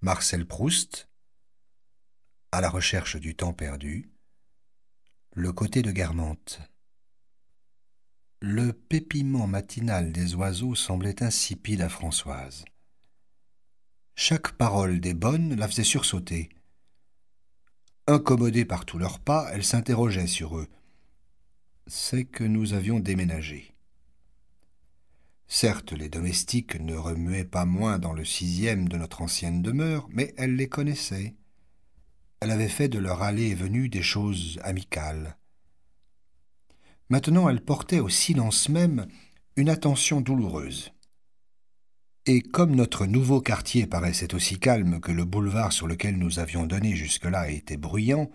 Marcel Proust, À la recherche du temps perdu, Le côté de Guermantes. Le pépiment matinal des oiseaux semblait insipide à Françoise. Chaque parole des bonnes la faisait sursauter. Incommodée par tous leurs pas, elle s'interrogeait sur eux. C'est que nous avions déménagé. Certes, les domestiques ne remuaient pas moins dans le sixième de notre ancienne demeure, mais elle les connaissait. Elle avait fait de leur aller et venue des choses amicales. Maintenant, elle portait au silence même une attention douloureuse. Et comme notre nouveau quartier paraissait aussi calme que le boulevard sur lequel nous avions donné jusque-là était bruyant,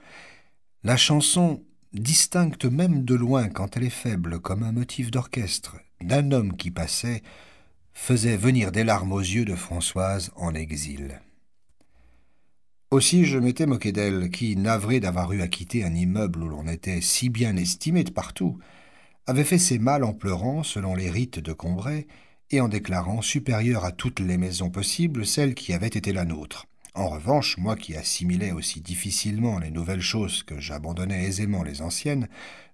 la chanson, distincte même de loin quand elle est faible comme un motif d'orchestre, d'un homme qui passait faisait venir des larmes aux yeux de Françoise en exil. Aussi je m'étais moqué d'elle, qui, navrée d'avoir eu à quitter un immeuble où l'on était si bien estimé de partout, avait fait ses mal en pleurant, selon les rites de Combray, et en déclarant supérieure à toutes les maisons possibles celle qui avait été la nôtre. En revanche, moi qui assimilais aussi difficilement les nouvelles choses que j'abandonnais aisément les anciennes,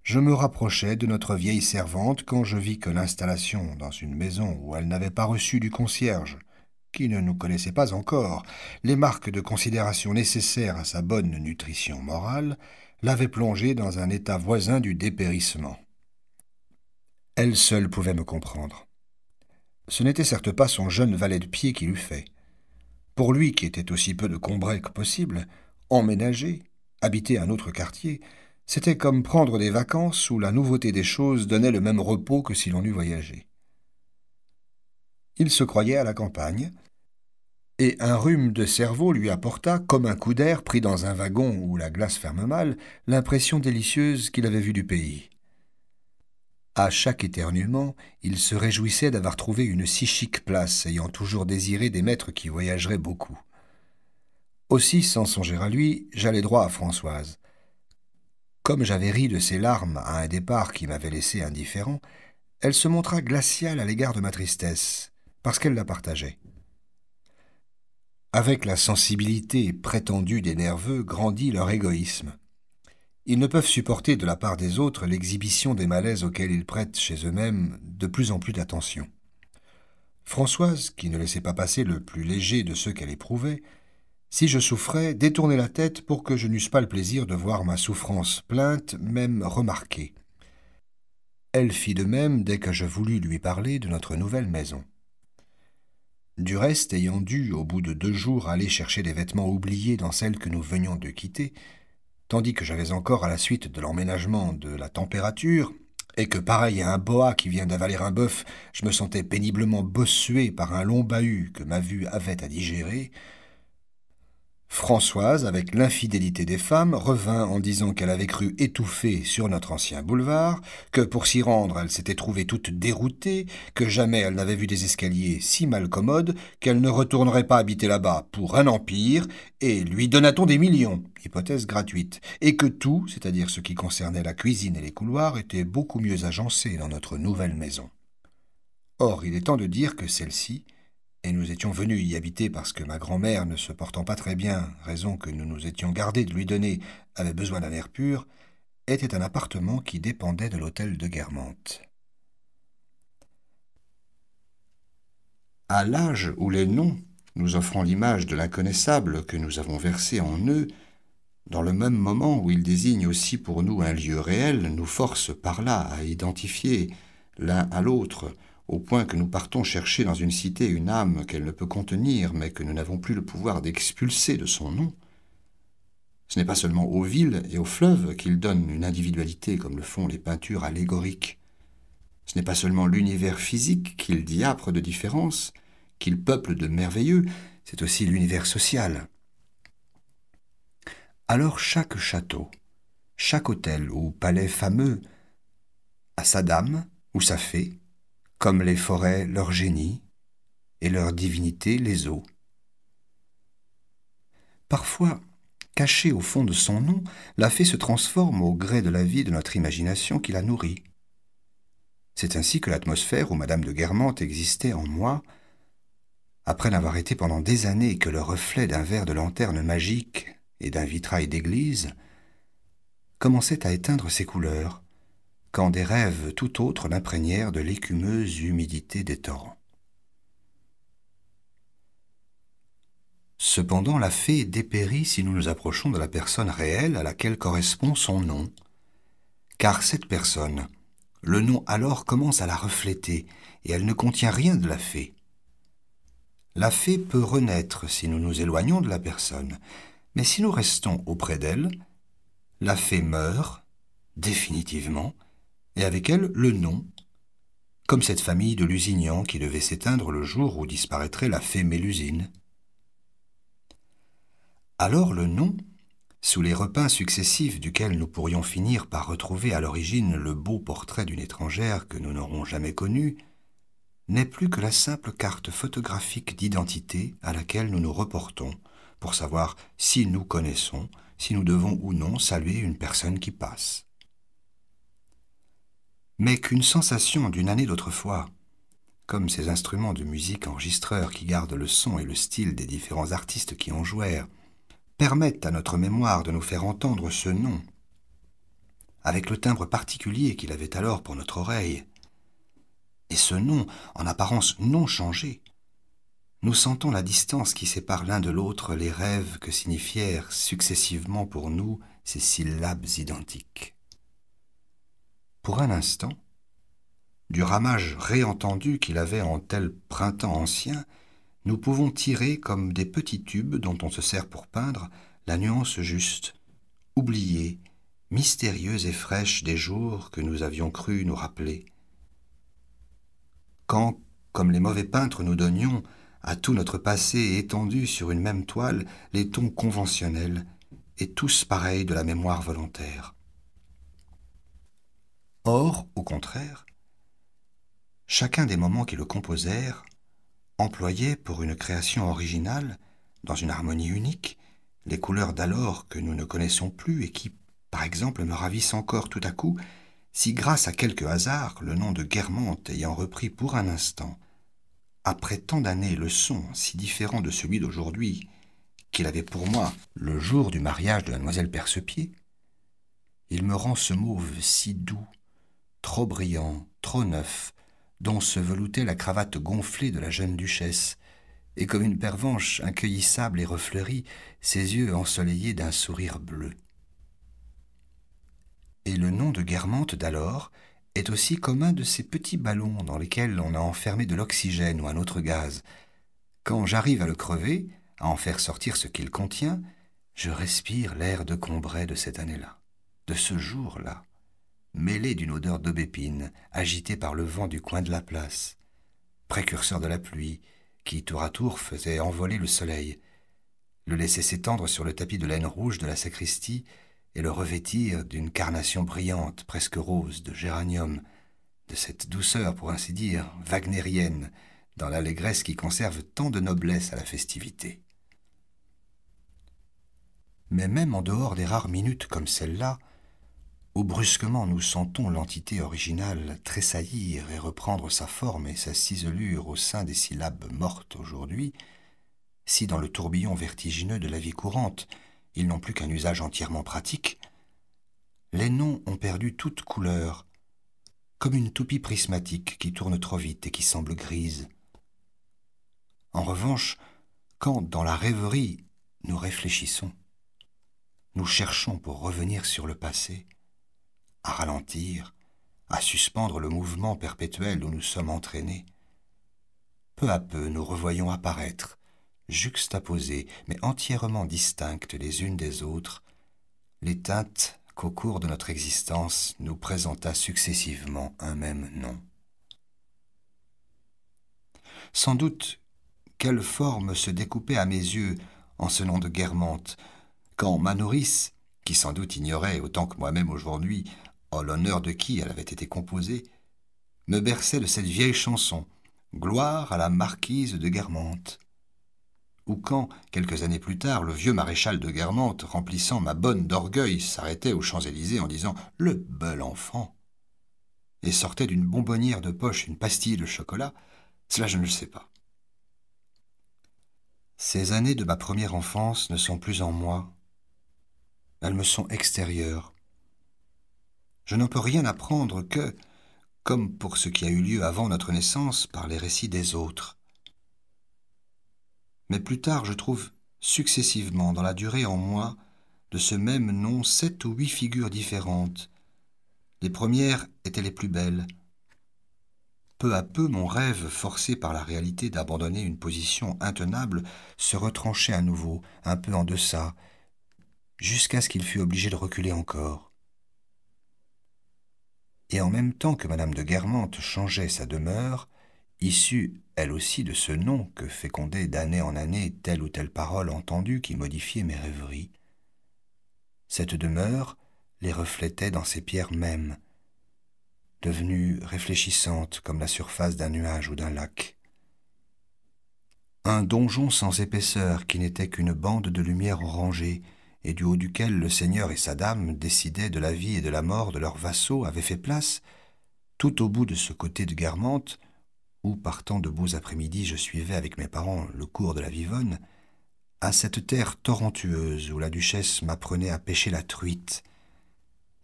je me rapprochais de notre vieille servante quand je vis que l'installation dans une maison où elle n'avait pas reçu du concierge, qui ne nous connaissait pas encore, les marques de considération nécessaires à sa bonne nutrition morale, l'avait plongée dans un état voisin du dépérissement. Elle seule pouvait me comprendre. Ce n'était certes pas son jeune valet de pied qui l'eût fait. Pour lui, qui était aussi peu de Combray que possible, emménager, habiter un autre quartier, c'était comme prendre des vacances où la nouveauté des choses donnait le même repos que si l'on eût voyagé. Il se croyait à la campagne, et un rhume de cerveau lui apporta, comme un coup d'air pris dans un wagon où la glace ferme mal, l'impression délicieuse qu'il avait vue du pays. À chaque éternuement, il se réjouissait d'avoir trouvé une si chic place, ayant toujours désiré des maîtres qui voyageraient beaucoup. Aussi, sans songer à lui, j'allais droit à Françoise comme j'avais ri de ses larmes à un départ qui m'avait laissé indifférent, elle se montra glaciale à l'égard de ma tristesse, parce qu'elle la partageait. Avec la sensibilité prétendue des nerveux grandit leur égoïsme. Ils ne peuvent supporter de la part des autres l'exhibition des malaises auxquels ils prêtent chez eux-mêmes de plus en plus d'attention. Françoise, qui ne laissait pas passer le plus léger de ceux qu'elle éprouvait, si je souffrais, détournez la tête pour que je n'eusse pas le plaisir de voir ma souffrance plainte, même remarquée. Elle fit de même dès que je voulus lui parler de notre nouvelle maison. Du reste, ayant dû, au bout de deux jours, aller chercher des vêtements oubliés dans celle que nous venions de quitter, tandis que j'avais encore, à la suite de l'emménagement, de la température, et que, pareil à un boa qui vient d'avaler un bœuf, je me sentais péniblement bossué par un long bahut que ma vue avait à digérer, Françoise, avec l'infidélité des femmes, revint en disant qu'elle avait cru étouffer sur notre ancien boulevard, que pour s'y rendre elle s'était trouvée toute déroutée, que jamais elle n'avait vu des escaliers si mal commodes, qu'elle ne retournerait pas habiter là-bas pour un empire, et lui donna-t-on des millions, hypothèse gratuite, et que tout, c'est-à-dire ce qui concernait la cuisine et les couloirs, était beaucoup mieux agencé dans notre nouvelle maison. Or, il est temps de dire que celle-ci, et nous étions venus y habiter parce que ma grand-mère, ne se portant pas très bien, raison que nous nous étions gardés de lui donner, avait besoin d'un air pur, était un appartement qui dépendait de l'hôtel de Guermantes. À l'âge où les noms nous offrant l'image de l'inconnaissable que nous avons versé en eux, dans le même moment où ils désignent aussi pour nous un lieu réel, nous force par là à identifier l'un à l'autre au point que nous partons chercher dans une cité une âme qu'elle ne peut contenir, mais que nous n'avons plus le pouvoir d'expulser de son nom, ce n'est pas seulement aux villes et aux fleuves qu'il donne une individualité comme le font les peintures allégoriques. Ce n'est pas seulement l'univers physique qu'il diapre de différences, qu'il peuple de merveilleux, c'est aussi l'univers social. Alors chaque château, chaque hôtel ou palais fameux a sa dame ou sa fée, comme les forêts leur génie, et leur divinité les eaux. Parfois, cachée au fond de son nom, la fée se transforme au gré de la vie de notre imagination qui la nourrit. C'est ainsi que l'atmosphère où Madame de Guermantes existait en moi, après n'avoir été pendant des années que le reflet d'un verre de lanterne magique et d'un vitrail d'église commençait à éteindre ses couleurs, quand des rêves tout autres l'imprégnèrent de l'écumeuse humidité des torrents. Cependant, la fée dépérit si nous nous approchons de la personne réelle à laquelle correspond son nom, car cette personne, le nom alors commence à la refléter, et elle ne contient rien de la fée. La fée peut renaître si nous nous éloignons de la personne, mais si nous restons auprès d'elle, la fée meurt, définitivement, et avec elle le nom, comme cette famille de Lusignan qui devait s'éteindre le jour où disparaîtrait la fée Mélusine. Alors le nom, sous les repas successifs duquel nous pourrions finir par retrouver à l'origine le beau portrait d'une étrangère que nous n'aurons jamais connue, n'est plus que la simple carte photographique d'identité à laquelle nous nous reportons pour savoir si nous connaissons, si nous devons ou non saluer une personne qui passe mais qu'une sensation d'une année d'autrefois, comme ces instruments de musique enregistreurs qui gardent le son et le style des différents artistes qui en jouèrent, permettent à notre mémoire de nous faire entendre ce nom, avec le timbre particulier qu'il avait alors pour notre oreille. Et ce nom, en apparence non changé, nous sentons la distance qui sépare l'un de l'autre les rêves que signifièrent successivement pour nous ces syllabes identiques. Pour un instant, du ramage réentendu qu'il avait en tel printemps ancien, nous pouvons tirer comme des petits tubes dont on se sert pour peindre la nuance juste, oubliée, mystérieuse et fraîche des jours que nous avions cru nous rappeler. Quand, comme les mauvais peintres, nous donnions à tout notre passé étendu sur une même toile les tons conventionnels et tous pareils de la mémoire volontaire. Or, au contraire, chacun des moments qui le composèrent employait pour une création originale, dans une harmonie unique, les couleurs d'alors que nous ne connaissons plus et qui, par exemple, me ravissent encore tout à coup, si grâce à quelque hasard, le nom de Guermante ayant repris pour un instant, après tant d'années, le son si différent de celui d'aujourd'hui, qu'il avait pour moi le jour du mariage de mademoiselle Persepied, il me rend ce mauve si doux, trop brillant, trop neuf, dont se veloutait la cravate gonflée de la jeune duchesse, et comme une pervenche incueillissable et refleurie, ses yeux ensoleillés d'un sourire bleu. Et le nom de Guermantes d'alors est aussi comme un de ces petits ballons dans lesquels on a enfermé de l'oxygène ou un autre gaz. Quand j'arrive à le crever, à en faire sortir ce qu'il contient, je respire l'air de Combray de cette année-là, de ce jour-là mêlé d'une odeur d'aubépine, agitée par le vent du coin de la place, précurseur de la pluie, qui tour à tour faisait envoler le soleil, le laissait s'étendre sur le tapis de laine rouge de la sacristie et le revêtir d'une carnation brillante, presque rose, de géranium, de cette douceur, pour ainsi dire, wagnérienne, dans l'allégresse qui conserve tant de noblesse à la festivité. Mais même en dehors des rares minutes comme celle-là, où brusquement nous sentons l'entité originale tressaillir et reprendre sa forme et sa ciselure au sein des syllabes mortes aujourd'hui, si dans le tourbillon vertigineux de la vie courante ils n'ont plus qu'un usage entièrement pratique, les noms ont perdu toute couleur, comme une toupie prismatique qui tourne trop vite et qui semble grise. En revanche, quand dans la rêverie nous réfléchissons, nous cherchons pour revenir sur le passé, à ralentir, à suspendre le mouvement perpétuel où nous sommes entraînés. Peu à peu, nous revoyons apparaître, juxtaposées, mais entièrement distinctes les unes des autres, les teintes qu'au cours de notre existence nous présenta successivement un même nom. Sans doute, quelle forme se découpait à mes yeux en ce nom de Guermantes, quand ma nourrice, qui sans doute ignorait autant que moi-même aujourd'hui en oh, l'honneur de qui elle avait été composée, me berçait de cette vieille chanson, Gloire à la marquise de Guermantes. Ou quand, quelques années plus tard, le vieux maréchal de Guermantes, remplissant ma bonne d'orgueil, s'arrêtait aux Champs-Élysées en disant Le bel enfant et sortait d'une bonbonnière de poche une pastille de chocolat, cela je ne le sais pas. Ces années de ma première enfance ne sont plus en moi. Elles me sont extérieures. Je n'en peux rien apprendre que, comme pour ce qui a eu lieu avant notre naissance par les récits des autres. Mais plus tard, je trouve successivement dans la durée en moi de ce même nom sept ou huit figures différentes. Les premières étaient les plus belles. Peu à peu, mon rêve, forcé par la réalité d'abandonner une position intenable, se retranchait à nouveau, un peu en deçà, jusqu'à ce qu'il fût obligé de reculer encore et en même temps que Madame de Guermantes changeait sa demeure, issue elle aussi de ce nom que fécondait d'année en année telle ou telle parole entendue qui modifiait mes rêveries, cette demeure les reflétait dans ces pierres mêmes, devenues réfléchissantes comme la surface d'un nuage ou d'un lac. Un donjon sans épaisseur qui n'était qu'une bande de lumière orangée, et du haut duquel le Seigneur et sa dame décidaient de la vie et de la mort de leurs vassaux, avait fait place, tout au bout de ce côté de Guermantes, où, partant de beaux après-midi, je suivais avec mes parents le cours de la Vivonne, à cette terre torrentueuse où la duchesse m'apprenait à pêcher la truite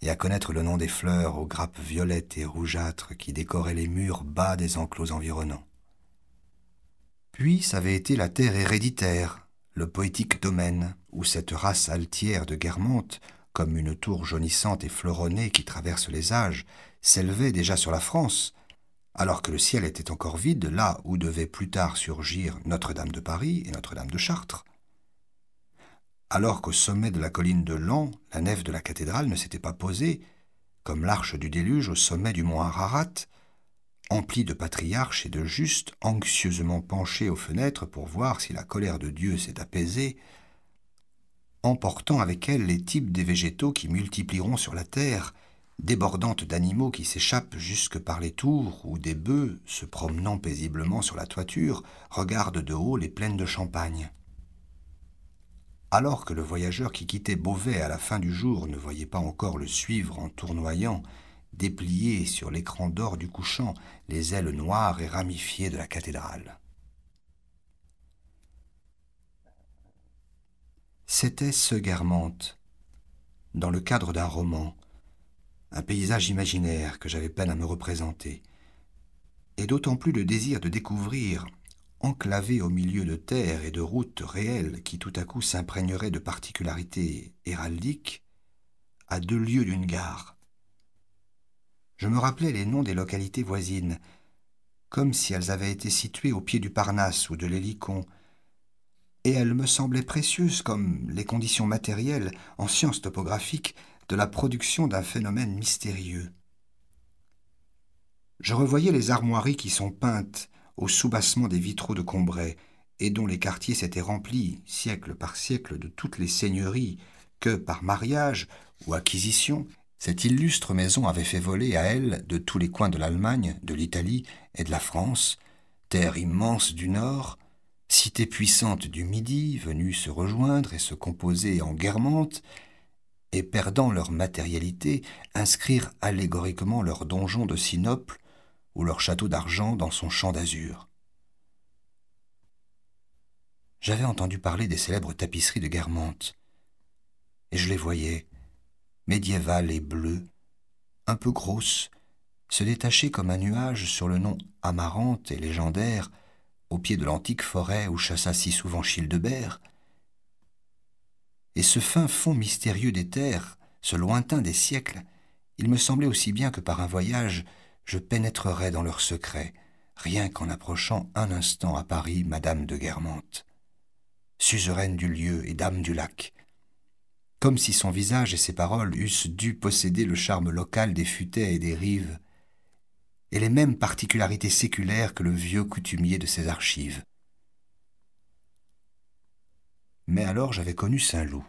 et à connaître le nom des fleurs aux grappes violettes et rougeâtres qui décoraient les murs bas des enclos environnants. Puis ça avait été la terre héréditaire, le poétique domaine où cette race altière de Guermantes, comme une tour jaunissante et fleuronnée qui traverse les âges, s'élevait déjà sur la France, alors que le ciel était encore vide là où devaient plus tard surgir Notre-Dame de Paris et Notre-Dame de Chartres. Alors qu'au sommet de la colline de Lan, la nef de la cathédrale ne s'était pas posée, comme l'arche du déluge au sommet du mont Ararat, empli de patriarches et de justes, anxieusement penchés aux fenêtres pour voir si la colère de Dieu s'est apaisée, emportant avec elle les types des végétaux qui multiplieront sur la terre, débordantes d'animaux qui s'échappent jusque par les tours, ou des bœufs, se promenant paisiblement sur la toiture, regardent de haut les plaines de Champagne. Alors que le voyageur qui quittait Beauvais à la fin du jour ne voyait pas encore le suivre en tournoyant Dépliées sur l'écran d'or du couchant les ailes noires et ramifiées de la cathédrale. C'était ce Guermantes, dans le cadre d'un roman, un paysage imaginaire que j'avais peine à me représenter, et d'autant plus le désir de découvrir, enclavé au milieu de terres et de routes réelles qui tout à coup s'imprégneraient de particularités héraldiques, à deux lieues d'une gare, je me rappelais les noms des localités voisines, comme si elles avaient été situées au pied du Parnasse ou de l'Hélicon, et elles me semblaient précieuses comme les conditions matérielles, en sciences topographiques, de la production d'un phénomène mystérieux. Je revoyais les armoiries qui sont peintes au soubassement des vitraux de Combray, et dont les quartiers s'étaient remplis, siècle par siècle, de toutes les seigneuries que, par mariage ou acquisition, cette illustre maison avait fait voler à elle, de tous les coins de l'Allemagne, de l'Italie et de la France, terre immense du Nord, cité puissante du Midi, venue se rejoindre et se composer en guermantes, et perdant leur matérialité, inscrire allégoriquement leur donjon de Sinople ou leur château d'argent dans son champ d'azur. J'avais entendu parler des célèbres tapisseries de Guermantes, et je les voyais, médiévale et bleue, un peu grosse, se détachait comme un nuage sur le nom amarante et légendaire au pied de l'antique forêt où chassa si souvent Childebert. Et ce fin fond mystérieux des terres, ce lointain des siècles, il me semblait aussi bien que par un voyage je pénétrerais dans leurs secrets, rien qu'en approchant un instant à Paris Madame de Guermantes. Suzeraine du lieu et dame du lac, comme si son visage et ses paroles eussent dû posséder le charme local des futaies et des rives, et les mêmes particularités séculaires que le vieux coutumier de ses archives. Mais alors j'avais connu Saint-Loup.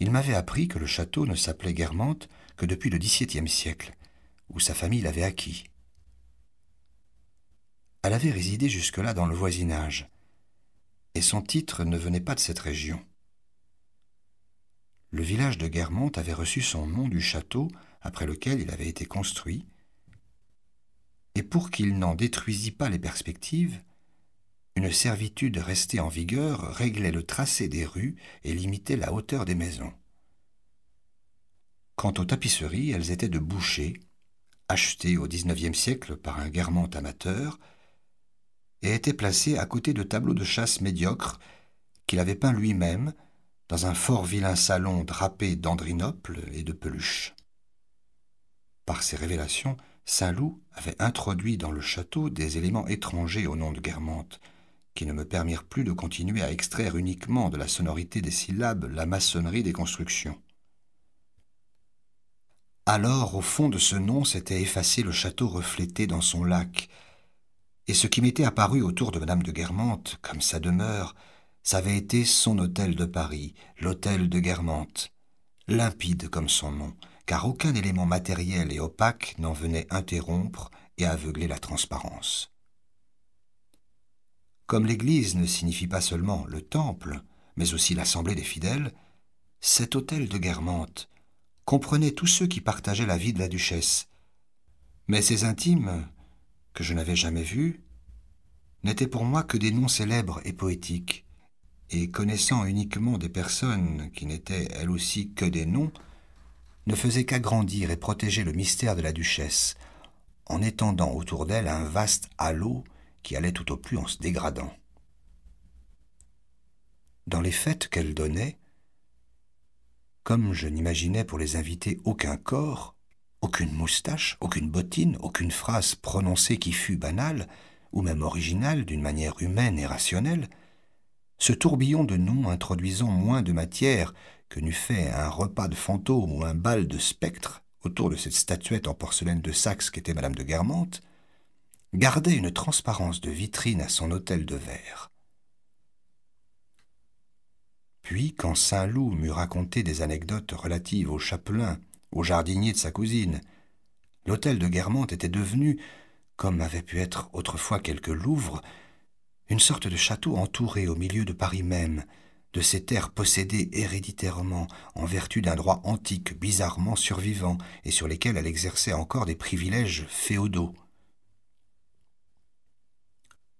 Il m'avait appris que le château ne s'appelait Guermantes que depuis le XVIIe siècle, où sa famille l'avait acquis. Elle avait résidé jusque-là dans le voisinage, et son titre ne venait pas de cette région le village de Guermantes avait reçu son nom du château après lequel il avait été construit, et pour qu'il n'en détruisît pas les perspectives, une servitude restée en vigueur réglait le tracé des rues et limitait la hauteur des maisons. Quant aux tapisseries, elles étaient de boucher, achetées au XIXe siècle par un Guermont amateur, et étaient placées à côté de tableaux de chasse médiocres qu'il avait peints lui-même dans un fort vilain salon drapé d'andrinople et de peluche. Par ces révélations, Saint-Loup avait introduit dans le château des éléments étrangers au nom de Guermantes, qui ne me permirent plus de continuer à extraire uniquement de la sonorité des syllabes la maçonnerie des constructions. Alors, au fond de ce nom s'était effacé le château reflété dans son lac, et ce qui m'était apparu autour de Madame de Guermantes comme sa demeure ça avait été son hôtel de Paris, l'hôtel de Guermantes, limpide comme son nom, car aucun élément matériel et opaque n'en venait interrompre et aveugler la transparence. Comme l'Église ne signifie pas seulement le temple, mais aussi l'assemblée des fidèles, cet hôtel de Guermantes comprenait tous ceux qui partageaient la vie de la duchesse. Mais ces intimes, que je n'avais jamais vus, n'étaient pour moi que des noms célèbres et poétiques, et connaissant uniquement des personnes qui n'étaient elles aussi que des noms, ne faisait qu'agrandir et protéger le mystère de la duchesse, en étendant autour d'elle un vaste halo qui allait tout au plus en se dégradant. Dans les fêtes qu'elle donnait, comme je n'imaginais pour les inviter aucun corps, aucune moustache, aucune bottine, aucune phrase prononcée qui fût banale, ou même originale d'une manière humaine et rationnelle, ce tourbillon de noms introduisant moins de matière que n'eût fait un repas de fantômes ou un bal de spectres autour de cette statuette en porcelaine de Saxe qu'était Madame de Guermantes, gardait une transparence de vitrine à son hôtel de verre. Puis, quand Saint-Loup m'eut raconté des anecdotes relatives au chapelain, au jardinier de sa cousine, l'hôtel de Guermantes était devenu, comme avait pu être autrefois quelque louvre, une sorte de château entouré au milieu de Paris même, de ces terres possédées héréditairement en vertu d'un droit antique bizarrement survivant et sur lesquelles elle exerçait encore des privilèges féodaux.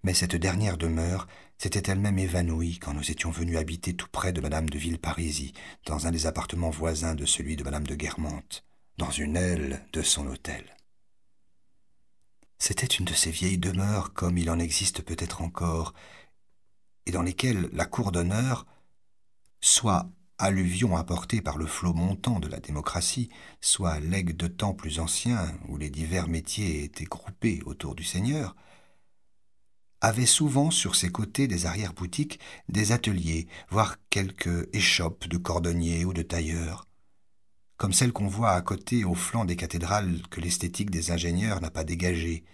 Mais cette dernière demeure s'était elle-même évanouie quand nous étions venus habiter tout près de Madame de Villeparisis, dans un des appartements voisins de celui de Madame de Guermantes, dans une aile de son hôtel. C'était une de ces vieilles demeures comme il en existe peut-être encore, et dans lesquelles la cour d'honneur, soit alluvion apportée par le flot montant de la démocratie, soit legs de temps plus ancien où les divers métiers étaient groupés autour du Seigneur, avait souvent sur ses côtés des arrière-boutiques des ateliers, voire quelques échoppes de cordonniers ou de tailleurs comme celle qu'on voit à côté au flanc des cathédrales que l'esthétique des ingénieurs n'a pas dégagée,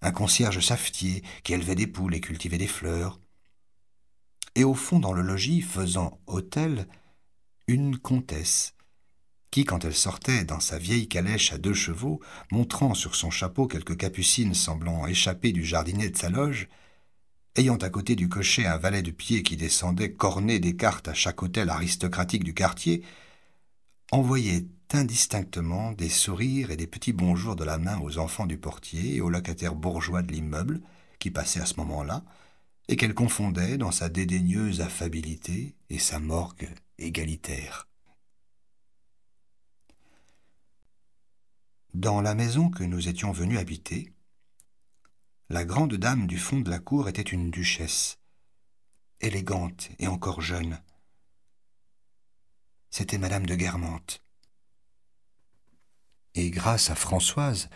Un concierge savetier qui élevait des poules et cultivait des fleurs. Et au fond, dans le logis, faisant hôtel, une comtesse, qui, quand elle sortait dans sa vieille calèche à deux chevaux, montrant sur son chapeau quelques capucines semblant échapper du jardinet de sa loge, ayant à côté du cocher un valet de pied qui descendait corné des cartes à chaque hôtel aristocratique du quartier, envoyait indistinctement des sourires et des petits bonjours de la main aux enfants du portier et aux locataires bourgeois de l'immeuble qui passaient à ce moment-là, et qu'elle confondait dans sa dédaigneuse affabilité et sa morgue égalitaire. Dans la maison que nous étions venus habiter, la grande dame du fond de la cour était une duchesse, élégante et encore jeune, c'était Madame de Guermantes. Et grâce à Françoise,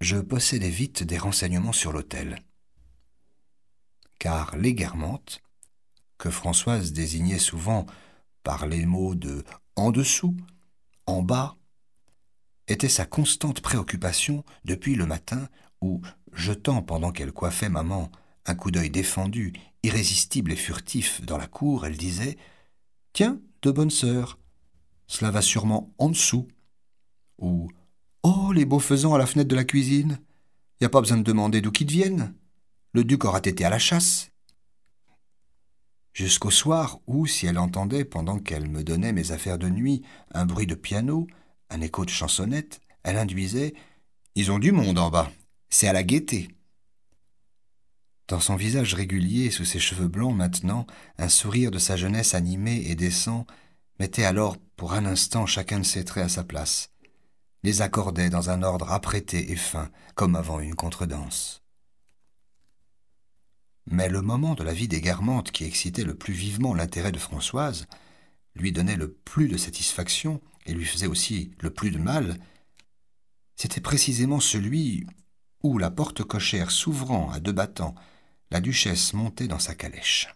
je possédais vite des renseignements sur l'hôtel. Car les Guermantes, que Françoise désignait souvent par les mots de en dessous, en bas, étaient sa constante préoccupation depuis le matin où, jetant pendant qu'elle coiffait maman un coup d'œil défendu, irrésistible et furtif dans la cour, elle disait Tiens, de bonnes sœur ». Cela va sûrement en dessous. Ou Oh, les beaux faisans à la fenêtre de la cuisine Y a pas besoin de demander d'où qu'ils viennent. Le duc aura été à la chasse. Jusqu'au soir où, si elle entendait, pendant qu'elle me donnait mes affaires de nuit, un bruit de piano, un écho de chansonnette, elle induisait Ils ont du monde en bas. C'est à la gaieté. Dans son visage régulier, sous ses cheveux blancs maintenant, un sourire de sa jeunesse animée et décent mettait alors pour un instant chacun de ses traits à sa place, les accordait dans un ordre apprêté et fin, comme avant une contredanse. Mais le moment de la vie des Garmantes qui excitait le plus vivement l'intérêt de Françoise, lui donnait le plus de satisfaction et lui faisait aussi le plus de mal, c'était précisément celui où, la porte cochère s'ouvrant à deux battants, la duchesse montait dans sa calèche.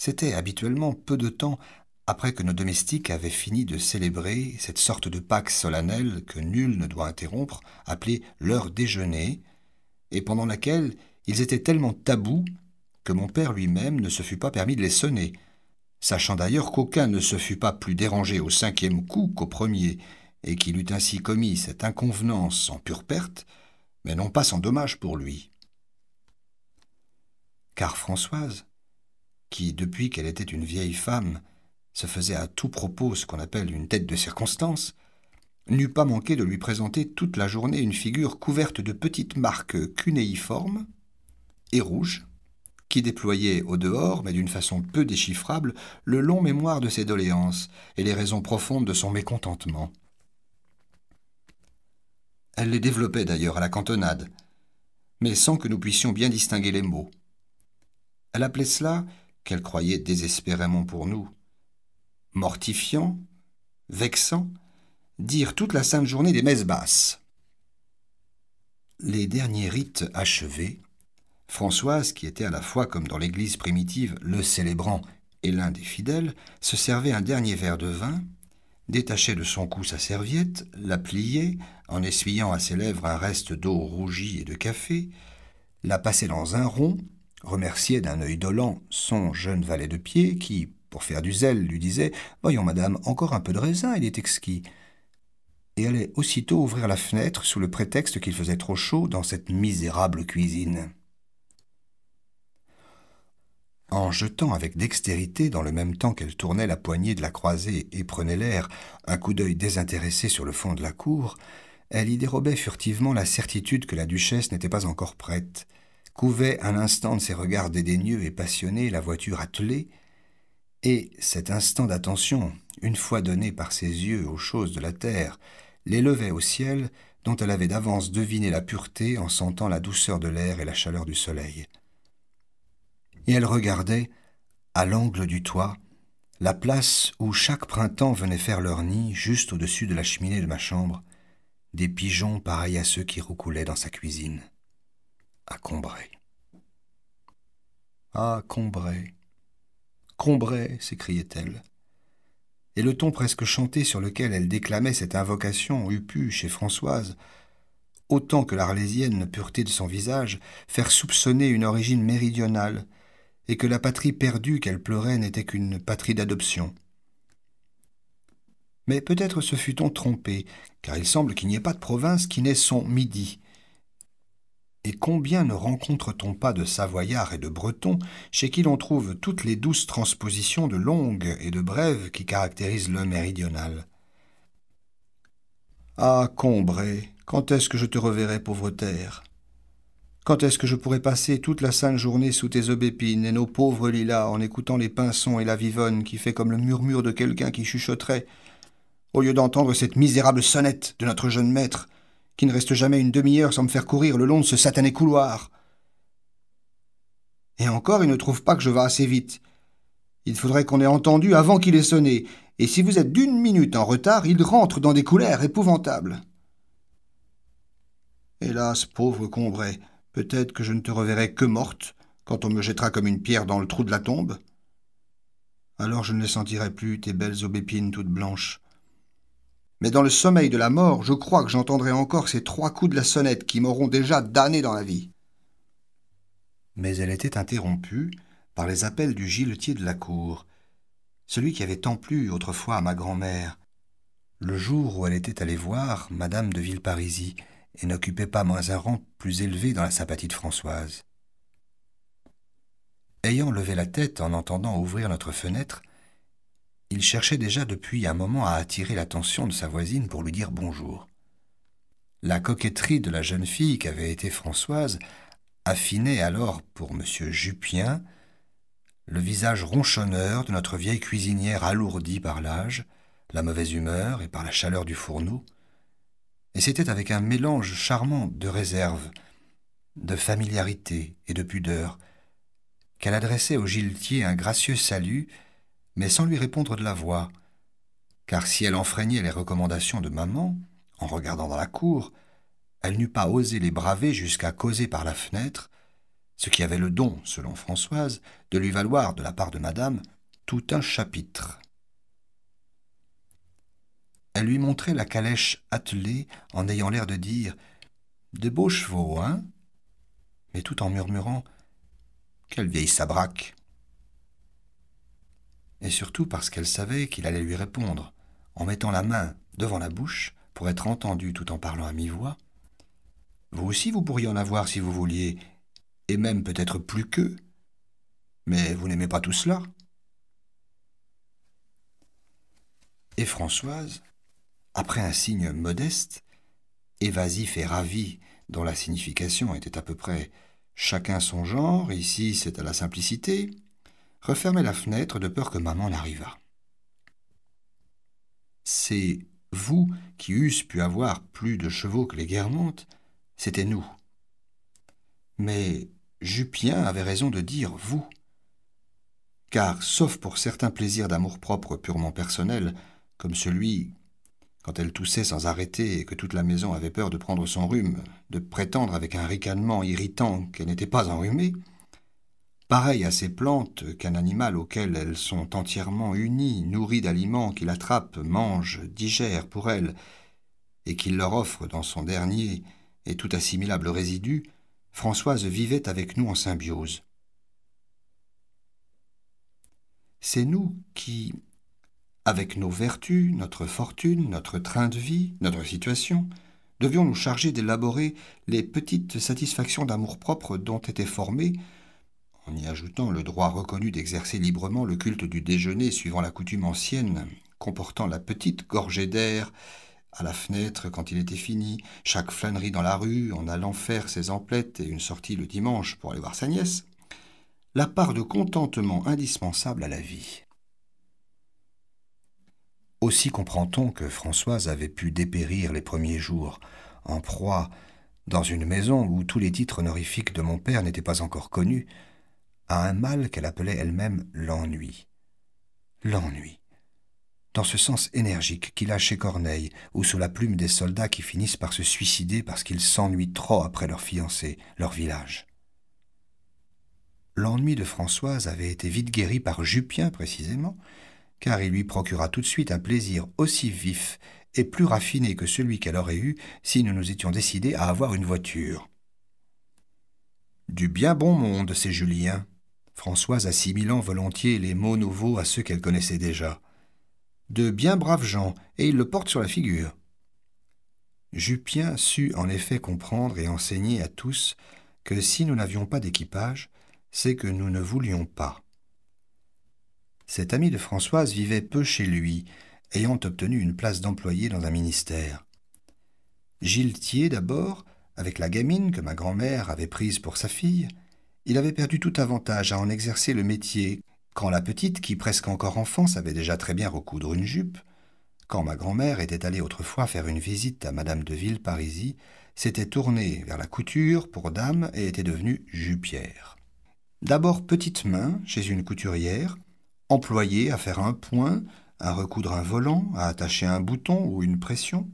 C'était habituellement peu de temps après que nos domestiques avaient fini de célébrer cette sorte de Pâques solennelle que nul ne doit interrompre, appelée l'heure déjeuner, et pendant laquelle ils étaient tellement tabous que mon père lui-même ne se fut pas permis de les sonner, sachant d'ailleurs qu'aucun ne se fût pas plus dérangé au cinquième coup qu'au premier, et qu'il eût ainsi commis cette inconvenance sans pure perte, mais non pas sans dommage pour lui. Car Françoise, qui, depuis qu'elle était une vieille femme, se faisait à tout propos ce qu'on appelle une tête de circonstance, n'eût pas manqué de lui présenter toute la journée une figure couverte de petites marques cunéiformes et rouges, qui déployait au dehors, mais d'une façon peu déchiffrable, le long mémoire de ses doléances et les raisons profondes de son mécontentement. Elle les développait d'ailleurs à la cantonade, mais sans que nous puissions bien distinguer les mots. Elle appelait cela, qu'elle croyait désespérément pour nous, mortifiant, vexant, dire toute la sainte journée des messes basses. Les derniers rites achevés, Françoise, qui était à la fois, comme dans l'Église primitive, le célébrant et l'un des fidèles, se servait un dernier verre de vin, détachait de son cou sa serviette, la pliait, en essuyant à ses lèvres un reste d'eau rougie et de café, la passait dans un rond, remerciait d'un œil dolent son jeune valet de pied qui, pour faire du zèle, lui disait Voyons, madame, encore un peu de raisin, il est exquis. Et allait aussitôt ouvrir la fenêtre sous le prétexte qu'il faisait trop chaud dans cette misérable cuisine. En jetant avec dextérité, dans le même temps qu'elle tournait la poignée de la croisée et prenait l'air, un coup d'œil désintéressé sur le fond de la cour, elle y dérobait furtivement la certitude que la duchesse n'était pas encore prête, couvait un instant de ses regards dédaigneux et passionnés la voiture attelée, et cet instant d'attention, une fois donné par ses yeux aux choses de la terre, levait au ciel dont elle avait d'avance deviné la pureté en sentant la douceur de l'air et la chaleur du soleil. Et elle regardait, à l'angle du toit, la place où chaque printemps venait faire leur nid juste au-dessus de la cheminée de ma chambre, des pigeons pareils à ceux qui roucoulaient dans sa cuisine. À Combray. À Combray. Combray s'écriait-elle. Et le ton presque chanté sur lequel elle déclamait cette invocation eût pu, chez Françoise, autant que l'arlésienne pureté de son visage, faire soupçonner une origine méridionale, et que la patrie perdue qu'elle pleurait n'était qu'une patrie d'adoption. Mais peut-être se fut-on trompé, car il semble qu'il n'y ait pas de province qui n'ait son midi, et combien ne rencontre-t-on pas de Savoyards et de Bretons chez qui l'on trouve toutes les douces transpositions de longues et de brèves qui caractérisent le méridional Ah, Combray, quand est-ce que je te reverrai, pauvre terre Quand est-ce que je pourrai passer toute la sainte journée sous tes aubépines et nos pauvres lilas en écoutant les pinsons et la vivonne qui fait comme le murmure de quelqu'un qui chuchoterait au lieu d'entendre cette misérable sonnette de notre jeune maître qui ne reste jamais une demi-heure sans me faire courir le long de ce satané couloir. Et encore, il ne trouve pas que je vais assez vite. Il faudrait qu'on ait entendu avant qu'il ait sonné, et si vous êtes d'une minute en retard, il rentre dans des colères épouvantables. Hélas, pauvre Combray, peut-être que je ne te reverrai que morte, quand on me jettera comme une pierre dans le trou de la tombe. Alors je ne sentirai plus, tes belles aubépines toutes blanches. Mais dans le sommeil de la mort, je crois que j'entendrai encore ces trois coups de la sonnette qui m'auront déjà damné dans la vie. Mais elle était interrompue par les appels du giletier de la cour, celui qui avait tant plu autrefois à ma grand-mère. Le jour où elle était allée voir Madame de Villeparisis, et n'occupait pas moins un rang plus élevé dans la sympathie de Françoise. Ayant levé la tête en entendant ouvrir notre fenêtre, il cherchait déjà depuis un moment à attirer l'attention de sa voisine pour lui dire bonjour. La coquetterie de la jeune fille qu'avait été Françoise affinait alors pour M. Jupien le visage ronchonneur de notre vieille cuisinière alourdie par l'âge, la mauvaise humeur et par la chaleur du fourneau, et c'était avec un mélange charmant de réserve, de familiarité et de pudeur qu'elle adressait au giletier un gracieux salut mais sans lui répondre de la voix, car si elle enfreignait les recommandations de maman, en regardant dans la cour, elle n'eût pas osé les braver jusqu'à causer par la fenêtre, ce qui avait le don, selon Françoise, de lui valoir de la part de madame tout un chapitre. Elle lui montrait la calèche attelée en ayant l'air de dire De beaux chevaux, hein mais tout en murmurant Quelle vieille sabraque et surtout parce qu'elle savait qu'il allait lui répondre, en mettant la main devant la bouche pour être entendu tout en parlant à mi-voix. Vous aussi, vous pourriez en avoir si vous vouliez, et même peut-être plus qu'eux. Mais vous n'aimez pas tout cela Et Françoise, après un signe modeste, évasif et ravi, dont la signification était à peu près chacun son genre, ici c'est à la simplicité, refermait la fenêtre de peur que maman n'arrivât. C'est vous qui eussent pu avoir plus de chevaux que les Guermantes, c'était nous. Mais Jupien avait raison de dire vous. Car, sauf pour certains plaisirs d'amour-propre purement personnel, comme celui, quand elle toussait sans arrêter et que toute la maison avait peur de prendre son rhume, de prétendre avec un ricanement irritant qu'elle n'était pas enrhumée, Pareil à ces plantes qu'un animal auquel elles sont entièrement unies, nourries d'aliments qu'il attrape, mange, digère pour elles, et qu'il leur offre dans son dernier et tout assimilable résidu, Françoise vivait avec nous en symbiose. C'est nous qui, avec nos vertus, notre fortune, notre train de vie, notre situation, devions nous charger d'élaborer les petites satisfactions d'amour-propre dont étaient formées en y ajoutant le droit reconnu d'exercer librement le culte du déjeuner suivant la coutume ancienne, comportant la petite gorgée d'air à la fenêtre quand il était fini, chaque flânerie dans la rue en allant faire ses emplettes et une sortie le dimanche pour aller voir sa nièce, la part de contentement indispensable à la vie. Aussi comprend-on que Françoise avait pu dépérir les premiers jours, en proie dans une maison où tous les titres honorifiques de mon père n'étaient pas encore connus, à un mal qu'elle appelait elle-même l'ennui. L'ennui. Dans ce sens énergique qu'il a chez Corneille, ou sous la plume des soldats qui finissent par se suicider parce qu'ils s'ennuient trop après leur fiancé, leur village. L'ennui de Françoise avait été vite guéri par Jupien précisément, car il lui procura tout de suite un plaisir aussi vif et plus raffiné que celui qu'elle aurait eu si nous nous étions décidés à avoir une voiture. Du bien bon monde, c'est Julien, Françoise assimilant volontiers les mots nouveaux à ceux qu'elle connaissait déjà. De bien braves gens, et ils le portent sur la figure. Jupien sut en effet comprendre et enseigner à tous que si nous n'avions pas d'équipage, c'est que nous ne voulions pas. Cet ami de Françoise vivait peu chez lui, ayant obtenu une place d'employé dans un ministère. Giletier d'abord, avec la gamine que ma grand-mère avait prise pour sa fille, il avait perdu tout avantage à en exercer le métier, quand la petite, qui presque encore enfant, savait déjà très bien recoudre une jupe, quand ma grand-mère était allée autrefois faire une visite à Madame de Villeparisis, s'était tournée vers la couture pour dame et était devenue jupière. D'abord petite main chez une couturière, employée à faire un point, à recoudre un volant, à attacher un bouton ou une pression,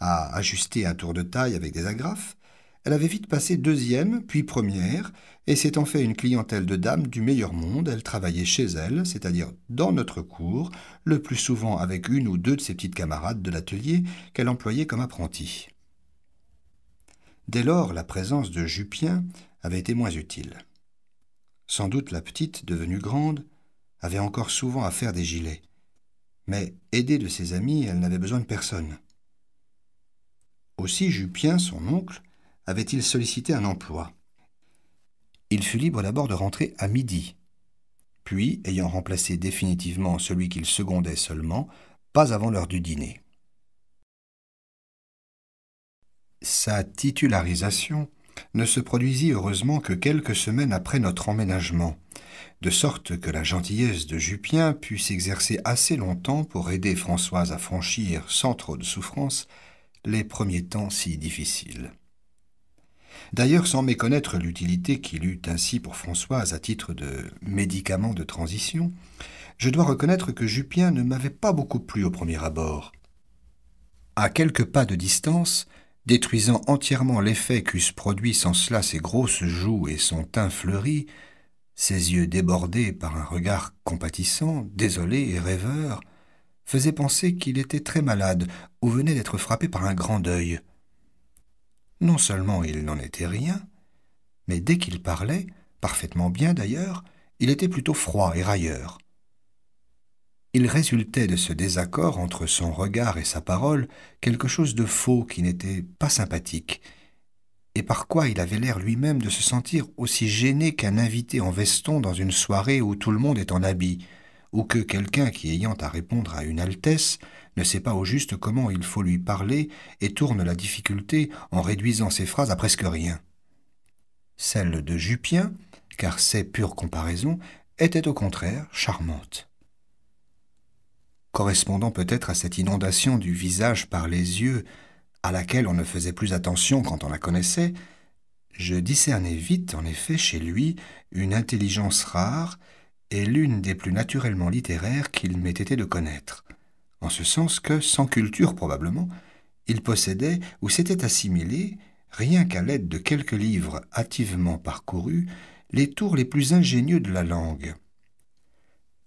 à ajuster un tour de taille avec des agrafes, elle avait vite passé deuxième, puis première, et s'étant fait une clientèle de dames du meilleur monde, elle travaillait chez elle, c'est-à-dire dans notre cours, le plus souvent avec une ou deux de ses petites camarades de l'atelier qu'elle employait comme apprentie. Dès lors, la présence de Jupien avait été moins utile. Sans doute la petite, devenue grande, avait encore souvent à faire des gilets. Mais, aidée de ses amis, elle n'avait besoin de personne. Aussi Jupien, son oncle, avait-il sollicité un emploi. Il fut libre d'abord de rentrer à midi, puis, ayant remplacé définitivement celui qu'il secondait seulement, pas avant l'heure du dîner. Sa titularisation ne se produisit heureusement que quelques semaines après notre emménagement, de sorte que la gentillesse de Jupien put s'exercer assez longtemps pour aider Françoise à franchir, sans trop de souffrance, les premiers temps si difficiles. D'ailleurs, sans méconnaître l'utilité qu'il eut ainsi pour Françoise à titre de médicament de transition, je dois reconnaître que Jupien ne m'avait pas beaucoup plu au premier abord. À quelques pas de distance, détruisant entièrement l'effet qu'eussent produit sans cela ses grosses joues et son teint fleuri, ses yeux débordés par un regard compatissant, désolé et rêveur, faisaient penser qu'il était très malade ou venait d'être frappé par un grand deuil non seulement il n'en était rien, mais dès qu'il parlait, parfaitement bien d'ailleurs, il était plutôt froid et railleur. Il résultait de ce désaccord entre son regard et sa parole quelque chose de faux qui n'était pas sympathique, et par quoi il avait l'air lui-même de se sentir aussi gêné qu'un invité en veston dans une soirée où tout le monde est en habit, ou que quelqu'un qui ayant à répondre à une altesse ne sait pas au juste comment il faut lui parler et tourne la difficulté en réduisant ses phrases à presque rien. Celle de Jupien, car c'est pure comparaison, était au contraire charmante. Correspondant peut-être à cette inondation du visage par les yeux, à laquelle on ne faisait plus attention quand on la connaissait, je discernais vite, en effet, chez lui, une intelligence rare et l'une des plus naturellement littéraires qu'il m'ait été de connaître en ce sens que, sans culture probablement, il possédait ou s'était assimilé, rien qu'à l'aide de quelques livres hâtivement parcourus, les tours les plus ingénieux de la langue.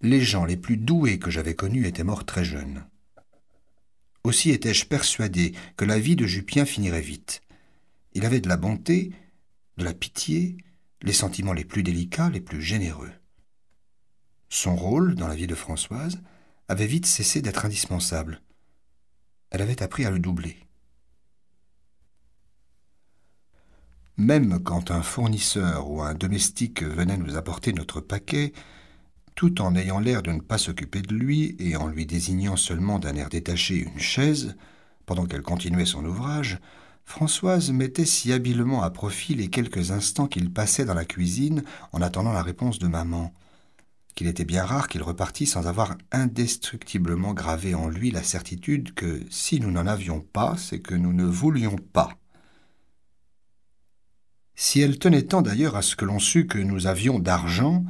Les gens les plus doués que j'avais connus étaient morts très jeunes. Aussi étais-je persuadé que la vie de Jupien finirait vite. Il avait de la bonté, de la pitié, les sentiments les plus délicats, les plus généreux. Son rôle dans la vie de Françoise, avait vite cessé d'être indispensable. Elle avait appris à le doubler. Même quand un fournisseur ou un domestique venait nous apporter notre paquet, tout en ayant l'air de ne pas s'occuper de lui et en lui désignant seulement d'un air détaché une chaise, pendant qu'elle continuait son ouvrage, Françoise mettait si habilement à profit les quelques instants qu'il passait dans la cuisine en attendant la réponse de maman qu'il était bien rare qu'il repartît sans avoir indestructiblement gravé en lui la certitude que si nous n'en avions pas, c'est que nous ne voulions pas. Si elle tenait tant d'ailleurs à ce que l'on sût que nous avions d'argent,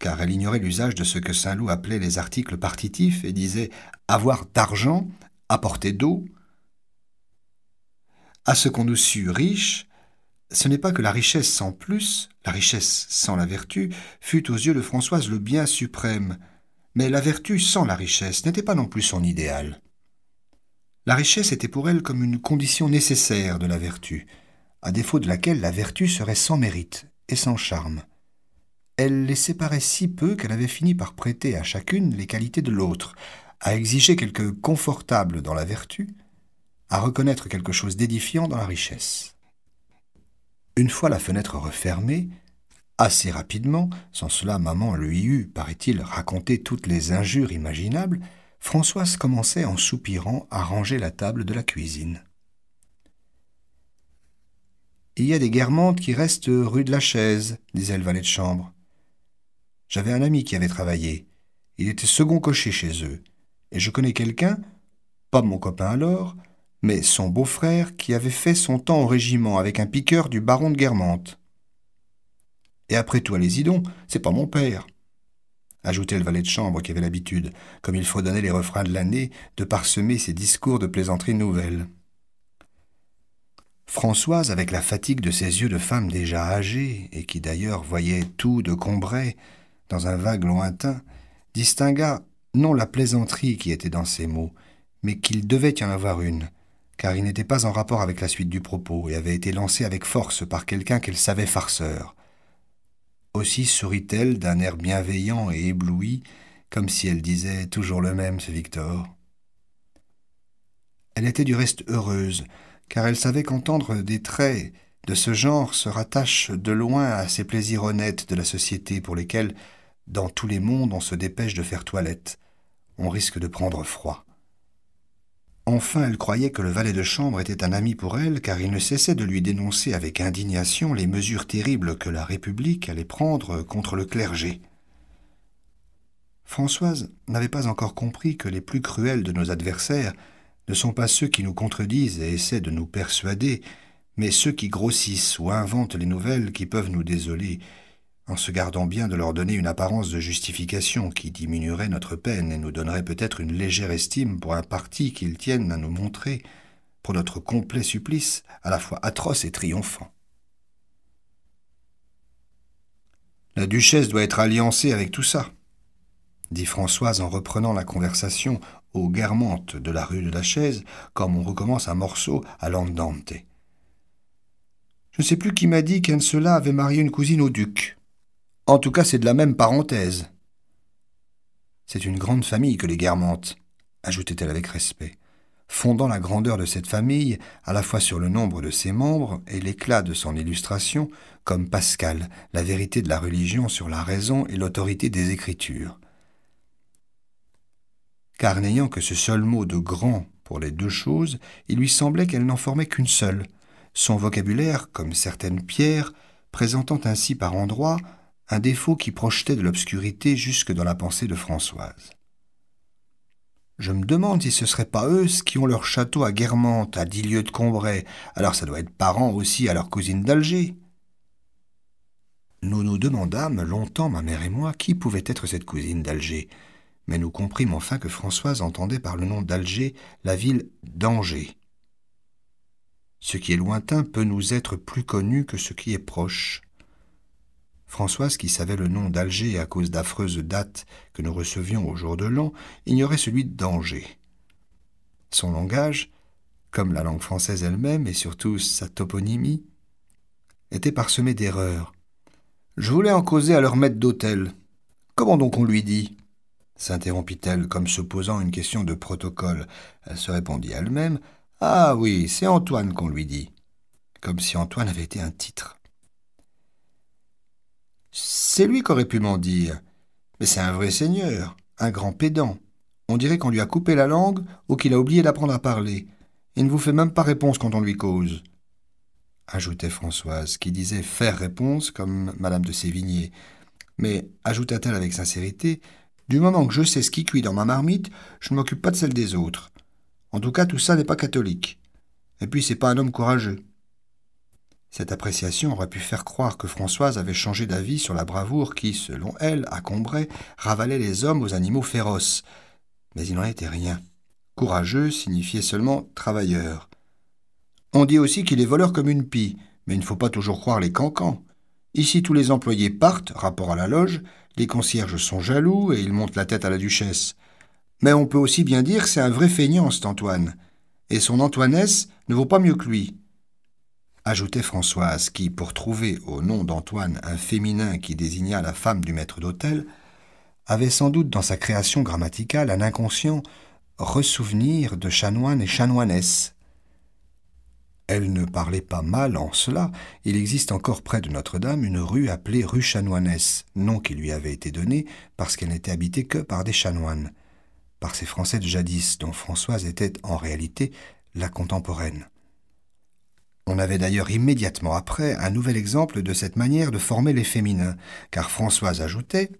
car elle ignorait l'usage de ce que Saint-Loup appelait les articles partitifs et disait avoir d'argent, apporter d'eau, à ce qu'on nous sût riche, ce n'est pas que la richesse sans plus, la richesse sans la vertu fut aux yeux de Françoise le bien suprême, mais la vertu sans la richesse n'était pas non plus son idéal. La richesse était pour elle comme une condition nécessaire de la vertu, à défaut de laquelle la vertu serait sans mérite et sans charme. Elle les séparait si peu qu'elle avait fini par prêter à chacune les qualités de l'autre, à exiger quelque confortable dans la vertu, à reconnaître quelque chose d'édifiant dans la richesse. Une fois la fenêtre refermée, assez rapidement, sans cela maman lui eût, paraît-il, raconté toutes les injures imaginables, Françoise commençait en soupirant à ranger la table de la cuisine. Il y a des guermantes qui restent rue de la Chaise, disait le valet de chambre. J'avais un ami qui avait travaillé. Il était second cocher chez eux. Et je connais quelqu'un, pas mon copain alors, mais son beau-frère qui avait fait son temps au régiment avec un piqueur du baron de Guermantes. Et après tout, allez-y donc, c'est pas mon père. Ajoutait le valet de chambre qui avait l'habitude, comme il faut donner les refrains de l'année, de parsemer ses discours de plaisanteries nouvelles. Françoise, avec la fatigue de ses yeux de femme déjà âgée, et qui d'ailleurs voyait tout de Combray, dans un vague lointain, distingua non la plaisanterie qui était dans ces mots, mais qu'il devait y en avoir une, car il n'était pas en rapport avec la suite du propos et avait été lancé avec force par quelqu'un qu'elle savait farceur. Aussi sourit-elle d'un air bienveillant et ébloui, comme si elle disait toujours le même, ce Victor. Elle était du reste heureuse, car elle savait qu'entendre des traits de ce genre se rattache de loin à ces plaisirs honnêtes de la société pour lesquels, dans tous les mondes, on se dépêche de faire toilette, on risque de prendre froid. Enfin, elle croyait que le valet de chambre était un ami pour elle, car il ne cessait de lui dénoncer avec indignation les mesures terribles que la République allait prendre contre le clergé. Françoise n'avait pas encore compris que les plus cruels de nos adversaires ne sont pas ceux qui nous contredisent et essaient de nous persuader, mais ceux qui grossissent ou inventent les nouvelles qui peuvent nous désoler en se gardant bien de leur donner une apparence de justification qui diminuerait notre peine et nous donnerait peut-être une légère estime pour un parti qu'ils tiennent à nous montrer, pour notre complet supplice, à la fois atroce et triomphant. La duchesse doit être alliancée avec tout ça, dit Françoise en reprenant la conversation aux guermantes de la rue de la Chaise, comme on recommence un morceau à l'andante. Je ne sais plus qui m'a dit qu'Ancela avait marié une cousine au duc. En tout cas, c'est de la même parenthèse. C'est une grande famille que les Guermantes, ajoutait-elle avec respect, fondant la grandeur de cette famille à la fois sur le nombre de ses membres et l'éclat de son illustration, comme Pascal, la vérité de la religion sur la raison et l'autorité des Écritures. Car n'ayant que ce seul mot de grand pour les deux choses, il lui semblait qu'elle n'en formait qu'une seule, son vocabulaire, comme certaines pierres, présentant ainsi par endroits un défaut qui projetait de l'obscurité jusque dans la pensée de Françoise. Je me demande si ce ne serait pas eux qui ont leur château à Guermantes, à dix lieues de Combray, alors ça doit être parent aussi à leur cousine d'Alger. Nous nous demandâmes longtemps, ma mère et moi, qui pouvait être cette cousine d'Alger, mais nous comprîmes enfin que Françoise entendait par le nom d'Alger la ville d'Angers. Ce qui est lointain peut nous être plus connu que ce qui est proche. Françoise, qui savait le nom d'Alger à cause d'affreuses dates que nous recevions au jour de l'an, ignorait celui d'Angers. Son langage, comme la langue française elle-même et surtout sa toponymie, était parsemé d'erreurs. Je voulais en causer à leur maître d'hôtel. Comment donc on lui dit s'interrompit-elle comme se posant une question de protocole. Elle se répondit elle-même Ah oui, c'est Antoine qu'on lui dit, comme si Antoine avait été un titre. C'est lui qu'aurait pu m'en dire. Mais c'est un vrai seigneur, un grand pédant. On dirait qu'on lui a coupé la langue ou qu'il a oublié d'apprendre à parler. Il ne vous fait même pas réponse quand on lui cause. Ajoutait Françoise, qui disait faire réponse comme Madame de Sévigné. Mais, ajouta-t-elle avec sincérité, du moment que je sais ce qui cuit dans ma marmite, je ne m'occupe pas de celle des autres. En tout cas, tout ça n'est pas catholique. Et puis, c'est pas un homme courageux. Cette appréciation aurait pu faire croire que Françoise avait changé d'avis sur la bravoure qui, selon elle, à Combray, ravalait les hommes aux animaux féroces. Mais il n'en était rien. Courageux signifiait seulement travailleur. On dit aussi qu'il est voleur comme une pie, mais il ne faut pas toujours croire les cancans. Ici, tous les employés partent, rapport à la loge, les concierges sont jaloux et ils montent la tête à la duchesse. Mais on peut aussi bien dire que c'est un vrai feignant, cet Antoine. Et son Antoinesse ne vaut pas mieux que lui ajoutait Françoise, qui, pour trouver au nom d'Antoine un féminin qui désignât la femme du maître d'hôtel, avait sans doute dans sa création grammaticale un inconscient ressouvenir de chanoine et chanoinesse. Elle ne parlait pas mal en cela, il existe encore près de Notre-Dame une rue appelée rue chanoinesse, nom qui lui avait été donné parce qu'elle n'était habitée que par des chanoines, par ces Français de jadis dont Françoise était en réalité la contemporaine. On avait d'ailleurs immédiatement après un nouvel exemple de cette manière de former les féminins, car Françoise ajoutait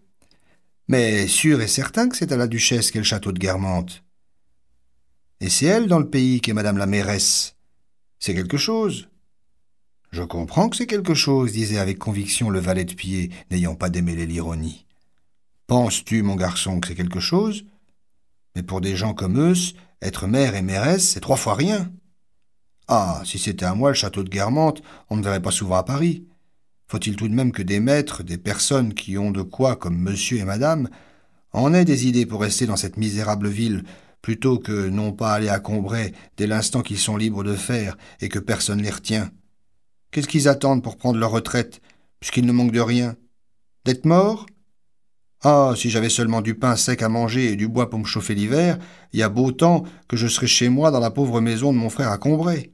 Mais sûr et certain que c'est à la duchesse qu'est le château de Guermantes. Et c'est elle dans le pays qu'est madame la mairesse. C'est quelque chose. Je comprends que c'est quelque chose, disait avec conviction le valet de pied, n'ayant pas démêlé l'ironie. Penses-tu, mon garçon, que c'est quelque chose Mais pour des gens comme eux, être mère et mairesse, c'est trois fois rien. Ah, si c'était à moi le château de Guermantes, on ne verrait pas souvent à Paris. Faut-il tout de même que des maîtres, des personnes qui ont de quoi, comme monsieur et madame, en aient des idées pour rester dans cette misérable ville, plutôt que non pas aller à Combray dès l'instant qu'ils sont libres de faire et que personne les retient Qu'est-ce qu'ils attendent pour prendre leur retraite, puisqu'ils ne manquent de rien D'être morts ah, si j'avais seulement du pain sec à manger et du bois pour me chauffer l'hiver, il y a beau temps que je serais chez moi dans la pauvre maison de mon frère à Combray.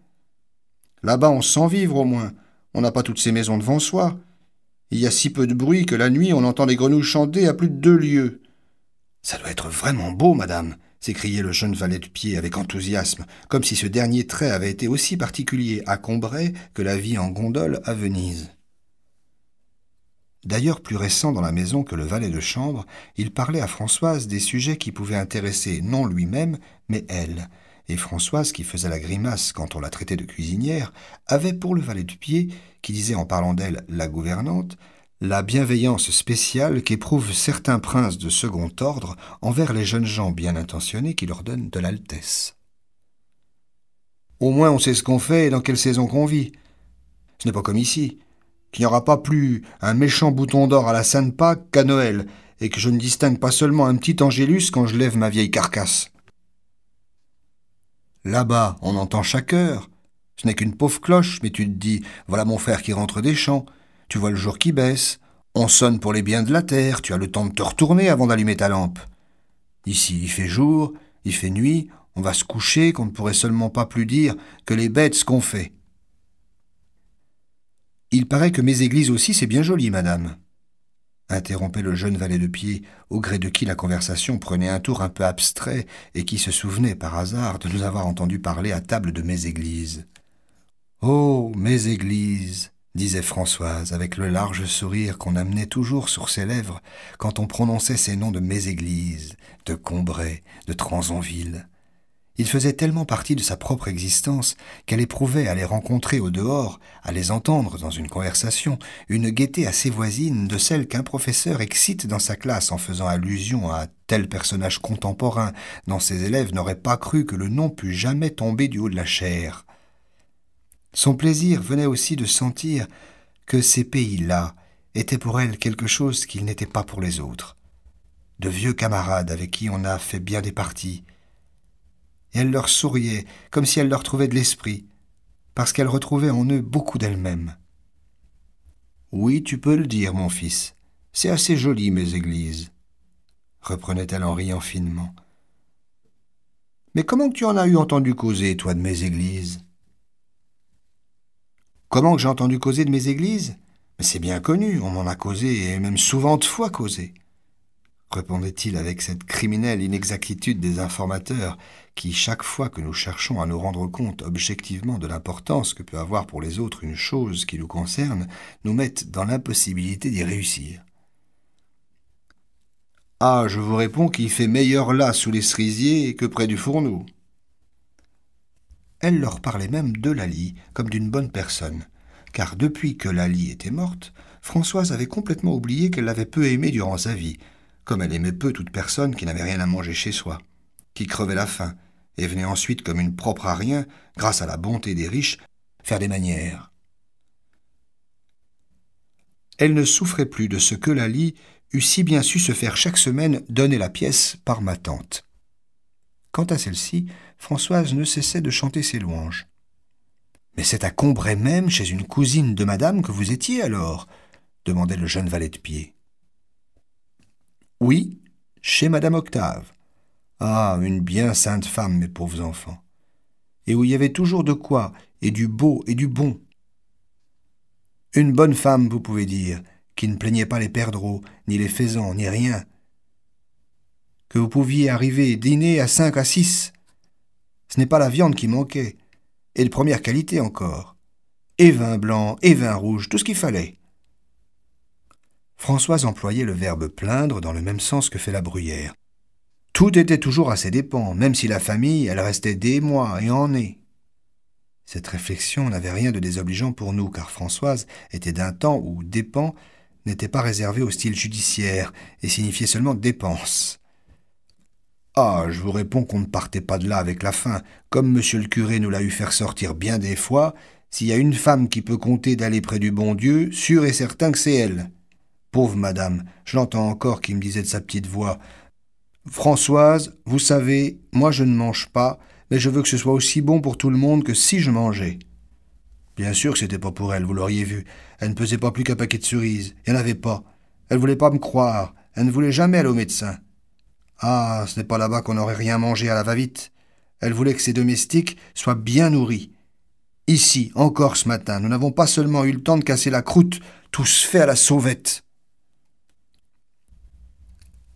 Là-bas, on sent vivre au moins. On n'a pas toutes ces maisons devant soi. Il y a si peu de bruit que la nuit, on entend les grenouilles chanter à plus de deux lieues. Ça doit être vraiment beau, madame, s'écriait le jeune valet de pied avec enthousiasme, comme si ce dernier trait avait été aussi particulier à Combray que la vie en gondole à Venise. D'ailleurs plus récent dans la maison que le valet de chambre, il parlait à Françoise des sujets qui pouvaient intéresser non lui-même, mais elle, et Françoise, qui faisait la grimace quand on la traitait de cuisinière, avait pour le valet de pied, qui disait en parlant d'elle la gouvernante, la bienveillance spéciale qu'éprouvent certains princes de second ordre envers les jeunes gens bien intentionnés qui leur donnent de l'altesse. Au moins on sait ce qu'on fait et dans quelle saison qu'on vit. Ce n'est pas comme ici, qu'il n'y aura pas plus un méchant bouton d'or à la Sainte-Pâque qu'à Noël, et que je ne distingue pas seulement un petit angélus quand je lève ma vieille carcasse. Là-bas, on entend chaque heure. Ce n'est qu'une pauvre cloche, mais tu te dis voilà mon frère qui rentre des champs. Tu vois le jour qui baisse. On sonne pour les biens de la terre. Tu as le temps de te retourner avant d'allumer ta lampe. Ici, il fait jour, il fait nuit. On va se coucher qu'on ne pourrait seulement pas plus dire que les bêtes ce qu'on fait. Il paraît que mes églises aussi, c'est bien joli, madame interrompait le jeune valet de pied, au gré de qui la conversation prenait un tour un peu abstrait et qui se souvenait par hasard de nous avoir entendu parler à table de mes églises. Oh, mes églises disait Françoise avec le large sourire qu'on amenait toujours sur ses lèvres quand on prononçait ces noms de mes églises, de Combray, de Transonville. Il faisait tellement partie de sa propre existence qu'elle éprouvait à les rencontrer au dehors, à les entendre dans une conversation, une gaieté assez voisine de celle qu'un professeur excite dans sa classe en faisant allusion à tel personnage contemporain dont ses élèves n'auraient pas cru que le nom pût jamais tomber du haut de la chair. Son plaisir venait aussi de sentir que ces pays-là étaient pour elle quelque chose qu'ils n'étaient pas pour les autres. De vieux camarades avec qui on a fait bien des parties, et elle leur souriait, comme si elle leur trouvait de l'esprit, parce qu'elle retrouvait en eux beaucoup d'elle-même. Oui, tu peux le dire, mon fils. C'est assez joli, mes églises, reprenait-elle en riant finement. Mais comment que tu en as eu entendu causer, toi, de mes églises Comment que j'ai entendu causer de mes églises Mais c'est bien connu, on m'en a causé, et même souvent de fois causé répondait-il avec cette criminelle inexactitude des informateurs qui, chaque fois que nous cherchons à nous rendre compte objectivement de l'importance que peut avoir pour les autres une chose qui nous concerne, nous mettent dans l'impossibilité d'y réussir. Ah, je vous réponds qu'il fait meilleur là sous les cerisiers que près du fourneau. Elle leur parlait même de Lalie, comme d'une bonne personne, car depuis que Lalie était morte, Françoise avait complètement oublié qu'elle l'avait peu aimée durant sa vie, comme elle aimait peu toute personne qui n'avait rien à manger chez soi, qui crevait la faim, et venait ensuite comme une propre à rien, grâce à la bonté des riches, faire des manières. Elle ne souffrait plus de ce que Lali eût si bien su se faire chaque semaine donner la pièce par ma tante. Quant à celle-ci, Françoise ne cessait de chanter ses louanges. Mais c'est à Combray même, chez une cousine de madame, que vous étiez alors demandait le jeune valet de pied. Oui, chez madame Octave. Ah. Une bien sainte femme, mes pauvres enfants. Et où il y avait toujours de quoi, et du beau et du bon. Une bonne femme, vous pouvez dire, qui ne plaignait pas les perdreaux, ni les faisans, ni rien. Que vous pouviez arriver dîner à cinq à six. Ce n'est pas la viande qui manquait, et de première qualité encore. Et vin blanc, et vin rouge, tout ce qu'il fallait. Françoise employait le verbe plaindre dans le même sens que fait la bruyère. Tout était toujours à ses dépens, même si la famille, elle restait des mois et en est. Cette réflexion n'avait rien de désobligeant pour nous, car Françoise était d'un temps où dépens n'était pas réservé au style judiciaire et signifiait seulement dépense. Ah, je vous réponds qu'on ne partait pas de là avec la faim. Comme monsieur le curé nous l'a eu faire sortir bien des fois, s'il y a une femme qui peut compter d'aller près du bon Dieu, sûr et certain que c'est elle. Pauvre madame, je l'entends encore qui me disait de sa petite voix. Françoise, vous savez, moi je ne mange pas, mais je veux que ce soit aussi bon pour tout le monde que si je mangeais. Bien sûr que c'était pas pour elle, vous l'auriez vu. Elle ne pesait pas plus qu'un paquet de cerises. Il n'y en avait pas. Elle voulait pas me croire. Elle ne voulait jamais aller au médecin. Ah, ce n'est pas là-bas qu'on n'aurait rien mangé à la va-vite. Elle voulait que ses domestiques soient bien nourris. Ici, encore ce matin, nous n'avons pas seulement eu le temps de casser la croûte, tout se fait à la sauvette.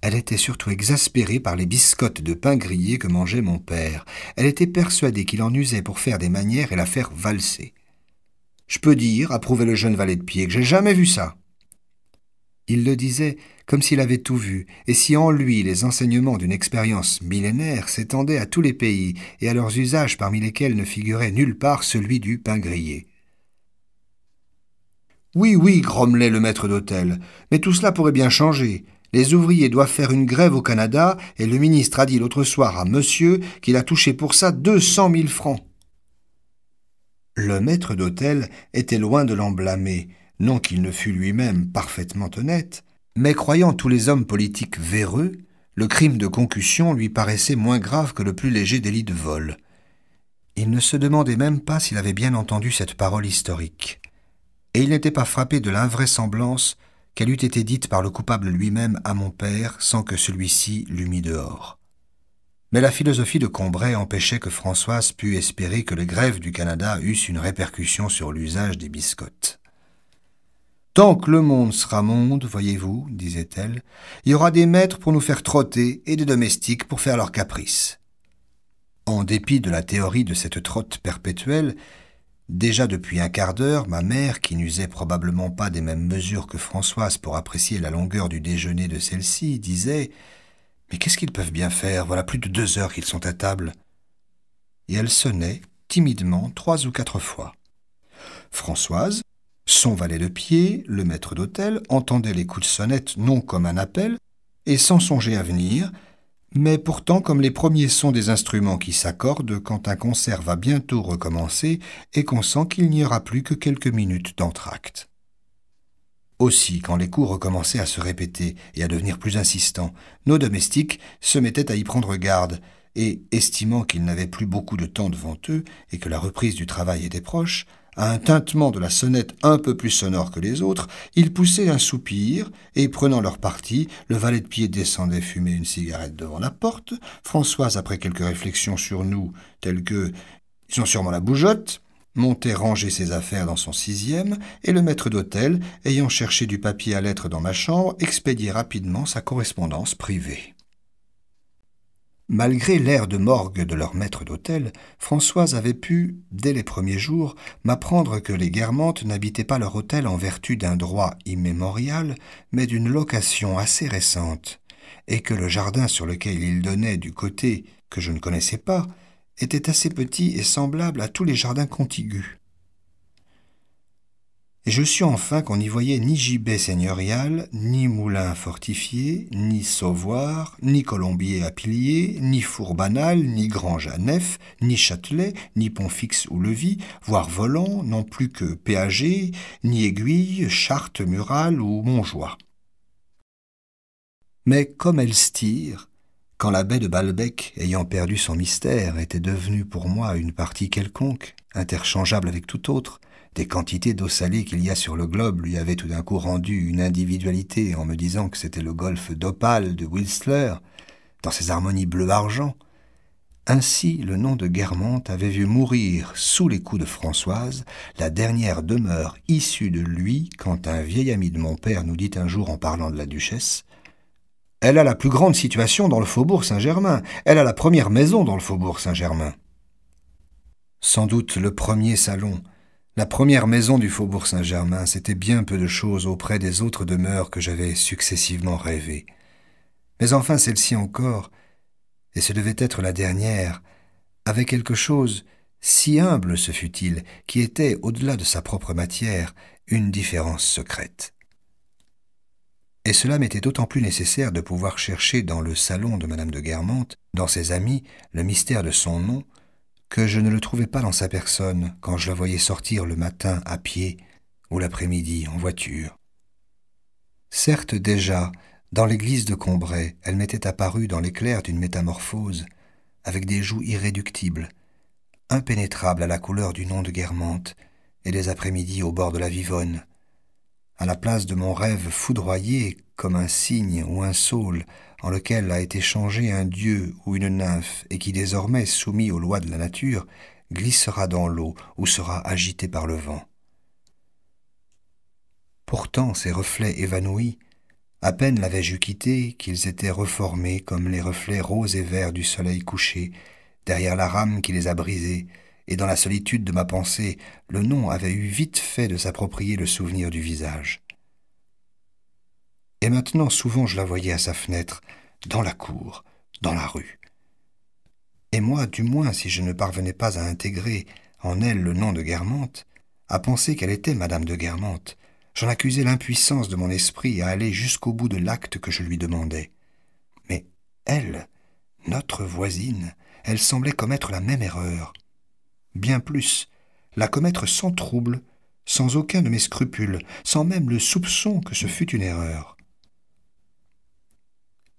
Elle était surtout exaspérée par les biscottes de pain grillé que mangeait mon père. Elle était persuadée qu'il en usait pour faire des manières et la faire valser. Je peux dire, approuvait le jeune valet de pied, que j'ai jamais vu ça. Il le disait comme s'il avait tout vu, et si en lui les enseignements d'une expérience millénaire s'étendaient à tous les pays et à leurs usages parmi lesquels ne figurait nulle part celui du pain grillé. Oui, oui, grommelait le maître d'hôtel, mais tout cela pourrait bien changer. Les ouvriers doivent faire une grève au Canada et le ministre a dit l'autre soir à monsieur qu'il a touché pour ça cent mille francs. Le maître d'hôtel était loin de l'en blâmer, non qu'il ne fût lui-même parfaitement honnête, mais croyant tous les hommes politiques véreux, le crime de concussion lui paraissait moins grave que le plus léger délit de vol. Il ne se demandait même pas s'il avait bien entendu cette parole historique. Et il n'était pas frappé de l'invraisemblance qu'elle eût été dite par le coupable lui-même à mon père sans que celui-ci l'eût mis dehors. Mais la philosophie de Combray empêchait que Françoise pût espérer que les grèves du Canada eussent une répercussion sur l'usage des biscottes. Tant que le monde sera monde, voyez-vous, disait-elle, il y aura des maîtres pour nous faire trotter et des domestiques pour faire leurs caprices. En dépit de la théorie de cette trotte perpétuelle, Déjà depuis un quart d'heure, ma mère, qui n'usait probablement pas des mêmes mesures que Françoise pour apprécier la longueur du déjeuner de celle-ci, disait Mais qu'est-ce qu'ils peuvent bien faire Voilà plus de deux heures qu'ils sont à table. Et elle sonnait, timidement, trois ou quatre fois. Françoise, son valet de pied, le maître d'hôtel, entendait les coups de sonnette non comme un appel, et sans songer à venir, mais pourtant comme les premiers sons des instruments qui s'accordent quand un concert va bientôt recommencer et qu'on sent qu'il n'y aura plus que quelques minutes d'entracte. Aussi, quand les coups recommençaient à se répéter et à devenir plus insistants, nos domestiques se mettaient à y prendre garde, et, estimant qu'ils n'avaient plus beaucoup de temps devant eux et que la reprise du travail était proche, à un tintement de la sonnette un peu plus sonore que les autres, ils poussaient un soupir, et prenant leur parti, le valet de pied descendait fumer une cigarette devant la porte, Françoise, après quelques réflexions sur nous, telles que « ils ont sûrement la bougeotte », montait ranger ses affaires dans son sixième, et le maître d'hôtel, ayant cherché du papier à lettres dans ma chambre, expédiait rapidement sa correspondance privée. Malgré l'air de morgue de leur maître d'hôtel, Françoise avait pu, dès les premiers jours, m'apprendre que les Guermantes n'habitaient pas leur hôtel en vertu d'un droit immémorial, mais d'une location assez récente, et que le jardin sur lequel ils donnaient du côté que je ne connaissais pas était assez petit et semblable à tous les jardins contigus et je suis enfin qu'on n'y voyait ni gibet seigneurial, ni moulin fortifié, ni sauvoir, ni colombier à piliers, ni four banal, ni grange à nef, ni châtelet, ni pont fixe ou levis, voire volant, non plus que péager, ni aiguille, charte murale ou montjoie. Mais comme Elstir, quand la baie de Balbec, ayant perdu son mystère, était devenue pour moi une partie quelconque, interchangeable avec tout autre, des quantités d'eau salée qu'il y a sur le globe lui avaient tout d'un coup rendu une individualité en me disant que c'était le golfe d'Opale de Whistler, dans ses harmonies bleu-argent. Ainsi, le nom de Guermantes avait vu mourir, sous les coups de Françoise, la dernière demeure issue de lui quand un vieil ami de mon père nous dit un jour en parlant de la duchesse Elle a la plus grande situation dans le faubourg Saint-Germain, elle a la première maison dans le faubourg Saint-Germain. Sans doute le premier salon, la première maison du faubourg Saint-Germain, c'était bien peu de chose auprès des autres demeures que j'avais successivement rêvées. Mais enfin celle-ci encore, et ce devait être la dernière, avait quelque chose, si humble ce fut-il, qui était, au-delà de sa propre matière, une différence secrète. Et cela m'était d'autant plus nécessaire de pouvoir chercher dans le salon de Madame de Guermantes, dans ses amis, le mystère de son nom, que je ne le trouvais pas dans sa personne quand je la voyais sortir le matin à pied ou l'après-midi en voiture. Certes déjà, dans l'église de Combray, elle m'était apparue dans l'éclair d'une métamorphose, avec des joues irréductibles, impénétrables à la couleur du nom de Guermantes, et des après-midi au bord de la Vivonne. À la place de mon rêve foudroyé comme un cygne ou un saule en lequel a été changé un dieu ou une nymphe, et qui désormais, soumis aux lois de la nature, glissera dans l'eau ou sera agité par le vent. Pourtant ces reflets évanouis, à peine l'avais-je quitté qu'ils étaient reformés comme les reflets roses et verts du soleil couché, derrière la rame qui les a brisés, et dans la solitude de ma pensée, le nom avait eu vite fait de s'approprier le souvenir du visage et maintenant souvent je la voyais à sa fenêtre, dans la cour, dans la rue. Et moi, du moins, si je ne parvenais pas à intégrer en elle le nom de Guermantes, à penser qu'elle était Madame de Guermantes, j'en accusais l'impuissance de mon esprit à aller jusqu'au bout de l'acte que je lui demandais. Mais elle, notre voisine, elle semblait commettre la même erreur. Bien plus, la commettre sans trouble, sans aucun de mes scrupules, sans même le soupçon que ce fût une erreur.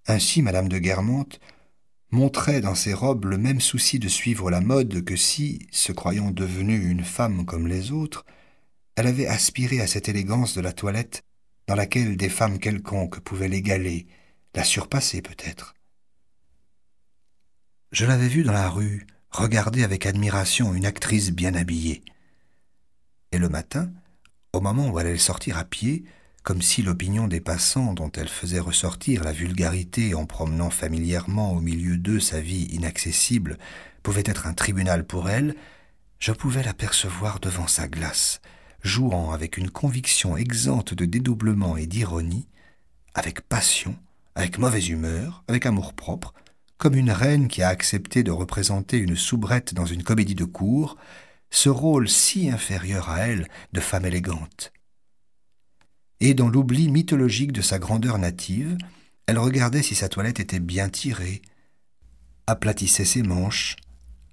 Ainsi, Madame de Guermantes montrait dans ses robes le même souci de suivre la mode que si, se croyant devenue une femme comme les autres, elle avait aspiré à cette élégance de la toilette dans laquelle des femmes quelconques pouvaient l'égaler, la surpasser peut-être. Je l'avais vue dans la rue, regarder avec admiration une actrice bien habillée. Et le matin, au moment où elle allait sortir à pied, comme si l'opinion des passants dont elle faisait ressortir la vulgarité en promenant familièrement au milieu d'eux sa vie inaccessible pouvait être un tribunal pour elle, je pouvais l'apercevoir devant sa glace, jouant avec une conviction exempte de dédoublement et d'ironie, avec passion, avec mauvaise humeur, avec amour-propre, comme une reine qui a accepté de représenter une soubrette dans une comédie de cour, ce rôle si inférieur à elle de femme élégante et dans l'oubli mythologique de sa grandeur native, elle regardait si sa toilette était bien tirée, aplatissait ses manches,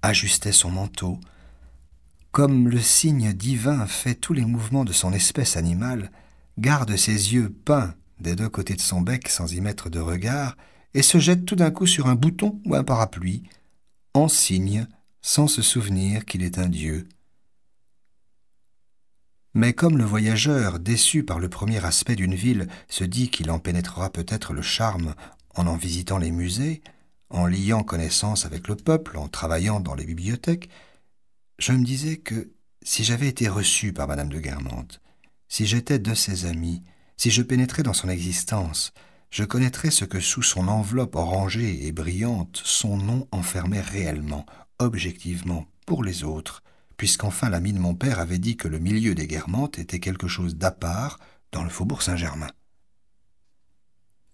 ajustait son manteau. Comme le signe divin fait tous les mouvements de son espèce animale, garde ses yeux peints des deux côtés de son bec sans y mettre de regard, et se jette tout d'un coup sur un bouton ou un parapluie, en signe, sans se souvenir qu'il est un dieu. Mais comme le voyageur, déçu par le premier aspect d'une ville, se dit qu'il en pénétrera peut-être le charme en en visitant les musées, en liant connaissance avec le peuple, en travaillant dans les bibliothèques, je me disais que si j'avais été reçu par Madame de Guermantes, si j'étais de ses amis, si je pénétrais dans son existence, je connaîtrais ce que sous son enveloppe orangée et brillante son nom enfermait réellement, objectivement, pour les autres, puisqu'enfin l'ami de mon père avait dit que le milieu des Guermantes était quelque chose d'à part dans le faubourg Saint-Germain.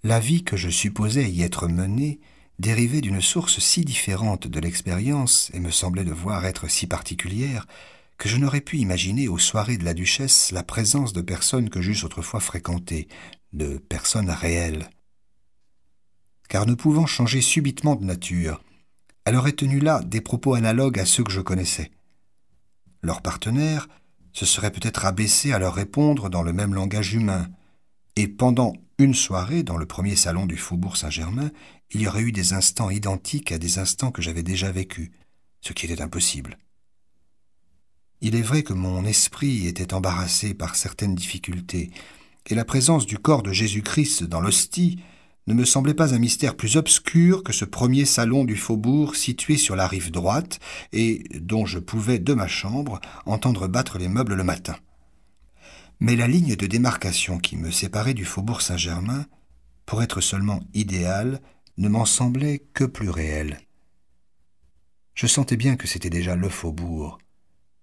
La vie que je supposais y être menée dérivait d'une source si différente de l'expérience et me semblait devoir être si particulière que je n'aurais pu imaginer aux soirées de la duchesse la présence de personnes que j'eusse autrefois fréquentées, de personnes réelles. Car ne pouvant changer subitement de nature, elle aurait tenu là des propos analogues à ceux que je connaissais leur partenaire, se serait peut-être abaissé à leur répondre dans le même langage humain, et pendant une soirée dans le premier salon du faubourg Saint-Germain, il y aurait eu des instants identiques à des instants que j'avais déjà vécus, ce qui était impossible. Il est vrai que mon esprit était embarrassé par certaines difficultés, et la présence du corps de Jésus-Christ dans l'hostie ne me semblait pas un mystère plus obscur que ce premier salon du faubourg situé sur la rive droite et dont je pouvais, de ma chambre, entendre battre les meubles le matin. Mais la ligne de démarcation qui me séparait du faubourg Saint-Germain, pour être seulement idéale, ne m'en semblait que plus réelle. Je sentais bien que c'était déjà le faubourg,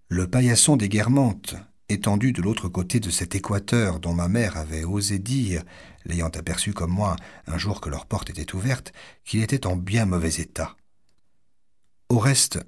le paillasson des Guermantes, étendu de l'autre côté de cet équateur dont ma mère avait osé dire, l'ayant aperçu comme moi un jour que leur porte était ouverte, qu'il était en bien mauvais état. Au reste,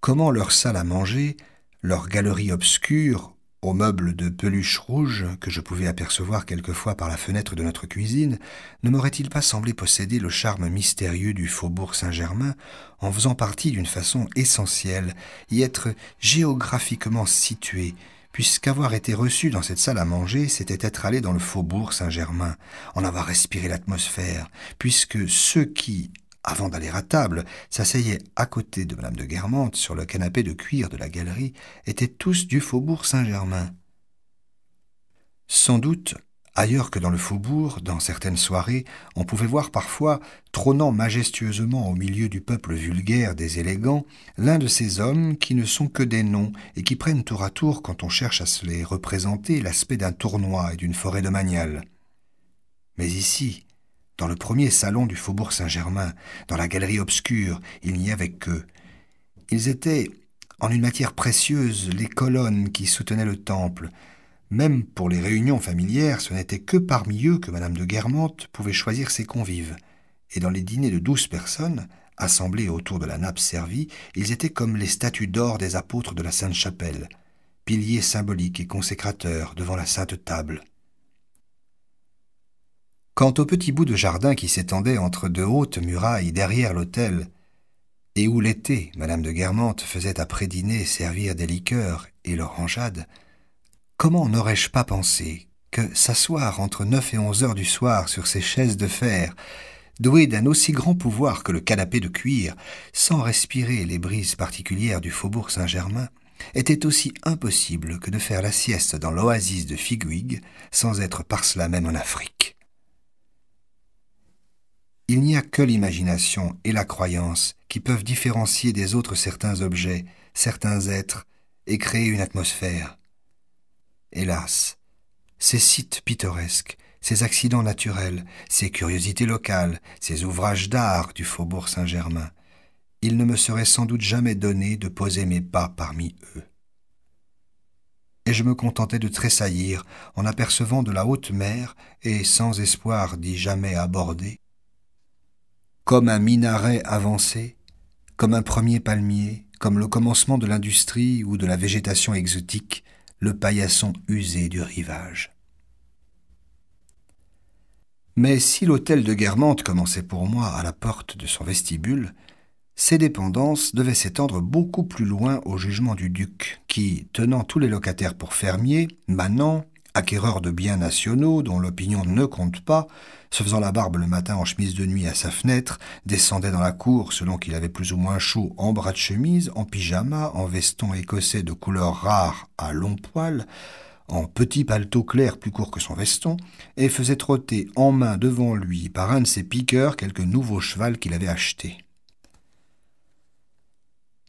comment leur salle à manger, leur galerie obscure, aux meubles de peluche rouge que je pouvais apercevoir quelquefois par la fenêtre de notre cuisine, ne m'aurait-il pas semblé posséder le charme mystérieux du faubourg Saint-Germain en faisant partie d'une façon essentielle, y être géographiquement situé, puisqu'avoir été reçu dans cette salle à manger, c'était être allé dans le faubourg Saint-Germain, en avoir respiré l'atmosphère, puisque ceux qui, avant d'aller à table, s'asseyaient à côté de Madame de Guermantes sur le canapé de cuir de la galerie, étaient tous du faubourg Saint-Germain. Sans doute, Ailleurs que dans le faubourg, dans certaines soirées, on pouvait voir parfois, trônant majestueusement au milieu du peuple vulgaire des élégants, l'un de ces hommes qui ne sont que des noms et qui prennent tour à tour, quand on cherche à se les représenter, l'aspect d'un tournoi et d'une forêt de manial. Mais ici, dans le premier salon du faubourg Saint-Germain, dans la galerie obscure, il n'y avait qu'eux. Ils étaient, en une matière précieuse, les colonnes qui soutenaient le temple, même pour les réunions familières, ce n'était que parmi eux que Madame de Guermantes pouvait choisir ses convives, et dans les dîners de douze personnes, assemblées autour de la nappe servie, ils étaient comme les statues d'or des apôtres de la Sainte-Chapelle, piliers symboliques et consécrateurs devant la Sainte Table. Quant au petit bout de jardin qui s'étendait entre deux hautes murailles derrière l'hôtel, et où l'été, Madame de Guermantes faisait après dîner servir des liqueurs et l'orangeade, Comment n'aurais-je pas pensé que s'asseoir entre 9 et 11 heures du soir sur ces chaises de fer, douées d'un aussi grand pouvoir que le canapé de cuir, sans respirer les brises particulières du faubourg Saint-Germain, était aussi impossible que de faire la sieste dans l'oasis de Figuig sans être par cela même en Afrique. Il n'y a que l'imagination et la croyance qui peuvent différencier des autres certains objets, certains êtres, et créer une atmosphère. Hélas, ces sites pittoresques, ces accidents naturels, ces curiosités locales, ces ouvrages d'art du faubourg Saint-Germain, il ne me serait sans doute jamais donné de poser mes pas parmi eux. Et je me contentais de tressaillir en apercevant de la haute mer, et sans espoir d'y jamais aborder, comme un minaret avancé, comme un premier palmier, comme le commencement de l'industrie ou de la végétation exotique, le paillasson usé du rivage. Mais si l'hôtel de Guermantes commençait pour moi à la porte de son vestibule, ses dépendances devaient s'étendre beaucoup plus loin au jugement du duc, qui, tenant tous les locataires pour fermiers, manant, acquéreur de biens nationaux dont l'opinion ne compte pas, se faisant la barbe le matin en chemise de nuit à sa fenêtre, descendait dans la cour selon qu'il avait plus ou moins chaud en bras de chemise, en pyjama, en veston écossais de couleur rare à long poil, en petit paletot clair plus court que son veston, et faisait trotter en main devant lui par un de ses piqueurs quelques nouveaux cheval qu'il avait acheté.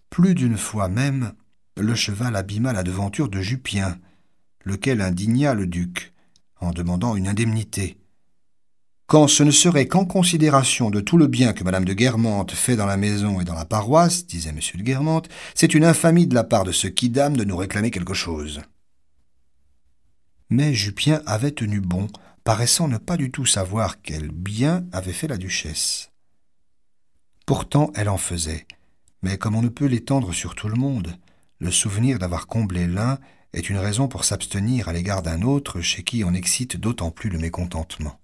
Plus d'une fois même, le cheval abîma la devanture de Jupien, lequel indigna le duc en demandant une indemnité. Quand ce ne serait qu'en considération de tout le bien que Madame de Guermantes fait dans la maison et dans la paroisse, disait M. de Guermantes, c'est une infamie de la part de ce qui dame de nous réclamer quelque chose. Mais Jupien avait tenu bon, paraissant ne pas du tout savoir quel bien avait fait la duchesse. Pourtant, elle en faisait, mais comme on ne peut l'étendre sur tout le monde, le souvenir d'avoir comblé l'un est une raison pour s'abstenir à l'égard d'un autre chez qui on excite d'autant plus le mécontentement.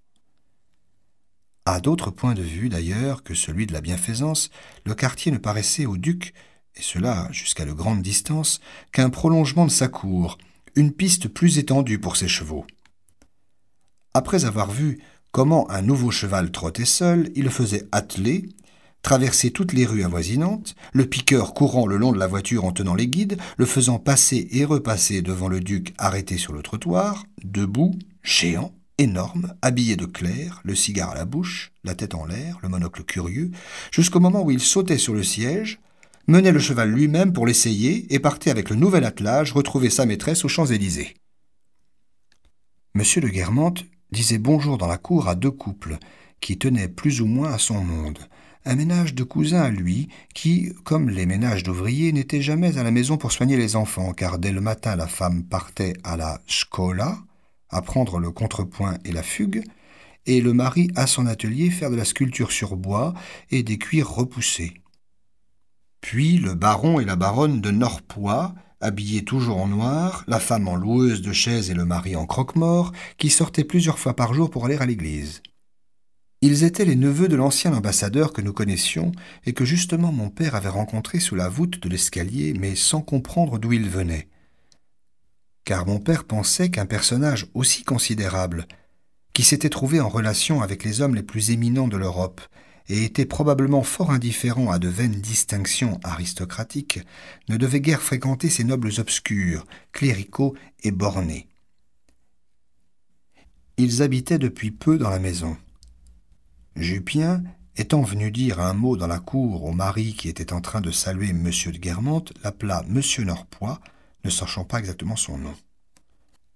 À d'autres points de vue, d'ailleurs, que celui de la bienfaisance, le quartier ne paraissait au duc, et cela jusqu'à de grandes distances, qu'un prolongement de sa cour, une piste plus étendue pour ses chevaux. Après avoir vu comment un nouveau cheval trottait seul, il le faisait atteler, traverser toutes les rues avoisinantes, le piqueur courant le long de la voiture en tenant les guides, le faisant passer et repasser devant le duc arrêté sur le trottoir, debout, géant, énorme, habillé de clair, le cigare à la bouche, la tête en l'air, le monocle curieux, jusqu'au moment où il sautait sur le siège, menait le cheval lui-même pour l'essayer et partait avec le nouvel attelage retrouver sa maîtresse aux Champs-Élysées. Monsieur de Guermantes disait bonjour dans la cour à deux couples qui tenaient plus ou moins à son monde un ménage de cousins à lui, qui, comme les ménages d'ouvriers, n'était jamais à la maison pour soigner les enfants, car dès le matin la femme partait à la scola, apprendre le contrepoint et la fugue, et le mari à son atelier faire de la sculpture sur bois et des cuirs repoussés. Puis le baron et la baronne de Norpois, habillés toujours en noir, la femme en loueuse de chaise et le mari en croque-mort, qui sortaient plusieurs fois par jour pour aller à l'église. Ils étaient les neveux de l'ancien ambassadeur que nous connaissions et que justement mon père avait rencontré sous la voûte de l'escalier, mais sans comprendre d'où il venait. Car mon père pensait qu'un personnage aussi considérable, qui s'était trouvé en relation avec les hommes les plus éminents de l'Europe, et était probablement fort indifférent à de vaines distinctions aristocratiques, ne devait guère fréquenter ces nobles obscurs, cléricaux et bornés. Ils habitaient depuis peu dans la maison. Jupien, étant venu dire un mot dans la cour au mari qui était en train de saluer M. de Guermantes, l'appela M. Norpois, ne sachant pas exactement son nom.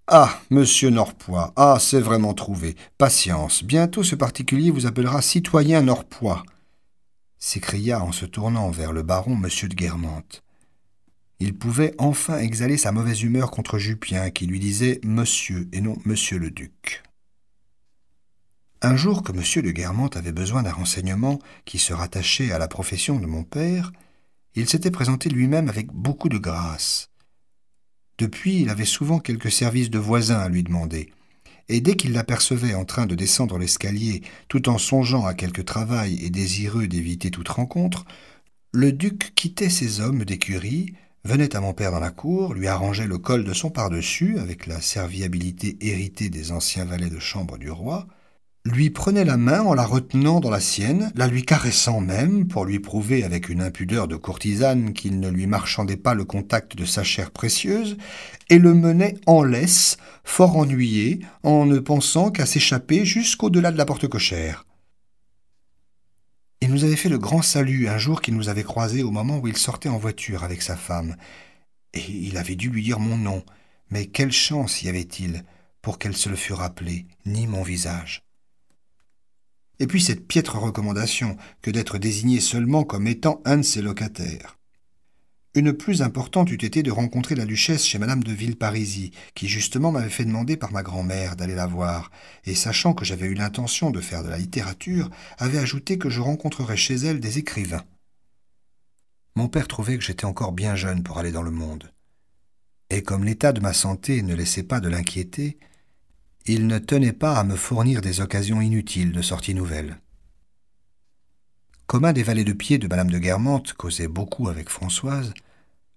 Ah, monsieur Norpois, ah, c'est vraiment trouvé. Patience, bientôt ce particulier vous appellera citoyen Norpois, s'écria en se tournant vers le baron M. de Guermantes. Il pouvait enfin exhaler sa mauvaise humeur contre Jupien, qui lui disait monsieur et non monsieur le duc. Un jour que M. de Guermantes avait besoin d'un renseignement qui se rattachait à la profession de mon père, il s'était présenté lui-même avec beaucoup de grâce. Depuis, il avait souvent quelques services de voisin à lui demander, et dès qu'il l'apercevait en train de descendre l'escalier tout en songeant à quelque travail et désireux d'éviter toute rencontre, le duc quittait ses hommes d'écurie, venait à mon père dans la cour, lui arrangeait le col de son pardessus avec la serviabilité héritée des anciens valets de chambre du roi, lui prenait la main en la retenant dans la sienne, la lui caressant même, pour lui prouver avec une impudeur de courtisane qu'il ne lui marchandait pas le contact de sa chair précieuse, et le menait en laisse, fort ennuyé, en ne pensant qu'à s'échapper jusqu'au-delà de la porte cochère. Il nous avait fait le grand salut un jour qu'il nous avait croisés au moment où il sortait en voiture avec sa femme, et il avait dû lui dire mon nom, mais quelle chance y avait-il pour qu'elle se le fût rappelé, ni mon visage. Et puis cette piètre recommandation que d'être désigné seulement comme étant un de ses locataires. Une plus importante eût été de rencontrer la duchesse chez madame de Villeparisis, qui justement m'avait fait demander par ma grand-mère d'aller la voir, et sachant que j'avais eu l'intention de faire de la littérature, avait ajouté que je rencontrerais chez elle des écrivains. Mon père trouvait que j'étais encore bien jeune pour aller dans le monde. Et comme l'état de ma santé ne laissait pas de l'inquiéter, il ne tenait pas à me fournir des occasions inutiles de sorties nouvelles. Comme un des valets de pied de Madame de Guermantes causait beaucoup avec Françoise,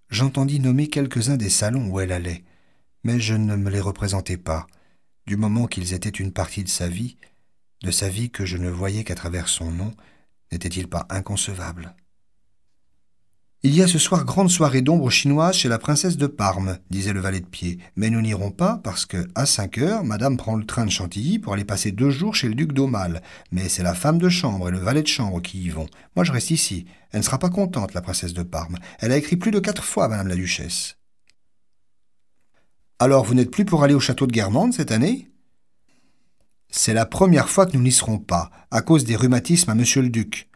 j'entendis nommer quelques-uns des salons où elle allait, mais je ne me les représentais pas, du moment qu'ils étaient une partie de sa vie, de sa vie que je ne voyais qu'à travers son nom, n'était-il pas inconcevable il y a ce soir grande soirée d'ombre chinoise chez la princesse de Parme, disait le valet de pied, mais nous n'irons pas parce que, à 5 heures, madame prend le train de Chantilly pour aller passer deux jours chez le duc d'Aumale. Mais c'est la femme de chambre et le valet de chambre qui y vont. Moi, je reste ici. Elle ne sera pas contente, la princesse de Parme. Elle a écrit plus de quatre fois, madame la duchesse. Alors, vous n'êtes plus pour aller au château de Guermande, cette année C'est la première fois que nous n'y serons pas, à cause des rhumatismes à monsieur le duc.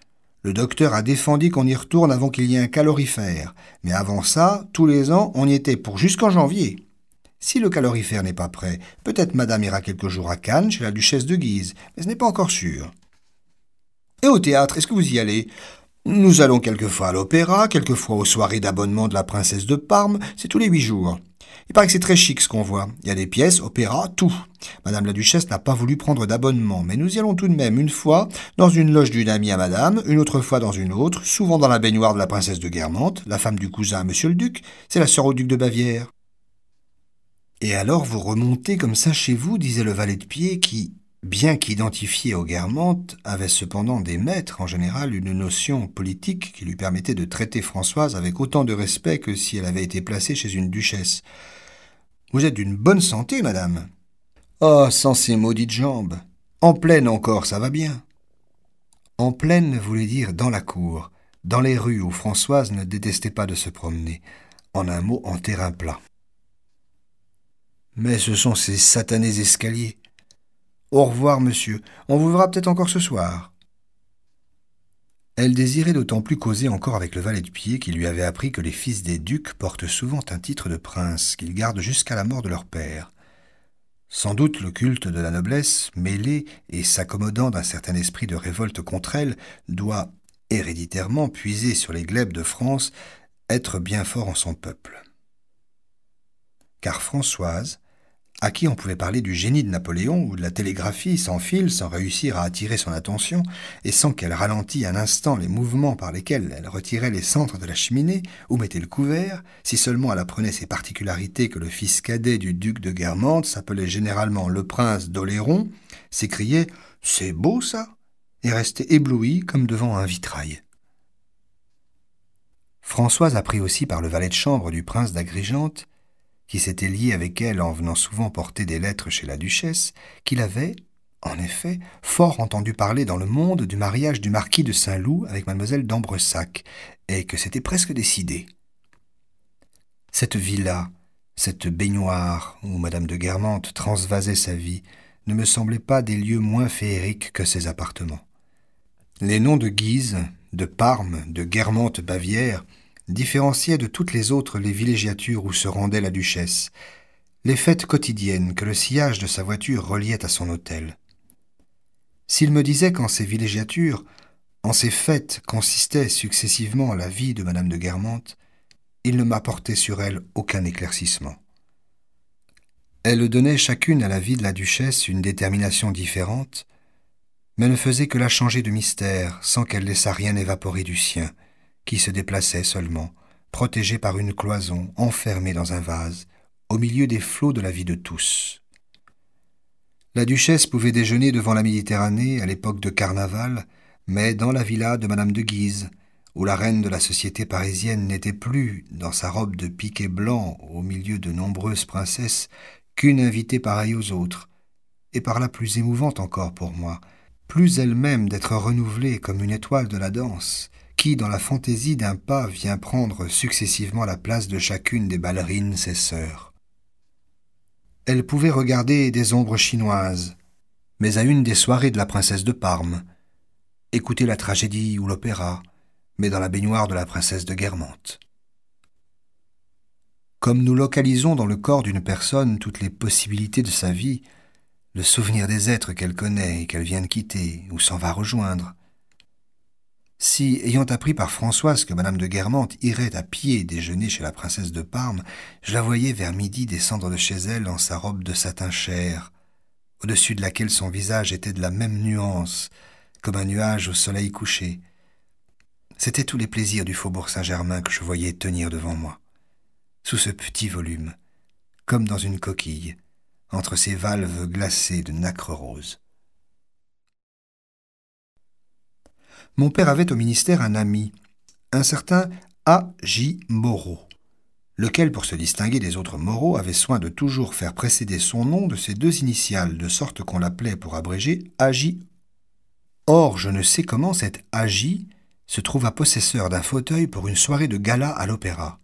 Le docteur a défendu qu'on y retourne avant qu'il y ait un calorifère. Mais avant ça, tous les ans, on y était pour jusqu'en janvier. Si le calorifère n'est pas prêt, peut-être madame ira quelques jours à Cannes chez la duchesse de Guise, mais ce n'est pas encore sûr. Et au théâtre, est-ce que vous y allez Nous allons quelquefois à l'opéra, quelquefois aux soirées d'abonnement de la princesse de Parme, c'est tous les huit jours. Il paraît que c'est très chic ce qu'on voit. Il y a des pièces, opéra, tout. Madame la Duchesse n'a pas voulu prendre d'abonnement, mais nous y allons tout de même une fois dans une loge d'une amie à Madame, une autre fois dans une autre, souvent dans la baignoire de la princesse de Guermantes, la femme du cousin à Monsieur le Duc, c'est la sœur au Duc de Bavière. Et alors vous remontez comme ça chez vous, disait le valet de pied, qui, bien qu'identifié aux Guermantes, avait cependant des maîtres en général une notion politique qui lui permettait de traiter Françoise avec autant de respect que si elle avait été placée chez une duchesse. Vous êtes d'une bonne santé, madame. Oh, sans ces maudites jambes. En pleine encore, ça va bien. En pleine voulait dire dans la cour, dans les rues où Françoise ne détestait pas de se promener, en un mot en terrain plat. Mais ce sont ces satanés escaliers. Au revoir, monsieur. On vous verra peut-être encore ce soir. Elle désirait d'autant plus causer encore avec le valet de pied qui lui avait appris que les fils des ducs portent souvent un titre de prince qu'ils gardent jusqu'à la mort de leur père. Sans doute le culte de la noblesse, mêlé et s'accommodant d'un certain esprit de révolte contre elle, doit, héréditairement puiser sur les glèbes de France, être bien fort en son peuple. Car Françoise, à qui on pouvait parler du génie de Napoléon ou de la télégraphie sans fil, sans réussir à attirer son attention, et sans qu'elle ralentît un instant les mouvements par lesquels elle retirait les centres de la cheminée ou mettait le couvert, si seulement elle apprenait ces particularités que le fils cadet du duc de Guermantes s'appelait généralement le prince d'Oléron, s'écriait « C'est beau ça !» et restait ébloui comme devant un vitrail. Françoise apprit aussi par le valet de chambre du prince d'Agrigente qui s'était lié avec elle en venant souvent porter des lettres chez la duchesse, qu'il avait, en effet, fort entendu parler dans le monde du mariage du marquis de Saint-Loup avec mademoiselle d'Ambresac, et que c'était presque décidé. Cette villa, cette baignoire où madame de Guermantes transvasait sa vie, ne me semblait pas des lieux moins féeriques que ses appartements. Les noms de Guise, de Parme, de Guermantes Bavière, différenciait de toutes les autres les villégiatures où se rendait la duchesse, les fêtes quotidiennes que le sillage de sa voiture reliait à son hôtel. S'il me disait qu'en ces villégiatures, en ces fêtes consistait successivement la vie de Madame de Guermantes, il ne m'apportait sur elle aucun éclaircissement. Elle donnait chacune à la vie de la duchesse une détermination différente, mais ne faisait que la changer de mystère sans qu'elle laissât rien évaporer du sien qui se déplaçait seulement, protégée par une cloison, enfermée dans un vase, au milieu des flots de la vie de tous. La duchesse pouvait déjeuner devant la Méditerranée à l'époque de carnaval, mais dans la villa de Madame de Guise, où la reine de la société parisienne n'était plus, dans sa robe de piquet blanc au milieu de nombreuses princesses, qu'une invitée pareille aux autres, et par là plus émouvante encore pour moi, plus elle-même d'être renouvelée comme une étoile de la danse, qui, dans la fantaisie d'un pas, vient prendre successivement la place de chacune des ballerines, ses sœurs. Elle pouvait regarder des ombres chinoises, mais à une des soirées de la princesse de Parme, écouter la tragédie ou l'opéra, mais dans la baignoire de la princesse de Guermantes. Comme nous localisons dans le corps d'une personne toutes les possibilités de sa vie, le souvenir des êtres qu'elle connaît et qu'elle vient de quitter ou s'en va rejoindre, si, ayant appris par Françoise que Madame de Guermantes irait à pied déjeuner chez la princesse de Parme, je la voyais vers midi descendre de chez elle en sa robe de satin chair, au-dessus de laquelle son visage était de la même nuance, comme un nuage au soleil couché. C'était tous les plaisirs du faubourg Saint-Germain que je voyais tenir devant moi, sous ce petit volume, comme dans une coquille, entre ces valves glacées de nacre rose. Mon père avait au ministère un ami, un certain A. J. Moreau, lequel, pour se distinguer des autres Moreau, avait soin de toujours faire précéder son nom de ses deux initiales, de sorte qu'on l'appelait, pour abréger, J. Or, je ne sais comment cet J. se trouva possesseur d'un fauteuil pour une soirée de gala à l'opéra.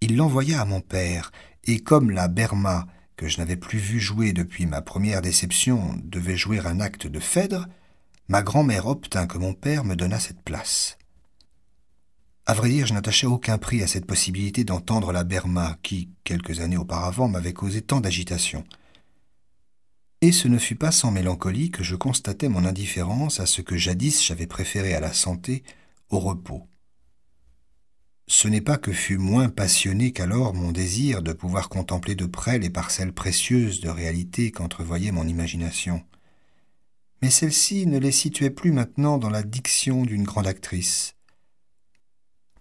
Il l'envoya à mon père, et comme la Berma, que je n'avais plus vu jouer depuis ma première déception, devait jouer un acte de Phèdre, ma grand-mère obtint que mon père me donnât cette place. À vrai dire, je n'attachais aucun prix à cette possibilité d'entendre la Berma qui, quelques années auparavant, m'avait causé tant d'agitation. Et ce ne fut pas sans mélancolie que je constatais mon indifférence à ce que jadis j'avais préféré à la santé, au repos. Ce n'est pas que fut moins passionné qu'alors mon désir de pouvoir contempler de près les parcelles précieuses de réalité qu'entrevoyait mon imagination mais celle-ci ne les situait plus maintenant dans la diction d'une grande actrice.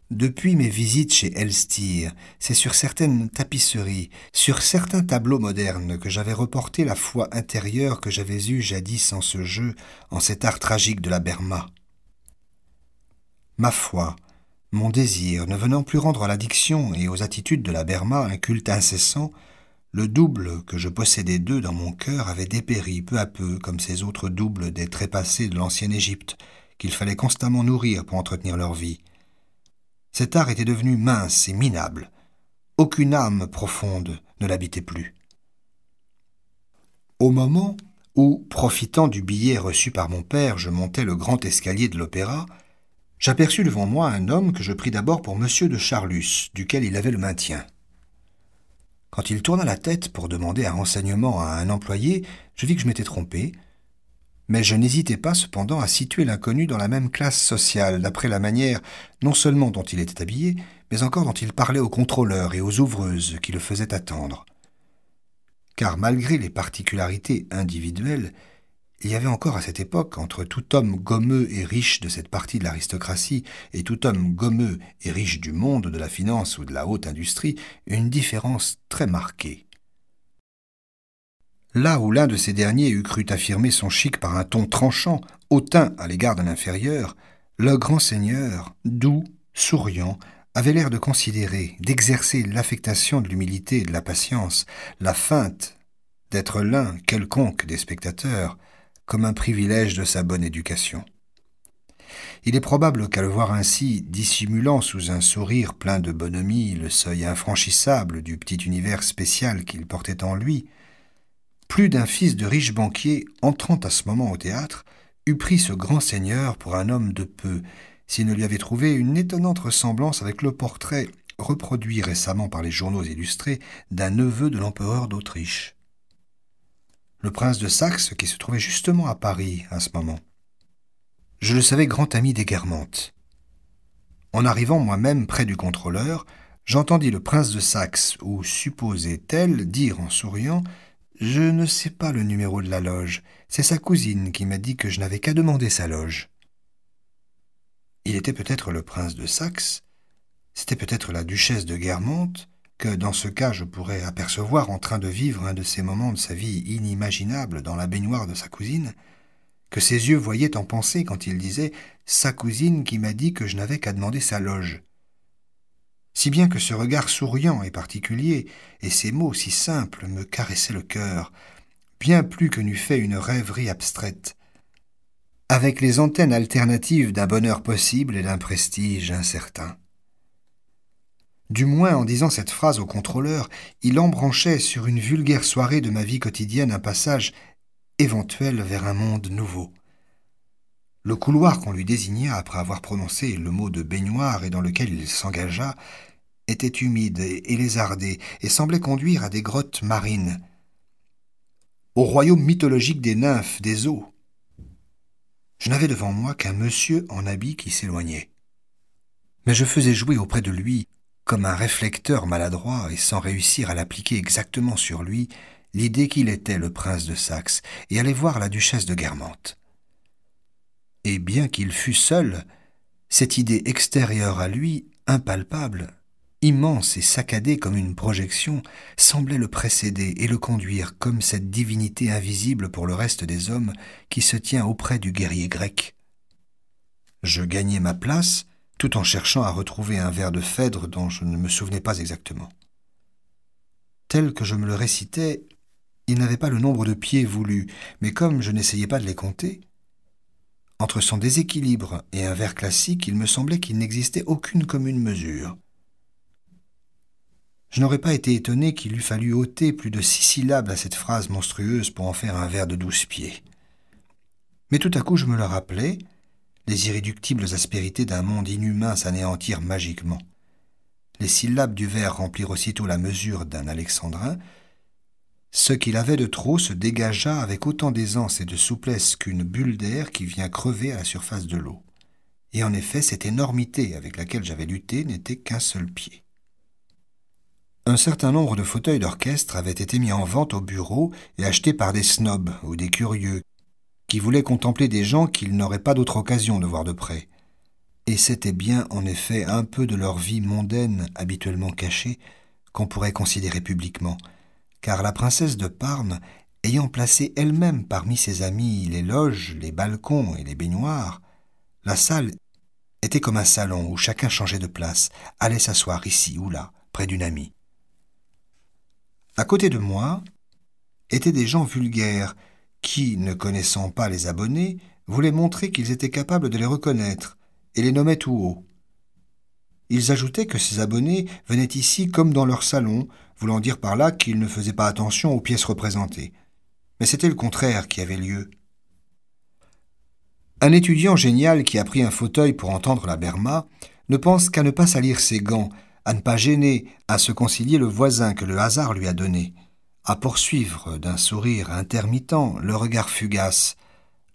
Depuis mes visites chez Elstir, c'est sur certaines tapisseries, sur certains tableaux modernes que j'avais reporté la foi intérieure que j'avais eue jadis en ce jeu, en cet art tragique de la Berma. Ma foi, mon désir, ne venant plus rendre à la diction et aux attitudes de la Berma un culte incessant, le double que je possédais d'eux dans mon cœur avait dépéri peu à peu, comme ces autres doubles des trépassés de l'ancienne Égypte, qu'il fallait constamment nourrir pour entretenir leur vie. Cet art était devenu mince et minable. Aucune âme profonde ne l'habitait plus. Au moment où, profitant du billet reçu par mon père, je montais le grand escalier de l'opéra, j'aperçus devant moi un homme que je pris d'abord pour M. de Charlus, duquel il avait le maintien. Quand il tourna la tête pour demander un renseignement à un employé, je vis que je m'étais trompé, mais je n'hésitais pas cependant à situer l'inconnu dans la même classe sociale, d'après la manière non seulement dont il était habillé, mais encore dont il parlait aux contrôleurs et aux ouvreuses qui le faisaient attendre. Car malgré les particularités individuelles, il y avait encore à cette époque, entre tout homme gommeux et riche de cette partie de l'aristocratie et tout homme gommeux et riche du monde de la finance ou de la haute industrie, une différence très marquée. Là où l'un de ces derniers eût cru affirmer son chic par un ton tranchant, hautain à l'égard de l'inférieur, le grand seigneur, doux, souriant, avait l'air de considérer, d'exercer l'affectation de l'humilité et de la patience, la feinte d'être l'un quelconque des spectateurs, comme un privilège de sa bonne éducation. Il est probable qu'à le voir ainsi, dissimulant sous un sourire plein de bonhomie le seuil infranchissable du petit univers spécial qu'il portait en lui, plus d'un fils de riche banquier entrant à ce moment au théâtre eût pris ce grand seigneur pour un homme de peu, s'il ne lui avait trouvé une étonnante ressemblance avec le portrait, reproduit récemment par les journaux illustrés, d'un neveu de l'empereur d'Autriche le prince de Saxe qui se trouvait justement à Paris à ce moment. Je le savais grand ami des Guermantes. En arrivant moi-même près du contrôleur, j'entendis le prince de Saxe, ou supposé tel, dire en souriant Je ne sais pas le numéro de la loge, c'est sa cousine qui m'a dit que je n'avais qu'à demander sa loge. Il était peut-être le prince de Saxe, c'était peut-être la duchesse de Guermantes, que dans ce cas je pourrais apercevoir en train de vivre un de ces moments de sa vie inimaginable dans la baignoire de sa cousine, que ses yeux voyaient en pensée quand il disait Sa cousine qui m'a dit que je n'avais qu'à demander sa loge. Si bien que ce regard souriant et particulier, et ces mots si simples me caressaient le cœur, bien plus que n'eût fait une rêverie abstraite, avec les antennes alternatives d'un bonheur possible et d'un prestige incertain. Du moins, en disant cette phrase au contrôleur, il embranchait sur une vulgaire soirée de ma vie quotidienne un passage éventuel vers un monde nouveau. Le couloir qu'on lui désigna après avoir prononcé le mot de baignoire et dans lequel il s'engagea était humide et lézardé et semblait conduire à des grottes marines, au royaume mythologique des nymphes, des eaux. Je n'avais devant moi qu'un monsieur en habit qui s'éloignait. Mais je faisais jouer auprès de lui comme un réflecteur maladroit et sans réussir à l'appliquer exactement sur lui, l'idée qu'il était le prince de Saxe et allait voir la duchesse de Guermantes. Et bien qu'il fût seul, cette idée extérieure à lui, impalpable, immense et saccadée comme une projection, semblait le précéder et le conduire comme cette divinité invisible pour le reste des hommes qui se tient auprès du guerrier grec. Je gagnai ma place, tout en cherchant à retrouver un vers de Phèdre dont je ne me souvenais pas exactement. Tel que je me le récitais, il n'avait pas le nombre de pieds voulu, mais comme je n'essayais pas de les compter, entre son déséquilibre et un vers classique, il me semblait qu'il n'existait aucune commune mesure. Je n'aurais pas été étonné qu'il eût fallu ôter plus de six syllabes à cette phrase monstrueuse pour en faire un vers de douze pieds. Mais tout à coup je me le rappelais, les irréductibles aspérités d'un monde inhumain s'anéantirent magiquement. Les syllabes du vers remplirent aussitôt la mesure d'un alexandrin. Ce qu'il avait de trop se dégagea avec autant d'aisance et de souplesse qu'une bulle d'air qui vient crever à la surface de l'eau. Et en effet, cette énormité avec laquelle j'avais lutté n'était qu'un seul pied. Un certain nombre de fauteuils d'orchestre avaient été mis en vente au bureau et achetés par des snobs ou des curieux qui voulait contempler des gens qu'il n'aurait pas d'autre occasion de voir de près. Et c'était bien, en effet, un peu de leur vie mondaine habituellement cachée qu'on pourrait considérer publiquement, car la princesse de Parme, ayant placé elle-même parmi ses amis les loges, les balcons et les baignoires, la salle était comme un salon où chacun changeait de place, allait s'asseoir ici ou là, près d'une amie. À côté de moi étaient des gens vulgaires qui, ne connaissant pas les abonnés, voulait montrer qu'ils étaient capables de les reconnaître, et les nommaient tout haut. Ils ajoutaient que ces abonnés venaient ici comme dans leur salon, voulant dire par là qu'ils ne faisaient pas attention aux pièces représentées. Mais c'était le contraire qui avait lieu. Un étudiant génial qui a pris un fauteuil pour entendre la Berma ne pense qu'à ne pas salir ses gants, à ne pas gêner, à se concilier le voisin que le hasard lui a donné à poursuivre d'un sourire intermittent le regard fugace,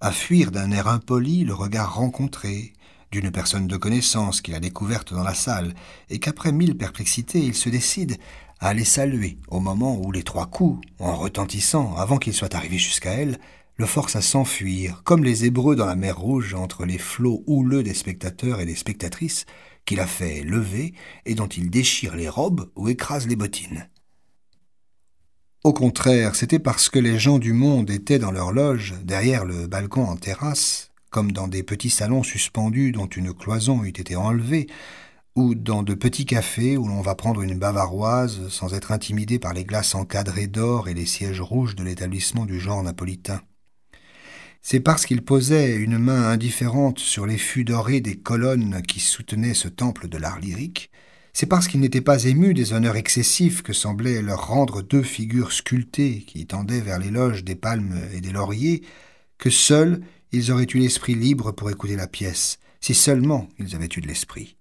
à fuir d'un air impoli le regard rencontré d'une personne de connaissance qu'il a découverte dans la salle, et qu'après mille perplexités il se décide à aller saluer au moment où les trois coups, en retentissant avant qu'ils soient arrivés jusqu'à elle, le forcent à s'enfuir, comme les Hébreux dans la mer Rouge entre les flots houleux des spectateurs et des spectatrices, qu'il a fait lever et dont il déchire les robes ou écrase les bottines. Au contraire, c'était parce que les gens du monde étaient dans leur loge, derrière le balcon en terrasse, comme dans des petits salons suspendus dont une cloison eût été enlevée, ou dans de petits cafés où l'on va prendre une bavaroise sans être intimidé par les glaces encadrées d'or et les sièges rouges de l'établissement du genre napolitain. C'est parce qu'il posait une main indifférente sur les fûts dorés des colonnes qui soutenaient ce temple de l'art lyrique c'est parce qu'ils n'étaient pas émus des honneurs excessifs que semblaient leur rendre deux figures sculptées qui tendaient vers l'éloge des palmes et des lauriers, que seuls ils auraient eu l'esprit libre pour écouter la pièce, si seulement ils avaient eu de l'esprit.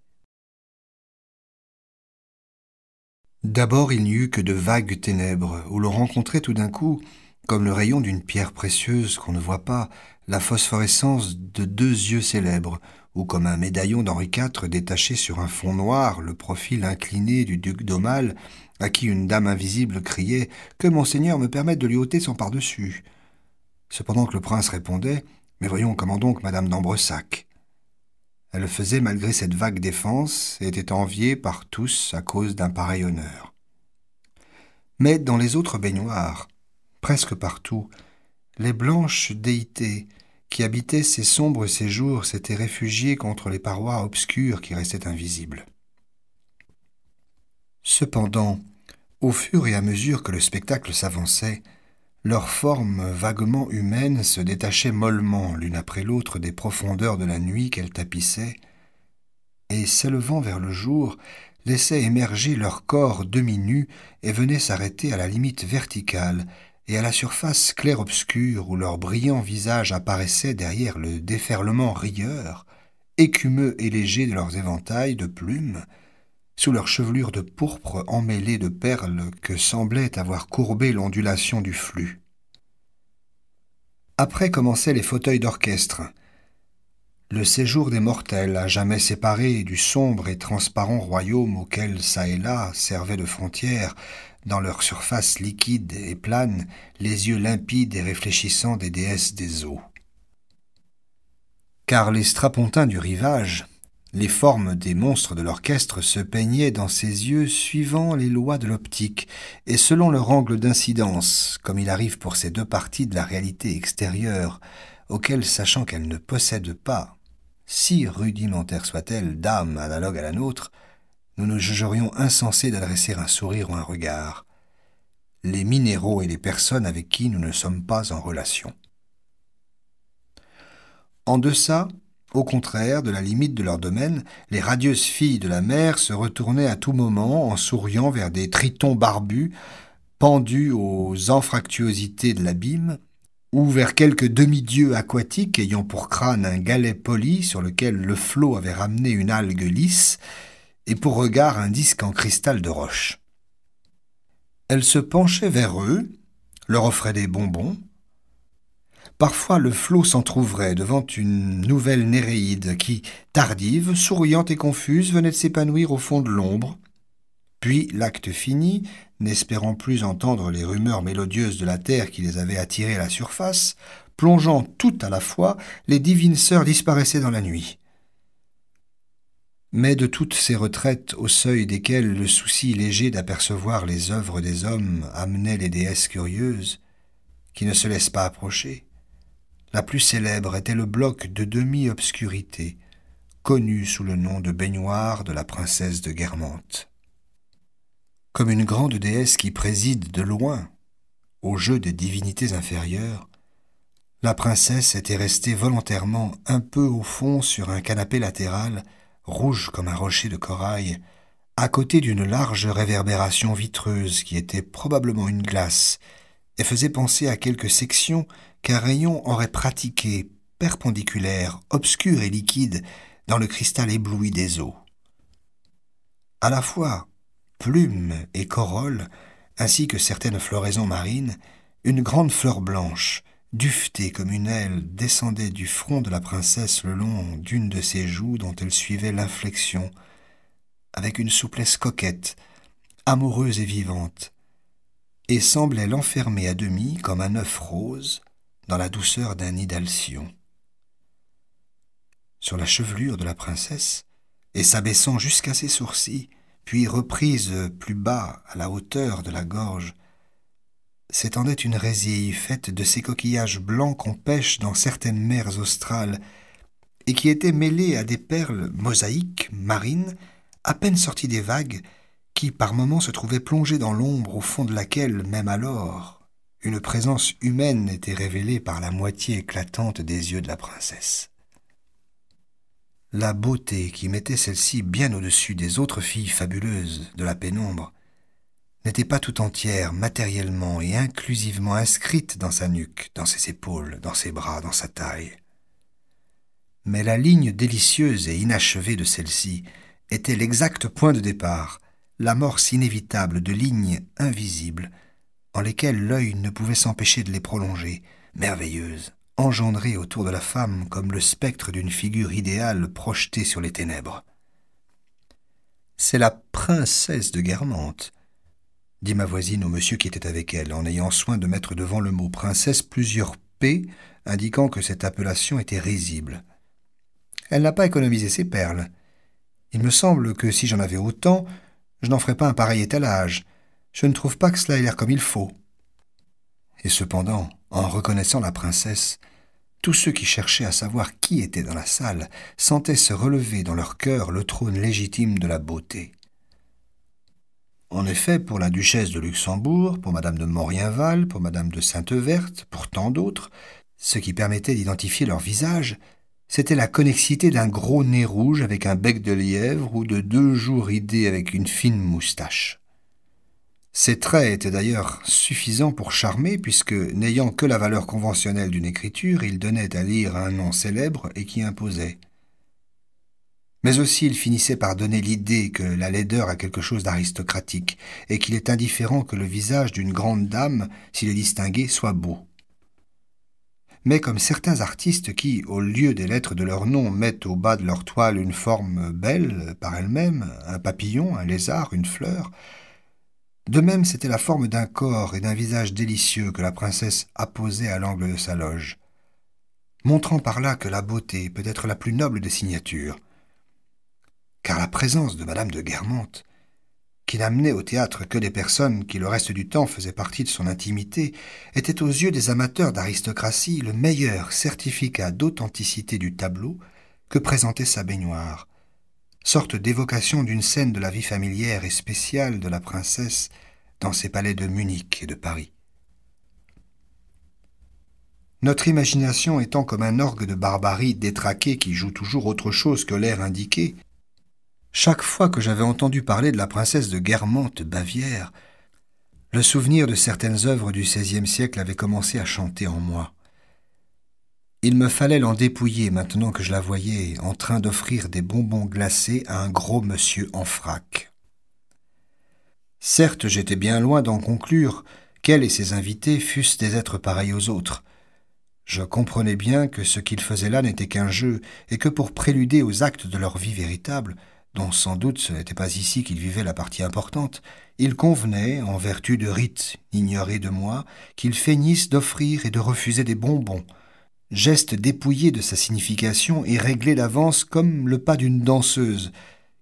D'abord il n'y eut que de vagues ténèbres, où l'on rencontrait tout d'un coup, comme le rayon d'une pierre précieuse qu'on ne voit pas, la phosphorescence de deux yeux célèbres, ou comme un médaillon d'Henri IV détaché sur un fond noir, le profil incliné du duc d'Aumale, à qui une dame invisible criait « Que monseigneur me permette de lui ôter son par-dessus » Cependant que le prince répondait « Mais voyons, comment donc, madame d'Ambresac ?» Elle le faisait malgré cette vague défense et était enviée par tous à cause d'un pareil honneur. Mais dans les autres baignoires, presque partout, les blanches déités, qui habitaient ces sombres séjours s'étaient réfugiés contre les parois obscures qui restaient invisibles. Cependant, au fur et à mesure que le spectacle s'avançait, leurs formes vaguement humaines se détachaient mollement l'une après l'autre des profondeurs de la nuit qu'elles tapissaient, et s'élevant vers le jour, laissaient émerger leurs corps demi-nus et venaient s'arrêter à la limite verticale et à la surface clair obscure où leurs brillants visages apparaissaient derrière le déferlement rieur, écumeux et léger de leurs éventails de plumes, sous leur chevelure de pourpre emmêlée de perles que semblait avoir courbé l'ondulation du flux. Après commençaient les fauteuils d'orchestre, le séjour des mortels, à jamais séparé du sombre et transparent royaume auquel çà et là servait de frontière dans leur surface liquide et plane, les yeux limpides et réfléchissants des déesses des eaux. Car les strapontins du rivage, les formes des monstres de l'orchestre se peignaient dans ses yeux suivant les lois de l'optique et selon leur angle d'incidence, comme il arrive pour ces deux parties de la réalité extérieure, auxquelles, sachant qu'elles ne possèdent pas, si rudimentaire soit-elle, d'âme analogue à la nôtre, nous nous jugerions insensés d'adresser un sourire ou un regard. Les minéraux et les personnes avec qui nous ne sommes pas en relation. En deçà, au contraire, de la limite de leur domaine, les radieuses filles de la mer se retournaient à tout moment en souriant vers des tritons barbus, pendus aux anfractuosités de l'abîme, ou vers quelques demi dieux aquatiques ayant pour crâne un galet poli sur lequel le flot avait ramené une algue lisse et pour regard un disque en cristal de roche. Elle se penchait vers eux, leur offrait des bonbons. Parfois le flot s'entr'ouvrait devant une nouvelle Néréide qui, tardive, souriante et confuse, venait de s'épanouir au fond de l'ombre. Puis, l'acte fini, n'espérant plus entendre les rumeurs mélodieuses de la terre qui les avait attirées à la surface, plongeant toutes à la fois, les divines sœurs disparaissaient dans la nuit mais de toutes ces retraites au seuil desquelles le souci léger d'apercevoir les œuvres des hommes amenait les déesses curieuses, qui ne se laissent pas approcher. La plus célèbre était le bloc de demi-obscurité, connu sous le nom de baignoire de la princesse de Guermantes. Comme une grande déesse qui préside de loin au jeu des divinités inférieures, la princesse était restée volontairement un peu au fond sur un canapé latéral rouge comme un rocher de corail, à côté d'une large réverbération vitreuse qui était probablement une glace, et faisait penser à quelques sections qu'un rayon aurait pratiquées perpendiculaire, obscures et liquide, dans le cristal ébloui des eaux. À la fois plumes et corolles, ainsi que certaines floraisons marines, une grande fleur blanche, duvetée comme une aile, descendait du front de la princesse le long d'une de ses joues dont elle suivait l'inflexion, avec une souplesse coquette, amoureuse et vivante, et semblait l'enfermer à demi comme un œuf rose dans la douceur d'un nid d'alcyon. Sur la chevelure de la princesse, et s'abaissant jusqu'à ses sourcils, puis reprise plus bas à la hauteur de la gorge, s'étendait une résille faite de ces coquillages blancs qu'on pêche dans certaines mers australes, et qui était mêlés à des perles mosaïques, marines, à peine sorties des vagues, qui par moments se trouvaient plongées dans l'ombre au fond de laquelle, même alors, une présence humaine était révélée par la moitié éclatante des yeux de la princesse. La beauté qui mettait celle-ci bien au-dessus des autres filles fabuleuses de la pénombre n'était pas tout entière, matériellement et inclusivement inscrite dans sa nuque, dans ses épaules, dans ses bras, dans sa taille. Mais la ligne délicieuse et inachevée de celle-ci était l'exact point de départ, l'amorce inévitable de lignes invisibles, en lesquelles l'œil ne pouvait s'empêcher de les prolonger, merveilleuses, engendrées autour de la femme comme le spectre d'une figure idéale projetée sur les ténèbres. C'est la princesse de Guermantes, dit ma voisine au monsieur qui était avec elle, en ayant soin de mettre devant le mot princesse plusieurs P, indiquant que cette appellation était risible. Elle n'a pas économisé ses perles. Il me semble que si j'en avais autant, je n'en ferais pas un pareil étalage. Je ne trouve pas que cela ait l'air comme il faut. Et cependant, en reconnaissant la princesse, tous ceux qui cherchaient à savoir qui était dans la salle sentaient se relever dans leur cœur le trône légitime de la beauté. En effet, pour la duchesse de Luxembourg, pour madame de Morienval, pour madame de Sainte-Verte, pour tant d'autres, ce qui permettait d'identifier leur visage, c'était la connexité d'un gros nez rouge avec un bec de lièvre ou de deux joues ridées avec une fine moustache. Ces traits étaient d'ailleurs suffisants pour charmer, puisque, n'ayant que la valeur conventionnelle d'une écriture, ils donnaient à lire un nom célèbre et qui imposait. Mais aussi il finissait par donner l'idée que la laideur a quelque chose d'aristocratique, et qu'il est indifférent que le visage d'une grande dame, s'il est distingué, soit beau. Mais comme certains artistes qui, au lieu des lettres de leur nom, mettent au bas de leur toile une forme belle par elle-même, un papillon, un lézard, une fleur, de même c'était la forme d'un corps et d'un visage délicieux que la princesse apposait à l'angle de sa loge, montrant par là que la beauté peut être la plus noble des signatures, car la présence de Madame de Guermantes, qui n'amenait au théâtre que des personnes qui le reste du temps faisaient partie de son intimité, était aux yeux des amateurs d'aristocratie le meilleur certificat d'authenticité du tableau que présentait sa baignoire, sorte d'évocation d'une scène de la vie familière et spéciale de la princesse dans ses palais de Munich et de Paris. Notre imagination étant comme un orgue de barbarie détraqué qui joue toujours autre chose que l'air indiqué, chaque fois que j'avais entendu parler de la princesse de Guermantes Bavière, le souvenir de certaines œuvres du XVIe siècle avait commencé à chanter en moi. Il me fallait l'en dépouiller maintenant que je la voyais en train d'offrir des bonbons glacés à un gros monsieur en frac. Certes, j'étais bien loin d'en conclure qu'elle et ses invités fussent des êtres pareils aux autres. Je comprenais bien que ce qu'ils faisaient là n'était qu'un jeu, et que pour préluder aux actes de leur vie véritable, dont sans doute ce n'était pas ici qu'il vivait la partie importante, il convenait, en vertu de rites ignorés de moi, qu'il feignisse d'offrir et de refuser des bonbons, geste dépouillé de sa signification et réglé d'avance comme le pas d'une danseuse,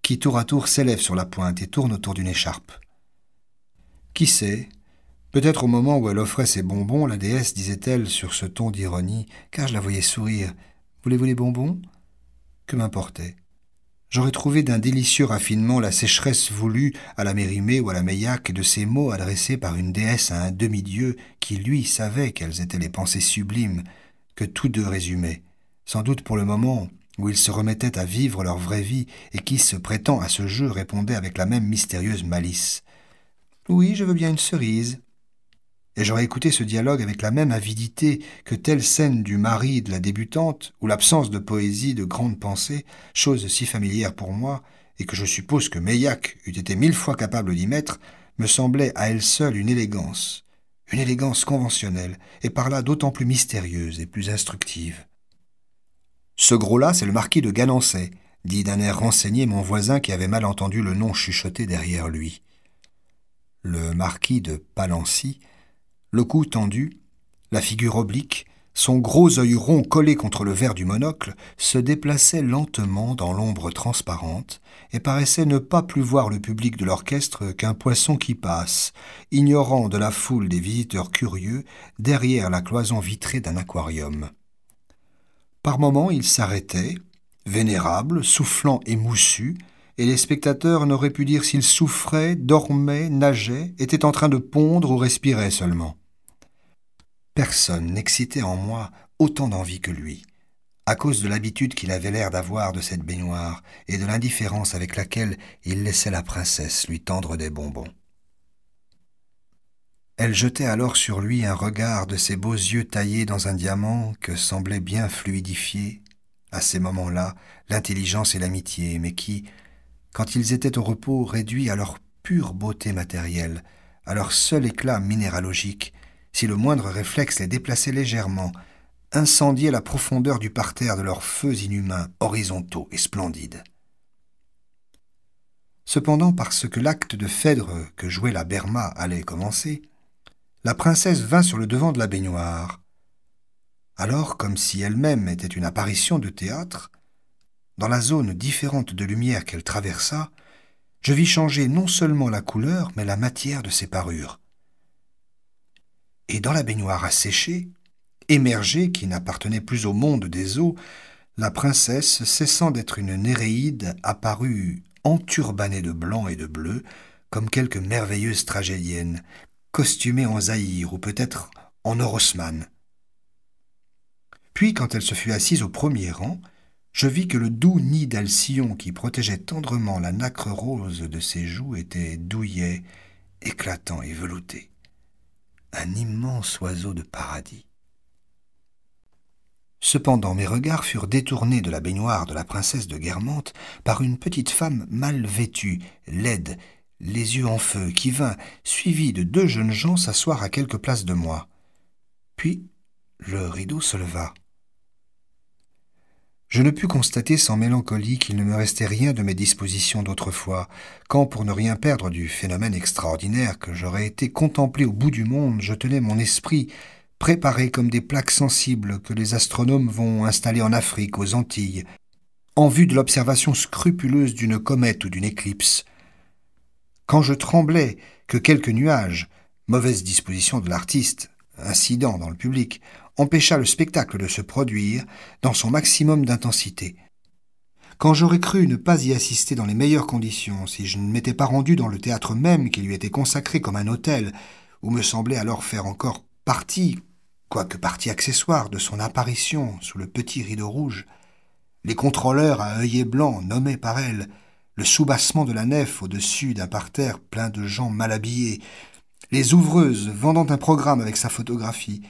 qui tour à tour s'élève sur la pointe et tourne autour d'une écharpe. Qui sait Peut-être au moment où elle offrait ses bonbons, la déesse disait-elle sur ce ton d'ironie, car je la voyais sourire Voulez-vous les bonbons Que m'importait j'aurais trouvé d'un délicieux raffinement la sécheresse voulue à la Mérimée ou à la Meillac de ces mots adressés par une déesse à un demi-dieu qui, lui, savait quelles étaient les pensées sublimes que tous deux résumaient, sans doute pour le moment où ils se remettaient à vivre leur vraie vie et qui, se prêtant à ce jeu, répondait avec la même mystérieuse malice. Oui, je veux bien une cerise, et j'aurais écouté ce dialogue avec la même avidité que telle scène du mari de la débutante, ou l'absence de poésie, de grande pensée, chose si familière pour moi, et que je suppose que Meillac eût été mille fois capable d'y mettre, me semblait à elle seule une élégance, une élégance conventionnelle, et par là d'autant plus mystérieuse et plus instructive. Ce gros-là, c'est le marquis de Ganancet, dit d'un air renseigné mon voisin qui avait mal entendu le nom chuchoté derrière lui. Le marquis de Palancy le cou tendu, la figure oblique, son gros œil rond collé contre le verre du monocle se déplaçait lentement dans l'ombre transparente et paraissait ne pas plus voir le public de l'orchestre qu'un poisson qui passe, ignorant de la foule des visiteurs curieux derrière la cloison vitrée d'un aquarium. Par moments, il s'arrêtait, vénérable, soufflant et moussu, et les spectateurs n'auraient pu dire s'il souffrait, dormait, nageait, était en train de pondre ou respirait seulement. Personne n'excitait en moi autant d'envie que lui, à cause de l'habitude qu'il avait l'air d'avoir de cette baignoire et de l'indifférence avec laquelle il laissait la princesse lui tendre des bonbons. Elle jetait alors sur lui un regard de ses beaux yeux taillés dans un diamant que semblait bien fluidifier, à ces moments-là, l'intelligence et l'amitié, mais qui, quand ils étaient au repos réduits à leur pure beauté matérielle, à leur seul éclat minéralogique, si le moindre réflexe les déplaçait légèrement, incendiaient la profondeur du parterre de leurs feux inhumains, horizontaux et splendides. Cependant, parce que l'acte de Phèdre que jouait la Berma allait commencer, la princesse vint sur le devant de la baignoire. Alors, comme si elle-même était une apparition de théâtre, dans la zone différente de lumière qu'elle traversa, je vis changer non seulement la couleur, mais la matière de ses parures et dans la baignoire asséchée, émergée qui n'appartenait plus au monde des eaux, la princesse, cessant d'être une Néréide, apparut enturbanée de blanc et de bleu, comme quelque merveilleuse tragédienne, costumée en zaïre ou peut-être en orosmane. Puis, quand elle se fut assise au premier rang, je vis que le doux nid d'Alcyon qui protégeait tendrement la nacre rose de ses joues était douillet, éclatant et velouté un immense oiseau de paradis. Cependant mes regards furent détournés de la baignoire de la princesse de Guermantes par une petite femme mal vêtue, laide, les yeux en feu, qui vint, suivie de deux jeunes gens, s'asseoir à quelque place de moi. Puis le rideau se leva. Je ne pus constater sans mélancolie qu'il ne me restait rien de mes dispositions d'autrefois, quand, pour ne rien perdre du phénomène extraordinaire que j'aurais été contemplé au bout du monde, je tenais mon esprit préparé comme des plaques sensibles que les astronomes vont installer en Afrique, aux Antilles, en vue de l'observation scrupuleuse d'une comète ou d'une éclipse. Quand je tremblais que quelques nuages, mauvaise disposition de l'artiste, incident dans le public, empêcha le spectacle de se produire dans son maximum d'intensité. Quand j'aurais cru ne pas y assister dans les meilleures conditions, si je ne m'étais pas rendu dans le théâtre même qui lui était consacré comme un hôtel, où me semblait alors faire encore partie, quoique partie accessoire, de son apparition sous le petit rideau rouge, les contrôleurs à œillets blancs nommés par elle, le soubassement de la nef au-dessus d'un parterre plein de gens mal habillés, les ouvreuses vendant un programme avec sa photographie,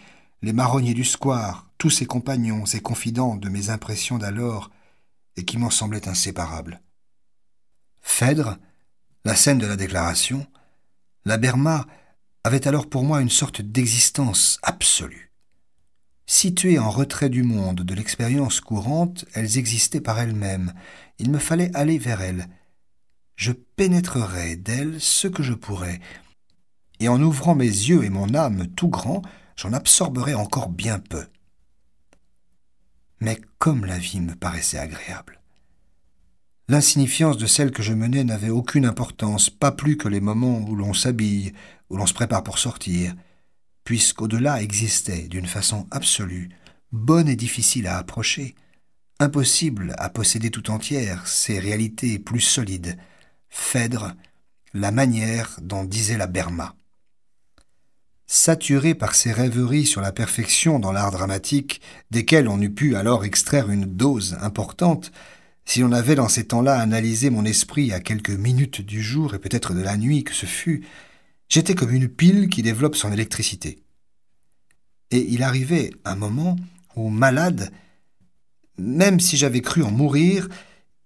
les marronniers du square, tous ses compagnons, et confidents de mes impressions d'alors, et qui m'en semblaient inséparables. Phèdre, la scène de la déclaration, la Berma avait alors pour moi une sorte d'existence absolue. Situées en retrait du monde, de l'expérience courante, elles existaient par elles-mêmes. Il me fallait aller vers elles. Je pénétrerais d'elles ce que je pourrais. Et en ouvrant mes yeux et mon âme tout grands, j'en absorberais encore bien peu. Mais comme la vie me paraissait agréable, l'insignifiance de celle que je menais n'avait aucune importance, pas plus que les moments où l'on s'habille, où l'on se prépare pour sortir, puisqu'au-delà existait, d'une façon absolue, bonne et difficile à approcher, impossible à posséder tout entière, ces réalités plus solides, Phèdre, la manière dont disait la Berma. Saturé par ses rêveries sur la perfection dans l'art dramatique, desquelles on eût pu alors extraire une dose importante, si l'on avait dans ces temps-là analysé mon esprit à quelques minutes du jour et peut-être de la nuit que ce fut, j'étais comme une pile qui développe son électricité. Et il arrivait un moment où, malade, même si j'avais cru en mourir,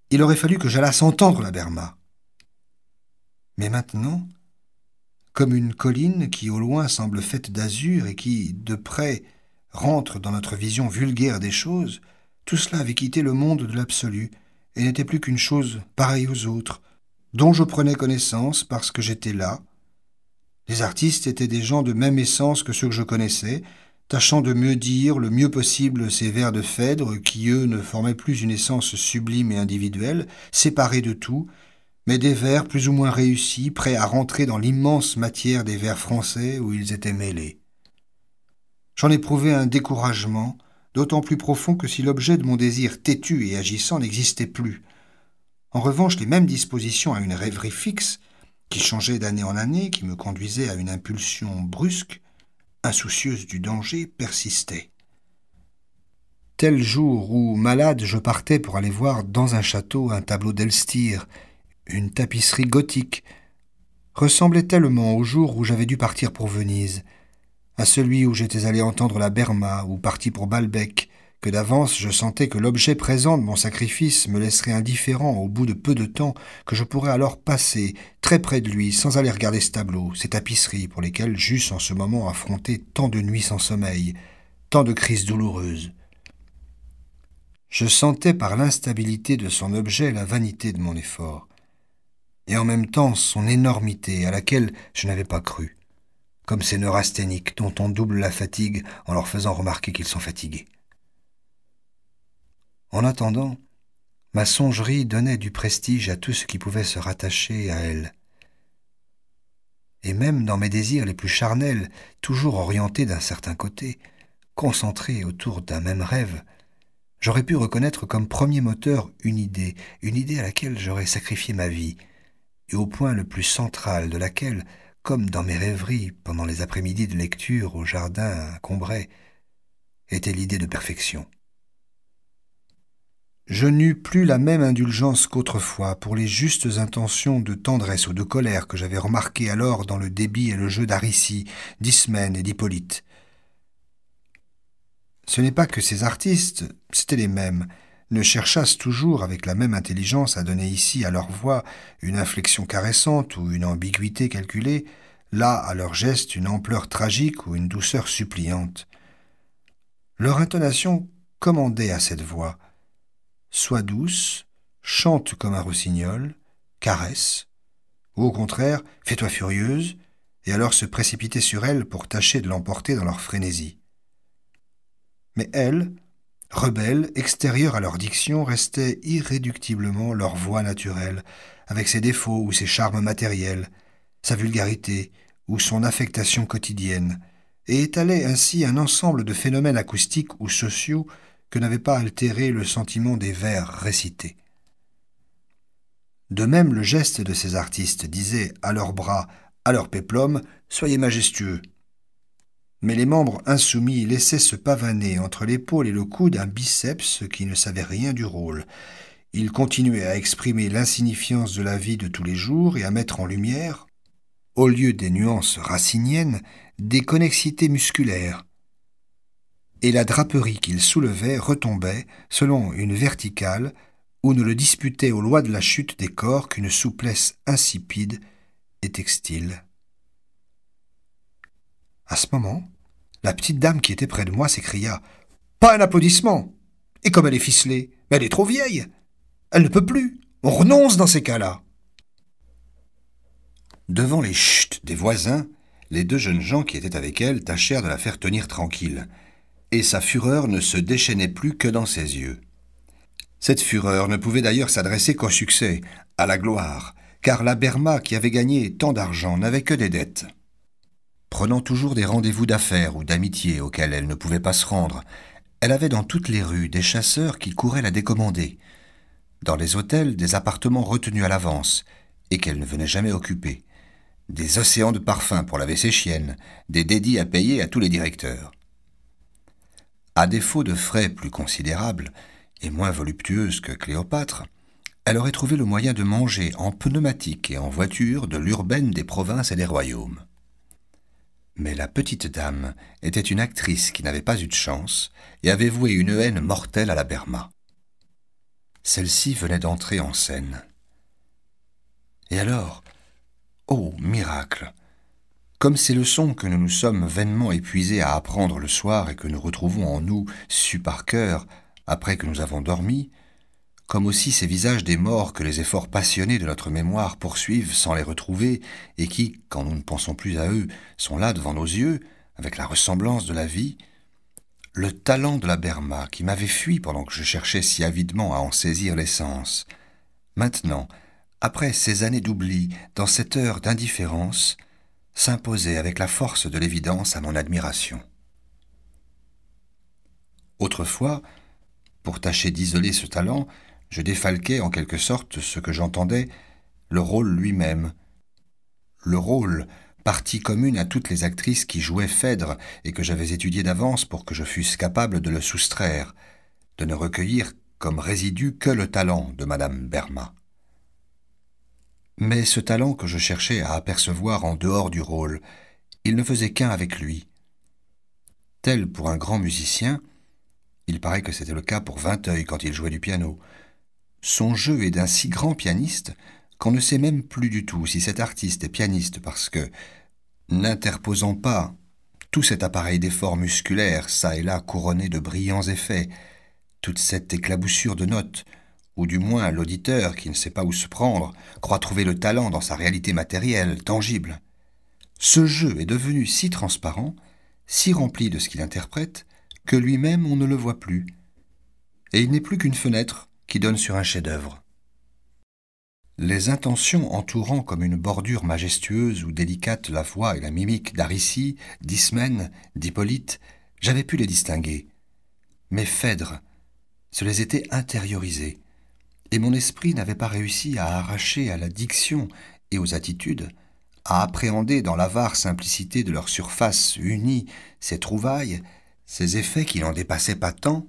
il aurait fallu que j'allasse entendre la Berma. Mais maintenant, comme une colline qui au loin semble faite d'azur et qui, de près, rentre dans notre vision vulgaire des choses, tout cela avait quitté le monde de l'absolu, et n'était plus qu'une chose pareille aux autres, dont je prenais connaissance parce que j'étais là. Les artistes étaient des gens de même essence que ceux que je connaissais, tâchant de mieux dire le mieux possible ces vers de Phèdre qui, eux, ne formaient plus une essence sublime et individuelle, séparée de tout, mais des vers plus ou moins réussis, prêts à rentrer dans l'immense matière des vers français où ils étaient mêlés. J'en éprouvais un découragement, d'autant plus profond que si l'objet de mon désir têtu et agissant n'existait plus. En revanche, les mêmes dispositions à une rêverie fixe, qui changeait d'année en année, qui me conduisait à une impulsion brusque, insoucieuse du danger, persistaient. Tel jour où, malade, je partais pour aller voir dans un château un tableau d'Elstir, une tapisserie gothique ressemblait tellement au jour où j'avais dû partir pour Venise, à celui où j'étais allé entendre la Berma ou parti pour Balbec, que d'avance je sentais que l'objet présent de mon sacrifice me laisserait indifférent au bout de peu de temps, que je pourrais alors passer très près de lui sans aller regarder ce tableau, ces tapisseries pour lesquelles j'eusse en ce moment affronté tant de nuits sans sommeil, tant de crises douloureuses. Je sentais par l'instabilité de son objet la vanité de mon effort et en même temps son énormité à laquelle je n'avais pas cru, comme ces neurasthéniques dont on double la fatigue en leur faisant remarquer qu'ils sont fatigués. En attendant, ma songerie donnait du prestige à tout ce qui pouvait se rattacher à elle. Et même dans mes désirs les plus charnels, toujours orientés d'un certain côté, concentrés autour d'un même rêve, j'aurais pu reconnaître comme premier moteur une idée, une idée à laquelle j'aurais sacrifié ma vie, et au point le plus central de laquelle, comme dans mes rêveries pendant les après-midi de lecture au jardin à Combray, était l'idée de perfection. Je n'eus plus la même indulgence qu'autrefois pour les justes intentions de tendresse ou de colère que j'avais remarquées alors dans le débit et le jeu d'Aricie, d'Ismène et d'Hippolyte. Ce n'est pas que ces artistes, c'étaient les mêmes, ne cherchassent toujours avec la même intelligence à donner ici à leur voix une inflexion caressante ou une ambiguïté calculée, là à leur geste une ampleur tragique ou une douceur suppliante. Leur intonation commandait à cette voix. Sois douce, chante comme un rossignol, caresse, ou au contraire, fais-toi furieuse, et alors se précipiter sur elle pour tâcher de l'emporter dans leur frénésie. Mais elle, rebelles, extérieures à leur diction, restaient irréductiblement leur voix naturelle, avec ses défauts ou ses charmes matériels, sa vulgarité ou son affectation quotidienne, et étalait ainsi un ensemble de phénomènes acoustiques ou sociaux que n'avait pas altéré le sentiment des vers récités. De même, le geste de ces artistes disait à leurs bras, à leur péplum, Soyez majestueux, mais les membres insoumis laissaient se pavaner entre l'épaule et le coude d'un biceps qui ne savait rien du rôle. Il continuait à exprimer l'insignifiance de la vie de tous les jours et à mettre en lumière, au lieu des nuances raciniennes, des connexités musculaires. Et la draperie qu'il soulevait retombait, selon une verticale, où ne le disputait aux lois de la chute des corps qu'une souplesse insipide et textile. À ce moment, la petite dame qui était près de moi s'écria Pas un applaudissement Et comme elle est ficelée, elle est trop vieille Elle ne peut plus On renonce dans ces cas-là Devant les chutes des voisins, les deux jeunes gens qui étaient avec elle tâchèrent de la faire tenir tranquille, et sa fureur ne se déchaînait plus que dans ses yeux. Cette fureur ne pouvait d'ailleurs s'adresser qu'au succès, à la gloire, car la Berma qui avait gagné tant d'argent n'avait que des dettes. Prenant toujours des rendez-vous d'affaires ou d'amitié auxquels elle ne pouvait pas se rendre, elle avait dans toutes les rues des chasseurs qui couraient la décommander, dans les hôtels des appartements retenus à l'avance et qu'elle ne venait jamais occuper, des océans de parfums pour laver ses chiennes, des dédits à payer à tous les directeurs. À défaut de frais plus considérables et moins voluptueuses que Cléopâtre, elle aurait trouvé le moyen de manger en pneumatique et en voiture de l'urbaine des provinces et des royaumes. Mais la petite dame était une actrice qui n'avait pas eu de chance et avait voué une haine mortelle à la Berma. Celle-ci venait d'entrer en scène. Et alors, oh miracle Comme ces leçons que nous nous sommes vainement épuisés à apprendre le soir et que nous retrouvons en nous, su par cœur, après que nous avons dormi, comme aussi ces visages des morts que les efforts passionnés de notre mémoire poursuivent sans les retrouver, et qui, quand nous ne pensons plus à eux, sont là devant nos yeux, avec la ressemblance de la vie, le talent de la Berma qui m'avait fui pendant que je cherchais si avidement à en saisir l'essence. Maintenant, après ces années d'oubli, dans cette heure d'indifférence, s'imposait avec la force de l'évidence à mon admiration. Autrefois, pour tâcher d'isoler ce talent, je défalquais en quelque sorte ce que j'entendais, le rôle lui-même. Le rôle, partie commune à toutes les actrices qui jouaient Phèdre et que j'avais étudié d'avance pour que je fusse capable de le soustraire, de ne recueillir comme résidu que le talent de Madame Berma. Mais ce talent que je cherchais à apercevoir en dehors du rôle, il ne faisait qu'un avec lui. Tel pour un grand musicien, il paraît que c'était le cas pour Vinteuil quand il jouait du piano, son jeu est d'un si grand pianiste qu'on ne sait même plus du tout si cet artiste est pianiste parce que, n'interposant pas tout cet appareil d'efforts musculaires, ça et là couronné de brillants effets, toute cette éclaboussure de notes, ou du moins l'auditeur qui ne sait pas où se prendre croit trouver le talent dans sa réalité matérielle, tangible. Ce jeu est devenu si transparent, si rempli de ce qu'il interprète, que lui-même on ne le voit plus. Et il n'est plus qu'une fenêtre qui donne sur un chef-d'œuvre. Les intentions entourant comme une bordure majestueuse ou délicate la voix et la mimique d'Aricie, d'Ismène, d'Hippolyte, j'avais pu les distinguer. Mais Phèdre se les était intériorisés et mon esprit n'avait pas réussi à arracher à la diction et aux attitudes, à appréhender dans l'avare simplicité de leur surface unie ces trouvailles, ces effets qui n'en dépassaient pas tant,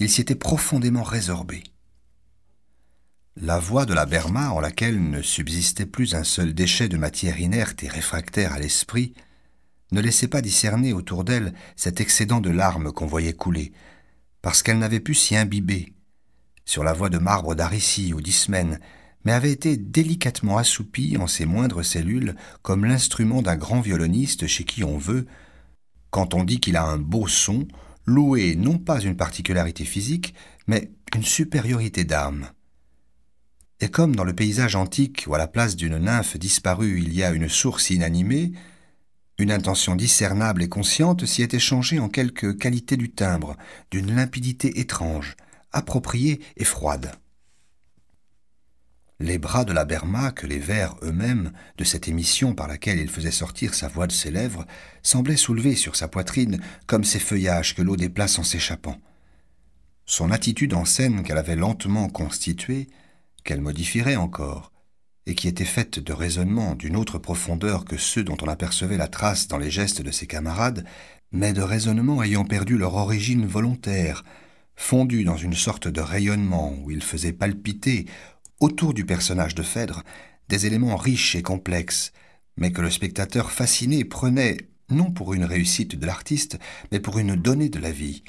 il s'y était profondément résorbé. La voix de la Berma, en laquelle ne subsistait plus un seul déchet de matière inerte et réfractaire à l'esprit, ne laissait pas discerner autour d'elle cet excédent de larmes qu'on voyait couler, parce qu'elle n'avait pu s'y imbiber, sur la voie de marbre d'Aricie ou d'Ismène, mais avait été délicatement assoupie en ses moindres cellules comme l'instrument d'un grand violoniste chez qui on veut, quand on dit qu'il a un beau son, louer non pas une particularité physique, mais une supériorité d'âme. Et comme dans le paysage antique où à la place d'une nymphe disparue il y a une source inanimée, une intention discernable et consciente s'y est échangée en quelque qualité du timbre, d'une limpidité étrange, appropriée et froide les bras de la Berma que les vers eux-mêmes de cette émission par laquelle il faisait sortir sa voix de ses lèvres semblaient soulever sur sa poitrine comme ces feuillages que l'eau déplace en s'échappant. Son attitude en scène qu'elle avait lentement constituée, qu'elle modifierait encore, et qui était faite de raisonnements d'une autre profondeur que ceux dont on apercevait la trace dans les gestes de ses camarades, mais de raisonnements ayant perdu leur origine volontaire, fondus dans une sorte de rayonnement où il faisait palpiter, autour du personnage de Phèdre des éléments riches et complexes, mais que le spectateur fasciné prenait non pour une réussite de l'artiste, mais pour une donnée de la vie.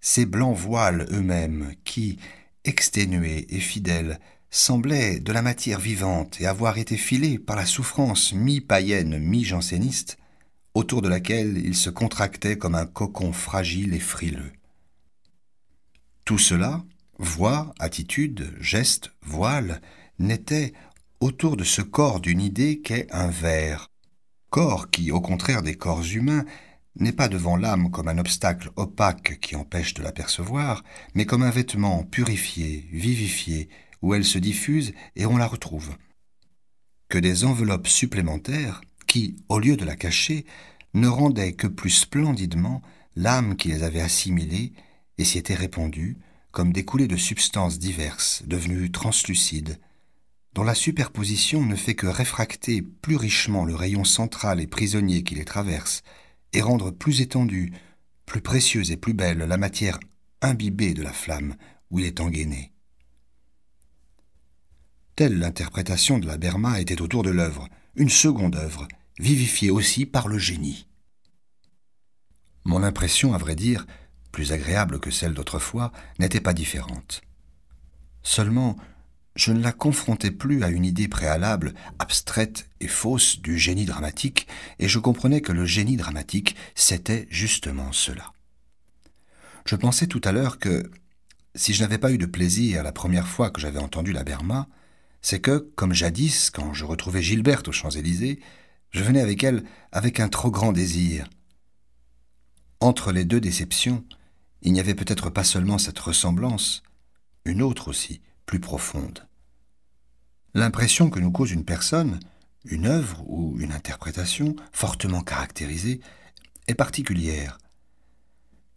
Ces blancs voiles eux-mêmes qui, exténués et fidèles, semblaient de la matière vivante et avoir été filés par la souffrance mi-païenne, mi-janséniste, autour de laquelle ils se contractaient comme un cocon fragile et frileux. Tout cela, voix, attitude, geste, voile, n'étaient autour de ce corps d'une idée qu'est un verre. Corps qui, au contraire des corps humains, n'est pas devant l'âme comme un obstacle opaque qui empêche de l'apercevoir, mais comme un vêtement purifié, vivifié, où elle se diffuse et on la retrouve. Que des enveloppes supplémentaires qui, au lieu de la cacher, ne rendaient que plus splendidement l'âme qui les avait assimilées et s'y était répandue, comme découlé de substances diverses, devenues translucides, dont la superposition ne fait que réfracter plus richement le rayon central et prisonnier qui les traverse, et rendre plus étendue, plus précieuse et plus belle la matière imbibée de la flamme où il est engainé. Telle l'interprétation de la Berma était autour de l'œuvre, une seconde œuvre, vivifiée aussi par le génie. Mon impression, à vrai dire, plus agréable que celle d'autrefois, n'était pas différente. Seulement, je ne la confrontais plus à une idée préalable, abstraite et fausse du génie dramatique, et je comprenais que le génie dramatique, c'était justement cela. Je pensais tout à l'heure que, si je n'avais pas eu de plaisir la première fois que j'avais entendu la Berma, c'est que, comme jadis, quand je retrouvais Gilberte aux Champs-Élysées, je venais avec elle avec un trop grand désir. Entre les deux déceptions, il n'y avait peut-être pas seulement cette ressemblance, une autre aussi, plus profonde. L'impression que nous cause une personne, une œuvre ou une interprétation fortement caractérisée est particulière.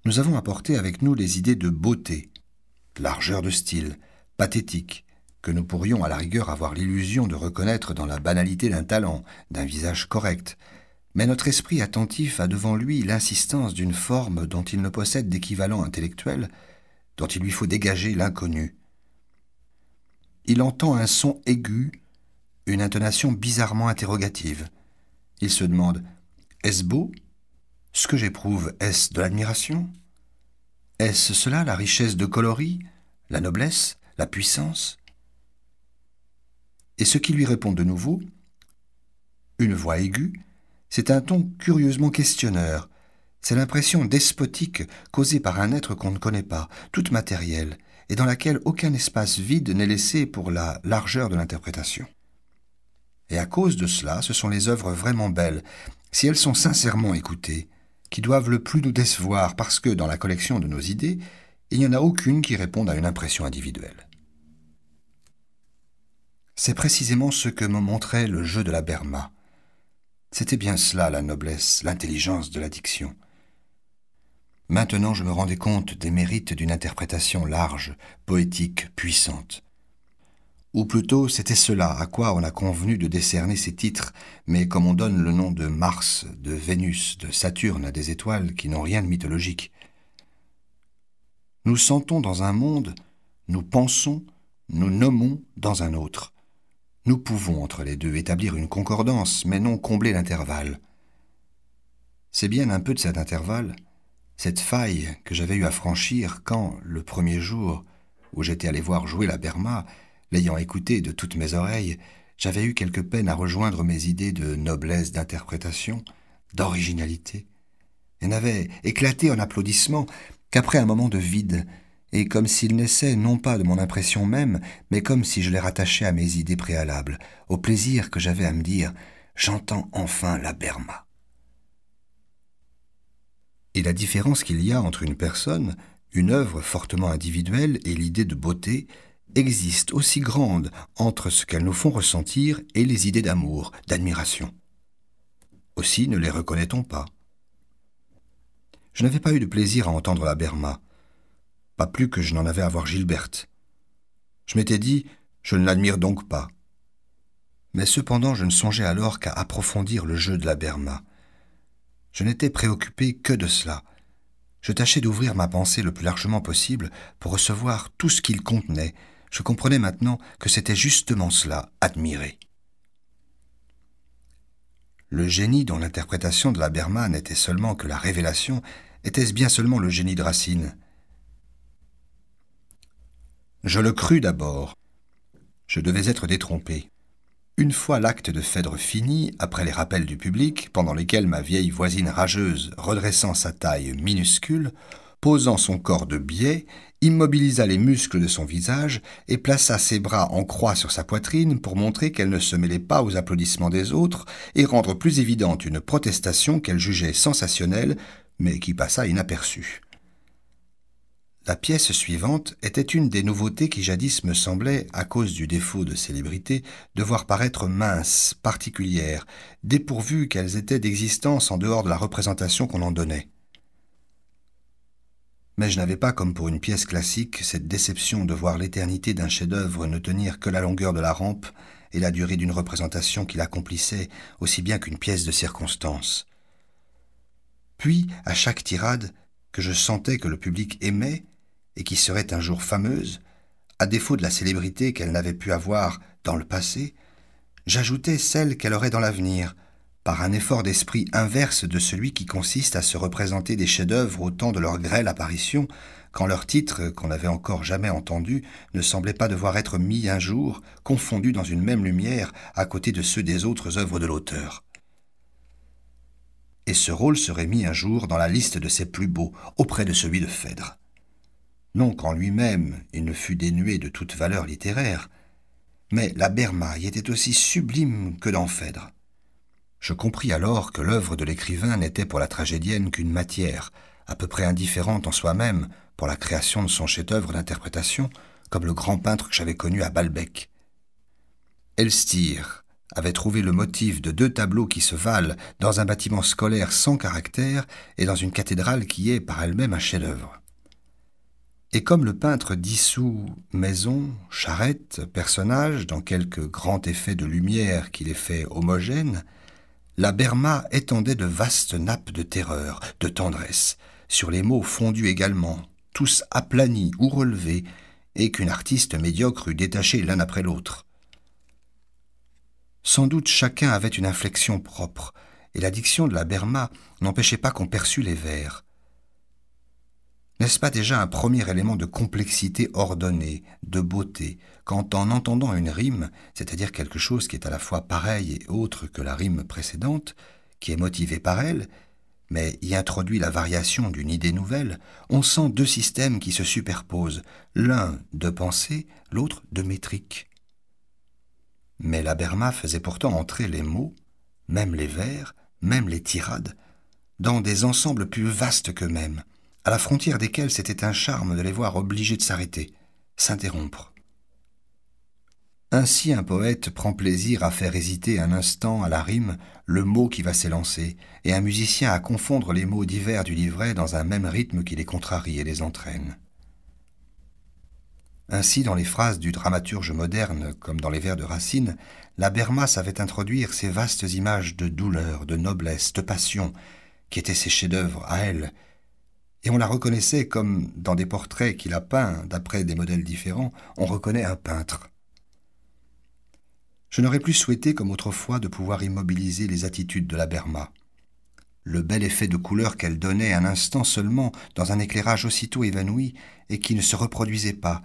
Nous avons apporté avec nous les idées de beauté, largeur de style, pathétique, que nous pourrions à la rigueur avoir l'illusion de reconnaître dans la banalité d'un talent, d'un visage correct, mais notre esprit attentif a devant lui l'insistance d'une forme dont il ne possède d'équivalent intellectuel, dont il lui faut dégager l'inconnu. Il entend un son aigu, une intonation bizarrement interrogative. Il se demande Est-ce beau Ce que j'éprouve, est-ce de l'admiration Est-ce cela la richesse de coloris, la noblesse, la puissance Et ce qui lui répond de nouveau, une voix aiguë, c'est un ton curieusement questionneur. C'est l'impression despotique causée par un être qu'on ne connaît pas, toute matérielle, et dans laquelle aucun espace vide n'est laissé pour la largeur de l'interprétation. Et à cause de cela, ce sont les œuvres vraiment belles, si elles sont sincèrement écoutées, qui doivent le plus nous décevoir parce que, dans la collection de nos idées, il n'y en a aucune qui réponde à une impression individuelle. C'est précisément ce que me montrait le jeu de la Berma. C'était bien cela la noblesse, l'intelligence de la diction. Maintenant je me rendais compte des mérites d'une interprétation large, poétique, puissante. Ou plutôt, c'était cela à quoi on a convenu de décerner ces titres, mais comme on donne le nom de Mars, de Vénus, de Saturne à des étoiles qui n'ont rien de mythologique. Nous sentons dans un monde, nous pensons, nous nommons dans un autre. Nous pouvons entre les deux établir une concordance, mais non combler l'intervalle. C'est bien un peu de cet intervalle, cette faille que j'avais eu à franchir quand, le premier jour où j'étais allé voir jouer la Berma, l'ayant écoutée de toutes mes oreilles, j'avais eu quelque peine à rejoindre mes idées de noblesse d'interprétation, d'originalité, et n'avais éclaté en applaudissements qu'après un moment de vide, et comme s'il naissait non pas de mon impression même, mais comme si je les rattachais à mes idées préalables, au plaisir que j'avais à me dire J'entends enfin la Berma. Et la différence qu'il y a entre une personne, une œuvre fortement individuelle et l'idée de beauté existe aussi grande entre ce qu'elles nous font ressentir et les idées d'amour, d'admiration. Aussi ne les reconnaît-on pas. Je n'avais pas eu de plaisir à entendre la Berma, pas plus que je n'en avais à voir Gilberte. Je m'étais dit, je ne l'admire donc pas. Mais cependant, je ne songeais alors qu'à approfondir le jeu de la Berma. Je n'étais préoccupé que de cela. Je tâchais d'ouvrir ma pensée le plus largement possible pour recevoir tout ce qu'il contenait. Je comprenais maintenant que c'était justement cela, admirer. Le génie dont l'interprétation de la Berma n'était seulement que la révélation, était-ce bien seulement le génie de Racine je le crus d'abord. Je devais être détrompé. Une fois l'acte de Phèdre fini, après les rappels du public, pendant lesquels ma vieille voisine rageuse, redressant sa taille minuscule, posant son corps de biais, immobilisa les muscles de son visage et plaça ses bras en croix sur sa poitrine pour montrer qu'elle ne se mêlait pas aux applaudissements des autres et rendre plus évidente une protestation qu'elle jugeait sensationnelle, mais qui passa inaperçue. La pièce suivante était une des nouveautés qui jadis me semblait, à cause du défaut de célébrité, devoir paraître mince, particulière, dépourvue qu'elles étaient d'existence en dehors de la représentation qu'on en donnait. Mais je n'avais pas, comme pour une pièce classique, cette déception de voir l'éternité d'un chef-d'œuvre ne tenir que la longueur de la rampe et la durée d'une représentation qu'il accomplissait aussi bien qu'une pièce de circonstance. Puis, à chaque tirade, que je sentais que le public aimait, et qui serait un jour fameuse, à défaut de la célébrité qu'elle n'avait pu avoir dans le passé, j'ajoutais celle qu'elle aurait dans l'avenir, par un effort d'esprit inverse de celui qui consiste à se représenter des chefs-d'œuvre au temps de leur grêle apparition, quand leur titre, qu'on n'avait encore jamais entendu, ne semblait pas devoir être mis un jour, confondu dans une même lumière, à côté de ceux des autres œuvres de l'auteur. Et ce rôle serait mis un jour dans la liste de ses plus beaux, auprès de celui de Phèdre non qu'en lui-même il ne fût dénué de toute valeur littéraire, mais la Bermaille était aussi sublime que dans Phèdre. Je compris alors que l'œuvre de l'écrivain n'était pour la tragédienne qu'une matière, à peu près indifférente en soi-même pour la création de son chef-d'œuvre d'interprétation, comme le grand peintre que j'avais connu à Balbec. Elstir avait trouvé le motif de deux tableaux qui se valent dans un bâtiment scolaire sans caractère et dans une cathédrale qui est par elle-même un chef-d'œuvre. Et comme le peintre dissout maison, charrette, personnage dans quelque grand effet de lumière qui les fait homogènes, la Berma étendait de vastes nappes de terreur, de tendresse, sur les mots fondus également, tous aplanis ou relevés, et qu'une artiste médiocre eût détachés l'un après l'autre. Sans doute chacun avait une inflexion propre, et la diction de la Berma n'empêchait pas qu'on perçût les vers, n'est-ce pas déjà un premier élément de complexité ordonnée, de beauté, quand en entendant une rime, c'est-à-dire quelque chose qui est à la fois pareil et autre que la rime précédente, qui est motivée par elle, mais y introduit la variation d'une idée nouvelle, on sent deux systèmes qui se superposent, l'un de pensée, l'autre de métrique. Mais la Berma faisait pourtant entrer les mots, même les vers, même les tirades, dans des ensembles plus vastes qu'eux-mêmes, à la frontière desquelles c'était un charme de les voir obligés de s'arrêter, s'interrompre. Ainsi un poète prend plaisir à faire hésiter un instant à la rime le mot qui va s'élancer, et un musicien à confondre les mots divers du livret dans un même rythme qui les contrarie et les entraîne. Ainsi, dans les phrases du dramaturge moderne, comme dans les vers de Racine, la Berma savait introduire ces vastes images de douleur, de noblesse, de passion, qui étaient ses chefs-d'œuvre à elle, et on la reconnaissait comme, dans des portraits qu'il a peints d'après des modèles différents, on reconnaît un peintre. Je n'aurais plus souhaité, comme autrefois, de pouvoir immobiliser les attitudes de la Berma. Le bel effet de couleur qu'elle donnait un instant seulement dans un éclairage aussitôt évanoui et qui ne se reproduisait pas,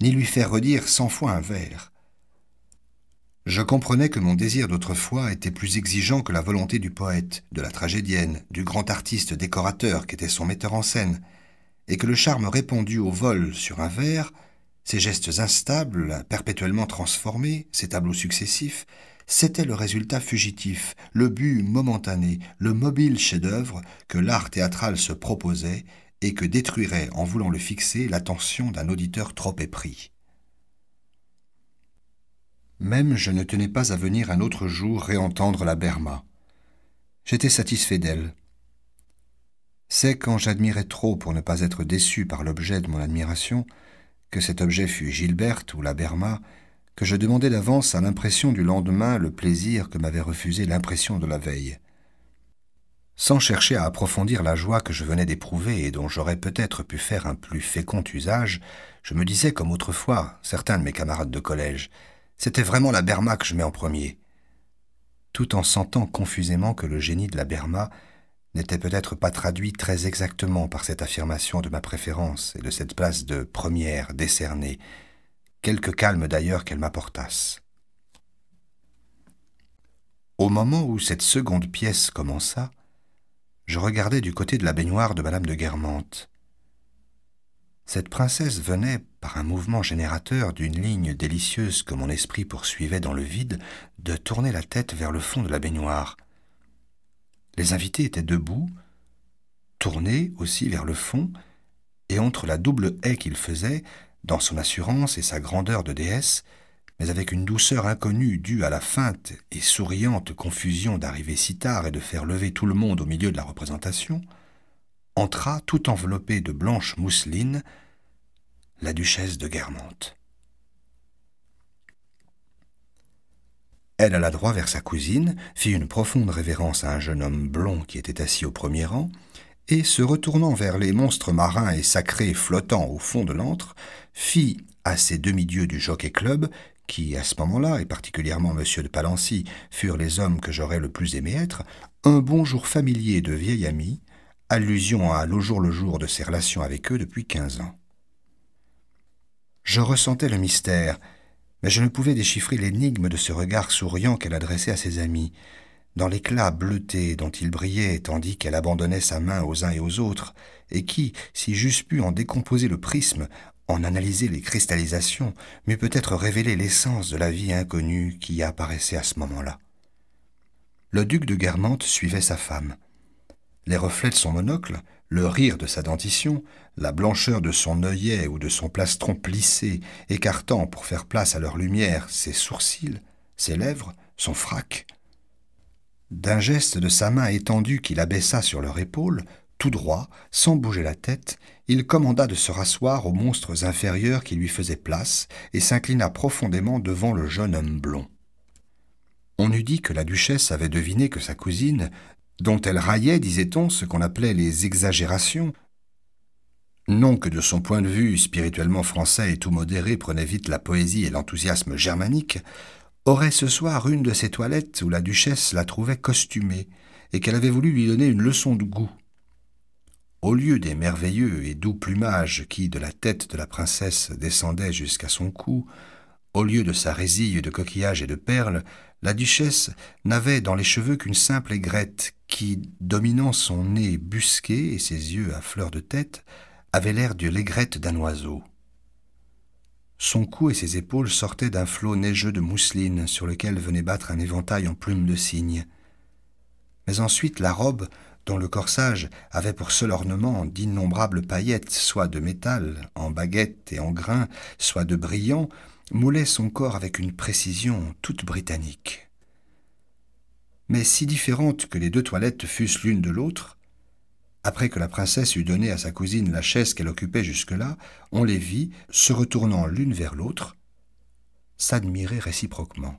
ni lui faire redire cent fois un verre. Je comprenais que mon désir d'autrefois était plus exigeant que la volonté du poète, de la tragédienne, du grand artiste décorateur qui était son metteur en scène, et que le charme répandu au vol sur un verre, ses gestes instables, perpétuellement transformés, ses tableaux successifs, c'était le résultat fugitif, le but momentané, le mobile chef-d'œuvre que l'art théâtral se proposait et que détruirait en voulant le fixer l'attention d'un auditeur trop épris. Même je ne tenais pas à venir un autre jour réentendre la Berma. J'étais satisfait d'elle. C'est quand j'admirais trop pour ne pas être déçu par l'objet de mon admiration, que cet objet fût Gilberte ou la Berma, que je demandais d'avance à l'impression du lendemain le plaisir que m'avait refusé l'impression de la veille. Sans chercher à approfondir la joie que je venais d'éprouver et dont j'aurais peut-être pu faire un plus fécond usage, je me disais comme autrefois certains de mes camarades de collège, c'était vraiment la Berma que je mets en premier. Tout en sentant confusément que le génie de la Berma n'était peut-être pas traduit très exactement par cette affirmation de ma préférence et de cette place de première décernée, quelque calme d'ailleurs qu'elle m'apportasse. Au moment où cette seconde pièce commença, je regardais du côté de la baignoire de Madame de Guermantes. Cette princesse venait, par un mouvement générateur d'une ligne délicieuse que mon esprit poursuivait dans le vide, de tourner la tête vers le fond de la baignoire. Les invités étaient debout, tournés aussi vers le fond, et entre la double haie qu'il faisait, dans son assurance et sa grandeur de déesse, mais avec une douceur inconnue due à la feinte et souriante confusion d'arriver si tard et de faire lever tout le monde au milieu de la représentation, entra tout enveloppé de blanches mousseline la duchesse de Guermantes. Elle alla droit vers sa cousine, fit une profonde révérence à un jeune homme blond qui était assis au premier rang, et se retournant vers les monstres marins et sacrés flottant au fond de l'antre, fit à ces demi-dieux du Jockey Club, qui à ce moment-là, et particulièrement M. de Palancy, furent les hommes que j'aurais le plus aimé être, un bonjour familier de vieil ami, allusion à l'au jour le jour de ses relations avec eux depuis quinze ans. Je ressentais le mystère, mais je ne pouvais déchiffrer l'énigme de ce regard souriant qu'elle adressait à ses amis. Dans l'éclat bleuté dont il brillait, tandis qu'elle abandonnait sa main aux uns et aux autres, et qui, si j'eusse pu en décomposer le prisme, en analyser les cristallisations, m'eût peut-être révélé l'essence de la vie inconnue qui apparaissait à ce moment-là. Le duc de Guermantes suivait sa femme. Les reflets de son monocle, le rire de sa dentition, la blancheur de son œillet ou de son plastron plissé, écartant pour faire place à leur lumière ses sourcils, ses lèvres, son frac. D'un geste de sa main étendue qu'il abaissa sur leur épaule, tout droit, sans bouger la tête, il commanda de se rasseoir aux monstres inférieurs qui lui faisaient place et s'inclina profondément devant le jeune homme blond. On eût dit que la duchesse avait deviné que sa cousine, dont elle raillait, disait-on, ce qu'on appelait les exagérations. Non que de son point de vue spirituellement français et tout modéré prenait vite la poésie et l'enthousiasme germanique, aurait ce soir une de ces toilettes où la duchesse la trouvait costumée et qu'elle avait voulu lui donner une leçon de goût. Au lieu des merveilleux et doux plumages qui, de la tête de la princesse, descendaient jusqu'à son cou, au lieu de sa résille de coquillages et de perles, la duchesse n'avait dans les cheveux qu'une simple aigrette qui, dominant son nez busqué et ses yeux à fleur de tête, avait l'air du l'aigrette d'un oiseau. Son cou et ses épaules sortaient d'un flot neigeux de mousseline sur lequel venait battre un éventail en plumes de cygne. Mais ensuite la robe, dont le corsage avait pour seul ornement d'innombrables paillettes, soit de métal, en baguettes et en grains, soit de brillants, moulait son corps avec une précision toute britannique mais si différentes que les deux toilettes fussent l'une de l'autre, après que la princesse eut donné à sa cousine la chaise qu'elle occupait jusque-là, on les vit, se retournant l'une vers l'autre, s'admirer réciproquement.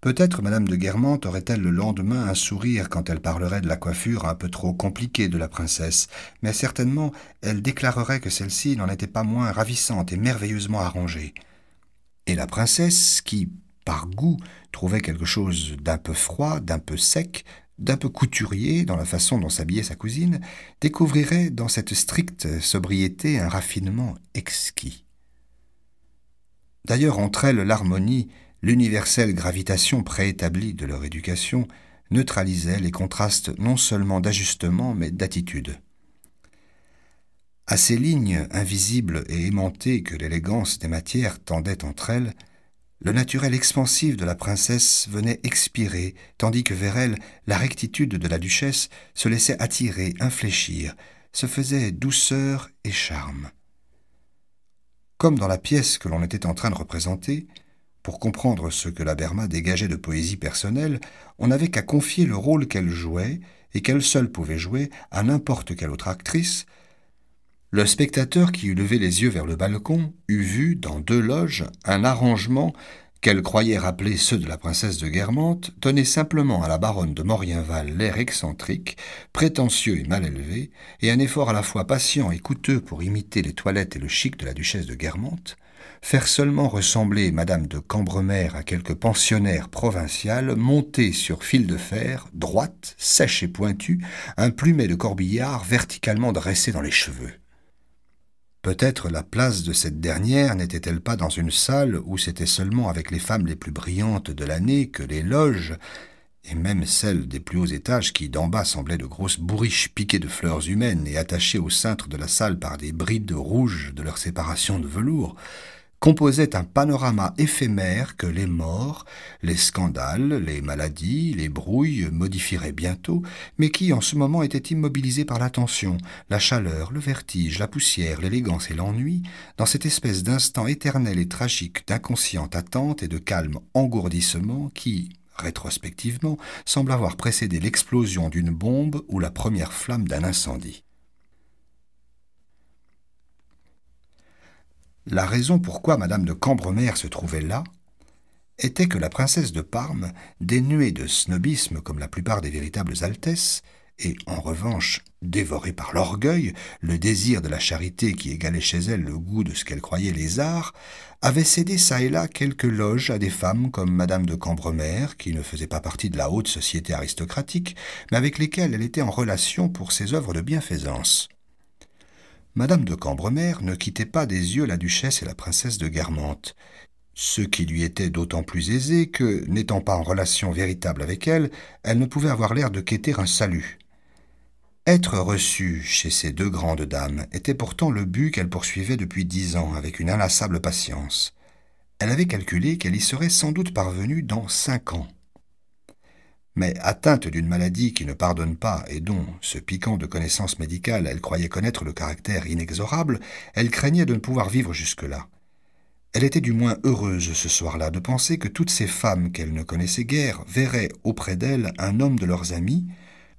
Peut-être Madame de Guermantes aurait-elle le lendemain un sourire quand elle parlerait de la coiffure un peu trop compliquée de la princesse, mais certainement elle déclarerait que celle-ci n'en était pas moins ravissante et merveilleusement arrangée. Et la princesse, qui, par goût, trouvait quelque chose d'un peu froid, d'un peu sec, d'un peu couturier dans la façon dont s'habillait sa cousine, découvrirait dans cette stricte sobriété un raffinement exquis. D'ailleurs, entre elles, l'harmonie, l'universelle gravitation préétablie de leur éducation, neutralisait les contrastes non seulement d'ajustement mais d'attitude. À ces lignes invisibles et aimantées que l'élégance des matières tendait entre elles, le naturel expansif de la princesse venait expirer, tandis que vers elle, la rectitude de la duchesse se laissait attirer, infléchir, se faisait douceur et charme. Comme dans la pièce que l'on était en train de représenter, pour comprendre ce que la Berma dégageait de poésie personnelle, on n'avait qu'à confier le rôle qu'elle jouait, et qu'elle seule pouvait jouer, à n'importe quelle autre actrice, le spectateur qui eut levé les yeux vers le balcon eut vu, dans deux loges, un arrangement qu'elle croyait rappeler ceux de la princesse de Guermantes, tenait simplement à la baronne de Morienval l'air excentrique, prétentieux et mal élevé, et un effort à la fois patient et coûteux pour imiter les toilettes et le chic de la duchesse de Guermantes, faire seulement ressembler madame de Cambremer à quelque pensionnaire provincial montée sur fil de fer, droite, sèche et pointue, un plumet de corbillard verticalement dressé dans les cheveux. Peut-être la place de cette dernière n'était-elle pas dans une salle où c'était seulement avec les femmes les plus brillantes de l'année que les loges, et même celles des plus hauts étages qui d'en bas semblaient de grosses bourriches piquées de fleurs humaines et attachées au cintre de la salle par des brides rouges de leur séparation de velours, composait un panorama éphémère que les morts, les scandales, les maladies, les brouilles modifieraient bientôt, mais qui en ce moment était immobilisé par l'attention, la chaleur, le vertige, la poussière, l'élégance et l'ennui, dans cette espèce d'instant éternel et tragique d'inconsciente attente et de calme engourdissement qui, rétrospectivement, semble avoir précédé l'explosion d'une bombe ou la première flamme d'un incendie. La raison pourquoi Madame de Cambremer se trouvait là était que la princesse de Parme, dénuée de snobisme comme la plupart des véritables altesses, et en revanche dévorée par l'orgueil, le désir de la charité qui égalait chez elle le goût de ce qu'elle croyait les arts, avait cédé ça et là quelques loges à des femmes comme Madame de Cambremer, qui ne faisait pas partie de la haute société aristocratique, mais avec lesquelles elle était en relation pour ses œuvres de bienfaisance. Madame de Cambremer ne quittait pas des yeux la duchesse et la princesse de Guermantes, ce qui lui était d'autant plus aisé que, n'étant pas en relation véritable avec elle, elle ne pouvait avoir l'air de quêter un salut. Être reçue chez ces deux grandes dames était pourtant le but qu'elle poursuivait depuis dix ans avec une inlassable patience. Elle avait calculé qu'elle y serait sans doute parvenue dans cinq ans mais atteinte d'une maladie qui ne pardonne pas et dont, se piquant de connaissances médicales, elle croyait connaître le caractère inexorable, elle craignait de ne pouvoir vivre jusque-là. Elle était du moins heureuse ce soir-là de penser que toutes ces femmes qu'elle ne connaissait guère verraient auprès d'elle un homme de leurs amis,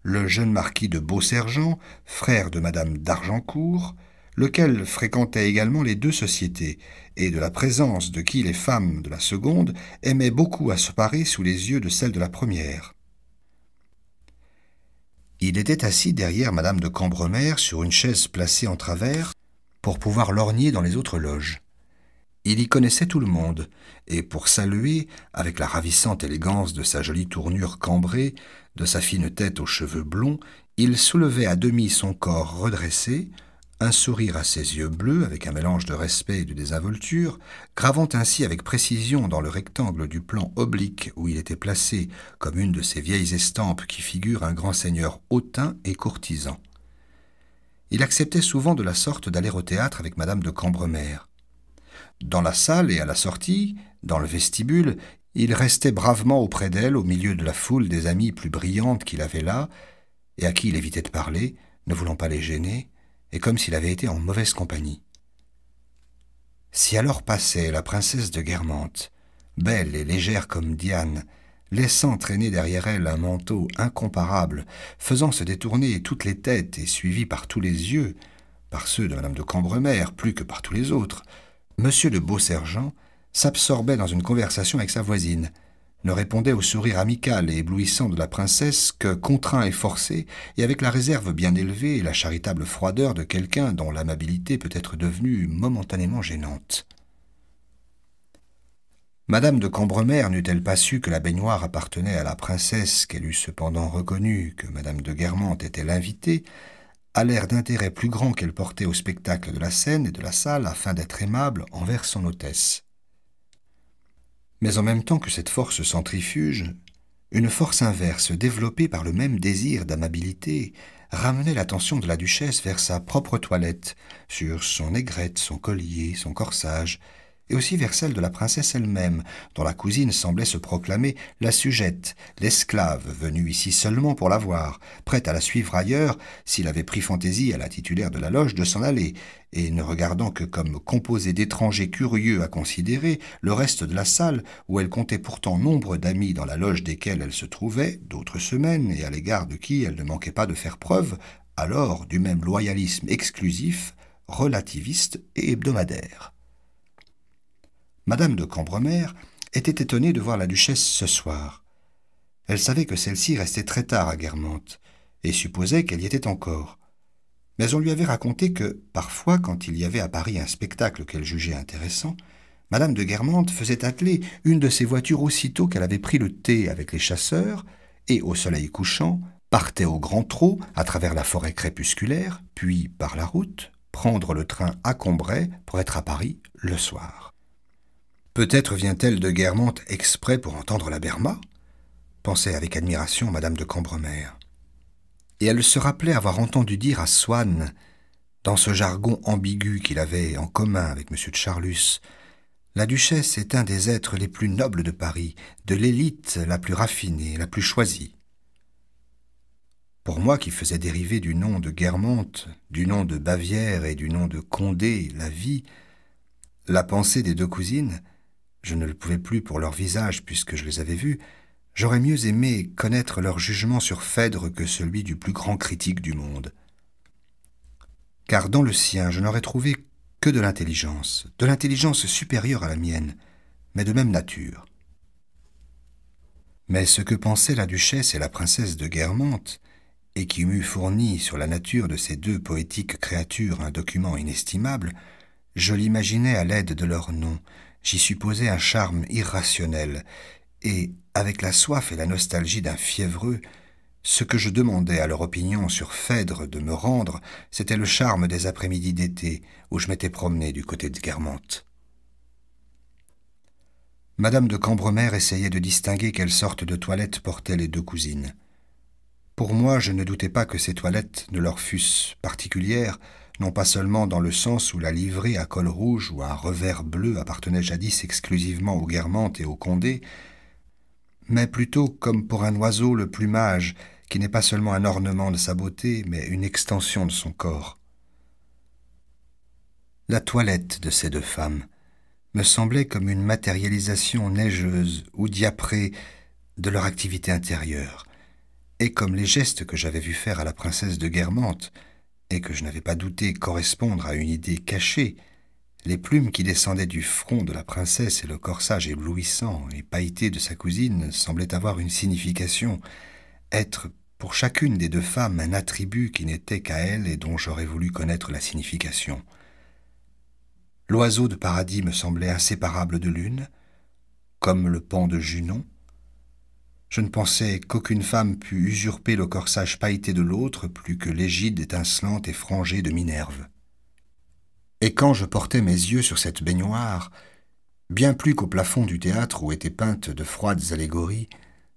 le jeune marquis de Beausergent, frère de madame d'Argencourt, lequel fréquentait également les deux sociétés, et de la présence de qui les femmes de la seconde aimaient beaucoup à se parer sous les yeux de celles de la première. Il était assis derrière Madame de Cambremer sur une chaise placée en travers pour pouvoir lorgner dans les autres loges. Il y connaissait tout le monde, et pour saluer, avec la ravissante élégance de sa jolie tournure cambrée, de sa fine tête aux cheveux blonds, il soulevait à demi son corps redressé, un sourire à ses yeux bleus avec un mélange de respect et de désinvolture, gravant ainsi avec précision dans le rectangle du plan oblique où il était placé, comme une de ces vieilles estampes qui figurent un grand seigneur hautain et courtisan. Il acceptait souvent de la sorte d'aller au théâtre avec madame de Cambremer. Dans la salle et à la sortie, dans le vestibule, il restait bravement auprès d'elle au milieu de la foule des amis plus brillantes qu'il avait là, et à qui il évitait de parler, ne voulant pas les gêner, et comme s'il avait été en mauvaise compagnie. Si alors passait la princesse de Guermantes, belle et légère comme Diane, laissant traîner derrière elle un manteau incomparable, faisant se détourner toutes les têtes et suivie par tous les yeux, par ceux de madame de Cambremer plus que par tous les autres, monsieur le beau sergent s'absorbait dans une conversation avec sa voisine, ne répondait au sourire amical et éblouissant de la princesse que, contraint et forcé, et avec la réserve bien élevée et la charitable froideur de quelqu'un dont l'amabilité peut être devenue momentanément gênante. Madame de Cambremer n'eût-elle pas su que la baignoire appartenait à la princesse, qu'elle eût cependant reconnu que Madame de Guermantes était l'invitée, à l'air d'intérêt plus grand qu'elle portait au spectacle de la scène et de la salle afin d'être aimable envers son hôtesse mais en même temps que cette force centrifuge, une force inverse développée par le même désir d'amabilité ramenait l'attention de la duchesse vers sa propre toilette, sur son aigrette, son collier, son corsage, et aussi vers celle de la princesse elle-même, dont la cousine semblait se proclamer la sujette, l'esclave, venue ici seulement pour la voir, prête à la suivre ailleurs s'il avait pris fantaisie à la titulaire de la loge de s'en aller, et ne regardant que comme composée d'étrangers curieux à considérer le reste de la salle, où elle comptait pourtant nombre d'amis dans la loge desquels elle se trouvait, d'autres semaines, et à l'égard de qui elle ne manquait pas de faire preuve, alors du même loyalisme exclusif, relativiste et hebdomadaire. Madame de Cambremer était étonnée de voir la duchesse ce soir. Elle savait que celle-ci restait très tard à Guermantes, et supposait qu'elle y était encore. Mais on lui avait raconté que, parfois, quand il y avait à Paris un spectacle qu'elle jugeait intéressant, Madame de Guermantes faisait atteler une de ses voitures aussitôt qu'elle avait pris le thé avec les chasseurs, et, au soleil couchant, partait au grand trot, à travers la forêt crépusculaire, puis, par la route, prendre le train à Combray pour être à Paris le soir. Peut-être vient-elle de Guermantes exprès pour entendre la Berma pensait avec admiration Madame de Cambremer. Et elle se rappelait avoir entendu dire à Swann, dans ce jargon ambigu qu'il avait en commun avec M. de Charlus, la duchesse est un des êtres les plus nobles de Paris, de l'élite la plus raffinée, la plus choisie. Pour moi qui faisais dériver du nom de Guermantes, du nom de Bavière et du nom de Condé la vie, la pensée des deux cousines je ne le pouvais plus pour leur visage puisque je les avais vus, j'aurais mieux aimé connaître leur jugement sur Phèdre que celui du plus grand critique du monde. Car dans le sien, je n'aurais trouvé que de l'intelligence, de l'intelligence supérieure à la mienne, mais de même nature. Mais ce que pensaient la duchesse et la princesse de Guermantes, et qui m'eût fourni sur la nature de ces deux poétiques créatures un document inestimable, je l'imaginais à l'aide de leurs noms, j'y supposais un charme irrationnel, et, avec la soif et la nostalgie d'un fiévreux, ce que je demandais à leur opinion sur Phèdre de me rendre, c'était le charme des après-midi d'été où je m'étais promené du côté de Guermantes. Madame de Cambremer essayait de distinguer quelle sorte de toilette portaient les deux cousines. Pour moi, je ne doutais pas que ces toilettes ne leur fussent particulières, non pas seulement dans le sens où la livrée à col rouge ou à revers bleu appartenait jadis exclusivement aux Guermantes et aux Condés, mais plutôt comme pour un oiseau le plumage, qui n'est pas seulement un ornement de sa beauté, mais une extension de son corps. La toilette de ces deux femmes me semblait comme une matérialisation neigeuse ou diaprée de leur activité intérieure, et comme les gestes que j'avais vus faire à la princesse de Guermantes, et que je n'avais pas douté correspondre à une idée cachée, les plumes qui descendaient du front de la princesse et le corsage éblouissant et pailleté de sa cousine semblaient avoir une signification, être pour chacune des deux femmes un attribut qui n'était qu'à elle et dont j'aurais voulu connaître la signification. L'oiseau de paradis me semblait inséparable de l'une, comme le pan de Junon, je ne pensais qu'aucune femme pût usurper le corsage pailleté de l'autre plus que l'égide étincelante et frangée de Minerve. Et quand je portais mes yeux sur cette baignoire, bien plus qu'au plafond du théâtre où étaient peintes de froides allégories,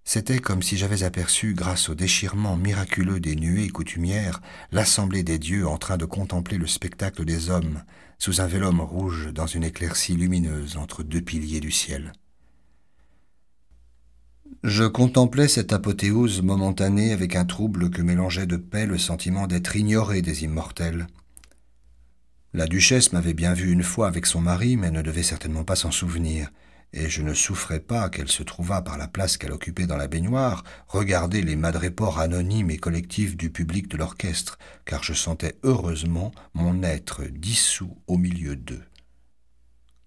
c'était comme si j'avais aperçu, grâce au déchirement miraculeux des nuées coutumières, l'assemblée des dieux en train de contempler le spectacle des hommes, sous un vélum rouge dans une éclaircie lumineuse entre deux piliers du ciel. Je contemplais cette apothéose momentanée avec un trouble que mélangeait de paix le sentiment d'être ignoré des immortels. La duchesse m'avait bien vu une fois avec son mari, mais ne devait certainement pas s'en souvenir, et je ne souffrais pas qu'elle se trouvât par la place qu'elle occupait dans la baignoire, regarder les madréports anonymes et collectifs du public de l'orchestre, car je sentais heureusement mon être dissous au milieu d'eux.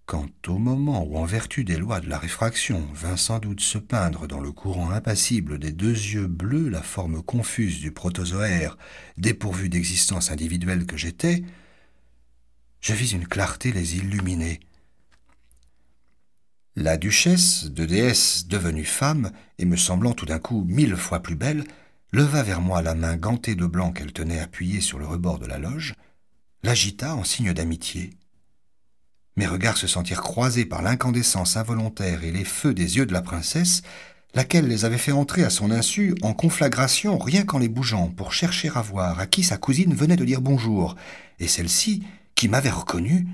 Quant au moment où, en vertu des lois de la réfraction, vint sans doute se peindre dans le courant impassible des deux yeux bleus la forme confuse du protozoaire, dépourvu d'existence individuelle que j'étais, je vis une clarté les illuminer. La duchesse, de déesse devenue femme, et me semblant tout d'un coup mille fois plus belle, leva vers moi la main gantée de blanc qu'elle tenait appuyée sur le rebord de la loge, l'agita en signe d'amitié mes regards se sentirent croisés par l'incandescence involontaire et les feux des yeux de la princesse, laquelle les avait fait entrer à son insu en conflagration rien qu'en les bougeant pour chercher à voir à qui sa cousine venait de dire bonjour, et celle-ci, qui m'avait reconnu,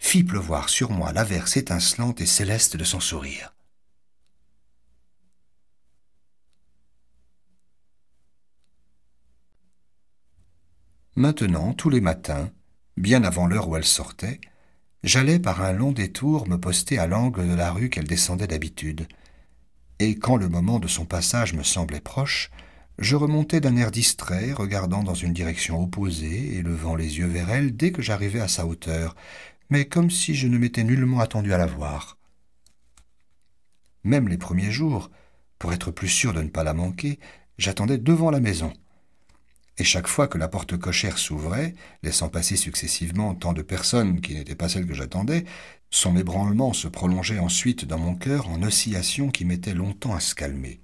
fit pleuvoir sur moi l'averse étincelante et céleste de son sourire. Maintenant, tous les matins, bien avant l'heure où elle sortait, j'allais par un long détour me poster à l'angle de la rue qu'elle descendait d'habitude. Et quand le moment de son passage me semblait proche, je remontais d'un air distrait, regardant dans une direction opposée et levant les yeux vers elle dès que j'arrivais à sa hauteur, mais comme si je ne m'étais nullement attendu à la voir. Même les premiers jours, pour être plus sûr de ne pas la manquer, j'attendais devant la maison et chaque fois que la porte cochère s'ouvrait, laissant passer successivement tant de personnes qui n'étaient pas celles que j'attendais, son ébranlement se prolongeait ensuite dans mon cœur en oscillations qui mettaient longtemps à se calmer.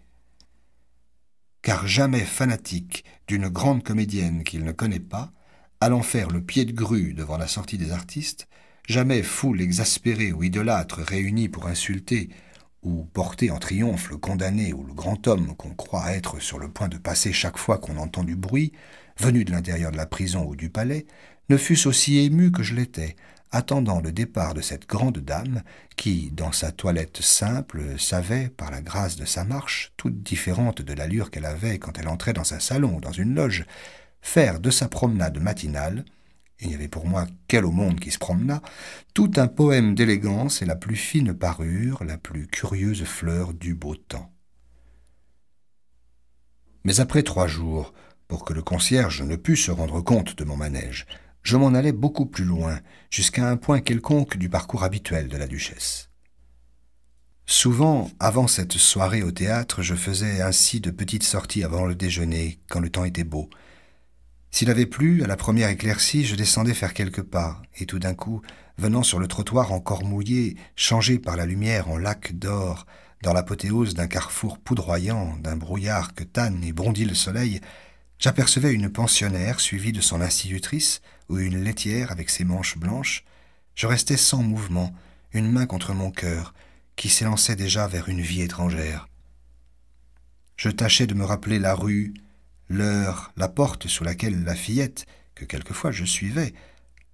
Car jamais fanatique d'une grande comédienne qu'il ne connaît pas, allant faire le pied de grue devant la sortie des artistes, jamais foule exaspérée ou idolâtre réunie pour insulter ou porter en triomphe le condamné ou le grand homme qu'on croit être sur le point de passer chaque fois qu'on entend du bruit, venu de l'intérieur de la prison ou du palais, ne fût-ce aussi ému que je l'étais, attendant le départ de cette grande dame qui, dans sa toilette simple, savait, par la grâce de sa marche, toute différente de l'allure qu'elle avait quand elle entrait dans un salon ou dans une loge, faire de sa promenade matinale il n'y avait pour moi qu'elle au monde qui se promena, tout un poème d'élégance et la plus fine parure, la plus curieuse fleur du beau temps. Mais après trois jours, pour que le concierge ne pût se rendre compte de mon manège, je m'en allais beaucoup plus loin, jusqu'à un point quelconque du parcours habituel de la duchesse. Souvent, avant cette soirée au théâtre, je faisais ainsi de petites sorties avant le déjeuner, quand le temps était beau, s'il avait plu, à la première éclaircie, je descendais faire quelques pas, et tout d'un coup, venant sur le trottoir encore mouillé, changé par la lumière en lac d'or, dans l'apothéose d'un carrefour poudroyant, d'un brouillard que tanne et bondit le soleil, j'apercevais une pensionnaire suivie de son institutrice ou une laitière avec ses manches blanches. Je restais sans mouvement, une main contre mon cœur, qui s'élançait déjà vers une vie étrangère. Je tâchais de me rappeler la rue, l'heure, la porte sous laquelle la fillette, que quelquefois je suivais,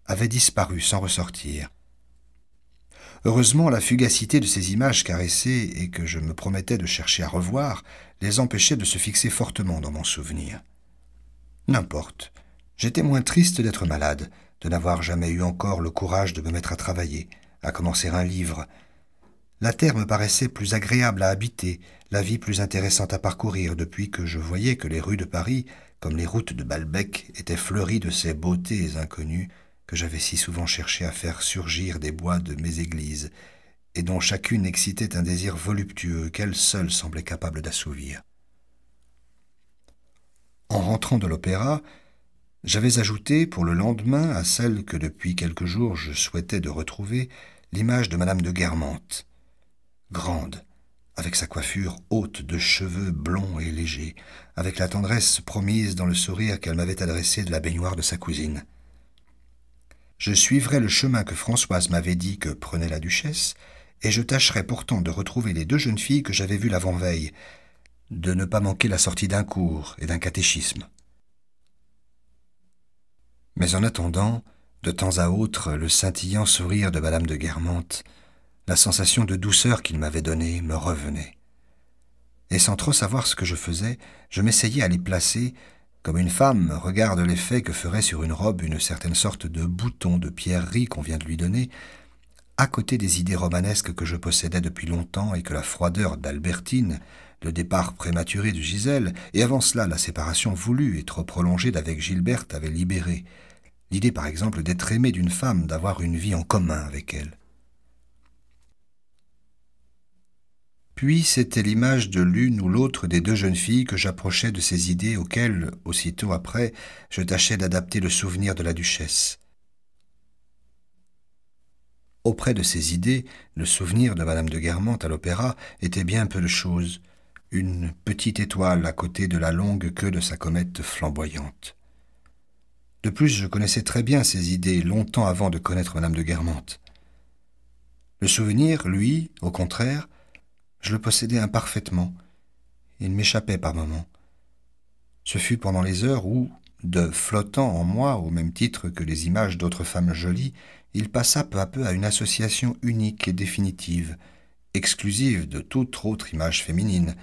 avait disparu sans ressortir. Heureusement, la fugacité de ces images caressées et que je me promettais de chercher à revoir les empêchait de se fixer fortement dans mon souvenir. N'importe, j'étais moins triste d'être malade, de n'avoir jamais eu encore le courage de me mettre à travailler, à commencer un livre, la terre me paraissait plus agréable à habiter, la vie plus intéressante à parcourir depuis que je voyais que les rues de Paris, comme les routes de Balbec, étaient fleuries de ces beautés inconnues que j'avais si souvent cherché à faire surgir des bois de mes églises, et dont chacune excitait un désir voluptueux qu'elle seule semblait capable d'assouvir. En rentrant de l'opéra, j'avais ajouté pour le lendemain à celle que depuis quelques jours je souhaitais de retrouver l'image de madame de Guermantes grande, avec sa coiffure haute de cheveux blonds et légers, avec la tendresse promise dans le sourire qu'elle m'avait adressé de la baignoire de sa cousine. Je suivrai le chemin que Françoise m'avait dit que prenait la duchesse, et je tâcherai pourtant de retrouver les deux jeunes filles que j'avais vues l'avant-veille, de ne pas manquer la sortie d'un cours et d'un catéchisme. Mais en attendant, de temps à autre, le scintillant sourire de Madame de Guermantes la sensation de douceur qu'il m'avait donnée me revenait. Et sans trop savoir ce que je faisais, je m'essayais à les placer, comme une femme regarde l'effet que ferait sur une robe une certaine sorte de bouton de pierrerie qu'on vient de lui donner, à côté des idées romanesques que je possédais depuis longtemps et que la froideur d'Albertine, le départ prématuré de Gisèle, et avant cela la séparation voulue et trop prolongée d'avec Gilberte avait libéré. L'idée par exemple d'être aimé d'une femme, d'avoir une vie en commun avec elle. Puis c'était l'image de l'une ou l'autre des deux jeunes filles que j'approchais de ces idées auxquelles, aussitôt après, je tâchais d'adapter le souvenir de la duchesse. Auprès de ces idées, le souvenir de Madame de Guermantes à l'opéra était bien peu de chose, une petite étoile à côté de la longue queue de sa comète flamboyante. De plus, je connaissais très bien ces idées longtemps avant de connaître Madame de Guermantes. Le souvenir, lui, au contraire, je le possédais imparfaitement. Il m'échappait par moments. Ce fut pendant les heures où, de flottant en moi au même titre que les images d'autres femmes jolies, il passa peu à peu à une association unique et définitive, exclusive de toute autre image féminine,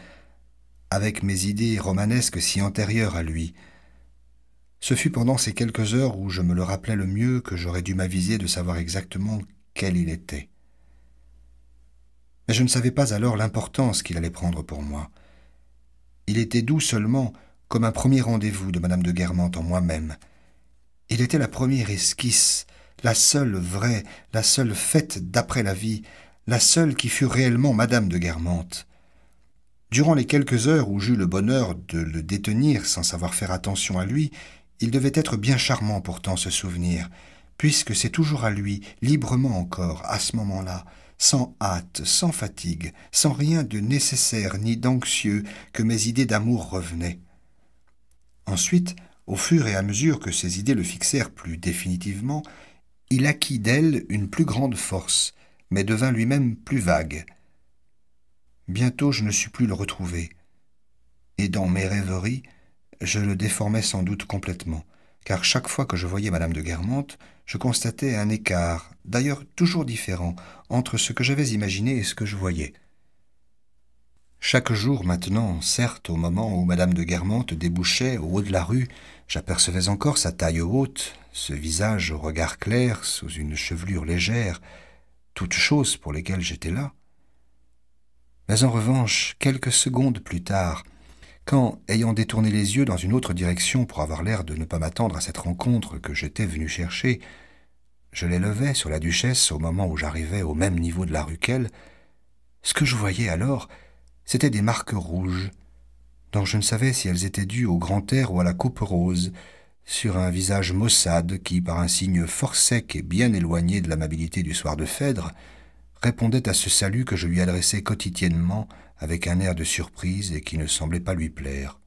avec mes idées romanesques si antérieures à lui. Ce fut pendant ces quelques heures où je me le rappelais le mieux que j'aurais dû m'aviser de savoir exactement quel il était mais je ne savais pas alors l'importance qu'il allait prendre pour moi. Il était doux seulement comme un premier rendez-vous de Madame de Guermantes en moi-même. Il était la première esquisse, la seule vraie, la seule faite d'après la vie, la seule qui fut réellement Madame de Guermantes. Durant les quelques heures où j'eus le bonheur de le détenir sans savoir faire attention à lui, il devait être bien charmant pourtant ce souvenir, puisque c'est toujours à lui, librement encore, à ce moment-là, sans hâte, sans fatigue, sans rien de nécessaire ni d'anxieux, que mes idées d'amour revenaient. Ensuite, au fur et à mesure que ces idées le fixèrent plus définitivement, il acquit d'elle une plus grande force, mais devint lui-même plus vague. Bientôt je ne sus plus le retrouver, et dans mes rêveries, je le déformais sans doute complètement, car chaque fois que je voyais Madame de Guermantes, je constatais un écart, d'ailleurs toujours différent, entre ce que j'avais imaginé et ce que je voyais. Chaque jour maintenant, certes, au moment où Madame de Guermantes débouchait au haut de la rue, j'apercevais encore sa taille haute, ce visage au regard clair, sous une chevelure légère, toutes choses pour lesquelles j'étais là. Mais en revanche, quelques secondes plus tard, quand, ayant détourné les yeux dans une autre direction pour avoir l'air de ne pas m'attendre à cette rencontre que j'étais venu chercher, je les levais sur la duchesse au moment où j'arrivais au même niveau de la rue qu'elle, ce que je voyais alors, c'était des marques rouges, dont je ne savais si elles étaient dues au grand air ou à la coupe rose, sur un visage maussade qui, par un signe fort sec et bien éloigné de l'amabilité du soir de Phèdre, répondait à ce salut que je lui adressais quotidiennement avec un air de surprise et qui ne semblait pas lui plaire.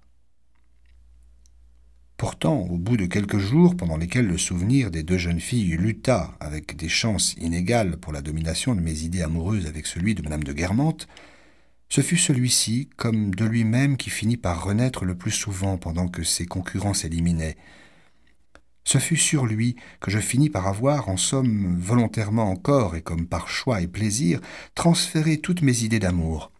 Pourtant, au bout de quelques jours, pendant lesquels le souvenir des deux jeunes filles lutta avec des chances inégales pour la domination de mes idées amoureuses avec celui de Madame de Guermantes, ce fut celui-ci, comme de lui-même, qui finit par renaître le plus souvent pendant que ses concurrents s'éliminaient. Ce fut sur lui que je finis par avoir, en somme, volontairement encore et comme par choix et plaisir, transféré toutes mes idées d'amour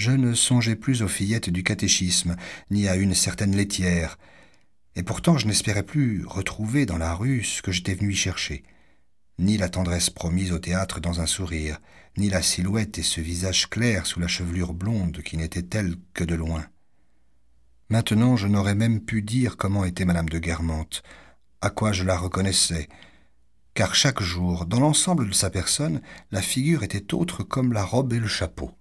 je ne songeais plus aux fillettes du catéchisme, ni à une certaine laitière, et pourtant je n'espérais plus retrouver dans la rue ce que j'étais venu chercher, ni la tendresse promise au théâtre dans un sourire, ni la silhouette et ce visage clair sous la chevelure blonde qui n'était telle que de loin. Maintenant je n'aurais même pu dire comment était madame de Guermantes, à quoi je la reconnaissais, car chaque jour, dans l'ensemble de sa personne, la figure était autre comme la robe et le chapeau.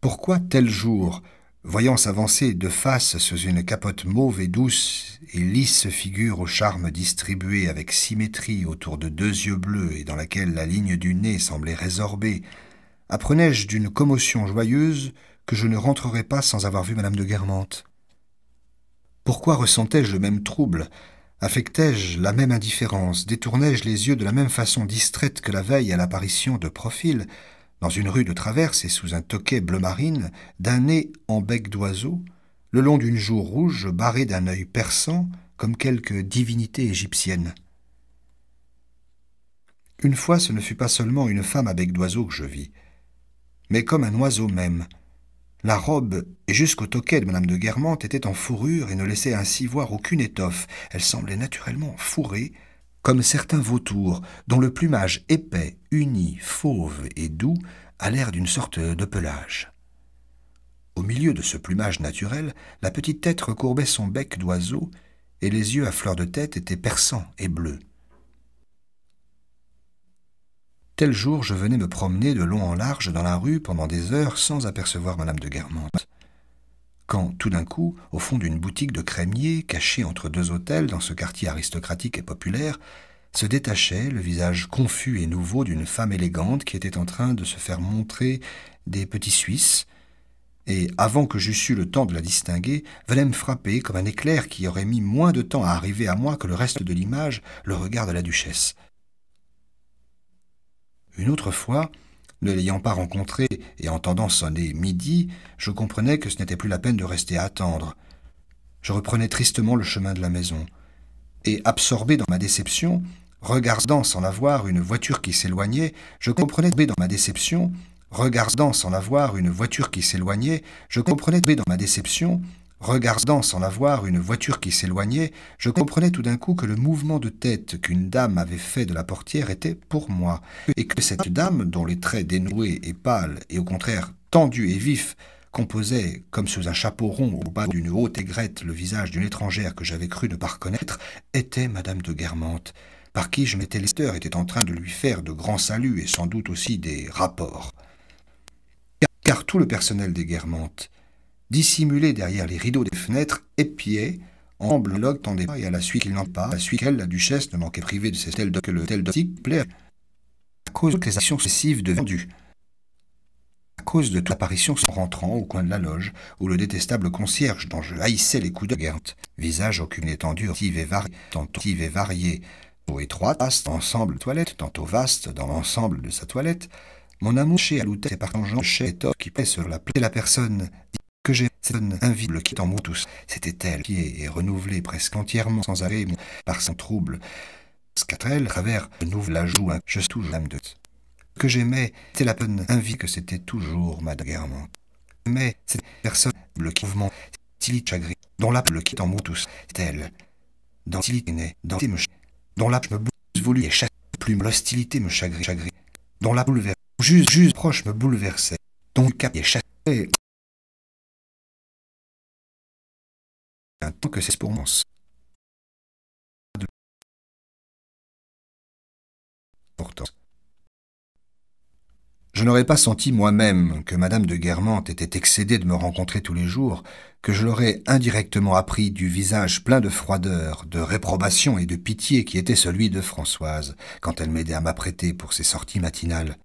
Pourquoi tel jour, voyant s'avancer de face sous une capote mauve et douce et lisse figure au charme distribué avec symétrie autour de deux yeux bleus et dans laquelle la ligne du nez semblait résorbée, apprenais-je d'une commotion joyeuse que je ne rentrerais pas sans avoir vu Madame de Guermantes Pourquoi ressentais-je le même trouble Affectais-je la même indifférence Détournais-je les yeux de la même façon distraite que la veille à l'apparition de profil dans une rue de traverse et sous un toquet bleu marine, d'un nez en bec d'oiseau, le long d'une joue rouge barrée d'un œil perçant, comme quelque divinité égyptienne. Une fois, ce ne fut pas seulement une femme à bec d'oiseau que je vis, mais comme un oiseau même. La robe, et jusqu'au toquet de Madame de Guermantes, était en fourrure et ne laissait ainsi voir aucune étoffe. Elle semblait naturellement fourrée, comme certains vautours dont le plumage épais, uni, fauve et doux a l'air d'une sorte de pelage. Au milieu de ce plumage naturel, la petite tête recourbait son bec d'oiseau et les yeux à fleur de tête étaient perçants et bleus. Tel jour, je venais me promener de long en large dans la rue pendant des heures sans apercevoir Madame de Guermantes quand, tout d'un coup, au fond d'une boutique de crémier, cachée entre deux hôtels dans ce quartier aristocratique et populaire, se détachait le visage confus et nouveau d'une femme élégante qui était en train de se faire montrer des petits Suisses, et avant que j'eusse eu le temps de la distinguer, venait me frapper comme un éclair qui aurait mis moins de temps à arriver à moi que le reste de l'image, le regard de la duchesse. Une autre fois, ne l'ayant pas rencontré et entendant sonner midi, je comprenais que ce n'était plus la peine de rester à attendre. Je reprenais tristement le chemin de la maison, et, absorbé dans ma déception, regardant sans la voir une voiture qui s'éloignait, je comprenais dans ma déception, regardant sans la une voiture qui s'éloignait, je comprenais dans ma déception, Regardant sans la voir une voiture qui s'éloignait, je comprenais tout d'un coup que le mouvement de tête qu'une dame avait fait de la portière était pour moi, et que cette dame, dont les traits dénoués et pâles, et au contraire tendus et vifs, composaient, comme sous un chapeau rond au bas d'une haute aigrette, le visage d'une étrangère que j'avais cru ne pas reconnaître, était Madame de Guermantes, par qui je m'étais l'esteur était en train de lui faire de grands saluts et sans doute aussi des rapports. car tout le personnel des Guermantes, dissimulé derrière les rideaux des fenêtres, épiait, en bloc tendait pas, et à la suite qu'il n'en pas, à la suite qu'elle, la duchesse, ne manquait privée de ses tels que le tel d'optique plaire, à cause des actions successives de vendus À cause de toute apparition rentrant au coin de la loge, où le détestable concierge, dont je haïssais les coups de guerre, visage aucune étendue, et variée, tantôt et variée, tantôt étroite, ensemble toilette, tantôt vaste, dans l'ensemble de sa toilette, mon amour chez Aloutet par partageant chez qui paie sur la plaie la personne Personne le quitte tous. C'était elle qui est renouvelée presque entièrement sans arrêt par son trouble. Scatrel travers nous la joue un juste toujours de que j'aimais, c'était la peine invie que c'était toujours ma guermante. Mais cette personne, le mouvement, Tilly Chagri, dont la le quitte en tous, c'est elle. Dans Tilly dans dont la me bouleverse, voulu et chaque plume l'hostilité me chagri chagri, dont la bouleverse, juste juste proche me bouleversait, dont cap et Tant que c'est pour moi. Je n'aurais pas senti moi-même que Madame de Guermantes était excédée de me rencontrer tous les jours, que je l'aurais indirectement appris du visage plein de froideur, de réprobation et de pitié qui était celui de Françoise, quand elle m'aidait à m'apprêter pour ses sorties matinales.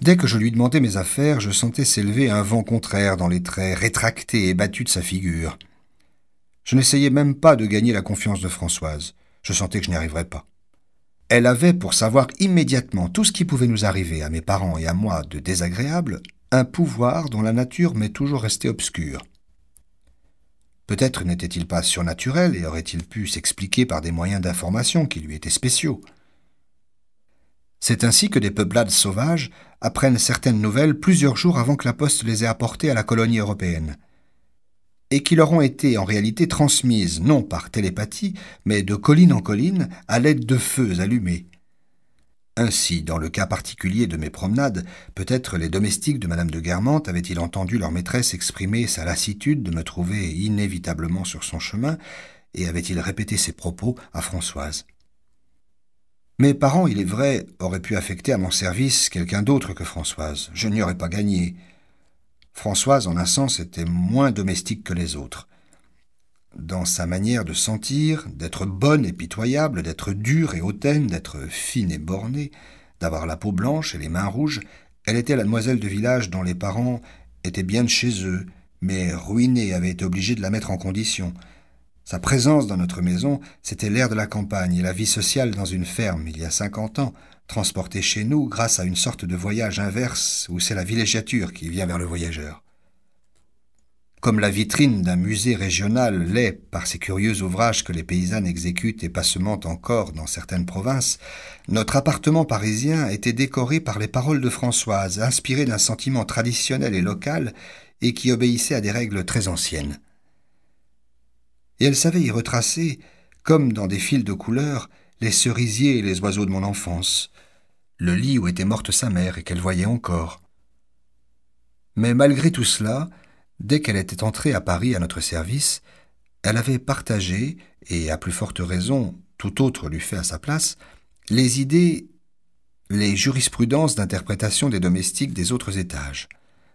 Dès que je lui demandais mes affaires, je sentais s'élever un vent contraire dans les traits rétractés et battus de sa figure. Je n'essayais même pas de gagner la confiance de Françoise. Je sentais que je n'y arriverais pas. Elle avait, pour savoir immédiatement tout ce qui pouvait nous arriver à mes parents et à moi de désagréable, un pouvoir dont la nature m'est toujours restée obscure. Peut-être n'était-il pas surnaturel et aurait-il pu s'expliquer par des moyens d'information qui lui étaient spéciaux. C'est ainsi que des peuplades sauvages apprennent certaines nouvelles plusieurs jours avant que la poste les ait apportées à la colonie européenne et qui leur ont été en réalité transmises non par télépathie, mais de colline en colline à l'aide de feux allumés. Ainsi, dans le cas particulier de mes promenades, peut-être les domestiques de Madame de Guermantes avaient-ils entendu leur maîtresse exprimer sa lassitude de me trouver inévitablement sur son chemin, et avaient-ils répété ces propos à Françoise. Mes parents, il est vrai, auraient pu affecter à mon service quelqu'un d'autre que Françoise. Je n'y aurais pas gagné. Françoise, en un sens, était moins domestique que les autres. Dans sa manière de sentir, d'être bonne et pitoyable, d'être dure et hautaine, d'être fine et bornée, d'avoir la peau blanche et les mains rouges, elle était la demoiselle de village dont les parents étaient bien de chez eux, mais ruinés avaient été obligés de la mettre en condition. Sa présence dans notre maison, c'était l'air de la campagne et la vie sociale dans une ferme il y a cinquante ans transporté chez nous grâce à une sorte de voyage inverse où c'est la villégiature qui vient vers le voyageur. Comme la vitrine d'un musée régional l'est par ces curieux ouvrages que les paysannes exécutent et passementent encore dans certaines provinces, notre appartement parisien était décoré par les paroles de Françoise, inspirées d'un sentiment traditionnel et local et qui obéissait à des règles très anciennes. Et elle savait y retracer, comme dans des fils de couleurs, les cerisiers et les oiseaux de mon enfance, le lit où était morte sa mère et qu'elle voyait encore. Mais malgré tout cela, dès qu'elle était entrée à Paris à notre service, elle avait partagé, et à plus forte raison, tout autre lui fait à sa place, les idées, les jurisprudences d'interprétation des domestiques des autres étages,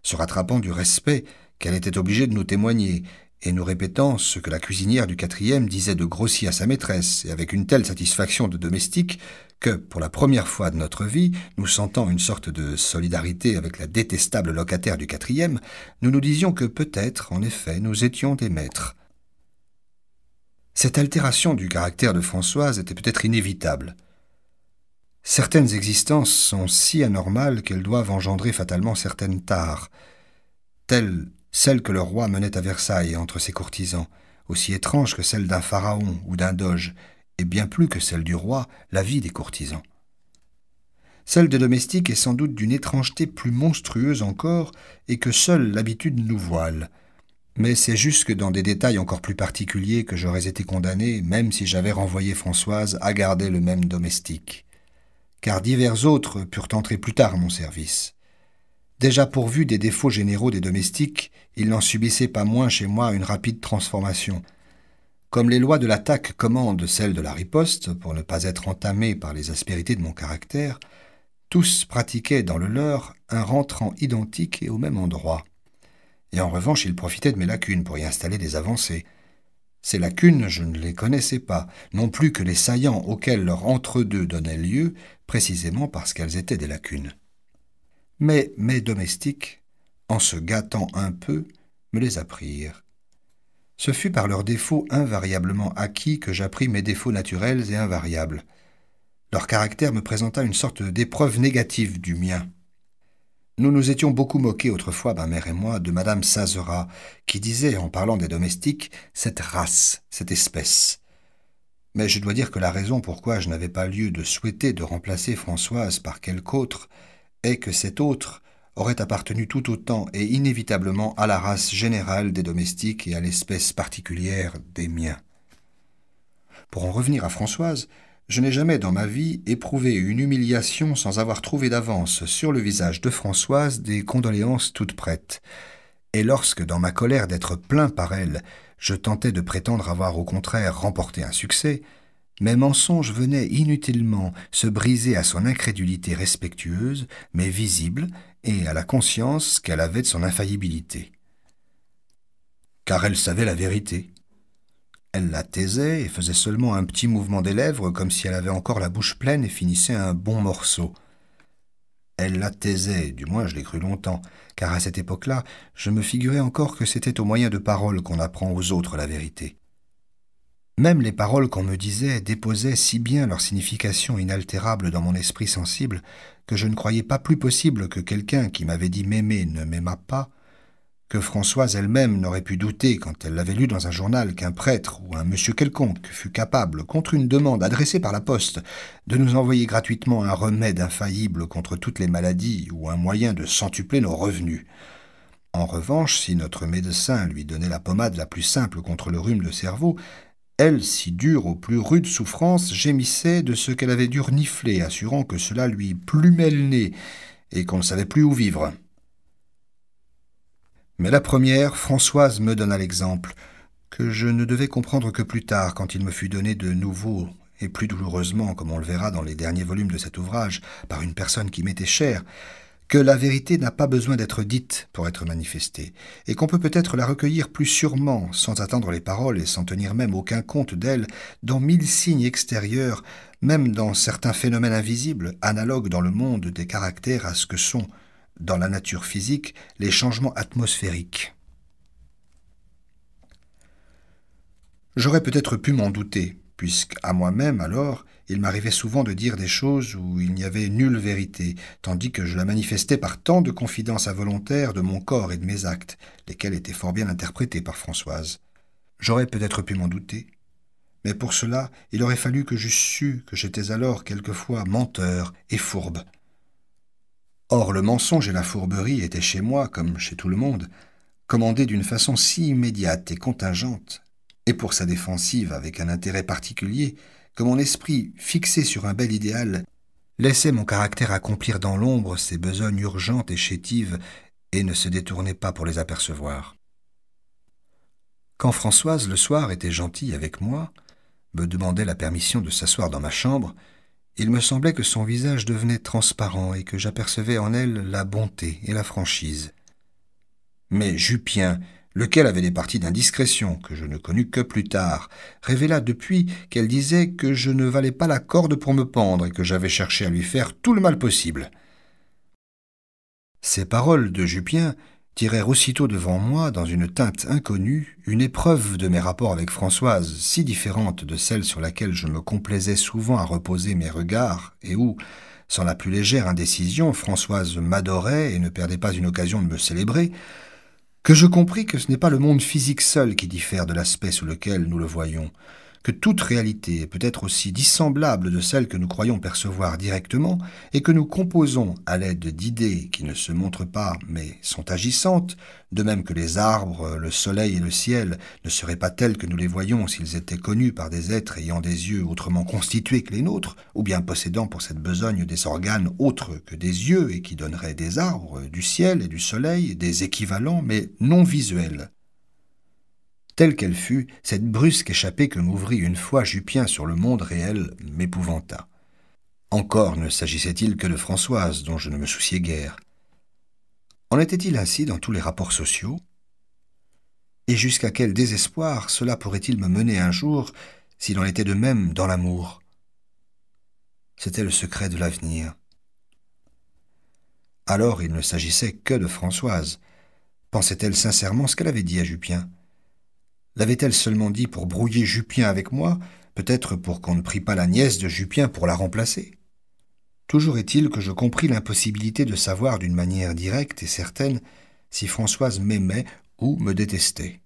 se rattrapant du respect qu'elle était obligée de nous témoigner, et nous répétant ce que la cuisinière du quatrième disait de grossier à sa maîtresse, et avec une telle satisfaction de domestique que, pour la première fois de notre vie, nous sentant une sorte de solidarité avec la détestable locataire du quatrième, nous nous disions que peut-être, en effet, nous étions des maîtres. Cette altération du caractère de Françoise était peut-être inévitable. Certaines existences sont si anormales qu'elles doivent engendrer fatalement certaines tares. Telle celle que le roi menait à Versailles entre ses courtisans, aussi étrange que celle d'un pharaon ou d'un doge, et bien plus que celle du roi, la vie des courtisans. Celle des domestiques est sans doute d'une étrangeté plus monstrueuse encore, et que seule l'habitude nous voile. Mais c'est jusque dans des détails encore plus particuliers que j'aurais été condamné, même si j'avais renvoyé Françoise à garder le même domestique. Car divers autres purent entrer plus tard à mon service. Déjà pourvu des défauts généraux des domestiques, il n'en subissait pas moins chez moi une rapide transformation. Comme les lois de l'attaque commandent celles de la riposte, pour ne pas être entamées par les aspérités de mon caractère, tous pratiquaient dans le leur un rentrant identique et au même endroit. Et en revanche, ils profitaient de mes lacunes pour y installer des avancées. Ces lacunes, je ne les connaissais pas, non plus que les saillants auxquels leur entre-deux donnait lieu, précisément parce qu'elles étaient des lacunes mais mes domestiques, en se gâtant un peu, me les apprirent. Ce fut par leurs défauts invariablement acquis que j'appris mes défauts naturels et invariables. Leur caractère me présenta une sorte d'épreuve négative du mien. Nous nous étions beaucoup moqués autrefois, ma mère et moi, de Madame Sazera, qui disait, en parlant des domestiques, cette race, cette espèce. Mais je dois dire que la raison pourquoi je n'avais pas lieu de souhaiter de remplacer Françoise par quelque autre est que cet autre aurait appartenu tout autant et inévitablement à la race générale des domestiques et à l'espèce particulière des miens. Pour en revenir à Françoise, je n'ai jamais dans ma vie éprouvé une humiliation sans avoir trouvé d'avance sur le visage de Françoise des condoléances toutes prêtes. Et lorsque, dans ma colère d'être plaint par elle, je tentais de prétendre avoir au contraire remporté un succès, mes mensonges venaient inutilement se briser à son incrédulité respectueuse, mais visible, et à la conscience qu'elle avait de son infaillibilité. Car elle savait la vérité. Elle la taisait et faisait seulement un petit mouvement des lèvres comme si elle avait encore la bouche pleine et finissait un bon morceau. Elle la taisait, du moins je l'ai cru longtemps, car à cette époque-là, je me figurais encore que c'était au moyen de paroles qu'on apprend aux autres la vérité. Même les paroles qu'on me disait déposaient si bien leur signification inaltérable dans mon esprit sensible que je ne croyais pas plus possible que quelqu'un qui m'avait dit m'aimer ne m'aimât pas, que Françoise elle-même n'aurait pu douter quand elle l'avait lu dans un journal qu'un prêtre ou un monsieur quelconque fût capable, contre une demande adressée par la poste, de nous envoyer gratuitement un remède infaillible contre toutes les maladies ou un moyen de centupler nos revenus. En revanche, si notre médecin lui donnait la pommade la plus simple contre le rhume de cerveau, elle, si dure aux plus rudes souffrances, gémissait de ce qu'elle avait dû renifler, assurant que cela lui plumait le nez et qu'on ne savait plus où vivre. Mais la première, Françoise me donna l'exemple, que je ne devais comprendre que plus tard, quand il me fut donné de nouveau, et plus douloureusement, comme on le verra dans les derniers volumes de cet ouvrage, par une personne qui m'était chère, que la vérité n'a pas besoin d'être dite pour être manifestée, et qu'on peut peut-être la recueillir plus sûrement, sans attendre les paroles et sans tenir même aucun compte d'elle, dans mille signes extérieurs, même dans certains phénomènes invisibles, analogues dans le monde des caractères à ce que sont, dans la nature physique, les changements atmosphériques. J'aurais peut-être pu m'en douter, puisque à moi-même alors, il m'arrivait souvent de dire des choses où il n'y avait nulle vérité, tandis que je la manifestais par tant de confidences involontaires de mon corps et de mes actes, lesquels étaient fort bien interprétés par Françoise. J'aurais peut-être pu m'en douter. Mais pour cela, il aurait fallu que j'eusse su que j'étais alors quelquefois menteur et fourbe. Or, le mensonge et la fourberie étaient chez moi, comme chez tout le monde, commandés d'une façon si immédiate et contingente, et pour sa défensive avec un intérêt particulier, que mon esprit, fixé sur un bel idéal, laissait mon caractère accomplir dans l'ombre ses besognes urgentes et chétives et ne se détournait pas pour les apercevoir. Quand Françoise, le soir, était gentille avec moi, me demandait la permission de s'asseoir dans ma chambre, il me semblait que son visage devenait transparent et que j'apercevais en elle la bonté et la franchise. Mais Jupien, lequel avait des parties d'indiscrétion que je ne connus que plus tard, révéla depuis qu'elle disait que je ne valais pas la corde pour me pendre et que j'avais cherché à lui faire tout le mal possible. Ces paroles de Jupien tirèrent aussitôt devant moi, dans une teinte inconnue, une épreuve de mes rapports avec Françoise, si différente de celle sur laquelle je me complaisais souvent à reposer mes regards, et où, sans la plus légère indécision, Françoise m'adorait et ne perdait pas une occasion de me célébrer, que je compris que ce n'est pas le monde physique seul qui diffère de l'aspect sous lequel nous le voyons, que toute réalité peut être aussi dissemblable de celle que nous croyons percevoir directement et que nous composons à l'aide d'idées qui ne se montrent pas mais sont agissantes, de même que les arbres, le soleil et le ciel ne seraient pas tels que nous les voyons s'ils étaient connus par des êtres ayant des yeux autrement constitués que les nôtres, ou bien possédant pour cette besogne des organes autres que des yeux et qui donneraient des arbres, du ciel et du soleil, des équivalents mais non visuels. Telle qu'elle fut, cette brusque échappée que m'ouvrit une fois Jupien sur le monde réel m'épouvanta. Encore ne s'agissait-il que de Françoise, dont je ne me souciais guère. En était-il ainsi dans tous les rapports sociaux Et jusqu'à quel désespoir cela pourrait-il me mener un jour s'il en était de même dans l'amour C'était le secret de l'avenir. Alors il ne s'agissait que de Françoise. Pensait-elle sincèrement ce qu'elle avait dit à Jupien L'avait-elle seulement dit pour brouiller Jupien avec moi, peut-être pour qu'on ne prît pas la nièce de Jupien pour la remplacer Toujours est-il que je compris l'impossibilité de savoir d'une manière directe et certaine si Françoise m'aimait ou me détestait.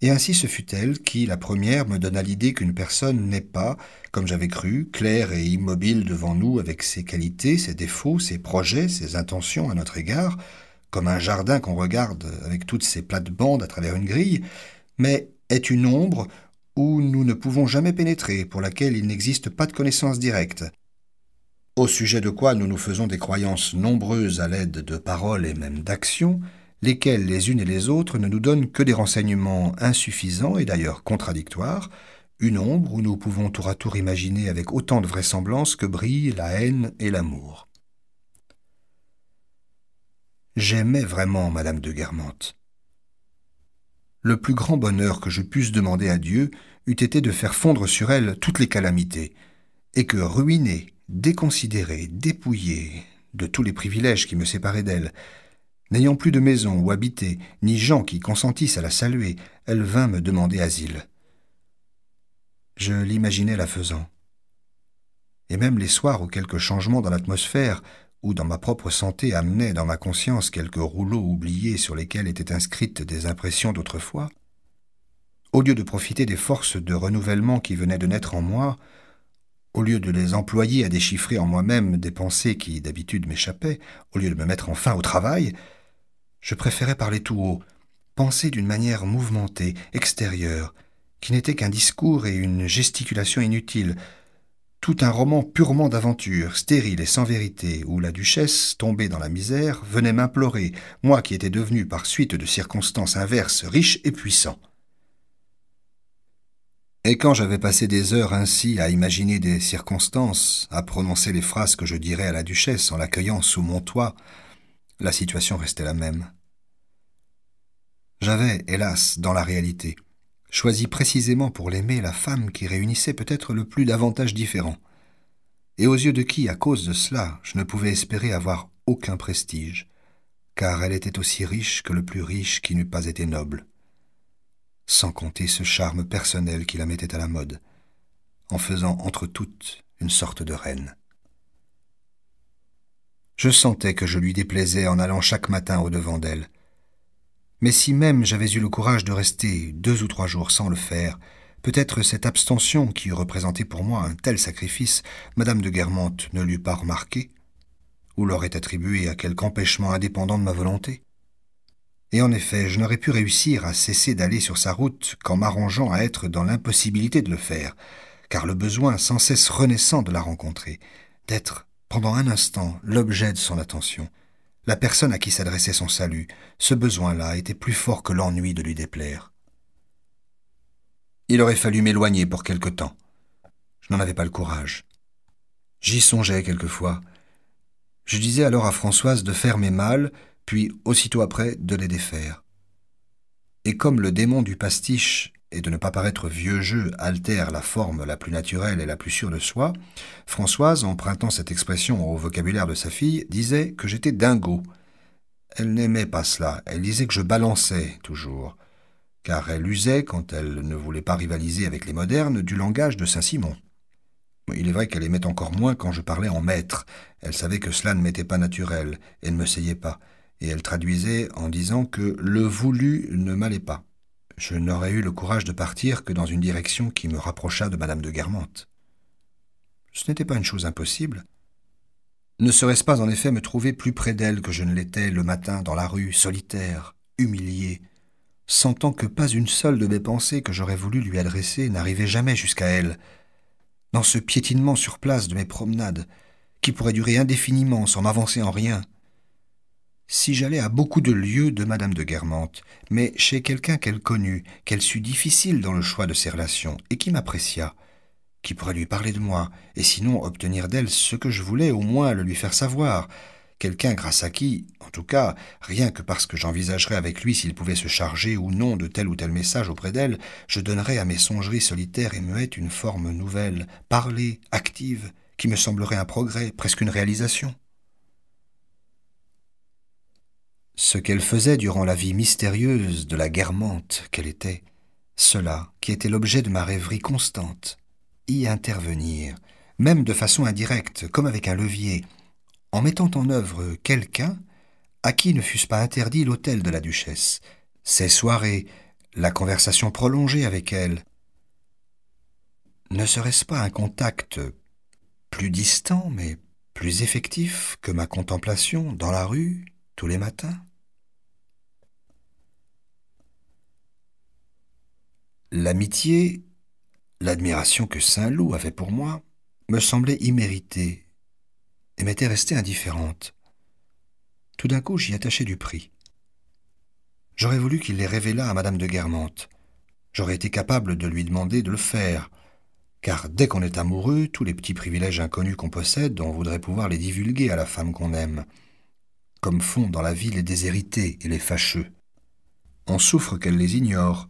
Et ainsi ce fut elle qui, la première, me donna l'idée qu'une personne n'est pas, comme j'avais cru, claire et immobile devant nous avec ses qualités, ses défauts, ses projets, ses intentions à notre égard, comme un jardin qu'on regarde avec toutes ses plates-bandes à travers une grille, mais est une ombre où nous ne pouvons jamais pénétrer, pour laquelle il n'existe pas de connaissance directe. Au sujet de quoi nous nous faisons des croyances nombreuses à l'aide de paroles et même d'actions, lesquelles les unes et les autres ne nous donnent que des renseignements insuffisants et d'ailleurs contradictoires, une ombre où nous pouvons tour à tour imaginer avec autant de vraisemblance que brillent la haine et l'amour j'aimais vraiment Madame de Guermantes. Le plus grand bonheur que je pusse demander à Dieu eût été de faire fondre sur elle toutes les calamités, et que, ruinée, déconsidérée, dépouillée de tous les privilèges qui me séparaient d'elle, n'ayant plus de maison où habiter, ni gens qui consentissent à la saluer, elle vint me demander asile. Je l'imaginais la faisant. Et même les soirs où quelques changements dans l'atmosphère ou dans ma propre santé amenait dans ma conscience quelques rouleaux oubliés sur lesquels étaient inscrites des impressions d'autrefois, au lieu de profiter des forces de renouvellement qui venaient de naître en moi, au lieu de les employer à déchiffrer en moi-même des pensées qui d'habitude m'échappaient, au lieu de me mettre enfin au travail, je préférais parler tout haut, penser d'une manière mouvementée, extérieure, qui n'était qu'un discours et une gesticulation inutiles, tout un roman purement d'aventure, stérile et sans vérité, où la duchesse, tombée dans la misère, venait m'implorer, moi qui étais devenu par suite de circonstances inverses riche et puissant. Et quand j'avais passé des heures ainsi à imaginer des circonstances, à prononcer les phrases que je dirais à la duchesse en l'accueillant sous mon toit, la situation restait la même. J'avais, hélas, dans la réalité, choisis précisément pour l'aimer la femme qui réunissait peut-être le plus d'avantages différents, et aux yeux de qui, à cause de cela, je ne pouvais espérer avoir aucun prestige, car elle était aussi riche que le plus riche qui n'eût pas été noble. Sans compter ce charme personnel qui la mettait à la mode, en faisant entre toutes une sorte de reine. Je sentais que je lui déplaisais en allant chaque matin au-devant d'elle, mais si même j'avais eu le courage de rester deux ou trois jours sans le faire, peut-être cette abstention qui représentait pour moi un tel sacrifice, Madame de Guermantes ne l'eût pas remarqué, ou l'aurait attribué à quelque empêchement indépendant de ma volonté. Et en effet, je n'aurais pu réussir à cesser d'aller sur sa route qu'en m'arrangeant à être dans l'impossibilité de le faire, car le besoin sans cesse renaissant de la rencontrer, d'être, pendant un instant, l'objet de son attention, la personne à qui s'adressait son salut, ce besoin-là était plus fort que l'ennui de lui déplaire. Il aurait fallu m'éloigner pour quelque temps. Je n'en avais pas le courage. J'y songeais quelquefois. Je disais alors à Françoise de faire mes mâles, puis aussitôt après de les défaire. Et comme le démon du pastiche et de ne pas paraître vieux jeu altère la forme la plus naturelle et la plus sûre de soi, Françoise, empruntant cette expression au vocabulaire de sa fille, disait que j'étais dingo. Elle n'aimait pas cela, elle disait que je balançais toujours, car elle usait, quand elle ne voulait pas rivaliser avec les modernes, du langage de Saint-Simon. Il est vrai qu'elle aimait encore moins quand je parlais en maître, elle savait que cela ne m'était pas naturel, et ne me seyait pas, et elle traduisait en disant que le voulu ne m'allait pas je n'aurais eu le courage de partir que dans une direction qui me rapprocha de Madame de Guermantes. Ce n'était pas une chose impossible. Ne serait-ce pas en effet me trouver plus près d'elle que je ne l'étais le matin dans la rue, solitaire, humilié, sentant que pas une seule de mes pensées que j'aurais voulu lui adresser n'arrivait jamais jusqu'à elle, dans ce piétinement sur place de mes promenades, qui pourrait durer indéfiniment sans m'avancer en rien, si j'allais à beaucoup de lieux de Madame de Guermantes, mais chez quelqu'un qu'elle connut, qu'elle sut difficile dans le choix de ses relations, et qui m'apprécia, qui pourrait lui parler de moi, et sinon obtenir d'elle ce que je voulais, au moins le lui faire savoir, quelqu'un grâce à qui, en tout cas, rien que parce que j'envisagerais avec lui s'il pouvait se charger ou non de tel ou tel message auprès d'elle, je donnerais à mes songeries solitaires et muettes une forme nouvelle, parlée, active, qui me semblerait un progrès, presque une réalisation. ce qu'elle faisait durant la vie mystérieuse de la guermante qu'elle était, cela qui était l'objet de ma rêverie constante, y intervenir, même de façon indirecte, comme avec un levier, en mettant en œuvre quelqu'un à qui ne fût pas interdit l'hôtel de la duchesse, ses soirées, la conversation prolongée avec elle. Ne serait-ce pas un contact plus distant, mais plus effectif que ma contemplation dans la rue tous les matins L'amitié, l'admiration que Saint Loup avait pour moi, me semblait imméritée et m'était restée indifférente. Tout d'un coup, j'y attachais du prix. J'aurais voulu qu'il les révélât à Madame de Guermantes. J'aurais été capable de lui demander de le faire, car dès qu'on est amoureux, tous les petits privilèges inconnus qu'on possède, on voudrait pouvoir les divulguer à la femme qu'on aime, comme font dans la vie les déshérités et les fâcheux. On souffre qu'elle les ignore,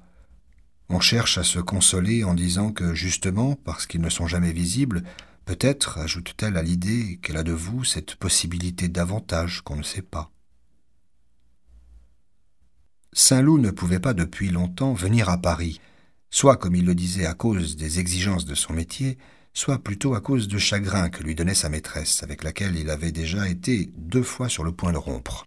on cherche à se consoler en disant que justement, parce qu'ils ne sont jamais visibles, peut-être ajoute-t-elle à l'idée qu'elle a de vous cette possibilité d'avantage qu'on ne sait pas. Saint-Loup ne pouvait pas depuis longtemps venir à Paris, soit comme il le disait à cause des exigences de son métier, soit plutôt à cause de chagrin que lui donnait sa maîtresse, avec laquelle il avait déjà été deux fois sur le point de rompre.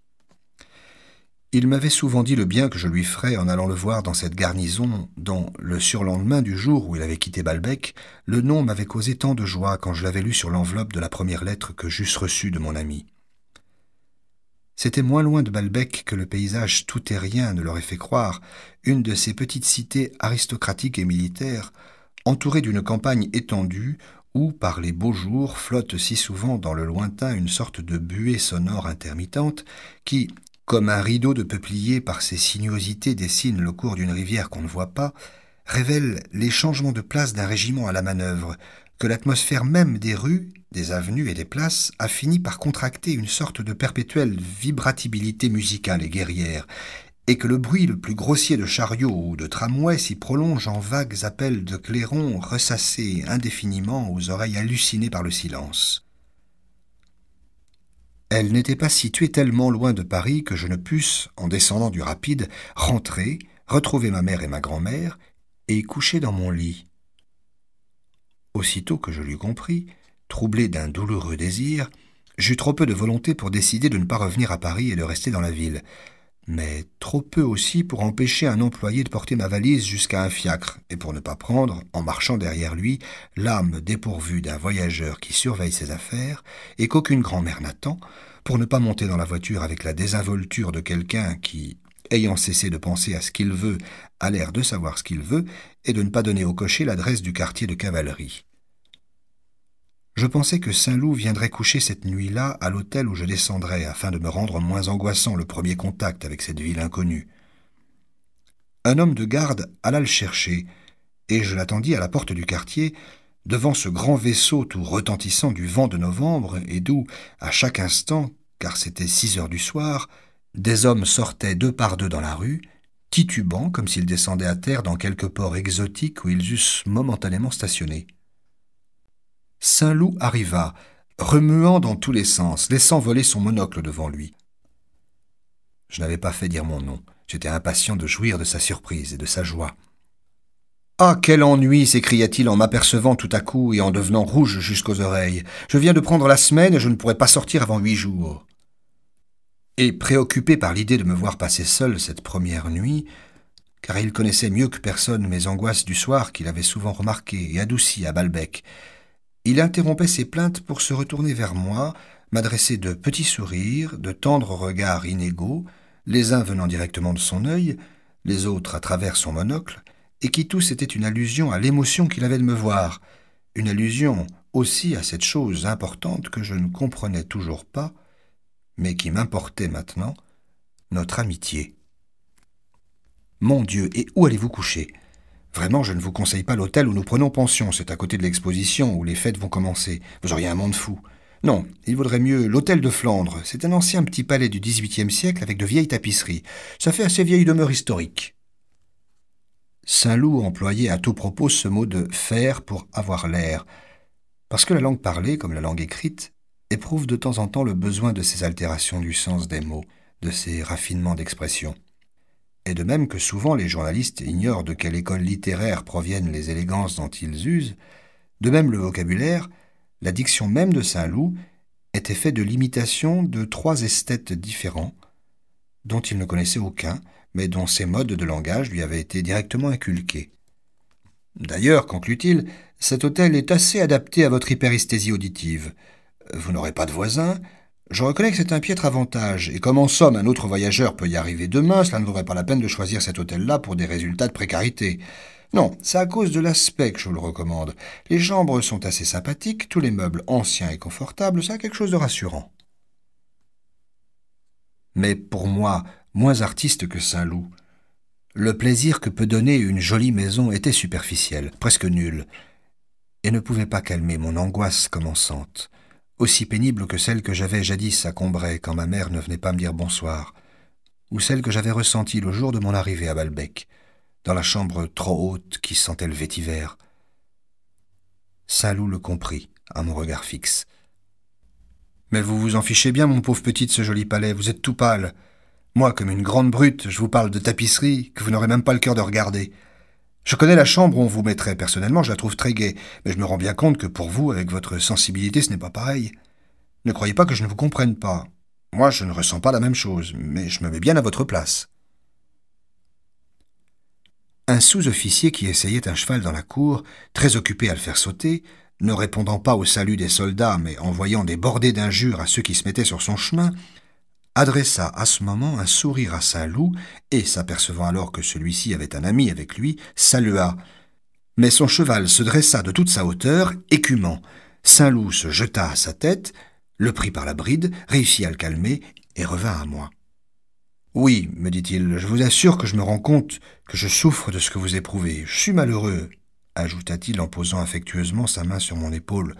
Il m'avait souvent dit le bien que je lui ferais en allant le voir dans cette garnison dont, le surlendemain du jour où il avait quitté Balbec, le nom m'avait causé tant de joie quand je l'avais lu sur l'enveloppe de la première lettre que j'eusse reçue de mon ami. C'était moins loin de Balbec que le paysage tout terrien ne l'aurait fait croire, une de ces petites cités aristocratiques et militaires, entourées d'une campagne étendue où, par les beaux jours, flotte si souvent dans le lointain une sorte de buée sonore intermittente qui, comme un rideau de peupliers par ses sinuosités dessine le cours d'une rivière qu'on ne voit pas, révèle les changements de place d'un régiment à la manœuvre, que l'atmosphère même des rues, des avenues et des places a fini par contracter une sorte de perpétuelle vibratibilité musicale et guerrière, et que le bruit le plus grossier de chariots ou de tramways s'y prolonge en vagues appels de clairons ressassés indéfiniment aux oreilles hallucinées par le silence. Elle n'était pas située tellement loin de Paris que je ne pusse, en descendant du rapide, rentrer, retrouver ma mère et ma grand-mère, et coucher dans mon lit. Aussitôt que je l'eus compris, troublé d'un douloureux désir, j'eus trop peu de volonté pour décider de ne pas revenir à Paris et de rester dans la ville mais trop peu aussi pour empêcher un employé de porter ma valise jusqu'à un fiacre, et pour ne pas prendre, en marchant derrière lui, l'âme dépourvue d'un voyageur qui surveille ses affaires, et qu'aucune grand-mère n'attend, pour ne pas monter dans la voiture avec la désinvolture de quelqu'un qui, ayant cessé de penser à ce qu'il veut, a l'air de savoir ce qu'il veut, et de ne pas donner au cocher l'adresse du quartier de cavalerie je pensais que Saint-Loup viendrait coucher cette nuit-là à l'hôtel où je descendrais afin de me rendre moins angoissant le premier contact avec cette ville inconnue. Un homme de garde alla le chercher, et je l'attendis à la porte du quartier, devant ce grand vaisseau tout retentissant du vent de novembre, et d'où, à chaque instant, car c'était six heures du soir, des hommes sortaient deux par deux dans la rue, titubant comme s'ils descendaient à terre dans quelque port exotique où ils eussent momentanément stationné. Saint Loup arriva, remuant dans tous les sens, laissant voler son monocle devant lui. Je n'avais pas fait dire mon nom, j'étais impatient de jouir de sa surprise et de sa joie. Ah, quel ennui s'écria-t-il en m'apercevant tout à coup et en devenant rouge jusqu'aux oreilles. Je viens de prendre la semaine et je ne pourrai pas sortir avant huit jours. Et préoccupé par l'idée de me voir passer seul cette première nuit, car il connaissait mieux que personne mes angoisses du soir qu'il avait souvent remarquées et adoucies à Balbec, il interrompait ses plaintes pour se retourner vers moi, m'adresser de petits sourires, de tendres regards inégaux, les uns venant directement de son œil, les autres à travers son monocle, et qui tous étaient une allusion à l'émotion qu'il avait de me voir, une allusion aussi à cette chose importante que je ne comprenais toujours pas, mais qui m'importait maintenant, notre amitié. Mon Dieu, et où allez-vous coucher Vraiment, je ne vous conseille pas l'hôtel où nous prenons pension, c'est à côté de l'exposition où les fêtes vont commencer. Vous auriez un monde fou. Non, il vaudrait mieux l'hôtel de Flandre. C'est un ancien petit palais du XVIIIe siècle avec de vieilles tapisseries. Ça fait assez vieille demeure historique. Saint-Loup employait à tout propos ce mot de faire pour avoir l'air, parce que la langue parlée, comme la langue écrite, éprouve de temps en temps le besoin de ces altérations du sens des mots, de ces raffinements d'expression. Et de même que souvent les journalistes ignorent de quelle école littéraire proviennent les élégances dont ils usent, de même le vocabulaire, la diction même de Saint-Loup était fait de l'imitation de trois esthètes différents, dont il ne connaissait aucun, mais dont ses modes de langage lui avaient été directement inculqués. D'ailleurs, conclut-il, cet hôtel est assez adapté à votre hyperesthésie auditive. Vous n'aurez pas de voisins, je reconnais que c'est un piètre avantage, et comme en somme un autre voyageur peut y arriver demain, cela ne vaudrait pas la peine de choisir cet hôtel-là pour des résultats de précarité. Non, c'est à cause de l'aspect que je vous le recommande. Les chambres sont assez sympathiques, tous les meubles anciens et confortables, ça a quelque chose de rassurant. Mais pour moi, moins artiste que Saint-Loup, le plaisir que peut donner une jolie maison était superficiel, presque nul, et ne pouvait pas calmer mon angoisse commençante aussi pénible que celle que j'avais jadis à Combray quand ma mère ne venait pas me dire bonsoir, ou celle que j'avais ressentie le jour de mon arrivée à Balbec, dans la chambre trop haute qui sentait le vétiver. Saint-Loup le comprit, à mon regard fixe. Mais vous vous en fichez bien, mon pauvre petit, de ce joli palais, vous êtes tout pâle. Moi, comme une grande brute, je vous parle de tapisserie que vous n'aurez même pas le cœur de regarder. Je connais la chambre où on vous mettrait. Personnellement, je la trouve très gaie, mais je me rends bien compte que pour vous, avec votre sensibilité, ce n'est pas pareil. Ne croyez pas que je ne vous comprenne pas. Moi, je ne ressens pas la même chose, mais je me mets bien à votre place. Un sous-officier qui essayait un cheval dans la cour, très occupé à le faire sauter, ne répondant pas au salut des soldats, mais envoyant des bordées d'injures à ceux qui se mettaient sur son chemin, adressa à ce moment un sourire à saint loup et, s'apercevant alors que celui-ci avait un ami avec lui, salua. Mais son cheval se dressa de toute sa hauteur, écumant. Saint loup se jeta à sa tête, le prit par la bride, réussit à le calmer et revint à moi. Oui, me dit-il, je vous assure que je me rends compte que je souffre de ce que vous éprouvez. Je suis malheureux, ajouta-t-il en posant affectueusement sa main sur mon épaule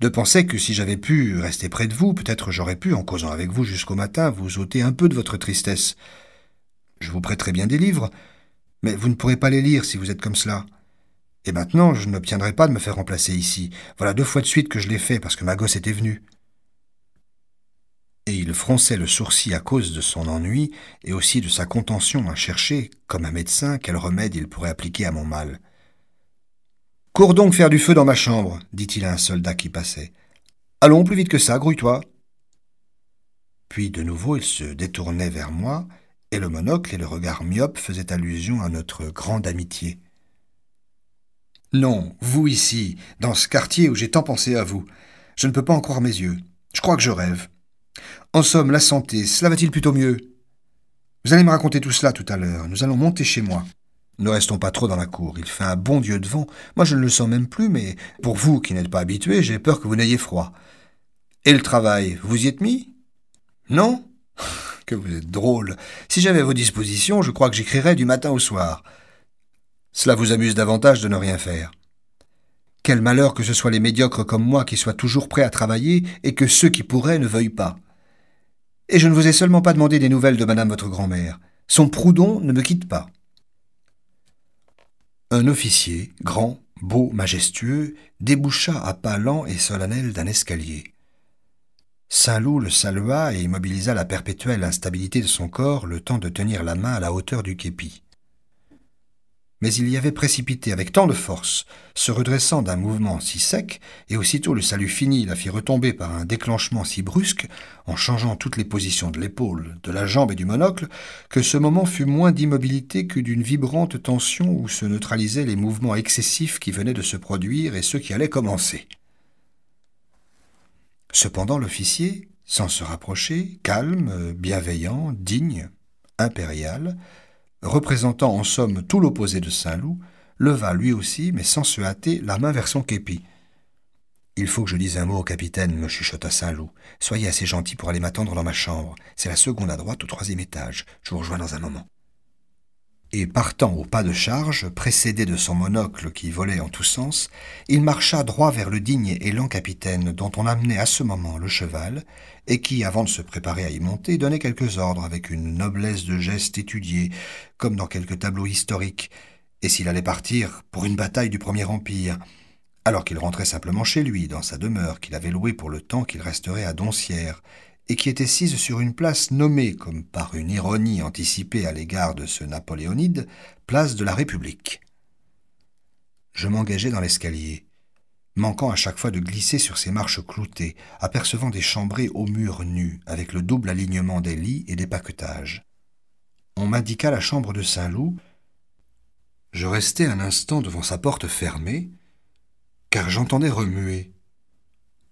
de penser que si j'avais pu rester près de vous, peut-être j'aurais pu, en causant avec vous jusqu'au matin, vous ôter un peu de votre tristesse. Je vous prêterai bien des livres, mais vous ne pourrez pas les lire si vous êtes comme cela. Et maintenant, je n'obtiendrai pas de me faire remplacer ici. Voilà deux fois de suite que je l'ai fait parce que ma gosse était venue. Et il fronçait le sourcil à cause de son ennui et aussi de sa contention à chercher, comme un médecin, quel remède il pourrait appliquer à mon mal. Cours donc faire du feu dans ma chambre, dit-il à un soldat qui passait. Allons plus vite que ça, grouille-toi. Puis de nouveau il se détournait vers moi, et le monocle et le regard myope faisaient allusion à notre grande amitié. Non, vous ici, dans ce quartier où j'ai tant pensé à vous. Je ne peux pas en croire mes yeux. Je crois que je rêve. En somme, la santé, cela va-t-il plutôt mieux Vous allez me raconter tout cela tout à l'heure. Nous allons monter chez moi. Ne restons pas trop dans la cour, il fait un bon dieu de vent. Moi je ne le sens même plus, mais pour vous qui n'êtes pas habitués, j'ai peur que vous n'ayez froid. Et le travail, vous y êtes mis Non Que vous êtes drôle. Si j'avais vos dispositions, je crois que j'écrirais du matin au soir. Cela vous amuse davantage de ne rien faire. Quel malheur que ce soit les médiocres comme moi qui soient toujours prêts à travailler et que ceux qui pourraient ne veuillent pas. Et je ne vous ai seulement pas demandé des nouvelles de madame votre grand-mère. Son Proudhon ne me quitte pas. Un officier, grand, beau, majestueux, déboucha à pas lents et solennel d'un escalier. Saint Loup le salua et immobilisa la perpétuelle instabilité de son corps le temps de tenir la main à la hauteur du képi mais il y avait précipité avec tant de force, se redressant d'un mouvement si sec, et aussitôt le salut fini la fit retomber par un déclenchement si brusque, en changeant toutes les positions de l'épaule, de la jambe et du monocle, que ce moment fut moins d'immobilité que d'une vibrante tension où se neutralisaient les mouvements excessifs qui venaient de se produire et ceux qui allaient commencer. Cependant l'officier, sans se rapprocher, calme, bienveillant, digne, impérial, représentant en somme tout l'opposé de Saint-Loup, leva lui aussi, mais sans se hâter, la main vers son képi. Il faut que je dise un mot au capitaine, me chuchota Saint-Loup. Soyez assez gentil pour aller m'attendre dans ma chambre. C'est la seconde à droite au troisième étage. Je vous rejoins dans un moment et partant au pas de charge, précédé de son monocle qui volait en tous sens, il marcha droit vers le digne et lent capitaine dont on amenait à ce moment le cheval, et qui, avant de se préparer à y monter, donnait quelques ordres avec une noblesse de geste étudiée, comme dans quelques tableaux historiques, et s'il allait partir pour une bataille du Premier Empire, alors qu'il rentrait simplement chez lui, dans sa demeure qu'il avait louée pour le temps qu'il resterait à Doncières, et qui était sise sur une place nommée, comme par une ironie anticipée à l'égard de ce Napoléonide, place de la République. Je m'engageai dans l'escalier, manquant à chaque fois de glisser sur ces marches cloutées, apercevant des chambrées aux murs nus, avec le double alignement des lits et des paquetages. On m'indiqua la chambre de Saint-Loup. Je restai un instant devant sa porte fermée, car j'entendais remuer.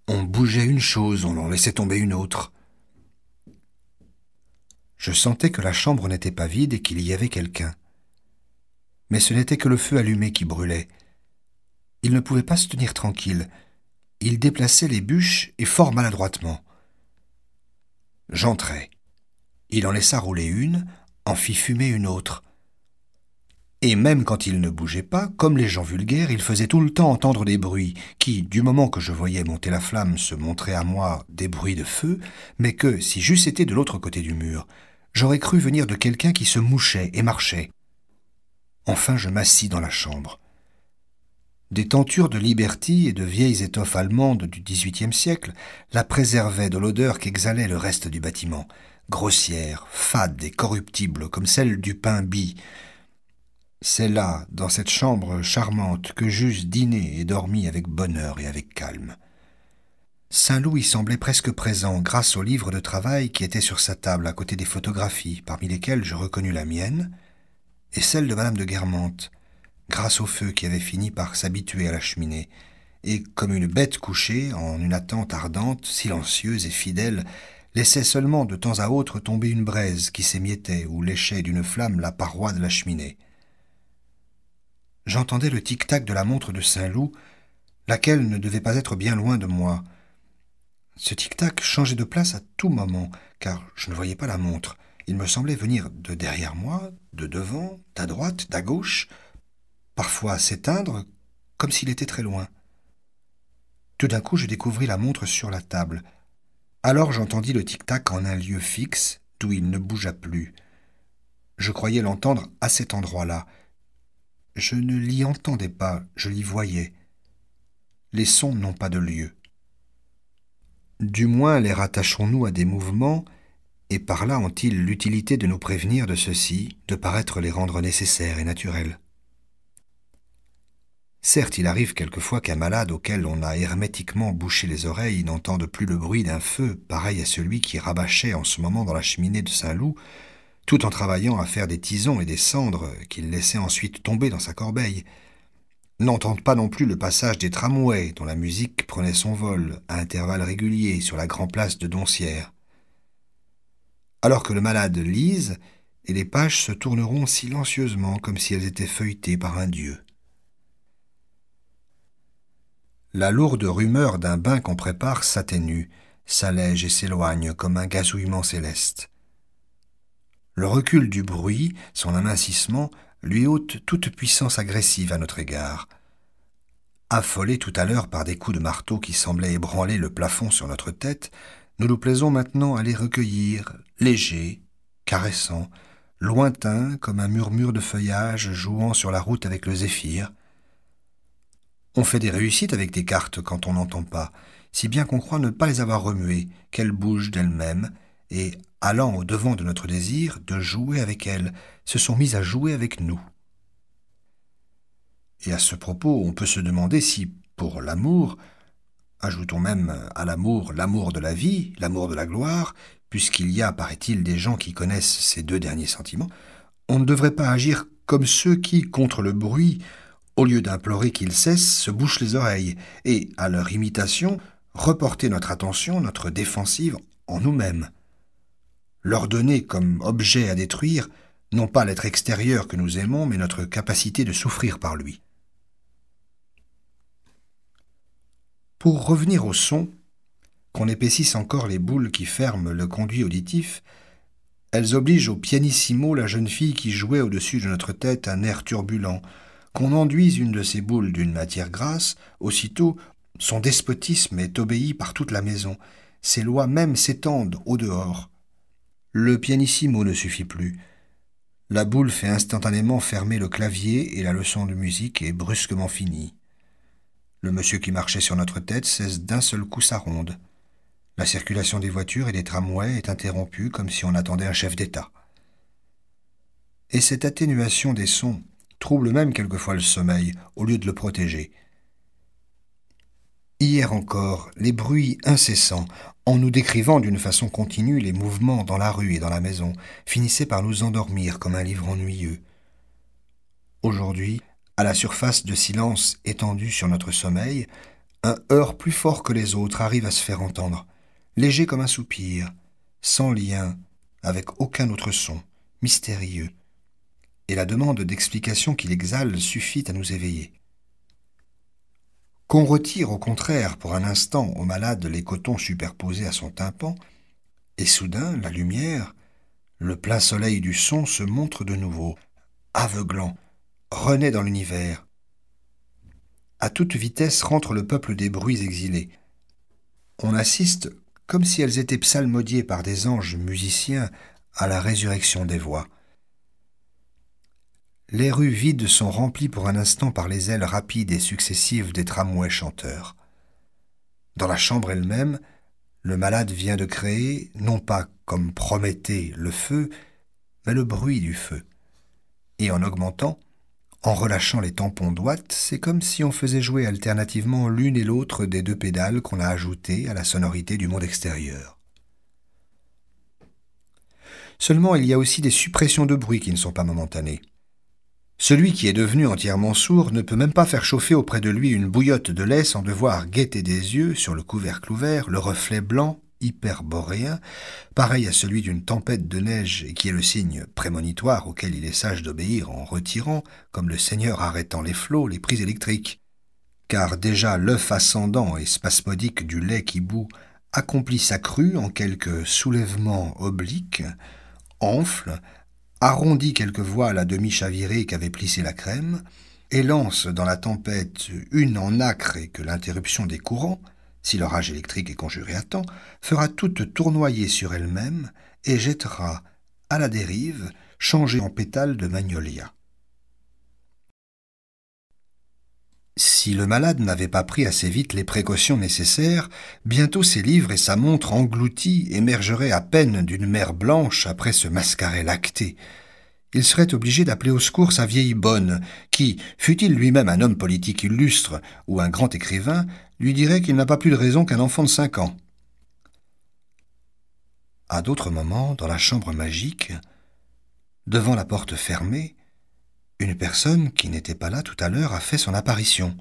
On bougeait une chose, on en laissait tomber une autre. Je sentais que la chambre n'était pas vide et qu'il y avait quelqu'un. Mais ce n'était que le feu allumé qui brûlait. Il ne pouvait pas se tenir tranquille. Il déplaçait les bûches et fort maladroitement. J'entrai. Il en laissa rouler une, en fit fumer une autre. Et même quand il ne bougeait pas, comme les gens vulgaires, il faisait tout le temps entendre des bruits, qui, du moment que je voyais monter la flamme, se montraient à moi des bruits de feu, mais que, si j'eusse été de l'autre côté du mur, j'aurais cru venir de quelqu'un qui se mouchait et marchait. Enfin, je m'assis dans la chambre. Des tentures de Liberty et de vieilles étoffes allemandes du XVIIIe siècle la préservaient de l'odeur qu'exhalait le reste du bâtiment, grossière, fade et corruptible comme celle du pain bi. C'est là, dans cette chambre charmante, que j'eusse dîné et dormi avec bonheur et avec calme. Saint Loup semblait presque présent grâce au livre de travail qui était sur sa table à côté des photographies, parmi lesquelles je reconnus la mienne et celle de madame de Guermantes, grâce au feu qui avait fini par s'habituer à la cheminée, et comme une bête couchée, en une attente ardente, silencieuse et fidèle, laissait seulement de temps à autre tomber une braise qui s'émiettait ou léchait d'une flamme la paroi de la cheminée. J'entendais le tic-tac de la montre de Saint-Loup, laquelle ne devait pas être bien loin de moi, ce tic-tac changeait de place à tout moment, car je ne voyais pas la montre. Il me semblait venir de derrière moi, de devant, d'à droite, d'à gauche, parfois s'éteindre, comme s'il était très loin. Tout d'un coup, je découvris la montre sur la table. Alors j'entendis le tic-tac en un lieu fixe, d'où il ne bougea plus. Je croyais l'entendre à cet endroit-là. Je ne l'y entendais pas, je l'y voyais. Les sons n'ont pas de lieu. Du moins les rattachons-nous à des mouvements, et par là ont-ils l'utilité de nous prévenir de ceux-ci, de paraître les rendre nécessaires et naturels. Certes, il arrive quelquefois qu'un malade auquel on a hermétiquement bouché les oreilles n'entende plus le bruit d'un feu pareil à celui qui rabâchait en ce moment dans la cheminée de Saint-Loup, tout en travaillant à faire des tisons et des cendres qu'il laissait ensuite tomber dans sa corbeille, N'entendent pas non plus le passage des tramways dont la musique prenait son vol à intervalles réguliers sur la grand place de Doncières. Alors que le malade lise, et les pages se tourneront silencieusement comme si elles étaient feuilletées par un dieu. La lourde rumeur d'un bain qu'on prépare s'atténue, s'allège et s'éloigne comme un gazouillement céleste. Le recul du bruit, son amincissement, lui ôte toute puissance agressive à notre égard. Affolés tout à l'heure par des coups de marteau qui semblaient ébranler le plafond sur notre tête, nous nous plaisons maintenant à les recueillir, légers, caressants, lointains comme un murmure de feuillage jouant sur la route avec le zéphyr. On fait des réussites avec des cartes quand on n'entend pas, si bien qu'on croit ne pas les avoir remuées, qu'elles bougent d'elles-mêmes, et, allant au devant de notre désir de jouer avec elles, se sont mises à jouer avec nous. Et à ce propos, on peut se demander si, pour l'amour, ajoutons même à l'amour l'amour de la vie, l'amour de la gloire, puisqu'il y a, paraît-il, des gens qui connaissent ces deux derniers sentiments, on ne devrait pas agir comme ceux qui, contre le bruit, au lieu d'implorer qu'il cesse, se bouchent les oreilles, et, à leur imitation, reporter notre attention, notre défensive, en nous-mêmes leur donner comme objet à détruire, non pas l'être extérieur que nous aimons, mais notre capacité de souffrir par lui. Pour revenir au son, qu'on épaississe encore les boules qui ferment le conduit auditif, elles obligent au pianissimo la jeune fille qui jouait au-dessus de notre tête un air turbulent, qu'on enduise une de ces boules d'une matière grasse, aussitôt son despotisme est obéi par toute la maison, ses lois même s'étendent au dehors, le pianissimo ne suffit plus. La boule fait instantanément fermer le clavier et la leçon de musique est brusquement finie. Le monsieur qui marchait sur notre tête cesse d'un seul coup sa ronde. La circulation des voitures et des tramways est interrompue comme si on attendait un chef d'État. Et cette atténuation des sons trouble même quelquefois le sommeil au lieu de le protéger. Hier encore, les bruits incessants, en nous décrivant d'une façon continue les mouvements dans la rue et dans la maison, finissaient par nous endormir comme un livre ennuyeux. Aujourd'hui, à la surface de silence étendu sur notre sommeil, un heurt plus fort que les autres arrive à se faire entendre, léger comme un soupir, sans lien avec aucun autre son, mystérieux. Et la demande d'explication qu'il exhale suffit à nous éveiller qu'on retire au contraire pour un instant au malade les cotons superposés à son tympan, et soudain la lumière, le plein soleil du son se montre de nouveau, aveuglant, renaît dans l'univers. À toute vitesse rentre le peuple des bruits exilés. On assiste, comme si elles étaient psalmodiées par des anges musiciens, à la résurrection des voix les rues vides sont remplies pour un instant par les ailes rapides et successives des tramways chanteurs. Dans la chambre elle-même, le malade vient de créer, non pas comme promettait le feu, mais le bruit du feu. Et en augmentant, en relâchant les tampons droites, c'est comme si on faisait jouer alternativement l'une et l'autre des deux pédales qu'on a ajoutées à la sonorité du monde extérieur. Seulement, il y a aussi des suppressions de bruit qui ne sont pas momentanées. Celui qui est devenu entièrement sourd ne peut même pas faire chauffer auprès de lui une bouillotte de lait sans devoir guetter des yeux, sur le couvercle ouvert, le reflet blanc, hyperboréen, pareil à celui d'une tempête de neige et qui est le signe prémonitoire auquel il est sage d'obéir en retirant, comme le Seigneur arrêtant les flots, les prises électriques. Car déjà l'œuf ascendant et spasmodique du lait qui bout accomplit sa crue en quelques soulèvements obliques, enfle, arrondit quelques voiles à demi chavirées qu'avait plissé la crème, et lance dans la tempête une en acre que l'interruption des courants, si l'orage électrique est conjuré à temps, fera toute tournoyer sur elle-même et jettera à la dérive, changée en pétales de magnolia. Si le malade n'avait pas pris assez vite les précautions nécessaires, bientôt ses livres et sa montre engloutis émergeraient à peine d'une mer blanche après ce mascaret lacté il serait obligé d'appeler au secours sa vieille bonne, qui, fût-il lui-même un homme politique illustre ou un grand écrivain, lui dirait qu'il n'a pas plus de raison qu'un enfant de cinq ans. À d'autres moments, dans la chambre magique, devant la porte fermée, une personne qui n'était pas là tout à l'heure a fait son apparition.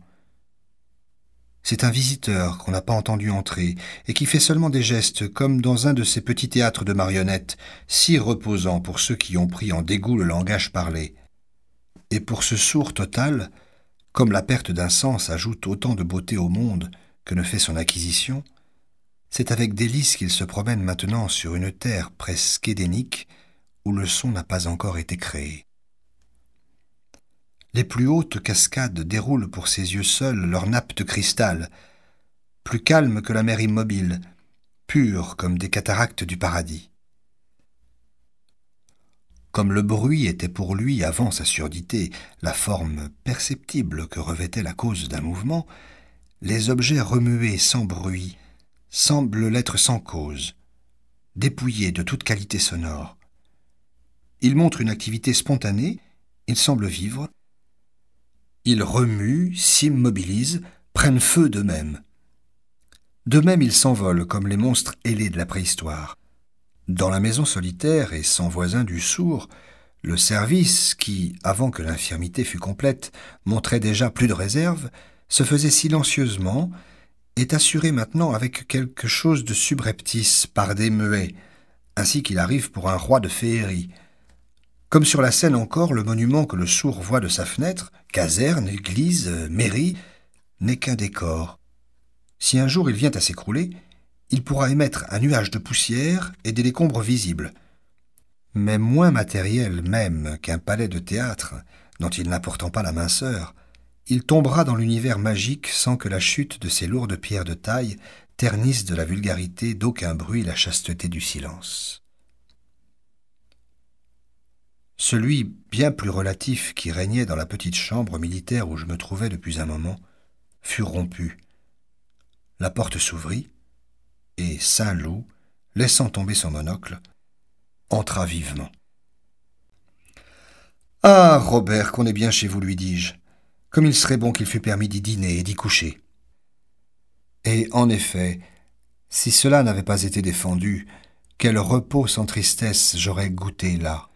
C'est un visiteur qu'on n'a pas entendu entrer et qui fait seulement des gestes comme dans un de ces petits théâtres de marionnettes, si reposants pour ceux qui ont pris en dégoût le langage parlé. Et pour ce sourd total, comme la perte d'un sens ajoute autant de beauté au monde que ne fait son acquisition, c'est avec délice qu'il se promène maintenant sur une terre presque édénique où le son n'a pas encore été créé. Les plus hautes cascades déroulent pour ses yeux seuls leur nappe de cristal, plus calme que la mer immobile, pure comme des cataractes du paradis. Comme le bruit était pour lui, avant sa surdité, la forme perceptible que revêtait la cause d'un mouvement, les objets remués sans bruit semblent l'être sans cause, dépouillés de toute qualité sonore. Ils montrent une activité spontanée, ils semblent vivre, ils remuent, s'immobilisent, prennent feu d'eux-mêmes. De même, ils s'envolent comme les monstres ailés de la préhistoire. Dans la maison solitaire et sans voisin du sourd, le service, qui, avant que l'infirmité fût complète, montrait déjà plus de réserve, se faisait silencieusement, est assuré maintenant avec quelque chose de subreptice par des muets, ainsi qu'il arrive pour un roi de féerie, comme sur la scène encore, le monument que le sourd voit de sa fenêtre, caserne, église, euh, mairie, n'est qu'un décor. Si un jour il vient à s'écrouler, il pourra émettre un nuage de poussière et des décombres visibles, mais moins matériel même qu'un palais de théâtre, dont il n'a pourtant pas la minceur, il tombera dans l'univers magique sans que la chute de ses lourdes pierres de taille ternisse de la vulgarité d'aucun bruit la chasteté du silence. Celui bien plus relatif qui régnait dans la petite chambre militaire où je me trouvais depuis un moment fut rompu. La porte s'ouvrit, et Saint Loup, laissant tomber son monocle, entra vivement. Ah, Robert, qu'on est bien chez vous, lui dis-je, comme il serait bon qu'il fût permis d'y dîner et d'y coucher. Et en effet, si cela n'avait pas été défendu, quel repos sans tristesse j'aurais goûté là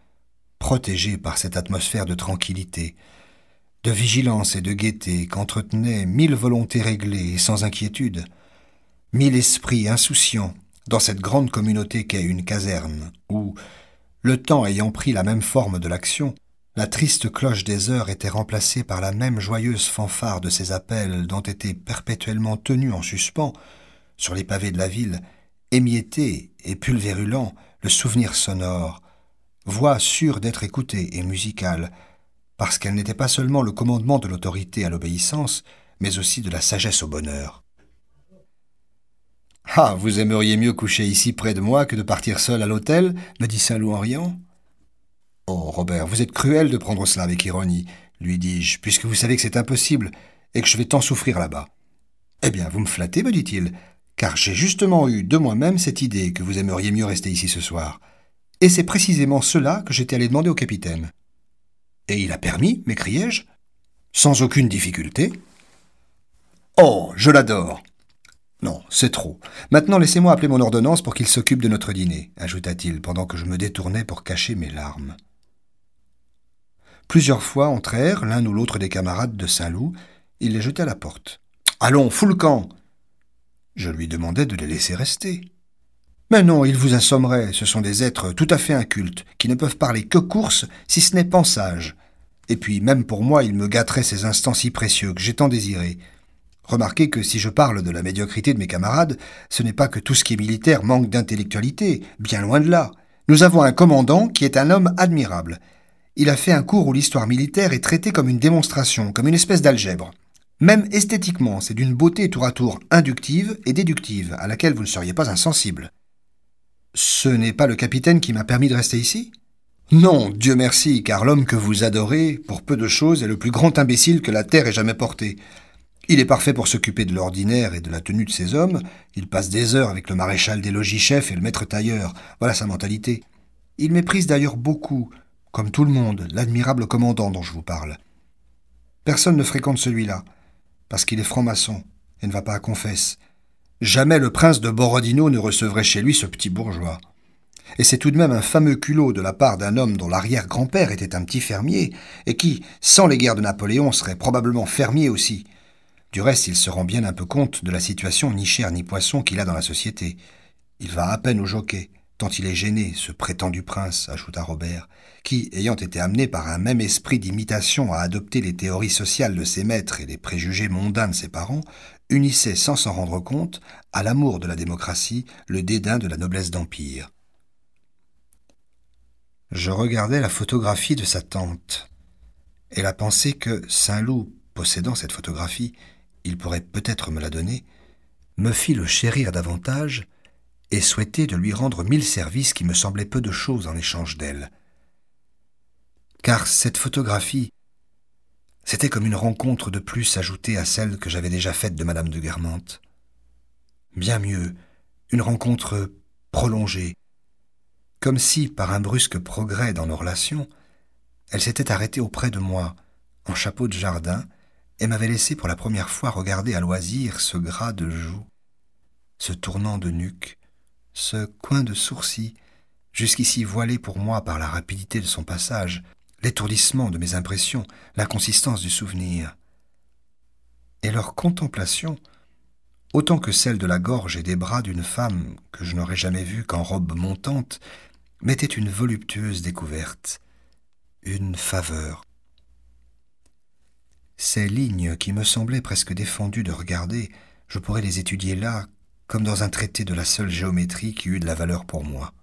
protégé par cette atmosphère de tranquillité, de vigilance et de gaieté qu'entretenaient mille volontés réglées et sans inquiétude, mille esprits insouciants dans cette grande communauté qu'est une caserne, où, le temps ayant pris la même forme de l'action, la triste cloche des heures était remplacée par la même joyeuse fanfare de ces appels dont était perpétuellement tenus en suspens, sur les pavés de la ville, émiettés et pulvérulents, le souvenir sonore, voix sûre d'être écoutée et musicale, parce qu'elle n'était pas seulement le commandement de l'autorité à l'obéissance, mais aussi de la sagesse au bonheur. Ah, vous aimeriez mieux coucher ici près de moi que de partir seul à l'hôtel me dit Saint Loup en riant. Oh, Robert, vous êtes cruel de prendre cela avec ironie, lui dis-je, puisque vous savez que c'est impossible et que je vais tant souffrir là-bas. Eh bien, vous me flattez, me dit-il, car j'ai justement eu de moi-même cette idée que vous aimeriez mieux rester ici ce soir. Et c'est précisément cela que j'étais allé demander au capitaine. Et il a permis, m'écriai-je, sans aucune difficulté. Oh, je l'adore. Non, c'est trop. Maintenant laissez-moi appeler mon ordonnance pour qu'il s'occupe de notre dîner, ajouta-t-il, pendant que je me détournais pour cacher mes larmes. Plusieurs fois entrèrent l'un ou l'autre des camarades de Saint-Loup, il les jetait à la porte. Allons, fous le camp. Je lui demandais de les laisser rester. Ben non, ils vous assommeraient, ce sont des êtres tout à fait incultes, qui ne peuvent parler que course, si ce n'est pensage. Et puis, même pour moi, ils me gâteraient ces instants si précieux que j'ai tant désirés. Remarquez que si je parle de la médiocrité de mes camarades, ce n'est pas que tout ce qui est militaire manque d'intellectualité, bien loin de là. Nous avons un commandant qui est un homme admirable. Il a fait un cours où l'histoire militaire est traitée comme une démonstration, comme une espèce d'algèbre. Même esthétiquement, c'est d'une beauté tour à tour inductive et déductive, à laquelle vous ne seriez pas insensible. Ce n'est pas le capitaine qui m'a permis de rester ici Non, Dieu merci, car l'homme que vous adorez, pour peu de choses, est le plus grand imbécile que la terre ait jamais porté. Il est parfait pour s'occuper de l'ordinaire et de la tenue de ses hommes. Il passe des heures avec le maréchal des logis-chefs et le maître tailleur. Voilà sa mentalité. Il méprise d'ailleurs beaucoup, comme tout le monde, l'admirable commandant dont je vous parle. Personne ne fréquente celui-là, parce qu'il est franc-maçon et ne va pas à confesse, Jamais le prince de Borodino ne recevrait chez lui ce petit bourgeois. Et c'est tout de même un fameux culot de la part d'un homme dont l'arrière-grand-père était un petit fermier, et qui, sans les guerres de Napoléon, serait probablement fermier aussi. Du reste, il se rend bien un peu compte de la situation ni chair ni poisson qu'il a dans la société. Il va à peine au jockey, tant il est gêné, ce prétendu prince, ajouta Robert, qui, ayant été amené par un même esprit d'imitation à adopter les théories sociales de ses maîtres et les préjugés mondains de ses parents, unissait sans s'en rendre compte à l'amour de la démocratie le dédain de la noblesse d'Empire. Je regardais la photographie de sa tante, et la pensée que Saint-Loup, possédant cette photographie, il pourrait peut-être me la donner, me fit le chérir davantage et souhaiter de lui rendre mille services qui me semblaient peu de choses en échange d'elle. Car cette photographie, c'était comme une rencontre de plus ajoutée à celle que j'avais déjà faite de Madame de Guermantes. Bien mieux, une rencontre prolongée, comme si, par un brusque progrès dans nos relations, elle s'était arrêtée auprès de moi, en chapeau de jardin, et m'avait laissé pour la première fois regarder à loisir ce gras de joue, ce tournant de nuque, ce coin de sourcil, jusqu'ici voilé pour moi par la rapidité de son passage, l'étourdissement de mes impressions, l'inconsistance du souvenir. Et leur contemplation, autant que celle de la gorge et des bras d'une femme que je n'aurais jamais vue qu'en robe montante, m'était une voluptueuse découverte, une faveur. Ces lignes qui me semblaient presque défendues de regarder, je pourrais les étudier là comme dans un traité de la seule géométrie qui eût de la valeur pour moi.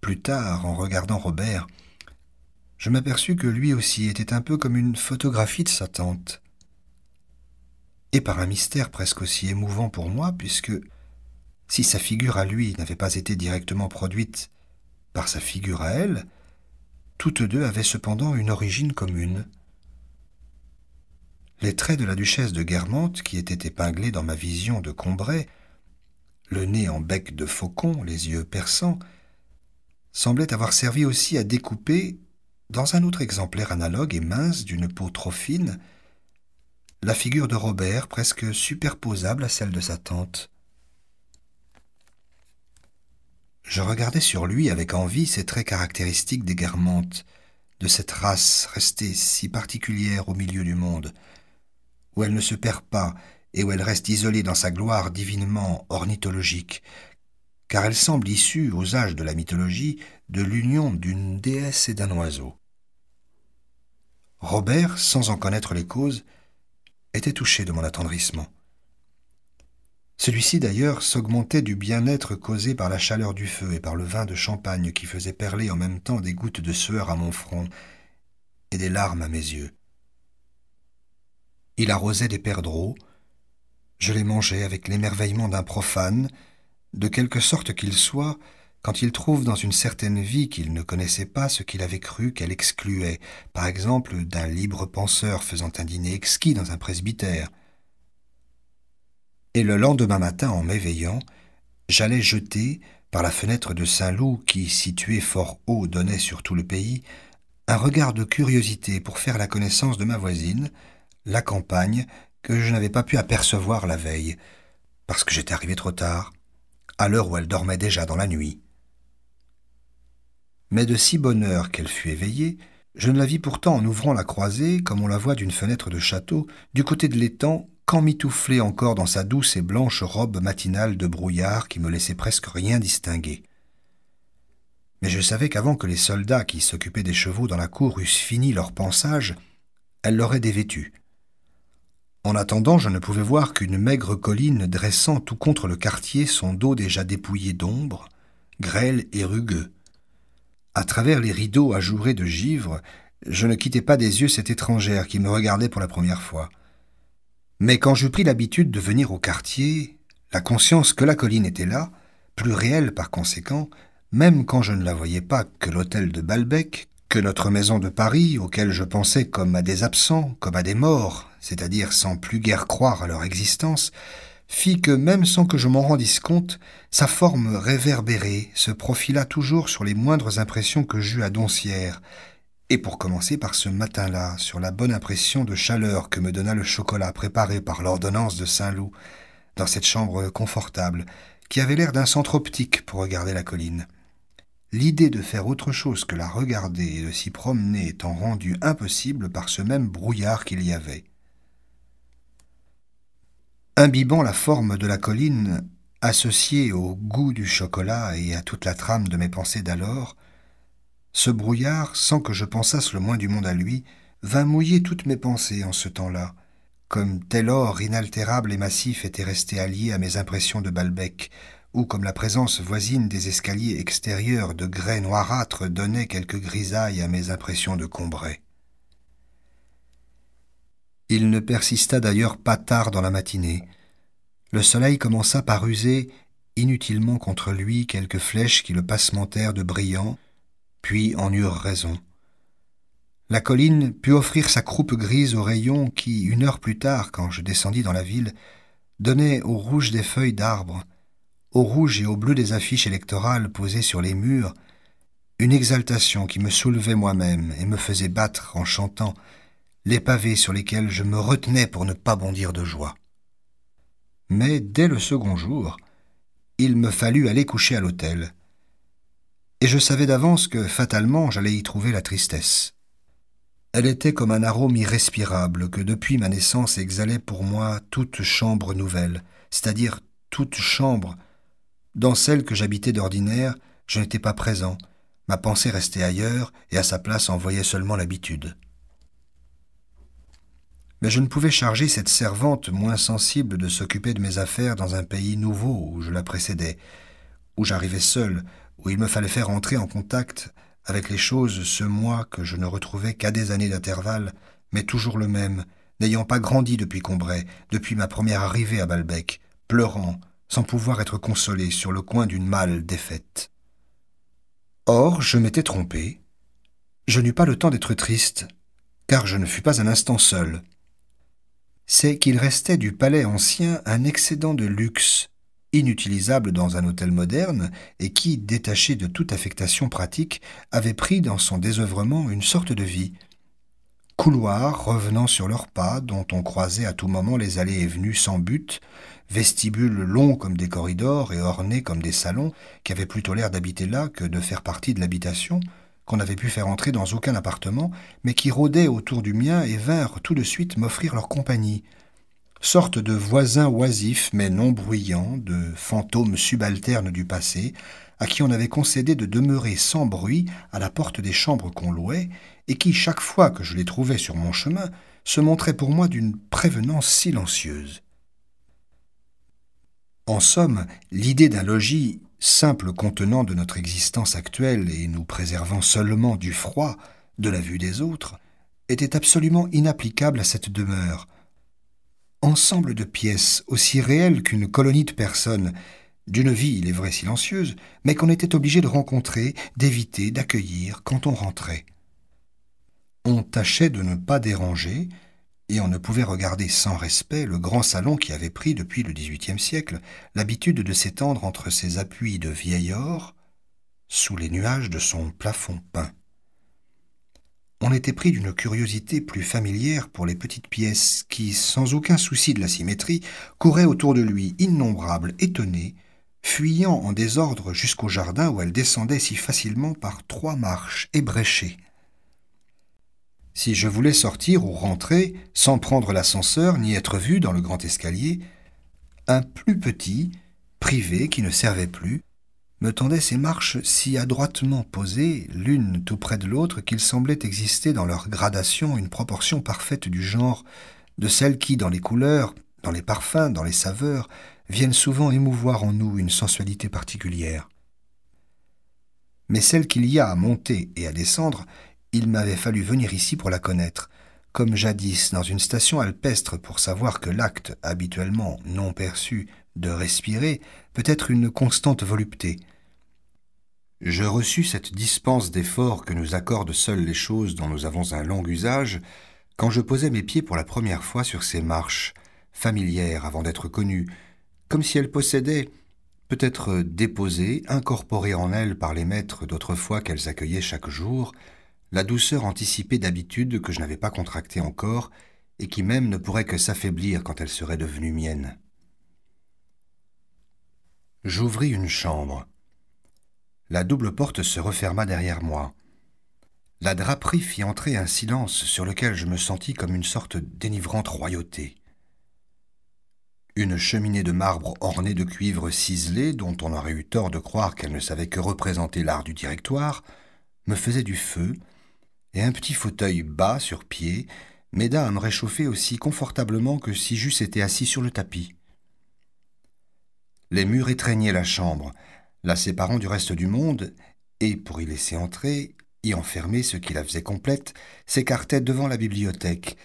Plus tard, en regardant Robert, je m'aperçus que lui aussi était un peu comme une photographie de sa tante. Et par un mystère presque aussi émouvant pour moi, puisque si sa figure à lui n'avait pas été directement produite par sa figure à elle, toutes deux avaient cependant une origine commune. Les traits de la duchesse de Guermantes, qui étaient épinglés dans ma vision de Combray, le nez en bec de faucon, les yeux perçants, semblaient avoir servi aussi à découper dans un autre exemplaire analogue et mince d'une peau trop fine, la figure de Robert presque superposable à celle de sa tante. Je regardais sur lui avec envie ces traits caractéristiques des Guermantes, de cette race restée si particulière au milieu du monde, où elle ne se perd pas et où elle reste isolée dans sa gloire divinement ornithologique, car elle semble issue, aux âges de la mythologie, de l'union d'une déesse et d'un oiseau. Robert, sans en connaître les causes, était touché de mon attendrissement. Celui-ci d'ailleurs s'augmentait du bien-être causé par la chaleur du feu et par le vin de champagne qui faisait perler en même temps des gouttes de sueur à mon front et des larmes à mes yeux. Il arrosait des perdreaux, je les mangeais avec l'émerveillement d'un profane, de quelque sorte qu'il soit, quand il trouve dans une certaine vie qu'il ne connaissait pas ce qu'il avait cru qu'elle excluait, par exemple d'un libre penseur faisant un dîner exquis dans un presbytère. Et le lendemain matin, en m'éveillant, j'allais jeter, par la fenêtre de Saint-Loup, qui, située fort haut, donnait sur tout le pays, un regard de curiosité pour faire la connaissance de ma voisine, la campagne, que je n'avais pas pu apercevoir la veille, parce que j'étais arrivé trop tard, à l'heure où elle dormait déjà dans la nuit mais de si bonne heure qu'elle fut éveillée, je ne la vis pourtant en ouvrant la croisée, comme on la voit d'une fenêtre de château, du côté de l'étang, mitouflée encore dans sa douce et blanche robe matinale de brouillard qui me laissait presque rien distinguer. Mais je savais qu'avant que les soldats qui s'occupaient des chevaux dans la cour eussent fini leur pansage, elle l'aurait dévêtue. En attendant, je ne pouvais voir qu'une maigre colline dressant tout contre le quartier son dos déjà dépouillé d'ombre, grêle et rugueux. À travers les rideaux ajourés de givre, je ne quittais pas des yeux cette étrangère qui me regardait pour la première fois. Mais quand j'eus pris l'habitude de venir au quartier, la conscience que la colline était là, plus réelle par conséquent, même quand je ne la voyais pas que l'hôtel de Balbec, que notre maison de Paris, auquel je pensais comme à des absents, comme à des morts, c'est-à-dire sans plus guère croire à leur existence, fit que même sans que je m'en rendisse compte, sa forme réverbérée se profila toujours sur les moindres impressions que j'eus à Doncières, et pour commencer par ce matin-là, sur la bonne impression de chaleur que me donna le chocolat préparé par l'ordonnance de Saint-Loup, dans cette chambre confortable, qui avait l'air d'un centre optique pour regarder la colline. L'idée de faire autre chose que la regarder et de s'y promener étant rendue impossible par ce même brouillard qu'il y avait imbibant la forme de la colline, associée au goût du chocolat et à toute la trame de mes pensées d'alors, ce brouillard, sans que je pensasse le moins du monde à lui, vint mouiller toutes mes pensées en ce temps-là, comme tel or inaltérable et massif était resté allié à mes impressions de Balbec, ou comme la présence voisine des escaliers extérieurs de grès noirâtre donnait quelques grisaille à mes impressions de Combray. Il ne persista d'ailleurs pas tard dans la matinée. Le soleil commença par user inutilement contre lui quelques flèches qui le passementèrent de brillants, puis en eurent raison. La colline put offrir sa croupe grise aux rayons qui, une heure plus tard, quand je descendis dans la ville, donnaient au rouge des feuilles d'arbres, au rouge et au bleu des affiches électorales posées sur les murs, une exaltation qui me soulevait moi-même et me faisait battre en chantant les pavés sur lesquels je me retenais pour ne pas bondir de joie. Mais dès le second jour, il me fallut aller coucher à l'hôtel, et je savais d'avance que fatalement j'allais y trouver la tristesse. Elle était comme un arôme irrespirable que depuis ma naissance exhalait pour moi toute chambre nouvelle, c'est-à-dire toute chambre. Dans celle que j'habitais d'ordinaire, je n'étais pas présent, ma pensée restait ailleurs, et à sa place envoyait seulement l'habitude mais je ne pouvais charger cette servante moins sensible de s'occuper de mes affaires dans un pays nouveau où je la précédais, où j'arrivais seul, où il me fallait faire entrer en contact avec les choses ce moi que je ne retrouvais qu'à des années d'intervalle, mais toujours le même, n'ayant pas grandi depuis Combray, depuis ma première arrivée à Balbec, pleurant, sans pouvoir être consolé sur le coin d'une malle défaite. Or, je m'étais trompé. Je n'eus pas le temps d'être triste, car je ne fus pas un instant seul, c'est qu'il restait du palais ancien un excédent de luxe, inutilisable dans un hôtel moderne et qui, détaché de toute affectation pratique, avait pris dans son désœuvrement une sorte de vie. Couloirs revenant sur leurs pas, dont on croisait à tout moment les allées et venues sans but, vestibules longs comme des corridors et ornés comme des salons, qui avaient plutôt l'air d'habiter là que de faire partie de l'habitation, qu'on avait pu faire entrer dans aucun appartement, mais qui rôdaient autour du mien et vinrent tout de suite m'offrir leur compagnie. Sorte de voisins oisifs mais non bruyants, de fantômes subalternes du passé, à qui on avait concédé de demeurer sans bruit à la porte des chambres qu'on louait, et qui, chaque fois que je les trouvais sur mon chemin, se montraient pour moi d'une prévenance silencieuse. En somme, l'idée d'un logis simple contenant de notre existence actuelle et nous préservant seulement du froid, de la vue des autres, était absolument inapplicable à cette demeure. Ensemble de pièces aussi réelles qu'une colonie de personnes, d'une vie, il est vrai, silencieuse, mais qu'on était obligé de rencontrer, d'éviter, d'accueillir quand on rentrait. On tâchait de ne pas déranger, et on ne pouvait regarder sans respect le grand salon qui avait pris, depuis le XVIIIe siècle, l'habitude de s'étendre entre ses appuis de vieil or sous les nuages de son plafond peint. On était pris d'une curiosité plus familière pour les petites pièces qui, sans aucun souci de la symétrie, couraient autour de lui, innombrables, étonnées, fuyant en désordre jusqu'au jardin où elles descendaient si facilement par trois marches ébréchées. Si je voulais sortir ou rentrer sans prendre l'ascenseur ni être vu dans le grand escalier, un plus petit, privé qui ne servait plus, me tendait ses marches si adroitement posées, l'une tout près de l'autre, qu'il semblait exister dans leur gradation une proportion parfaite du genre de celles qui, dans les couleurs, dans les parfums, dans les saveurs, viennent souvent émouvoir en nous une sensualité particulière. Mais celle qu'il y a à monter et à descendre il m'avait fallu venir ici pour la connaître, comme jadis dans une station alpestre pour savoir que l'acte, habituellement non perçu, de respirer peut être une constante volupté. Je reçus cette dispense d'effort que nous accordent seules les choses dont nous avons un long usage quand je posais mes pieds pour la première fois sur ces marches, familières avant d'être connues, comme si elles possédaient, peut-être déposées, incorporées en elles par les maîtres d'autrefois qu'elles accueillaient chaque jour, la douceur anticipée d'habitude que je n'avais pas contractée encore et qui même ne pourrait que s'affaiblir quand elle serait devenue mienne. J'ouvris une chambre. La double porte se referma derrière moi. La draperie fit entrer un silence sur lequel je me sentis comme une sorte dénivrante royauté. Une cheminée de marbre ornée de cuivre ciselé, dont on aurait eu tort de croire qu'elle ne savait que représenter l'art du directoire, me faisait du feu et un petit fauteuil bas sur pied m'aida à me réchauffer aussi confortablement que si j'eusse été assis sur le tapis. Les murs étreignaient la chambre, la séparant du reste du monde, et pour y laisser entrer, y enfermer ce qui la faisait complète, s'écartait devant la bibliothèque,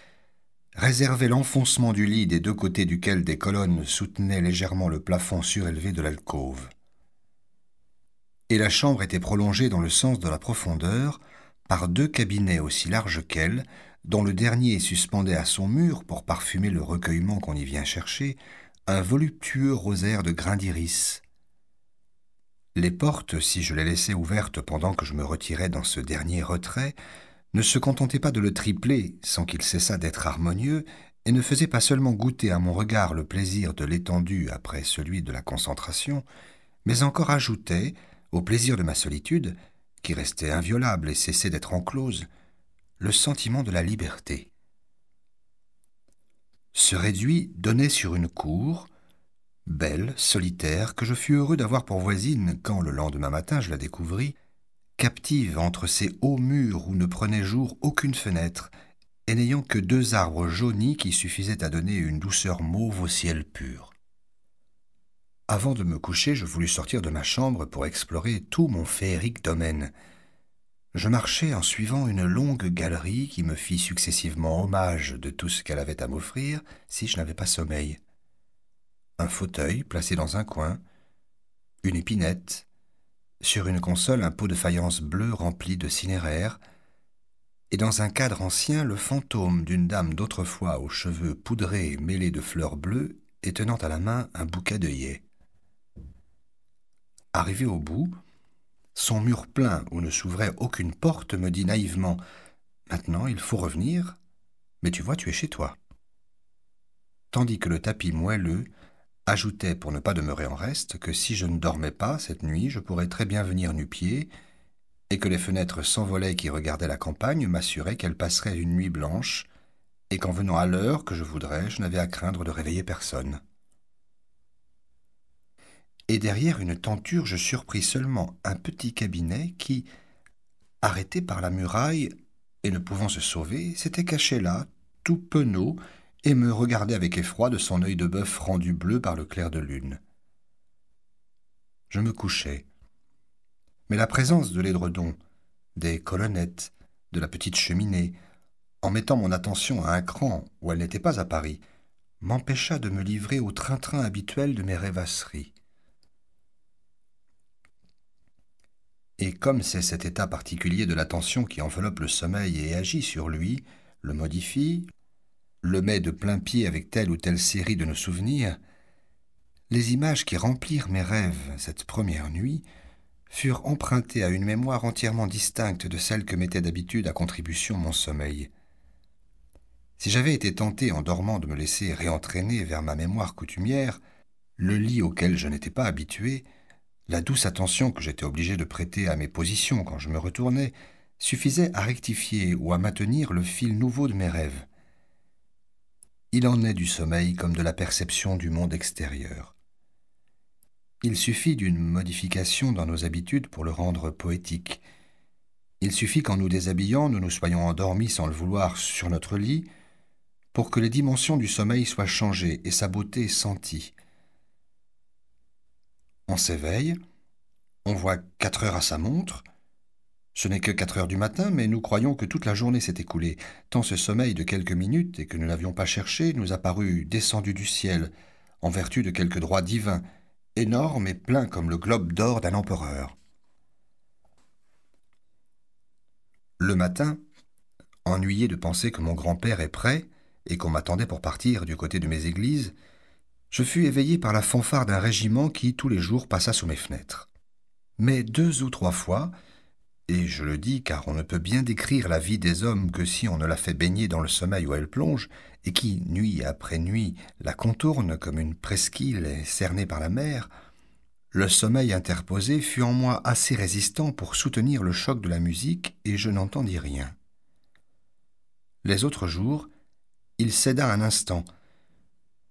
réservait l'enfoncement du lit des deux côtés duquel des colonnes soutenaient légèrement le plafond surélevé de l'alcôve. Et la chambre était prolongée dans le sens de la profondeur, par deux cabinets aussi larges qu'elle, dont le dernier est suspendait à son mur pour parfumer le recueillement qu'on y vient chercher, un voluptueux rosaire de grains d'iris. Les portes, si je les laissais ouvertes pendant que je me retirais dans ce dernier retrait, ne se contentaient pas de le tripler sans qu'il cessât d'être harmonieux, et ne faisaient pas seulement goûter à mon regard le plaisir de l'étendue après celui de la concentration, mais encore ajoutaient, au plaisir de ma solitude, qui restait inviolable et cessait d'être enclose, le sentiment de la liberté. Ce réduit donnait sur une cour, belle, solitaire, que je fus heureux d'avoir pour voisine quand, le lendemain matin, je la découvris, captive entre ces hauts murs où ne prenait jour aucune fenêtre, et n'ayant que deux arbres jaunis qui suffisaient à donner une douceur mauve au ciel pur. Avant de me coucher, je voulus sortir de ma chambre pour explorer tout mon féerique domaine. Je marchais en suivant une longue galerie qui me fit successivement hommage de tout ce qu'elle avait à m'offrir si je n'avais pas sommeil. Un fauteuil placé dans un coin, une épinette, sur une console un pot de faïence bleue rempli de cinéraires, et dans un cadre ancien le fantôme d'une dame d'autrefois aux cheveux poudrés mêlés de fleurs bleues et tenant à la main un bouquet d'œillets. Arrivé au bout, son mur plein où ne s'ouvrait aucune porte me dit naïvement Maintenant, il faut revenir, mais tu vois, tu es chez toi. Tandis que le tapis moelleux ajoutait, pour ne pas demeurer en reste, que si je ne dormais pas cette nuit, je pourrais très bien venir nu-pied, et que les fenêtres sans volets qui regardaient la campagne m'assuraient qu'elle passerait une nuit blanche, et qu'en venant à l'heure que je voudrais, je n'avais à craindre de réveiller personne et derrière une tenture je surpris seulement un petit cabinet qui, arrêté par la muraille et ne pouvant se sauver, s'était caché là, tout penaud, et me regardait avec effroi de son œil de bœuf rendu bleu par le clair de lune. Je me couchais. Mais la présence de l'édredon, des colonnettes, de la petite cheminée, en mettant mon attention à un cran où elle n'était pas à Paris, m'empêcha de me livrer au train-train habituel de mes rêvasseries. Et comme c'est cet état particulier de l'attention qui enveloppe le sommeil et agit sur lui, le modifie, le met de plein pied avec telle ou telle série de nos souvenirs, les images qui remplirent mes rêves cette première nuit furent empruntées à une mémoire entièrement distincte de celle que mettait d'habitude à contribution mon sommeil. Si j'avais été tenté en dormant de me laisser réentraîner vers ma mémoire coutumière, le lit auquel je n'étais pas habitué la douce attention que j'étais obligé de prêter à mes positions quand je me retournais suffisait à rectifier ou à maintenir le fil nouveau de mes rêves. Il en est du sommeil comme de la perception du monde extérieur. Il suffit d'une modification dans nos habitudes pour le rendre poétique. Il suffit qu'en nous déshabillant, nous nous soyons endormis sans le vouloir sur notre lit, pour que les dimensions du sommeil soient changées et sa beauté sentie. On s'éveille, on voit quatre heures à sa montre. Ce n'est que quatre heures du matin, mais nous croyons que toute la journée s'est écoulée, tant ce sommeil de quelques minutes, et que nous n'avions pas cherché, nous a paru descendu du ciel, en vertu de quelque droit divin, énorme et plein comme le globe d'or d'un empereur. Le matin, ennuyé de penser que mon grand-père est prêt, et qu'on m'attendait pour partir du côté de mes églises, je fus éveillé par la fanfare d'un régiment qui tous les jours passa sous mes fenêtres. Mais deux ou trois fois, et je le dis car on ne peut bien décrire la vie des hommes que si on ne la fait baigner dans le sommeil où elle plonge, et qui, nuit après nuit, la contourne comme une presqu'île cernée par la mer, le sommeil interposé fut en moi assez résistant pour soutenir le choc de la musique, et je n'entendis rien. Les autres jours, il céda un instant,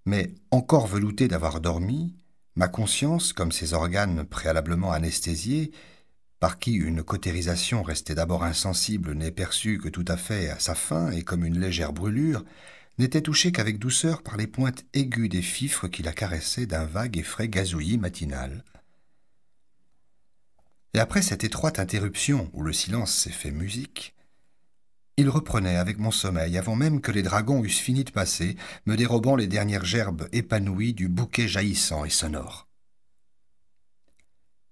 mais encore velouté d'avoir dormi, ma conscience, comme ses organes préalablement anesthésiés, par qui une cautérisation restée d'abord insensible n'est perçue que tout à fait à sa fin et comme une légère brûlure, n'était touchée qu'avec douceur par les pointes aiguës des fifres qui la caressaient d'un vague et frais gazouillis matinal. Et après cette étroite interruption où le silence s'est fait musique, il reprenait avec mon sommeil avant même que les dragons eussent fini de passer, me dérobant les dernières gerbes épanouies du bouquet jaillissant et sonore.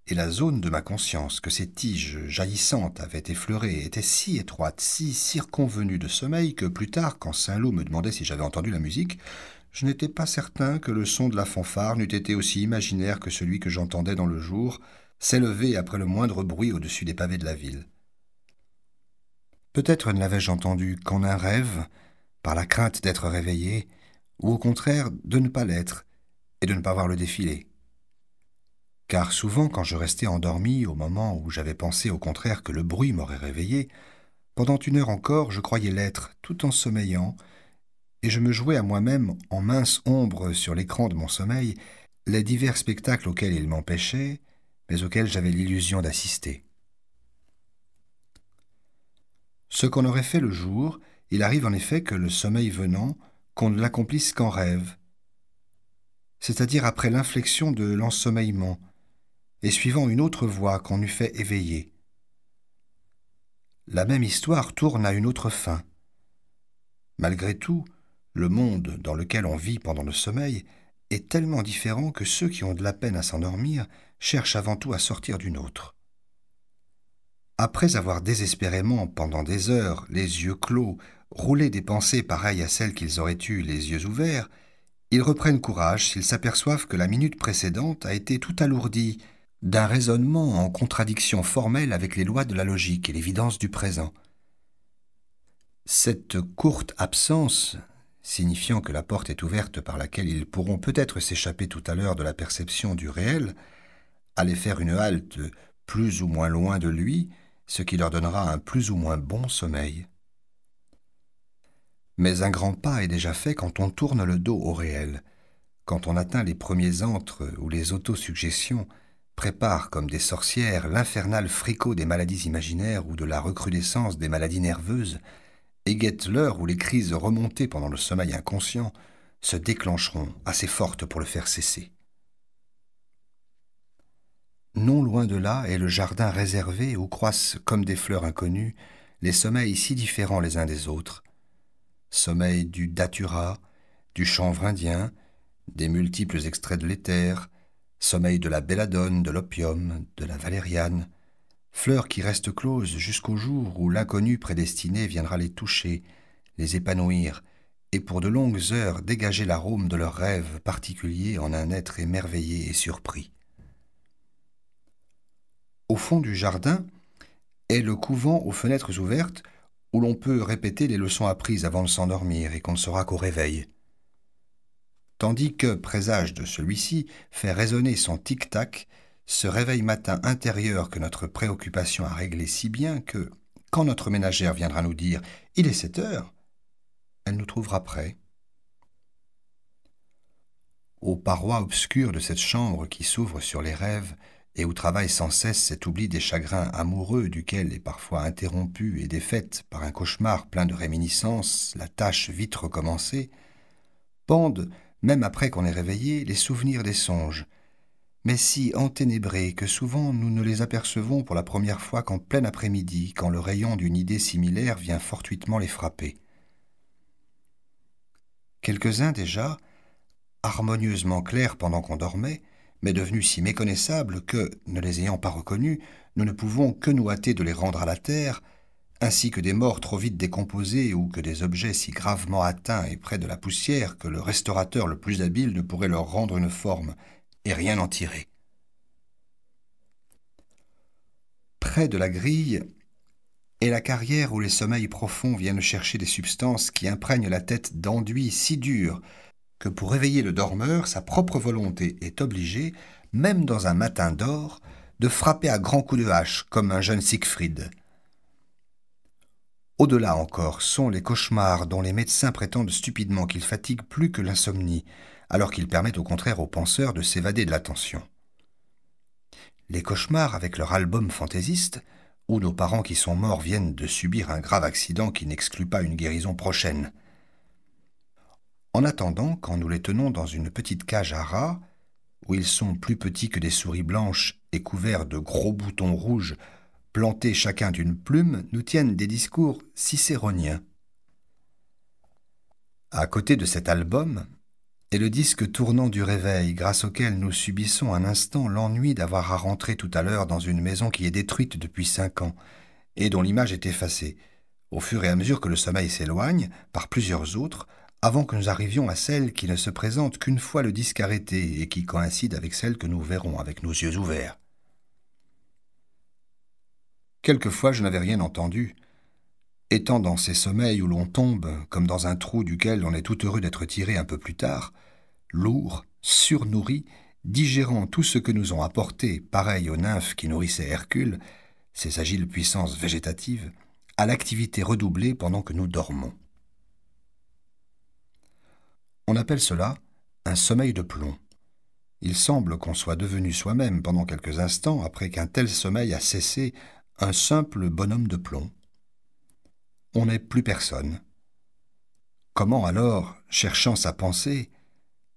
Et la zone de ma conscience que ces tiges jaillissantes avaient effleurée était si étroite, si circonvenue de sommeil que plus tard, quand saint loup me demandait si j'avais entendu la musique, je n'étais pas certain que le son de la fanfare n'eût été aussi imaginaire que celui que j'entendais dans le jour, s'élever après le moindre bruit au-dessus des pavés de la ville. Peut-être ne l'avais-je entendu qu'en un rêve, par la crainte d'être réveillé, ou au contraire de ne pas l'être, et de ne pas voir le défilé. Car souvent, quand je restais endormi au moment où j'avais pensé au contraire que le bruit m'aurait réveillé, pendant une heure encore je croyais l'être, tout en sommeillant, et je me jouais à moi-même, en mince ombre sur l'écran de mon sommeil, les divers spectacles auxquels il m'empêchait, mais auxquels j'avais l'illusion d'assister. Ce qu'on aurait fait le jour, il arrive en effet que le sommeil venant, qu'on ne l'accomplisse qu'en rêve, c'est-à-dire après l'inflexion de l'ensommeillement, et suivant une autre voie qu'on eût fait éveiller. La même histoire tourne à une autre fin. Malgré tout, le monde dans lequel on vit pendant le sommeil est tellement différent que ceux qui ont de la peine à s'endormir cherchent avant tout à sortir d'une autre. Après avoir désespérément, pendant des heures, les yeux clos, roulé des pensées pareilles à celles qu'ils auraient eues les yeux ouverts, ils reprennent courage s'ils s'aperçoivent que la minute précédente a été tout alourdie d'un raisonnement en contradiction formelle avec les lois de la logique et l'évidence du présent. Cette courte absence, signifiant que la porte est ouverte par laquelle ils pourront peut-être s'échapper tout à l'heure de la perception du réel, aller faire une halte plus ou moins loin de lui, ce qui leur donnera un plus ou moins bon sommeil. Mais un grand pas est déjà fait quand on tourne le dos au réel, quand on atteint les premiers antres où les autosuggestions préparent comme des sorcières l'infernal fricot des maladies imaginaires ou de la recrudescence des maladies nerveuses, et guettent l'heure où les crises remontées pendant le sommeil inconscient se déclencheront assez fortes pour le faire cesser. Non loin de là est le jardin réservé où croissent comme des fleurs inconnues les sommeils si différents les uns des autres. Sommeil du datura, du chanvre indien, des multiples extraits de l'éther, sommeil de la belladone, de l'opium, de la valériane, fleurs qui restent closes jusqu'au jour où l'inconnu prédestiné viendra les toucher, les épanouir, et pour de longues heures dégager l'arôme de leurs rêves particuliers en un être émerveillé et surpris. Au fond du jardin est le couvent aux fenêtres ouvertes où l'on peut répéter les leçons apprises avant de s'endormir et qu'on ne saura qu'au réveil. Tandis que, présage de celui-ci, fait résonner son tic-tac, ce réveil matin intérieur que notre préoccupation a réglé si bien que, quand notre ménagère viendra nous dire Il est sept heures, elle nous trouvera prêts. Aux parois obscures de cette chambre qui s'ouvre sur les rêves, et où travaille sans cesse cet oubli des chagrins amoureux duquel est parfois interrompu et défaite par un cauchemar plein de réminiscences la tâche vite recommencée, pendent, même après qu'on est réveillé, les souvenirs des songes, mais si enténébrés que souvent nous ne les apercevons pour la première fois qu'en plein après-midi, quand le rayon d'une idée similaire vient fortuitement les frapper. Quelques-uns déjà, harmonieusement clairs pendant qu'on dormait, mais devenus si méconnaissables que, ne les ayant pas reconnus, nous ne pouvons que nous hâter de les rendre à la terre, ainsi que des morts trop vite décomposés ou que des objets si gravement atteints et près de la poussière que le restaurateur le plus habile ne pourrait leur rendre une forme et rien en tirer. Près de la grille est la carrière où les sommeils profonds viennent chercher des substances qui imprègnent la tête d'enduits si durs que pour réveiller le dormeur, sa propre volonté est obligée, même dans un matin d'or, de frapper à grands coups de hache comme un jeune Siegfried. Au-delà encore sont les cauchemars dont les médecins prétendent stupidement qu'ils fatiguent plus que l'insomnie, alors qu'ils permettent au contraire aux penseurs de s'évader de l'attention. Les cauchemars avec leur album fantaisiste, où nos parents qui sont morts viennent de subir un grave accident qui n'exclut pas une guérison prochaine, en attendant quand nous les tenons dans une petite cage à rats, où ils sont plus petits que des souris blanches et couverts de gros boutons rouges, plantés chacun d'une plume, nous tiennent des discours cicéroniens. À côté de cet album, est le disque tournant du réveil, grâce auquel nous subissons un instant l'ennui d'avoir à rentrer tout à l'heure dans une maison qui est détruite depuis cinq ans, et dont l'image est effacée. Au fur et à mesure que le sommeil s'éloigne, par plusieurs autres, avant que nous arrivions à celle qui ne se présente qu'une fois le disque arrêté et qui coïncide avec celle que nous verrons avec nos yeux ouverts. Quelquefois je n'avais rien entendu, étant dans ces sommeils où l'on tombe, comme dans un trou duquel on est tout heureux d'être tiré un peu plus tard, lourd, surnourri, digérant tout ce que nous ont apporté, pareil aux nymphes qui nourrissaient Hercule, ces agiles puissances végétatives, à l'activité redoublée pendant que nous dormons. On appelle cela un sommeil de plomb. Il semble qu'on soit devenu soi-même pendant quelques instants après qu'un tel sommeil a cessé un simple bonhomme de plomb. On n'est plus personne. Comment alors, cherchant sa pensée,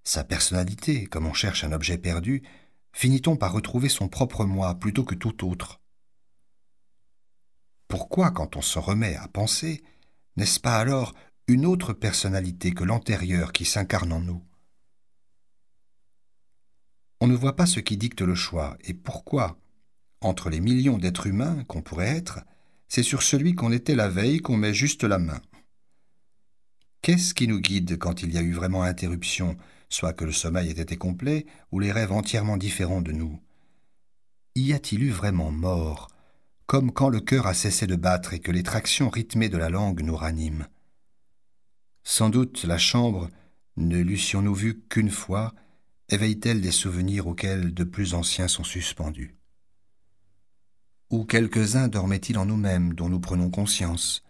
sa personnalité, comme on cherche un objet perdu, finit-on par retrouver son propre moi plutôt que tout autre Pourquoi, quand on se remet à penser, n'est-ce pas alors une autre personnalité que l'antérieure qui s'incarne en nous. On ne voit pas ce qui dicte le choix et pourquoi, entre les millions d'êtres humains qu'on pourrait être, c'est sur celui qu'on était la veille qu'on met juste la main. Qu'est-ce qui nous guide quand il y a eu vraiment interruption, soit que le sommeil ait été complet ou les rêves entièrement différents de nous Y a-t-il eu vraiment mort, comme quand le cœur a cessé de battre et que les tractions rythmées de la langue nous raniment sans doute la chambre, ne l'eussions-nous vue qu'une fois, éveille-t-elle des souvenirs auxquels de plus anciens sont suspendus Ou quelques-uns dormaient-ils en nous-mêmes dont nous prenons conscience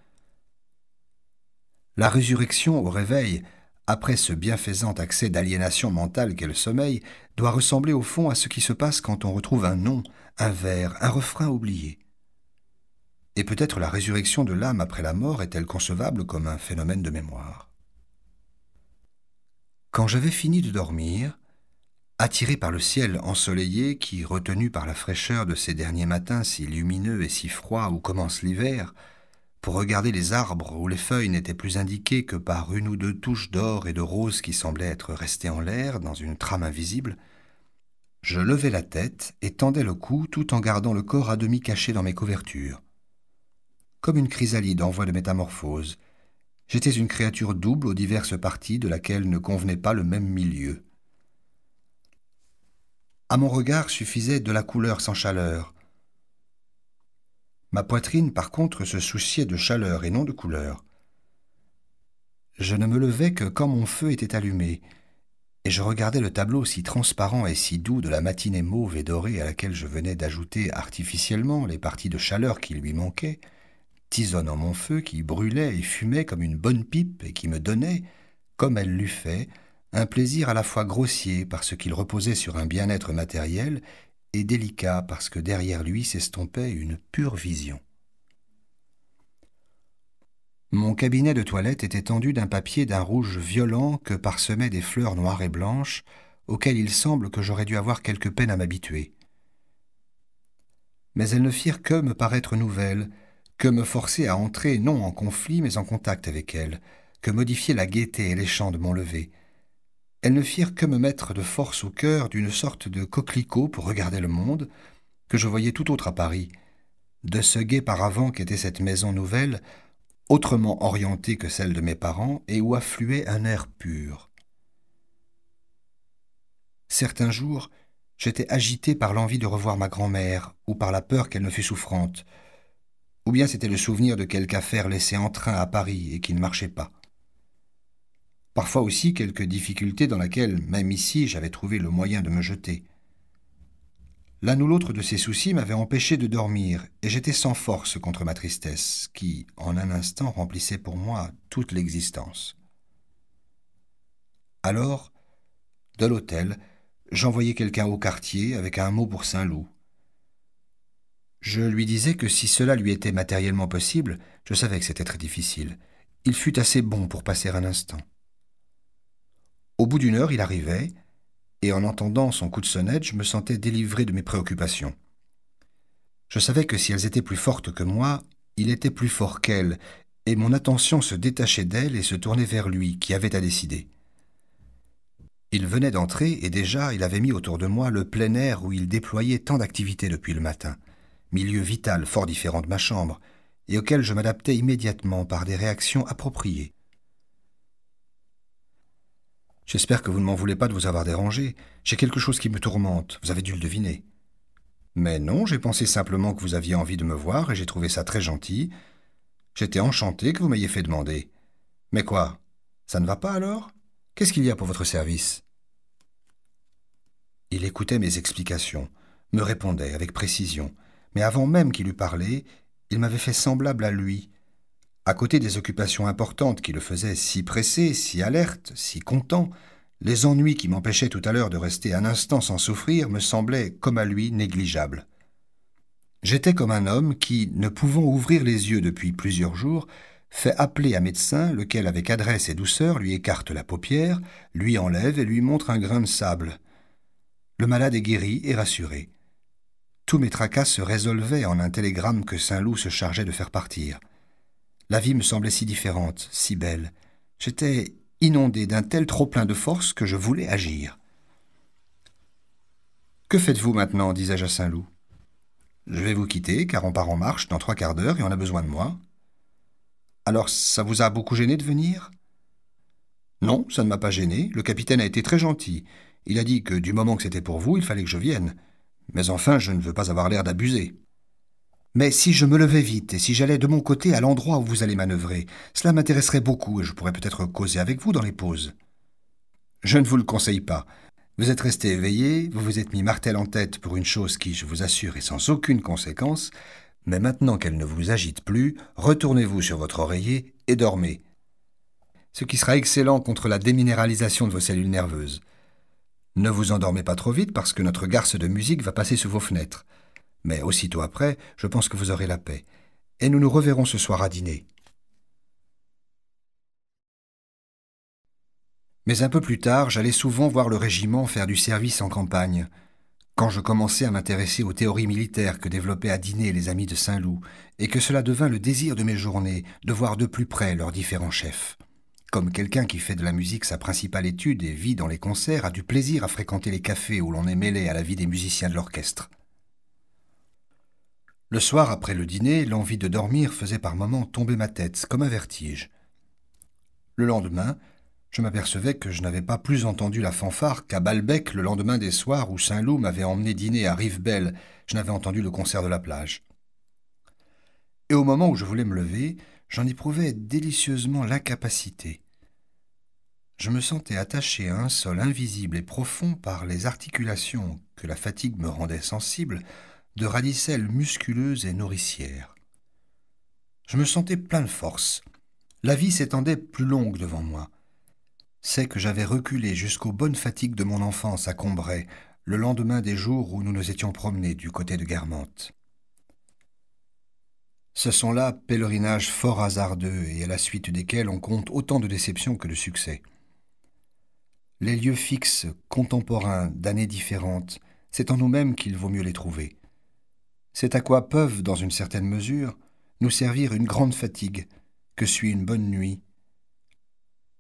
La résurrection au réveil, après ce bienfaisant accès d'aliénation mentale qu'est le sommeil, doit ressembler au fond à ce qui se passe quand on retrouve un nom, un vers, un refrain oublié. Et peut-être la résurrection de l'âme après la mort est-elle concevable comme un phénomène de mémoire quand j'avais fini de dormir, attiré par le ciel ensoleillé qui, retenu par la fraîcheur de ces derniers matins si lumineux et si froids où commence l'hiver, pour regarder les arbres où les feuilles n'étaient plus indiquées que par une ou deux touches d'or et de rose qui semblaient être restées en l'air dans une trame invisible, je levai la tête et tendais le cou tout en gardant le corps à demi caché dans mes couvertures. Comme une chrysalide en voie de métamorphose, J'étais une créature double aux diverses parties de laquelle ne convenait pas le même milieu. À mon regard suffisait de la couleur sans chaleur. Ma poitrine, par contre, se souciait de chaleur et non de couleur. Je ne me levais que quand mon feu était allumé, et je regardais le tableau si transparent et si doux de la matinée mauve et dorée à laquelle je venais d'ajouter artificiellement les parties de chaleur qui lui manquaient, en mon feu qui brûlait et fumait comme une bonne pipe et qui me donnait, comme elle l'eût fait, un plaisir à la fois grossier parce qu'il reposait sur un bien-être matériel et délicat parce que derrière lui s'estompait une pure vision. Mon cabinet de toilette était tendu d'un papier d'un rouge violent que parsemaient des fleurs noires et blanches, auxquelles il semble que j'aurais dû avoir quelque peine à m'habituer. Mais elles ne firent que me paraître nouvelles, que me forcer à entrer non en conflit mais en contact avec elle, que modifier la gaieté et les chants de mon lever. Elles ne firent que me mettre de force au cœur d'une sorte de coquelicot pour regarder le monde, que je voyais tout autre à Paris, de ce gai paravent qu'était cette maison nouvelle, autrement orientée que celle de mes parents, et où affluait un air pur. Certains jours, j'étais agité par l'envie de revoir ma grand-mère, ou par la peur qu'elle ne fût souffrante, ou bien c'était le souvenir de quelque affaire laissée en train à Paris et qui ne marchait pas. Parfois aussi quelque difficulté dans laquelle, même ici, j'avais trouvé le moyen de me jeter. L'un ou l'autre de ces soucis m'avait empêché de dormir, et j'étais sans force contre ma tristesse, qui, en un instant, remplissait pour moi toute l'existence. Alors, de l'hôtel, j'envoyais quelqu'un au quartier avec un mot pour Saint-Loup. Je lui disais que si cela lui était matériellement possible, je savais que c'était très difficile. Il fut assez bon pour passer un instant. Au bout d'une heure, il arrivait, et en entendant son coup de sonnette, je me sentais délivré de mes préoccupations. Je savais que si elles étaient plus fortes que moi, il était plus fort qu'elles, et mon attention se détachait d'elles et se tournait vers lui, qui avait à décider. Il venait d'entrer, et déjà il avait mis autour de moi le plein air où il déployait tant d'activités depuis le matin milieu vital fort différent de ma chambre, et auquel je m'adaptais immédiatement par des réactions appropriées. J'espère que vous ne m'en voulez pas de vous avoir dérangé. J'ai quelque chose qui me tourmente, vous avez dû le deviner. Mais non, j'ai pensé simplement que vous aviez envie de me voir et j'ai trouvé ça très gentil. J'étais enchanté que vous m'ayez fait demander. Mais quoi Ça ne va pas alors Qu'est-ce qu'il y a pour votre service Il écoutait mes explications, me répondait avec précision, mais avant même qu'il eût parlé, il m'avait fait semblable à lui. À côté des occupations importantes qui le faisaient si pressé, si alerte, si content, les ennuis qui m'empêchaient tout à l'heure de rester un instant sans souffrir me semblaient, comme à lui, négligeables. J'étais comme un homme qui, ne pouvant ouvrir les yeux depuis plusieurs jours, fait appeler un médecin, lequel, avec adresse et douceur, lui écarte la paupière, lui enlève et lui montre un grain de sable. Le malade est guéri et rassuré. Tous mes tracas se résolvaient en un télégramme que Saint-Loup se chargeait de faire partir. La vie me semblait si différente, si belle. J'étais inondé d'un tel trop-plein de force que je voulais agir. Que faites-vous maintenant disais-je à Saint-Loup. Je vais vous quitter, car on part en marche dans trois quarts d'heure et on a besoin de moi. Alors, ça vous a beaucoup gêné de venir Non, ça ne m'a pas gêné. Le capitaine a été très gentil. Il a dit que du moment que c'était pour vous, il fallait que je vienne. Mais enfin, je ne veux pas avoir l'air d'abuser. Mais si je me levais vite et si j'allais de mon côté à l'endroit où vous allez manœuvrer, cela m'intéresserait beaucoup et je pourrais peut-être causer avec vous dans les pauses. Je ne vous le conseille pas. Vous êtes resté éveillé, vous vous êtes mis martel en tête pour une chose qui, je vous assure, est sans aucune conséquence, mais maintenant qu'elle ne vous agite plus, retournez-vous sur votre oreiller et dormez. Ce qui sera excellent contre la déminéralisation de vos cellules nerveuses. Ne vous endormez pas trop vite parce que notre garce de musique va passer sous vos fenêtres. Mais aussitôt après, je pense que vous aurez la paix. Et nous nous reverrons ce soir à dîner. Mais un peu plus tard, j'allais souvent voir le régiment faire du service en campagne. Quand je commençais à m'intéresser aux théories militaires que développaient à dîner les amis de Saint-Loup, et que cela devint le désir de mes journées de voir de plus près leurs différents chefs. Comme quelqu'un qui fait de la musique sa principale étude et vit dans les concerts, a du plaisir à fréquenter les cafés où l'on est mêlé à la vie des musiciens de l'orchestre. Le soir, après le dîner, l'envie de dormir faisait par moments tomber ma tête, comme un vertige. Le lendemain, je m'apercevais que je n'avais pas plus entendu la fanfare qu'à Balbec le lendemain des soirs où Saint-Loup m'avait emmené dîner à Rivebelle, je n'avais entendu le concert de la plage. Et au moment où je voulais me lever, j'en éprouvais délicieusement l'incapacité. Je me sentais attaché à un sol invisible et profond par les articulations que la fatigue me rendait sensible de radicelles musculeuses et nourricières. Je me sentais plein de force. La vie s'étendait plus longue devant moi. C'est que j'avais reculé jusqu'aux bonnes fatigues de mon enfance à Combray, le lendemain des jours où nous nous étions promenés du côté de Guermantes. Ce sont là pèlerinages fort hasardeux et à la suite desquels on compte autant de déceptions que de succès. Les lieux fixes, contemporains, d'années différentes, c'est en nous-mêmes qu'il vaut mieux les trouver. C'est à quoi peuvent, dans une certaine mesure, nous servir une grande fatigue, que suit une bonne nuit.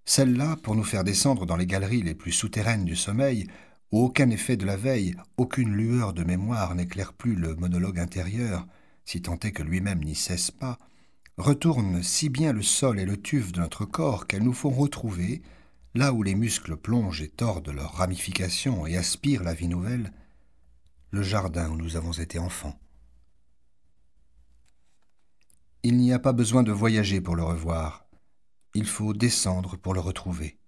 Celle-là, pour nous faire descendre dans les galeries les plus souterraines du sommeil, où aucun effet de la veille, aucune lueur de mémoire n'éclaire plus le monologue intérieur, si tant est que lui-même n'y cesse pas, retourne si bien le sol et le tuf de notre corps qu'elles nous font retrouver, là où les muscles plongent et tordent leurs ramifications et aspirent la vie nouvelle, le jardin où nous avons été enfants. Il n'y a pas besoin de voyager pour le revoir, il faut descendre pour le retrouver.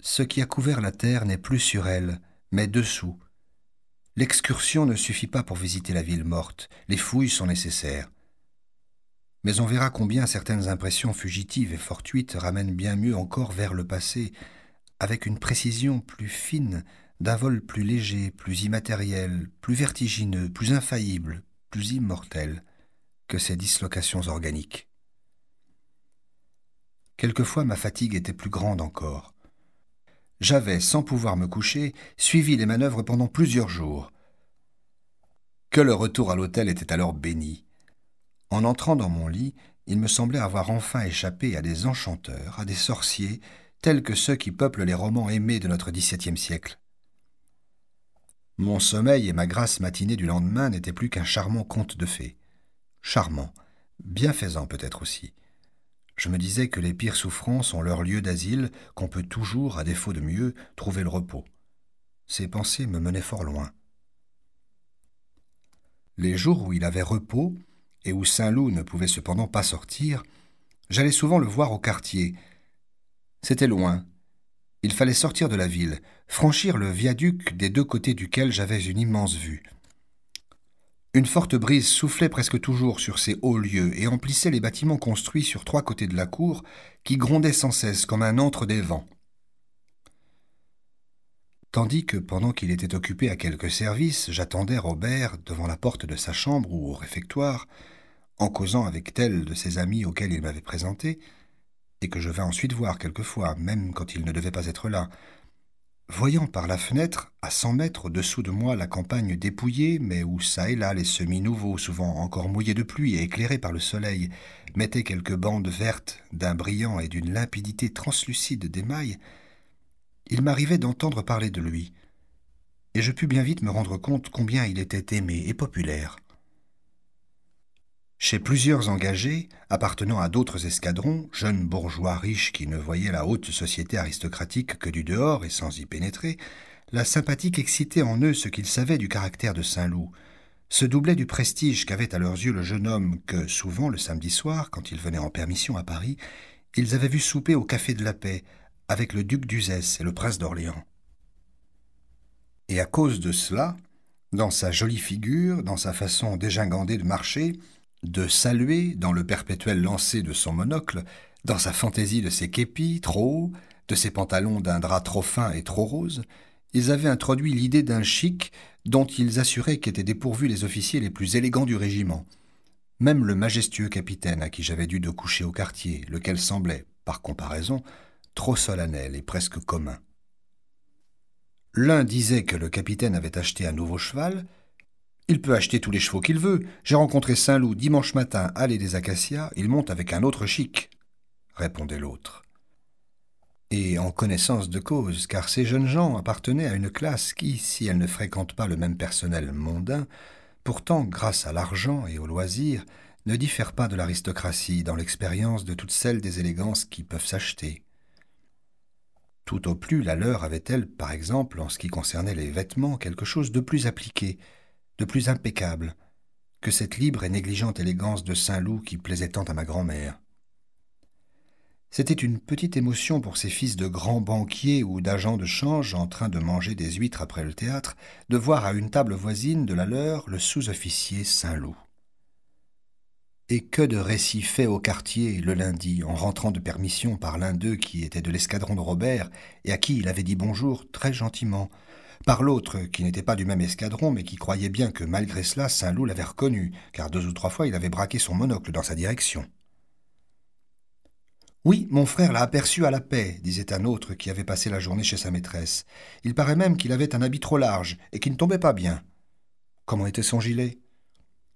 Ce qui a couvert la terre n'est plus sur elle, mais dessous. L'excursion ne suffit pas pour visiter la ville morte, les fouilles sont nécessaires. Mais on verra combien certaines impressions fugitives et fortuites ramènent bien mieux encore vers le passé, avec une précision plus fine, d'un vol plus léger, plus immatériel, plus vertigineux, plus infaillible, plus immortel que ces dislocations organiques. Quelquefois ma fatigue était plus grande encore. J'avais, sans pouvoir me coucher, suivi les manœuvres pendant plusieurs jours. Que le retour à l'hôtel était alors béni. En entrant dans mon lit, il me semblait avoir enfin échappé à des enchanteurs, à des sorciers, tels que ceux qui peuplent les romans aimés de notre XVIIe siècle. Mon sommeil et ma grasse matinée du lendemain n'étaient plus qu'un charmant conte de fées. Charmant, bienfaisant peut-être aussi. Je me disais que les pires souffrances ont leur lieu d'asile, qu'on peut toujours, à défaut de mieux, trouver le repos. Ces pensées me menaient fort loin. Les jours où il avait repos, et où Saint Loup ne pouvait cependant pas sortir, j'allais souvent le voir au quartier. C'était loin. Il fallait sortir de la ville, franchir le viaduc des deux côtés duquel j'avais une immense vue. Une forte brise soufflait presque toujours sur ces hauts lieux et emplissait les bâtiments construits sur trois côtés de la cour, qui grondaient sans cesse comme un antre des vents. Tandis que, pendant qu'il était occupé à quelque services, j'attendais Robert devant la porte de sa chambre ou au réfectoire, en causant avec tel de ses amis auxquels il m'avait présenté, et que je vins ensuite voir quelquefois, même quand il ne devait pas être là, voyant par la fenêtre, à cent mètres au-dessous de moi, la campagne dépouillée, mais où çà et là les semis nouveaux, souvent encore mouillés de pluie et éclairés par le soleil, mettaient quelques bandes vertes d'un brillant et d'une limpidité translucide d'émail, il m'arrivait d'entendre parler de lui, et je pus bien vite me rendre compte combien il était aimé et populaire. Chez plusieurs engagés, appartenant à d'autres escadrons, jeunes bourgeois riches qui ne voyaient la haute société aristocratique que du dehors et sans y pénétrer, la sympathique excitait en eux ce qu'ils savaient du caractère de Saint-Loup, se doublait du prestige qu'avait à leurs yeux le jeune homme que, souvent le samedi soir, quand ils venait en permission à Paris, ils avaient vu souper au Café de la Paix avec le duc d'Uzès et le prince d'Orléans. Et à cause de cela, dans sa jolie figure, dans sa façon dégingandée de marcher, de saluer, dans le perpétuel lancer de son monocle, dans sa fantaisie de ses képis trop hauts, de ses pantalons d'un drap trop fin et trop rose, ils avaient introduit l'idée d'un chic dont ils assuraient qu'étaient dépourvus les officiers les plus élégants du régiment. Même le majestueux capitaine à qui j'avais dû de coucher au quartier, lequel semblait, par comparaison, trop solennel et presque commun. L'un disait que le capitaine avait acheté un nouveau cheval, il peut acheter tous les chevaux qu'il veut. J'ai rencontré Saint-Loup dimanche matin, allée des Acacias, il monte avec un autre chic, répondait l'autre. Et en connaissance de cause, car ces jeunes gens appartenaient à une classe qui, si elle ne fréquente pas le même personnel mondain, pourtant, grâce à l'argent et au loisirs, ne diffère pas de l'aristocratie dans l'expérience de toutes celles des élégances qui peuvent s'acheter. Tout au plus, la leur avait-elle, par exemple, en ce qui concernait les vêtements, quelque chose de plus appliqué, de plus impeccable que cette libre et négligente élégance de Saint-Loup qui plaisait tant à ma grand-mère. C'était une petite émotion pour ces fils de grands banquiers ou d'agents de change en train de manger des huîtres après le théâtre, de voir à une table voisine de la leur le sous-officier Saint-Loup. Et que de récits faits au quartier le lundi, en rentrant de permission par l'un d'eux qui était de l'escadron de Robert et à qui il avait dit bonjour très gentiment, par l'autre, qui n'était pas du même escadron, mais qui croyait bien que malgré cela, Saint-Loup l'avait reconnu, car deux ou trois fois il avait braqué son monocle dans sa direction. Oui, mon frère l'a aperçu à la paix, disait un autre qui avait passé la journée chez sa maîtresse. Il paraît même qu'il avait un habit trop large et qui ne tombait pas bien. Comment était son gilet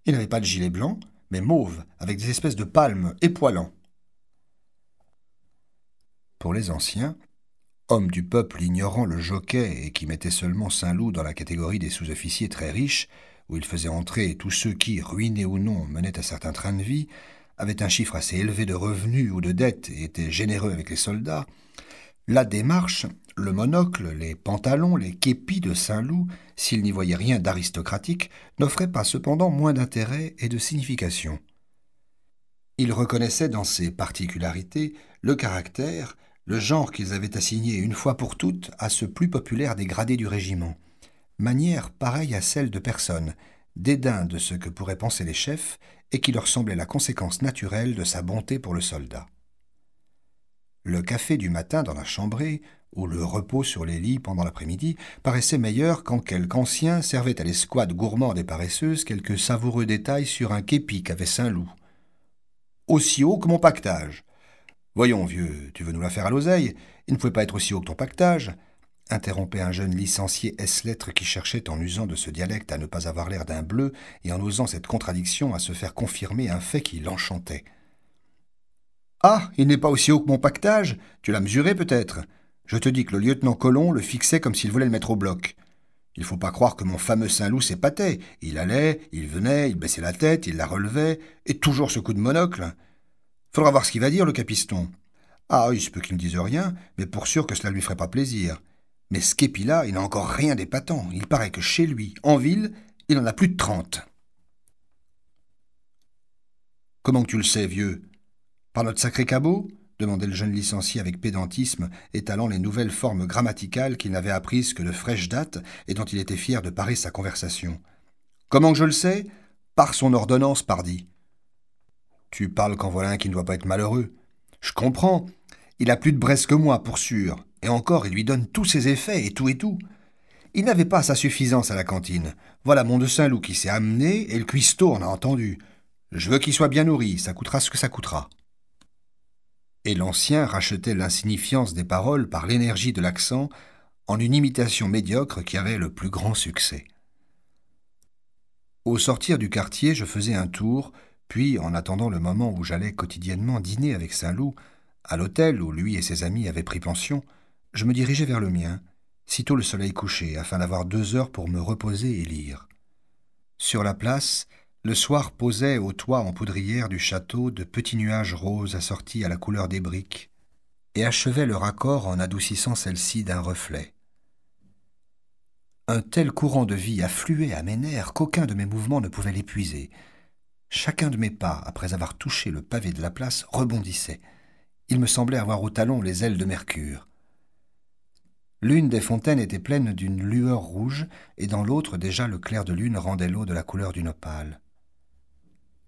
Il n'avait pas de gilet blanc, mais mauve, avec des espèces de palmes époilants. Pour les anciens, homme du peuple ignorant le jockey et qui mettait seulement Saint-Loup dans la catégorie des sous-officiers très riches, où il faisait entrer tous ceux qui, ruinés ou non, menaient à certains trains de vie, avaient un chiffre assez élevé de revenus ou de dettes et étaient généreux avec les soldats, la démarche, le monocle, les pantalons, les képis de Saint-Loup, s'il n'y voyait rien d'aristocratique, n'offraient pas cependant moins d'intérêt et de signification. Il reconnaissait dans ses particularités le caractère le genre qu'ils avaient assigné une fois pour toutes à ce plus populaire des gradés du régiment. Manière pareille à celle de personne, dédain de ce que pourraient penser les chefs et qui leur semblait la conséquence naturelle de sa bonté pour le soldat. Le café du matin dans la chambrée, ou le repos sur les lits pendant l'après-midi, paraissait meilleur quand quelque ancien servait à l'escouade gourmande et paresseuse quelques savoureux détails sur un képi qu'avait Saint-Loup. Aussi haut que mon pactage, Voyons, vieux, tu veux nous la faire à l'oseille Il ne pouvait pas être aussi haut que ton pactage interrompait un jeune licencié s lettre qui cherchait en usant de ce dialecte à ne pas avoir l'air d'un bleu et en osant cette contradiction à se faire confirmer un fait qui l'enchantait. Ah, il n'est pas aussi haut que mon pactage Tu l'as mesuré peut-être Je te dis que le lieutenant Colomb le fixait comme s'il voulait le mettre au bloc. Il faut pas croire que mon fameux Saint-Loup s'épatait. Il allait, il venait, il baissait la tête, il la relevait, et toujours ce coup de monocle. Faudra voir ce qu'il va dire, le capiston. Ah, il se peut qu'il ne dise rien, mais pour sûr que cela ne lui ferait pas plaisir. Mais ce là, il n'a encore rien d'épatant. Il paraît que chez lui, en ville, il en a plus de trente. Comment que tu le sais, vieux Par notre sacré cabot demandait le jeune licencié avec pédantisme, étalant les nouvelles formes grammaticales qu'il n'avait apprises que de fraîche date et dont il était fier de parer sa conversation. Comment que je le sais Par son ordonnance, pardi. Tu parles qu'en voilà un qui ne doit pas être malheureux. Je comprends. Il a plus de braise que moi, pour sûr. Et encore, il lui donne tous ses effets, et tout et tout. Il n'avait pas sa suffisance à la cantine. Voilà mon de Saint-Loup qui s'est amené, et le cuistot, on a entendu. Je veux qu'il soit bien nourri, ça coûtera ce que ça coûtera. Et l'ancien rachetait l'insignifiance des paroles par l'énergie de l'accent, en une imitation médiocre qui avait le plus grand succès. Au sortir du quartier, je faisais un tour, puis, en attendant le moment où j'allais quotidiennement dîner avec Saint-Loup, à l'hôtel où lui et ses amis avaient pris pension, je me dirigeais vers le mien, sitôt le soleil couché, afin d'avoir deux heures pour me reposer et lire. Sur la place, le soir posait au toit en poudrière du château de petits nuages roses assortis à la couleur des briques, et achevait leur accord en adoucissant celle-ci d'un reflet. Un tel courant de vie affluait à mes nerfs qu'aucun de mes mouvements ne pouvait l'épuiser. Chacun de mes pas, après avoir touché le pavé de la place, rebondissait. Il me semblait avoir au talon les ailes de Mercure. L'une des fontaines était pleine d'une lueur rouge, et dans l'autre déjà le clair de lune rendait l'eau de la couleur d'une opale.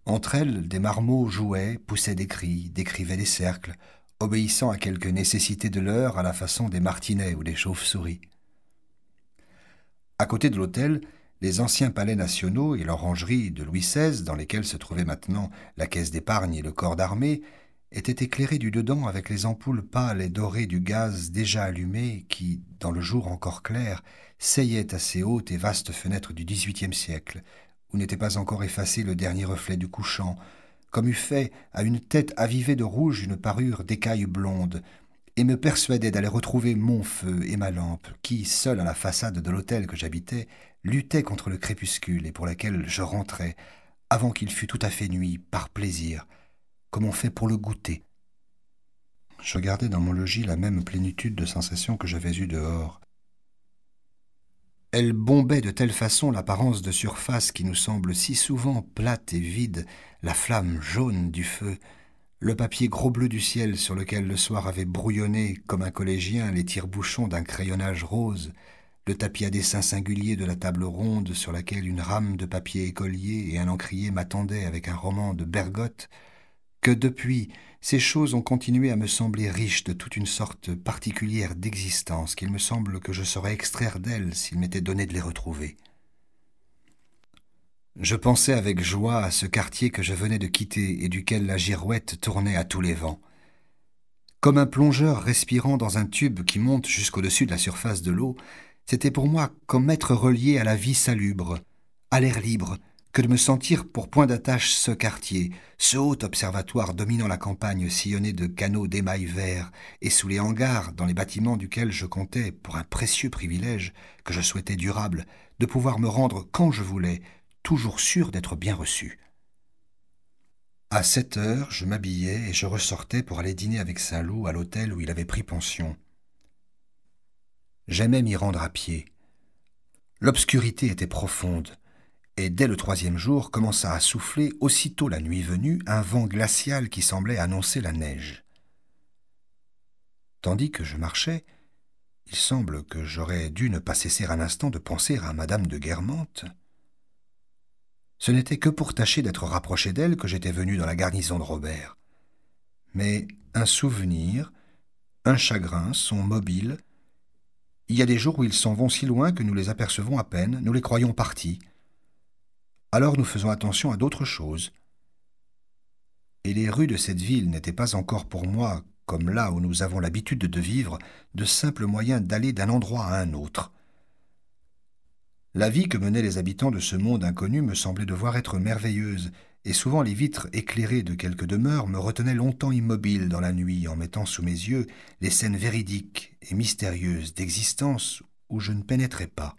Entre elles, des marmots jouaient, poussaient des cris, décrivaient des cercles, obéissant à quelque nécessité de l'heure à la façon des martinets ou des chauves-souris. À côté de l'hôtel, les anciens palais nationaux et l'orangerie de Louis XVI, dans lesquels se trouvaient maintenant la caisse d'épargne et le corps d'armée, étaient éclairés du dedans avec les ampoules pâles et dorées du gaz déjà allumé qui, dans le jour encore clair, saillait à ces hautes et vastes fenêtres du XVIIIe siècle, où n'était pas encore effacé le dernier reflet du couchant, comme eût fait à une tête avivée de rouge une parure d'écaille blonde, et me persuadait d'aller retrouver mon feu et ma lampe, qui, seul à la façade de l'hôtel que j'habitais, luttait contre le crépuscule et pour laquelle je rentrais, avant qu'il fût tout à fait nuit, par plaisir, comme on fait pour le goûter. Je gardais dans mon logis la même plénitude de sensations que j'avais eue dehors. Elle bombait de telle façon l'apparence de surface qui nous semble si souvent plate et vide, la flamme jaune du feu, le papier gros bleu du ciel sur lequel le soir avait brouillonné, comme un collégien, les tire-bouchons d'un crayonnage rose, le tapis à dessin singulier de la table ronde sur laquelle une rame de papier écolier et un encrier m'attendaient avec un roman de Bergotte, que depuis, ces choses ont continué à me sembler riches de toute une sorte particulière d'existence qu'il me semble que je saurais extraire d'elles s'il m'était donné de les retrouver. Je pensais avec joie à ce quartier que je venais de quitter et duquel la girouette tournait à tous les vents. Comme un plongeur respirant dans un tube qui monte jusqu'au-dessus de la surface de l'eau, c'était pour moi comme être relié à la vie salubre, à l'air libre, que de me sentir pour point d'attache ce quartier, ce haut observatoire dominant la campagne sillonnée de canaux d'émail vert et sous les hangars dans les bâtiments duquel je comptais, pour un précieux privilège que je souhaitais durable, de pouvoir me rendre quand je voulais, toujours sûr d'être bien reçu. À sept heures, je m'habillais et je ressortais pour aller dîner avec Saint-Loup à l'hôtel où il avait pris pension. J'aimais m'y rendre à pied. L'obscurité était profonde, et dès le troisième jour commença à souffler, aussitôt la nuit venue, un vent glacial qui semblait annoncer la neige. Tandis que je marchais, il semble que j'aurais dû ne pas cesser un instant de penser à madame de Guermantes. Ce n'était que pour tâcher d'être rapproché d'elle que j'étais venu dans la garnison de Robert. Mais un souvenir, un chagrin sont mobiles il y a des jours où ils s'en vont si loin que nous les apercevons à peine, nous les croyons partis. Alors nous faisons attention à d'autres choses. Et les rues de cette ville n'étaient pas encore pour moi, comme là où nous avons l'habitude de vivre, de simples moyens d'aller d'un endroit à un autre. La vie que menaient les habitants de ce monde inconnu me semblait devoir être merveilleuse, et souvent les vitres éclairées de quelques demeures me retenaient longtemps immobile dans la nuit en mettant sous mes yeux les scènes véridiques et mystérieuses d'existence où je ne pénétrais pas.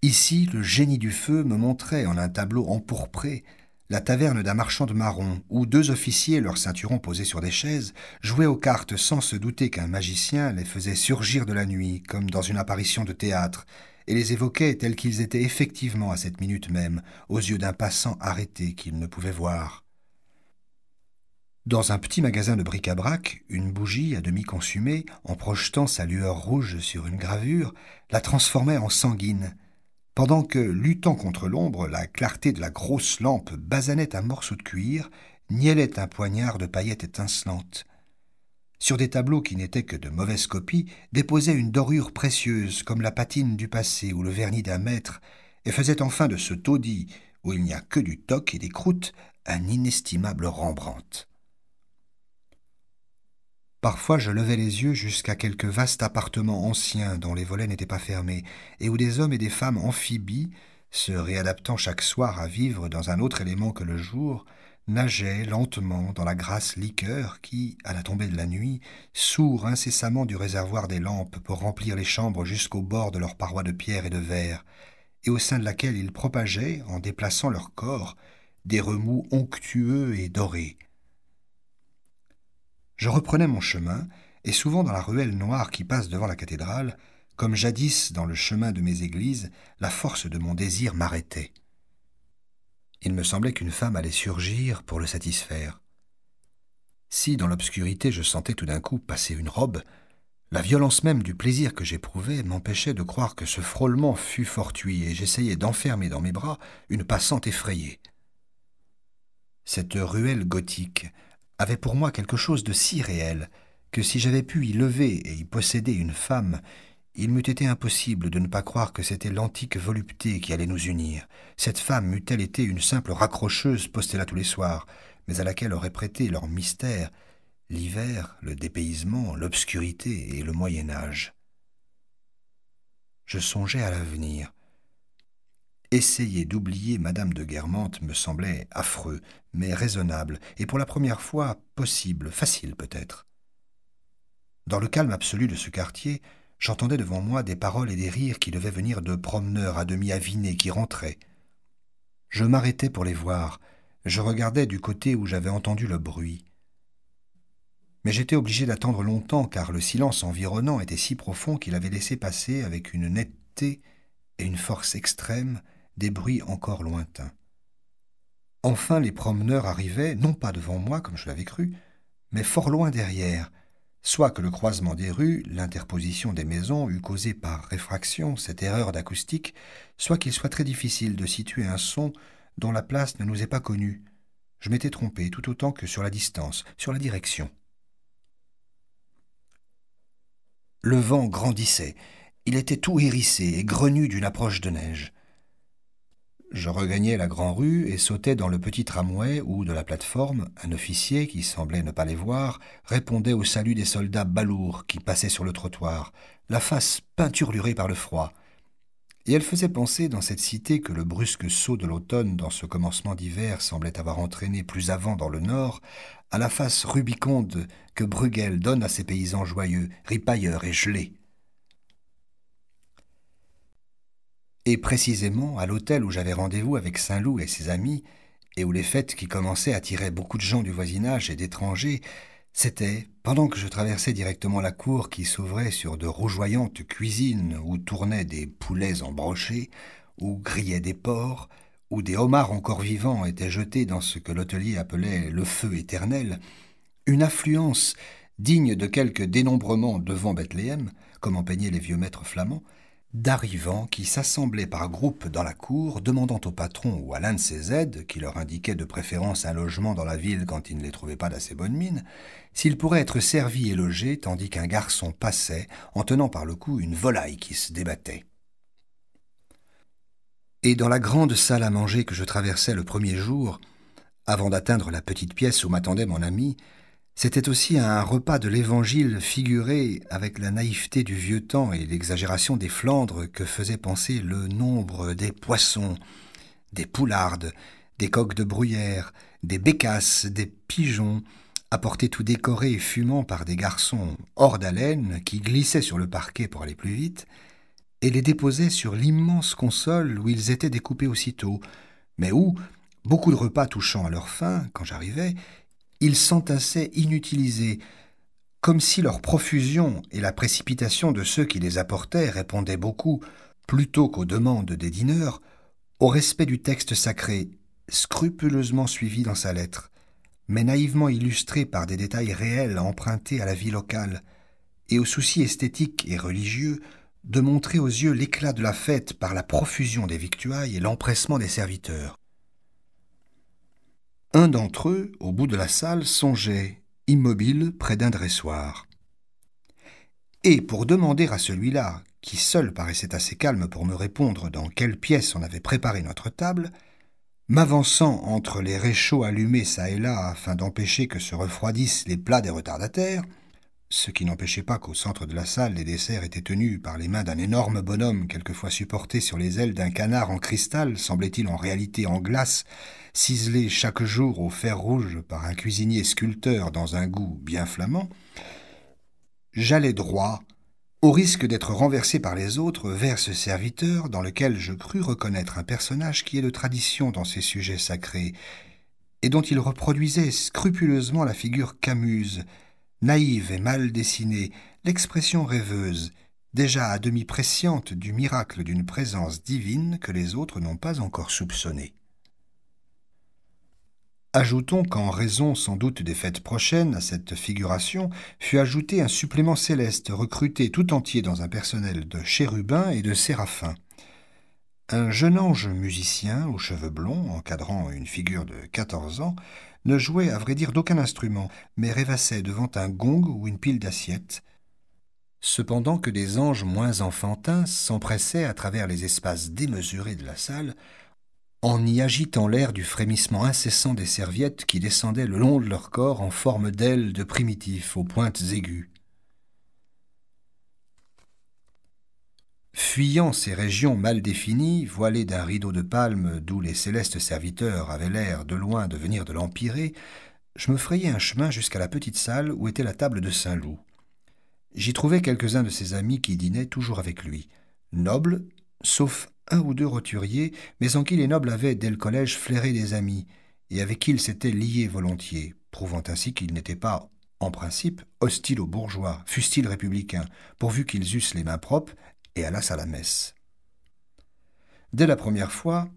Ici, le génie du feu me montrait en un tableau empourpré la taverne d'un marchand de marrons, où deux officiers, leurs ceinturons posés sur des chaises, jouaient aux cartes sans se douter qu'un magicien les faisait surgir de la nuit, comme dans une apparition de théâtre, et les évoquait tels qu'ils étaient effectivement à cette minute même, aux yeux d'un passant arrêté qu'il ne pouvait voir. Dans un petit magasin de bric-à-brac, une bougie à demi consumée, en projetant sa lueur rouge sur une gravure, la transformait en sanguine, pendant que, luttant contre l'ombre, la clarté de la grosse lampe basanait un morceau de cuir, niellait un poignard de paillettes étincelantes, sur des tableaux qui n'étaient que de mauvaises copies, déposaient une dorure précieuse comme la patine du passé ou le vernis d'un maître, et faisait enfin de ce taudis, où il n'y a que du toc et des croûtes, un inestimable Rembrandt. Parfois je levais les yeux jusqu'à quelque vaste appartement ancien dont les volets n'étaient pas fermés, et où des hommes et des femmes amphibies, se réadaptant chaque soir à vivre dans un autre élément que le jour, nageaient lentement dans la grasse liqueur qui, à la tombée de la nuit, sourd incessamment du réservoir des lampes pour remplir les chambres jusqu'au bord de leurs parois de pierre et de verre, et au sein de laquelle ils propageaient, en déplaçant leur corps, des remous onctueux et dorés. Je reprenais mon chemin, et souvent dans la ruelle noire qui passe devant la cathédrale, comme jadis dans le chemin de mes églises, la force de mon désir m'arrêtait. Il me semblait qu'une femme allait surgir pour le satisfaire. Si, dans l'obscurité, je sentais tout d'un coup passer une robe, la violence même du plaisir que j'éprouvais m'empêchait de croire que ce frôlement fût fortuit, et j'essayais d'enfermer dans mes bras une passante effrayée. Cette ruelle gothique avait pour moi quelque chose de si réel que si j'avais pu y lever et y posséder une femme, il m'eût été impossible de ne pas croire que c'était l'antique volupté qui allait nous unir. Cette femme eût-elle été une simple raccrocheuse postée là tous les soirs, mais à laquelle auraient prêté leur mystère l'hiver, le dépaysement, l'obscurité et le Moyen Âge. Je songeais à l'avenir. Essayer d'oublier Madame de Guermantes me semblait affreux, mais raisonnable, et pour la première fois possible, facile peut-être. Dans le calme absolu de ce quartier, J'entendais devant moi des paroles et des rires qui devaient venir de promeneurs à demi avinés qui rentraient. Je m'arrêtai pour les voir, je regardais du côté où j'avais entendu le bruit. Mais j'étais obligé d'attendre longtemps car le silence environnant était si profond qu'il avait laissé passer avec une netteté et une force extrême des bruits encore lointains. Enfin les promeneurs arrivaient, non pas devant moi comme je l'avais cru, mais fort loin derrière, soit que le croisement des rues, l'interposition des maisons eût causé par réfraction cette erreur d'acoustique, soit qu'il soit très difficile de situer un son dont la place ne nous est pas connue. Je m'étais trompé tout autant que sur la distance, sur la direction. Le vent grandissait, il était tout hérissé et grenu d'une approche de neige. Je regagnais la Grand-Rue et sautais dans le petit tramway où, de la plateforme, un officier, qui semblait ne pas les voir, répondait au salut des soldats balourds qui passaient sur le trottoir, la face peinturlurée par le froid. Et elle faisait penser dans cette cité que le brusque saut de l'automne dans ce commencement d'hiver semblait avoir entraîné plus avant dans le nord, à la face rubiconde que Bruegel donne à ses paysans joyeux, ripailleurs et gelés. et précisément à l'hôtel où j'avais rendez-vous avec Saint-Loup et ses amis, et où les fêtes qui commençaient attiraient beaucoup de gens du voisinage et d'étrangers, c'était, pendant que je traversais directement la cour qui s'ouvrait sur de rougeoyantes cuisines où tournaient des poulets embrochés, où grillaient des porcs, où des homards encore vivants étaient jetés dans ce que l'hôtelier appelait le feu éternel, une affluence digne de quelque dénombrement devant Bethléem, comme en peignaient les vieux maîtres flamands, d'arrivants qui s'assemblaient par groupes dans la cour, demandant au patron ou à l'un de ses aides, qui leur indiquait de préférence un logement dans la ville quand ils ne les trouvaient pas d'assez bonne mine, s'ils pourraient être servis et logés, tandis qu'un garçon passait en tenant par le cou une volaille qui se débattait. Et dans la grande salle à manger que je traversais le premier jour, avant d'atteindre la petite pièce où m'attendait mon ami, c'était aussi un repas de l'Évangile figuré avec la naïveté du vieux temps et l'exagération des Flandres que faisait penser le nombre des poissons, des poulardes, des coques de bruyère, des bécasses, des pigeons, apportés tout décorés et fumants par des garçons hors d'haleine qui glissaient sur le parquet pour aller plus vite, et les déposaient sur l'immense console où ils étaient découpés aussitôt, mais où, beaucoup de repas touchant à leur fin, quand j'arrivais, ils s'entassaient inutilisés, comme si leur profusion et la précipitation de ceux qui les apportaient répondaient beaucoup, plutôt qu'aux demandes des dîneurs, au respect du texte sacré, scrupuleusement suivi dans sa lettre, mais naïvement illustré par des détails réels empruntés à la vie locale, et au souci esthétique et religieux de montrer aux yeux l'éclat de la fête par la profusion des victuailles et l'empressement des serviteurs. Un d'entre eux, au bout de la salle, songeait, immobile, près d'un dressoir. Et pour demander à celui-là, qui seul paraissait assez calme pour me répondre dans quelle pièce on avait préparé notre table, m'avançant entre les réchauds allumés çà et là afin d'empêcher que se refroidissent les plats des retardataires, ce qui n'empêchait pas qu'au centre de la salle les desserts étaient tenus par les mains d'un énorme bonhomme quelquefois supporté sur les ailes d'un canard en cristal, semblait-il en réalité en glace, ciselé chaque jour au fer rouge par un cuisinier sculpteur dans un goût bien flamand, j'allais droit, au risque d'être renversé par les autres, vers ce serviteur dans lequel je crus reconnaître un personnage qui est de tradition dans ces sujets sacrés, et dont il reproduisait scrupuleusement la figure camuse, naïve et mal dessinée, l'expression rêveuse, déjà à demi presciente du miracle d'une présence divine que les autres n'ont pas encore soupçonnée. Ajoutons qu'en raison sans doute des fêtes prochaines à cette figuration fut ajouté un supplément céleste recruté tout entier dans un personnel de chérubins et de séraphins. Un jeune ange musicien aux cheveux blonds, encadrant une figure de quatorze ans, ne jouait à vrai dire d'aucun instrument, mais rêvassait devant un gong ou une pile d'assiettes, cependant que des anges moins enfantins s'empressaient à travers les espaces démesurés de la salle en y agitant l'air du frémissement incessant des serviettes qui descendaient le long de leur corps en forme d'ailes de primitifs aux pointes aiguës. Fuyant ces régions mal définies, voilées d'un rideau de palmes d'où les célestes serviteurs avaient l'air de loin de venir de l'Empirée, je me frayais un chemin jusqu'à la petite salle où était la table de Saint-Loup. J'y trouvais quelques-uns de ses amis qui dînaient toujours avec lui, nobles, sauf un ou deux roturiers, mais en qui les nobles avaient, dès le collège, flairé des amis, et avec qui ils s'étaient liés volontiers, prouvant ainsi qu'ils n'étaient pas, en principe, hostiles aux bourgeois, fussent-ils républicains, pourvu qu'ils eussent les mains propres et à la messe. Dès la première fois,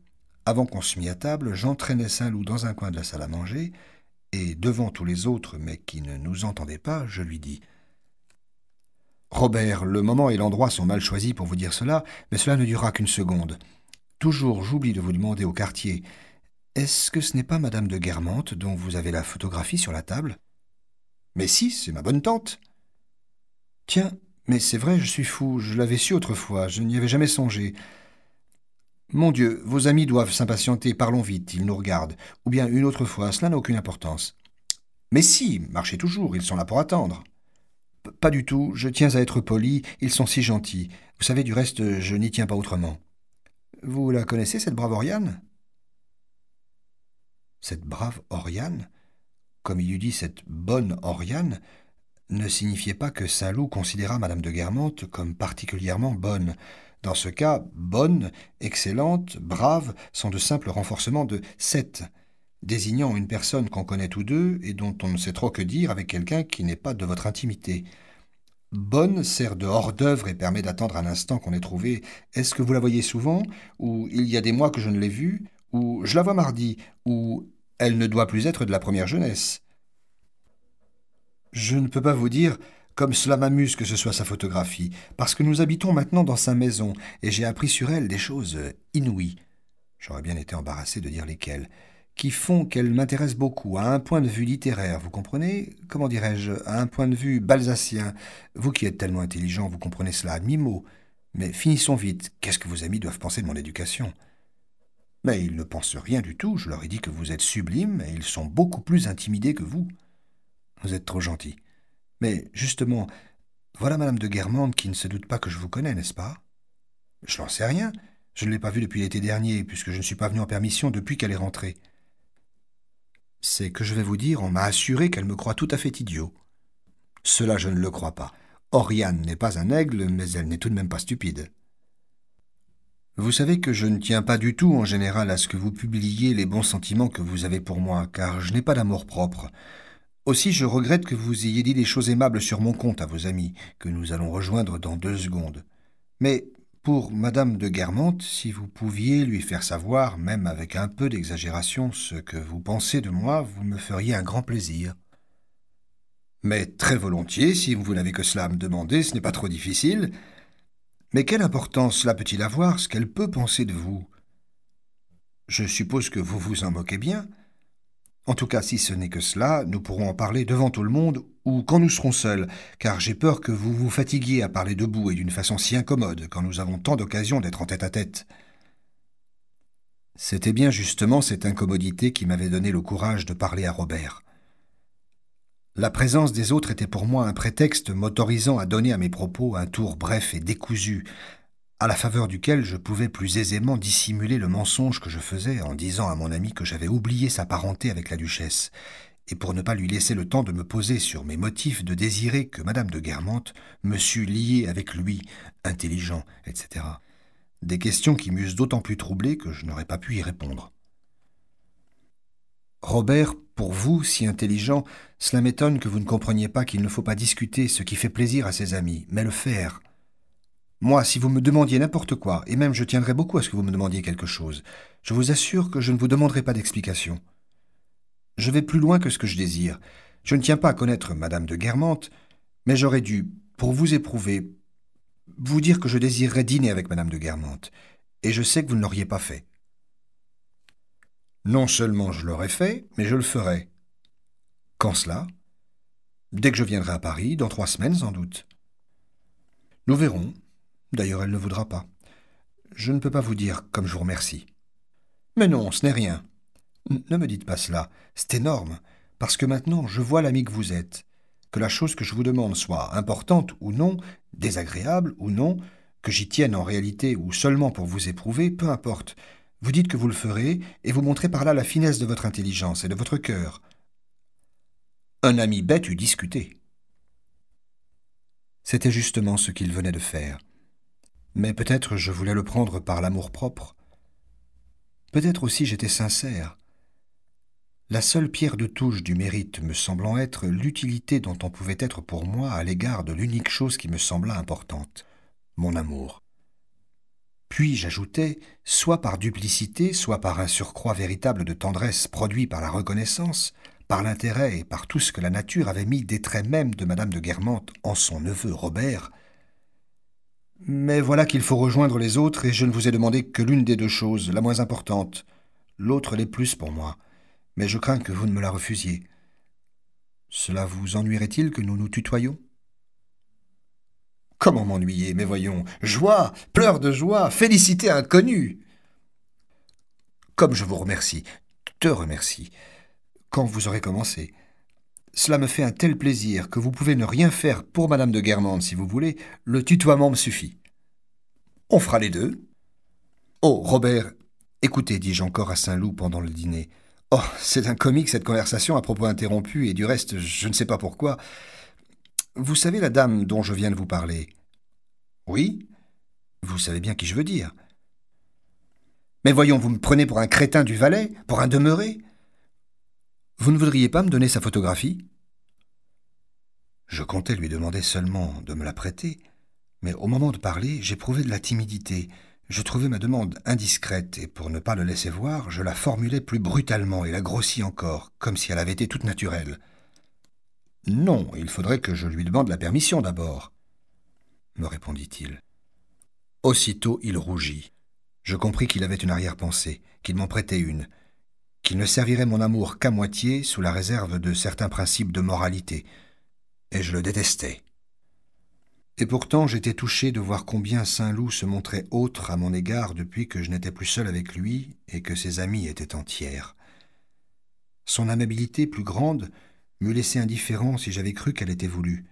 avant qu'on se mît à table, j'entraînais Saint-Loup dans un coin de la salle à manger, et devant tous les autres, mais qui ne nous entendaient pas, je lui dis Robert, le moment et l'endroit sont mal choisis pour vous dire cela, mais cela ne durera qu'une seconde. Toujours j'oublie de vous demander au quartier. Est-ce que ce n'est pas madame de Guermantes dont vous avez la photographie sur la table Mais si, c'est ma bonne tante. Tiens, mais c'est vrai, je suis fou, je l'avais su autrefois, je n'y avais jamais songé. Mon Dieu, vos amis doivent s'impatienter, parlons vite, ils nous regardent. Ou bien une autre fois, cela n'a aucune importance. Mais si, marchez toujours, ils sont là pour attendre. Pas du tout, je tiens à être poli, ils sont si gentils. Vous savez, du reste, je n'y tiens pas autrement. Vous la connaissez, cette brave Oriane Cette brave Oriane Comme il eût dit cette bonne Oriane, ne signifiait pas que Saint-Loup considéra Madame de Guermantes comme particulièrement bonne. Dans ce cas, bonne, excellente, brave sont de simples renforcements de cette » désignant une personne qu'on connaît tous deux et dont on ne sait trop que dire avec quelqu'un qui n'est pas de votre intimité. Bonne sert de hors-d'œuvre et permet d'attendre un instant qu'on ait trouvé. Est-ce que vous la voyez souvent Ou il y a des mois que je ne l'ai vue Ou je la vois mardi Ou elle ne doit plus être de la première jeunesse Je ne peux pas vous dire comme cela m'amuse que ce soit sa photographie, parce que nous habitons maintenant dans sa maison et j'ai appris sur elle des choses inouïes. J'aurais bien été embarrassé de dire lesquelles qui font qu'elle m'intéresse beaucoup, à un point de vue littéraire, vous comprenez Comment dirais-je À un point de vue balsacien. Vous qui êtes tellement intelligent, vous comprenez cela à demi-mot. Mais finissons vite. Qu'est-ce que vos amis doivent penser de mon éducation Mais ils ne pensent rien du tout. Je leur ai dit que vous êtes sublime et ils sont beaucoup plus intimidés que vous. Vous êtes trop gentil. Mais justement, voilà Madame de Guermande qui ne se doute pas que je vous connais, n'est-ce pas Je n'en sais rien. Je ne l'ai pas vue depuis l'été dernier, puisque je ne suis pas venu en permission depuis qu'elle est rentrée. C'est que je vais vous dire, on m'a assuré qu'elle me croit tout à fait idiot. Cela, je ne le crois pas. Oriane n'est pas un aigle, mais elle n'est tout de même pas stupide. Vous savez que je ne tiens pas du tout en général à ce que vous publiez les bons sentiments que vous avez pour moi, car je n'ai pas d'amour propre. Aussi je regrette que vous ayez dit des choses aimables sur mon compte à vos amis, que nous allons rejoindre dans deux secondes. Mais pour Madame de Guermantes, si vous pouviez lui faire savoir, même avec un peu d'exagération, ce que vous pensez de moi, vous me feriez un grand plaisir. Mais très volontiers, si vous n'avez que cela à me demander, ce n'est pas trop difficile. Mais quelle importance cela peut-il avoir, ce qu'elle peut penser de vous Je suppose que vous vous en moquez bien. En tout cas, si ce n'est que cela, nous pourrons en parler devant tout le monde ou quand nous serons seuls, car j'ai peur que vous vous fatiguiez à parler debout et d'une façon si incommode quand nous avons tant d'occasions d'être en tête à tête. C'était bien justement cette incommodité qui m'avait donné le courage de parler à Robert. La présence des autres était pour moi un prétexte m'autorisant à donner à mes propos un tour bref et décousu, à la faveur duquel je pouvais plus aisément dissimuler le mensonge que je faisais en disant à mon ami que j'avais oublié sa parenté avec la duchesse, et pour ne pas lui laisser le temps de me poser sur mes motifs de désirer que Madame de Guermantes me sût liée avec lui, intelligent, etc. Des questions qui m'eussent d'autant plus troublé que je n'aurais pas pu y répondre. Robert, pour vous, si intelligent, cela m'étonne que vous ne compreniez pas qu'il ne faut pas discuter ce qui fait plaisir à ses amis, mais le faire. Moi, si vous me demandiez n'importe quoi, et même je tiendrais beaucoup à ce que vous me demandiez quelque chose, je vous assure que je ne vous demanderai pas d'explication. Je vais plus loin que ce que je désire. Je ne tiens pas à connaître Madame de Guermantes, mais j'aurais dû, pour vous éprouver, vous dire que je désirerais dîner avec Madame de Guermantes, et je sais que vous ne l'auriez pas fait. Non seulement je l'aurais fait, mais je le ferai. Quand cela Dès que je viendrai à Paris, dans trois semaines sans doute. Nous verrons. D'ailleurs, elle ne voudra pas. Je ne peux pas vous dire comme je vous remercie. Mais non, ce n'est rien. Ne me dites pas cela, c'est énorme, parce que maintenant je vois l'ami que vous êtes. Que la chose que je vous demande soit importante ou non, désagréable ou non, que j'y tienne en réalité ou seulement pour vous éprouver, peu importe. Vous dites que vous le ferez, et vous montrez par là la finesse de votre intelligence et de votre cœur. Un ami bête eût discuté. C'était justement ce qu'il venait de faire. Mais peut-être je voulais le prendre par l'amour-propre. Peut-être aussi j'étais sincère la seule pierre de touche du mérite me semblant être l'utilité dont on pouvait être pour moi à l'égard de l'unique chose qui me sembla importante, mon amour. Puis j'ajoutai, soit par duplicité, soit par un surcroît véritable de tendresse produit par la reconnaissance, par l'intérêt et par tout ce que la nature avait mis des traits même de madame de Guermantes en son neveu Robert. Mais voilà qu'il faut rejoindre les autres, et je ne vous ai demandé que l'une des deux choses, la moins importante, l'autre les plus pour moi mais je crains que vous ne me la refusiez. Cela vous ennuierait-il que nous nous tutoyions Comment m'ennuyer Mais voyons, joie, pleurs de joie, félicité inconnue Comme je vous remercie, te remercie, quand vous aurez commencé. Cela me fait un tel plaisir que vous pouvez ne rien faire pour Madame de Guermande si vous voulez, le tutoiement me suffit. On fera les deux. Oh, Robert, écoutez, dis-je encore à Saint-Loup pendant le dîner, Oh, c'est un comique cette conversation à propos interrompue, et du reste, je ne sais pas pourquoi. Vous savez la dame dont je viens de vous parler Oui Vous savez bien qui je veux dire. Mais voyons, vous me prenez pour un crétin du valet, pour un demeuré Vous ne voudriez pas me donner sa photographie Je comptais lui demander seulement de me la prêter, mais au moment de parler, j'éprouvais de la timidité. Je trouvais ma demande indiscrète, et pour ne pas le laisser voir, je la formulais plus brutalement et la grossis encore, comme si elle avait été toute naturelle. Non, il faudrait que je lui demande la permission d'abord, me répondit-il. Aussitôt il rougit. Je compris qu'il avait une arrière-pensée, qu'il m'en prêtait une, qu'il ne servirait mon amour qu'à moitié sous la réserve de certains principes de moralité, et je le détestais. Et pourtant j'étais touché de voir combien Saint-Loup se montrait autre à mon égard depuis que je n'étais plus seul avec lui et que ses amis étaient entières. Son amabilité plus grande me laissait indifférent si j'avais cru qu'elle était voulue.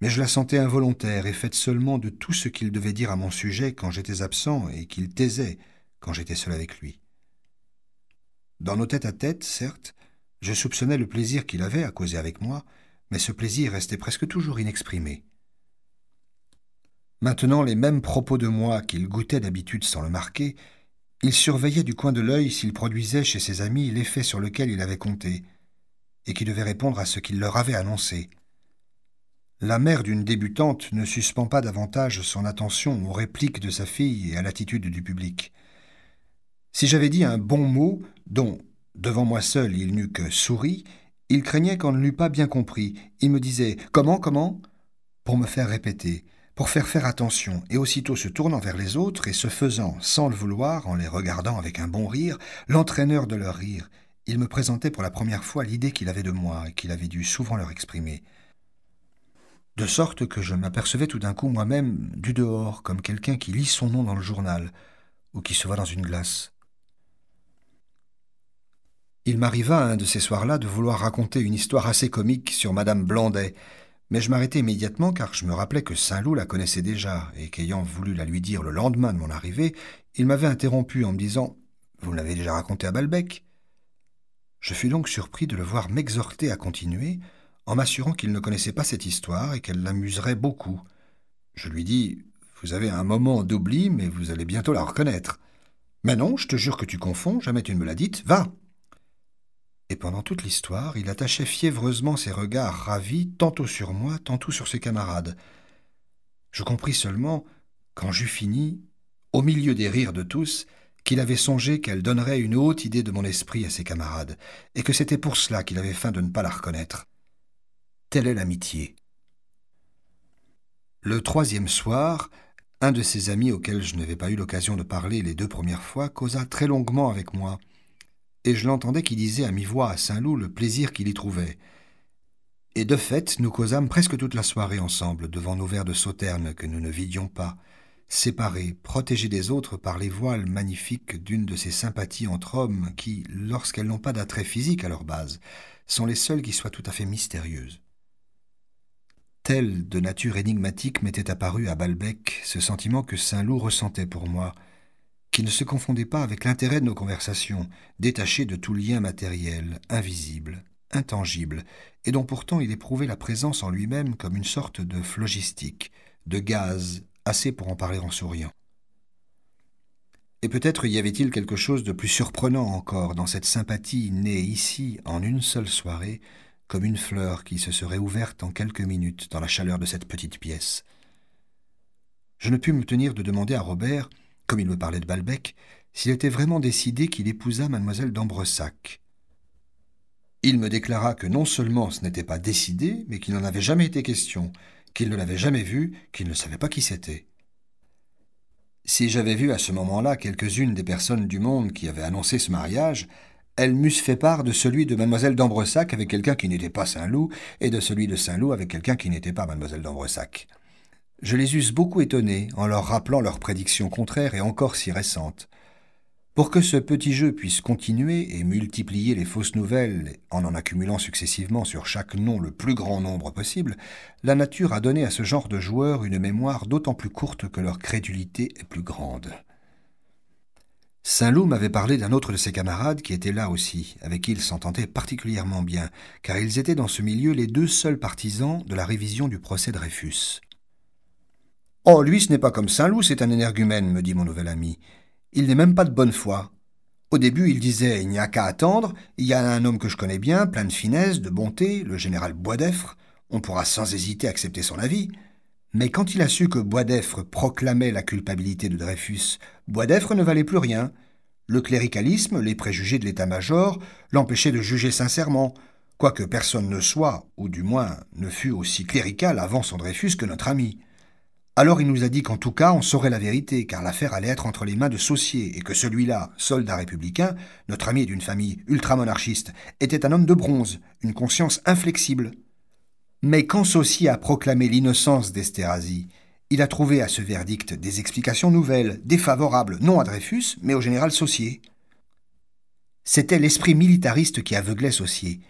Mais je la sentais involontaire et faite seulement de tout ce qu'il devait dire à mon sujet quand j'étais absent et qu'il taisait quand j'étais seul avec lui. Dans nos têtes à tête, certes, je soupçonnais le plaisir qu'il avait à causer avec moi, mais ce plaisir restait presque toujours inexprimé. Maintenant les mêmes propos de moi qu'il goûtait d'habitude sans le marquer, il surveillait du coin de l'œil s'il produisait chez ses amis l'effet sur lequel il avait compté, et qui devait répondre à ce qu'il leur avait annoncé. La mère d'une débutante ne suspend pas davantage son attention aux répliques de sa fille et à l'attitude du public. Si j'avais dit un bon mot, dont, devant moi seul, il n'eût que souri, il craignait qu'on ne l'eût pas bien compris. Il me disait Comment, comment pour me faire répéter pour faire faire attention, et aussitôt se tournant vers les autres, et se faisant, sans le vouloir, en les regardant avec un bon rire, l'entraîneur de leur rire, il me présentait pour la première fois l'idée qu'il avait de moi et qu'il avait dû souvent leur exprimer. De sorte que je m'apercevais tout d'un coup moi-même du dehors, comme quelqu'un qui lit son nom dans le journal, ou qui se voit dans une glace. Il m'arriva un de ces soirs-là de vouloir raconter une histoire assez comique sur Madame Blandet, mais je m'arrêtai immédiatement car je me rappelais que Saint-Loup la connaissait déjà et qu'ayant voulu la lui dire le lendemain de mon arrivée, il m'avait interrompu en me disant Vous l'avez déjà raconté à Balbec Je fus donc surpris de le voir m'exhorter à continuer en m'assurant qu'il ne connaissait pas cette histoire et qu'elle l'amuserait beaucoup. Je lui dis Vous avez un moment d'oubli, mais vous allez bientôt la reconnaître. Mais non, je te jure que tu confonds, jamais tu ne me l'as dite, va et pendant toute l'histoire, il attachait fiévreusement ses regards ravis tantôt sur moi, tantôt sur ses camarades. Je compris seulement, quand j'eus fini, au milieu des rires de tous, qu'il avait songé qu'elle donnerait une haute idée de mon esprit à ses camarades, et que c'était pour cela qu'il avait faim de ne pas la reconnaître. Telle est l'amitié. Le troisième soir, un de ses amis auxquels je n'avais pas eu l'occasion de parler les deux premières fois causa très longuement avec moi et je l'entendais qui disait à mi-voix à Saint-Loup le plaisir qu'il y trouvait. Et de fait, nous causâmes presque toute la soirée ensemble devant nos verres de sauterne que nous ne vidions pas, séparés, protégés des autres par les voiles magnifiques d'une de ces sympathies entre hommes qui, lorsqu'elles n'ont pas d'attrait physique à leur base, sont les seules qui soient tout à fait mystérieuses. Tel, de nature énigmatique, m'était apparu à Balbec ce sentiment que Saint-Loup ressentait pour moi, qui ne se confondait pas avec l'intérêt de nos conversations, détaché de tout lien matériel, invisible, intangible, et dont pourtant il éprouvait la présence en lui-même comme une sorte de phlogistique, de gaz, assez pour en parler en souriant. Et peut-être y avait-il quelque chose de plus surprenant encore dans cette sympathie née ici, en une seule soirée, comme une fleur qui se serait ouverte en quelques minutes dans la chaleur de cette petite pièce. Je ne pus me tenir de demander à Robert comme il me parlait de Balbec, s'il était vraiment décidé qu'il épousât mademoiselle d'Ambresac. Il me déclara que non seulement ce n'était pas décidé, mais qu'il n'en avait jamais été question, qu'il ne l'avait jamais vue, qu'il ne savait pas qui c'était. Si j'avais vu à ce moment-là quelques-unes des personnes du monde qui avaient annoncé ce mariage, elles m'eussent fait part de celui de mademoiselle d'Ambresac avec quelqu'un qui n'était pas Saint-Loup, et de celui de Saint-Loup avec quelqu'un qui n'était pas mademoiselle d'Ambresac je les eusse beaucoup étonnés en leur rappelant leurs prédictions contraires et encore si récentes. Pour que ce petit jeu puisse continuer et multiplier les fausses nouvelles en en accumulant successivement sur chaque nom le plus grand nombre possible, la nature a donné à ce genre de joueurs une mémoire d'autant plus courte que leur crédulité est plus grande. Saint-Loup m'avait parlé d'un autre de ses camarades qui était là aussi, avec qui il s'entendait particulièrement bien, car ils étaient dans ce milieu les deux seuls partisans de la révision du procès Dreyfus. Oh, lui, ce n'est pas comme Saint-Loup, c'est un énergumène, me dit mon nouvel ami. Il n'est même pas de bonne foi. Au début, il disait Il n'y a qu'à attendre, il y a un homme que je connais bien, plein de finesse, de bonté, le général Boisdeffre, on pourra sans hésiter accepter son avis. Mais quand il a su que Boisdeffre proclamait la culpabilité de Dreyfus, Boisdeffre ne valait plus rien. Le cléricalisme, les préjugés de l'état-major l'empêchaient de juger sincèrement, quoique personne ne soit, ou du moins ne fût aussi clérical avant son Dreyfus que notre ami. Alors il nous a dit qu'en tout cas on saurait la vérité, car l'affaire allait être entre les mains de Saucier, et que celui-là, soldat républicain, notre ami d'une famille ultramonarchiste, était un homme de bronze, une conscience inflexible. Mais quand Saucier a proclamé l'innocence d'Esterhazy, il a trouvé à ce verdict des explications nouvelles, défavorables non à Dreyfus, mais au général Saucier. C'était l'esprit militariste qui aveuglait Saucier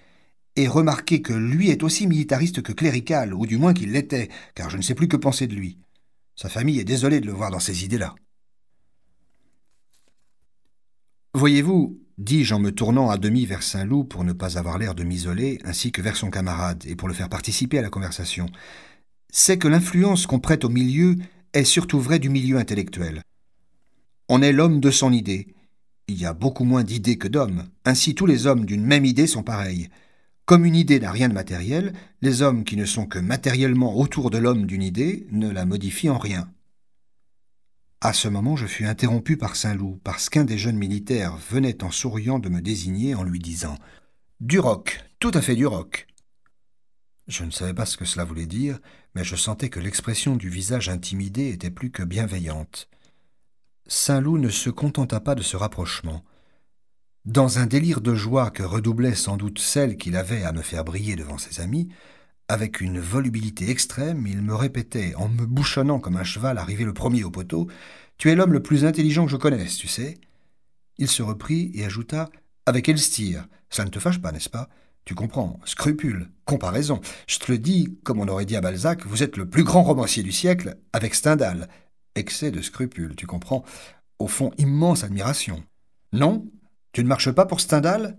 et remarquez que lui est aussi militariste que clérical, ou du moins qu'il l'était, car je ne sais plus que penser de lui. Sa famille est désolée de le voir dans ces idées-là. Voyez-vous, dis-je en me tournant à demi vers Saint-Loup pour ne pas avoir l'air de m'isoler, ainsi que vers son camarade, et pour le faire participer à la conversation, c'est que l'influence qu'on prête au milieu est surtout vraie du milieu intellectuel. On est l'homme de son idée. Il y a beaucoup moins d'idées que d'hommes, ainsi tous les hommes d'une même idée sont pareils. Comme une idée n'a rien de matériel, les hommes qui ne sont que matériellement autour de l'homme d'une idée ne la modifient en rien. À ce moment, je fus interrompu par Saint-Loup, parce qu'un des jeunes militaires venait en souriant de me désigner en lui disant Duroc, tout à fait du roc. Je ne savais pas ce que cela voulait dire, mais je sentais que l'expression du visage intimidé était plus que bienveillante. Saint-Loup ne se contenta pas de ce rapprochement. Dans un délire de joie que redoublait sans doute celle qu'il avait à me faire briller devant ses amis, avec une volubilité extrême, il me répétait, en me bouchonnant comme un cheval arrivé le premier au poteau, Tu es l'homme le plus intelligent que je connaisse, tu sais. Il se reprit et ajouta Avec Elstir, ça ne te fâche pas, n'est-ce pas tu comprends, scrupule, comparaison. Je te le dis, comme on aurait dit à Balzac, vous êtes le plus grand romancier du siècle avec Stendhal. Excès de scrupule, tu comprends. Au fond, immense admiration. Non tu ne marches pas pour Stendhal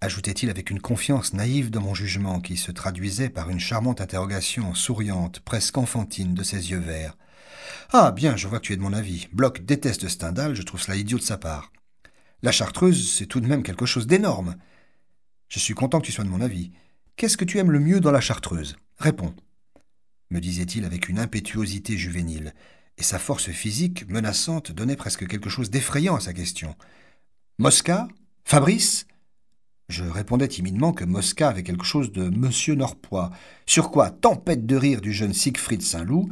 ajoutait-il avec une confiance naïve dans mon jugement qui se traduisait par une charmante interrogation souriante, presque enfantine, de ses yeux verts. Ah bien, je vois que tu es de mon avis. Bloch déteste Stendhal, je trouve cela idiot de sa part. La chartreuse, c'est tout de même quelque chose d'énorme. Je suis content que tu sois de mon avis. Qu'est-ce que tu aimes le mieux dans la chartreuse Réponds. Me disait-il avec une impétuosité juvénile, et sa force physique menaçante donnait presque quelque chose d'effrayant à sa question. Mosca Fabrice Je répondais timidement que Mosca avait quelque chose de Monsieur Norpois, sur quoi tempête de rire du jeune Siegfried Saint-Loup.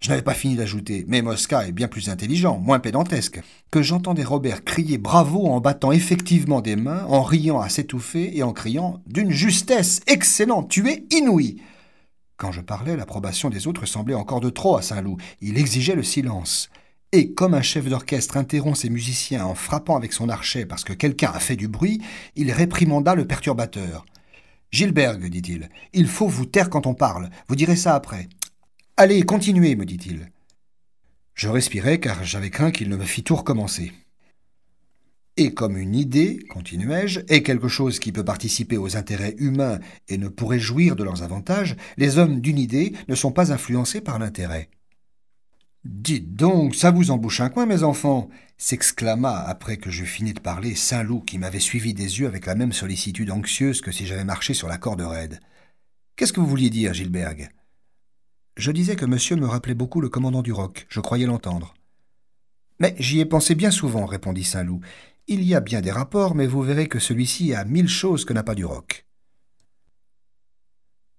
Je n'avais pas fini d'ajouter, mais Mosca est bien plus intelligent, moins pédantesque, que j'entendais Robert crier bravo en battant effectivement des mains, en riant à s'étouffer et en criant d'une justesse excellente, tu es inouï. Quand je parlais, l'approbation des autres semblait encore de trop à Saint-Loup. Il exigeait le silence. Et comme un chef d'orchestre interrompt ses musiciens en frappant avec son archet parce que quelqu'un a fait du bruit, il réprimanda le perturbateur. Gilberg, dit-il, il faut vous taire quand on parle, vous direz ça après. Allez, continuez, me dit-il. Je respirais car j'avais craint qu'il ne me fît tout recommencer. Et comme une idée, continuai-je, est quelque chose qui peut participer aux intérêts humains et ne pourrait jouir de leurs avantages, les hommes d'une idée ne sont pas influencés par l'intérêt. Dites donc, ça vous embouche un coin, mes enfants s'exclama, après que j'eus fini de parler, Saint Loup, qui m'avait suivi des yeux avec la même sollicitude anxieuse que si j'avais marché sur la corde raide. Qu'est-ce que vous vouliez dire, Gilberg Je disais que monsieur me rappelait beaucoup le commandant du roc, je croyais l'entendre. Mais j'y ai pensé bien souvent, répondit Saint Loup. Il y a bien des rapports, mais vous verrez que celui-ci a mille choses que n'a pas du roc.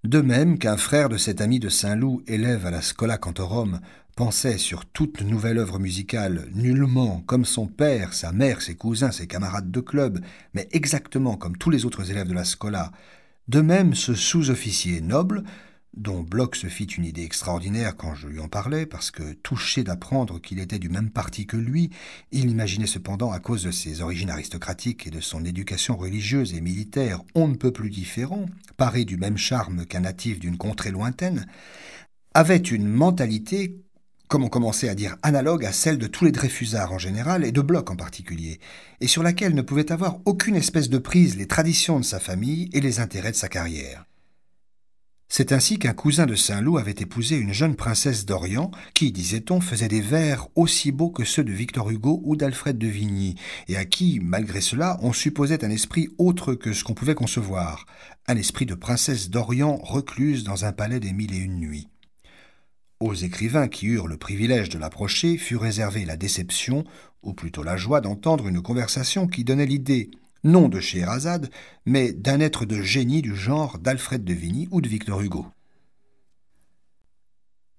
De même qu'un frère de cet ami de Saint Loup, élève à la Scola Cantorum, pensait sur toute nouvelle œuvre musicale nullement comme son père, sa mère, ses cousins, ses camarades de club, mais exactement comme tous les autres élèves de la Scola. De même, ce sous-officier noble, dont Bloch se fit une idée extraordinaire quand je lui en parlais, parce que, touché d'apprendre qu'il était du même parti que lui, il imaginait cependant, à cause de ses origines aristocratiques et de son éducation religieuse et militaire on ne peut plus différent, paré du même charme qu'un natif d'une contrée lointaine, avait une mentalité comme on commençait à dire analogue à celle de tous les Dreyfusards en général et de Bloch en particulier, et sur laquelle ne pouvait avoir aucune espèce de prise les traditions de sa famille et les intérêts de sa carrière. C'est ainsi qu'un cousin de Saint-Loup avait épousé une jeune princesse d'Orient qui, disait-on, faisait des vers aussi beaux que ceux de Victor Hugo ou d'Alfred de Vigny, et à qui, malgré cela, on supposait un esprit autre que ce qu'on pouvait concevoir, un esprit de princesse d'Orient recluse dans un palais des mille et une nuits. Aux écrivains qui eurent le privilège de l'approcher fut réservée la déception, ou plutôt la joie d'entendre une conversation qui donnait l'idée, non de Scheherazade, mais d'un être de génie du genre d'Alfred de Vigny ou de Victor Hugo.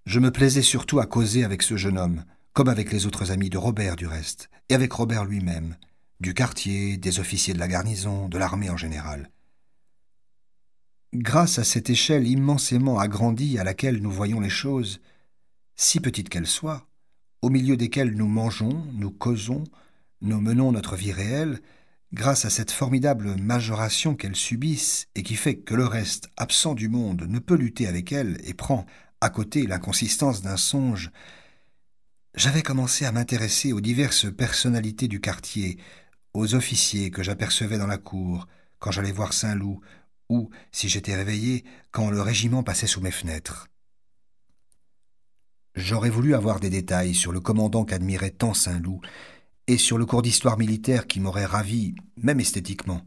Je me plaisais surtout à causer avec ce jeune homme, comme avec les autres amis de Robert du reste, et avec Robert lui-même, du quartier, des officiers de la garnison, de l'armée en général. Grâce à cette échelle immensément agrandie à laquelle nous voyons les choses, si petites qu'elles soient, au milieu desquelles nous mangeons, nous causons, nous menons notre vie réelle, grâce à cette formidable majoration qu'elles subissent et qui fait que le reste absent du monde ne peut lutter avec elles et prend à côté l'inconsistance d'un songe, j'avais commencé à m'intéresser aux diverses personnalités du quartier, aux officiers que j'apercevais dans la cour, quand j'allais voir Saint-Loup, ou, si j'étais réveillé, quand le régiment passait sous mes fenêtres. J'aurais voulu avoir des détails sur le commandant qu'admirait tant Saint-Loup et sur le cours d'histoire militaire qui m'aurait ravi, même esthétiquement.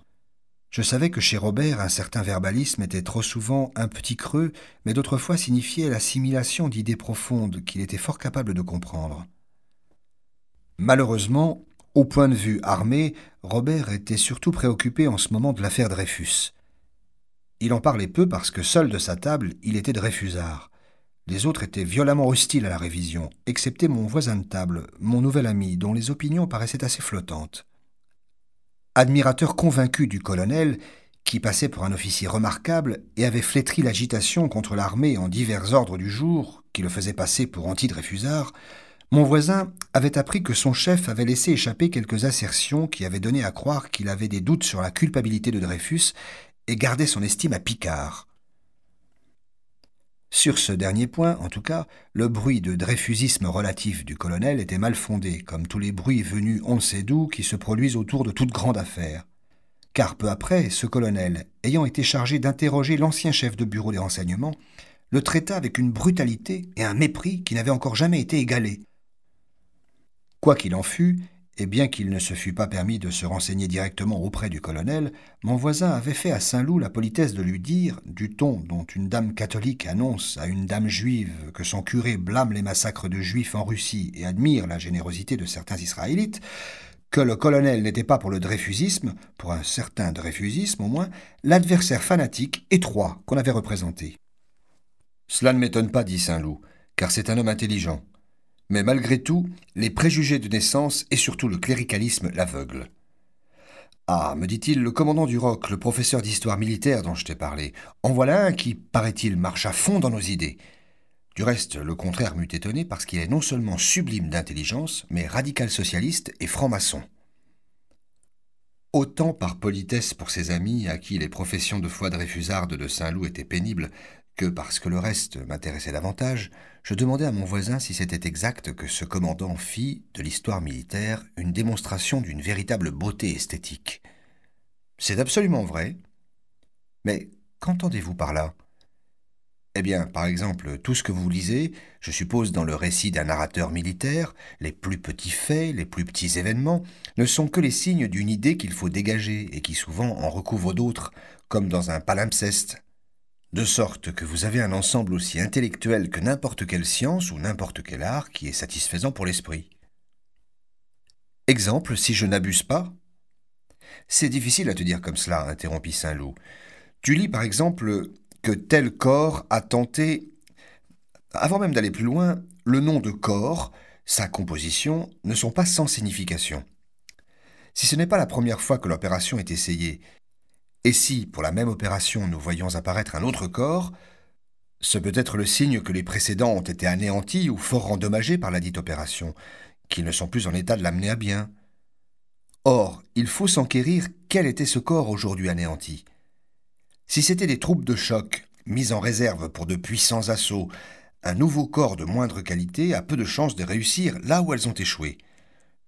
Je savais que chez Robert, un certain verbalisme était trop souvent un petit creux, mais d'autres fois signifiait l'assimilation d'idées profondes qu'il était fort capable de comprendre. Malheureusement, au point de vue armé, Robert était surtout préoccupé en ce moment de l'affaire Dreyfus. Il en parlait peu parce que seul de sa table, il était Dreyfusard. Les autres étaient violemment hostiles à la révision, excepté mon voisin de table, mon nouvel ami, dont les opinions paraissaient assez flottantes. Admirateur convaincu du colonel, qui passait pour un officier remarquable et avait flétri l'agitation contre l'armée en divers ordres du jour, qui le faisait passer pour anti-Dreyfusard, mon voisin avait appris que son chef avait laissé échapper quelques assertions qui avaient donné à croire qu'il avait des doutes sur la culpabilité de Dreyfus et gardait son estime à Picard. Sur ce dernier point, en tout cas, le bruit de dreyfusisme relatif du colonel était mal fondé, comme tous les bruits venus on ne sait d'où qui se produisent autour de toute grande affaire. Car peu après, ce colonel, ayant été chargé d'interroger l'ancien chef de bureau des renseignements, le traita avec une brutalité et un mépris qui n'avaient encore jamais été égalés. Quoi qu'il en fût, et bien qu'il ne se fût pas permis de se renseigner directement auprès du colonel, mon voisin avait fait à Saint-Loup la politesse de lui dire, du ton dont une dame catholique annonce à une dame juive que son curé blâme les massacres de juifs en Russie et admire la générosité de certains israélites, que le colonel n'était pas pour le dreyfusisme, pour un certain dreyfusisme au moins, l'adversaire fanatique étroit qu'on avait représenté. Cela ne m'étonne pas, dit Saint-Loup, car c'est un homme intelligent mais malgré tout, les préjugés de naissance et surtout le cléricalisme l'aveuglent. Ah, me dit-il, le commandant du ROC, le professeur d'histoire militaire dont je t'ai parlé, en voilà un qui, paraît-il, marche à fond dans nos idées. Du reste, le contraire m'eût étonné parce qu'il est non seulement sublime d'intelligence, mais radical socialiste et franc-maçon. Autant par politesse pour ses amis, à qui les professions de foi réfusarde de Saint-Loup étaient pénibles, que parce que le reste m'intéressait davantage, je demandais à mon voisin si c'était exact que ce commandant fit de l'histoire militaire une démonstration d'une véritable beauté esthétique. C'est absolument vrai. Mais qu'entendez-vous par là eh bien, par exemple, tout ce que vous lisez, je suppose dans le récit d'un narrateur militaire, les plus petits faits, les plus petits événements, ne sont que les signes d'une idée qu'il faut dégager et qui souvent en recouvre d'autres, comme dans un palimpseste. De sorte que vous avez un ensemble aussi intellectuel que n'importe quelle science ou n'importe quel art qui est satisfaisant pour l'esprit. Exemple, si je n'abuse pas. C'est difficile à te dire comme cela, interrompit Saint-Loup. Tu lis par exemple que tel corps a tenté. Avant même d'aller plus loin, le nom de corps, sa composition, ne sont pas sans signification. Si ce n'est pas la première fois que l'opération est essayée, et si, pour la même opération, nous voyons apparaître un autre corps, ce peut être le signe que les précédents ont été anéantis ou fort endommagés par la dite opération, qu'ils ne sont plus en état de l'amener à bien. Or, il faut s'enquérir quel était ce corps aujourd'hui anéanti. Si c'était des troupes de choc, mises en réserve pour de puissants assauts, un nouveau corps de moindre qualité a peu de chances de réussir là où elles ont échoué.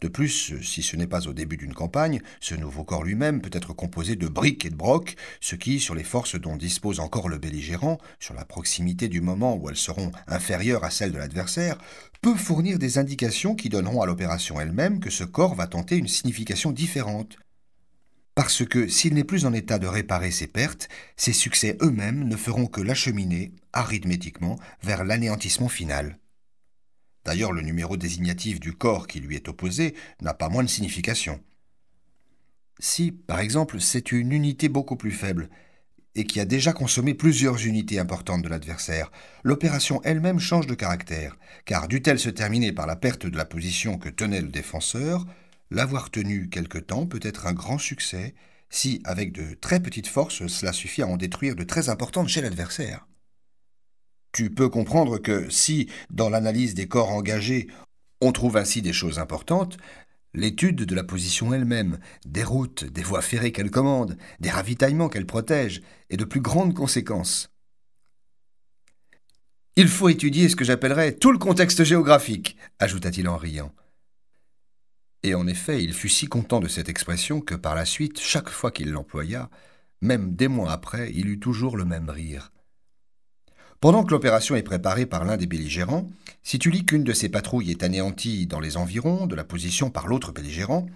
De plus, si ce n'est pas au début d'une campagne, ce nouveau corps lui-même peut être composé de briques et de brocs, ce qui, sur les forces dont dispose encore le belligérant, sur la proximité du moment où elles seront inférieures à celles de l'adversaire, peut fournir des indications qui donneront à l'opération elle-même que ce corps va tenter une signification différente parce que s'il n'est plus en état de réparer ses pertes, ses succès eux-mêmes ne feront que l'acheminer, arithmétiquement, vers l'anéantissement final. D'ailleurs, le numéro désignatif du corps qui lui est opposé n'a pas moins de signification. Si, par exemple, c'est une unité beaucoup plus faible, et qui a déjà consommé plusieurs unités importantes de l'adversaire, l'opération elle-même change de caractère, car dût-elle se terminer par la perte de la position que tenait le défenseur, l'avoir tenue quelque temps peut être un grand succès si, avec de très petites forces, cela suffit à en détruire de très importantes chez l'adversaire. Tu peux comprendre que si, dans l'analyse des corps engagés, on trouve ainsi des choses importantes, l'étude de la position elle-même, des routes, des voies ferrées qu'elle commande, des ravitaillements qu'elle protège, est de plus grandes conséquences. Il faut étudier ce que j'appellerais tout le contexte géographique, ajouta-t-il en riant. Et en effet, il fut si content de cette expression que par la suite, chaque fois qu'il l'employa, même des mois après, il eut toujours le même rire. Pendant que l'opération est préparée par l'un des belligérants, si tu lis qu'une de ses patrouilles est anéantie dans les environs de la position par l'autre belligérant,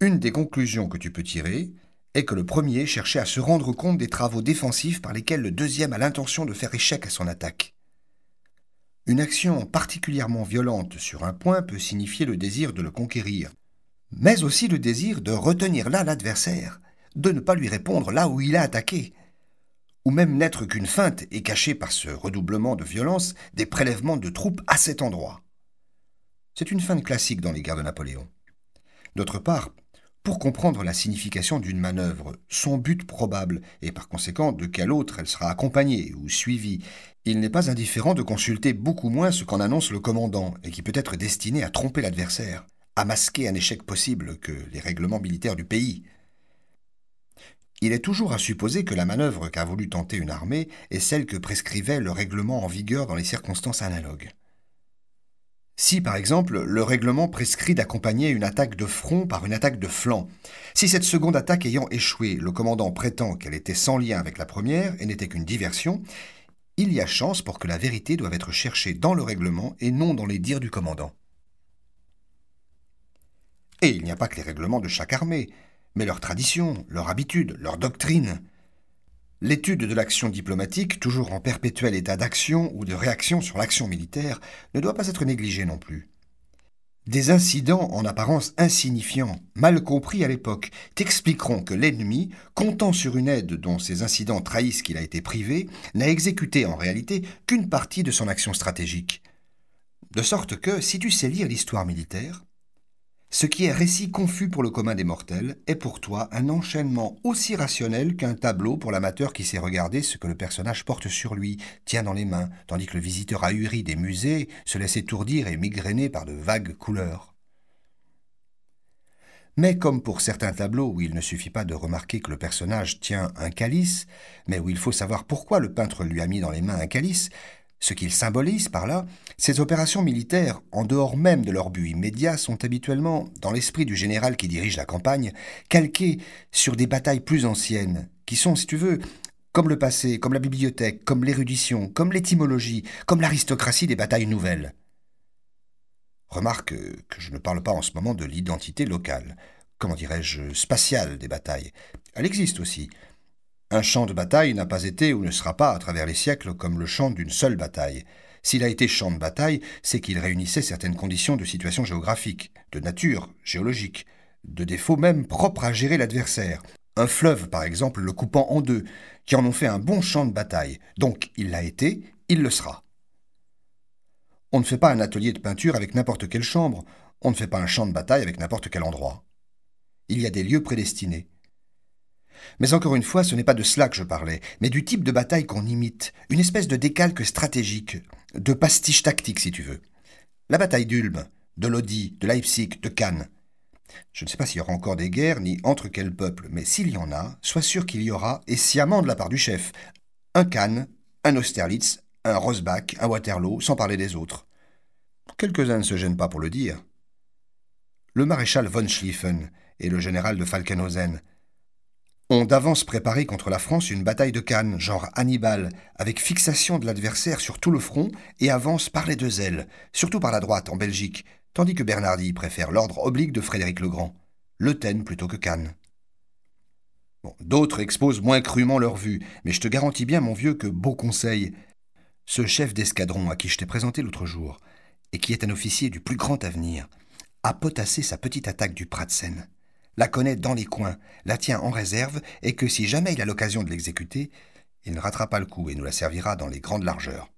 une des conclusions que tu peux tirer est que le premier cherchait à se rendre compte des travaux défensifs par lesquels le deuxième a l'intention de faire échec à son attaque. Une action particulièrement violente sur un point peut signifier le désir de le conquérir, mais aussi le désir de retenir là l'adversaire, de ne pas lui répondre là où il a attaqué, ou même n'être qu'une feinte et cacher par ce redoublement de violence des prélèvements de troupes à cet endroit. C'est une feinte classique dans les guerres de Napoléon. D'autre part, pour comprendre la signification d'une manœuvre, son but probable, et par conséquent de quel autre elle sera accompagnée ou suivie, il n'est pas indifférent de consulter beaucoup moins ce qu'en annonce le commandant, et qui peut être destiné à tromper l'adversaire, à masquer un échec possible que les règlements militaires du pays il est toujours à supposer que la manœuvre qu'a voulu tenter une armée est celle que prescrivait le règlement en vigueur dans les circonstances analogues. Si, par exemple, le règlement prescrit d'accompagner une attaque de front par une attaque de flanc, si cette seconde attaque ayant échoué, le commandant prétend qu'elle était sans lien avec la première et n'était qu'une diversion, il y a chance pour que la vérité doive être cherchée dans le règlement et non dans les dires du commandant. Et il n'y a pas que les règlements de chaque armée mais leurs traditions, leurs habitudes, leurs doctrines. L'étude de l'action diplomatique, toujours en perpétuel état d'action ou de réaction sur l'action militaire, ne doit pas être négligée non plus. Des incidents en apparence insignifiants, mal compris à l'époque, t'expliqueront que l'ennemi, comptant sur une aide dont ces incidents trahissent qu'il a été privé, n'a exécuté en réalité qu'une partie de son action stratégique. De sorte que, si tu sais lire l'histoire militaire, ce qui est récit confus pour le commun des mortels est pour toi un enchaînement aussi rationnel qu'un tableau pour l'amateur qui sait regarder ce que le personnage porte sur lui, tient dans les mains, tandis que le visiteur ahuri des musées se laisse étourdir et migrainer par de vagues couleurs. Mais comme pour certains tableaux où il ne suffit pas de remarquer que le personnage tient un calice, mais où il faut savoir pourquoi le peintre lui a mis dans les mains un calice, ce qu'il symbolise par là, ces opérations militaires, en dehors même de leur but immédiat, sont habituellement, dans l'esprit du général qui dirige la campagne, calquées sur des batailles plus anciennes, qui sont, si tu veux, comme le passé, comme la bibliothèque, comme l'érudition, comme l'étymologie, comme l'aristocratie des batailles nouvelles. Remarque que je ne parle pas en ce moment de l'identité locale, comment dirais-je, spatiale des batailles. Elle existe aussi, un champ de bataille n'a pas été ou ne sera pas à travers les siècles comme le champ d'une seule bataille. S'il a été champ de bataille, c'est qu'il réunissait certaines conditions de situation géographique, de nature, géologique, de défauts même propres à gérer l'adversaire. Un fleuve, par exemple, le coupant en deux, qui en ont fait un bon champ de bataille. Donc, il l'a été, il le sera. On ne fait pas un atelier de peinture avec n'importe quelle chambre, on ne fait pas un champ de bataille avec n'importe quel endroit. Il y a des lieux prédestinés, mais encore une fois, ce n'est pas de cela que je parlais, mais du type de bataille qu'on imite, une espèce de décalque stratégique, de pastiche tactique si tu veux. La bataille d'Ulm, de Lodi, de Leipzig, de Cannes. Je ne sais pas s'il y aura encore des guerres, ni entre quels peuples, mais s'il y en a, sois sûr qu'il y aura, et sciemment de la part du chef, un Cannes, un Austerlitz, un Rosbach, un Waterloo, sans parler des autres. Quelques-uns ne se gênent pas pour le dire. Le maréchal von Schlieffen et le général de Falkenhausen d'avance préparé contre la France une bataille de Cannes, genre Hannibal, avec fixation de l'adversaire sur tout le front et avance par les deux ailes, surtout par la droite en Belgique, tandis que Bernardi préfère l'ordre oblique de Frédéric le Grand, Le plutôt que Cannes. D'autres exposent moins crûment leur vue, mais je te garantis bien, mon vieux, que beau conseil. Ce chef d'escadron à qui je t'ai présenté l'autre jour, et qui est un officier du plus grand avenir, a potassé sa petite attaque du Pratsen la connaît dans les coins, la tient en réserve, et que si jamais il a l'occasion de l'exécuter, il ne ratera pas le coup et nous la servira dans les grandes largeurs.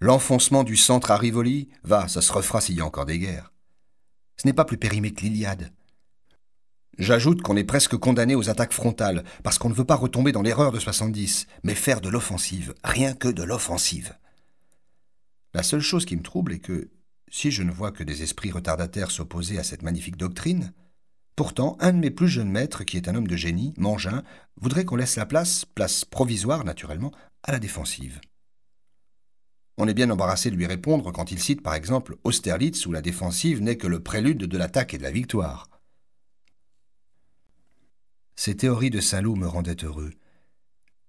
L'enfoncement du centre à Rivoli, va, ça se refera s'il y a encore des guerres. Ce n'est pas plus périmé que l'Iliade. J'ajoute qu'on est presque condamné aux attaques frontales, parce qu'on ne veut pas retomber dans l'erreur de 70, mais faire de l'offensive, rien que de l'offensive. La seule chose qui me trouble est que, si je ne vois que des esprits retardataires s'opposer à cette magnifique doctrine, pourtant un de mes plus jeunes maîtres, qui est un homme de génie, Mangin, voudrait qu'on laisse la place, place provisoire naturellement, à la défensive. On est bien embarrassé de lui répondre quand il cite par exemple Austerlitz où la défensive n'est que le prélude de l'attaque et de la victoire. Ces théories de Saint-Loup me rendaient heureux.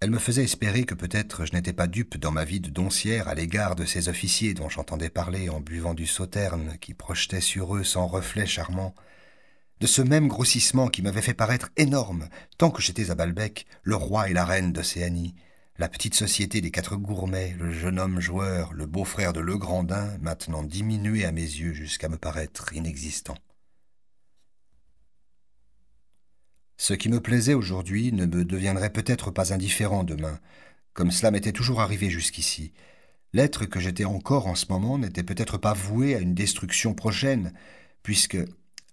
Elle me faisait espérer que peut-être je n'étais pas dupe dans ma vie de doncière à l'égard de ces officiers dont j'entendais parler en buvant du sauterne qui projetait sur eux sans reflet charmant, de ce même grossissement qui m'avait fait paraître énorme tant que j'étais à Balbec, le roi et la reine d'Océanie, la petite société des quatre gourmets, le jeune homme joueur, le beau-frère de Legrandin, maintenant diminué à mes yeux jusqu'à me paraître inexistant. Ce qui me plaisait aujourd'hui ne me deviendrait peut-être pas indifférent demain, comme cela m'était toujours arrivé jusqu'ici. L'être que j'étais encore en ce moment n'était peut-être pas voué à une destruction prochaine, puisque,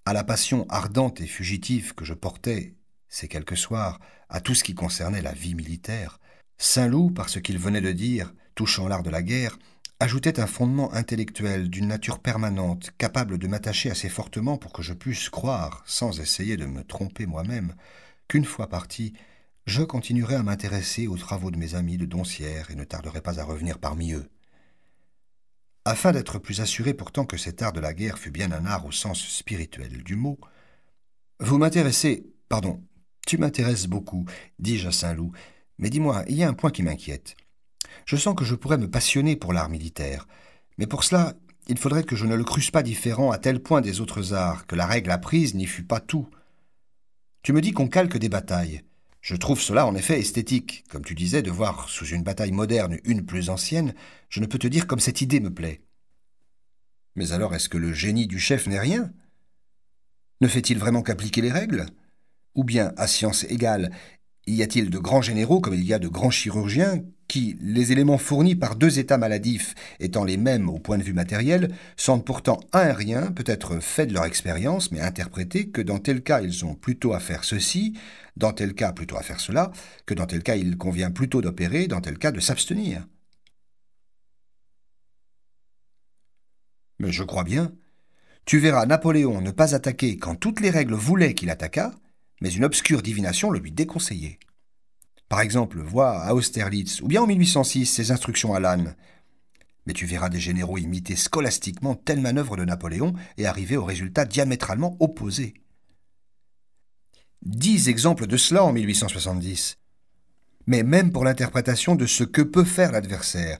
à la passion ardente et fugitive que je portais, ces quelques soirs, à tout ce qui concernait la vie militaire, Saint-Loup, par ce qu'il venait de dire, touchant l'art de la guerre, ajoutait un fondement intellectuel d'une nature permanente, capable de m'attacher assez fortement pour que je puisse croire, sans essayer de me tromper moi-même, qu'une fois parti, je continuerai à m'intéresser aux travaux de mes amis de Doncières et ne tarderai pas à revenir parmi eux. Afin d'être plus assuré pourtant que cet art de la guerre fut bien un art au sens spirituel du mot, vous m'intéressez, pardon, tu m'intéresses beaucoup, dis-je à Saint-Loup, mais dis-moi, il y a un point qui m'inquiète. Je sens que je pourrais me passionner pour l'art militaire, mais pour cela, il faudrait que je ne le crusse pas différent à tel point des autres arts que la règle apprise n'y fût pas tout. Tu me dis qu'on calque des batailles. Je trouve cela en effet esthétique. Comme tu disais, de voir sous une bataille moderne une plus ancienne, je ne peux te dire comme cette idée me plaît. Mais alors est-ce que le génie du chef n'est rien Ne fait-il vraiment qu'appliquer les règles Ou bien, à science égale, y a-t-il de grands généraux comme il y a de grands chirurgiens qui, les éléments fournis par deux états maladifs étant les mêmes au point de vue matériel, sentent pourtant un rien, peut-être fait de leur expérience, mais interprété que dans tel cas ils ont plutôt à faire ceci, dans tel cas plutôt à faire cela, que dans tel cas il convient plutôt d'opérer, dans tel cas de s'abstenir. Mais je crois bien. Tu verras Napoléon ne pas attaquer quand toutes les règles voulaient qu'il attaquât, mais une obscure divination le lui déconseillait. Par exemple, vois à Austerlitz, ou bien en 1806, ses instructions à l'âne. Mais tu verras des généraux imiter scolastiquement telle manœuvre de Napoléon et arriver au résultat diamétralement opposé. Dix exemples de cela en 1870. Mais même pour l'interprétation de ce que peut faire l'adversaire,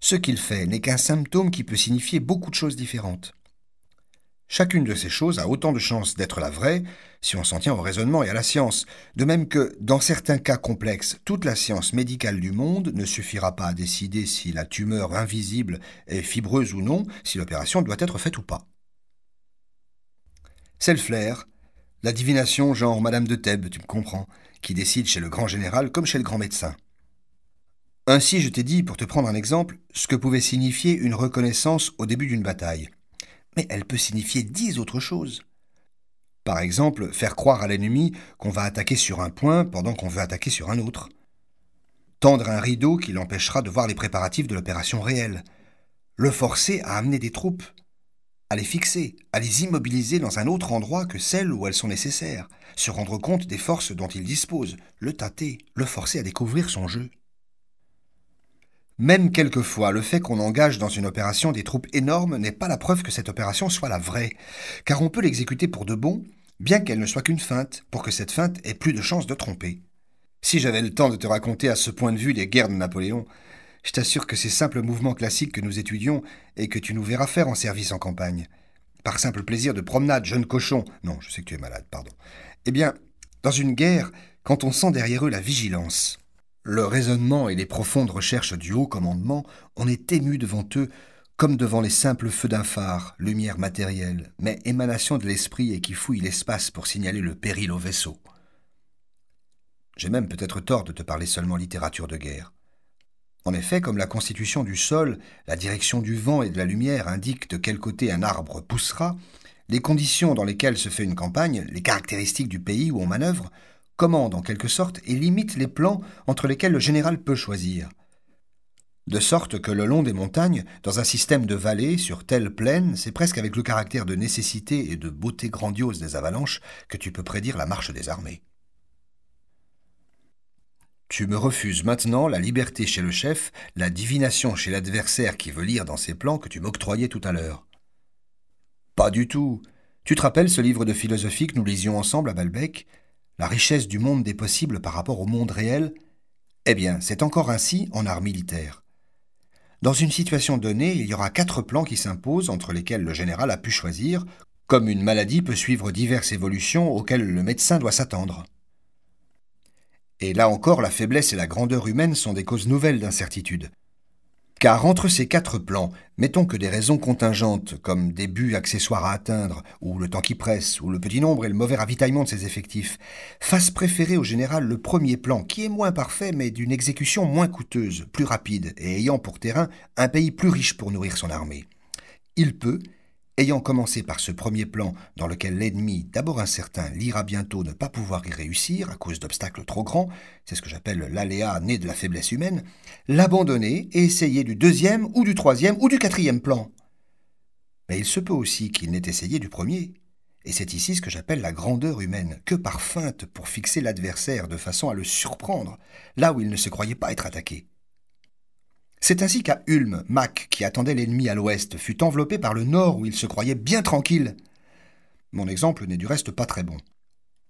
ce qu'il fait n'est qu'un symptôme qui peut signifier beaucoup de choses différentes. Chacune de ces choses a autant de chances d'être la vraie si on s'en tient au raisonnement et à la science, de même que, dans certains cas complexes, toute la science médicale du monde ne suffira pas à décider si la tumeur invisible est fibreuse ou non, si l'opération doit être faite ou pas. C'est le flair, la divination genre Madame de Thèbes, tu me comprends, qui décide chez le grand général comme chez le grand médecin. Ainsi, je t'ai dit, pour te prendre un exemple, ce que pouvait signifier une reconnaissance au début d'une bataille mais elle peut signifier dix autres choses. Par exemple, faire croire à l'ennemi qu'on va attaquer sur un point pendant qu'on veut attaquer sur un autre. Tendre un rideau qui l'empêchera de voir les préparatifs de l'opération réelle. Le forcer à amener des troupes. À les fixer, à les immobiliser dans un autre endroit que celle où elles sont nécessaires. Se rendre compte des forces dont il dispose. Le tâter, le forcer à découvrir son jeu. Même quelquefois, le fait qu'on engage dans une opération des troupes énormes n'est pas la preuve que cette opération soit la vraie, car on peut l'exécuter pour de bon, bien qu'elle ne soit qu'une feinte, pour que cette feinte ait plus de chances de tromper. Si j'avais le temps de te raconter à ce point de vue les guerres de Napoléon, je t'assure que ces simples mouvements classiques que nous étudions et que tu nous verras faire en service en campagne, par simple plaisir de promenade, jeune cochon, non, je sais que tu es malade, pardon. Eh bien, dans une guerre, quand on sent derrière eux la vigilance, le raisonnement et les profondes recherches du haut commandement, on est ému devant eux comme devant les simples feux d'un phare, lumière matérielle, mais émanation de l'esprit et qui fouille l'espace pour signaler le péril au vaisseau. J'ai même peut-être tort de te parler seulement littérature de guerre. En effet, comme la constitution du sol, la direction du vent et de la lumière indiquent de quel côté un arbre poussera, les conditions dans lesquelles se fait une campagne, les caractéristiques du pays où on manœuvre, commande en quelque sorte et limite les plans entre lesquels le général peut choisir. De sorte que le long des montagnes, dans un système de vallées, sur telle plaine, c'est presque avec le caractère de nécessité et de beauté grandiose des avalanches que tu peux prédire la marche des armées. Tu me refuses maintenant la liberté chez le chef, la divination chez l'adversaire qui veut lire dans ses plans que tu m'octroyais tout à l'heure. Pas du tout. Tu te rappelles ce livre de philosophie que nous lisions ensemble à Balbec la richesse du monde des possibles par rapport au monde réel, eh bien, c'est encore ainsi en art militaire. Dans une situation donnée, il y aura quatre plans qui s'imposent entre lesquels le général a pu choisir, comme une maladie peut suivre diverses évolutions auxquelles le médecin doit s'attendre. Et là encore, la faiblesse et la grandeur humaine sont des causes nouvelles d'incertitude. Car entre ces quatre plans, mettons que des raisons contingentes, comme des buts accessoires à atteindre, ou le temps qui presse, ou le petit nombre et le mauvais ravitaillement de ses effectifs, fassent préférer au général le premier plan, qui est moins parfait mais d'une exécution moins coûteuse, plus rapide, et ayant pour terrain un pays plus riche pour nourrir son armée. Il peut, Ayant commencé par ce premier plan dans lequel l'ennemi, d'abord incertain, l'ira bientôt ne pas pouvoir y réussir à cause d'obstacles trop grands, c'est ce que j'appelle l'aléa né de la faiblesse humaine, l'abandonner et essayer du deuxième ou du troisième ou du quatrième plan. Mais il se peut aussi qu'il n'ait essayé du premier. Et c'est ici ce que j'appelle la grandeur humaine, que par feinte pour fixer l'adversaire de façon à le surprendre, là où il ne se croyait pas être attaqué. C'est ainsi qu'à Ulm, Mack, qui attendait l'ennemi à l'ouest, fut enveloppé par le nord où il se croyait bien tranquille. Mon exemple n'est du reste pas très bon.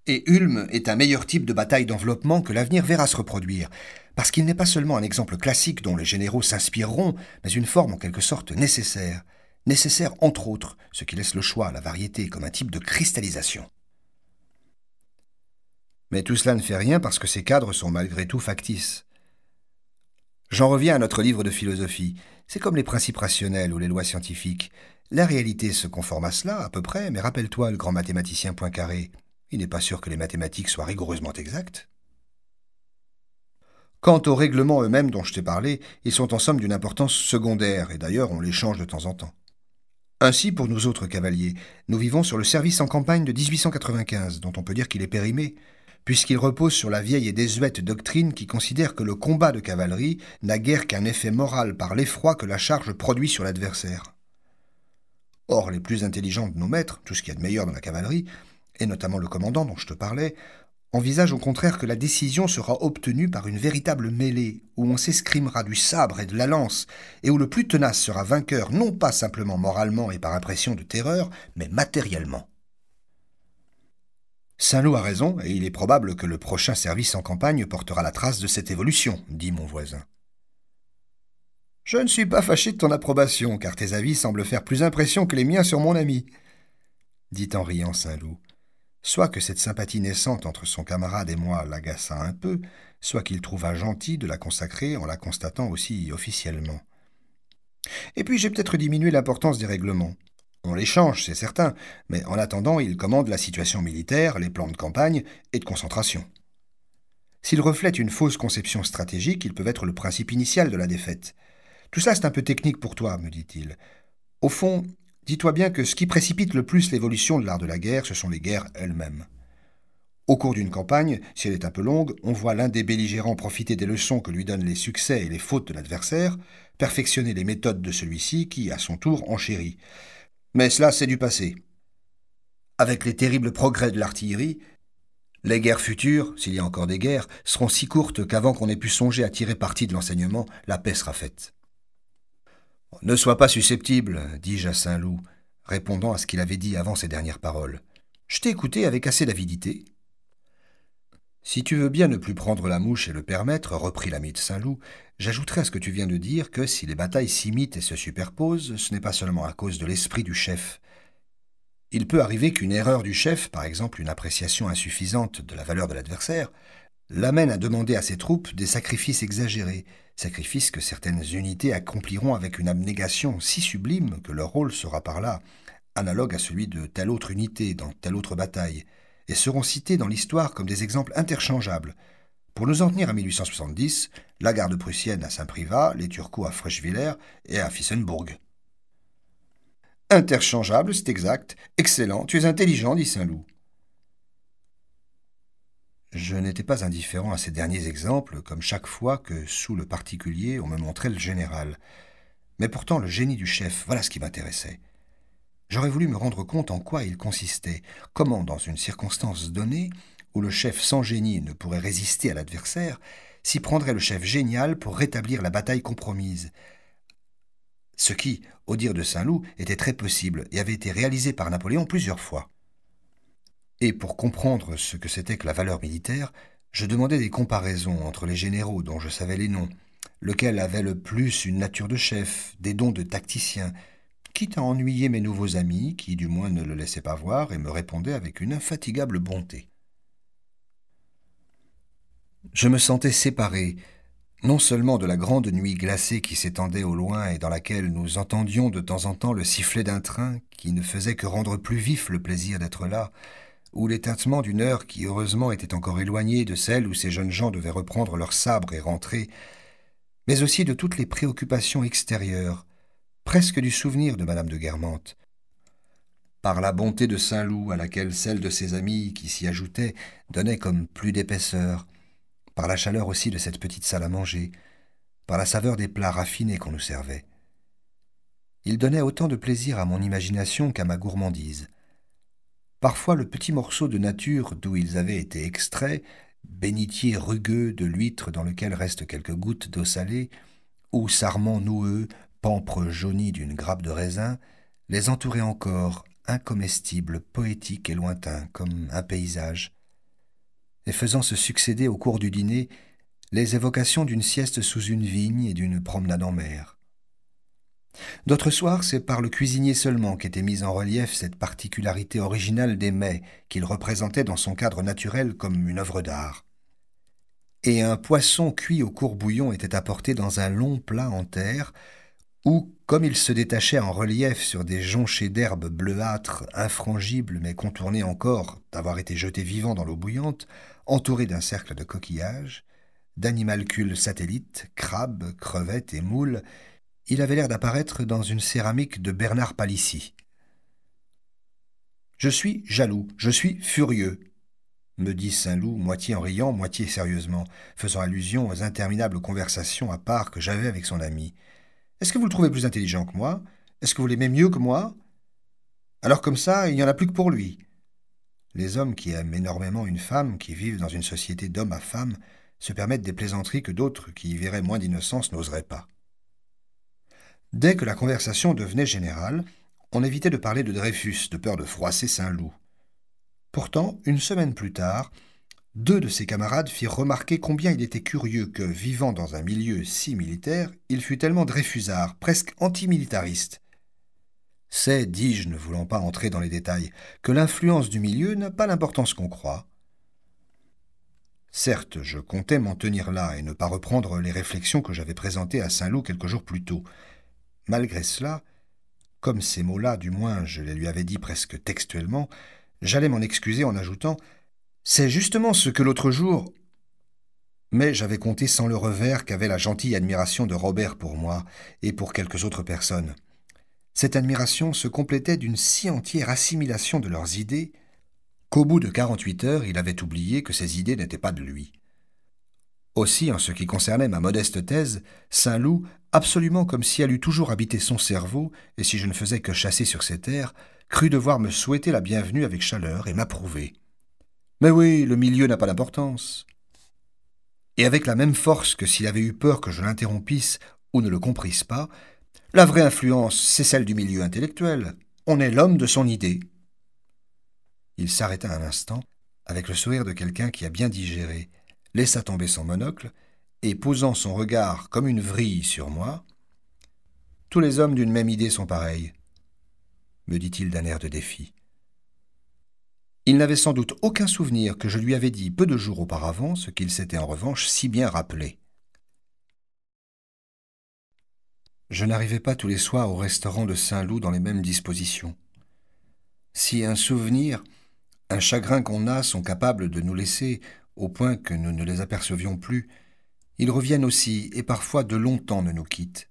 Et Ulm est un meilleur type de bataille d'enveloppement que l'avenir verra se reproduire, parce qu'il n'est pas seulement un exemple classique dont les généraux s'inspireront, mais une forme en quelque sorte nécessaire. Nécessaire entre autres, ce qui laisse le choix à la variété comme un type de cristallisation. Mais tout cela ne fait rien parce que ces cadres sont malgré tout factices. J'en reviens à notre livre de philosophie. C'est comme les principes rationnels ou les lois scientifiques. La réalité se conforme à cela, à peu près, mais rappelle-toi le grand mathématicien Poincaré. Il n'est pas sûr que les mathématiques soient rigoureusement exactes. Quant aux règlements eux-mêmes dont je t'ai parlé, ils sont en somme d'une importance secondaire, et d'ailleurs on les change de temps en temps. Ainsi, pour nous autres cavaliers, nous vivons sur le service en campagne de 1895, dont on peut dire qu'il est périmé, puisqu'il repose sur la vieille et désuète doctrine qui considère que le combat de cavalerie n'a guère qu'un effet moral par l'effroi que la charge produit sur l'adversaire. Or, les plus intelligents de nos maîtres, tout ce qu'il y a de meilleur dans la cavalerie, et notamment le commandant dont je te parlais, envisagent au contraire que la décision sera obtenue par une véritable mêlée, où on s'escrimera du sabre et de la lance, et où le plus tenace sera vainqueur non pas simplement moralement et par impression de terreur, mais matériellement. Saint-Loup a raison, et il est probable que le prochain service en campagne portera la trace de cette évolution, dit mon voisin. Je ne suis pas fâché de ton approbation, car tes avis semblent faire plus impression que les miens sur mon ami, dit en riant Saint-Loup. Soit que cette sympathie naissante entre son camarade et moi l'agaça un peu, soit qu'il trouva gentil de la consacrer en la constatant aussi officiellement. Et puis j'ai peut-être diminué l'importance des règlements. On les change, c'est certain, mais en attendant, il commande la situation militaire, les plans de campagne et de concentration. S'il reflète une fausse conception stratégique, ils peuvent être le principe initial de la défaite. Tout ça, c'est un peu technique pour toi, me dit-il. Au fond, dis-toi bien que ce qui précipite le plus l'évolution de l'art de la guerre, ce sont les guerres elles-mêmes. Au cours d'une campagne, si elle est un peu longue, on voit l'un des belligérants profiter des leçons que lui donnent les succès et les fautes de l'adversaire, perfectionner les méthodes de celui-ci qui, à son tour, enchérit. Mais cela, c'est du passé. Avec les terribles progrès de l'artillerie, les guerres futures, s'il y a encore des guerres, seront si courtes qu'avant qu'on ait pu songer à tirer parti de l'enseignement, la paix sera faite. Ne sois pas susceptible, dis-je à Saint-Loup, répondant à ce qu'il avait dit avant ses dernières paroles. Je t'ai écouté avec assez d'avidité. Si tu veux bien ne plus prendre la mouche et le permettre, reprit l'ami de Saint-Loup, J'ajouterai à ce que tu viens de dire que si les batailles s'imitent et se superposent, ce n'est pas seulement à cause de l'esprit du chef. Il peut arriver qu'une erreur du chef, par exemple une appréciation insuffisante de la valeur de l'adversaire, l'amène à demander à ses troupes des sacrifices exagérés, sacrifices que certaines unités accompliront avec une abnégation si sublime que leur rôle sera par là analogue à celui de telle autre unité dans telle autre bataille, et seront cités dans l'histoire comme des exemples interchangeables. Pour nous en tenir à 1870, la garde prussienne à Saint-Privat, les Turcos à Frechwiller et à Fissenbourg. Interchangeable, c'est exact. Excellent, tu es intelligent, dit Saint-Loup. Je n'étais pas indifférent à ces derniers exemples, comme chaque fois que, sous le particulier, on me montrait le général. Mais pourtant, le génie du chef, voilà ce qui m'intéressait. J'aurais voulu me rendre compte en quoi il consistait, comment, dans une circonstance donnée, où le chef sans génie ne pourrait résister à l'adversaire, s'y prendrait le chef génial pour rétablir la bataille compromise. Ce qui, au dire de Saint-Loup, était très possible et avait été réalisé par Napoléon plusieurs fois. Et pour comprendre ce que c'était que la valeur militaire, je demandais des comparaisons entre les généraux dont je savais les noms, lequel avait le plus une nature de chef, des dons de tacticien, quitte à ennuyer mes nouveaux amis, qui du moins ne le laissaient pas voir et me répondaient avec une infatigable bonté je me sentais séparé, non seulement de la grande nuit glacée qui s'étendait au loin et dans laquelle nous entendions de temps en temps le sifflet d'un train qui ne faisait que rendre plus vif le plaisir d'être là, ou les d'une heure qui heureusement était encore éloignée de celle où ces jeunes gens devaient reprendre leurs sabres et rentrer, mais aussi de toutes les préoccupations extérieures, presque du souvenir de Madame de Guermantes. Par la bonté de Saint-Loup à laquelle celle de ses amis qui s'y ajoutaient donnait comme plus d'épaisseur, par la chaleur aussi de cette petite salle à manger, par la saveur des plats raffinés qu'on nous servait. Il donnait autant de plaisir à mon imagination qu'à ma gourmandise. Parfois le petit morceau de nature d'où ils avaient été extraits, bénitier rugueux de l'huître dans lequel restent quelques gouttes d'eau salée, ou sarment noueux, pampre jauni d'une grappe de raisin, les entourait encore, incomestibles, poétiques et lointains, comme un paysage, et faisant se succéder au cours du dîner les évocations d'une sieste sous une vigne et d'une promenade en mer. D'autres soirs, c'est par le cuisinier seulement qu'était mise en relief cette particularité originale des mets qu'il représentait dans son cadre naturel comme une œuvre d'art. Et un poisson cuit au courbouillon était apporté dans un long plat en terre, où, comme il se détachait en relief sur des jonchées d'herbes bleuâtres, infrangibles mais contournées encore d'avoir été jetées vivant dans l'eau bouillante, entouré d'un cercle de coquillages, d'animalcules satellites, crabes, crevettes et moules, il avait l'air d'apparaître dans une céramique de Bernard Palissy. Je suis jaloux, je suis furieux, me dit Saint-Loup, moitié en riant, moitié sérieusement, faisant allusion aux interminables conversations à part que j'avais avec son ami. Est-ce que vous le trouvez plus intelligent que moi Est-ce que vous l'aimez mieux que moi Alors comme ça, il n'y en a plus que pour lui les hommes qui aiment énormément une femme, qui vivent dans une société d'homme à femme, se permettent des plaisanteries que d'autres, qui y verraient moins d'innocence, n'oseraient pas. Dès que la conversation devenait générale, on évitait de parler de Dreyfus, de peur de froisser Saint-Loup. Pourtant, une semaine plus tard, deux de ses camarades firent remarquer combien il était curieux que, vivant dans un milieu si militaire, il fût tellement dreyfusard, presque antimilitariste, c'est, dis-je, ne voulant pas entrer dans les détails, que l'influence du milieu n'a pas l'importance qu'on croit. Certes, je comptais m'en tenir là et ne pas reprendre les réflexions que j'avais présentées à Saint-Loup quelques jours plus tôt. Malgré cela, comme ces mots-là, du moins, je les lui avais dit presque textuellement, j'allais m'en excuser en ajoutant C'est justement ce que l'autre jour. Mais j'avais compté sans le revers qu'avait la gentille admiration de Robert pour moi et pour quelques autres personnes. Cette admiration se complétait d'une si entière assimilation de leurs idées qu'au bout de quarante-huit heures, il avait oublié que ces idées n'étaient pas de lui. Aussi, en ce qui concernait ma modeste thèse, Saint-Loup, absolument comme si elle eût toujours habité son cerveau, et si je ne faisais que chasser sur ses terres, crut devoir me souhaiter la bienvenue avec chaleur et m'approuver. Mais oui, le milieu n'a pas d'importance. Et avec la même force que s'il avait eu peur que je l'interrompisse ou ne le comprisse pas, la vraie influence, c'est celle du milieu intellectuel. On est l'homme de son idée. Il s'arrêta un instant, avec le sourire de quelqu'un qui a bien digéré, laissa tomber son monocle, et posant son regard comme une vrille sur moi, Tous les hommes d'une même idée sont pareils, me dit-il d'un air de défi. Il n'avait sans doute aucun souvenir que je lui avais dit peu de jours auparavant ce qu'il s'était en revanche si bien rappelé. Je n'arrivais pas tous les soirs au restaurant de Saint-Loup dans les mêmes dispositions. Si un souvenir, un chagrin qu'on a sont capables de nous laisser, au point que nous ne les apercevions plus, ils reviennent aussi et parfois de longtemps ne nous quittent.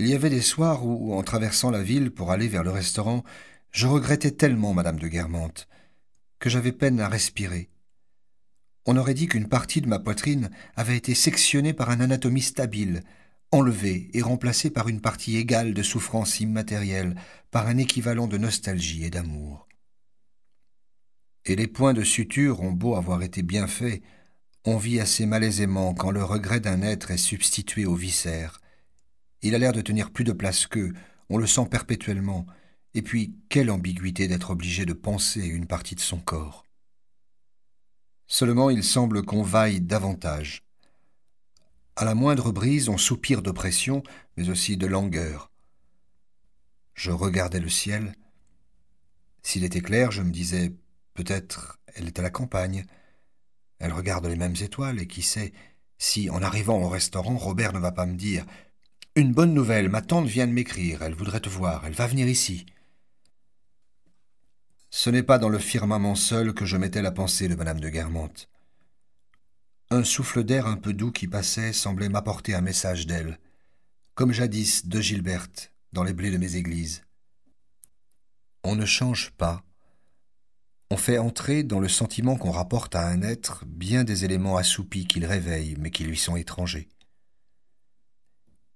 Il y avait des soirs où, en traversant la ville pour aller vers le restaurant, je regrettais tellement Madame de Guermantes que j'avais peine à respirer. On aurait dit qu'une partie de ma poitrine avait été sectionnée par un anatomiste habile enlevé et remplacé par une partie égale de souffrance immatérielle, par un équivalent de nostalgie et d'amour. Et les points de suture ont beau avoir été bien faits, on vit assez malaisément quand le regret d'un être est substitué aux viscères. Il a l'air de tenir plus de place qu'eux, on le sent perpétuellement, et puis quelle ambiguïté d'être obligé de penser une partie de son corps. Seulement il semble qu'on vaille davantage, à la moindre brise, on soupire d'oppression, mais aussi de langueur. Je regardais le ciel. S'il était clair, je me disais peut-être elle est à la campagne. Elle regarde les mêmes étoiles, et qui sait si, en arrivant au restaurant, Robert ne va pas me dire Une bonne nouvelle, ma tante vient de m'écrire, elle voudrait te voir, elle va venir ici. Ce n'est pas dans le firmament seul que je mettais la pensée de madame de Guermantes. Un souffle d'air un peu doux qui passait semblait m'apporter un message d'elle, comme jadis de Gilberte dans les blés de mes églises. On ne change pas. On fait entrer dans le sentiment qu'on rapporte à un être bien des éléments assoupis qu'il réveille mais qui lui sont étrangers.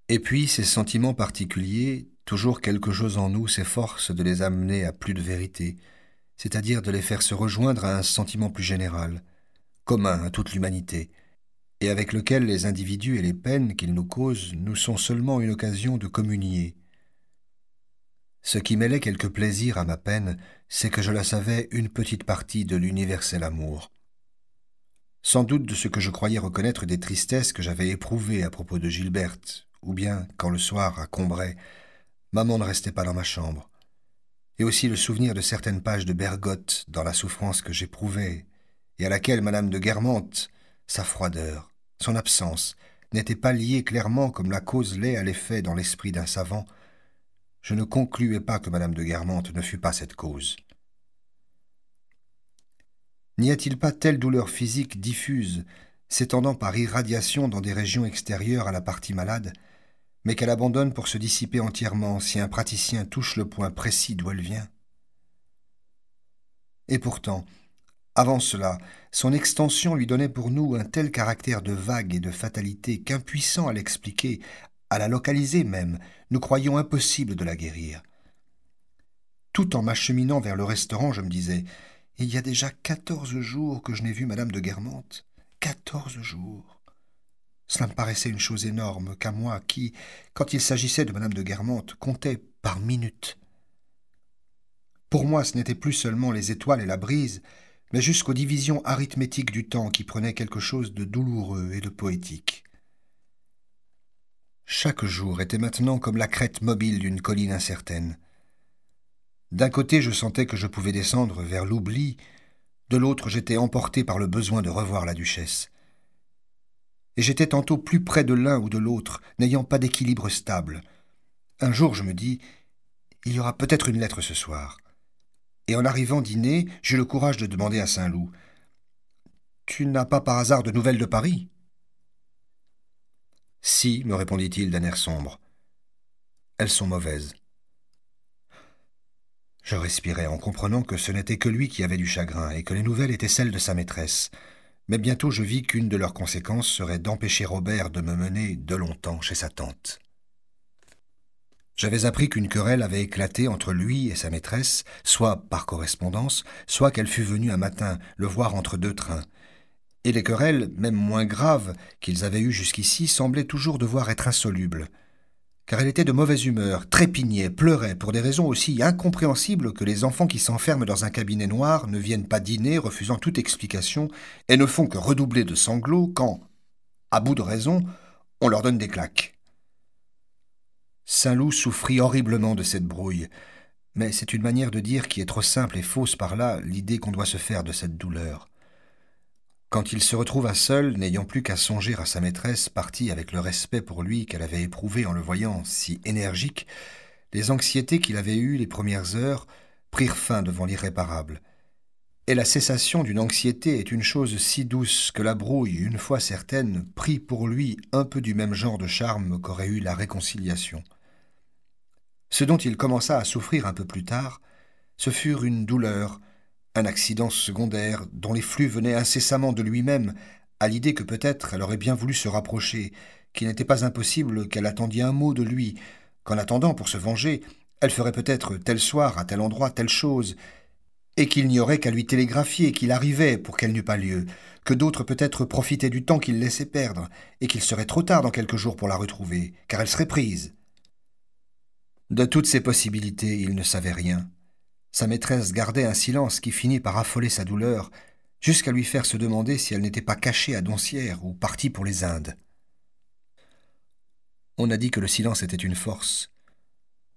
Et puis ces sentiments particuliers, toujours quelque chose en nous s'efforce de les amener à plus de vérité, c'est-à-dire de les faire se rejoindre à un sentiment plus général, commun à toute l'humanité, et avec lequel les individus et les peines qu'ils nous causent nous sont seulement une occasion de communier. Ce qui mêlait quelque plaisir à ma peine, c'est que je la savais une petite partie de l'universel amour. Sans doute de ce que je croyais reconnaître des tristesses que j'avais éprouvées à propos de Gilberte, ou bien quand le soir, à Combray, maman ne restait pas dans ma chambre, et aussi le souvenir de certaines pages de Bergotte dans la souffrance que j'éprouvais et à laquelle Madame de Guermantes, sa froideur, son absence, n'étaient pas liées clairement comme la cause l'est à l'effet dans l'esprit d'un savant, je ne concluais pas que Madame de Guermantes ne fût pas cette cause. N'y a-t-il pas telle douleur physique diffuse, s'étendant par irradiation dans des régions extérieures à la partie malade, mais qu'elle abandonne pour se dissiper entièrement si un praticien touche le point précis d'où elle vient Et pourtant, avant cela, son extension lui donnait pour nous un tel caractère de vague et de fatalité qu'impuissant à l'expliquer, à la localiser même, nous croyions impossible de la guérir. Tout en m'acheminant vers le restaurant, je me disais Il y a déjà quatorze jours que je n'ai vu Madame de Guermantes. Quatorze jours Cela me paraissait une chose énorme qu'à moi qui, quand il s'agissait de Madame de Guermantes, comptait par minute. Pour moi, ce n'était plus seulement les étoiles et la brise, mais jusqu'aux divisions arithmétiques du temps qui prenaient quelque chose de douloureux et de poétique. Chaque jour était maintenant comme la crête mobile d'une colline incertaine. D'un côté, je sentais que je pouvais descendre vers l'oubli, de l'autre, j'étais emporté par le besoin de revoir la duchesse. Et j'étais tantôt plus près de l'un ou de l'autre, n'ayant pas d'équilibre stable. Un jour, je me dis, il y aura peut-être une lettre ce soir et en arrivant dîner, j'eus le courage de demander à Saint-Loup Tu n'as pas par hasard de nouvelles de Paris Si, me répondit-il d'un air sombre. Elles sont mauvaises. Je respirai en comprenant que ce n'était que lui qui avait du chagrin et que les nouvelles étaient celles de sa maîtresse. Mais bientôt je vis qu'une de leurs conséquences serait d'empêcher Robert de me mener de longtemps chez sa tante. J'avais appris qu'une querelle avait éclaté entre lui et sa maîtresse, soit par correspondance, soit qu'elle fût venue un matin le voir entre deux trains. Et les querelles, même moins graves qu'ils avaient eues jusqu'ici, semblaient toujours devoir être insolubles. Car elle était de mauvaise humeur, trépignait, pleurait, pour des raisons aussi incompréhensibles que les enfants qui s'enferment dans un cabinet noir ne viennent pas dîner, refusant toute explication, et ne font que redoubler de sanglots quand, à bout de raison, on leur donne des claques. Saint Loup souffrit horriblement de cette brouille, mais c'est une manière de dire qui est trop simple et fausse par là l'idée qu'on doit se faire de cette douleur. Quand il se retrouva seul, n'ayant plus qu'à songer à sa maîtresse, partie avec le respect pour lui qu'elle avait éprouvé en le voyant si énergique, les anxiétés qu'il avait eues les premières heures prirent fin devant l'irréparable. Et la cessation d'une anxiété est une chose si douce que la brouille, une fois certaine, prit pour lui un peu du même genre de charme qu'aurait eu la réconciliation. Ce dont il commença à souffrir un peu plus tard, ce furent une douleur, un accident secondaire dont les flux venaient incessamment de lui-même, à l'idée que peut-être elle aurait bien voulu se rapprocher, qu'il n'était pas impossible qu'elle attendît un mot de lui, qu'en attendant, pour se venger, elle ferait peut-être tel soir, à tel endroit, telle chose, et qu'il n'y aurait qu'à lui télégraphier qu'il arrivait pour qu'elle n'eût pas lieu, que d'autres peut-être profitaient du temps qu'il laissait perdre, et qu'il serait trop tard dans quelques jours pour la retrouver, car elle serait prise. De toutes ces possibilités, il ne savait rien. Sa maîtresse gardait un silence qui finit par affoler sa douleur, jusqu'à lui faire se demander si elle n'était pas cachée à Doncières ou partie pour les Indes. On a dit que le silence était une force.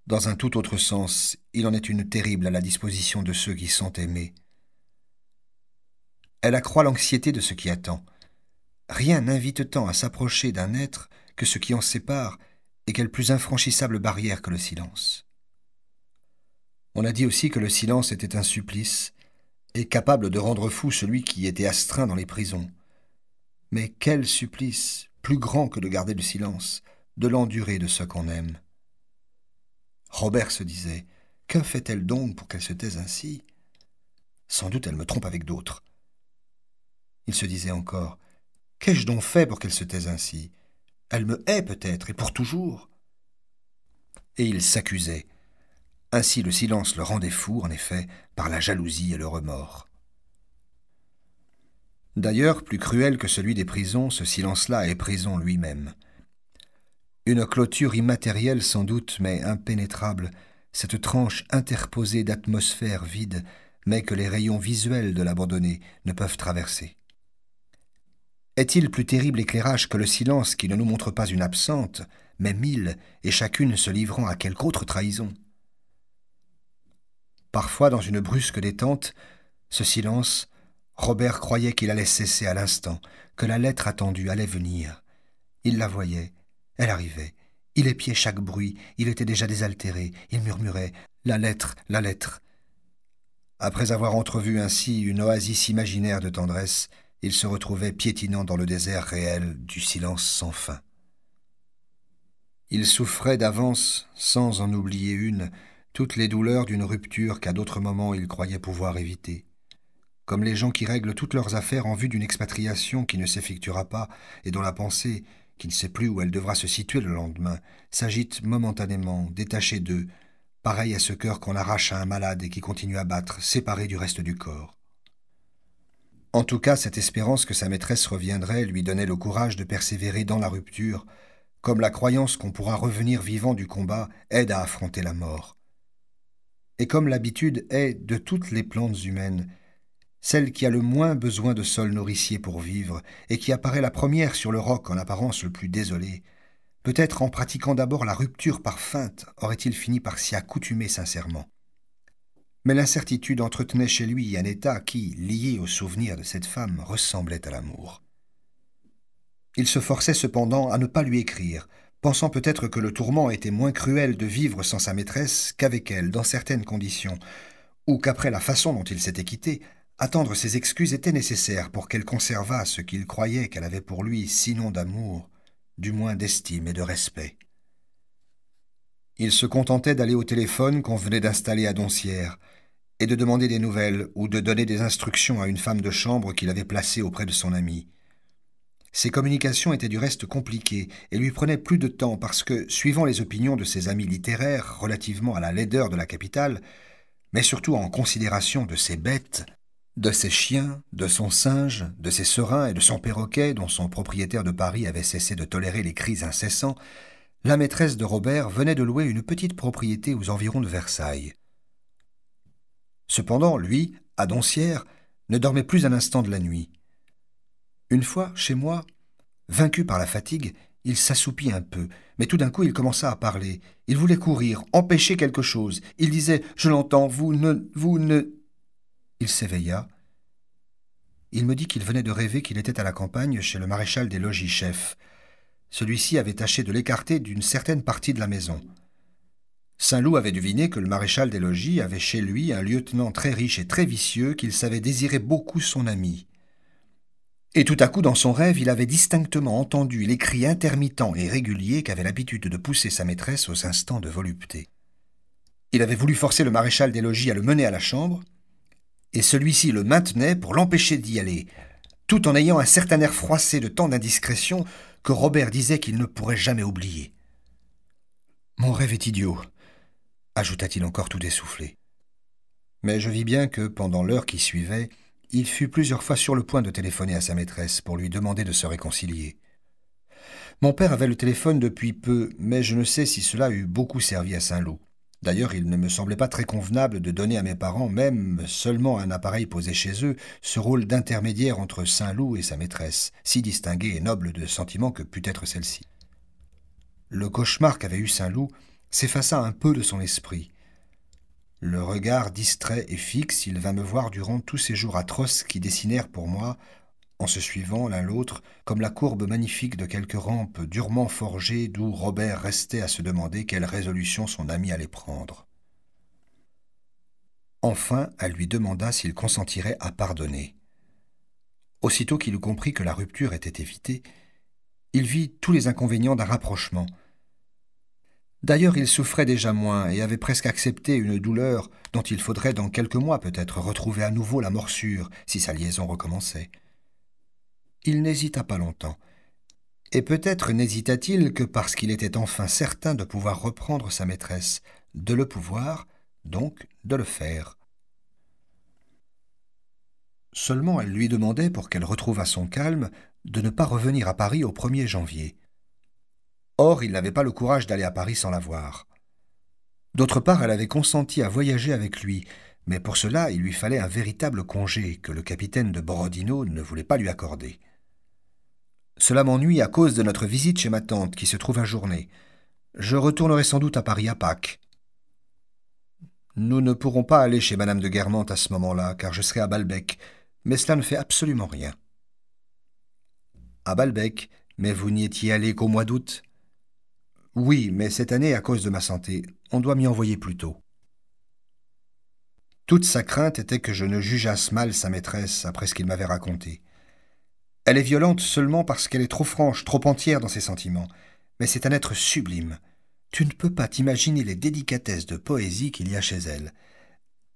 Dans un tout autre sens, il en est une terrible à la disposition de ceux qui sont aimés. Elle accroît l'anxiété de ce qui attend. Rien n'invite tant à s'approcher d'un être que ce qui en sépare et quelle plus infranchissable barrière que le silence. On a dit aussi que le silence était un supplice, et capable de rendre fou celui qui était astreint dans les prisons. Mais quel supplice, plus grand que de garder le silence, de l'endurer de ce qu'on aime. Robert se disait, que fait-elle donc pour qu'elle se taise ainsi Sans doute elle me trompe avec d'autres. Il se disait encore, qu'ai-je donc fait pour qu'elle se taise ainsi elle me hait peut-être, et pour toujours. Et il s'accusait. Ainsi le silence le rendait fou, en effet, par la jalousie et le remords. D'ailleurs, plus cruel que celui des prisons, ce silence-là est prison lui-même. Une clôture immatérielle sans doute, mais impénétrable, cette tranche interposée d'atmosphère vide, mais que les rayons visuels de l'abandonné ne peuvent traverser. Est-il plus terrible éclairage que le silence qui ne nous montre pas une absente, mais mille, et chacune se livrant à quelque autre trahison Parfois, dans une brusque détente, ce silence, Robert croyait qu'il allait cesser à l'instant, que la lettre attendue allait venir. Il la voyait, elle arrivait, il épiait chaque bruit, il était déjà désaltéré, il murmurait La lettre, la lettre. Après avoir entrevu ainsi une oasis imaginaire de tendresse, il se retrouvait piétinant dans le désert réel du silence sans fin. Il souffrait d'avance, sans en oublier une, toutes les douleurs d'une rupture qu'à d'autres moments il croyait pouvoir éviter. Comme les gens qui règlent toutes leurs affaires en vue d'une expatriation qui ne s'effectuera pas et dont la pensée, qui ne sait plus où elle devra se situer le lendemain, s'agite momentanément, détachée d'eux, pareil à ce cœur qu'on arrache à un malade et qui continue à battre, séparé du reste du corps. En tout cas, cette espérance que sa maîtresse reviendrait lui donnait le courage de persévérer dans la rupture, comme la croyance qu'on pourra revenir vivant du combat aide à affronter la mort. Et comme l'habitude est de toutes les plantes humaines, celle qui a le moins besoin de sol nourricier pour vivre, et qui apparaît la première sur le roc en apparence le plus désolé, peut-être en pratiquant d'abord la rupture par feinte aurait-il fini par s'y accoutumer sincèrement mais l'incertitude entretenait chez lui un état qui, lié au souvenir de cette femme, ressemblait à l'amour. Il se forçait cependant à ne pas lui écrire, pensant peut-être que le tourment était moins cruel de vivre sans sa maîtresse qu'avec elle dans certaines conditions, ou qu'après la façon dont il s'était quitté, attendre ses excuses était nécessaire pour qu'elle conservât ce qu'il croyait qu'elle avait pour lui, sinon d'amour, du moins d'estime et de respect. Il se contentait d'aller au téléphone qu'on venait d'installer à Doncières, et de demander des nouvelles ou de donner des instructions à une femme de chambre qu'il avait placée auprès de son ami. Ces communications étaient du reste compliquées et lui prenaient plus de temps parce que, suivant les opinions de ses amis littéraires relativement à la laideur de la capitale, mais surtout en considération de ses bêtes, de ses chiens, de son singe, de ses serins et de son perroquet dont son propriétaire de Paris avait cessé de tolérer les cris incessants, la maîtresse de Robert venait de louer une petite propriété aux environs de Versailles. Cependant, lui, à Doncière, ne dormait plus un instant de la nuit. Une fois, chez moi, vaincu par la fatigue, il s'assoupit un peu, mais tout d'un coup il commença à parler. Il voulait courir, empêcher quelque chose. Il disait Je l'entends, vous ne. vous ne. Il s'éveilla. Il me dit qu'il venait de rêver qu'il était à la campagne chez le maréchal des logis chefs. Celui-ci avait tâché de l'écarter d'une certaine partie de la maison. Saint-Loup avait deviné que le maréchal des logis avait chez lui un lieutenant très riche et très vicieux qu'il savait désirer beaucoup son ami. Et tout à coup, dans son rêve, il avait distinctement entendu les cris intermittents et réguliers qu'avait l'habitude de pousser sa maîtresse aux instants de volupté. Il avait voulu forcer le maréchal des logis à le mener à la chambre, et celui-ci le maintenait pour l'empêcher d'y aller, tout en ayant un certain air froissé de tant d'indiscrétion que Robert disait qu'il ne pourrait jamais oublier. Mon rêve est idiot, ajouta-t-il encore tout essoufflé. Mais je vis bien que, pendant l'heure qui suivait, il fut plusieurs fois sur le point de téléphoner à sa maîtresse pour lui demander de se réconcilier. Mon père avait le téléphone depuis peu, mais je ne sais si cela eût beaucoup servi à saint loup D'ailleurs, il ne me semblait pas très convenable de donner à mes parents, même seulement un appareil posé chez eux, ce rôle d'intermédiaire entre Saint-Loup et sa maîtresse, si distinguée et noble de sentiment que put être celle-ci. Le cauchemar qu'avait eu Saint-Loup s'effaça un peu de son esprit. Le regard distrait et fixe, il vint me voir durant tous ces jours atroces qui dessinèrent pour moi, en se suivant l'un l'autre, comme la courbe magnifique de quelque rampe durement forgée d'où Robert restait à se demander quelle résolution son ami allait prendre. Enfin, elle lui demanda s'il consentirait à pardonner. Aussitôt qu'il comprit que la rupture était évitée, il vit tous les inconvénients d'un rapprochement – D'ailleurs, il souffrait déjà moins et avait presque accepté une douleur dont il faudrait dans quelques mois peut-être retrouver à nouveau la morsure si sa liaison recommençait. Il n'hésita pas longtemps. Et peut-être n'hésita-t-il que parce qu'il était enfin certain de pouvoir reprendre sa maîtresse, de le pouvoir, donc de le faire. Seulement elle lui demandait, pour qu'elle retrouvât son calme, de ne pas revenir à Paris au 1er janvier. Or, il n'avait pas le courage d'aller à Paris sans la voir. D'autre part, elle avait consenti à voyager avec lui, mais pour cela, il lui fallait un véritable congé que le capitaine de Borodino ne voulait pas lui accorder. Cela m'ennuie à cause de notre visite chez ma tante qui se trouve à journée. Je retournerai sans doute à Paris à Pâques. Nous ne pourrons pas aller chez madame de Guermantes à ce moment-là, car je serai à Balbec, mais cela ne fait absolument rien. À Balbec, mais vous n'y étiez allé qu'au mois d'août oui, mais cette année, à cause de ma santé, on doit m'y envoyer plus tôt. Toute sa crainte était que je ne jugeasse mal sa maîtresse après ce qu'il m'avait raconté. Elle est violente seulement parce qu'elle est trop franche, trop entière dans ses sentiments, mais c'est un être sublime. Tu ne peux pas t'imaginer les délicatesses de poésie qu'il y a chez elle.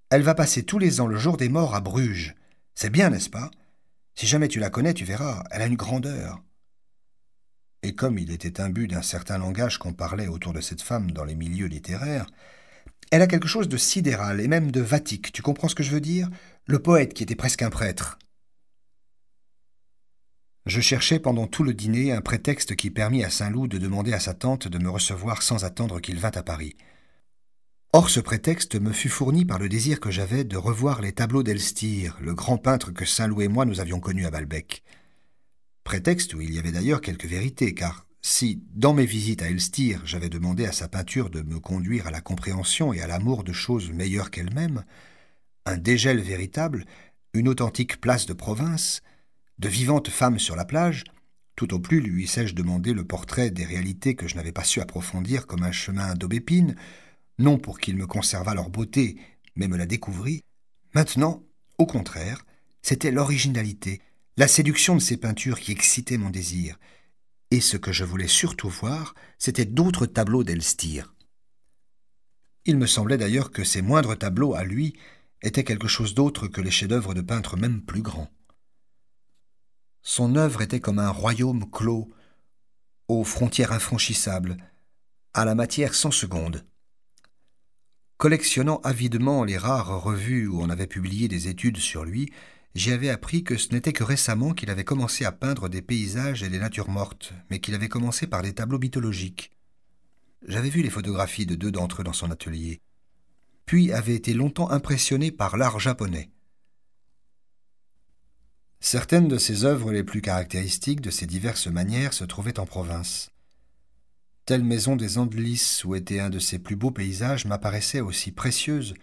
Elle va passer tous les ans le jour des morts à Bruges. C'est bien, n'est-ce pas Si jamais tu la connais, tu verras, elle a une grandeur et comme il était imbu d'un certain langage qu'on parlait autour de cette femme dans les milieux littéraires, elle a quelque chose de sidéral et même de vatique, tu comprends ce que je veux dire Le poète qui était presque un prêtre. Je cherchais pendant tout le dîner un prétexte qui permit à Saint-Loup de demander à sa tante de me recevoir sans attendre qu'il vînt à Paris. Or ce prétexte me fut fourni par le désir que j'avais de revoir les tableaux d'Elstir, le grand peintre que Saint-Loup et moi nous avions connu à Balbec. Prétexte où il y avait d'ailleurs quelques vérités, car si, dans mes visites à Elstir, j'avais demandé à sa peinture de me conduire à la compréhension et à l'amour de choses meilleures qu'elle-même, un dégel véritable, une authentique place de province, de vivantes femmes sur la plage, tout au plus lui sais-je demandé le portrait des réalités que je n'avais pas su approfondir comme un chemin d'aubépine, non pour qu'il me conservât leur beauté, mais me la découvrit. Maintenant, au contraire, c'était l'originalité, la séduction de ces peintures qui excitait mon désir. Et ce que je voulais surtout voir, c'était d'autres tableaux d'Elstir. Il me semblait d'ailleurs que ces moindres tableaux, à lui, étaient quelque chose d'autre que les chefs-d'œuvre de peintres même plus grands. Son œuvre était comme un royaume clos, aux frontières infranchissables, à la matière sans seconde. Collectionnant avidement les rares revues où on avait publié des études sur lui, J'y avais appris que ce n'était que récemment qu'il avait commencé à peindre des paysages et des natures mortes, mais qu'il avait commencé par des tableaux mythologiques. J'avais vu les photographies de deux d'entre eux dans son atelier, puis avait été longtemps impressionné par l'art japonais. Certaines de ses œuvres les plus caractéristiques de ses diverses manières se trouvaient en province. Telle maison des Andelys, où était un de ses plus beaux paysages, m'apparaissait aussi précieuse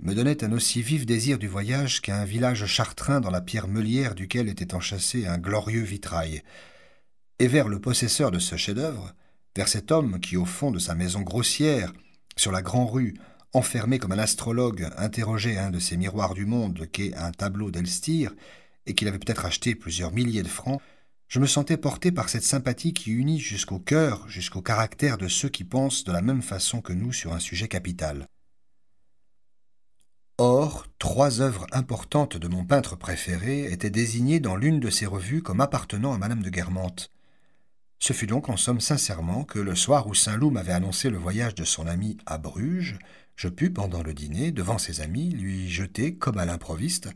me donnait un aussi vif désir du voyage qu'à un village chartrain dans la pierre meulière duquel était enchâssé un glorieux vitrail. Et vers le possesseur de ce chef-d'œuvre, vers cet homme qui, au fond de sa maison grossière, sur la Grand-Rue, enfermé comme un astrologue, interrogeait un de ces miroirs du monde qu'est un tableau d'Elstir, et qu'il avait peut-être acheté plusieurs milliers de francs, je me sentais porté par cette sympathie qui unit jusqu'au cœur, jusqu'au caractère de ceux qui pensent de la même façon que nous sur un sujet capital. Or, trois œuvres importantes de mon peintre préféré étaient désignées dans l'une de ses revues comme appartenant à Madame de Guermantes. Ce fut donc en somme sincèrement que le soir où Saint-Loup m'avait annoncé le voyage de son ami à Bruges, je pus, pendant le dîner, devant ses amis, lui jeter, comme à l'improviste,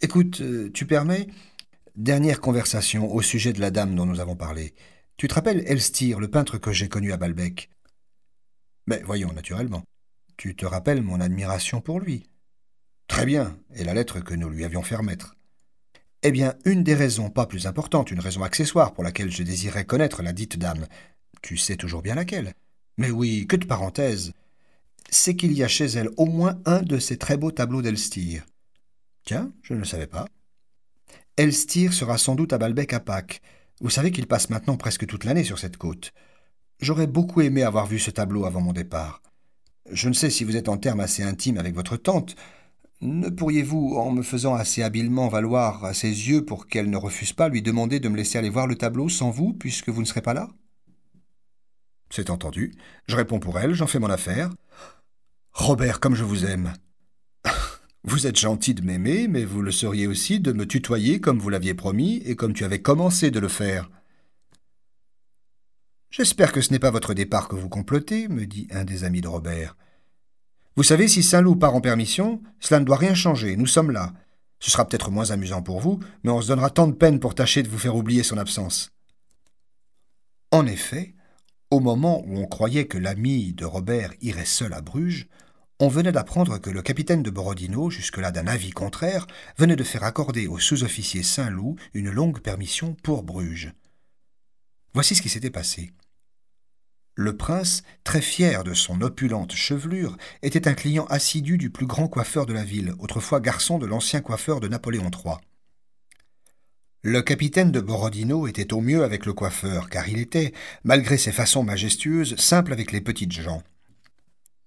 Écoute, euh, tu permets Dernière conversation au sujet de la dame dont nous avons parlé. Tu te rappelles Elstir, le peintre que j'ai connu à Balbec Mais voyons, naturellement. Tu te rappelles mon admiration pour lui. Très bien, et la lettre que nous lui avions fait remettre. Eh bien, une des raisons pas plus importante, une raison accessoire pour laquelle je désirais connaître la dite dame, tu sais toujours bien laquelle. Mais oui, que de parenthèses. C'est qu'il y a chez elle au moins un de ces très beaux tableaux d'Elstir. Tiens, je ne le savais pas. Elstir sera sans doute à Balbec à Pâques. Vous savez qu'il passe maintenant presque toute l'année sur cette côte. J'aurais beaucoup aimé avoir vu ce tableau avant mon départ. Je ne sais si vous êtes en termes assez intimes avec votre tante. Ne pourriez-vous, en me faisant assez habilement valoir à ses yeux pour qu'elle ne refuse pas, lui demander de me laisser aller voir le tableau sans vous, puisque vous ne serez pas là C'est entendu. Je réponds pour elle, j'en fais mon affaire. Robert, comme je vous aime. Vous êtes gentil de m'aimer, mais vous le seriez aussi de me tutoyer comme vous l'aviez promis et comme tu avais commencé de le faire. J'espère que ce n'est pas votre départ que vous complotez, me dit un des amis de Robert. Vous savez, si Saint-Loup part en permission, cela ne doit rien changer, nous sommes là. Ce sera peut-être moins amusant pour vous, mais on se donnera tant de peine pour tâcher de vous faire oublier son absence. En effet, au moment où on croyait que l'ami de Robert irait seul à Bruges, on venait d'apprendre que le capitaine de Borodino, jusque-là d'un avis contraire, venait de faire accorder au sous-officier Saint-Loup une longue permission pour Bruges. Voici ce qui s'était passé. Le prince, très fier de son opulente chevelure, était un client assidu du plus grand coiffeur de la ville, autrefois garçon de l'ancien coiffeur de Napoléon III. Le capitaine de Borodino était au mieux avec le coiffeur, car il était, malgré ses façons majestueuses, simple avec les petites gens.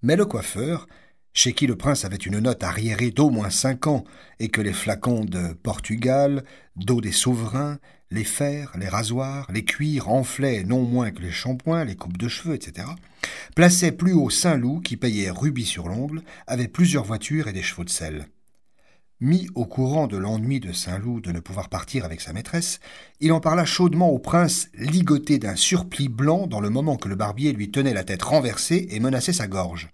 Mais le coiffeur, chez qui le prince avait une note arriérée d'au moins cinq ans, et que les flacons de Portugal, d'eau des souverains, les fers, les rasoirs, les cuirs enflaient non moins que les shampoings, les coupes de cheveux, etc. Plaçait plus haut Saint-Loup, qui payait rubis sur l'ongle, avait plusieurs voitures et des chevaux de selle. Mis au courant de l'ennui de Saint-Loup de ne pouvoir partir avec sa maîtresse, il en parla chaudement au prince, ligoté d'un surplis blanc dans le moment que le barbier lui tenait la tête renversée et menaçait sa gorge.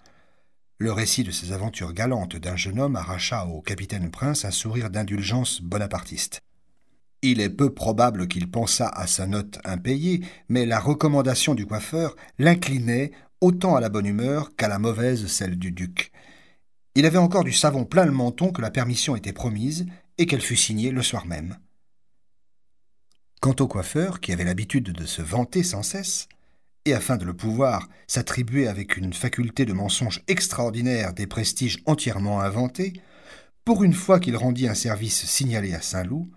Le récit de ses aventures galantes d'un jeune homme arracha au capitaine prince un sourire d'indulgence bonapartiste. Il est peu probable qu'il pensât à sa note impayée, mais la recommandation du coiffeur l'inclinait autant à la bonne humeur qu'à la mauvaise celle du duc. Il avait encore du savon plein le menton que la permission était promise et qu'elle fut signée le soir même. Quant au coiffeur, qui avait l'habitude de se vanter sans cesse, et afin de le pouvoir s'attribuer avec une faculté de mensonge extraordinaire des prestiges entièrement inventés, pour une fois qu'il rendit un service signalé à Saint-Loup,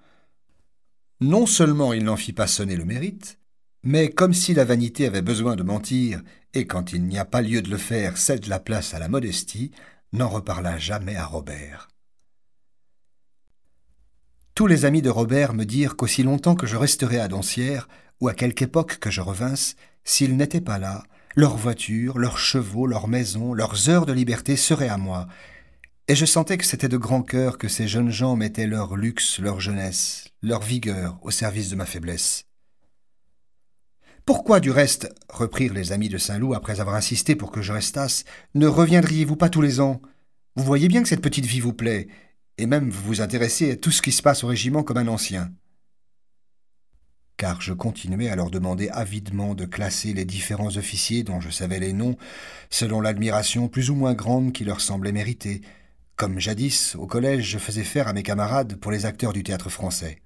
non seulement il n'en fit pas sonner le mérite, mais comme si la vanité avait besoin de mentir, et quand il n'y a pas lieu de le faire cède la place à la modestie, n'en reparla jamais à Robert. Tous les amis de Robert me dirent qu'aussi longtemps que je resterais à Doncières, ou à quelque époque que je revinsse, s'ils n'étaient pas là, leurs voitures, leurs chevaux, leurs maisons, leurs heures de liberté seraient à moi, et je sentais que c'était de grand cœur que ces jeunes gens mettaient leur luxe, leur jeunesse, leur vigueur au service de ma faiblesse. Pourquoi, du reste, reprirent les amis de Saint-Loup après avoir insisté pour que je restasse, ne reviendriez-vous pas tous les ans Vous voyez bien que cette petite vie vous plaît, et même vous vous intéressez à tout ce qui se passe au régiment comme un ancien. Car je continuais à leur demander avidement de classer les différents officiers dont je savais les noms, selon l'admiration plus ou moins grande qui leur semblait méritée, comme jadis au collège je faisais faire à mes camarades pour les acteurs du théâtre français.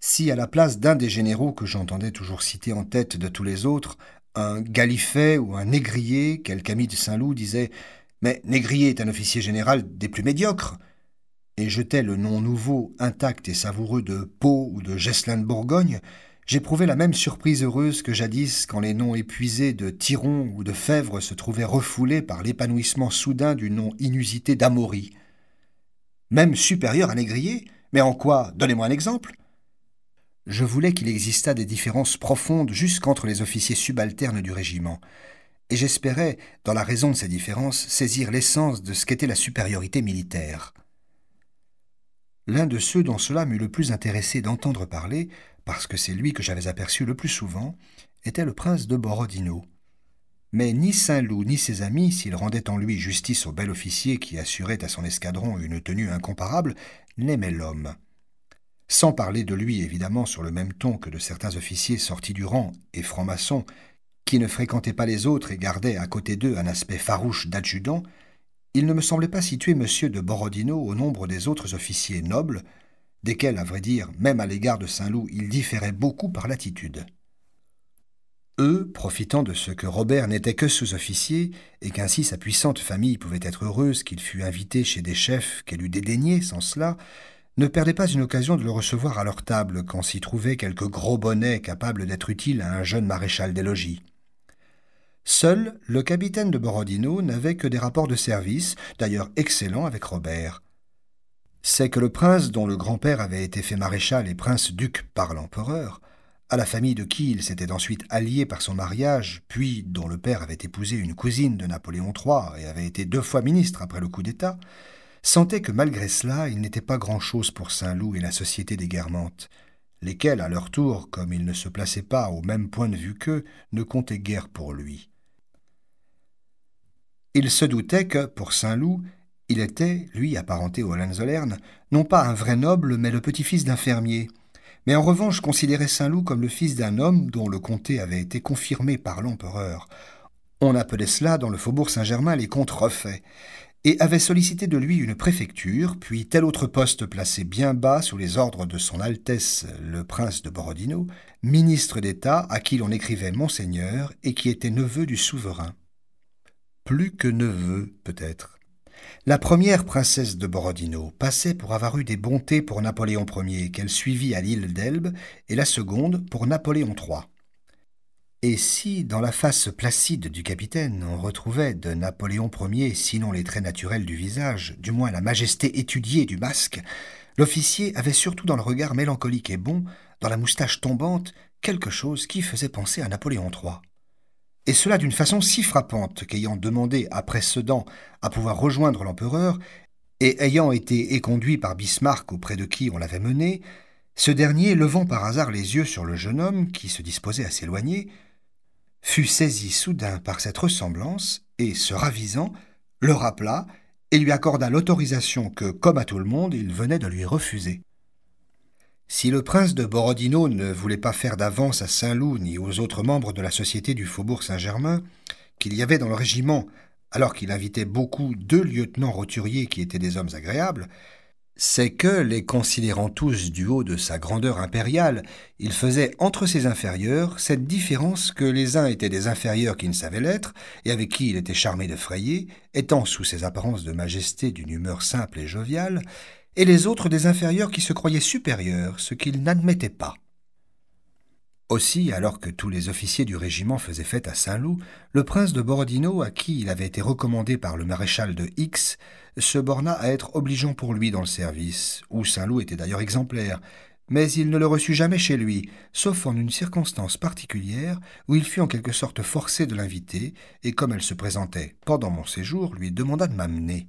Si à la place d'un des généraux que j'entendais toujours citer en tête de tous les autres, un Galifet ou un Négrier, quel Camille de Saint-Loup disait Mais Négrier est un officier général des plus médiocres et jetait le nom nouveau, intact et savoureux de Pau ou de Gesselin de Bourgogne, j'éprouvais la même surprise heureuse que jadis quand les noms épuisés de Tiron ou de Fèvre se trouvaient refoulés par l'épanouissement soudain du nom inusité d'Amaury. Même supérieur à Négrier Mais en quoi Donnez-moi un exemple Je voulais qu'il existât des différences profondes jusqu'entre les officiers subalternes du régiment, et j'espérais, dans la raison de ces différences, saisir l'essence de ce qu'était la supériorité militaire. L'un de ceux dont cela m'eut le plus intéressé d'entendre parler parce que c'est lui que j'avais aperçu le plus souvent, était le prince de Borodino. Mais ni Saint-Loup ni ses amis, s'ils rendaient en lui justice au bel officier qui assurait à son escadron une tenue incomparable, n'aimaient l'homme. Sans parler de lui évidemment sur le même ton que de certains officiers sortis du rang et francs-maçons, qui ne fréquentaient pas les autres et gardaient à côté d'eux un aspect farouche d'adjudant, il ne me semblait pas situer M. de Borodino au nombre des autres officiers nobles, desquels, à vrai dire, même à l'égard de Saint-Loup, ils différaient beaucoup par l'attitude. Eux, profitant de ce que Robert n'était que sous-officier, et qu'ainsi sa puissante famille pouvait être heureuse qu'il fût invité chez des chefs qu'elle eût dédaignés sans cela, ne perdaient pas une occasion de le recevoir à leur table quand s'y trouvait quelque gros bonnet capable d'être utile à un jeune maréchal des logis. Seul, le capitaine de Borodino n'avait que des rapports de service, d'ailleurs excellents avec Robert c'est que le prince dont le grand-père avait été fait maréchal et prince-duc par l'empereur, à la famille de qui il s'était ensuite allié par son mariage, puis dont le père avait épousé une cousine de Napoléon III et avait été deux fois ministre après le coup d'État, sentait que malgré cela il n'était pas grand-chose pour Saint-Loup et la société des Guermantes, lesquelles, à leur tour, comme ils ne se plaçaient pas au même point de vue qu'eux, ne comptaient guère pour lui. Il se doutait que, pour Saint-Loup, il était, lui, apparenté au Hohenzollern, non pas un vrai noble, mais le petit-fils d'un fermier. Mais en revanche, considérait Saint-Loup comme le fils d'un homme dont le comté avait été confirmé par l'empereur. On appelait cela dans le faubourg Saint-Germain les comptes refaits, et avait sollicité de lui une préfecture, puis tel autre poste placé bien bas sous les ordres de Son Altesse le prince de Borodino, ministre d'État à qui l'on écrivait Monseigneur et qui était neveu du souverain. Plus que neveu, peut-être. La première princesse de Borodino passait pour avoir eu des bontés pour Napoléon Ier qu'elle suivit à l'île d'Elbe et la seconde pour Napoléon III. Et si, dans la face placide du capitaine, on retrouvait de Napoléon Ier, sinon les traits naturels du visage, du moins la majesté étudiée du masque, l'officier avait surtout dans le regard mélancolique et bon, dans la moustache tombante, quelque chose qui faisait penser à Napoléon III et cela d'une façon si frappante qu'ayant demandé après Sedan à pouvoir rejoindre l'empereur, et ayant été éconduit par Bismarck auprès de qui on l'avait mené, ce dernier, levant par hasard les yeux sur le jeune homme qui se disposait à s'éloigner, fut saisi soudain par cette ressemblance, et, se ravisant, le rappela et lui accorda l'autorisation que, comme à tout le monde, il venait de lui refuser. Si le prince de Borodino ne voulait pas faire d'avance à Saint-Loup ni aux autres membres de la Société du Faubourg Saint-Germain, qu'il y avait dans le régiment, alors qu'il invitait beaucoup deux lieutenants roturiers qui étaient des hommes agréables, c'est que, les considérant tous du haut de sa grandeur impériale, il faisait entre ses inférieurs cette différence que les uns étaient des inférieurs qui ne savaient l'être, et avec qui il était charmé de frayer, étant sous ses apparences de majesté d'une humeur simple et joviale, et les autres des inférieurs qui se croyaient supérieurs, ce qu'ils n'admettaient pas. Aussi, alors que tous les officiers du régiment faisaient fête à Saint-Loup, le prince de Bordino, à qui il avait été recommandé par le maréchal de X, se borna à être obligeant pour lui dans le service, où Saint-Loup était d'ailleurs exemplaire, mais il ne le reçut jamais chez lui, sauf en une circonstance particulière où il fut en quelque sorte forcé de l'inviter, et comme elle se présentait pendant mon séjour, lui demanda de m'amener.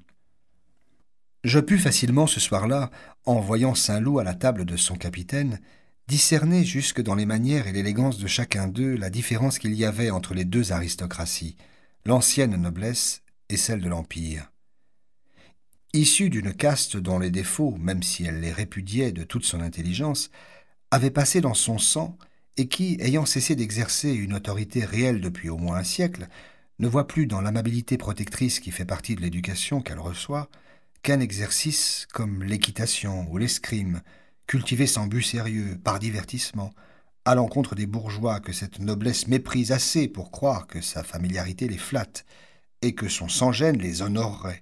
Je pus facilement ce soir-là, en voyant Saint-Loup à la table de son capitaine, discerner jusque dans les manières et l'élégance de chacun d'eux la différence qu'il y avait entre les deux aristocraties, l'ancienne noblesse et celle de l'Empire. Issue d'une caste dont les défauts, même si elle les répudiait de toute son intelligence, avaient passé dans son sang et qui, ayant cessé d'exercer une autorité réelle depuis au moins un siècle, ne voit plus dans l'amabilité protectrice qui fait partie de l'éducation qu'elle reçoit, qu'un exercice comme l'équitation ou l'escrime, cultivé sans but sérieux, par divertissement, à l'encontre des bourgeois que cette noblesse méprise assez pour croire que sa familiarité les flatte et que son sans-gêne les honorerait.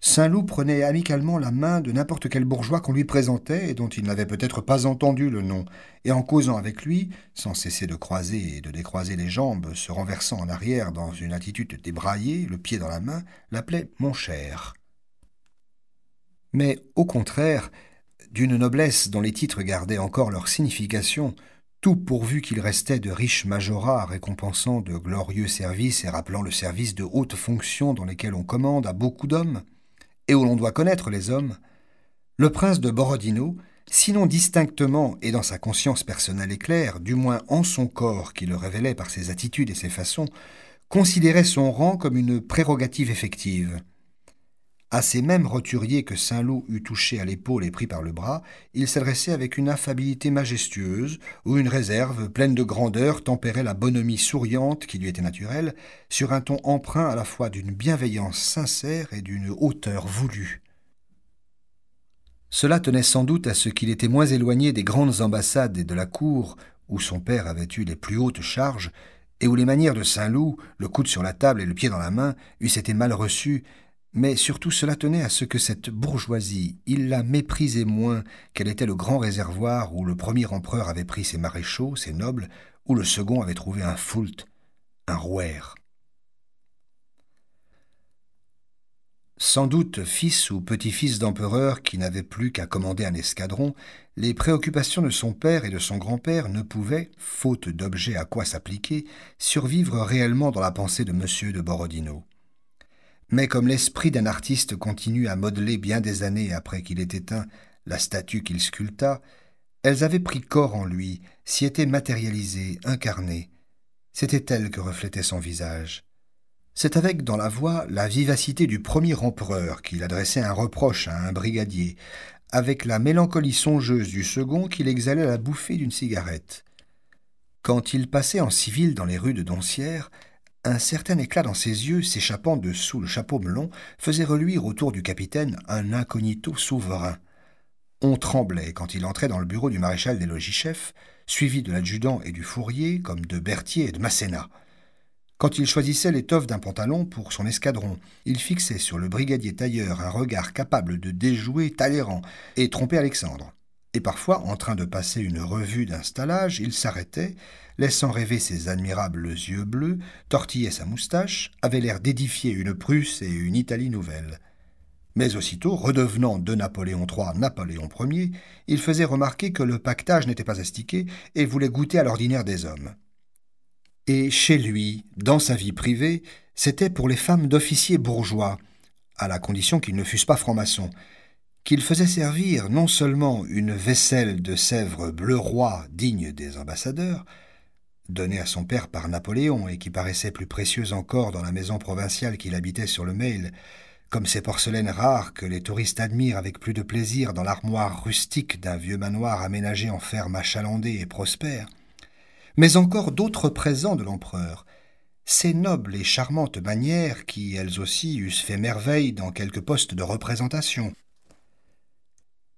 Saint-Loup prenait amicalement la main de n'importe quel bourgeois qu'on lui présentait et dont il n'avait peut-être pas entendu le nom, et en causant avec lui, sans cesser de croiser et de décroiser les jambes, se renversant en arrière dans une attitude débraillée, le pied dans la main, l'appelait mon cher mais au contraire, d'une noblesse dont les titres gardaient encore leur signification, tout pourvu qu'il restait de riches majorats récompensant de glorieux services et rappelant le service de hautes fonctions dans lesquelles on commande à beaucoup d'hommes, et où l'on doit connaître les hommes, le prince de Borodino, sinon distinctement et dans sa conscience personnelle claire, du moins en son corps qui le révélait par ses attitudes et ses façons, considérait son rang comme une prérogative effective. À ces mêmes roturiers que Saint-Loup eut touchés à l'épaule et pris par le bras, il s'adressait avec une affabilité majestueuse, où une réserve pleine de grandeur tempérait la bonhomie souriante qui lui était naturelle, sur un ton empreint à la fois d'une bienveillance sincère et d'une hauteur voulue. Cela tenait sans doute à ce qu'il était moins éloigné des grandes ambassades et de la cour, où son père avait eu les plus hautes charges, et où les manières de Saint-Loup, le coude sur la table et le pied dans la main, eussent été mal reçues, mais surtout cela tenait à ce que cette bourgeoisie, il la méprisait moins qu'elle était le grand réservoir où le premier empereur avait pris ses maréchaux, ses nobles, où le second avait trouvé un foult, un rouer. Sans doute fils ou petit-fils d'empereur qui n'avait plus qu'à commander un escadron, les préoccupations de son père et de son grand-père ne pouvaient, faute d'objet à quoi s'appliquer, survivre réellement dans la pensée de M. de Borodino. Mais comme l'esprit d'un artiste continue à modeler bien des années après qu'il ait éteint la statue qu'il sculpta, elles avaient pris corps en lui, s'y étaient matérialisées, incarnées. C'était elle que reflétait son visage. C'est avec dans la voix la vivacité du premier empereur qu'il adressait un reproche à un brigadier, avec la mélancolie songeuse du second qu'il exhalait la bouffée d'une cigarette. Quand il passait en civil dans les rues de Doncières, un certain éclat dans ses yeux, s'échappant de sous le chapeau melon, faisait reluire autour du capitaine un incognito souverain. On tremblait quand il entrait dans le bureau du maréchal des logis-chefs, suivi de l'adjudant et du fourrier, comme de Berthier et de Masséna. Quand il choisissait l'étoffe d'un pantalon pour son escadron, il fixait sur le brigadier tailleur un regard capable de déjouer Talleyrand et tromper Alexandre. Et parfois, en train de passer une revue d'installage, il s'arrêtait laissant rêver ses admirables yeux bleus, tortillait sa moustache, avait l'air d'édifier une Prusse et une Italie nouvelle. Mais aussitôt, redevenant de Napoléon III Napoléon Ier, il faisait remarquer que le pactage n'était pas astiqué et voulait goûter à l'ordinaire des hommes. Et chez lui, dans sa vie privée, c'était pour les femmes d'officiers bourgeois, à la condition qu'ils ne fussent pas francs-maçons, qu'il faisait servir non seulement une vaisselle de Sèvres bleu roi digne des ambassadeurs, donnée à son père par Napoléon et qui paraissait plus précieuse encore dans la maison provinciale qu'il habitait sur le Mail, comme ces porcelaines rares que les touristes admirent avec plus de plaisir dans l'armoire rustique d'un vieux manoir aménagé en ferme achalandée et prospère, mais encore d'autres présents de l'empereur, ces nobles et charmantes manières qui, elles aussi, eussent fait merveille dans quelques postes de représentation,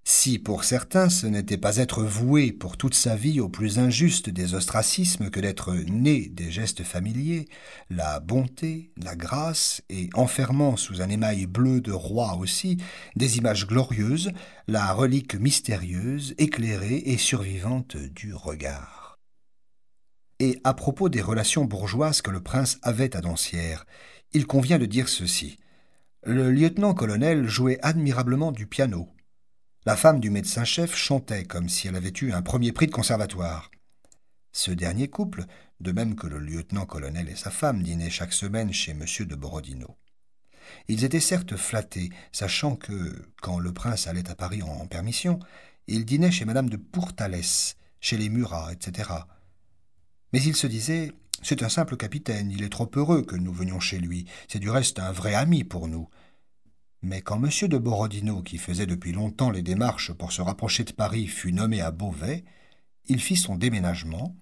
si pour certains ce n'était pas être voué pour toute sa vie au plus injuste des ostracismes que d'être né des gestes familiers, la bonté, la grâce, et enfermant sous un émail bleu de roi aussi, des images glorieuses, la relique mystérieuse, éclairée et survivante du regard. Et à propos des relations bourgeoises que le prince avait à Dancière, il convient de dire ceci. Le lieutenant-colonel jouait admirablement du piano, la femme du médecin-chef chantait comme si elle avait eu un premier prix de conservatoire. Ce dernier couple, de même que le lieutenant-colonel et sa femme, dînaient chaque semaine chez M. de Borodino. Ils étaient certes flattés, sachant que, quand le prince allait à Paris en permission, il dînait chez Madame de Pourtalès, chez les Murat, etc. Mais ils se disaient C'est un simple capitaine, il est trop heureux que nous venions chez lui, c'est du reste un vrai ami pour nous. Mais quand M. de Borodino, qui faisait depuis longtemps les démarches pour se rapprocher de Paris, fut nommé à Beauvais, il fit son déménagement,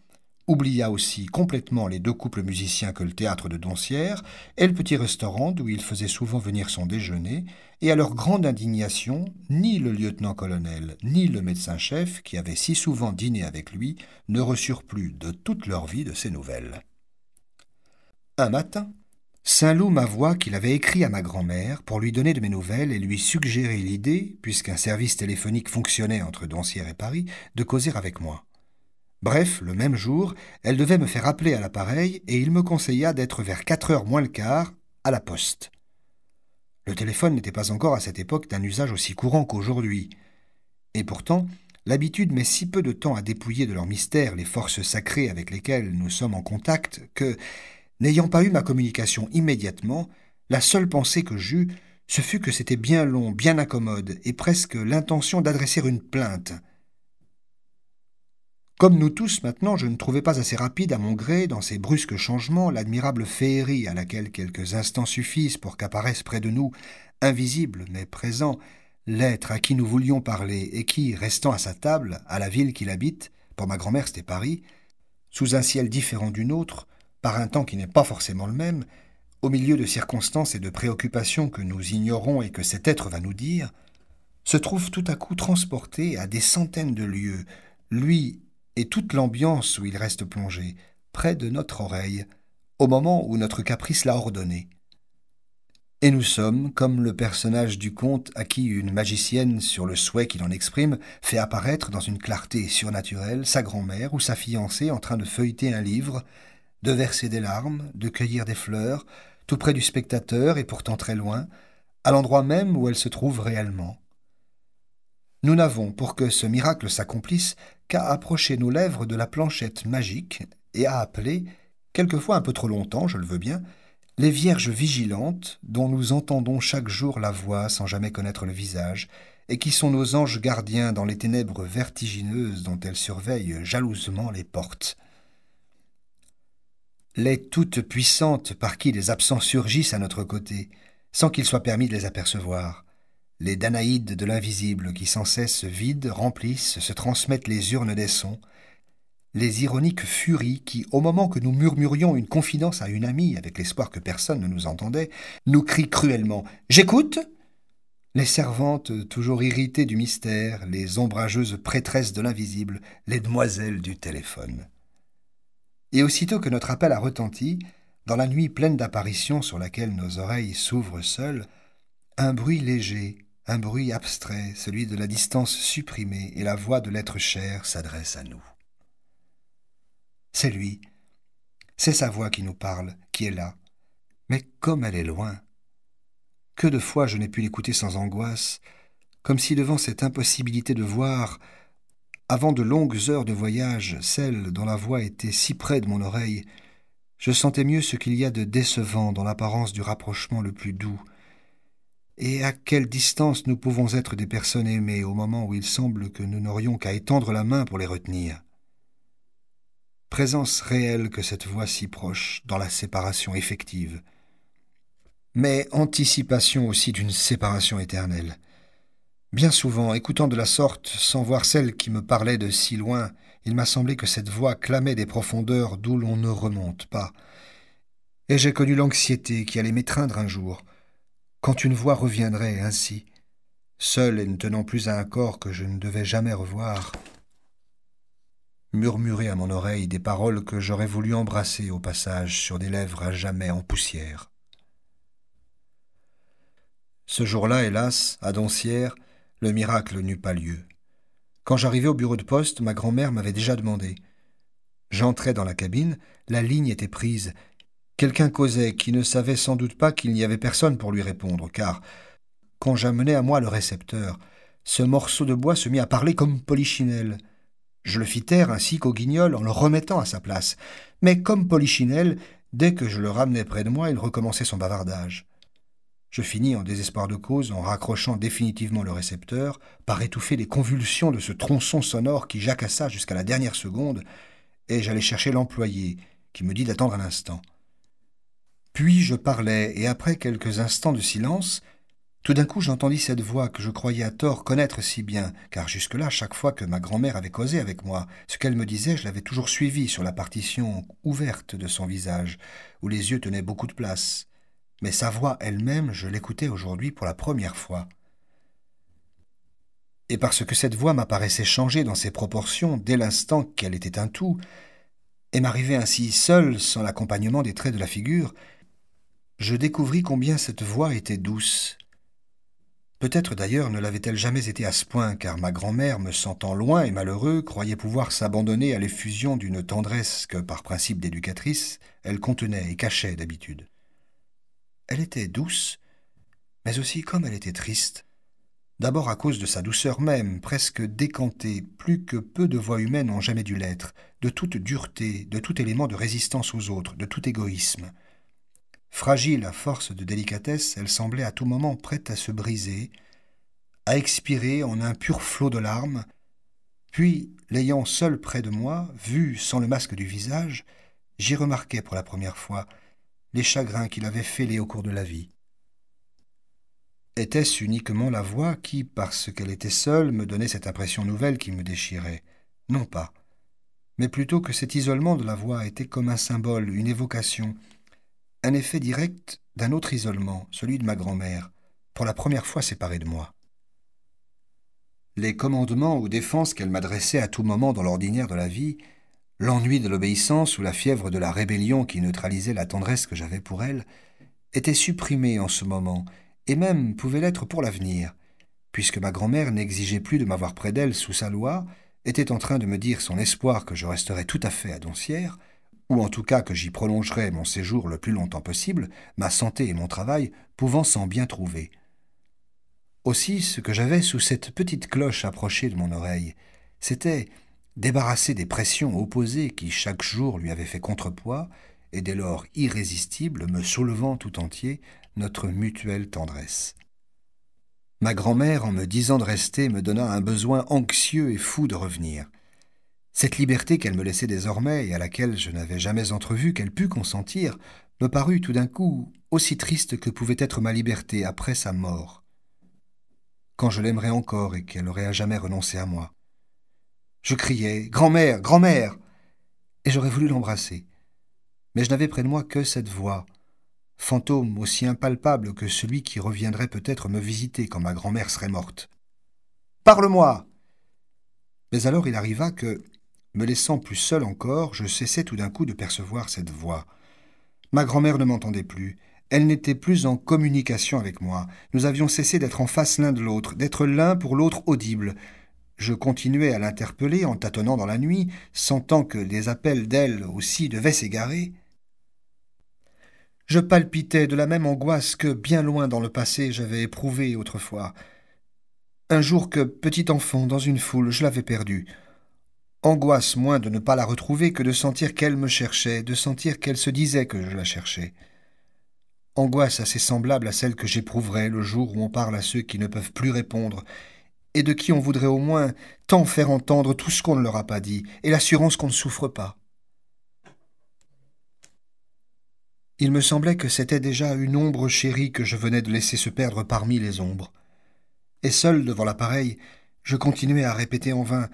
oublia aussi complètement les deux couples musiciens que le théâtre de Doncières et le petit restaurant d'où il faisait souvent venir son déjeuner, et à leur grande indignation, ni le lieutenant-colonel ni le médecin-chef, qui avait si souvent dîné avec lui, ne reçurent plus de toute leur vie de ces nouvelles. Un matin, Saint Loup m'avoua qu'il avait écrit à ma grand-mère pour lui donner de mes nouvelles et lui suggérer l'idée, puisqu'un service téléphonique fonctionnait entre Doncières et Paris, de causer avec moi. Bref, le même jour, elle devait me faire appeler à l'appareil et il me conseilla d'être vers quatre heures moins le quart à la poste. Le téléphone n'était pas encore à cette époque d'un usage aussi courant qu'aujourd'hui. Et pourtant, l'habitude met si peu de temps à dépouiller de leur mystère les forces sacrées avec lesquelles nous sommes en contact que, N'ayant pas eu ma communication immédiatement, la seule pensée que j'eus, ce fut que c'était bien long, bien incommode, et presque l'intention d'adresser une plainte. Comme nous tous maintenant, je ne trouvais pas assez rapide à mon gré, dans ces brusques changements, l'admirable féerie à laquelle quelques instants suffisent pour qu'apparaisse près de nous, invisible mais présent, l'être à qui nous voulions parler et qui, restant à sa table, à la ville qu'il habite, pour ma grand-mère c'était Paris, sous un ciel différent du nôtre, par un temps qui n'est pas forcément le même, au milieu de circonstances et de préoccupations que nous ignorons et que cet être va nous dire, se trouve tout à coup transporté à des centaines de lieux, lui et toute l'ambiance où il reste plongé, près de notre oreille, au moment où notre caprice l'a ordonné. Et nous sommes comme le personnage du conte à qui une magicienne, sur le souhait qu'il en exprime, fait apparaître dans une clarté surnaturelle sa grand-mère ou sa fiancée en train de feuilleter un livre, de verser des larmes, de cueillir des fleurs, tout près du spectateur et pourtant très loin, à l'endroit même où elle se trouve réellement. Nous n'avons, pour que ce miracle s'accomplisse, qu'à approcher nos lèvres de la planchette magique et à appeler, quelquefois un peu trop longtemps, je le veux bien, les vierges vigilantes dont nous entendons chaque jour la voix sans jamais connaître le visage, et qui sont nos anges gardiens dans les ténèbres vertigineuses dont elles surveillent jalousement les portes les toutes puissantes par qui les absents surgissent à notre côté, sans qu'il soit permis de les apercevoir, les Danaïdes de l'invisible qui sans cesse vident, remplissent, se transmettent les urnes des sons, les ironiques furies qui, au moment que nous murmurions une confidence à une amie avec l'espoir que personne ne nous entendait, nous crient cruellement J'écoute Les servantes toujours irritées du mystère, les ombrageuses prêtresses de l'invisible, les demoiselles du téléphone et aussitôt que notre appel a retenti, dans la nuit pleine d'apparitions sur laquelle nos oreilles s'ouvrent seules, un bruit léger, un bruit abstrait, celui de la distance supprimée, et la voix de l'être cher s'adresse à nous. C'est lui, c'est sa voix qui nous parle, qui est là, mais comme elle est loin. Que de fois je n'ai pu l'écouter sans angoisse, comme si devant cette impossibilité de voir, avant de longues heures de voyage, celle dont la voix était si près de mon oreille, je sentais mieux ce qu'il y a de décevant dans l'apparence du rapprochement le plus doux, et à quelle distance nous pouvons être des personnes aimées au moment où il semble que nous n'aurions qu'à étendre la main pour les retenir. Présence réelle que cette voix si proche dans la séparation effective, mais anticipation aussi d'une séparation éternelle. Bien souvent, écoutant de la sorte, sans voir celle qui me parlait de si loin, il m'a semblé que cette voix clamait des profondeurs d'où l'on ne remonte pas. Et j'ai connu l'anxiété qui allait m'étreindre un jour, quand une voix reviendrait ainsi, seule et ne tenant plus à un corps que je ne devais jamais revoir, murmurer à mon oreille des paroles que j'aurais voulu embrasser au passage sur des lèvres à jamais en poussière. Ce jour-là, hélas, à Doncières, le miracle n'eut pas lieu. Quand j'arrivais au bureau de poste, ma grand-mère m'avait déjà demandé. J'entrai dans la cabine, la ligne était prise. Quelqu'un causait qui ne savait sans doute pas qu'il n'y avait personne pour lui répondre, car, quand j'amenais à moi le récepteur, ce morceau de bois se mit à parler comme Polichinelle. Je le fis taire ainsi qu'au guignol en le remettant à sa place. Mais comme Polichinelle, dès que je le ramenais près de moi, il recommençait son bavardage. Je finis en désespoir de cause en raccrochant définitivement le récepteur par étouffer les convulsions de ce tronçon sonore qui jacassa jusqu'à la dernière seconde, et j'allais chercher l'employé, qui me dit d'attendre un instant. Puis je parlais, et après quelques instants de silence, tout d'un coup j'entendis cette voix que je croyais à tort connaître si bien, car jusque-là, chaque fois que ma grand-mère avait causé avec moi, ce qu'elle me disait, je l'avais toujours suivi sur la partition ouverte de son visage, où les yeux tenaient beaucoup de place mais sa voix elle-même, je l'écoutais aujourd'hui pour la première fois. Et parce que cette voix m'apparaissait changée dans ses proportions dès l'instant qu'elle était un tout, et m'arrivait ainsi seule sans l'accompagnement des traits de la figure, je découvris combien cette voix était douce. Peut-être d'ailleurs ne l'avait-elle jamais été à ce point, car ma grand-mère, me sentant loin et malheureux, croyait pouvoir s'abandonner à l'effusion d'une tendresse que, par principe d'éducatrice, elle contenait et cachait d'habitude. Elle était douce, mais aussi comme elle était triste. D'abord à cause de sa douceur même, presque décantée, plus que peu de voix humaines ont jamais dû l'être, de toute dureté, de tout élément de résistance aux autres, de tout égoïsme. Fragile à force de délicatesse, elle semblait à tout moment prête à se briser, à expirer en un pur flot de larmes, puis, l'ayant seule près de moi, vue sans le masque du visage, j'y remarquai pour la première fois les chagrins qu'il avait fêlés au cours de la vie. Était-ce uniquement la voix qui, parce qu'elle était seule, me donnait cette impression nouvelle qui me déchirait Non pas, mais plutôt que cet isolement de la voix était comme un symbole, une évocation, un effet direct d'un autre isolement, celui de ma grand-mère, pour la première fois séparée de moi. Les commandements ou défenses qu'elle m'adressait à tout moment dans l'ordinaire de la vie L'ennui de l'obéissance ou la fièvre de la rébellion qui neutralisait la tendresse que j'avais pour elle était supprimé en ce moment, et même pouvait l'être pour l'avenir, puisque ma grand-mère n'exigeait plus de m'avoir près d'elle sous sa loi, était en train de me dire son espoir que je resterais tout à fait à Doncières, ou en tout cas que j'y prolongerais mon séjour le plus longtemps possible, ma santé et mon travail pouvant s'en bien trouver. Aussi, ce que j'avais sous cette petite cloche approchée de mon oreille, c'était Débarrassé des pressions opposées qui chaque jour lui avaient fait contrepoids, et dès lors irrésistible, me soulevant tout entier, notre mutuelle tendresse. Ma grand-mère, en me disant de rester, me donna un besoin anxieux et fou de revenir. Cette liberté qu'elle me laissait désormais et à laquelle je n'avais jamais entrevu qu'elle pût consentir, me parut tout d'un coup aussi triste que pouvait être ma liberté après sa mort. Quand je l'aimerais encore et qu'elle aurait à jamais renoncé à moi. Je criais Grand-mère, grand-mère Et j'aurais voulu l'embrasser. Mais je n'avais près de moi que cette voix, fantôme aussi impalpable que celui qui reviendrait peut-être me visiter quand ma grand-mère serait morte. Parle-moi Mais alors il arriva que, me laissant plus seul encore, je cessais tout d'un coup de percevoir cette voix. Ma grand-mère ne m'entendait plus. Elle n'était plus en communication avec moi. Nous avions cessé d'être en face l'un de l'autre, d'être l'un pour l'autre audible. Je continuais à l'interpeller en tâtonnant dans la nuit, sentant que des appels d'elle aussi devaient s'égarer. Je palpitais de la même angoisse que bien loin dans le passé j'avais éprouvée autrefois. Un jour que, petit enfant, dans une foule, je l'avais perdue. Angoisse moins de ne pas la retrouver que de sentir qu'elle me cherchait, de sentir qu'elle se disait que je la cherchais. Angoisse assez semblable à celle que j'éprouverais le jour où on parle à ceux qui ne peuvent plus répondre et de qui on voudrait au moins tant faire entendre tout ce qu'on ne leur a pas dit, et l'assurance qu'on ne souffre pas. Il me semblait que c'était déjà une ombre chérie que je venais de laisser se perdre parmi les ombres. Et seul devant l'appareil, je continuais à répéter en vain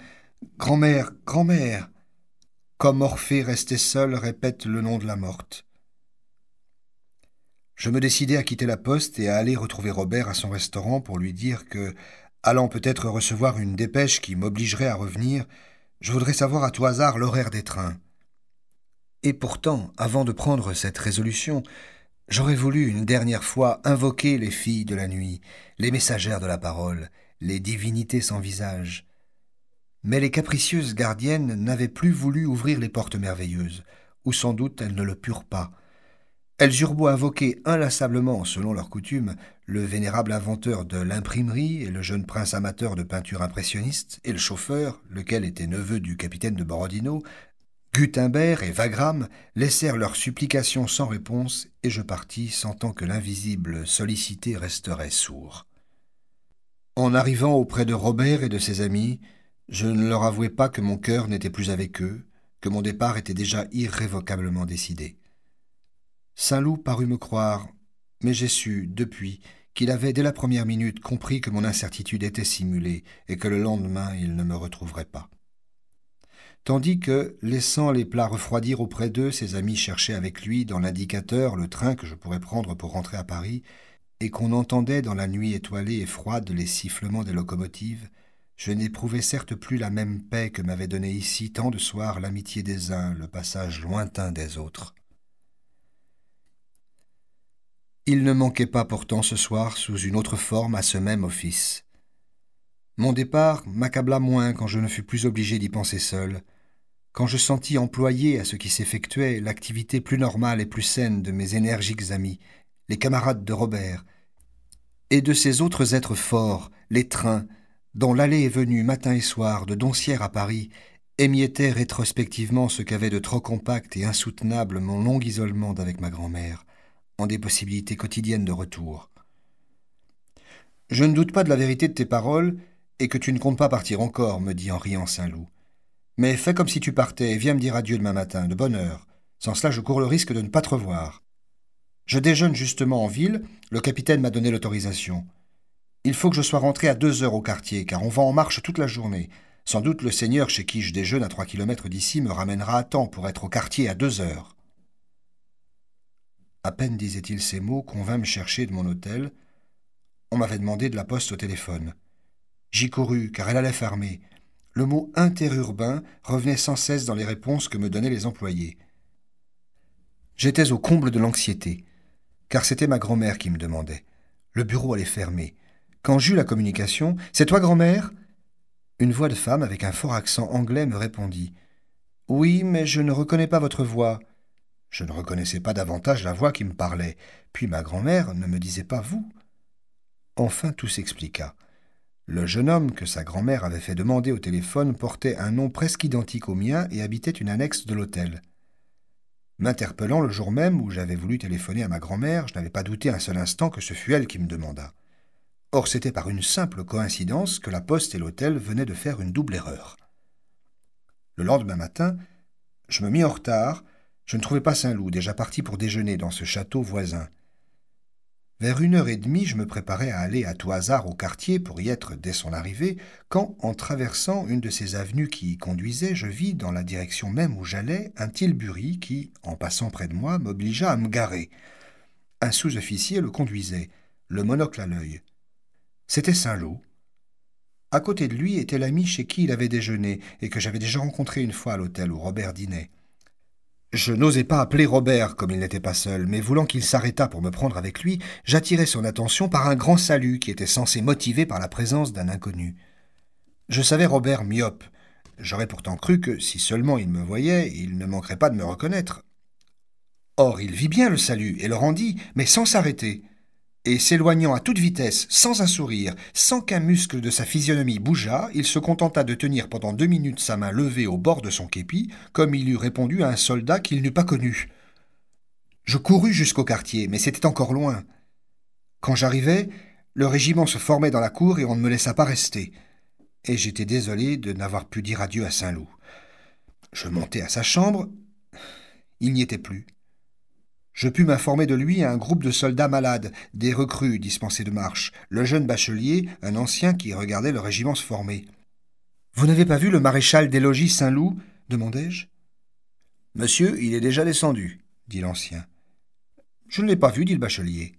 Grand-mère, grand-mère comme Orphée resté seul répète le nom de la morte. Je me décidai à quitter la poste et à aller retrouver Robert à son restaurant pour lui dire que Allant peut-être recevoir une dépêche qui m'obligerait à revenir, je voudrais savoir à tout hasard l'horaire des trains. Et pourtant, avant de prendre cette résolution, j'aurais voulu une dernière fois invoquer les filles de la nuit, les messagères de la parole, les divinités sans visage. Mais les capricieuses gardiennes n'avaient plus voulu ouvrir les portes merveilleuses, ou sans doute elles ne le purent pas. Elles eurent beau invoquer inlassablement, selon leur coutume, le vénérable inventeur de l'imprimerie et le jeune prince amateur de peinture impressionniste, et le chauffeur, lequel était neveu du capitaine de Borodino, Gutenberg et Wagram laissèrent leurs supplications sans réponse, et je partis, sentant que l'invisible sollicité resterait sourd. En arrivant auprès de Robert et de ses amis, je ne leur avouai pas que mon cœur n'était plus avec eux, que mon départ était déjà irrévocablement décidé. Saint-Loup parut me croire, mais j'ai su, depuis, qu'il avait dès la première minute compris que mon incertitude était simulée et que le lendemain il ne me retrouverait pas. Tandis que, laissant les plats refroidir auprès d'eux, ses amis cherchaient avec lui dans l'indicateur le train que je pourrais prendre pour rentrer à Paris, et qu'on entendait dans la nuit étoilée et froide les sifflements des locomotives, je n'éprouvais certes plus la même paix que m'avait donnée ici tant de soirs l'amitié des uns, le passage lointain des autres. Il ne manquait pas pourtant ce soir, sous une autre forme, à ce même office. Mon départ m'accabla moins quand je ne fus plus obligé d'y penser seul, quand je sentis employé à ce qui s'effectuait l'activité plus normale et plus saine de mes énergiques amis, les camarades de Robert, et de ces autres êtres forts, les trains, dont l'allée et venue matin et soir de Doncières à Paris émiettait rétrospectivement ce qu'avait de trop compact et insoutenable mon long isolement d'avec ma grand-mère des possibilités quotidiennes de retour. Je ne doute pas de la vérité de tes paroles et que tu ne comptes pas partir encore, me dit en riant Saint-Loup. Mais fais comme si tu partais et viens me dire adieu demain matin, de bonne heure. Sans cela, je cours le risque de ne pas te revoir. Je déjeune justement en ville, le capitaine m'a donné l'autorisation. Il faut que je sois rentré à deux heures au quartier, car on va en marche toute la journée. Sans doute le seigneur chez qui je déjeune à trois kilomètres d'ici me ramènera à temps pour être au quartier à deux heures. À peine disait-il ces mots qu'on vint me chercher de mon hôtel. On m'avait demandé de la poste au téléphone. J'y courus, car elle allait fermer. Le mot interurbain revenait sans cesse dans les réponses que me donnaient les employés. J'étais au comble de l'anxiété, car c'était ma grand-mère qui me demandait. Le bureau allait fermer. Quand j'eus la communication, C'est toi, grand-mère Une voix de femme avec un fort accent anglais me répondit. Oui, mais je ne reconnais pas votre voix. Je ne reconnaissais pas davantage la voix qui me parlait, puis ma grand-mère ne me disait pas vous. Enfin tout s'expliqua. Le jeune homme que sa grand-mère avait fait demander au téléphone portait un nom presque identique au mien et habitait une annexe de l'hôtel. M'interpellant le jour même où j'avais voulu téléphoner à ma grand-mère, je n'avais pas douté un seul instant que ce fût elle qui me demanda. Or c'était par une simple coïncidence que la poste et l'hôtel venaient de faire une double erreur. Le lendemain matin, je me mis en retard, je ne trouvais pas Saint-Loup, déjà parti pour déjeuner dans ce château voisin. Vers une heure et demie, je me préparais à aller à tout hasard au quartier pour y être dès son arrivée, quand, en traversant une de ces avenues qui y conduisaient, je vis, dans la direction même où j'allais, un tilbury qui, en passant près de moi, m'obligea à me garer. Un sous-officier le conduisait, le monocle à l'œil. C'était saint »« À côté de lui était l'ami chez qui il avait déjeuné et que j'avais déjà rencontré une fois à l'hôtel où Robert dînait. Je n'osais pas appeler Robert comme il n'était pas seul, mais voulant qu'il s'arrêtât pour me prendre avec lui, j'attirai son attention par un grand salut qui était censé motiver par la présence d'un inconnu. Je savais Robert myope. J'aurais pourtant cru que, si seulement il me voyait, il ne manquerait pas de me reconnaître. Or, il vit bien le salut et le rendit, mais sans s'arrêter. Et s'éloignant à toute vitesse, sans un sourire, sans qu'un muscle de sa physionomie bougeât, il se contenta de tenir pendant deux minutes sa main levée au bord de son képi, comme il eût répondu à un soldat qu'il n'eût pas connu. Je courus jusqu'au quartier, mais c'était encore loin. Quand j'arrivais, le régiment se formait dans la cour et on ne me laissa pas rester. Et j'étais désolé de n'avoir pu dire adieu à Saint-Loup. Je montai à sa chambre. Il n'y était plus. Je pus m'informer de lui à un groupe de soldats malades, des recrues dispensés de marche, le jeune bachelier, un ancien qui regardait le régiment se former. Vous n'avez pas vu le maréchal des logis Saint-Loup demandai-je. Monsieur, il est déjà descendu, dit l'ancien. Je ne l'ai pas vu, dit le bachelier.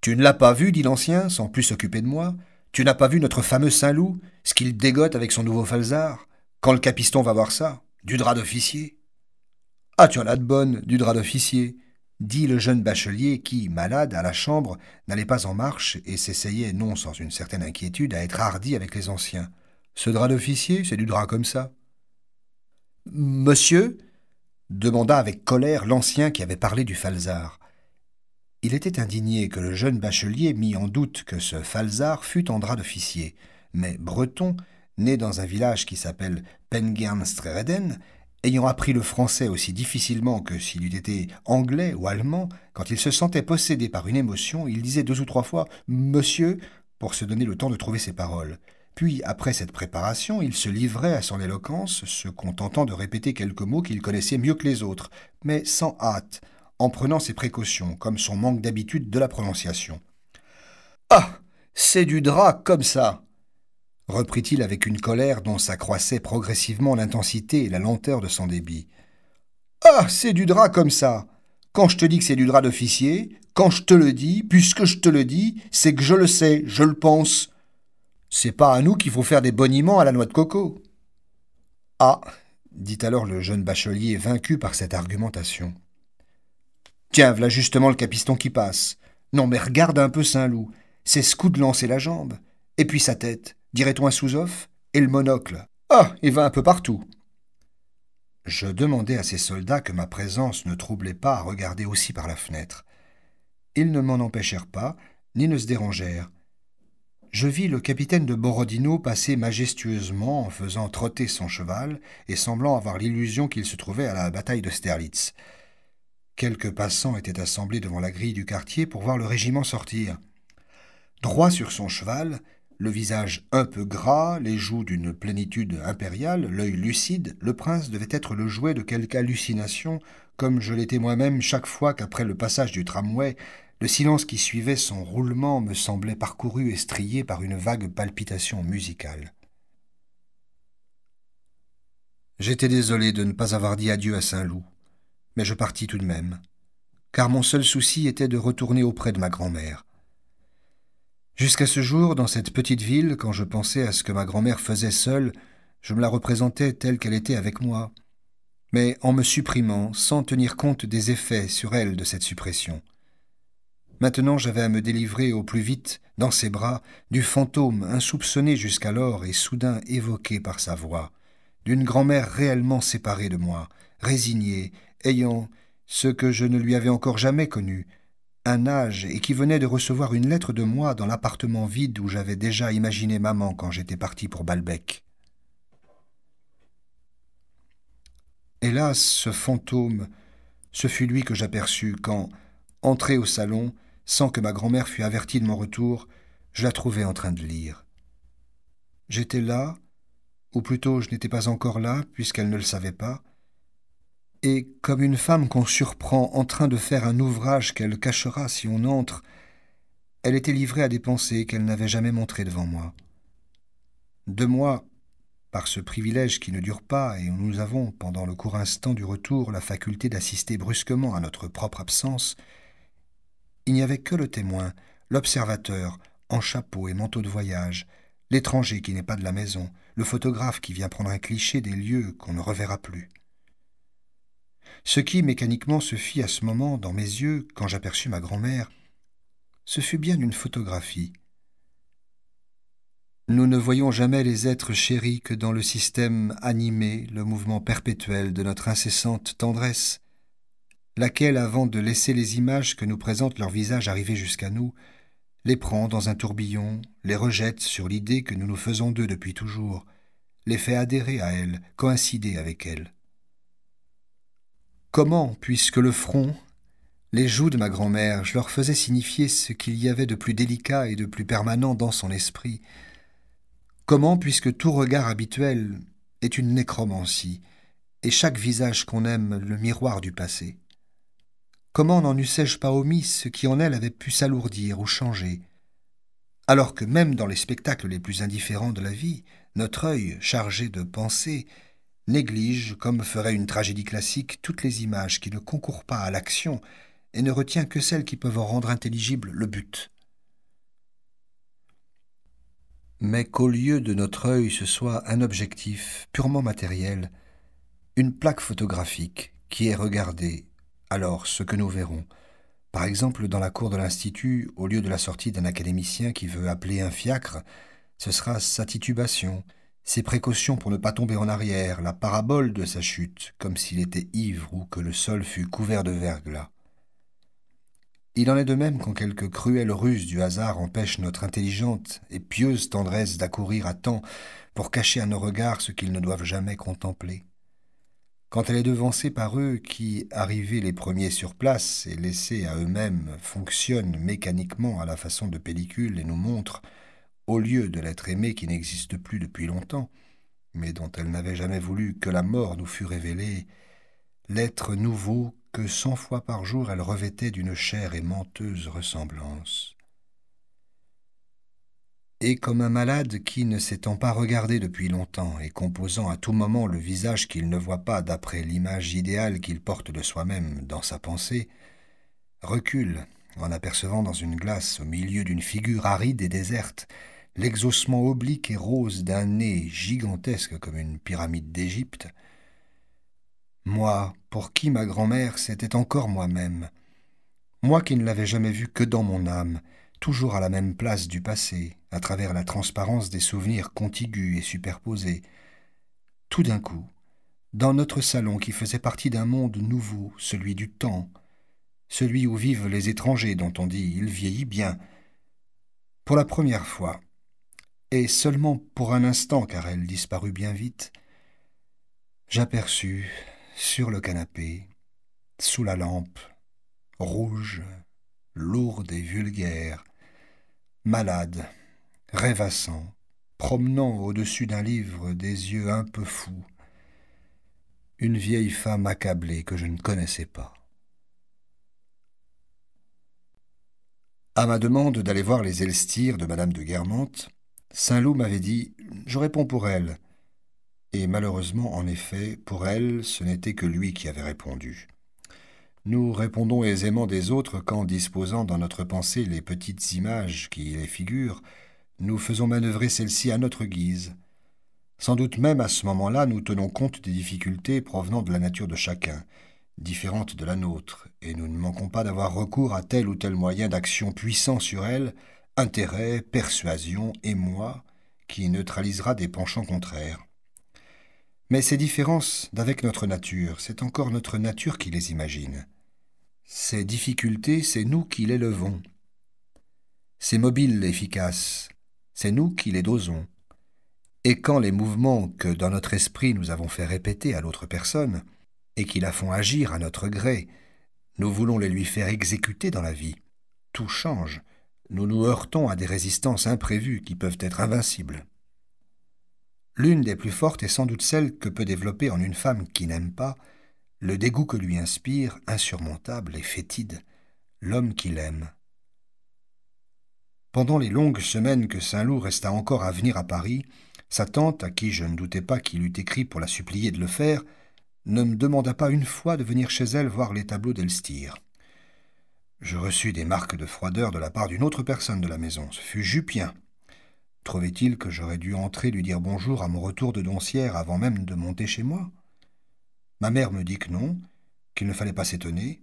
Tu ne l'as pas vu, dit l'ancien, sans plus s'occuper de moi. Tu n'as pas vu notre fameux Saint-Loup, ce qu'il dégote avec son nouveau falzar. Quand le capiston va voir ça, du drap d'officier. Ah, tu en as de bonne du drap d'officier, dit le jeune bachelier qui, malade à la chambre, n'allait pas en marche et s'essayait, non sans une certaine inquiétude, à être hardi avec les anciens. Ce drap d'officier, c'est du drap comme ça. Monsieur demanda avec colère l'ancien qui avait parlé du falzar. Il était indigné que le jeune bachelier mit en doute que ce falzar fût en drap d'officier, mais breton, né dans un village qui s'appelle Pengernstreden, ayant appris le français aussi difficilement que s'il eût été anglais ou allemand, quand il se sentait possédé par une émotion, il disait deux ou trois fois Monsieur pour se donner le temps de trouver ses paroles. Puis, après cette préparation, il se livrait à son éloquence, se contentant de répéter quelques mots qu'il connaissait mieux que les autres, mais sans hâte, en prenant ses précautions, comme son manque d'habitude de la prononciation. Ah C'est du drap comme ça reprit-il avec une colère dont s'accroissait progressivement l'intensité et la lenteur de son débit. Ah, c'est du drap comme ça Quand je te dis que c'est du drap d'officier, quand je te le dis, puisque je te le dis, c'est que je le sais, je le pense. C'est pas à nous qu'il faut faire des boniments à la noix de coco. Ah dit alors le jeune bachelier, vaincu par cette argumentation. Tiens, voilà justement le capiston qui passe. Non, mais regarde un peu Saint-Loup. C'est ce coup de lancer la jambe. Et puis sa tête dirait-on à Souzoff, et le monocle. Ah, il va un peu partout. Je demandai à ces soldats que ma présence ne troublait pas à regarder aussi par la fenêtre. Ils ne m'en empêchèrent pas, ni ne se dérangèrent. Je vis le capitaine de Borodino passer majestueusement en faisant trotter son cheval et semblant avoir l'illusion qu'il se trouvait à la bataille de Sterlitz. Quelques passants étaient assemblés devant la grille du quartier pour voir le régiment sortir. Droit sur son cheval, le visage un peu gras, les joues d'une plénitude impériale, l'œil lucide, le prince devait être le jouet de quelque hallucination, comme je l'étais moi-même chaque fois qu'après le passage du tramway, le silence qui suivait son roulement me semblait parcouru et strié par une vague palpitation musicale. J'étais désolé de ne pas avoir dit adieu à Saint-Loup, mais je partis tout de même, car mon seul souci était de retourner auprès de ma grand-mère. Jusqu'à ce jour, dans cette petite ville, quand je pensais à ce que ma grand-mère faisait seule, je me la représentais telle qu'elle était avec moi, mais en me supprimant, sans tenir compte des effets sur elle de cette suppression. Maintenant j'avais à me délivrer au plus vite, dans ses bras, du fantôme insoupçonné jusqu'alors et soudain évoqué par sa voix, d'une grand-mère réellement séparée de moi, résignée, ayant ce que je ne lui avais encore jamais connu, un âge et qui venait de recevoir une lettre de moi dans l'appartement vide où j'avais déjà imaginé maman quand j'étais parti pour Balbec. Hélas, ce fantôme, ce fut lui que j'aperçus quand, entré au salon, sans que ma grand-mère fût avertie de mon retour, je la trouvai en train de lire. J'étais là, ou plutôt je n'étais pas encore là, puisqu'elle ne le savait pas, et comme une femme qu'on surprend en train de faire un ouvrage qu'elle cachera si on entre, elle était livrée à des pensées qu'elle n'avait jamais montrées devant moi. De moi, par ce privilège qui ne dure pas et où nous avons, pendant le court instant du retour, la faculté d'assister brusquement à notre propre absence, il n'y avait que le témoin, l'observateur, en chapeau et manteau de voyage, l'étranger qui n'est pas de la maison, le photographe qui vient prendre un cliché des lieux qu'on ne reverra plus. Ce qui mécaniquement se fit à ce moment dans mes yeux quand j'aperçus ma grand-mère, ce fut bien une photographie. Nous ne voyons jamais les êtres chéris que dans le système animé, le mouvement perpétuel de notre incessante tendresse, laquelle, avant de laisser les images que nous présente leur visage arriver jusqu'à nous, les prend dans un tourbillon, les rejette sur l'idée que nous nous faisons d'eux depuis toujours, les fait adhérer à elle, coïncider avec elle. Comment, puisque le front, les joues de ma grand-mère, je leur faisais signifier ce qu'il y avait de plus délicat et de plus permanent dans son esprit Comment, puisque tout regard habituel est une nécromancie, et chaque visage qu'on aime le miroir du passé Comment n'en eussé-je pas omis ce qui en elle avait pu s'alourdir ou changer alors que même dans les spectacles les plus indifférents de la vie, notre œil, chargé de pensées, néglige, comme ferait une tragédie classique, toutes les images qui ne concourent pas à l'action et ne retient que celles qui peuvent en rendre intelligible le but. Mais qu'au lieu de notre œil ce soit un objectif purement matériel, une plaque photographique qui est regardée, alors ce que nous verrons, par exemple dans la cour de l'Institut, au lieu de la sortie d'un académicien qui veut appeler un fiacre, ce sera sa titubation, ses précautions pour ne pas tomber en arrière, la parabole de sa chute, comme s'il était ivre ou que le sol fût couvert de verglas. Il en est de même quand quelque cruelle ruse du hasard empêche notre intelligente et pieuse tendresse d'accourir à temps pour cacher à nos regards ce qu'ils ne doivent jamais contempler. Quand elle est devancée par eux qui, arrivés les premiers sur place et laissés à eux-mêmes, fonctionnent mécaniquement à la façon de pellicules et nous montrent, au lieu de l'être aimé qui n'existe plus depuis longtemps, mais dont elle n'avait jamais voulu que la mort nous fût révélée, l'être nouveau que cent fois par jour elle revêtait d'une chère et menteuse ressemblance. Et comme un malade qui, ne s'étant pas regardé depuis longtemps et composant à tout moment le visage qu'il ne voit pas d'après l'image idéale qu'il porte de soi-même dans sa pensée, recule en apercevant dans une glace, au milieu d'une figure aride et déserte, l'exhaussement oblique et rose d'un nez gigantesque comme une pyramide d'Égypte. Moi, pour qui ma grand-mère, c'était encore moi-même. Moi qui ne l'avais jamais vue que dans mon âme, toujours à la même place du passé, à travers la transparence des souvenirs contigus et superposés. Tout d'un coup, dans notre salon qui faisait partie d'un monde nouveau, celui du temps, celui où vivent les étrangers dont on dit il vieillit bien, pour la première fois, et seulement pour un instant car elle disparut bien vite, j'aperçus sur le canapé, sous la lampe, rouge, lourde et vulgaire, malade, rêvassant, promenant au-dessus d'un livre des yeux un peu fous, une vieille femme accablée que je ne connaissais pas. À ma demande d'aller voir les Elstirs de Madame de Guermantes, Saint-Loup m'avait dit Je réponds pour elle. Et malheureusement, en effet, pour elle, ce n'était que lui qui avait répondu. Nous répondons aisément des autres qu'en disposant dans notre pensée les petites images qui les figurent, nous faisons manœuvrer celles-ci à notre guise. Sans doute même à ce moment-là, nous tenons compte des difficultés provenant de la nature de chacun, différentes de la nôtre, et nous ne manquons pas d'avoir recours à tel ou tel moyen d'action puissant sur elle intérêt, persuasion, émoi, qui neutralisera des penchants contraires. Mais ces différences d'avec notre nature, c'est encore notre nature qui les imagine. Ces difficultés, c'est nous qui les levons. Ces mobiles efficaces, c'est nous qui les dosons. Et quand les mouvements que dans notre esprit nous avons fait répéter à l'autre personne, et qui la font agir à notre gré, nous voulons les lui faire exécuter dans la vie, tout change, nous nous heurtons à des résistances imprévues qui peuvent être invincibles. L'une des plus fortes est sans doute celle que peut développer en une femme qui n'aime pas le dégoût que lui inspire, insurmontable et fétide, l'homme qu'il aime. Pendant les longues semaines que Saint-Loup resta encore à venir à Paris, sa tante, à qui je ne doutais pas qu'il eût écrit pour la supplier de le faire, ne me demanda pas une fois de venir chez elle voir les tableaux d'Elstir. Je reçus des marques de froideur de la part d'une autre personne de la maison. Ce fut Jupien. Trouvait-il que j'aurais dû entrer lui dire bonjour à mon retour de Doncières avant même de monter chez moi Ma mère me dit que non, qu'il ne fallait pas s'étonner.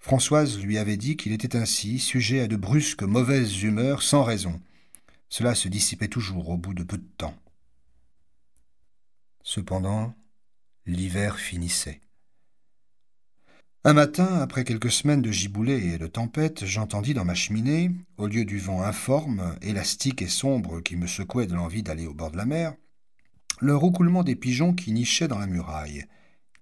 Françoise lui avait dit qu'il était ainsi, sujet à de brusques mauvaises humeurs sans raison. Cela se dissipait toujours au bout de peu de temps. Cependant, l'hiver finissait. Un matin, après quelques semaines de giboulées et de tempêtes, j'entendis dans ma cheminée, au lieu du vent informe, élastique et sombre qui me secouait de l'envie d'aller au bord de la mer, le roucoulement des pigeons qui nichaient dans la muraille,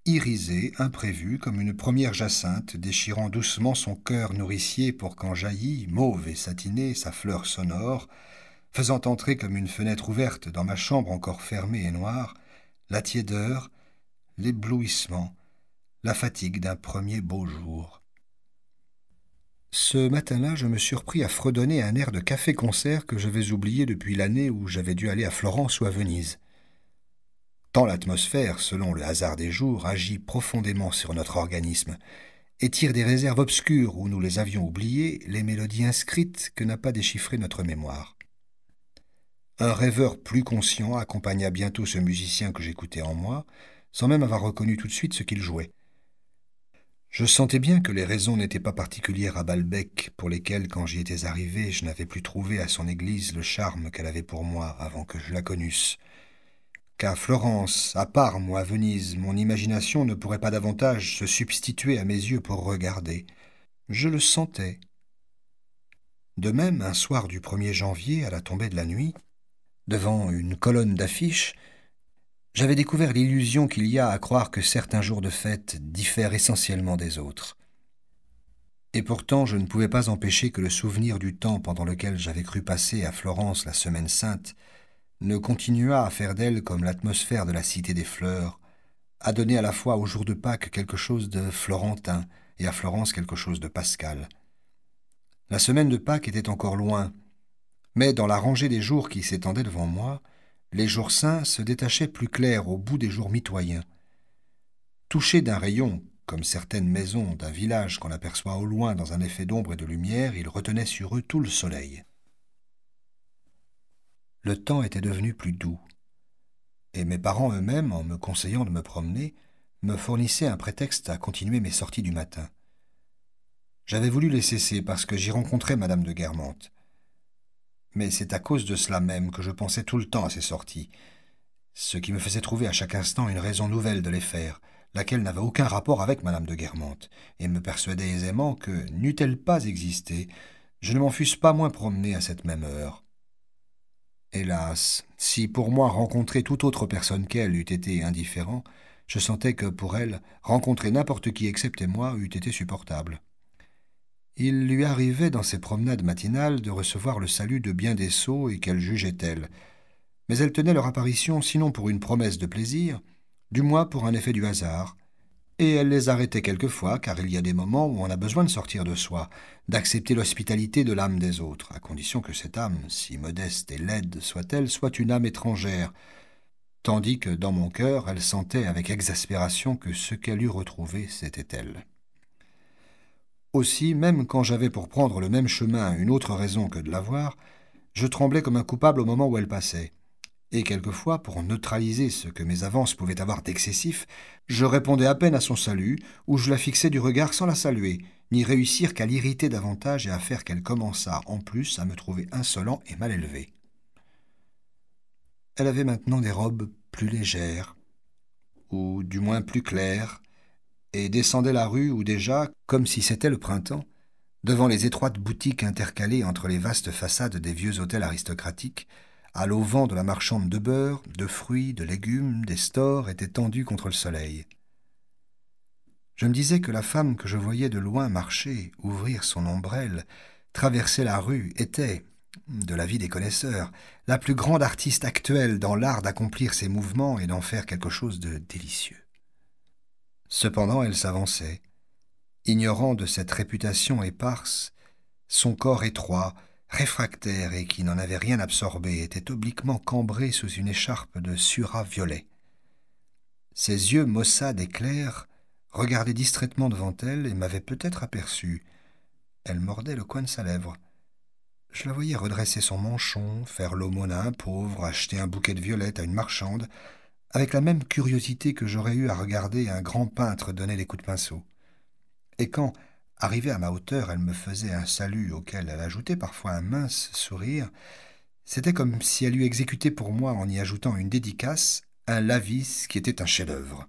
irisé, imprévu, comme une première jacinthe déchirant doucement son cœur nourricier pour qu'en jaillit, mauve et satinée, sa fleur sonore, faisant entrer comme une fenêtre ouverte dans ma chambre encore fermée et noire, la tiédeur, l'éblouissement, la fatigue d'un premier beau jour. Ce matin-là, je me surpris à fredonner un air de café-concert que j'avais oublié depuis l'année où j'avais dû aller à Florence ou à Venise. Tant l'atmosphère, selon le hasard des jours, agit profondément sur notre organisme et tire des réserves obscures où nous les avions oubliées les mélodies inscrites que n'a pas déchiffré notre mémoire. Un rêveur plus conscient accompagna bientôt ce musicien que j'écoutais en moi, sans même avoir reconnu tout de suite ce qu'il jouait. Je sentais bien que les raisons n'étaient pas particulières à Balbec, pour lesquelles, quand j'y étais arrivé, je n'avais plus trouvé à son église le charme qu'elle avait pour moi avant que je la connusse. Qu'à Florence, à Parme ou à Venise, mon imagination ne pourrait pas davantage se substituer à mes yeux pour regarder. Je le sentais. De même, un soir du 1er janvier, à la tombée de la nuit, devant une colonne d'affiches, j'avais découvert l'illusion qu'il y a à croire que certains jours de fête diffèrent essentiellement des autres. Et pourtant, je ne pouvais pas empêcher que le souvenir du temps pendant lequel j'avais cru passer à Florence la semaine sainte ne continuât à faire d'elle comme l'atmosphère de la Cité des Fleurs, à donner à la fois au jour de Pâques quelque chose de florentin et à Florence quelque chose de pascal. La semaine de Pâques était encore loin, mais dans la rangée des jours qui s'étendaient devant moi, les jours saints se détachaient plus clairs au bout des jours mitoyens. Touchés d'un rayon, comme certaines maisons d'un village qu'on aperçoit au loin dans un effet d'ombre et de lumière, ils retenaient sur eux tout le soleil. Le temps était devenu plus doux, et mes parents eux-mêmes, en me conseillant de me promener, me fournissaient un prétexte à continuer mes sorties du matin. J'avais voulu les cesser parce que j'y rencontrais Madame de Guermantes mais c'est à cause de cela même que je pensais tout le temps à ces sorties, ce qui me faisait trouver à chaque instant une raison nouvelle de les faire, laquelle n'avait aucun rapport avec madame de Guermantes, et me persuadait aisément que, n'eût-elle pas existé, je ne m'en fusse pas moins promené à cette même heure. Hélas, si pour moi rencontrer toute autre personne qu'elle eût été indifférent, je sentais que pour elle, rencontrer n'importe qui excepté moi eût été supportable. Il lui arrivait dans ses promenades matinales de recevoir le salut de bien des sots et qu'elle jugeait-elle. Mais elle tenait leur apparition sinon pour une promesse de plaisir, du moins pour un effet du hasard, et elle les arrêtait quelquefois, car il y a des moments où on a besoin de sortir de soi, d'accepter l'hospitalité de l'âme des autres, à condition que cette âme, si modeste et laide soit-elle, soit une âme étrangère, tandis que dans mon cœur elle sentait avec exaspération que ce qu'elle eût retrouvé, c'était elle. Aussi, même quand j'avais pour prendre le même chemin une autre raison que de l'avoir, je tremblais comme un coupable au moment où elle passait. Et quelquefois, pour neutraliser ce que mes avances pouvaient avoir d'excessif, je répondais à peine à son salut, ou je la fixais du regard sans la saluer, ni réussir qu'à l'irriter davantage et à faire qu'elle commençât en plus à me trouver insolent et mal élevé. Elle avait maintenant des robes plus légères, ou du moins plus claires, et descendait la rue où déjà, comme si c'était le printemps, devant les étroites boutiques intercalées entre les vastes façades des vieux hôtels aristocratiques, à l'auvent de la marchande de beurre, de fruits, de légumes, des stores étaient tendus contre le soleil. Je me disais que la femme que je voyais de loin marcher, ouvrir son ombrelle, traverser la rue, était, de l'avis des connaisseurs, la plus grande artiste actuelle dans l'art d'accomplir ses mouvements et d'en faire quelque chose de délicieux. Cependant elle s'avançait. Ignorant de cette réputation éparse, son corps étroit, réfractaire et qui n'en avait rien absorbé, était obliquement cambré sous une écharpe de sura violet. Ses yeux maussades et clairs regardaient distraitement devant elle et m'avaient peut-être aperçu. Elle mordait le coin de sa lèvre. Je la voyais redresser son manchon, faire l'aumône à un pauvre, acheter un bouquet de violettes à une marchande, avec la même curiosité que j'aurais eu à regarder un grand peintre donner les coups de pinceau. Et quand, arrivée à ma hauteur, elle me faisait un salut auquel elle ajoutait parfois un mince sourire, c'était comme si elle eût exécuté pour moi, en y ajoutant une dédicace, un lavis qui était un chef-d'œuvre.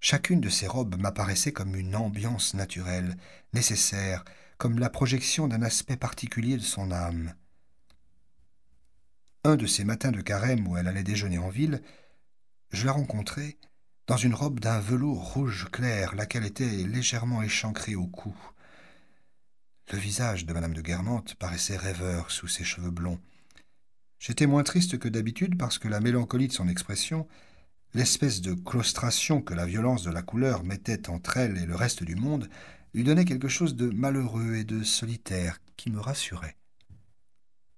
Chacune de ces robes m'apparaissait comme une ambiance naturelle, nécessaire, comme la projection d'un aspect particulier de son âme un de ces matins de carême où elle allait déjeuner en ville, je la rencontrai dans une robe d'un velours rouge clair, laquelle était légèrement échancrée au cou. Le visage de Madame de Guermantes paraissait rêveur sous ses cheveux blonds. J'étais moins triste que d'habitude parce que la mélancolie de son expression, l'espèce de claustration que la violence de la couleur mettait entre elle et le reste du monde, lui donnait quelque chose de malheureux et de solitaire qui me rassurait.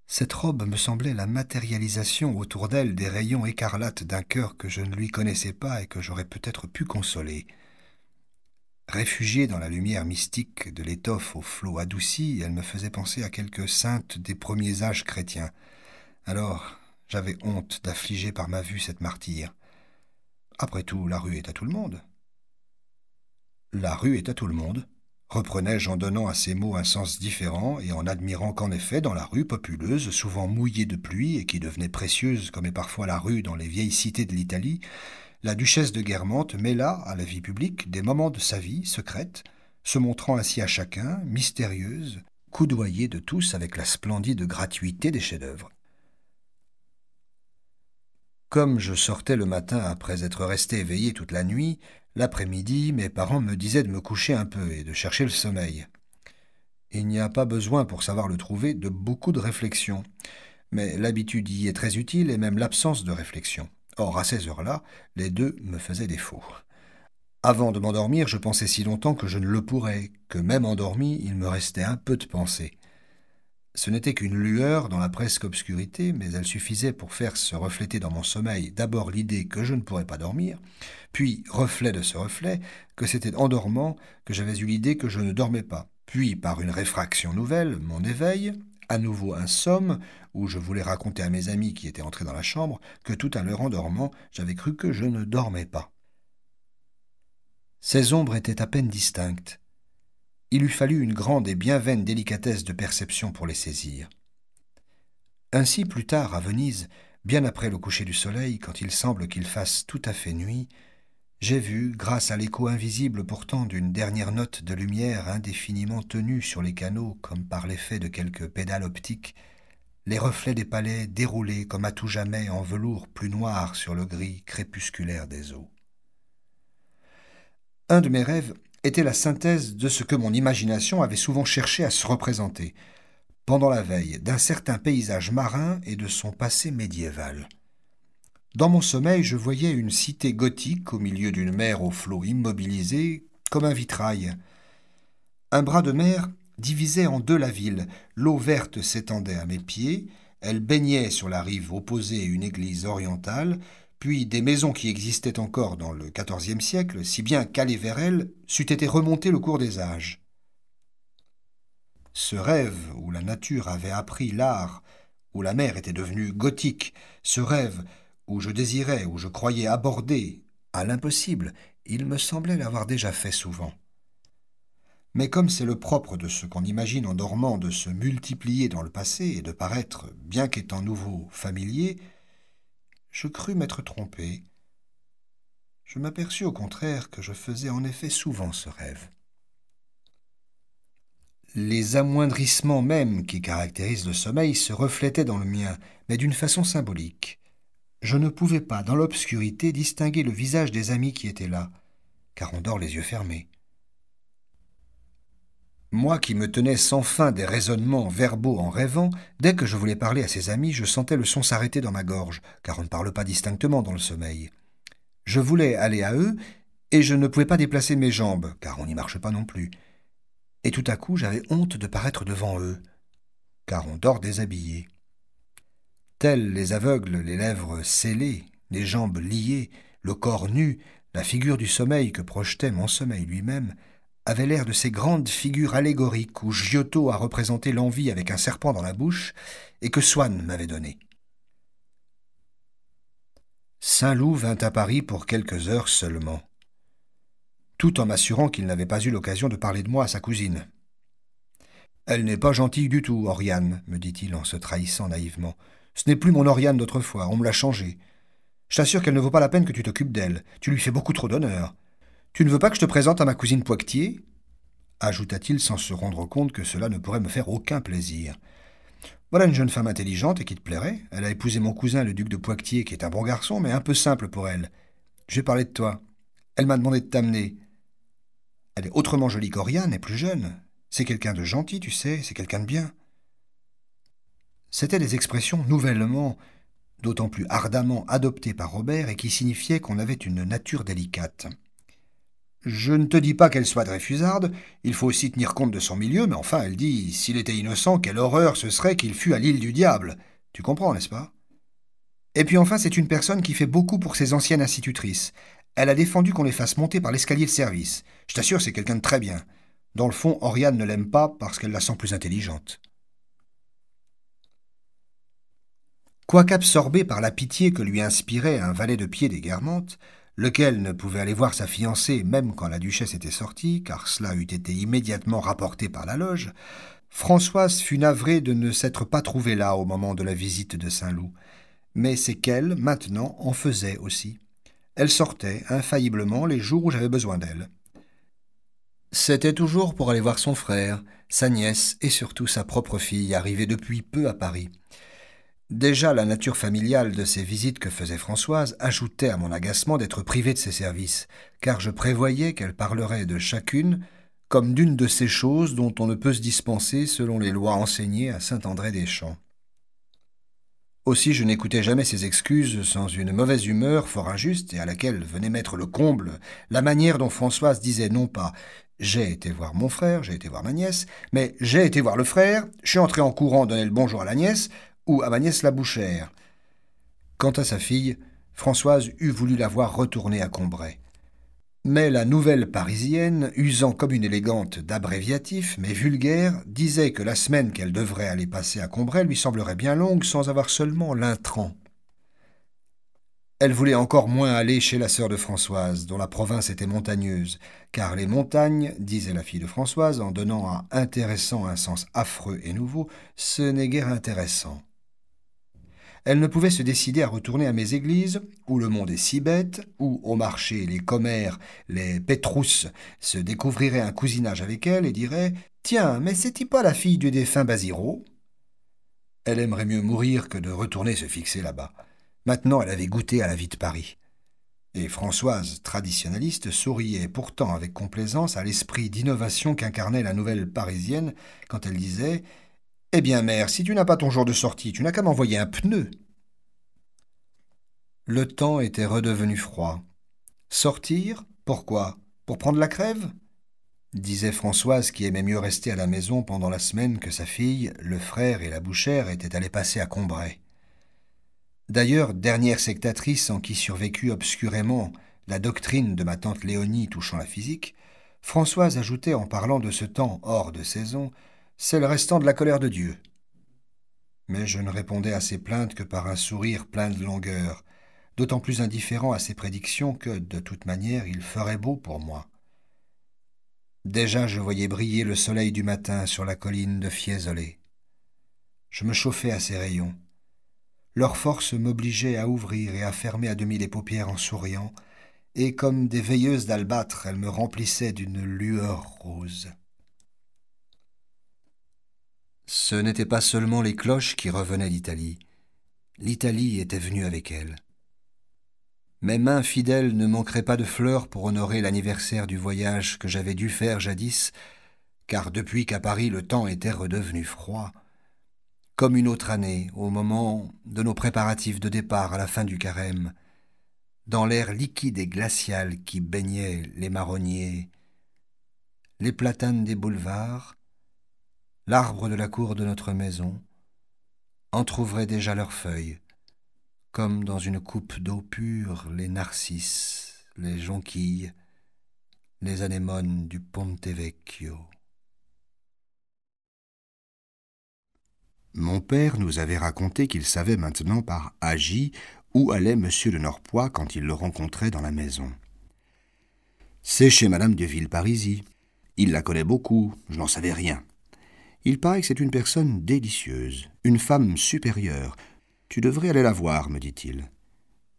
Cette robe me semblait la matérialisation autour d'elle des rayons écarlates d'un cœur que je ne lui connaissais pas et que j'aurais peut-être pu consoler. Réfugiée dans la lumière mystique de l'étoffe au flot adouci, elle me faisait penser à quelque sainte des premiers âges chrétiens. Alors, j'avais honte d'affliger par ma vue cette martyre. Après tout, la rue est à tout le monde. La rue est à tout le monde reprenais-je en donnant à ces mots un sens différent et en admirant qu'en effet, dans la rue populeuse, souvent mouillée de pluie et qui devenait précieuse comme est parfois la rue dans les vieilles cités de l'Italie, la duchesse de Guermantes mêla à la vie publique des moments de sa vie secrète, se montrant ainsi à chacun, mystérieuse, coudoyée de tous avec la splendide gratuité des chefs-d'œuvre. Comme je sortais le matin après être resté éveillé toute la nuit, L'après-midi, mes parents me disaient de me coucher un peu et de chercher le sommeil. Il n'y a pas besoin, pour savoir le trouver, de beaucoup de réflexion. Mais l'habitude y est très utile et même l'absence de réflexion. Or, à ces heures-là, les deux me faisaient défaut. Avant de m'endormir, je pensais si longtemps que je ne le pourrais, que même endormi, il me restait un peu de pensée. Ce n'était qu'une lueur dans la presque obscurité, mais elle suffisait pour faire se refléter dans mon sommeil d'abord l'idée que je ne pourrais pas dormir, puis, reflet de ce reflet, que c'était endormant, que j'avais eu l'idée que je ne dormais pas. Puis, par une réfraction nouvelle, mon éveil, à nouveau un somme, où je voulais raconter à mes amis qui étaient entrés dans la chambre que tout à l'heure en dormant, j'avais cru que je ne dormais pas. Ces ombres étaient à peine distinctes, il eût fallu une grande et bien vaine délicatesse de perception pour les saisir. Ainsi, plus tard, à Venise, bien après le coucher du soleil, quand il semble qu'il fasse tout à fait nuit, j'ai vu, grâce à l'écho invisible pourtant d'une dernière note de lumière indéfiniment tenue sur les canaux comme par l'effet de quelque pédales optiques, les reflets des palais déroulés comme à tout jamais en velours plus noir sur le gris crépusculaire des eaux. Un de mes rêves était la synthèse de ce que mon imagination avait souvent cherché à se représenter, pendant la veille, d'un certain paysage marin et de son passé médiéval. Dans mon sommeil, je voyais une cité gothique au milieu d'une mer aux flots immobilisés, comme un vitrail. Un bras de mer divisait en deux la ville. L'eau verte s'étendait à mes pieds, elle baignait sur la rive opposée une église orientale, puis des maisons qui existaient encore dans le XIVe siècle, si bien qu'aller vers elles c'eût été remonter le cours des âges. Ce rêve où la nature avait appris l'art, où la mer était devenue gothique, ce rêve où je désirais, où je croyais aborder, à l'impossible, il me semblait l'avoir déjà fait souvent. Mais comme c'est le propre de ce qu'on imagine en dormant de se multiplier dans le passé et de paraître, bien qu'étant nouveau, familier, je crus m'être trompé. Je m'aperçus au contraire que je faisais en effet souvent ce rêve. Les amoindrissements même qui caractérisent le sommeil se reflétaient dans le mien, mais d'une façon symbolique. Je ne pouvais pas, dans l'obscurité, distinguer le visage des amis qui étaient là, car on dort les yeux fermés. Moi qui me tenais sans fin des raisonnements verbaux en rêvant, dès que je voulais parler à ses amis, je sentais le son s'arrêter dans ma gorge, car on ne parle pas distinctement dans le sommeil. Je voulais aller à eux, et je ne pouvais pas déplacer mes jambes, car on n'y marche pas non plus. Et tout à coup j'avais honte de paraître devant eux, car on dort déshabillé. Tels les aveugles, les lèvres scellées, les jambes liées, le corps nu, la figure du sommeil que projetait mon sommeil lui-même, avait l'air de ces grandes figures allégoriques où Giotto a représenté l'envie avec un serpent dans la bouche et que Swann m'avait donné. Saint-Loup vint à Paris pour quelques heures seulement, tout en m'assurant qu'il n'avait pas eu l'occasion de parler de moi à sa cousine. Elle n'est pas gentille du tout, Oriane, me dit-il en se trahissant naïvement. Ce n'est plus mon Oriane d'autrefois, on me l'a changée. Je t'assure qu'elle ne vaut pas la peine que tu t'occupes d'elle, tu lui fais beaucoup trop d'honneur. Tu ne veux pas que je te présente à ma cousine Poictier ajouta-t-il sans se rendre compte que cela ne pourrait me faire aucun plaisir. Voilà une jeune femme intelligente et qui te plairait. Elle a épousé mon cousin, le duc de Poictier, qui est un bon garçon, mais un peu simple pour elle. J'ai parlé de toi. Elle m'a demandé de t'amener. Elle est autrement jolie qu'Oriane et plus jeune. C'est quelqu'un de gentil, tu sais, c'est quelqu'un de bien. C'étaient des expressions nouvellement, d'autant plus ardemment adoptées par Robert et qui signifiaient qu'on avait une nature délicate. Je ne te dis pas qu'elle soit Dreyfusarde, il faut aussi tenir compte de son milieu, mais enfin, elle dit s'il était innocent, quelle horreur ce serait qu'il fût à l'île du diable. Tu comprends, n'est-ce pas Et puis enfin, c'est une personne qui fait beaucoup pour ses anciennes institutrices. Elle a défendu qu'on les fasse monter par l'escalier de service. Je t'assure, c'est quelqu'un de très bien. Dans le fond, Oriane ne l'aime pas parce qu'elle la sent plus intelligente. Quoique absorbée par la pitié que lui inspirait un valet de pied des guermantes, lequel ne pouvait aller voir sa fiancée même quand la duchesse était sortie, car cela eût été immédiatement rapporté par la loge, Françoise fut navrée de ne s'être pas trouvée là au moment de la visite de Saint-Loup, mais c'est qu'elle, maintenant, en faisait aussi. Elle sortait, infailliblement, les jours où j'avais besoin d'elle. C'était toujours pour aller voir son frère, sa nièce et surtout sa propre fille, arrivée depuis peu à Paris. Déjà, la nature familiale de ces visites que faisait Françoise ajoutait à mon agacement d'être privé de ses services, car je prévoyais qu'elle parlerait de chacune comme d'une de ces choses dont on ne peut se dispenser selon les lois enseignées à Saint-André-des-Champs. Aussi, je n'écoutais jamais ses excuses sans une mauvaise humeur fort injuste et à laquelle venait mettre le comble la manière dont Françoise disait non pas j'ai été voir mon frère, j'ai été voir ma nièce, mais j'ai été voir le frère, je suis entré en courant donner le bonjour à la nièce, ou à la bouchère. Quant à sa fille, Françoise eût voulu la voir retourner à Combray. Mais la nouvelle parisienne, usant comme une élégante d'abréviatif, mais vulgaire, disait que la semaine qu'elle devrait aller passer à Combray lui semblerait bien longue sans avoir seulement l'intrant. Elle voulait encore moins aller chez la sœur de Françoise, dont la province était montagneuse, car les montagnes, disait la fille de Françoise en donnant à intéressant un sens affreux et nouveau, ce n'est guère intéressant elle ne pouvait se décider à retourner à mes églises, où le monde est si bête, où au marché les commères, les pétrousses se découvriraient un cousinage avec elle et diraient Tiens, mais c'est-y pas la fille du défunt Basiro Elle aimerait mieux mourir que de retourner se fixer là-bas. Maintenant, elle avait goûté à la vie de Paris. Et Françoise, traditionnaliste, souriait pourtant avec complaisance à l'esprit d'innovation qu'incarnait la nouvelle parisienne quand elle disait eh bien, mère, si tu n'as pas ton jour de sortie, tu n'as qu'à m'envoyer un pneu. Le temps était redevenu froid. Sortir Pourquoi Pour prendre la crève disait Françoise qui aimait mieux rester à la maison pendant la semaine que sa fille, le frère et la bouchère étaient allés passer à Combray. D'ailleurs, dernière sectatrice en qui survécut obscurément la doctrine de ma tante Léonie touchant la physique, Françoise ajoutait en parlant de ce temps hors de saison c'est le restant de la colère de Dieu. Mais je ne répondais à ses plaintes que par un sourire plein de longueur, d'autant plus indifférent à ses prédictions que, de toute manière, il ferait beau pour moi. Déjà je voyais briller le soleil du matin sur la colline de Fiesole. Je me chauffais à ses rayons. Leur force m'obligeait à ouvrir et à fermer à demi les paupières en souriant, et comme des veilleuses d'albâtre, elles me remplissaient d'une lueur rose. Ce n'étaient pas seulement les cloches qui revenaient d'Italie. L'Italie était venue avec elles. Mes mains fidèles ne manqueraient pas de fleurs pour honorer l'anniversaire du voyage que j'avais dû faire jadis, car depuis qu'à Paris le temps était redevenu froid, comme une autre année, au moment de nos préparatifs de départ à la fin du carême, dans l'air liquide et glacial qui baignait les marronniers, les platanes des boulevards, l'arbre de la cour de notre maison, entr'ouvrait déjà leurs feuilles, comme dans une coupe d'eau pure les narcisses, les jonquilles, les anémones du Ponte Vecchio. Mon père nous avait raconté qu'il savait maintenant par Agi où allait M. de Norpois quand il le rencontrait dans la maison. C'est chez Mme de Villeparisis. Il la connaît beaucoup, je n'en savais rien. Il paraît que c'est une personne délicieuse, une femme supérieure. Tu devrais aller la voir, me dit-il.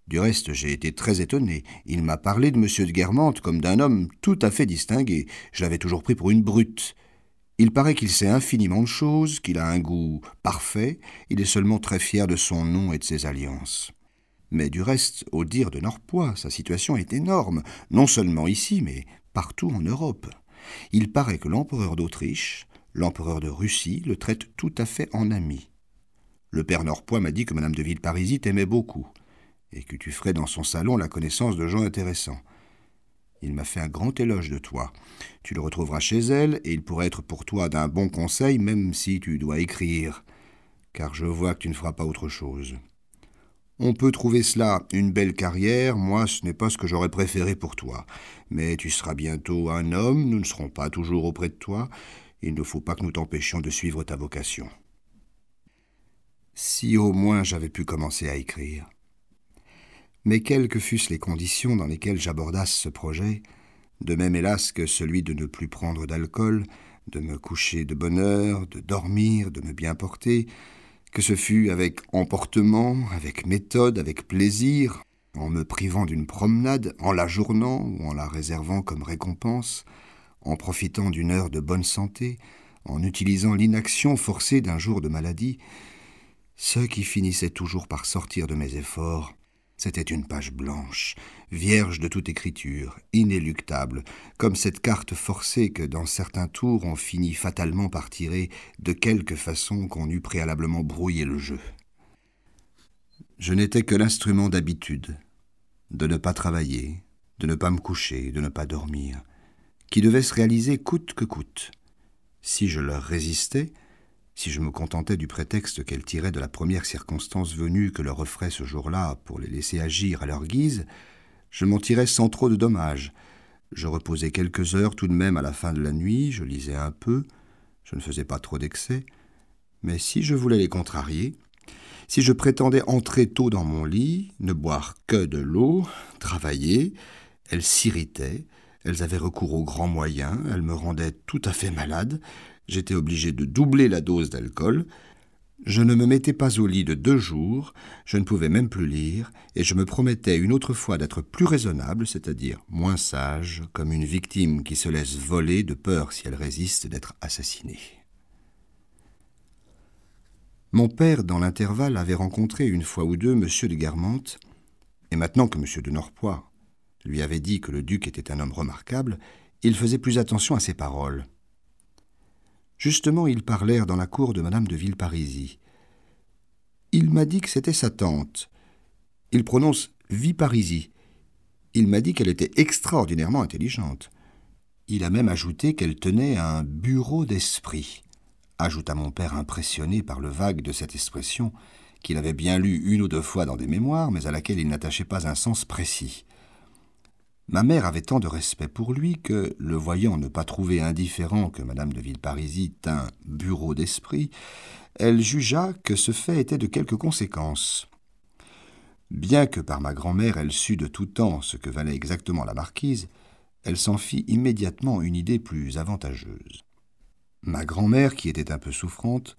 Du reste, j'ai été très étonné. Il m'a parlé de M. de Guermantes comme d'un homme tout à fait distingué. Je l'avais toujours pris pour une brute. Il paraît qu'il sait infiniment de choses, qu'il a un goût parfait, il est seulement très fier de son nom et de ses alliances. Mais du reste, au dire de Norpois, sa situation est énorme, non seulement ici, mais partout en Europe. Il paraît que l'empereur d'Autriche l'empereur de Russie le traite tout à fait en ami. Le père Norpois m'a dit que Madame de Villeparisis t'aimait beaucoup, et que tu ferais dans son salon la connaissance de gens intéressants. Il m'a fait un grand éloge de toi. Tu le retrouveras chez elle, et il pourrait être pour toi d'un bon conseil, même si tu dois écrire, car je vois que tu ne feras pas autre chose. On peut trouver cela une belle carrière, moi ce n'est pas ce que j'aurais préféré pour toi. Mais tu seras bientôt un homme, nous ne serons pas toujours auprès de toi il ne faut pas que nous t'empêchions de suivre ta vocation. Si au moins j'avais pu commencer à écrire. Mais quelles que fussent les conditions dans lesquelles j'abordasse ce projet, de même hélas que celui de ne plus prendre d'alcool, de me coucher de bonne heure, de dormir, de me bien porter, que ce fût avec emportement, avec méthode, avec plaisir, en me privant d'une promenade, en la journant ou en la réservant comme récompense, en profitant d'une heure de bonne santé, en utilisant l'inaction forcée d'un jour de maladie, ce qui finissait toujours par sortir de mes efforts, c'était une page blanche, vierge de toute écriture, inéluctable, comme cette carte forcée que dans certains tours on finit fatalement par tirer de quelque façon qu'on eût préalablement brouillé le jeu. Je n'étais que l'instrument d'habitude, de ne pas travailler, de ne pas me coucher, de ne pas dormir, qui devait se réaliser coûte que coûte. Si je leur résistais, si je me contentais du prétexte qu'elles tiraient de la première circonstance venue que leur offrait ce jour-là pour les laisser agir à leur guise, je m'en tirais sans trop de dommages. Je reposais quelques heures tout de même à la fin de la nuit, je lisais un peu, je ne faisais pas trop d'excès, mais si je voulais les contrarier, si je prétendais entrer tôt dans mon lit, ne boire que de l'eau, travailler, elles s'irritaient, elles avaient recours aux grands moyens, elles me rendaient tout à fait malade, j'étais obligé de doubler la dose d'alcool, je ne me mettais pas au lit de deux jours, je ne pouvais même plus lire, et je me promettais une autre fois d'être plus raisonnable, c'est-à-dire moins sage, comme une victime qui se laisse voler de peur si elle résiste d'être assassinée. Mon père, dans l'intervalle, avait rencontré une fois ou deux M. de Guermantes, et maintenant que M. de Norpois lui avait dit que le duc était un homme remarquable, il faisait plus attention à ses paroles. Justement, ils parlèrent dans la cour de Madame de Villeparisis. Il m'a dit que c'était sa tante. Il prononce Villeparisis. Il m'a dit qu'elle était extraordinairement intelligente. Il a même ajouté qu'elle tenait un bureau d'esprit, ajouta mon père impressionné par le vague de cette expression, qu'il avait bien lue une ou deux fois dans des mémoires, mais à laquelle il n'attachait pas un sens précis. Ma mère avait tant de respect pour lui que, le voyant ne pas trouver indifférent que Madame de Villeparisis tint bureau d'esprit, elle jugea que ce fait était de quelque conséquence. Bien que par ma grand-mère elle sût de tout temps ce que valait exactement la marquise, elle s'en fit immédiatement une idée plus avantageuse. Ma grand-mère, qui était un peu souffrante,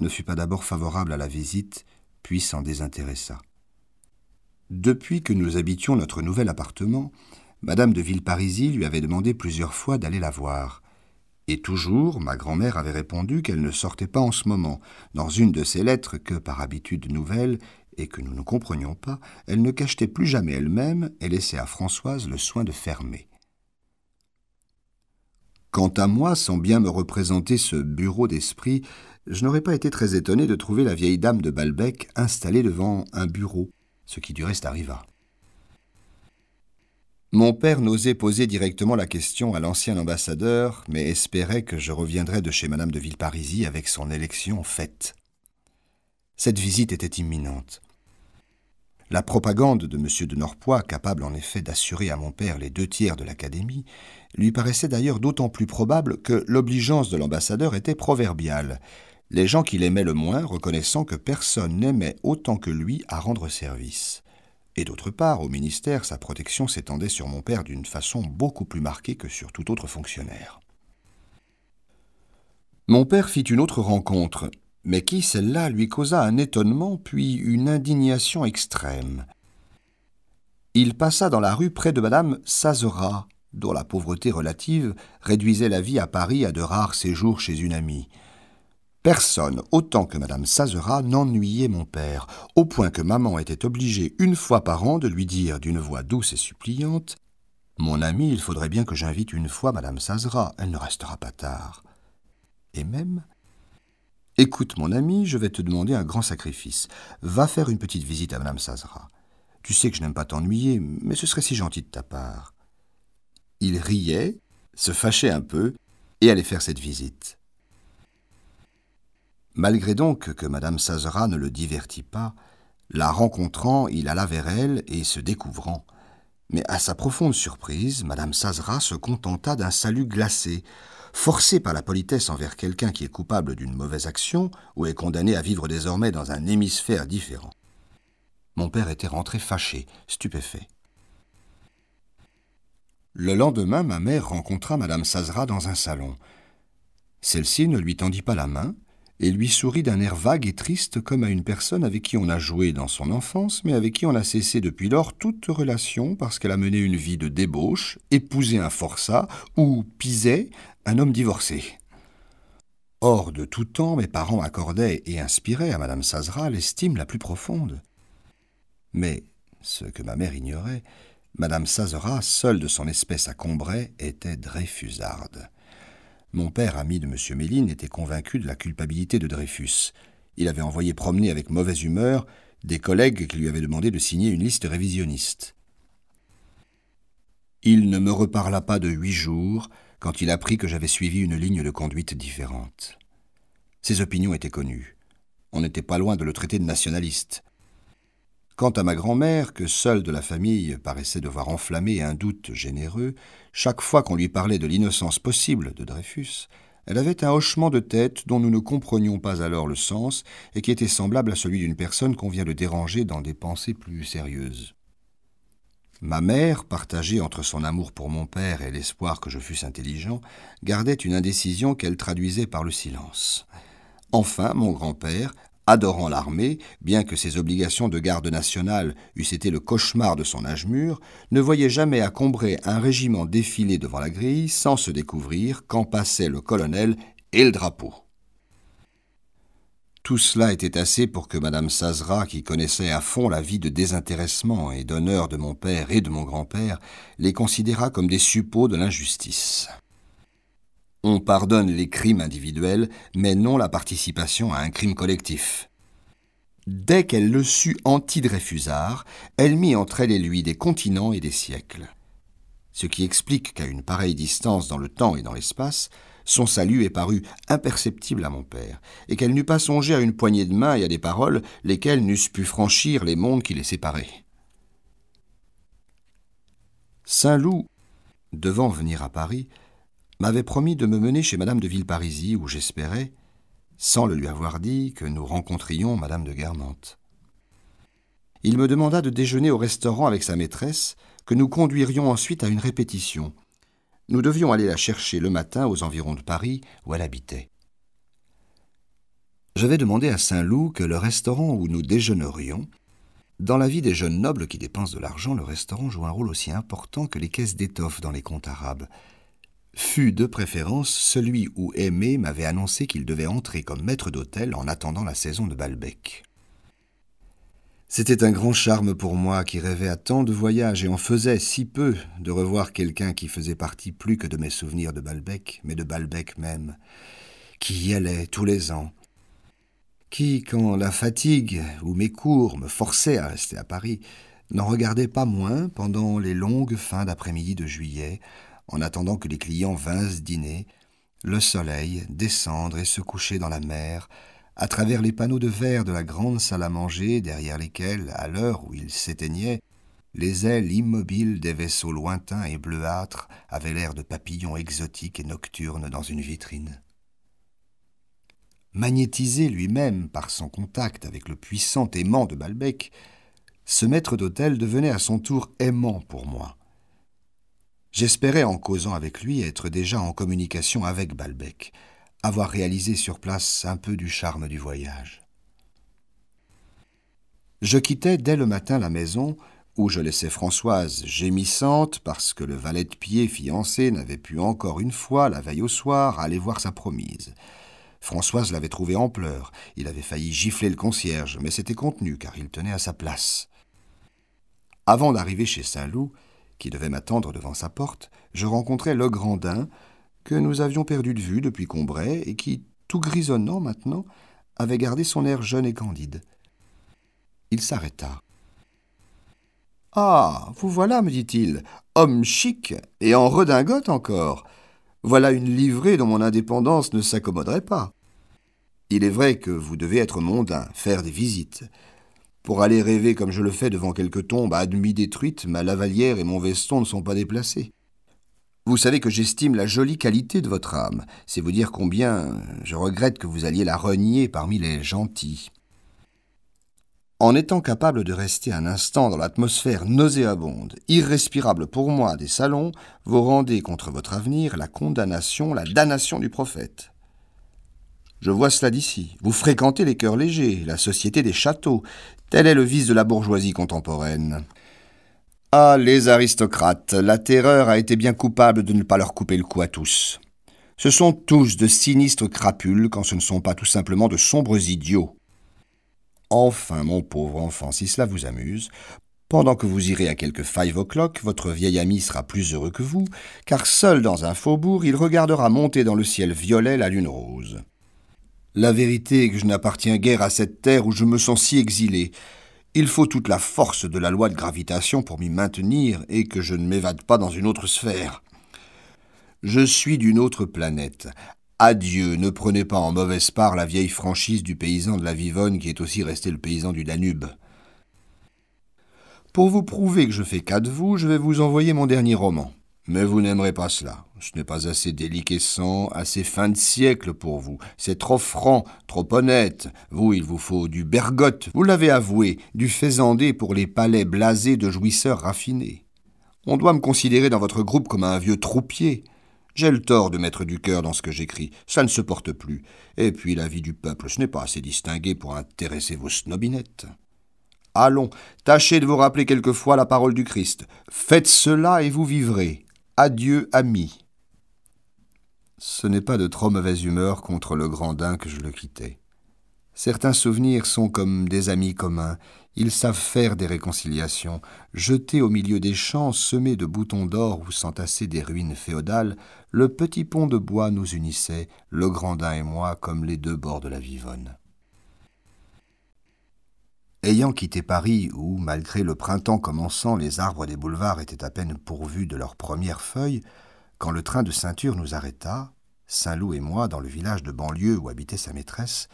ne fut pas d'abord favorable à la visite, puis s'en désintéressa. Depuis que nous habitions notre nouvel appartement, Madame de Villeparisis lui avait demandé plusieurs fois d'aller la voir. Et toujours, ma grand-mère avait répondu qu'elle ne sortait pas en ce moment. Dans une de ses lettres que, par habitude nouvelle, et que nous ne comprenions pas, elle ne cachetait plus jamais elle-même et laissait à Françoise le soin de fermer. Quant à moi, sans bien me représenter ce bureau d'esprit, je n'aurais pas été très étonné de trouver la vieille dame de Balbec installée devant un bureau, ce qui du reste arriva. Mon père n'osait poser directement la question à l'ancien ambassadeur, mais espérait que je reviendrais de chez Madame de Villeparisis avec son élection faite. Cette visite était imminente. La propagande de M. de Norpois, capable en effet d'assurer à mon père les deux tiers de l'Académie, lui paraissait d'ailleurs d'autant plus probable que l'obligeance de l'ambassadeur était proverbiale, les gens qu'il aimait le moins reconnaissant que personne n'aimait autant que lui à rendre service. Et d'autre part, au ministère, sa protection s'étendait sur mon père d'une façon beaucoup plus marquée que sur tout autre fonctionnaire. Mon père fit une autre rencontre, mais qui, celle-là, lui causa un étonnement puis une indignation extrême. Il passa dans la rue près de madame Sazera, dont la pauvreté relative réduisait la vie à Paris à de rares séjours chez une amie. Personne, autant que Mme Sazera, n'ennuyait mon père, au point que maman était obligée une fois par an de lui dire d'une voix douce et suppliante Mon ami, il faudrait bien que j'invite une fois Madame Sazera, elle ne restera pas tard. Et même Écoute, mon ami, je vais te demander un grand sacrifice. Va faire une petite visite à Mme Sazera. Tu sais que je n'aime pas t'ennuyer, mais ce serait si gentil de ta part. Il riait, se fâchait un peu, et allait faire cette visite. Malgré donc que Madame Sazera ne le divertit pas, la rencontrant, il alla vers elle et se découvrant. Mais à sa profonde surprise, Madame Sazera se contenta d'un salut glacé. forcé par la politesse envers quelqu'un qui est coupable d'une mauvaise action ou est condamné à vivre désormais dans un hémisphère différent. Mon père était rentré fâché, stupéfait. Le lendemain, ma mère rencontra Madame Sazera dans un salon. Celle-ci ne lui tendit pas la main, et lui sourit d'un air vague et triste comme à une personne avec qui on a joué dans son enfance, mais avec qui on a cessé depuis lors toute relation parce qu'elle a mené une vie de débauche, épousé un forçat ou pisait un homme divorcé. Hors de tout temps, mes parents accordaient et inspiraient à Madame Sazera l'estime la plus profonde. Mais, ce que ma mère ignorait, Madame Sazera, seule de son espèce à Combray, était Dreyfusarde. Mon père, ami de M. Méline, était convaincu de la culpabilité de Dreyfus. Il avait envoyé promener avec mauvaise humeur des collègues qui lui avaient demandé de signer une liste révisionniste. Il ne me reparla pas de huit jours quand il apprit que j'avais suivi une ligne de conduite différente. Ses opinions étaient connues. On n'était pas loin de le traiter de nationaliste. Quant à ma grand-mère, que seule de la famille paraissait devoir enflammer un doute généreux, chaque fois qu'on lui parlait de l'innocence possible de Dreyfus, elle avait un hochement de tête dont nous ne comprenions pas alors le sens et qui était semblable à celui d'une personne qu'on vient de déranger dans des pensées plus sérieuses. Ma mère, partagée entre son amour pour mon père et l'espoir que je fusse intelligent, gardait une indécision qu'elle traduisait par le silence. Enfin, mon grand-père, Adorant l'armée, bien que ses obligations de garde nationale eussent été le cauchemar de son âge mûr, ne voyait jamais à un régiment défiler devant la grille sans se découvrir quand passait le colonel et le drapeau. Tout cela était assez pour que Madame Sazera, qui connaissait à fond la vie de désintéressement et d'honneur de mon père et de mon grand-père, les considérât comme des suppôts de l'injustice. On pardonne les crimes individuels, mais non la participation à un crime collectif. Dès qu'elle le sut anti-Dreyfusard, elle mit entre elle et lui des continents et des siècles. Ce qui explique qu'à une pareille distance dans le temps et dans l'espace, son salut est paru imperceptible à mon père, et qu'elle n'eût pas songé à une poignée de main et à des paroles lesquelles n'eussent pu franchir les mondes qui les séparaient. Saint-Loup, devant venir à Paris, m'avait promis de me mener chez madame de Villeparisis, où j'espérais, sans le lui avoir dit, que nous rencontrions madame de Guermantes. Il me demanda de déjeuner au restaurant avec sa maîtresse, que nous conduirions ensuite à une répétition. Nous devions aller la chercher le matin aux environs de Paris, où elle habitait. J'avais demandé à Saint-Loup que le restaurant où nous déjeunerions, dans la vie des jeunes nobles qui dépensent de l'argent, le restaurant joue un rôle aussi important que les caisses d'étoffe dans les comptes arabes fut de préférence celui où Aimé m'avait annoncé qu'il devait entrer comme maître d'hôtel en attendant la saison de Balbec. C'était un grand charme pour moi qui rêvais à tant de voyages et en faisais si peu de revoir quelqu'un qui faisait partie plus que de mes souvenirs de Balbec, mais de Balbec même, qui y allait tous les ans, qui, quand la fatigue ou mes cours me forçaient à rester à Paris, n'en regardait pas moins pendant les longues fins d'après-midi de juillet, en attendant que les clients vinssent dîner, le soleil descendre et se coucher dans la mer, à travers les panneaux de verre de la grande salle à manger, derrière lesquels, à l'heure où ils s'éteignait, les ailes immobiles des vaisseaux lointains et bleuâtres avaient l'air de papillons exotiques et nocturnes dans une vitrine. Magnétisé lui-même par son contact avec le puissant aimant de Balbec, ce maître d'hôtel devenait à son tour aimant pour moi. J'espérais, en causant avec lui, être déjà en communication avec Balbec, avoir réalisé sur place un peu du charme du voyage. Je quittais dès le matin la maison, où je laissais Françoise gémissante parce que le valet de pied fiancé n'avait pu encore une fois, la veille au soir, aller voir sa promise. Françoise l'avait trouvé en pleurs, il avait failli gifler le concierge, mais c'était contenu car il tenait à sa place. Avant d'arriver chez Saint-Loup, qui devait m'attendre devant sa porte, je rencontrai le Grandin, que nous avions perdu de vue depuis Combray, et qui, tout grisonnant maintenant, avait gardé son air jeune et candide. Il s'arrêta. Ah. Vous voilà, me dit il, homme chic, et en redingote encore. Voilà une livrée dont mon indépendance ne s'accommoderait pas. Il est vrai que vous devez être mondain, faire des visites, pour aller rêver comme je le fais devant quelques tombes à demi détruites, ma lavalière et mon veston ne sont pas déplacés. Vous savez que j'estime la jolie qualité de votre âme. C'est vous dire combien je regrette que vous alliez la renier parmi les gentils. En étant capable de rester un instant dans l'atmosphère nauséabonde, irrespirable pour moi des salons, vous rendez contre votre avenir la condamnation, la damnation du prophète. Je vois cela d'ici. Vous fréquentez les cœurs légers, la société des châteaux, Tel est le vice de la bourgeoisie contemporaine. Ah, les aristocrates, la terreur a été bien coupable de ne pas leur couper le cou à tous. Ce sont tous de sinistres crapules quand ce ne sont pas tout simplement de sombres idiots. Enfin, mon pauvre enfant, si cela vous amuse, pendant que vous irez à quelque five o'clock, votre vieil ami sera plus heureux que vous, car seul dans un faubourg, il regardera monter dans le ciel violet la lune rose. La vérité est que je n'appartiens guère à cette terre où je me sens si exilé. Il faut toute la force de la loi de gravitation pour m'y maintenir et que je ne m'évade pas dans une autre sphère. Je suis d'une autre planète. Adieu, ne prenez pas en mauvaise part la vieille franchise du paysan de la Vivonne qui est aussi resté le paysan du Danube. Pour vous prouver que je fais cas de vous, je vais vous envoyer mon dernier roman. Mais vous n'aimerez pas cela. Ce n'est pas assez déliquescent, assez fin de siècle pour vous. C'est trop franc, trop honnête. Vous, il vous faut du bergotte, vous l'avez avoué, du faisandé pour les palais blasés de jouisseurs raffinés. On doit me considérer dans votre groupe comme un vieux troupier. J'ai le tort de mettre du cœur dans ce que j'écris, ça ne se porte plus. Et puis la vie du peuple, ce n'est pas assez distingué pour intéresser vos snobinettes. Allons, tâchez de vous rappeler quelquefois la parole du Christ. Faites cela et vous vivrez. Adieu, ami. Ce n'est pas de trop mauvaise humeur contre le grandin que je le quittais. Certains souvenirs sont comme des amis communs, ils savent faire des réconciliations. Jetés au milieu des champs semés de boutons d'or ou s'entassaient des ruines féodales, le petit pont de bois nous unissait, le grandin et moi, comme les deux bords de la Vivonne. Ayant quitté Paris, où, malgré le printemps commençant, les arbres des boulevards étaient à peine pourvus de leurs premières feuilles, quand le train de ceinture nous arrêta, Saint-Loup et moi, dans le village de banlieue où habitait sa maîtresse,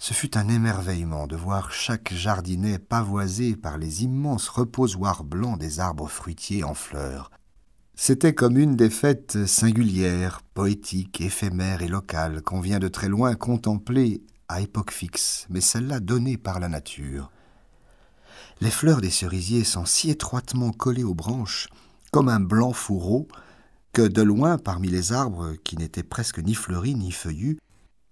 ce fut un émerveillement de voir chaque jardinet pavoisé par les immenses reposoirs blancs des arbres fruitiers en fleurs. C'était comme une des fêtes singulières, poétiques, éphémères et locales qu'on vient de très loin contempler à époque fixe, mais celle-là donnée par la nature. Les fleurs des cerisiers sont si étroitement collées aux branches, comme un blanc fourreau, que de loin, parmi les arbres qui n'étaient presque ni fleuris ni feuillus,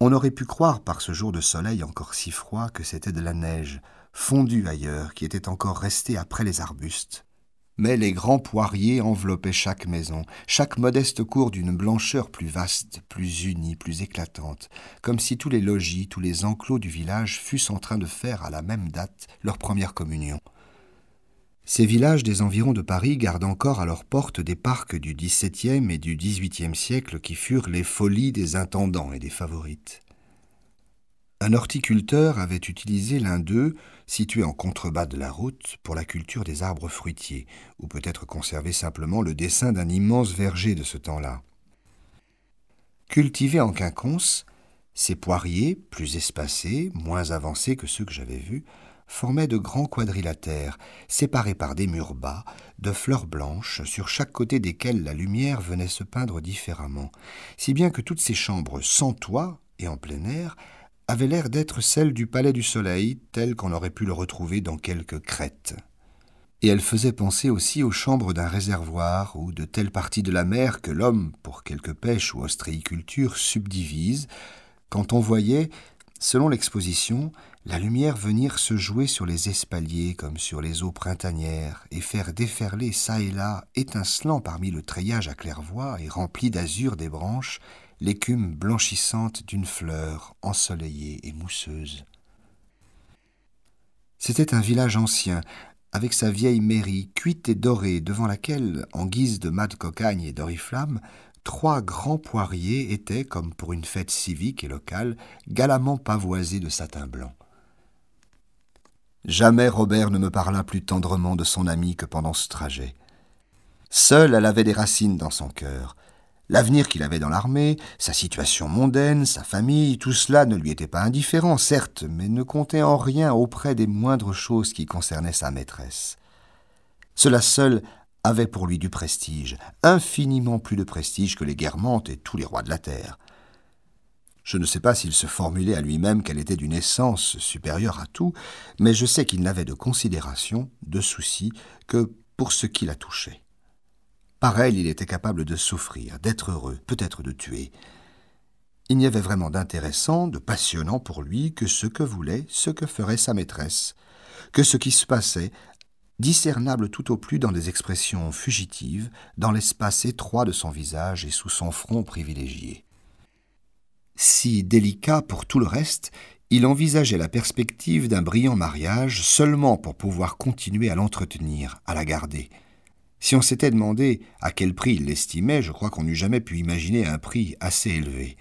on aurait pu croire par ce jour de soleil encore si froid que c'était de la neige, fondue ailleurs, qui était encore restée après les arbustes mais les grands poiriers enveloppaient chaque maison, chaque modeste cour d'une blancheur plus vaste, plus unie, plus éclatante, comme si tous les logis, tous les enclos du village fussent en train de faire à la même date leur première communion. Ces villages des environs de Paris gardent encore à leurs portes des parcs du XVIIe et du XVIIIe siècle qui furent les folies des intendants et des favorites. Un horticulteur avait utilisé l'un d'eux, situé en contrebas de la route, pour la culture des arbres fruitiers, ou peut-être conservé simplement le dessin d'un immense verger de ce temps-là. Cultivés en quinconce, ces poiriers, plus espacés, moins avancés que ceux que j'avais vus, formaient de grands quadrilatères, séparés par des murs bas, de fleurs blanches, sur chaque côté desquels la lumière venait se peindre différemment, si bien que toutes ces chambres sans toit et en plein air avait l'air d'être celle du Palais du Soleil, tel qu'on aurait pu le retrouver dans quelque crête. Et elle faisait penser aussi aux chambres d'un réservoir ou de telle partie de la mer que l'homme, pour quelque pêche ou ostréiculture, subdivise, quand on voyait, selon l'exposition, la lumière venir se jouer sur les espaliers comme sur les eaux printanières et faire déferler ça et là, étincelant parmi le treillage à claire-voie et rempli d'azur des branches, l'écume blanchissante d'une fleur ensoleillée et mousseuse. C'était un village ancien, avec sa vieille mairie cuite et dorée, devant laquelle, en guise de mat de cocagne et d'oriflamme, trois grands poiriers étaient, comme pour une fête civique et locale, galamment pavoisés de satin blanc. Jamais Robert ne me parla plus tendrement de son amie que pendant ce trajet. Seule elle avait des racines dans son cœur, L'avenir qu'il avait dans l'armée, sa situation mondaine, sa famille, tout cela ne lui était pas indifférent, certes, mais ne comptait en rien auprès des moindres choses qui concernaient sa maîtresse. Cela seul avait pour lui du prestige, infiniment plus de prestige que les Guermantes et tous les rois de la terre. Je ne sais pas s'il se formulait à lui-même qu'elle était d'une essence supérieure à tout, mais je sais qu'il n'avait de considération, de souci, que pour ce qui la touchait. Par elle, il était capable de souffrir, d'être heureux, peut-être de tuer. Il n'y avait vraiment d'intéressant, de passionnant pour lui que ce que voulait, ce que ferait sa maîtresse, que ce qui se passait, discernable tout au plus dans des expressions fugitives, dans l'espace étroit de son visage et sous son front privilégié. Si délicat pour tout le reste, il envisageait la perspective d'un brillant mariage seulement pour pouvoir continuer à l'entretenir, à la garder. Si on s'était demandé à quel prix il l'estimait, je crois qu'on n'eût jamais pu imaginer un prix assez élevé.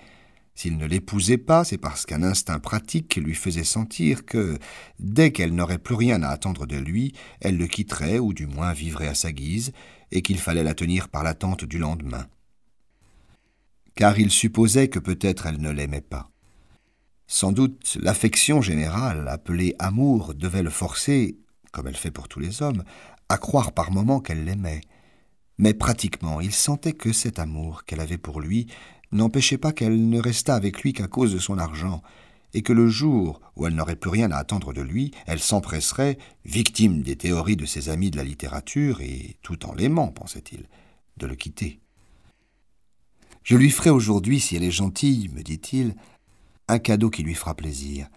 S'il ne l'épousait pas, c'est parce qu'un instinct pratique lui faisait sentir que, dès qu'elle n'aurait plus rien à attendre de lui, elle le quitterait, ou du moins vivrait à sa guise, et qu'il fallait la tenir par l'attente du lendemain. Car il supposait que peut-être elle ne l'aimait pas. Sans doute l'affection générale, appelée amour, devait le forcer, comme elle fait pour tous les hommes, à croire par moments qu'elle l'aimait. Mais pratiquement, il sentait que cet amour qu'elle avait pour lui n'empêchait pas qu'elle ne restât avec lui qu'à cause de son argent, et que le jour où elle n'aurait plus rien à attendre de lui, elle s'empresserait, victime des théories de ses amis de la littérature, et tout en l'aimant, pensait-il, de le quitter. Je lui ferai aujourd'hui, si elle est gentille, me dit-il, un cadeau qui lui fera plaisir.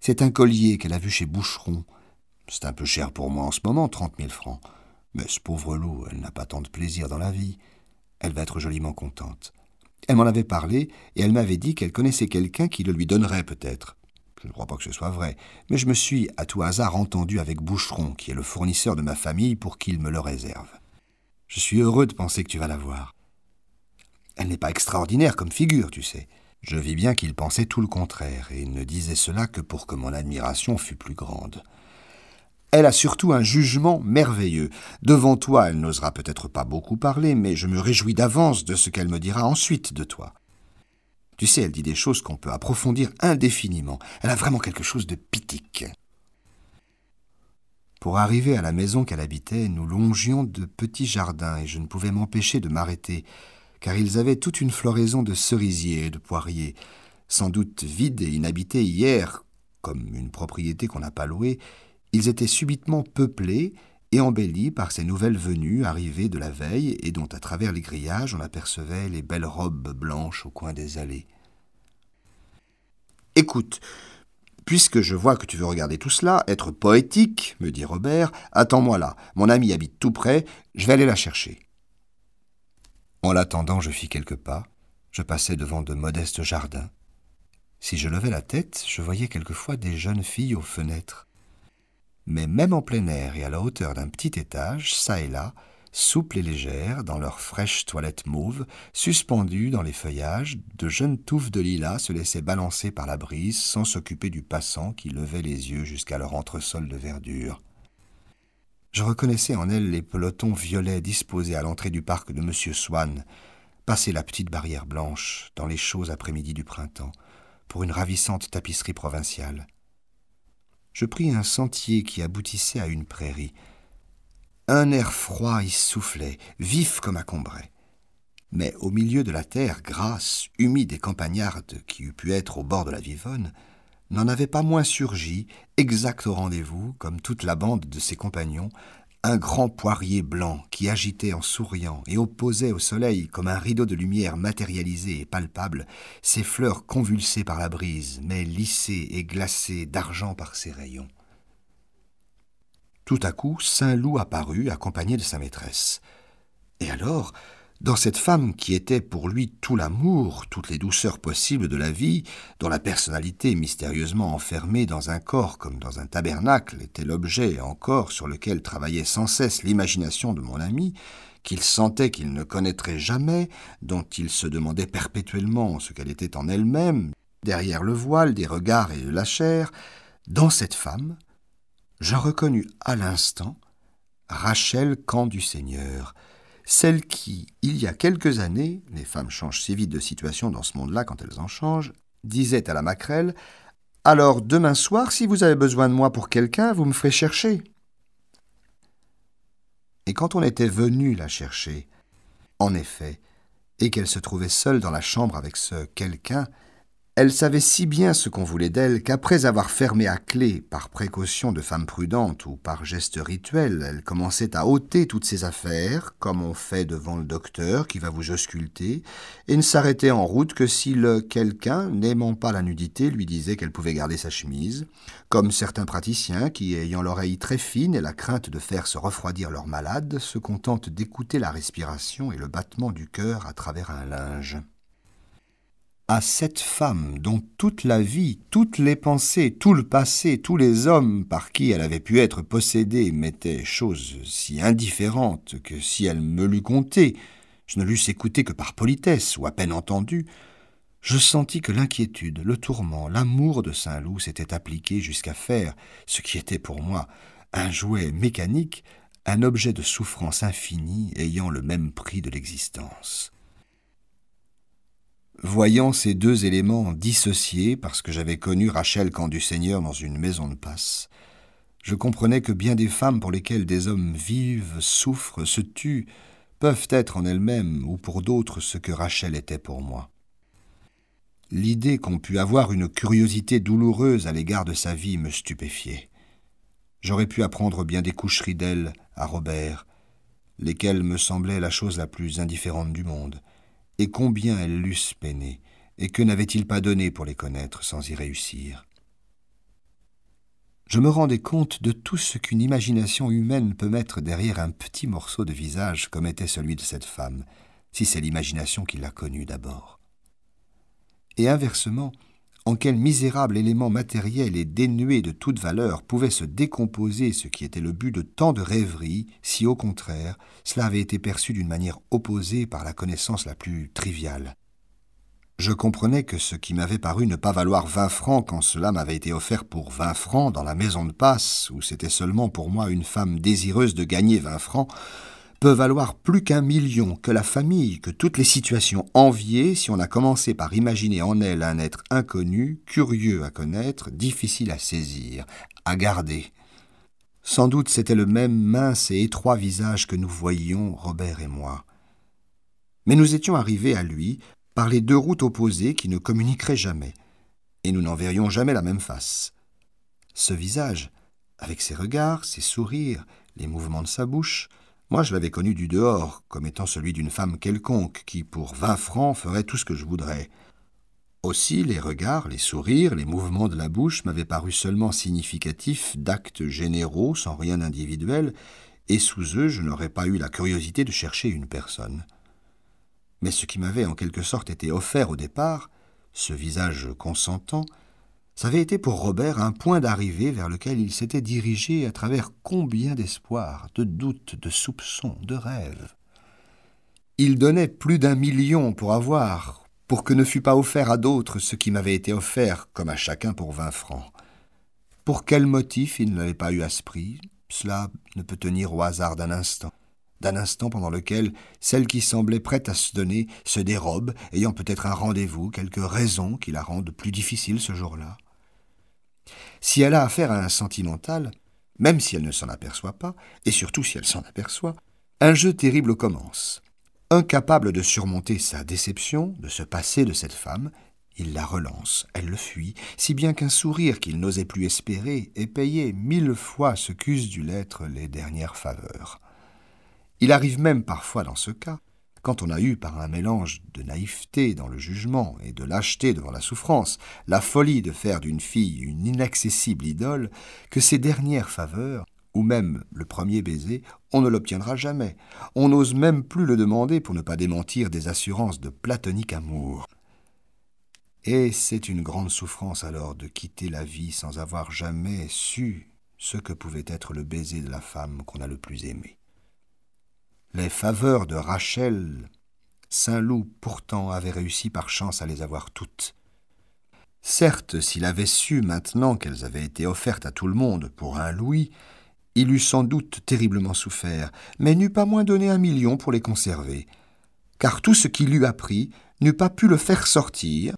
C'est un collier qu'elle a vu chez Boucheron, c'est un peu cher pour moi en ce moment, trente mille francs. Mais ce pauvre loup, elle n'a pas tant de plaisir dans la vie. Elle va être joliment contente. Elle m'en avait parlé, et elle m'avait dit qu'elle connaissait quelqu'un qui le lui donnerait peut-être. Je ne crois pas que ce soit vrai, mais je me suis, à tout hasard, entendu avec Boucheron, qui est le fournisseur de ma famille, pour qu'il me le réserve. Je suis heureux de penser que tu vas la voir. Elle n'est pas extraordinaire comme figure, tu sais. Je vis bien qu'il pensait tout le contraire, et ne disait cela que pour que mon admiration fût plus grande. Elle a surtout un jugement merveilleux. Devant toi, elle n'osera peut-être pas beaucoup parler, mais je me réjouis d'avance de ce qu'elle me dira ensuite de toi. Tu sais, elle dit des choses qu'on peut approfondir indéfiniment. Elle a vraiment quelque chose de pitique. Pour arriver à la maison qu'elle habitait, nous longions de petits jardins et je ne pouvais m'empêcher de m'arrêter, car ils avaient toute une floraison de cerisiers et de poiriers, sans doute vides et inhabités hier, comme une propriété qu'on n'a pas louée, ils étaient subitement peuplés et embellis par ces nouvelles venues arrivées de la veille et dont à travers les grillages on apercevait les belles robes blanches au coin des allées. Écoute, puisque je vois que tu veux regarder tout cela, être poétique, me dit Robert, attends-moi là, mon ami habite tout près, je vais aller la chercher. En l'attendant, je fis quelques pas, je passais devant de modestes jardins. Si je levais la tête, je voyais quelquefois des jeunes filles aux fenêtres mais même en plein air et à la hauteur d'un petit étage, çà et là, souples et légères, dans leurs fraîches toilettes mauves, suspendues dans les feuillages, de jeunes touffes de lilas se laissaient balancer par la brise sans s'occuper du passant qui levait les yeux jusqu'à leur entresol de verdure. Je reconnaissais en elles les pelotons violets disposés à l'entrée du parc de M. Swann, passer la petite barrière blanche dans les chauds après-midi du printemps, pour une ravissante tapisserie provinciale je pris un sentier qui aboutissait à une prairie. Un air froid y soufflait, vif comme à Combray. Mais au milieu de la terre grasse, humide et campagnarde qui eût pu être au bord de la Vivonne, n'en avait pas moins surgi, exact au rendez-vous, comme toute la bande de ses compagnons, un grand poirier blanc qui agitait en souriant et opposait au soleil, comme un rideau de lumière matérialisé et palpable, ses fleurs convulsées par la brise, mais lissées et glacées d'argent par ses rayons. Tout à coup, Saint Loup apparut, accompagné de sa maîtresse. Et alors, dans cette femme qui était pour lui tout l'amour, toutes les douceurs possibles de la vie, dont la personnalité mystérieusement enfermée dans un corps comme dans un tabernacle était l'objet encore sur lequel travaillait sans cesse l'imagination de mon ami, qu'il sentait qu'il ne connaîtrait jamais, dont il se demandait perpétuellement ce qu'elle était en elle-même, derrière le voile des regards et de la chair, dans cette femme, je reconnus à l'instant Rachel Camp du Seigneur, celle qui, il y a quelques années, les femmes changent si vite de situation dans ce monde-là quand elles en changent, disait à la maquerelle Alors demain soir, si vous avez besoin de moi pour quelqu'un, vous me ferez chercher. Et quand on était venu la chercher, en effet, et qu'elle se trouvait seule dans la chambre avec ce quelqu'un, elle savait si bien ce qu'on voulait d'elle qu'après avoir fermé à clé, par précaution de femme prudente ou par geste rituel, elle commençait à ôter toutes ses affaires, comme on fait devant le docteur qui va vous ausculter, et ne s'arrêtait en route que si le quelqu'un, n'aimant pas la nudité, lui disait qu'elle pouvait garder sa chemise, comme certains praticiens qui, ayant l'oreille très fine et la crainte de faire se refroidir leur malade, se contentent d'écouter la respiration et le battement du cœur à travers un linge à cette femme dont toute la vie, toutes les pensées, tout le passé, tous les hommes par qui elle avait pu être possédée m'étaient choses si indifférentes que si elle me l'eût contée, je ne l'eusse écoutée que par politesse ou à peine entendue, je sentis que l'inquiétude, le tourment, l'amour de Saint-Loup s'étaient appliqués jusqu'à faire ce qui était pour moi un jouet mécanique, un objet de souffrance infinie ayant le même prix de l'existence. Voyant ces deux éléments dissociés parce que j'avais connu Rachel quand du Seigneur dans une maison de passe, je comprenais que bien des femmes pour lesquelles des hommes vivent, souffrent, se tuent, peuvent être en elles-mêmes ou pour d'autres ce que Rachel était pour moi. L'idée qu'on pût avoir une curiosité douloureuse à l'égard de sa vie me stupéfiait. J'aurais pu apprendre bien des coucheries d'elle à Robert, lesquelles me semblaient la chose la plus indifférente du monde combien elles l'eussent peiné, et que n'avait-il pas donné pour les connaître sans y réussir Je me rendais compte de tout ce qu'une imagination humaine peut mettre derrière un petit morceau de visage comme était celui de cette femme, si c'est l'imagination qui l'a connue d'abord. Et inversement, en quel misérable élément matériel et dénué de toute valeur pouvait se décomposer ce qui était le but de tant de rêveries, si au contraire cela avait été perçu d'une manière opposée par la connaissance la plus triviale. Je comprenais que ce qui m'avait paru ne pas valoir vingt francs quand cela m'avait été offert pour vingt francs dans la maison de passe, où c'était seulement pour moi une femme désireuse de gagner vingt francs, peut valoir plus qu'un million, que la famille, que toutes les situations enviées si on a commencé par imaginer en elle un être inconnu, curieux à connaître, difficile à saisir, à garder. Sans doute c'était le même mince et étroit visage que nous voyions, Robert et moi. Mais nous étions arrivés à lui par les deux routes opposées qui ne communiqueraient jamais, et nous n'en verrions jamais la même face. Ce visage, avec ses regards, ses sourires, les mouvements de sa bouche, moi, je l'avais connu du dehors, comme étant celui d'une femme quelconque, qui, pour vingt francs, ferait tout ce que je voudrais. Aussi, les regards, les sourires, les mouvements de la bouche m'avaient paru seulement significatifs d'actes généraux, sans rien d'individuel, et sous eux, je n'aurais pas eu la curiosité de chercher une personne. Mais ce qui m'avait en quelque sorte été offert au départ, ce visage consentant, ça avait été pour Robert un point d'arrivée vers lequel il s'était dirigé à travers combien d'espoirs, de doutes, de soupçons, de rêves. Il donnait plus d'un million pour avoir, pour que ne fût pas offert à d'autres ce qui m'avait été offert, comme à chacun pour vingt francs. Pour quel motif il n'avait pas eu à ce prix, cela ne peut tenir au hasard d'un instant d'un instant pendant lequel celle qui semblait prête à se donner se dérobe, ayant peut-être un rendez-vous, quelques raisons qui la rendent plus difficile ce jour-là. Si elle a affaire à un sentimental, même si elle ne s'en aperçoit pas, et surtout si elle s'en aperçoit, un jeu terrible commence. Incapable de surmonter sa déception, de se passer de cette femme, il la relance, elle le fuit, si bien qu'un sourire qu'il n'osait plus espérer est payé mille fois ce qu'usent dû l'être les dernières faveurs. Il arrive même parfois dans ce cas, quand on a eu par un mélange de naïveté dans le jugement et de lâcheté devant la souffrance, la folie de faire d'une fille une inaccessible idole, que ces dernières faveurs, ou même le premier baiser, on ne l'obtiendra jamais. On n'ose même plus le demander pour ne pas démentir des assurances de platonique amour. Et c'est une grande souffrance alors de quitter la vie sans avoir jamais su ce que pouvait être le baiser de la femme qu'on a le plus aimé les faveurs de Rachel, Saint Loup pourtant avait réussi par chance à les avoir toutes. Certes, s'il avait su maintenant qu'elles avaient été offertes à tout le monde pour un louis, il eût sans doute terriblement souffert, mais n'eût pas moins donné un million pour les conserver, car tout ce qu'il eût appris n'eût pas pu le faire sortir,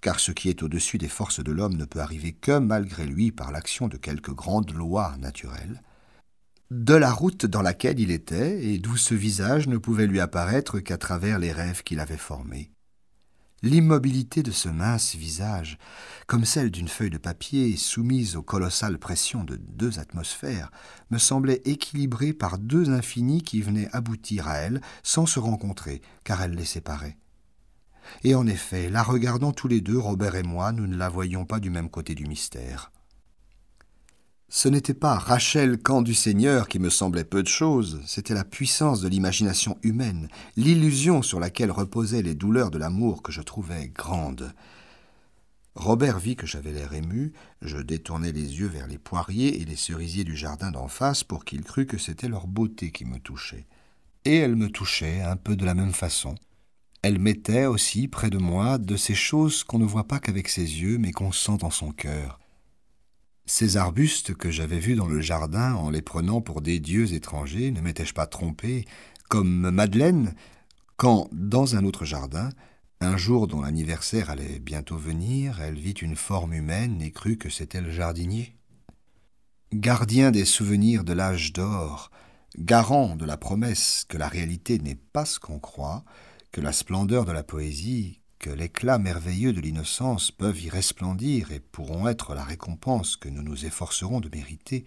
car ce qui est au-dessus des forces de l'homme ne peut arriver que malgré lui par l'action de quelque grande loi naturelle, de la route dans laquelle il était et d'où ce visage ne pouvait lui apparaître qu'à travers les rêves qu'il avait formés. L'immobilité de ce mince visage, comme celle d'une feuille de papier soumise aux colossales pressions de deux atmosphères, me semblait équilibrée par deux infinis qui venaient aboutir à elle sans se rencontrer, car elle les séparait. Et en effet, la regardant tous les deux, Robert et moi, nous ne la voyions pas du même côté du mystère. Ce n'était pas Rachel Camp du Seigneur qui me semblait peu de chose, c'était la puissance de l'imagination humaine, l'illusion sur laquelle reposaient les douleurs de l'amour que je trouvais grande. Robert vit que j'avais l'air ému, je détournai les yeux vers les poiriers et les cerisiers du jardin d'en face pour qu'il crût que c'était leur beauté qui me touchait. Et elle me touchait un peu de la même façon. Elle mettait aussi près de moi de ces choses qu'on ne voit pas qu'avec ses yeux mais qu'on sent dans son cœur, ces arbustes que j'avais vus dans le jardin en les prenant pour des dieux étrangers, ne m'étais-je pas trompé, comme Madeleine, quand, dans un autre jardin, un jour dont l'anniversaire allait bientôt venir, elle vit une forme humaine et crut que c'était le jardinier. Gardien des souvenirs de l'âge d'or, garant de la promesse que la réalité n'est pas ce qu'on croit, que la splendeur de la poésie, que l'éclat merveilleux de l'innocence peuvent y resplendir et pourront être la récompense que nous nous efforcerons de mériter,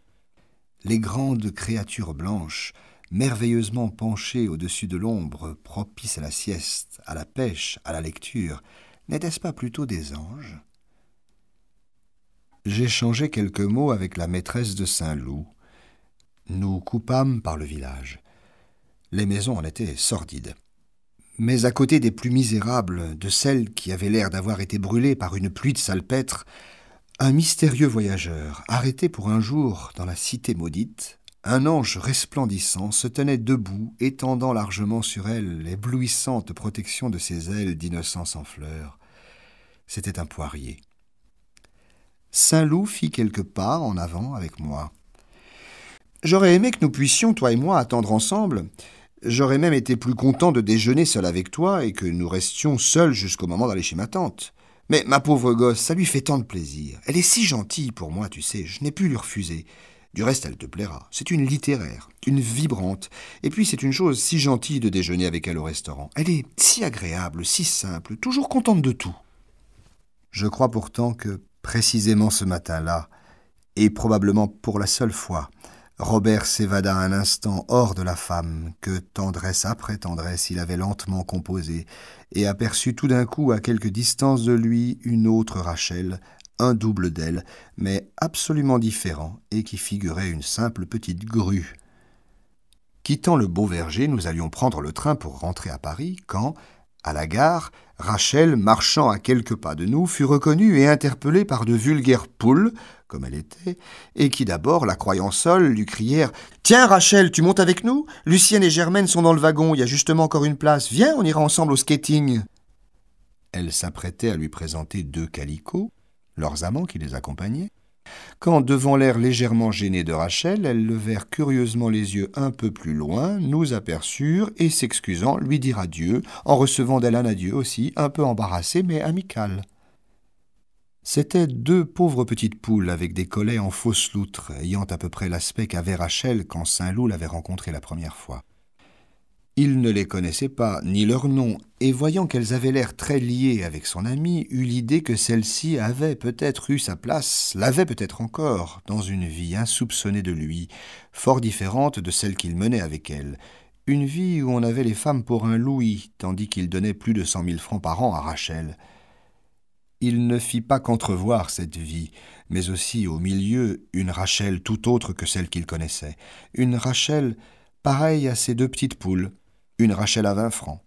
les grandes créatures blanches, merveilleusement penchées au-dessus de l'ombre, propice à la sieste, à la pêche, à la lecture, n'étaient-ce pas plutôt des anges J'ai changé quelques mots avec la maîtresse de Saint-Loup. Nous coupâmes par le village. Les maisons en étaient sordides. Mais à côté des plus misérables, de celles qui avaient l'air d'avoir été brûlées par une pluie de salpêtre, un mystérieux voyageur, arrêté pour un jour dans la cité maudite, un ange resplendissant se tenait debout, étendant largement sur elle l'éblouissante protection de ses ailes d'innocence en fleurs. C'était un poirier. Saint Loup fit quelques pas en avant avec moi. J'aurais aimé que nous puissions, toi et moi, attendre ensemble, J'aurais même été plus content de déjeuner seul avec toi et que nous restions seuls jusqu'au moment d'aller chez ma tante. Mais ma pauvre gosse, ça lui fait tant de plaisir. Elle est si gentille pour moi, tu sais, je n'ai pu lui refuser. Du reste, elle te plaira. C'est une littéraire, une vibrante. Et puis, c'est une chose si gentille de déjeuner avec elle au restaurant. Elle est si agréable, si simple, toujours contente de tout. Je crois pourtant que, précisément ce matin-là, et probablement pour la seule fois, Robert s'évada un instant hors de la femme que, tendresse après tendresse, il avait lentement composée, et aperçut tout d'un coup, à quelque distance de lui, une autre Rachel, un double d'elle, mais absolument différent, et qui figurait une simple petite grue. Quittant le beau verger, nous allions prendre le train pour rentrer à Paris, quand, à la gare, Rachel, marchant à quelques pas de nous, fut reconnue et interpellée par de vulgaires poules, comme elle était, et qui d'abord, la croyant seule, lui crièrent Tiens, Rachel, tu montes avec nous Lucienne et Germaine sont dans le wagon, il y a justement encore une place. Viens, on ira ensemble au skating. Elle s'apprêtait à lui présenter deux calicots, leurs amants qui les accompagnaient, quand, devant l'air légèrement gêné de Rachel, elles levèrent curieusement les yeux un peu plus loin, nous aperçurent et, s'excusant, lui dirent adieu, en recevant d'elle un adieu aussi, un peu embarrassé mais amical. C'étaient deux pauvres petites poules avec des collets en fausse loutre, ayant à peu près l'aspect qu'avait Rachel quand Saint Loup l'avait rencontrée la première fois. Il ne les connaissait pas, ni leur nom, et voyant qu'elles avaient l'air très liées avec son amie, eut l'idée que celle-ci avait peut-être eu sa place, l'avait peut-être encore, dans une vie insoupçonnée de lui, fort différente de celle qu'il menait avec elle, une vie où on avait les femmes pour un louis, tandis qu'il donnait plus de cent mille francs par an à Rachel il ne fit pas qu'entrevoir cette vie, mais aussi au milieu une Rachel tout autre que celle qu'il connaissait, une Rachel pareille à ses deux petites poules, une Rachel à vingt francs.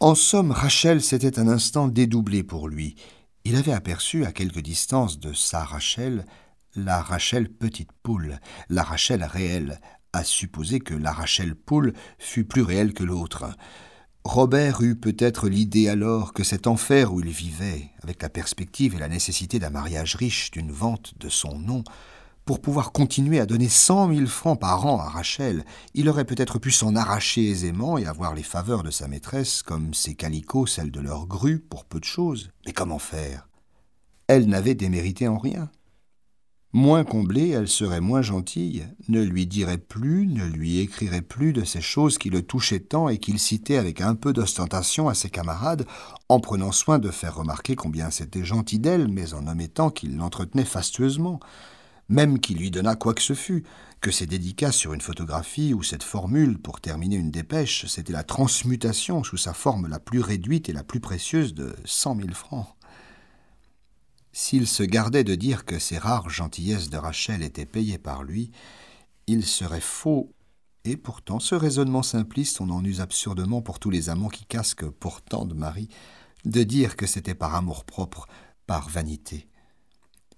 En somme, Rachel s'était un instant dédoublé pour lui. Il avait aperçu, à quelque distance de sa Rachel, la Rachel petite poule, la Rachel réelle, à supposer que la Rachel poule fût plus réelle que l'autre. Robert eut peut-être l'idée alors que cet enfer où il vivait, avec la perspective et la nécessité d'un mariage riche, d'une vente de son nom, pour pouvoir continuer à donner cent mille francs par an à Rachel, il aurait peut-être pu s'en arracher aisément et avoir les faveurs de sa maîtresse, comme ses calicots celles de leur grue, pour peu de choses. Mais comment faire Elle n'avait démérité en rien. Moins comblée, elle serait moins gentille, ne lui dirait plus, ne lui écrirait plus de ces choses qui le touchaient tant et qu'il citait avec un peu d'ostentation à ses camarades, en prenant soin de faire remarquer combien c'était gentil d'elle, mais en omettant qu'il l'entretenait fastueusement, même qu'il lui donnât quoi que ce fût, que ses dédicaces sur une photographie ou cette formule pour terminer une dépêche, c'était la transmutation sous sa forme la plus réduite et la plus précieuse de cent mille francs. S'il se gardait de dire que ces rares gentillesses de Rachel étaient payées par lui, il serait faux. Et pourtant, ce raisonnement simpliste, on en use absurdement pour tous les amants qui casquent pourtant de Marie, de dire que c'était par amour-propre, par vanité.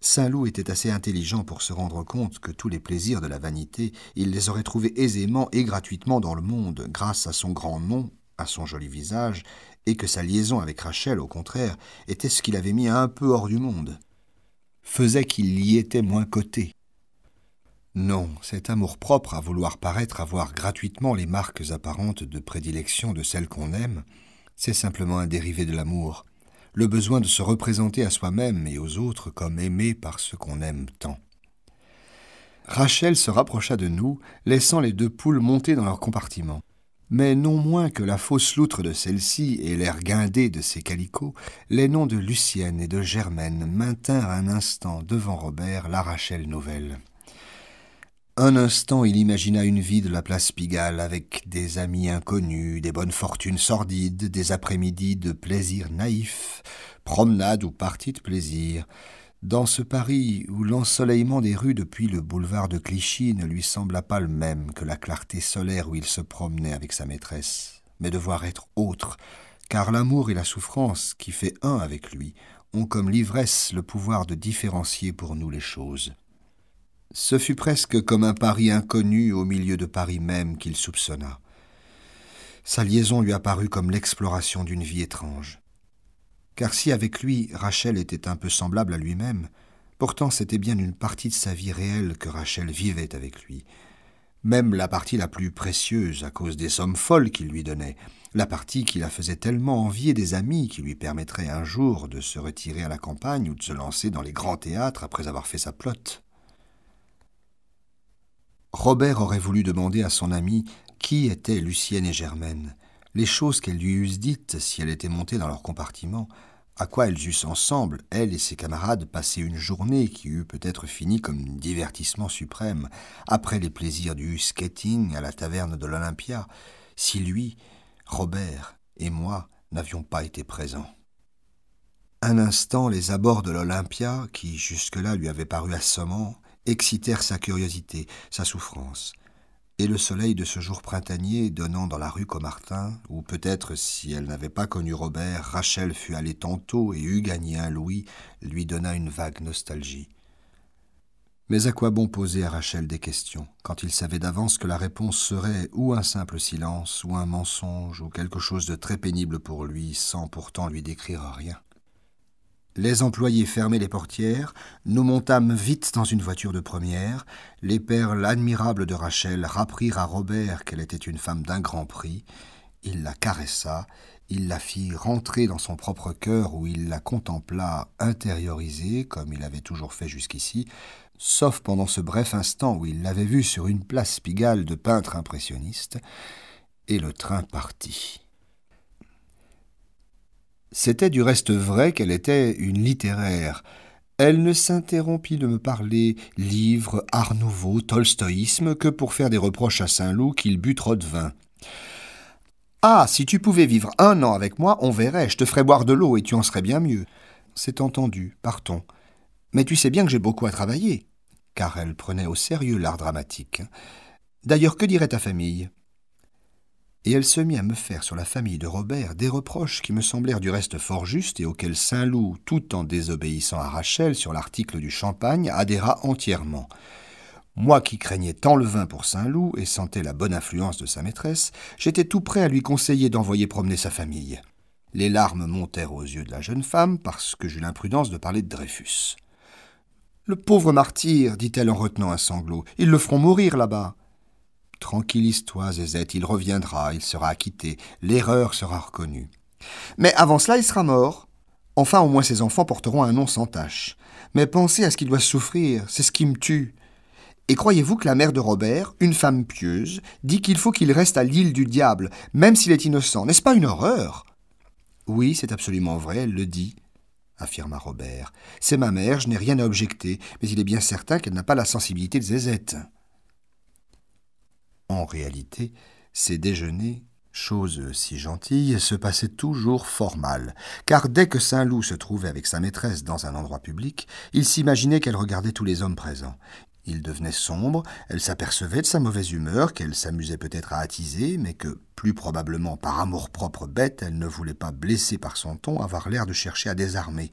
Saint Loup était assez intelligent pour se rendre compte que tous les plaisirs de la vanité, il les aurait trouvés aisément et gratuitement dans le monde, grâce à son grand nom à son joli visage, et que sa liaison avec Rachel, au contraire, était ce qu'il avait mis un peu hors du monde, faisait qu'il y était moins coté. Non, cet amour-propre à vouloir paraître avoir gratuitement les marques apparentes de prédilection de celle qu'on aime, c'est simplement un dérivé de l'amour, le besoin de se représenter à soi-même et aux autres comme aimé par ce qu'on aime tant. Rachel se rapprocha de nous, laissant les deux poules monter dans leur compartiment mais non moins que la fausse loutre de celle-ci et l'air guindé de ses calicots, les noms de Lucienne et de Germaine maintinrent un instant devant Robert la Rachel nouvelle. Un instant, il imagina une vie de la place Pigalle avec des amis inconnus, des bonnes fortunes sordides, des après-midi de plaisirs naïfs, promenades ou parties de plaisir. Dans ce Paris où l'ensoleillement des rues depuis le boulevard de Clichy ne lui sembla pas le même que la clarté solaire où il se promenait avec sa maîtresse, mais devoir être autre, car l'amour et la souffrance qui fait un avec lui ont comme l'ivresse le pouvoir de différencier pour nous les choses. Ce fut presque comme un Paris inconnu au milieu de Paris même qu'il soupçonna. Sa liaison lui apparut comme l'exploration d'une vie étrange car si avec lui Rachel était un peu semblable à lui-même, pourtant c'était bien une partie de sa vie réelle que Rachel vivait avec lui, même la partie la plus précieuse à cause des sommes folles qu'il lui donnait, la partie qui la faisait tellement envier des amis qui lui permettraient un jour de se retirer à la campagne ou de se lancer dans les grands théâtres après avoir fait sa plotte. Robert aurait voulu demander à son ami qui étaient Lucienne et Germaine, les choses qu'elles lui eussent dites si elle était montée dans leur compartiment, à quoi elles eussent ensemble, elle et ses camarades, passé une journée qui eût peut-être fini comme divertissement suprême, après les plaisirs du skating à la taverne de l'Olympia, si lui, Robert et moi n'avions pas été présents. Un instant, les abords de l'Olympia, qui jusque-là lui avaient paru assommants, excitèrent sa curiosité, sa souffrance et le soleil de ce jour printanier donnant dans la rue Comartin, où peut-être si elle n'avait pas connu Robert, Rachel fut allée tantôt et eût gagné un louis, lui donna une vague nostalgie. Mais à quoi bon poser à Rachel des questions, quand il savait d'avance que la réponse serait ou un simple silence, ou un mensonge, ou quelque chose de très pénible pour lui, sans pourtant lui décrire rien les employés fermaient les portières, nous montâmes vite dans une voiture de première, les perles admirables de Rachel rapprirent à Robert qu'elle était une femme d'un grand prix, il la caressa, il la fit rentrer dans son propre cœur où il la contempla intériorisée, comme il avait toujours fait jusqu'ici, sauf pendant ce bref instant où il l'avait vue sur une place spigale de peintre impressionniste, et le train partit. C'était du reste vrai qu'elle était une littéraire. Elle ne s'interrompit de me parler livres, art nouveau, tolstoïsme que pour faire des reproches à Saint-Loup qu'il but trop de vin. Ah, si tu pouvais vivre un an avec moi, on verrait, je te ferais boire de l'eau et tu en serais bien mieux. C'est entendu, partons. Mais tu sais bien que j'ai beaucoup à travailler. Car elle prenait au sérieux l'art dramatique. D'ailleurs, que dirait ta famille et elle se mit à me faire sur la famille de Robert des reproches qui me semblèrent du reste fort justes et auxquels Saint-Loup, tout en désobéissant à Rachel sur l'article du champagne, adhéra entièrement. Moi qui craignais tant le vin pour Saint-Loup et sentais la bonne influence de sa maîtresse, j'étais tout prêt à lui conseiller d'envoyer promener sa famille. Les larmes montèrent aux yeux de la jeune femme parce que j'eus l'imprudence de parler de Dreyfus. Le pauvre martyr, dit-elle en retenant un sanglot, ils le feront mourir là-bas. Tranquillise-toi, Zézette, il reviendra, il sera acquitté, l'erreur sera reconnue. Mais avant cela, il sera mort. Enfin, au moins ses enfants porteront un nom sans tache. Mais pensez à ce qu'il doit souffrir, c'est ce qui me tue. Et croyez-vous que la mère de Robert, une femme pieuse, dit qu'il faut qu'il reste à l'île du diable, même s'il est innocent N'est-ce pas une horreur Oui, c'est absolument vrai, elle le dit, affirma Robert. C'est ma mère, je n'ai rien à objecter, mais il est bien certain qu'elle n'a pas la sensibilité de Zézette. En réalité, ces déjeuners, chose si gentille, se passaient toujours fort mal, car dès que Saint Loup se trouvait avec sa maîtresse dans un endroit public, il s'imaginait qu'elle regardait tous les hommes présents. Il devenait sombre, elle s'apercevait de sa mauvaise humeur, qu'elle s'amusait peut-être à attiser, mais que, plus probablement par amour-propre bête, elle ne voulait pas blesser par son ton avoir l'air de chercher à désarmer.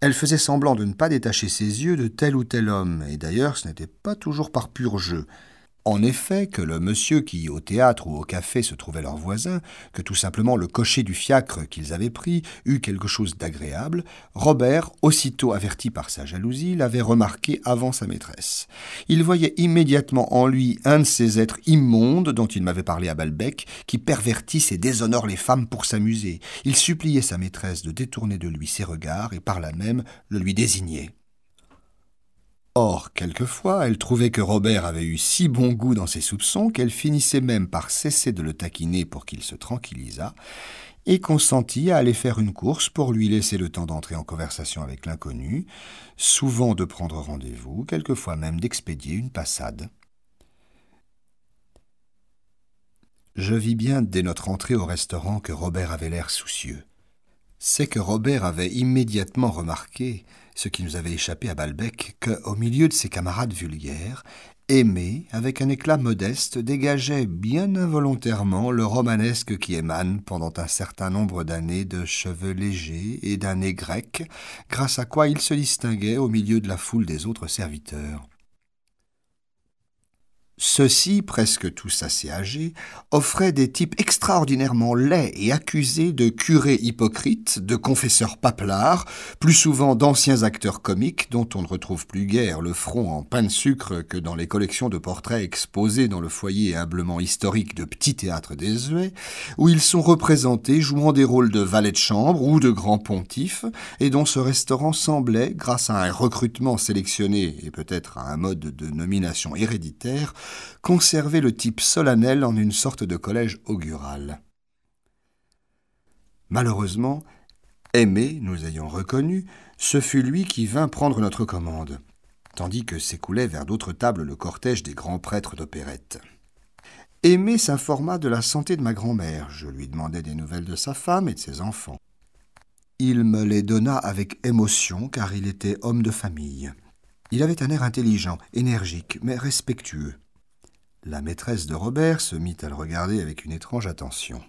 Elle faisait semblant de ne pas détacher ses yeux de tel ou tel homme, et d'ailleurs ce n'était pas toujours par pur jeu. En effet, que le monsieur qui, au théâtre ou au café, se trouvait leur voisin, que tout simplement le cocher du fiacre qu'ils avaient pris eut quelque chose d'agréable, Robert, aussitôt averti par sa jalousie, l'avait remarqué avant sa maîtresse. Il voyait immédiatement en lui un de ces êtres immondes dont il m'avait parlé à Balbec, qui pervertissent et déshonorent les femmes pour s'amuser. Il suppliait sa maîtresse de détourner de lui ses regards et par là même le lui désigner. Or, quelquefois, elle trouvait que Robert avait eu si bon goût dans ses soupçons qu'elle finissait même par cesser de le taquiner pour qu'il se tranquillisât, et consentit à aller faire une course pour lui laisser le temps d'entrer en conversation avec l'inconnu, souvent de prendre rendez-vous, quelquefois même d'expédier une passade. Je vis bien dès notre entrée au restaurant que Robert avait l'air soucieux. C'est que Robert avait immédiatement remarqué ce qui nous avait échappé à Balbec, que, au milieu de ses camarades vulgaires, Aimé, avec un éclat modeste, dégageait bien involontairement le romanesque qui émane pendant un certain nombre d'années de cheveux légers et d'un nez grec, grâce à quoi il se distinguait au milieu de la foule des autres serviteurs. Ceux-ci, presque tous assez âgés, offraient des types extraordinairement laids et accusés de curés hypocrites, de confesseurs paplards, plus souvent d'anciens acteurs comiques dont on ne retrouve plus guère le front en pain de sucre que dans les collections de portraits exposés dans le foyer humblement historique de petits théâtres Uets, où ils sont représentés jouant des rôles de valets de chambre ou de grands pontifs, et dont ce restaurant semblait, grâce à un recrutement sélectionné et peut-être à un mode de nomination héréditaire, conservait le type solennel en une sorte de collège augural. Malheureusement, Aimé, nous ayons reconnu, ce fut lui qui vint prendre notre commande, tandis que s'écoulait vers d'autres tables le cortège des grands prêtres d'opérette. Aimé s'informa de la santé de ma grand-mère, je lui demandai des nouvelles de sa femme et de ses enfants. Il me les donna avec émotion, car il était homme de famille. Il avait un air intelligent, énergique, mais respectueux. La maîtresse de Robert se mit à le regarder avec une étrange attention.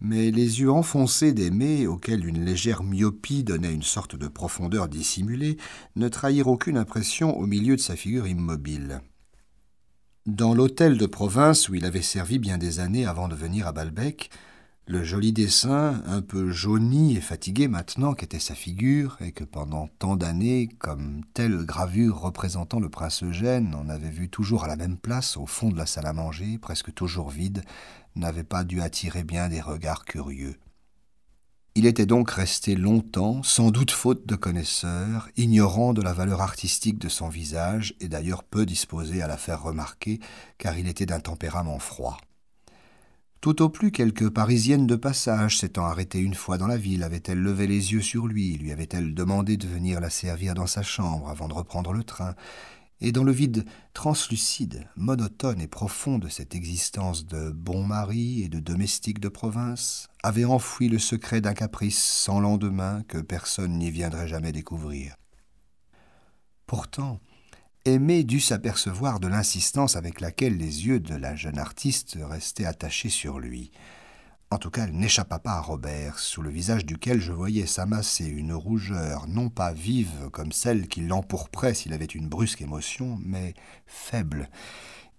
Mais les yeux enfoncés d'Aimé, auxquels une légère myopie donnait une sorte de profondeur dissimulée, ne trahirent aucune impression au milieu de sa figure immobile. Dans l'hôtel de province où il avait servi bien des années avant de venir à Balbec, le joli dessin, un peu jauni et fatigué maintenant qu'était sa figure, et que pendant tant d'années, comme telle gravure représentant le prince Eugène, on avait vu toujours à la même place, au fond de la salle à manger, presque toujours vide, n'avait pas dû attirer bien des regards curieux. Il était donc resté longtemps, sans doute faute de connaisseurs, ignorant de la valeur artistique de son visage, et d'ailleurs peu disposé à la faire remarquer, car il était d'un tempérament froid. Tout au plus, quelques Parisiennes de passage s'étant arrêtées une fois dans la ville, avait-elle levé les yeux sur lui, lui avait-elle demandé de venir la servir dans sa chambre avant de reprendre le train, et dans le vide translucide, monotone et profond de cette existence de bon mari et de domestique de province, avait enfoui le secret d'un caprice sans lendemain que personne n'y viendrait jamais découvrir. Pourtant, Aimé dut s'apercevoir de l'insistance avec laquelle les yeux de la jeune artiste restaient attachés sur lui. En tout cas, elle n'échappa pas à Robert, sous le visage duquel je voyais s'amasser une rougeur, non pas vive comme celle qui l'empourprait s'il avait une brusque émotion, mais faible,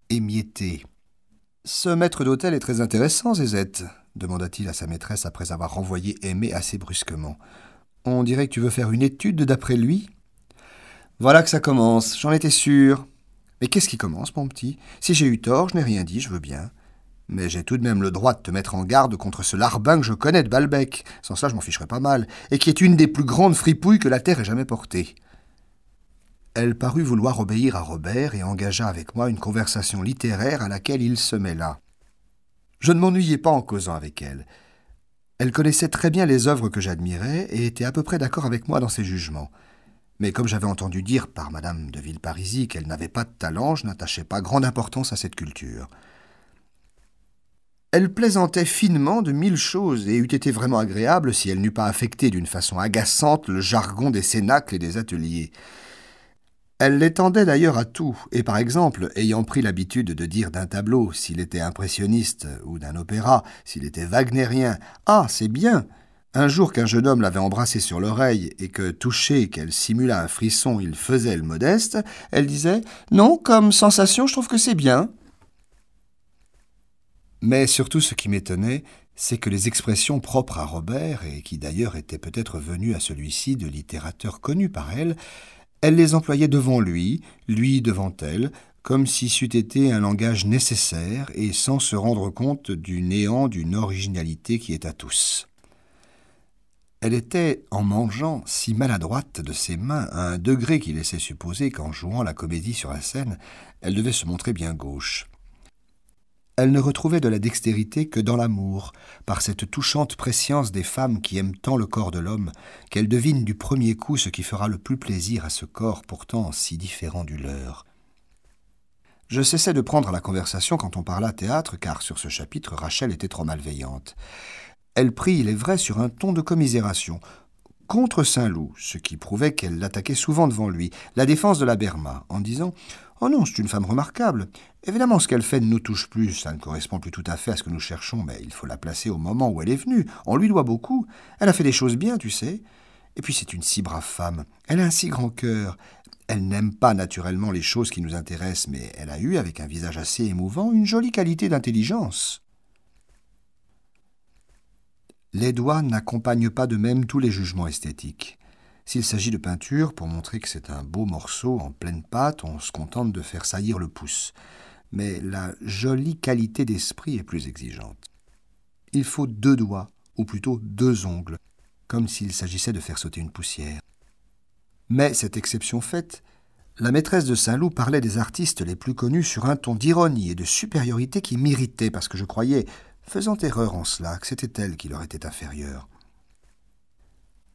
émiettée. Ce maître d'hôtel est très intéressant, Zézette, demanda-t-il à sa maîtresse après avoir renvoyé Aimé assez brusquement. On dirait que tu veux faire une étude d'après lui voilà que ça commence, j'en étais sûr. Mais qu'est-ce qui commence, mon petit Si j'ai eu tort, je n'ai rien dit, je veux bien. Mais j'ai tout de même le droit de te mettre en garde contre ce larbin que je connais de Balbec, sans ça je m'en ficherais pas mal, et qui est une des plus grandes fripouilles que la terre ait jamais portée. Elle parut vouloir obéir à Robert et engagea avec moi une conversation littéraire à laquelle il se mêla. Je ne m'ennuyais pas en causant avec elle. Elle connaissait très bien les œuvres que j'admirais et était à peu près d'accord avec moi dans ses jugements. Mais comme j'avais entendu dire par Madame de Villeparisis qu'elle n'avait pas de talent, je n'attachais pas grande importance à cette culture. Elle plaisantait finement de mille choses et eût été vraiment agréable si elle n'eût pas affecté d'une façon agaçante le jargon des cénacles et des ateliers. Elle l'étendait d'ailleurs à tout, et par exemple, ayant pris l'habitude de dire d'un tableau s'il était impressionniste ou d'un opéra, s'il était wagnérien, Ah, c'est bien, un jour qu'un jeune homme l'avait embrassée sur l'oreille et que, touchée qu'elle simula un frisson, il faisait le modeste, elle disait Non, comme sensation, je trouve que c'est bien. Mais surtout, ce qui m'étonnait, c'est que les expressions propres à Robert, et qui d'ailleurs étaient peut-être venues à celui-ci de littérateurs connus par elle, elle les employait devant lui, lui devant elle, comme si c'eût été un langage nécessaire et sans se rendre compte du néant d'une originalité qui est à tous. Elle était, en mangeant, si maladroite de ses mains à un degré qui laissait supposer qu'en jouant la comédie sur la scène, elle devait se montrer bien gauche. Elle ne retrouvait de la dextérité que dans l'amour, par cette touchante prescience des femmes qui aiment tant le corps de l'homme, qu'elles devinent du premier coup ce qui fera le plus plaisir à ce corps pourtant si différent du leur. Je cessais de prendre la conversation quand on parla théâtre, car sur ce chapitre Rachel était trop malveillante. Elle prit, il est vrai, sur un ton de commisération, contre Saint-Loup, ce qui prouvait qu'elle l'attaquait souvent devant lui, la défense de la Berma, en disant Oh non, c'est une femme remarquable. Évidemment, ce qu'elle fait ne nous touche plus, ça ne correspond plus tout à fait à ce que nous cherchons, mais il faut la placer au moment où elle est venue. On lui doit beaucoup. Elle a fait des choses bien, tu sais. Et puis c'est une si brave femme. Elle a un si grand cœur. Elle n'aime pas naturellement les choses qui nous intéressent, mais elle a eu, avec un visage assez émouvant, une jolie qualité d'intelligence les doigts n'accompagnent pas de même tous les jugements esthétiques. S'il s'agit de peinture, pour montrer que c'est un beau morceau en pleine pâte, on se contente de faire saillir le pouce. Mais la jolie qualité d'esprit est plus exigeante. Il faut deux doigts, ou plutôt deux ongles, comme s'il s'agissait de faire sauter une poussière. Mais cette exception faite, la maîtresse de Saint-Loup parlait des artistes les plus connus sur un ton d'ironie et de supériorité qui m'irritait parce que je croyais faisant erreur en cela que c'était elle qui leur était inférieure.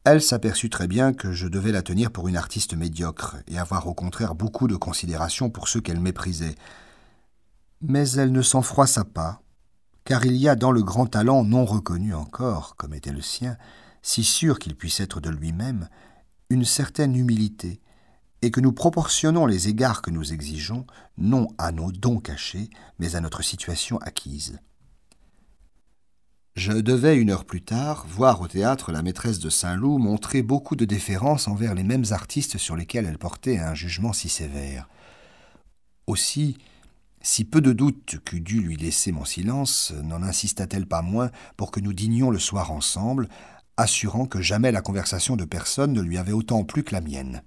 Elle s'aperçut très bien que je devais la tenir pour une artiste médiocre et avoir au contraire beaucoup de considération pour ceux qu'elle méprisait. Mais elle ne s'en froissa pas, car il y a dans le grand talent non reconnu encore, comme était le sien, si sûr qu'il puisse être de lui-même, une certaine humilité, et que nous proportionnons les égards que nous exigeons, non à nos dons cachés, mais à notre situation acquise. Je devais, une heure plus tard, voir au théâtre la maîtresse de Saint-Loup montrer beaucoup de déférence envers les mêmes artistes sur lesquels elle portait un jugement si sévère. Aussi, si peu de doute qu'eût dû lui laisser mon silence, n'en insista-t-elle pas moins pour que nous dînions le soir ensemble, assurant que jamais la conversation de personne ne lui avait autant plu que la mienne.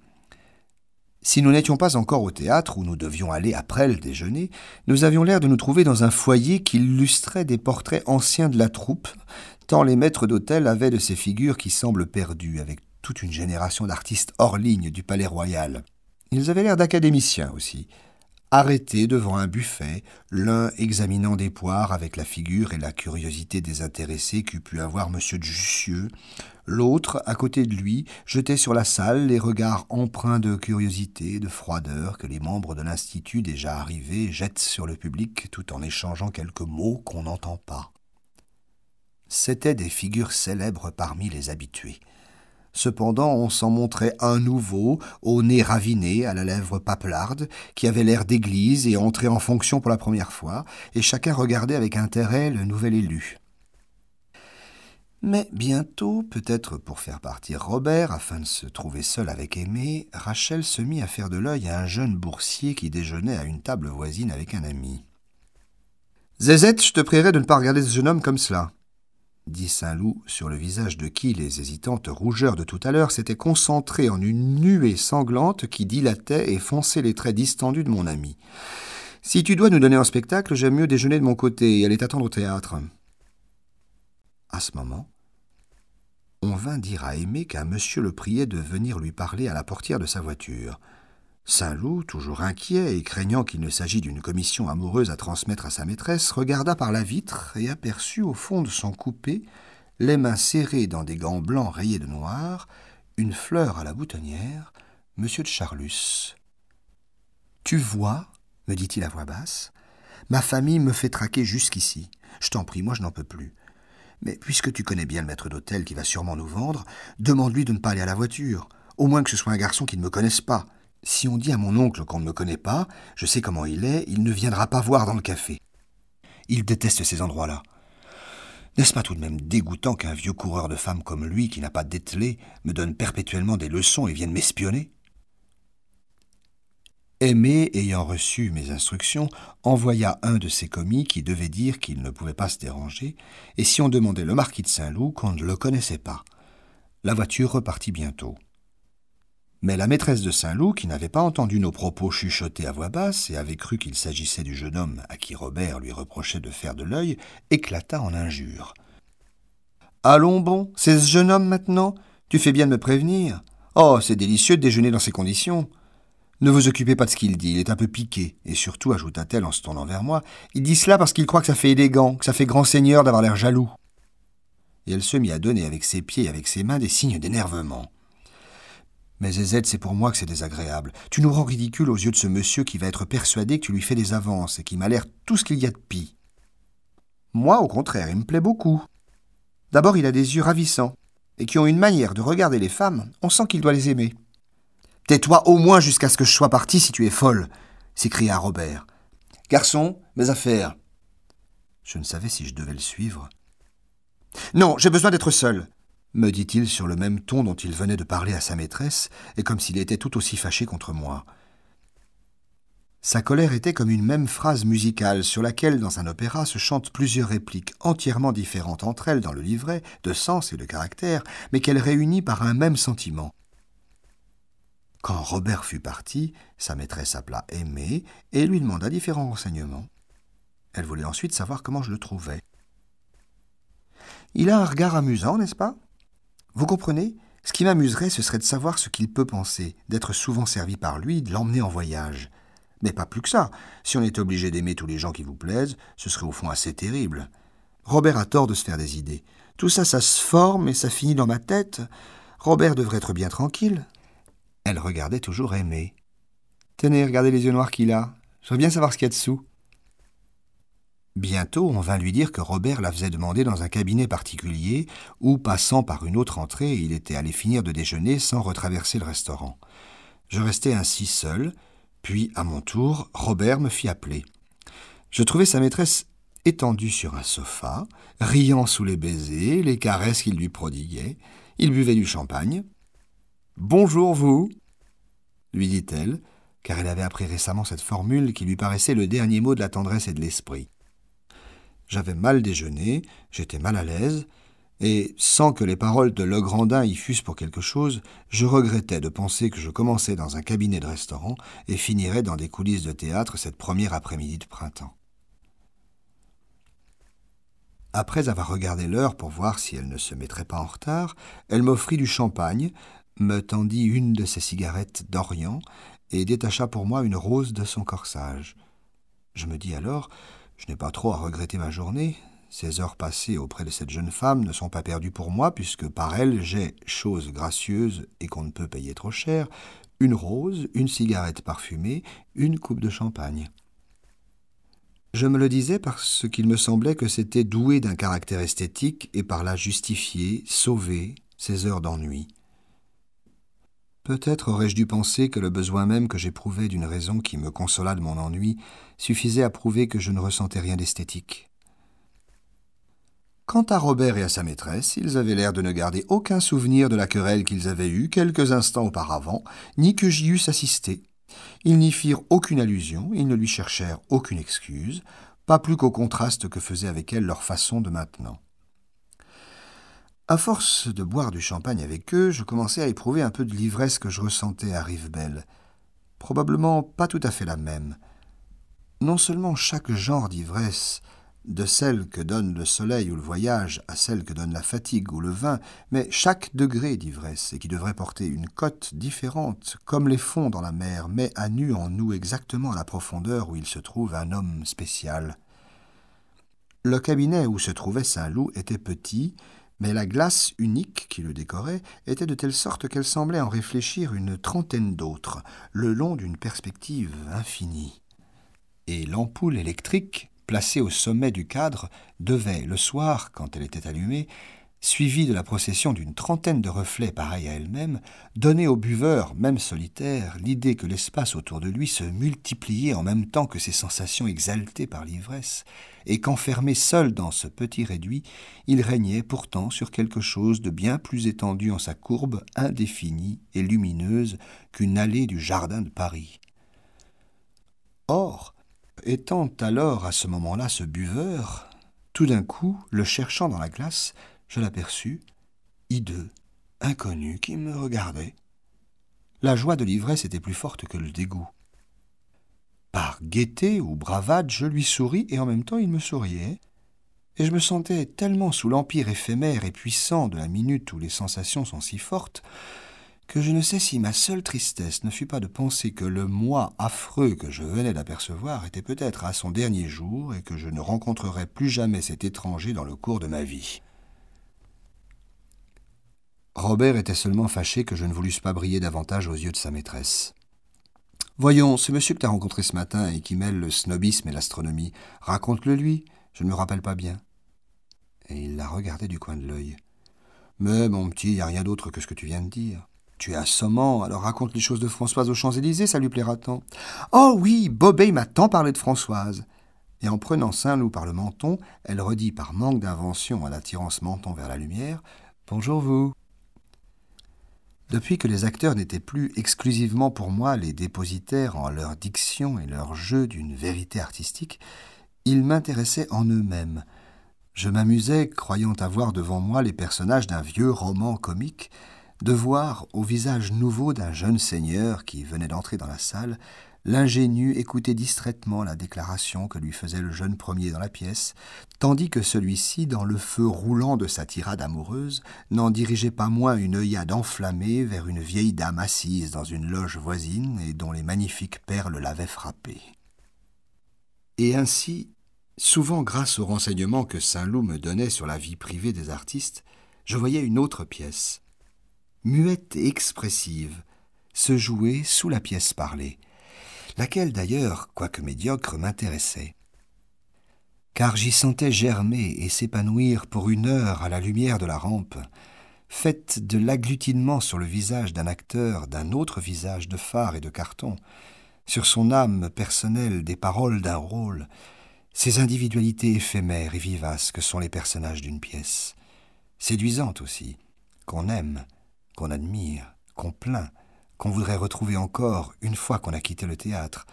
Si nous n'étions pas encore au théâtre où nous devions aller après le déjeuner, nous avions l'air de nous trouver dans un foyer qui illustrait des portraits anciens de la troupe, tant les maîtres d'hôtel avaient de ces figures qui semblent perdues, avec toute une génération d'artistes hors ligne du Palais Royal. Ils avaient l'air d'académiciens aussi, arrêtés devant un buffet, l'un examinant des poires avec la figure et la curiosité désintéressée qu'eût pu avoir M. de Jussieu, l'autre, à côté de lui, jetait sur la salle les regards empreints de curiosité et de froideur que les membres de l'Institut déjà arrivés jettent sur le public tout en échangeant quelques mots qu'on n'entend pas. C'étaient des figures célèbres parmi les habitués. Cependant, on s'en montrait un nouveau, au nez raviné, à la lèvre papelarde, qui avait l'air d'église et entré en fonction pour la première fois, et chacun regardait avec intérêt le nouvel élu. Mais bientôt, peut-être pour faire partir Robert afin de se trouver seul avec Aimé, Rachel se mit à faire de l'œil à un jeune boursier qui déjeunait à une table voisine avec un ami. Zézette, je te prierai de ne pas regarder ce jeune homme comme cela, dit Saint Loup, sur le visage de qui les hésitantes rougeurs de tout à l'heure s'étaient concentrées en une nuée sanglante qui dilatait et fonçait les traits distendus de mon ami. Si tu dois nous donner un spectacle, j'aime mieux déjeuner de mon côté et aller t'attendre au théâtre. À ce moment, on vint dire à Aimé qu'un monsieur le priait de venir lui parler à la portière de sa voiture. Saint Loup, toujours inquiet et craignant qu'il ne s'agisse d'une commission amoureuse à transmettre à sa maîtresse, regarda par la vitre et aperçut au fond de son coupé, les mains serrées dans des gants blancs rayés de noir, une fleur à la boutonnière, M. de Charlus. Tu vois, me dit-il à voix basse, ma famille me fait traquer jusqu'ici. Je t'en prie, moi je n'en peux plus. Mais puisque tu connais bien le maître d'hôtel qui va sûrement nous vendre, demande-lui de ne pas aller à la voiture, au moins que ce soit un garçon qui ne me connaisse pas. Si on dit à mon oncle qu'on ne me connaît pas, je sais comment il est, il ne viendra pas voir dans le café. Il déteste ces endroits-là. N'est-ce pas tout de même dégoûtant qu'un vieux coureur de femmes comme lui, qui n'a pas d'ételé, me donne perpétuellement des leçons et vienne m'espionner Aimé, ayant reçu mes instructions, envoya un de ses commis qui devait dire qu'il ne pouvait pas se déranger, et si on demandait le marquis de Saint-Loup, qu'on ne le connaissait pas. La voiture repartit bientôt. Mais la maîtresse de Saint-Loup, qui n'avait pas entendu nos propos chuchotés à voix basse et avait cru qu'il s'agissait du jeune homme à qui Robert lui reprochait de faire de l'œil, éclata en injures. Allons bon, c'est ce jeune homme maintenant Tu fais bien de me prévenir. Oh, c'est délicieux de déjeuner dans ces conditions. Ne vous occupez pas de ce qu'il dit, il est un peu piqué. Et surtout, ajouta-t-elle en se tournant vers moi, il dit cela parce qu'il croit que ça fait élégant, que ça fait grand seigneur d'avoir l'air jaloux. Et elle se mit à donner avec ses pieds et avec ses mains des signes d'énervement. Mais Zézette, c'est pour moi que c'est désagréable. Tu nous rends ridicule aux yeux de ce monsieur qui va être persuadé que tu lui fais des avances et qui m'a l'air tout ce qu'il y a de pis. Moi, au contraire, il me plaît beaucoup. D'abord, il a des yeux ravissants et qui ont une manière de regarder les femmes, on sent qu'il doit les aimer. Tais-toi au moins jusqu'à ce que je sois parti si tu es folle, s'écria Robert. Garçon, mes affaires. Je ne savais si je devais le suivre. Non, j'ai besoin d'être seul me dit-il sur le même ton dont il venait de parler à sa maîtresse, et comme s'il était tout aussi fâché contre moi. Sa colère était comme une même phrase musicale sur laquelle, dans un opéra, se chantent plusieurs répliques entièrement différentes entre elles dans le livret, de sens et de caractère, mais qu'elle réunit par un même sentiment. Quand Robert fut parti, sa maîtresse appela Aimé et lui demanda différents renseignements. Elle voulait ensuite savoir comment je le trouvais. Il a un regard amusant, n'est-ce pas vous comprenez Ce qui m'amuserait, ce serait de savoir ce qu'il peut penser, d'être souvent servi par lui, de l'emmener en voyage. Mais pas plus que ça. Si on est obligé d'aimer tous les gens qui vous plaisent, ce serait au fond assez terrible. Robert a tort de se faire des idées. Tout ça, ça se forme et ça finit dans ma tête. Robert devrait être bien tranquille. Elle regardait toujours Aimé. Tenez, regardez les yeux noirs qu'il a. Je veux bien savoir ce qu'il y a dessous. Bientôt, on vint lui dire que Robert la faisait demander dans un cabinet particulier, où, passant par une autre entrée, il était allé finir de déjeuner sans retraverser le restaurant. Je restai ainsi seul, puis, à mon tour, Robert me fit appeler. Je trouvai sa maîtresse étendue sur un sofa, riant sous les baisers, les caresses qu'il lui prodiguait. Il buvait du champagne. Bonjour, vous lui dit-elle, car elle avait appris récemment cette formule qui lui paraissait le dernier mot de la tendresse et de l'esprit. J'avais mal déjeuné, j'étais mal à l'aise, et, sans que les paroles de Legrandin y fussent pour quelque chose, je regrettais de penser que je commençais dans un cabinet de restaurant et finirais dans des coulisses de théâtre cette première après-midi de printemps. Après avoir regardé l'heure pour voir si elle ne se mettrait pas en retard, elle m'offrit du champagne, me tendit une de ses cigarettes d'Orient et détacha pour moi une rose de son corsage. Je me dis alors je n'ai pas trop à regretter ma journée. Ces heures passées auprès de cette jeune femme ne sont pas perdues pour moi, puisque par elle j'ai, chose gracieuse et qu'on ne peut payer trop cher, une rose, une cigarette parfumée, une coupe de champagne. Je me le disais parce qu'il me semblait que c'était doué d'un caractère esthétique et par là justifier, sauver ces heures d'ennui. Peut-être aurais-je dû penser que le besoin même que j'éprouvais d'une raison qui me consola de mon ennui suffisait à prouver que je ne ressentais rien d'esthétique. Quant à Robert et à sa maîtresse, ils avaient l'air de ne garder aucun souvenir de la querelle qu'ils avaient eue quelques instants auparavant, ni que j'y eusse assisté. Ils n'y firent aucune allusion, ils ne lui cherchèrent aucune excuse, pas plus qu'au contraste que faisait avec elle leur façon de maintenant. À force de boire du champagne avec eux, je commençais à éprouver un peu de l'ivresse que je ressentais à Rivebelle. Probablement pas tout à fait la même. Non seulement chaque genre d'ivresse, de celle que donne le soleil ou le voyage à celle que donne la fatigue ou le vin, mais chaque degré d'ivresse, et qui devrait porter une cote différente, comme les fonds dans la mer, met à nu en nous exactement la profondeur où il se trouve un homme spécial. Le cabinet où se trouvait Saint-Loup était petit, mais la glace unique qui le décorait était de telle sorte qu'elle semblait en réfléchir une trentaine d'autres, le long d'une perspective infinie. Et l'ampoule électrique, placée au sommet du cadre, devait, le soir, quand elle était allumée, suivi de la procession d'une trentaine de reflets pareils à elle-même, donnait au buveur, même solitaire, l'idée que l'espace autour de lui se multipliait en même temps que ses sensations exaltées par l'ivresse, et qu'enfermé seul dans ce petit réduit, il régnait pourtant sur quelque chose de bien plus étendu en sa courbe indéfinie et lumineuse qu'une allée du jardin de Paris. Or, étant alors à ce moment-là ce buveur, tout d'un coup, le cherchant dans la glace, je l'aperçus, hideux, inconnu, qui me regardait. La joie de l'ivresse était plus forte que le dégoût. Par gaieté ou bravade, je lui souris et en même temps il me souriait, et je me sentais tellement sous l'empire éphémère et puissant de la minute où les sensations sont si fortes que je ne sais si ma seule tristesse ne fut pas de penser que le moi affreux que je venais d'apercevoir était peut-être à son dernier jour et que je ne rencontrerais plus jamais cet étranger dans le cours de ma vie. Robert était seulement fâché que je ne voulusse pas briller davantage aux yeux de sa maîtresse. Voyons, ce monsieur que as rencontré ce matin et qui mêle le snobisme et l'astronomie, raconte-le lui, je ne me rappelle pas bien. Et il la regardait du coin de l'œil. Mais mon petit, il n'y a rien d'autre que ce que tu viens de dire. Tu es assommant, alors raconte les choses de Françoise aux Champs-Élysées, ça lui plaira tant. Oh oui, Bobet m'a tant parlé de Françoise. Et en prenant Saint-Loup par le menton, elle redit par manque d'invention en attirant ce menton vers la lumière Bonjour vous. Depuis que les acteurs n'étaient plus exclusivement pour moi les dépositaires en leur diction et leur jeu d'une vérité artistique, ils m'intéressaient en eux-mêmes. Je m'amusais, croyant avoir devant moi les personnages d'un vieux roman comique, de voir au visage nouveau d'un jeune seigneur qui venait d'entrer dans la salle L'ingénu écoutait distraitement la déclaration que lui faisait le jeune premier dans la pièce, tandis que celui-ci, dans le feu roulant de sa tirade amoureuse, n'en dirigeait pas moins une œillade enflammée vers une vieille dame assise dans une loge voisine et dont les magnifiques perles l'avaient frappée. Et ainsi, souvent grâce aux renseignements que Saint-Loup me donnait sur la vie privée des artistes, je voyais une autre pièce, muette et expressive, se jouer sous la pièce parlée, laquelle d'ailleurs, quoique médiocre, m'intéressait. Car j'y sentais germer et s'épanouir pour une heure à la lumière de la rampe, faite de l'agglutinement sur le visage d'un acteur d'un autre visage de phare et de carton, sur son âme personnelle des paroles d'un rôle, ces individualités éphémères et vivaces que sont les personnages d'une pièce, séduisantes aussi, qu'on aime, qu'on admire, qu'on plaint, qu'on voudrait retrouver encore une fois qu'on a quitté le théâtre,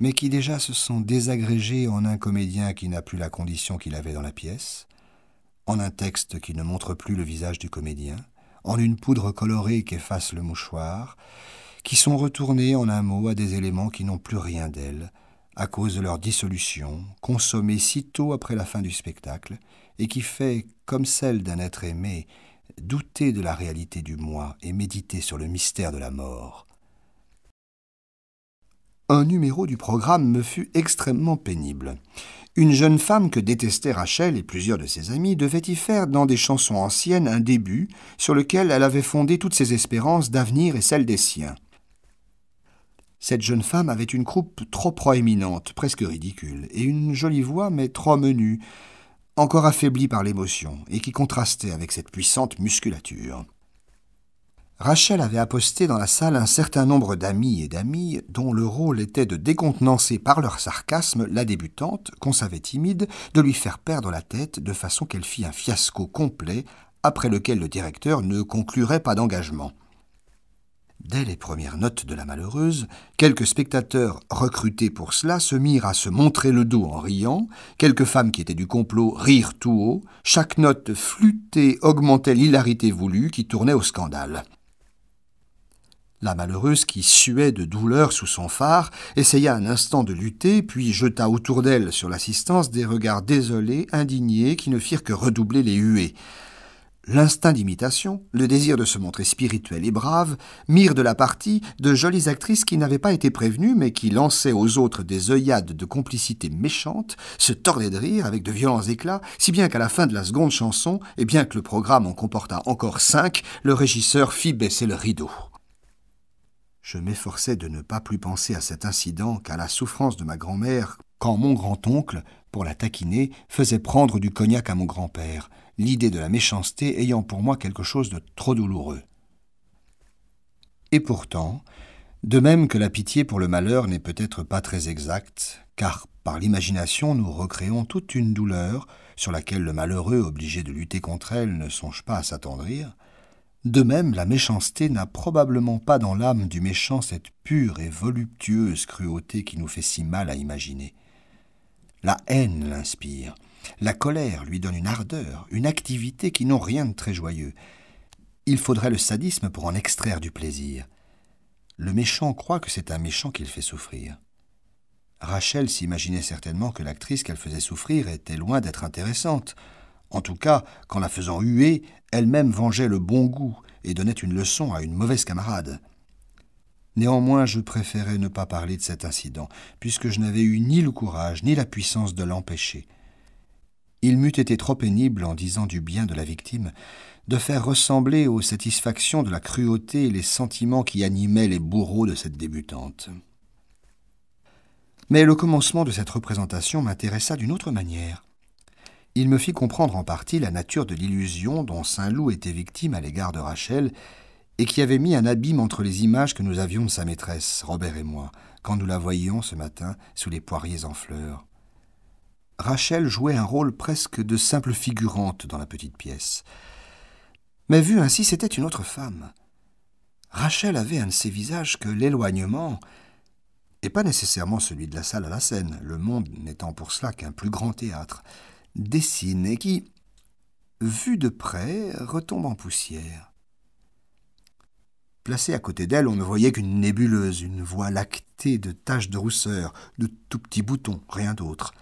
mais qui déjà se sont désagrégés en un comédien qui n'a plus la condition qu'il avait dans la pièce, en un texte qui ne montre plus le visage du comédien, en une poudre colorée qu'efface le mouchoir, qui sont retournés en un mot à des éléments qui n'ont plus rien d'elles, à cause de leur dissolution, consommée si tôt après la fin du spectacle, et qui fait, comme celle d'un être aimé, douter de la réalité du moi et méditer sur le mystère de la mort. Un numéro du programme me fut extrêmement pénible. Une jeune femme que détestait Rachel et plusieurs de ses amis devait y faire dans des chansons anciennes un début sur lequel elle avait fondé toutes ses espérances d'avenir et celles des siens. Cette jeune femme avait une croupe trop proéminente, presque ridicule, et une jolie voix mais trop menue, encore affaiblie par l'émotion et qui contrastait avec cette puissante musculature. Rachel avait aposté dans la salle un certain nombre d'amis et d'amis dont le rôle était de décontenancer par leur sarcasme la débutante, qu'on savait timide, de lui faire perdre la tête de façon qu'elle fît un fiasco complet après lequel le directeur ne conclurait pas d'engagement. Dès les premières notes de la malheureuse, quelques spectateurs recrutés pour cela se mirent à se montrer le dos en riant, quelques femmes qui étaient du complot rirent tout haut, chaque note flûtée augmentait l'hilarité voulue qui tournait au scandale. La malheureuse, qui suait de douleur sous son phare, essaya un instant de lutter, puis jeta autour d'elle sur l'assistance des regards désolés, indignés, qui ne firent que redoubler les huées. L'instinct d'imitation, le désir de se montrer spirituel et brave, mirent de la partie de jolies actrices qui n'avaient pas été prévenues mais qui lançaient aux autres des œillades de complicité méchante, se tordaient de rire avec de violents éclats, si bien qu'à la fin de la seconde chanson, et bien que le programme en comportât encore cinq, le régisseur fit baisser le rideau. Je m'efforçais de ne pas plus penser à cet incident qu'à la souffrance de ma grand-mère quand mon grand-oncle, pour la taquiner, faisait prendre du cognac à mon grand-père l'idée de la méchanceté ayant pour moi quelque chose de trop douloureux. Et pourtant, de même que la pitié pour le malheur n'est peut-être pas très exacte, car par l'imagination nous recréons toute une douleur sur laquelle le malheureux obligé de lutter contre elle ne songe pas à s'attendrir, de même la méchanceté n'a probablement pas dans l'âme du méchant cette pure et voluptueuse cruauté qui nous fait si mal à imaginer. La haine l'inspire, la colère lui donne une ardeur, une activité qui n'ont rien de très joyeux. Il faudrait le sadisme pour en extraire du plaisir. Le méchant croit que c'est un méchant qu'il fait souffrir. Rachel s'imaginait certainement que l'actrice qu'elle faisait souffrir était loin d'être intéressante. En tout cas, qu'en la faisant huer, elle-même vengeait le bon goût et donnait une leçon à une mauvaise camarade. Néanmoins, je préférais ne pas parler de cet incident, puisque je n'avais eu ni le courage ni la puissance de l'empêcher. Il m'eût été trop pénible, en disant du bien de la victime, de faire ressembler aux satisfactions de la cruauté les sentiments qui animaient les bourreaux de cette débutante. Mais le commencement de cette représentation m'intéressa d'une autre manière. Il me fit comprendre en partie la nature de l'illusion dont Saint Loup était victime à l'égard de Rachel, et qui avait mis un abîme entre les images que nous avions de sa maîtresse, Robert et moi, quand nous la voyions ce matin sous les poiriers en fleurs. Rachel jouait un rôle presque de simple figurante dans la petite pièce. Mais vu ainsi, c'était une autre femme. Rachel avait un de ces visages que l'éloignement, et pas nécessairement celui de la salle à la scène, le monde n'étant pour cela qu'un plus grand théâtre, dessine et qui, vu de près, retombe en poussière. Placée à côté d'elle, on ne voyait qu'une nébuleuse, une voix lactée de taches de rousseur, de tout petits boutons, rien d'autre.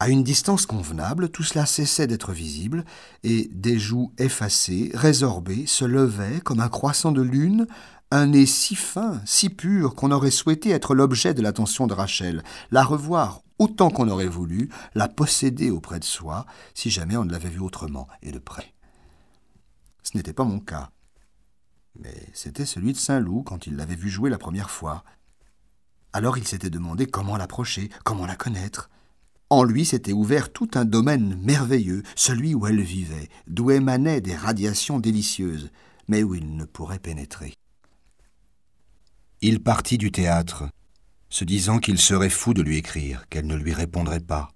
À une distance convenable, tout cela cessait d'être visible, et des joues effacées, résorbées, se levaient comme un croissant de lune, un nez si fin, si pur, qu'on aurait souhaité être l'objet de l'attention de Rachel, la revoir autant qu'on aurait voulu, la posséder auprès de soi, si jamais on ne l'avait vue autrement et de près. Ce n'était pas mon cas, mais c'était celui de Saint-Loup quand il l'avait vu jouer la première fois. Alors il s'était demandé comment l'approcher, comment la connaître. En lui s'était ouvert tout un domaine merveilleux, celui où elle vivait, d'où émanaient des radiations délicieuses, mais où il ne pourrait pénétrer. Il partit du théâtre, se disant qu'il serait fou de lui écrire, qu'elle ne lui répondrait pas,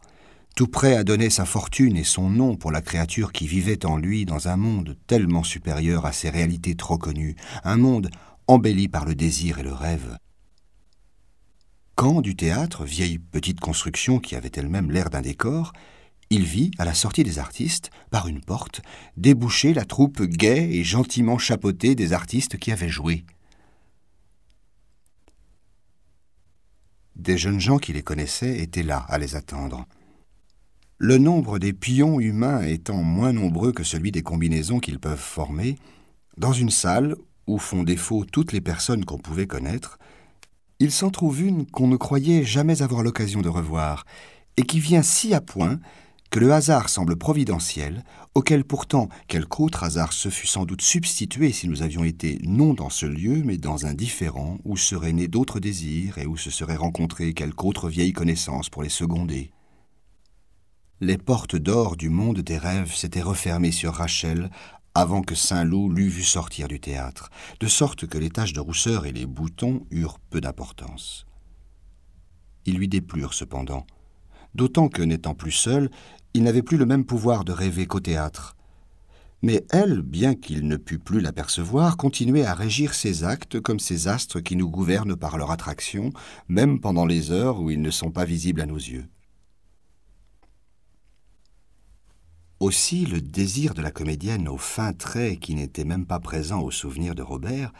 tout prêt à donner sa fortune et son nom pour la créature qui vivait en lui dans un monde tellement supérieur à ses réalités trop connues, un monde embelli par le désir et le rêve du théâtre, vieille petite construction qui avait elle-même l'air d'un décor, il vit, à la sortie des artistes, par une porte, déboucher la troupe gaie et gentiment chapeautée des artistes qui avaient joué. Des jeunes gens qui les connaissaient étaient là à les attendre. Le nombre des pions humains étant moins nombreux que celui des combinaisons qu'ils peuvent former, dans une salle où font défaut toutes les personnes qu'on pouvait connaître, il s'en trouve une qu'on ne croyait jamais avoir l'occasion de revoir, et qui vient si à point que le hasard semble providentiel, auquel pourtant quelque autre hasard se fût sans doute substitué si nous avions été non dans ce lieu, mais dans un différent, où seraient nés d'autres désirs et où se serait rencontrée quelque autre vieille connaissance pour les seconder. Les portes d'or du monde des rêves s'étaient refermées sur Rachel avant que Saint-Loup l'eût vu sortir du théâtre, de sorte que les taches de rousseur et les boutons eurent peu d'importance. Ils lui déplurent cependant, d'autant que, n'étant plus seul, il n'avait plus le même pouvoir de rêver qu'au théâtre. Mais elle, bien qu'il ne pût plus l'apercevoir, continuait à régir ses actes comme ces astres qui nous gouvernent par leur attraction, même pendant les heures où ils ne sont pas visibles à nos yeux. Aussi, le désir de la comédienne au fin trait qui n'était même pas présent au souvenir de Robert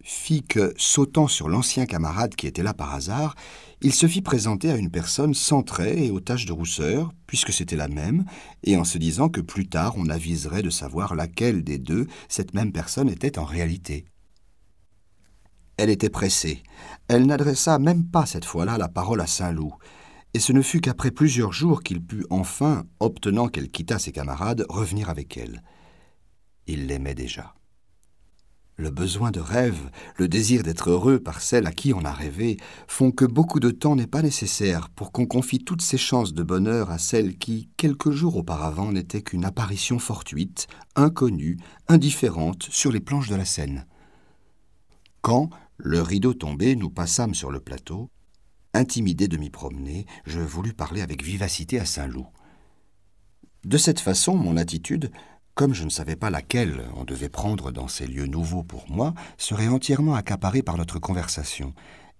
fit que, sautant sur l'ancien camarade qui était là par hasard, il se fit présenter à une personne sans trait et aux taches de rousseur, puisque c'était la même, et en se disant que plus tard on aviserait de savoir laquelle des deux cette même personne était en réalité. Elle était pressée. Elle n'adressa même pas cette fois-là la parole à Saint-Loup et ce ne fut qu'après plusieurs jours qu'il put enfin, obtenant qu'elle quittât ses camarades, revenir avec elle. Il l'aimait déjà. Le besoin de rêve, le désir d'être heureux par celle à qui on a rêvé, font que beaucoup de temps n'est pas nécessaire pour qu'on confie toutes ses chances de bonheur à celle qui, quelques jours auparavant, n'était qu'une apparition fortuite, inconnue, indifférente, sur les planches de la scène. Quand, le rideau tombé, nous passâmes sur le plateau, Intimidé de m'y promener, je voulus parler avec vivacité à Saint-Loup. De cette façon, mon attitude, comme je ne savais pas laquelle on devait prendre dans ces lieux nouveaux pour moi, serait entièrement accaparée par notre conversation,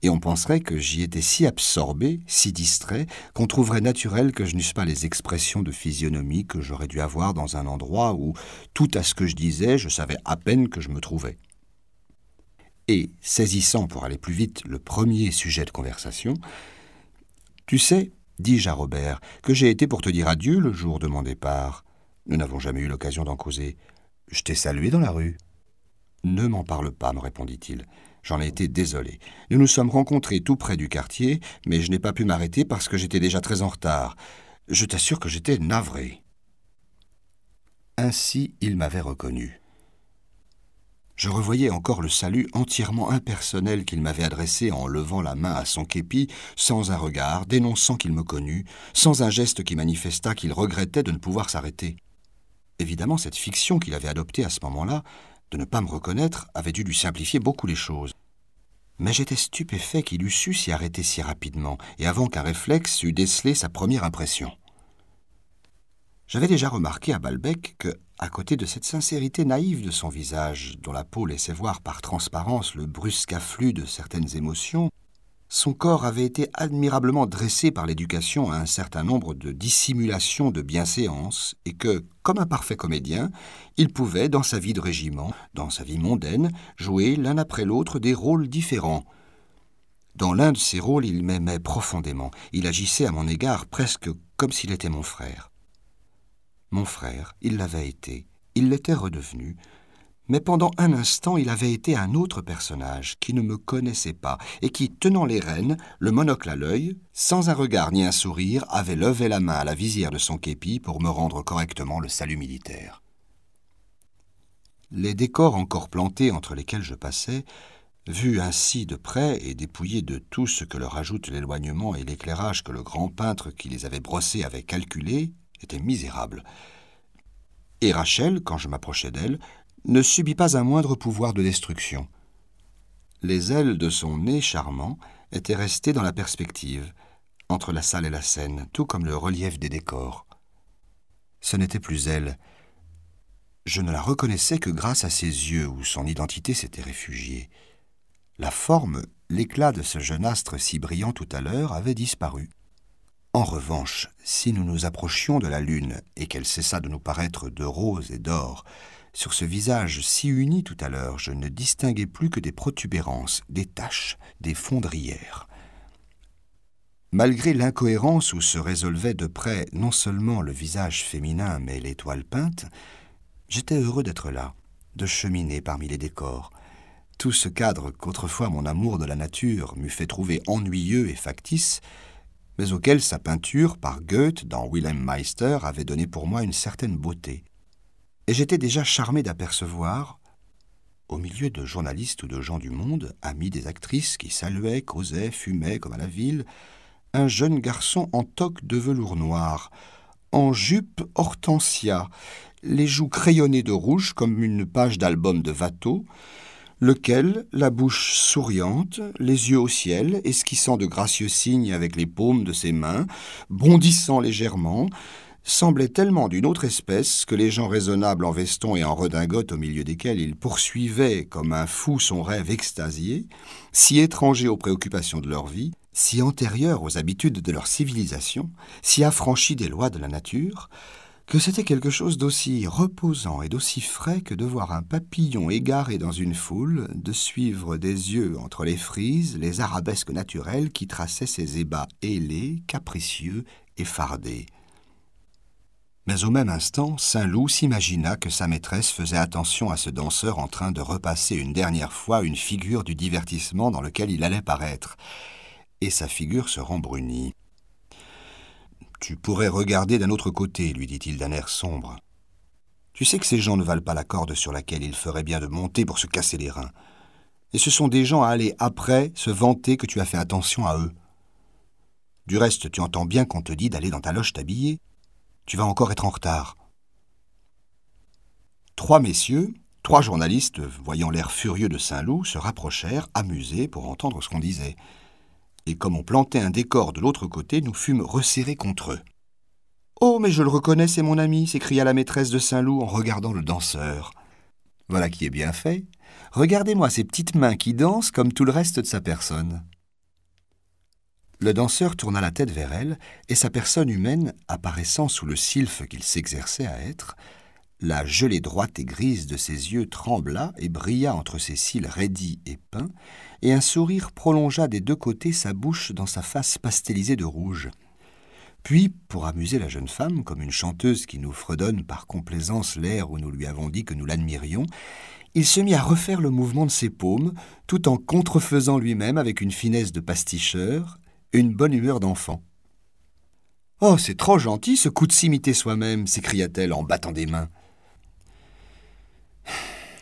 et on penserait que j'y étais si absorbé, si distrait, qu'on trouverait naturel que je n'eusse pas les expressions de physionomie que j'aurais dû avoir dans un endroit où, tout à ce que je disais, je savais à peine que je me trouvais et saisissant pour aller plus vite le premier sujet de conversation, Tu sais, dis-je à Robert, que j'ai été pour te dire adieu le jour de mon départ. Nous n'avons jamais eu l'occasion d'en causer. Je t'ai salué dans la rue. Ne m'en parle pas, me répondit-il. J'en ai été désolé. Nous nous sommes rencontrés tout près du quartier, mais je n'ai pas pu m'arrêter parce que j'étais déjà très en retard. Je t'assure que j'étais navré. Ainsi il m'avait reconnu je revoyais encore le salut entièrement impersonnel qu'il m'avait adressé en levant la main à son képi, sans un regard, dénonçant qu'il me connût, sans un geste qui manifesta qu'il regrettait de ne pouvoir s'arrêter. Évidemment, cette fiction qu'il avait adoptée à ce moment-là, de ne pas me reconnaître, avait dû lui simplifier beaucoup les choses. Mais j'étais stupéfait qu'il eût su s'y arrêter si rapidement, et avant qu'un réflexe eût décelé sa première impression. J'avais déjà remarqué à Balbec que, à côté de cette sincérité naïve de son visage, dont la peau laissait voir par transparence le brusque afflux de certaines émotions, son corps avait été admirablement dressé par l'éducation à un certain nombre de dissimulations de bienséance, et que, comme un parfait comédien, il pouvait, dans sa vie de régiment, dans sa vie mondaine, jouer l'un après l'autre des rôles différents. Dans l'un de ces rôles, il m'aimait profondément, il agissait à mon égard presque comme s'il était mon frère. Mon frère, il l'avait été, il l'était redevenu, mais pendant un instant il avait été un autre personnage qui ne me connaissait pas et qui, tenant les rênes, le monocle à l'œil, sans un regard ni un sourire, avait levé la main à la visière de son képi pour me rendre correctement le salut militaire. Les décors encore plantés entre lesquels je passais, vus ainsi de près et dépouillés de tout ce que leur ajoute l'éloignement et l'éclairage que le grand peintre qui les avait brossés avait calculé était misérable. Et Rachel, quand je m'approchais d'elle, ne subit pas un moindre pouvoir de destruction. Les ailes de son nez charmant étaient restées dans la perspective, entre la salle et la scène, tout comme le relief des décors. Ce n'était plus elle. Je ne la reconnaissais que grâce à ses yeux où son identité s'était réfugiée. La forme, l'éclat de ce jeune astre si brillant tout à l'heure avait disparu. En revanche, si nous nous approchions de la lune et qu'elle cessa de nous paraître de rose et d'or, sur ce visage si uni tout à l'heure, je ne distinguais plus que des protubérances, des taches, des fondrières. Malgré l'incohérence où se résolvait de près non seulement le visage féminin mais l'étoile peinte, j'étais heureux d'être là, de cheminer parmi les décors. Tout ce cadre qu'autrefois mon amour de la nature m'eût fait trouver ennuyeux et factice mais auquel sa peinture par Goethe dans Wilhelm Meister avait donné pour moi une certaine beauté. Et j'étais déjà charmé d'apercevoir, au milieu de journalistes ou de gens du monde, amis des actrices qui saluaient, causaient, fumaient comme à la ville, un jeune garçon en toque de velours noir, en jupe hortensia, les joues crayonnées de rouge comme une page d'album de Watteau, lequel, la bouche souriante, les yeux au ciel, esquissant de gracieux signes avec les paumes de ses mains, bondissant légèrement, semblait tellement d'une autre espèce que les gens raisonnables en veston et en redingote au milieu desquels il poursuivait comme un fou son rêve extasié, si étranger aux préoccupations de leur vie, si antérieur aux habitudes de leur civilisation, si affranchis des lois de la nature, que c'était quelque chose d'aussi reposant et d'aussi frais que de voir un papillon égaré dans une foule, de suivre des yeux entre les frises les arabesques naturelles qui traçaient ses ébats ailés, capricieux et fardés. Mais au même instant, Saint-Loup s'imagina que sa maîtresse faisait attention à ce danseur en train de repasser une dernière fois une figure du divertissement dans lequel il allait paraître, et sa figure se rembrunit. Tu pourrais regarder d'un autre côté, lui dit-il d'un air sombre. Tu sais que ces gens ne valent pas la corde sur laquelle il ferait bien de monter pour se casser les reins. Et ce sont des gens à aller après se vanter que tu as fait attention à eux. Du reste, tu entends bien qu'on te dit d'aller dans ta loge t'habiller. Tu vas encore être en retard. Trois messieurs, trois journalistes, voyant l'air furieux de Saint-Loup, se rapprochèrent, amusés, pour entendre ce qu'on disait et comme on plantait un décor de l'autre côté, nous fûmes resserrés contre eux. Oh, mais je le reconnais, c'est mon ami, s'écria la maîtresse de Saint-Loup en regardant le danseur. Voilà qui est bien fait. Regardez-moi ces petites mains qui dansent comme tout le reste de sa personne. Le danseur tourna la tête vers elle, et sa personne humaine, apparaissant sous le sylphe qu'il s'exerçait à être, la gelée droite et grise de ses yeux trembla et brilla entre ses cils raidis et peints, et un sourire prolongea des deux côtés sa bouche dans sa face pastelisée de rouge. Puis, pour amuser la jeune femme, comme une chanteuse qui nous fredonne par complaisance l'air où nous lui avons dit que nous l'admirions, il se mit à refaire le mouvement de ses paumes, tout en contrefaisant lui-même avec une finesse de pasticheur, une bonne humeur d'enfant. Oh, c'est trop gentil ce coup de s'imiter soi-même, s'écria-t-elle en battant des mains.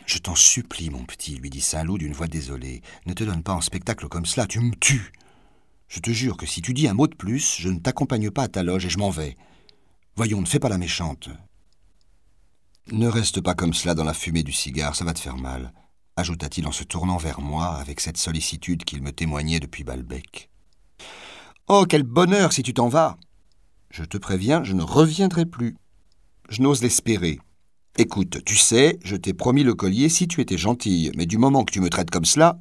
Je t'en supplie, mon petit, lui dit Saint-Loup d'une voix désolée. Ne te donne pas en spectacle comme cela, tu me tues. Je te jure que si tu dis un mot de plus, je ne t'accompagne pas à ta loge et je m'en vais. Voyons, ne fais pas la méchante. Ne reste pas comme cela dans la fumée du cigare, ça va te faire mal, ajouta-t-il en se tournant vers moi avec cette sollicitude qu'il me témoignait depuis Balbec. Oh, quel bonheur si tu t'en vas Je te préviens, je ne reviendrai plus. Je n'ose l'espérer. Écoute, tu sais, je t'ai promis le collier si tu étais gentille, mais du moment que tu me traites comme cela.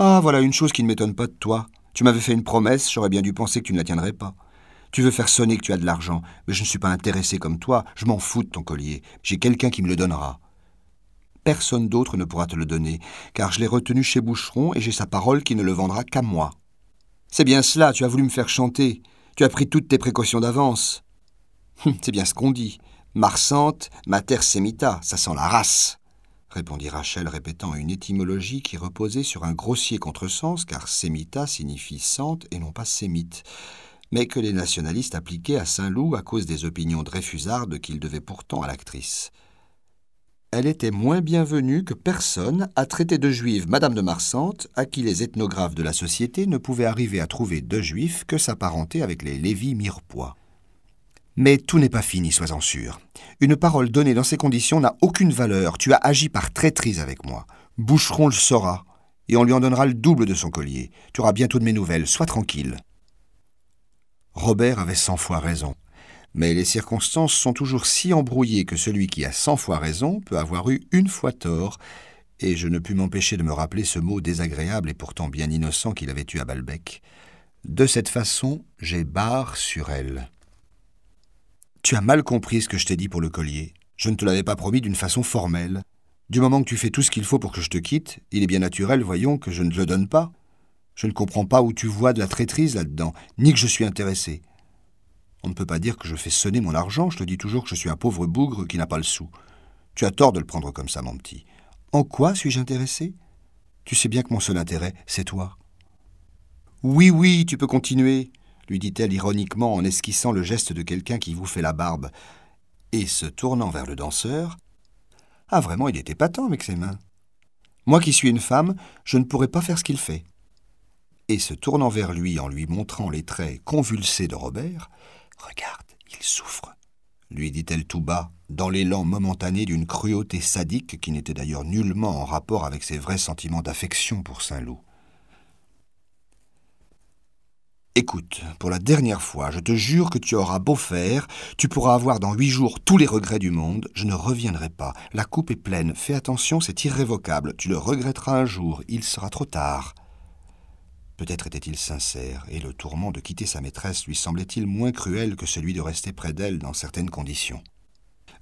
Ah, voilà une chose qui ne m'étonne pas de toi. Tu m'avais fait une promesse, j'aurais bien dû penser que tu ne la tiendrais pas. Tu veux faire sonner que tu as de l'argent, mais je ne suis pas intéressé comme toi, je m'en fous de ton collier, j'ai quelqu'un qui me le donnera. Personne d'autre ne pourra te le donner, car je l'ai retenu chez Boucheron et j'ai sa parole qui ne le vendra qu'à moi. C'est bien cela, tu as voulu me faire chanter, tu as pris toutes tes précautions d'avance. Hum, c'est bien ce qu'on dit. Marsante, mater semita, ça sent la race, répondit Rachel, répétant une étymologie qui reposait sur un grossier contresens, car semita signifie sente et non pas sémite, mais que les nationalistes appliquaient à Saint-Loup à cause des opinions dreyfusardes qu'il devait pourtant à l'actrice. Elle était moins bienvenue que personne à traiter de juive Madame de Marsante, à qui les ethnographes de la société ne pouvaient arriver à trouver de juifs que sa parenté avec les Lévis-Mirepoix. Mais tout n'est pas fini, sois-en sûr. Une parole donnée dans ces conditions n'a aucune valeur. Tu as agi par traîtrise avec moi. Boucheron le saura, et on lui en donnera le double de son collier. Tu auras bientôt de mes nouvelles, sois tranquille. Robert avait cent fois raison. Mais les circonstances sont toujours si embrouillées que celui qui a cent fois raison peut avoir eu une fois tort, et je ne pus m'empêcher de me rappeler ce mot désagréable et pourtant bien innocent qu'il avait eu à Balbec. De cette façon, j'ai barre sur elle. Tu as mal compris ce que je t'ai dit pour le collier. Je ne te l'avais pas promis d'une façon formelle. Du moment que tu fais tout ce qu'il faut pour que je te quitte, il est bien naturel, voyons, que je ne te le donne pas. Je ne comprends pas où tu vois de la traîtrise là-dedans, ni que je suis intéressé. On ne peut pas dire que je fais sonner mon argent, je te dis toujours que je suis un pauvre bougre qui n'a pas le sou. Tu as tort de le prendre comme ça, mon petit. En quoi suis-je intéressé Tu sais bien que mon seul intérêt, c'est toi. Oui, oui, tu peux continuer lui dit-elle ironiquement en esquissant le geste de quelqu'un qui vous fait la barbe, et se tournant vers le danseur. Ah vraiment, il était patent avec ses mains. Moi qui suis une femme, je ne pourrais pas faire ce qu'il fait. Et se tournant vers lui en lui montrant les traits convulsés de Robert, Regarde, il souffre, lui dit-elle tout bas, dans l'élan momentané d'une cruauté sadique qui n'était d'ailleurs nullement en rapport avec ses vrais sentiments d'affection pour Saint-Loup. Écoute, pour la dernière fois, je te jure que tu auras beau faire, tu pourras avoir dans huit jours tous les regrets du monde, je ne reviendrai pas. La coupe est pleine, fais attention, c'est irrévocable, tu le regretteras un jour, il sera trop tard. Peut-être était-il sincère, et le tourment de quitter sa maîtresse lui semblait-il moins cruel que celui de rester près d'elle dans certaines conditions.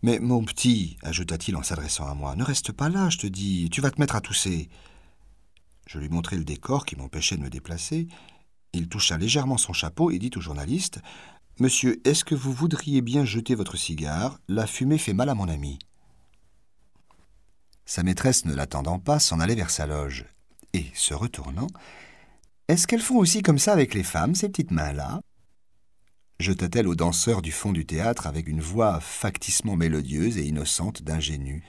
Mais mon petit, ajouta-t-il en s'adressant à moi, ne reste pas là, je te dis, tu vas te mettre à tousser. Je lui montrai le décor qui m'empêchait de me déplacer, il toucha légèrement son chapeau et dit au journaliste Monsieur, est-ce que vous voudriez bien jeter votre cigare La fumée fait mal à mon ami. Sa maîtresse, ne l'attendant pas, s'en allait vers sa loge. Et, se retournant, Est-ce qu'elles font aussi comme ça avec les femmes, ces petites mains-là jeta-t-elle au danseur du fond du théâtre avec une voix factissement mélodieuse et innocente d'ingénue.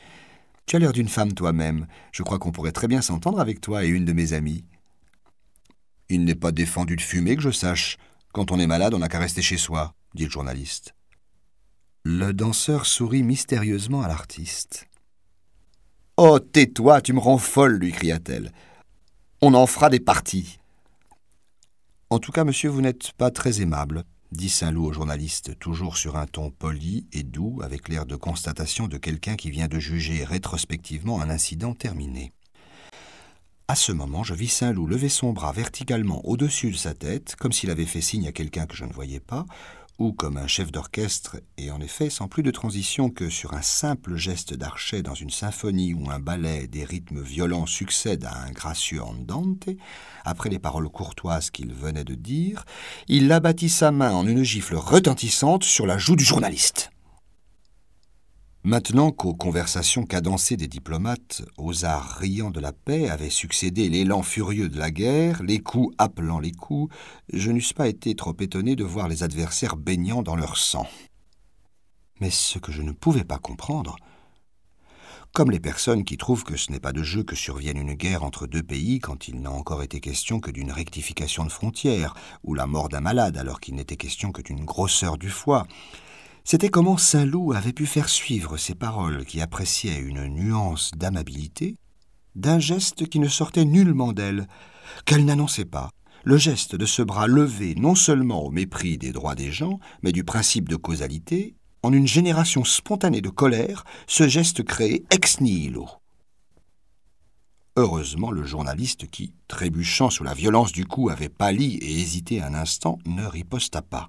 Tu as l'air d'une femme toi-même. Je crois qu'on pourrait très bien s'entendre avec toi et une de mes amies. Il n'est pas défendu de fumer, que je sache. Quand on est malade, on n'a qu'à rester chez soi, dit le journaliste. Le danseur sourit mystérieusement à l'artiste. Oh, tais-toi, tu me rends folle, lui cria-t-elle. On en fera des parties. En tout cas, monsieur, vous n'êtes pas très aimable, dit Saint-Loup au journaliste, toujours sur un ton poli et doux, avec l'air de constatation de quelqu'un qui vient de juger rétrospectivement un incident terminé. À ce moment, je vis Saint-Loup lever son bras verticalement au-dessus de sa tête, comme s'il avait fait signe à quelqu'un que je ne voyais pas, ou comme un chef d'orchestre, et en effet, sans plus de transition que sur un simple geste d'archet dans une symphonie ou un ballet, des rythmes violents succèdent à un gracieux andante, après les paroles courtoises qu'il venait de dire, il abattit sa main en une gifle retentissante sur la joue du journaliste. Maintenant qu'aux conversations cadencées des diplomates, aux arts riants de la paix, avait succédé l'élan furieux de la guerre, les coups appelant les coups, je n'eusse pas été trop étonné de voir les adversaires baignant dans leur sang. Mais ce que je ne pouvais pas comprendre, comme les personnes qui trouvent que ce n'est pas de jeu que survienne une guerre entre deux pays quand il n'a encore été question que d'une rectification de frontières, ou la mort d'un malade alors qu'il n'était question que d'une grosseur du foie, c'était comment saint loup avait pu faire suivre ces paroles qui appréciaient une nuance d'amabilité d'un geste qui ne sortait nullement d'elle, qu'elle n'annonçait pas, le geste de ce bras levé non seulement au mépris des droits des gens, mais du principe de causalité, en une génération spontanée de colère, ce geste créé ex nihilo. Heureusement, le journaliste qui, trébuchant sous la violence du coup, avait pâli et hésité un instant, ne riposta pas.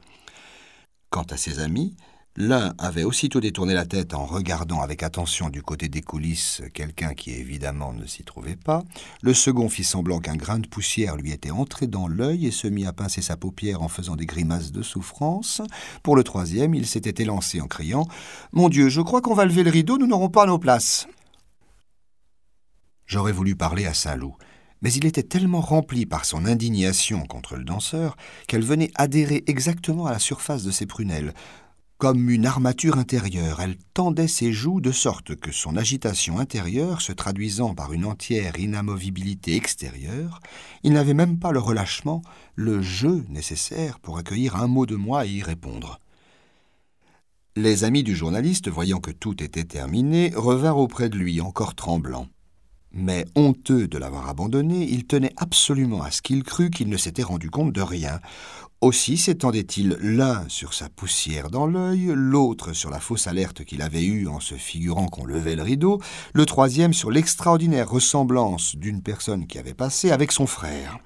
Quant à ses amis, L'un avait aussitôt détourné la tête en regardant avec attention du côté des coulisses quelqu'un qui évidemment ne s'y trouvait pas. Le second fit semblant qu'un grain de poussière lui était entré dans l'œil et se mit à pincer sa paupière en faisant des grimaces de souffrance. Pour le troisième, il s'était élancé en criant Mon Dieu, je crois qu'on va lever le rideau, nous n'aurons pas nos places. J'aurais voulu parler à Saint-Loup mais il était tellement rempli par son indignation contre le danseur qu'elle venait adhérer exactement à la surface de ses prunelles, comme une armature intérieure, elle tendait ses joues de sorte que son agitation intérieure, se traduisant par une entière inamovibilité extérieure, il n'avait même pas le relâchement, le jeu nécessaire pour accueillir un mot de moi et y répondre. Les amis du journaliste, voyant que tout était terminé, revinrent auprès de lui, encore tremblant. Mais honteux de l'avoir abandonné, il tenait absolument à ce qu'il crût qu'il ne s'était rendu compte de rien, aussi s'étendait-il l'un sur sa poussière dans l'œil, l'autre sur la fausse alerte qu'il avait eue en se figurant qu'on levait le rideau, le troisième sur l'extraordinaire ressemblance d'une personne qui avait passé avec son frère.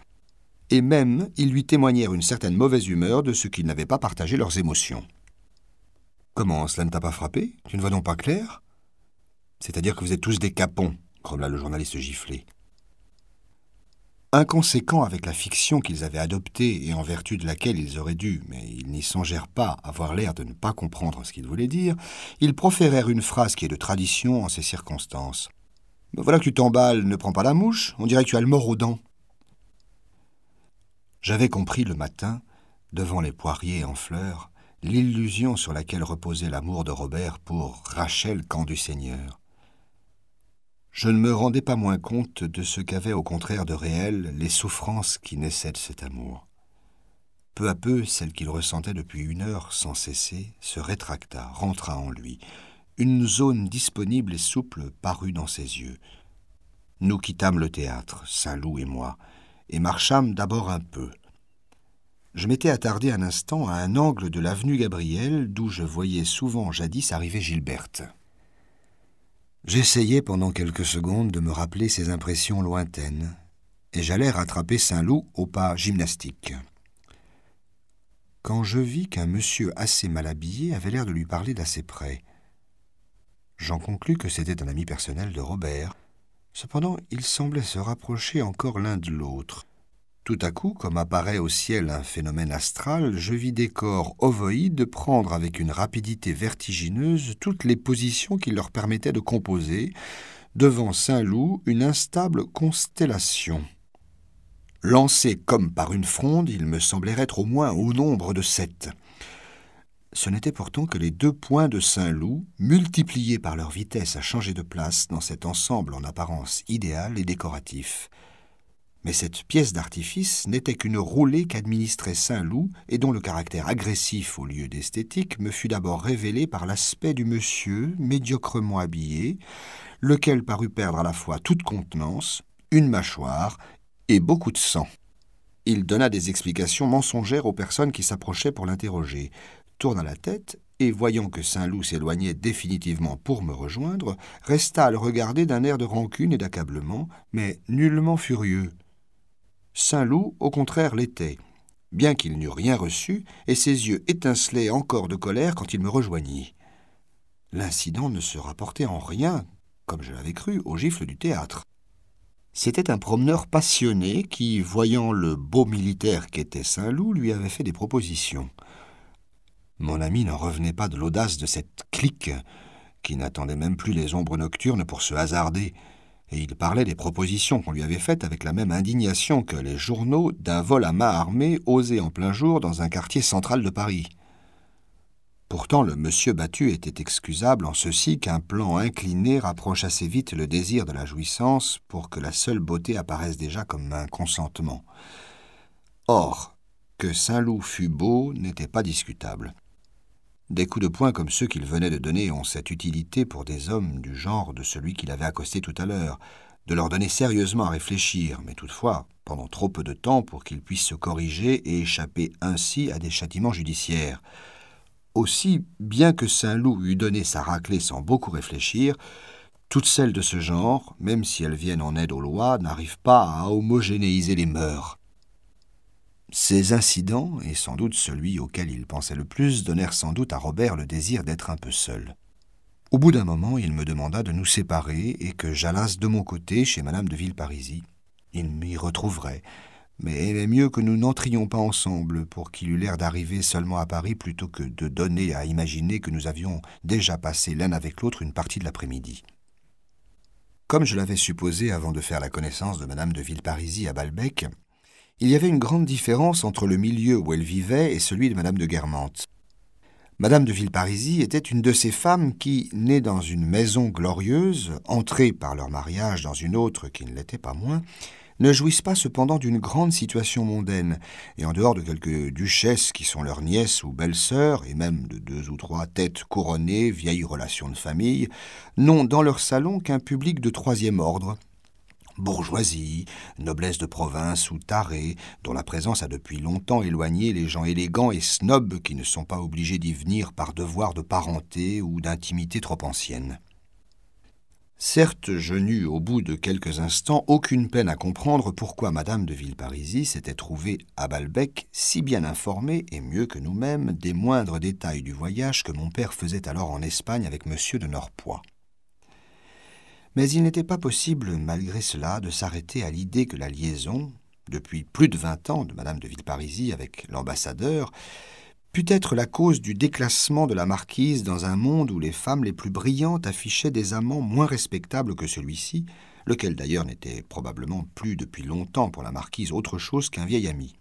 Et même, ils lui témoignèrent une certaine mauvaise humeur de ce qu'ils n'avaient pas partagé leurs émotions. Comment, cela ne t'a pas frappé Tu ne vois donc pas clair C'est-à-dire que vous êtes tous des capons, grommela le journaliste giflé. Inconséquents avec la fiction qu'ils avaient adoptée et en vertu de laquelle ils auraient dû, mais ils n'y songèrent pas, avoir l'air de ne pas comprendre ce qu'ils voulaient dire, ils proférèrent une phrase qui est de tradition en ces circonstances. Ben voilà que tu t'emballes, ne prends pas la mouche, on dirait que tu as le mort aux dents. J'avais compris le matin, devant les poiriers en fleurs, l'illusion sur laquelle reposait l'amour de Robert pour Rachel Camp du Seigneur je ne me rendais pas moins compte de ce qu'avaient au contraire de réel les souffrances qui naissaient de cet amour. Peu à peu, celle qu'il ressentait depuis une heure sans cesser se rétracta, rentra en lui. Une zone disponible et souple parut dans ses yeux. Nous quittâmes le théâtre, Saint-Loup et moi, et marchâmes d'abord un peu. Je m'étais attardé un instant à un angle de l'avenue Gabriel d'où je voyais souvent jadis arriver Gilberte. J'essayai pendant quelques secondes de me rappeler ces impressions lointaines, et j'allais rattraper Saint-Loup au pas gymnastique. Quand je vis qu'un monsieur assez mal habillé avait l'air de lui parler d'assez près, j'en conclus que c'était un ami personnel de Robert. Cependant, ils semblaient se rapprocher encore l'un de l'autre. Tout à coup, comme apparaît au ciel un phénomène astral, je vis des corps ovoïdes prendre avec une rapidité vertigineuse toutes les positions qui leur permettaient de composer, devant Saint-Loup, une instable constellation. Lancés comme par une fronde, ils me semblaient être au moins au nombre de sept. Ce n'était pourtant que les deux points de Saint-Loup, multipliés par leur vitesse à changer de place dans cet ensemble en apparence idéal et décoratif. Mais cette pièce d'artifice n'était qu'une roulée qu'administrait Saint-Loup et dont le caractère agressif au lieu d'esthétique me fut d'abord révélé par l'aspect du monsieur, médiocrement habillé, lequel parut perdre à la fois toute contenance, une mâchoire et beaucoup de sang. Il donna des explications mensongères aux personnes qui s'approchaient pour l'interroger, tourna la tête et, voyant que Saint-Loup s'éloignait définitivement pour me rejoindre, resta à le regarder d'un air de rancune et d'accablement, mais nullement furieux. Saint-Loup, au contraire, l'était, bien qu'il n'eût rien reçu, et ses yeux étincelaient encore de colère quand il me rejoignit. L'incident ne se rapportait en rien, comme je l'avais cru, aux gifles du théâtre. C'était un promeneur passionné qui, voyant le beau militaire qu'était Saint-Loup, lui avait fait des propositions. Mon ami n'en revenait pas de l'audace de cette clique qui n'attendait même plus les ombres nocturnes pour se hasarder et il parlait des propositions qu'on lui avait faites avec la même indignation que les journaux d'un vol à main armée osé en plein jour dans un quartier central de Paris. Pourtant, le monsieur battu était excusable en ceci qu'un plan incliné rapproche assez vite le désir de la jouissance pour que la seule beauté apparaisse déjà comme un consentement. Or, que Saint-Loup fût beau n'était pas discutable. Des coups de poing comme ceux qu'il venait de donner ont cette utilité pour des hommes du genre de celui qu'il avait accosté tout à l'heure, de leur donner sérieusement à réfléchir, mais toutefois pendant trop peu de temps pour qu'ils puissent se corriger et échapper ainsi à des châtiments judiciaires. Aussi, bien que Saint-Loup eût donné sa raclée sans beaucoup réfléchir, toutes celles de ce genre, même si elles viennent en aide aux lois, n'arrivent pas à homogénéiser les mœurs. Ces incidents, et sans doute celui auquel il pensait le plus, donnèrent sans doute à Robert le désir d'être un peu seul. Au bout d'un moment, il me demanda de nous séparer et que j'allasse de mon côté chez madame de Villeparisis. Il m'y retrouverait, mais il est mieux que nous n'entrions pas ensemble pour qu'il eût l'air d'arriver seulement à Paris plutôt que de donner à imaginer que nous avions déjà passé l'un avec l'autre une partie de l'après-midi. Comme je l'avais supposé avant de faire la connaissance de madame de Villeparisis à Balbec, il y avait une grande différence entre le milieu où elle vivait et celui de Madame de Guermantes. Madame de Villeparisis était une de ces femmes qui, nées dans une maison glorieuse, entrées par leur mariage dans une autre qui ne l'était pas moins, ne jouissent pas cependant d'une grande situation mondaine, et en dehors de quelques duchesses qui sont leurs nièces ou belles-sœurs, et même de deux ou trois têtes couronnées, vieilles relations de famille, n'ont dans leur salon qu'un public de troisième ordre, bourgeoisie, noblesse de province ou tarée, dont la présence a depuis longtemps éloigné les gens élégants et snobs qui ne sont pas obligés d'y venir par devoir de parenté ou d'intimité trop ancienne. Certes, je n'eus au bout de quelques instants aucune peine à comprendre pourquoi Madame de Villeparisis s'était trouvée à Balbec si bien informée et mieux que nous-mêmes des moindres détails du voyage que mon père faisait alors en Espagne avec Monsieur de Norpois. Mais il n'était pas possible, malgré cela, de s'arrêter à l'idée que la liaison, depuis plus de vingt ans, de Madame de Villeparisis avec l'ambassadeur, put être la cause du déclassement de la marquise dans un monde où les femmes les plus brillantes affichaient des amants moins respectables que celui-ci, lequel d'ailleurs n'était probablement plus depuis longtemps pour la marquise autre chose qu'un vieil ami.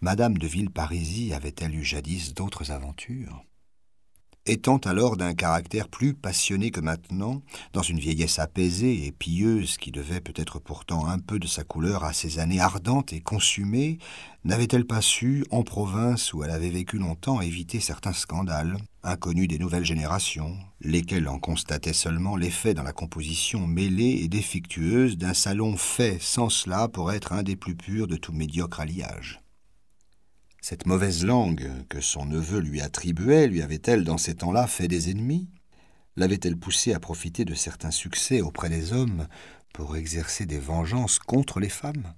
Madame de Villeparisis avait-elle eu jadis d'autres aventures étant alors d'un caractère plus passionné que maintenant, dans une vieillesse apaisée et pieuse qui devait peut-être pourtant un peu de sa couleur à ses années ardentes et consumées, n'avait-elle pas su, en province où elle avait vécu longtemps, éviter certains scandales, inconnus des nouvelles générations, lesquels en constataient seulement l'effet dans la composition mêlée et défectueuse d'un salon fait sans cela pour être un des plus purs de tout médiocre alliage cette mauvaise langue que son neveu lui attribuait lui avait-elle dans ces temps-là fait des ennemis L'avait-elle poussé à profiter de certains succès auprès des hommes pour exercer des vengeances contre les femmes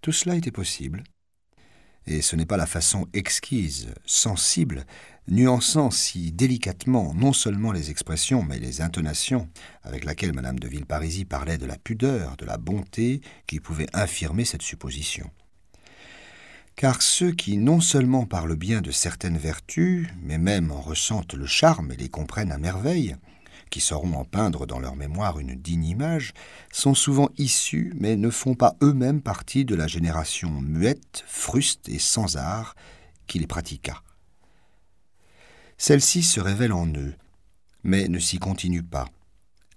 Tout cela était possible. Et ce n'est pas la façon exquise, sensible, nuançant si délicatement non seulement les expressions mais les intonations avec laquelle Madame de Villeparisis parlait de la pudeur, de la bonté, qui pouvait infirmer cette supposition car ceux qui non seulement parlent bien de certaines vertus, mais même en ressentent le charme et les comprennent à merveille, qui sauront en peindre dans leur mémoire une digne image, sont souvent issus, mais ne font pas eux-mêmes partie de la génération muette, fruste et sans art qui les pratiqua. Celle-ci se révèle en eux, mais ne s'y continue pas.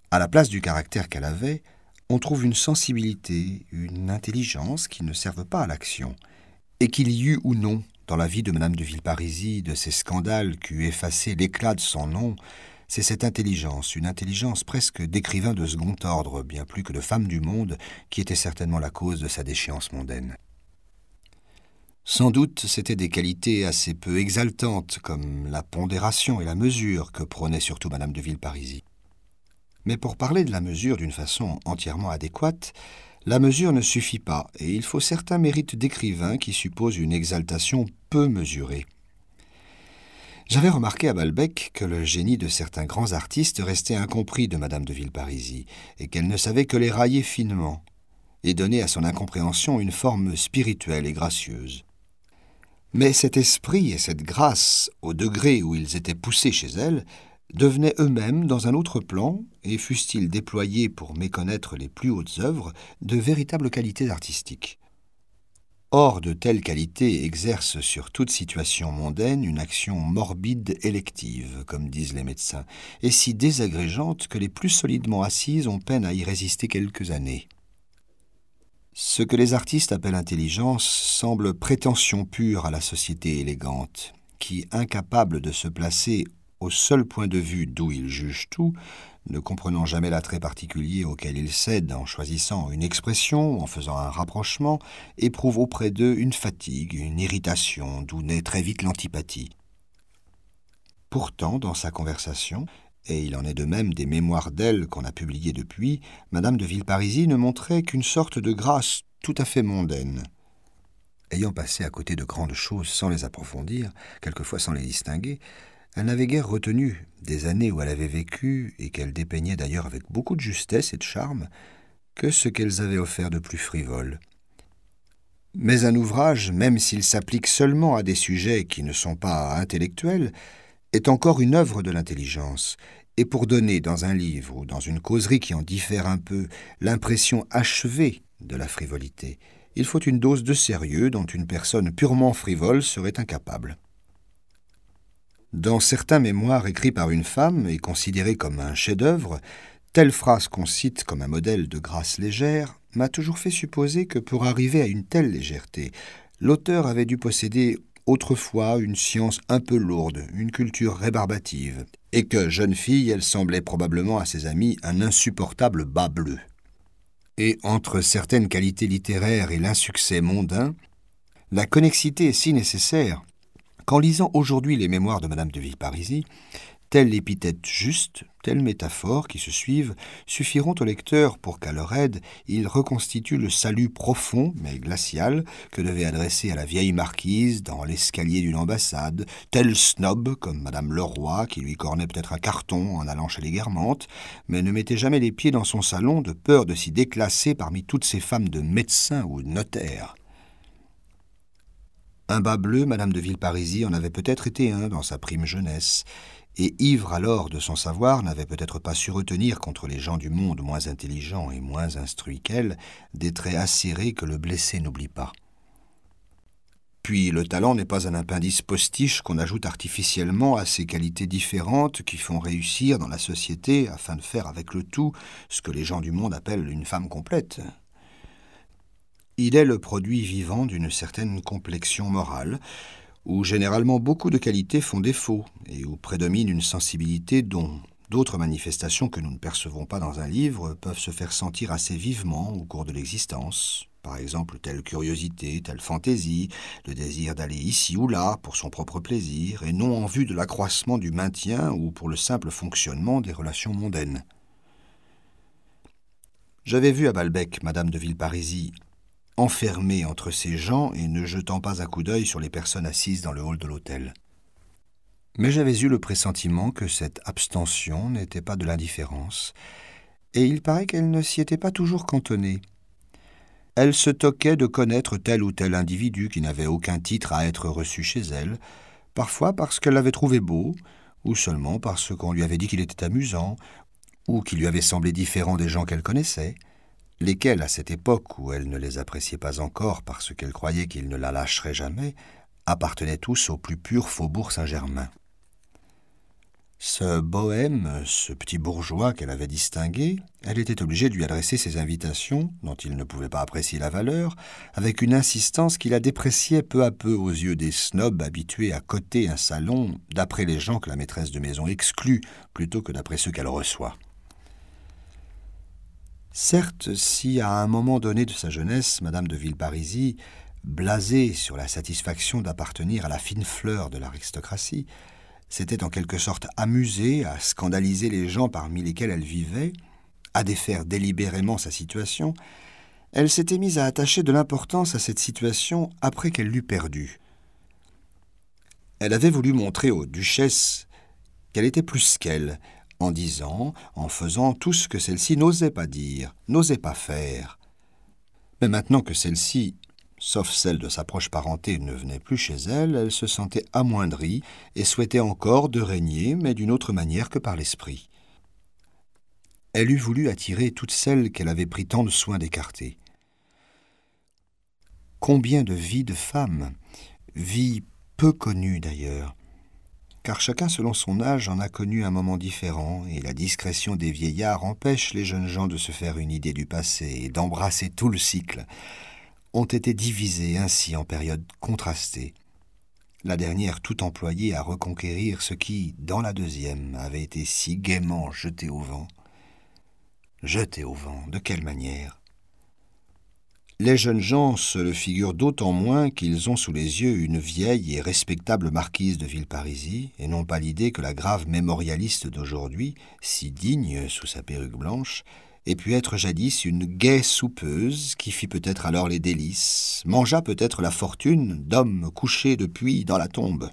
À la place du caractère qu'elle avait, on trouve une sensibilité, une intelligence qui ne servent pas à l'action, et qu'il y eût ou non, dans la vie de Madame de Villeparisis, de ces scandales qui effacé l'éclat de son nom, c'est cette intelligence, une intelligence presque d'écrivain de second ordre, bien plus que de femme du monde, qui était certainement la cause de sa déchéance mondaine. Sans doute, c'étaient des qualités assez peu exaltantes, comme la pondération et la mesure que prenait surtout Madame de Villeparisis. Mais pour parler de la mesure d'une façon entièrement adéquate, la mesure ne suffit pas, et il faut certains mérites d'écrivain qui supposent une exaltation peu mesurée. J'avais remarqué à Balbec que le génie de certains grands artistes restait incompris de Madame de Villeparisis, et qu'elle ne savait que les railler finement, et donner à son incompréhension une forme spirituelle et gracieuse. Mais cet esprit et cette grâce, au degré où ils étaient poussés chez elle, devenaient eux-mêmes, dans un autre plan, et fussent-ils déployés pour méconnaître les plus hautes œuvres, de véritables qualités artistiques. Or, de telles qualités exercent sur toute situation mondaine une action morbide élective, comme disent les médecins, et si désagrégeante que les plus solidement assises ont peine à y résister quelques années. Ce que les artistes appellent intelligence semble prétention pure à la société élégante, qui, incapable de se placer au seul point de vue d'où il juge tout, ne comprenant jamais l'attrait particulier auquel il cède en choisissant une expression, en faisant un rapprochement, éprouve auprès d'eux une fatigue, une irritation, d'où naît très vite l'antipathie. Pourtant, dans sa conversation, et il en est de même des mémoires d'elle qu'on a publiées depuis, Madame de Villeparisis ne montrait qu'une sorte de grâce tout à fait mondaine. Ayant passé à côté de grandes choses sans les approfondir, quelquefois sans les distinguer, elle n'avait guère retenu des années où elle avait vécu, et qu'elle dépeignait d'ailleurs avec beaucoup de justesse et de charme, que ce qu'elles avaient offert de plus frivole. Mais un ouvrage, même s'il s'applique seulement à des sujets qui ne sont pas intellectuels, est encore une œuvre de l'intelligence, et pour donner dans un livre ou dans une causerie qui en diffère un peu l'impression achevée de la frivolité, il faut une dose de sérieux dont une personne purement frivole serait incapable. Dans certains mémoires écrits par une femme et considérés comme un chef-d'œuvre, telle phrase qu'on cite comme un modèle de grâce légère m'a toujours fait supposer que pour arriver à une telle légèreté, l'auteur avait dû posséder autrefois une science un peu lourde, une culture rébarbative, et que, jeune fille, elle semblait probablement à ses amis un insupportable bas bleu. Et entre certaines qualités littéraires et l'insuccès mondain, la connexité est si nécessaire Qu'en lisant aujourd'hui les mémoires de Madame de Villeparisis, telle épithète juste, telles métaphores qui se suivent suffiront au lecteur pour qu'à leur aide il reconstitue le salut profond mais glacial que devait adresser à la vieille marquise dans l'escalier d'une ambassade, tel snob comme Madame Leroy qui lui cornait peut-être un carton en allant chez les Guermantes, mais ne mettait jamais les pieds dans son salon de peur de s'y déclasser parmi toutes ces femmes de médecins ou de notaires. Un bas bleu, Madame de Villeparisis en avait peut-être été un dans sa prime jeunesse, et ivre alors de son savoir, n'avait peut-être pas su retenir contre les gens du monde moins intelligents et moins instruits qu'elle des traits acérés que le blessé n'oublie pas. Puis le talent n'est pas un appendice postiche qu'on ajoute artificiellement à ces qualités différentes qui font réussir dans la société afin de faire avec le tout ce que les gens du monde appellent une femme complète. Il est le produit vivant d'une certaine complexion morale, où généralement beaucoup de qualités font défaut, et où prédomine une sensibilité dont d'autres manifestations que nous ne percevons pas dans un livre peuvent se faire sentir assez vivement au cours de l'existence. Par exemple, telle curiosité, telle fantaisie, le désir d'aller ici ou là pour son propre plaisir, et non en vue de l'accroissement du maintien ou pour le simple fonctionnement des relations mondaines. J'avais vu à Balbec Madame de Villeparisis enfermé entre ces gens et ne jetant pas un coup d'œil sur les personnes assises dans le hall de l'hôtel. Mais j'avais eu le pressentiment que cette abstention n'était pas de l'indifférence, et il paraît qu'elle ne s'y était pas toujours cantonnée. Elle se toquait de connaître tel ou tel individu qui n'avait aucun titre à être reçu chez elle, parfois parce qu'elle l'avait trouvé beau, ou seulement parce qu'on lui avait dit qu'il était amusant, ou qu'il lui avait semblé différent des gens qu'elle connaissait lesquels, à cette époque où elle ne les appréciait pas encore parce qu'elle croyait qu'ils ne la lâcheraient jamais, appartenaient tous au plus pur faubourg Saint-Germain. Ce bohème, ce petit bourgeois qu'elle avait distingué, elle était obligée de lui adresser ses invitations, dont il ne pouvait pas apprécier la valeur, avec une insistance qui la dépréciait peu à peu aux yeux des snobs habitués à coter un salon d'après les gens que la maîtresse de maison exclut plutôt que d'après ceux qu'elle reçoit. Certes, si à un moment donné de sa jeunesse, Madame de Villeparisis, blasée sur la satisfaction d'appartenir à la fine fleur de l'aristocratie, s'était en quelque sorte amusée à scandaliser les gens parmi lesquels elle vivait, à défaire délibérément sa situation, elle s'était mise à attacher de l'importance à cette situation après qu'elle l'eût perdue. Elle avait voulu montrer aux duchesses qu'elle était plus qu'elle, en disant, en faisant tout ce que celle-ci n'osait pas dire, n'osait pas faire. Mais maintenant que celle-ci, sauf celle de sa proche parenté, ne venait plus chez elle, elle se sentait amoindrie et souhaitait encore de régner, mais d'une autre manière que par l'esprit. Elle eût voulu attirer toutes celles qu'elle avait pris tant de soin d'écarter. Combien de vies de femmes, vies peu connues d'ailleurs, car chacun selon son âge en a connu un moment différent, et la discrétion des vieillards empêche les jeunes gens de se faire une idée du passé et d'embrasser tout le cycle, ont été divisés ainsi en périodes contrastées, la dernière tout employée à reconquérir ce qui, dans la deuxième, avait été si gaiement jeté au vent. Jeté au vent, de quelle manière les jeunes gens se le figurent d'autant moins qu'ils ont sous les yeux une vieille et respectable marquise de Villeparisis, et n'ont pas l'idée que la grave mémorialiste d'aujourd'hui, si digne sous sa perruque blanche, ait pu être jadis une gaie soupeuse qui fit peut-être alors les délices, mangea peut-être la fortune d'hommes couchés depuis dans la tombe,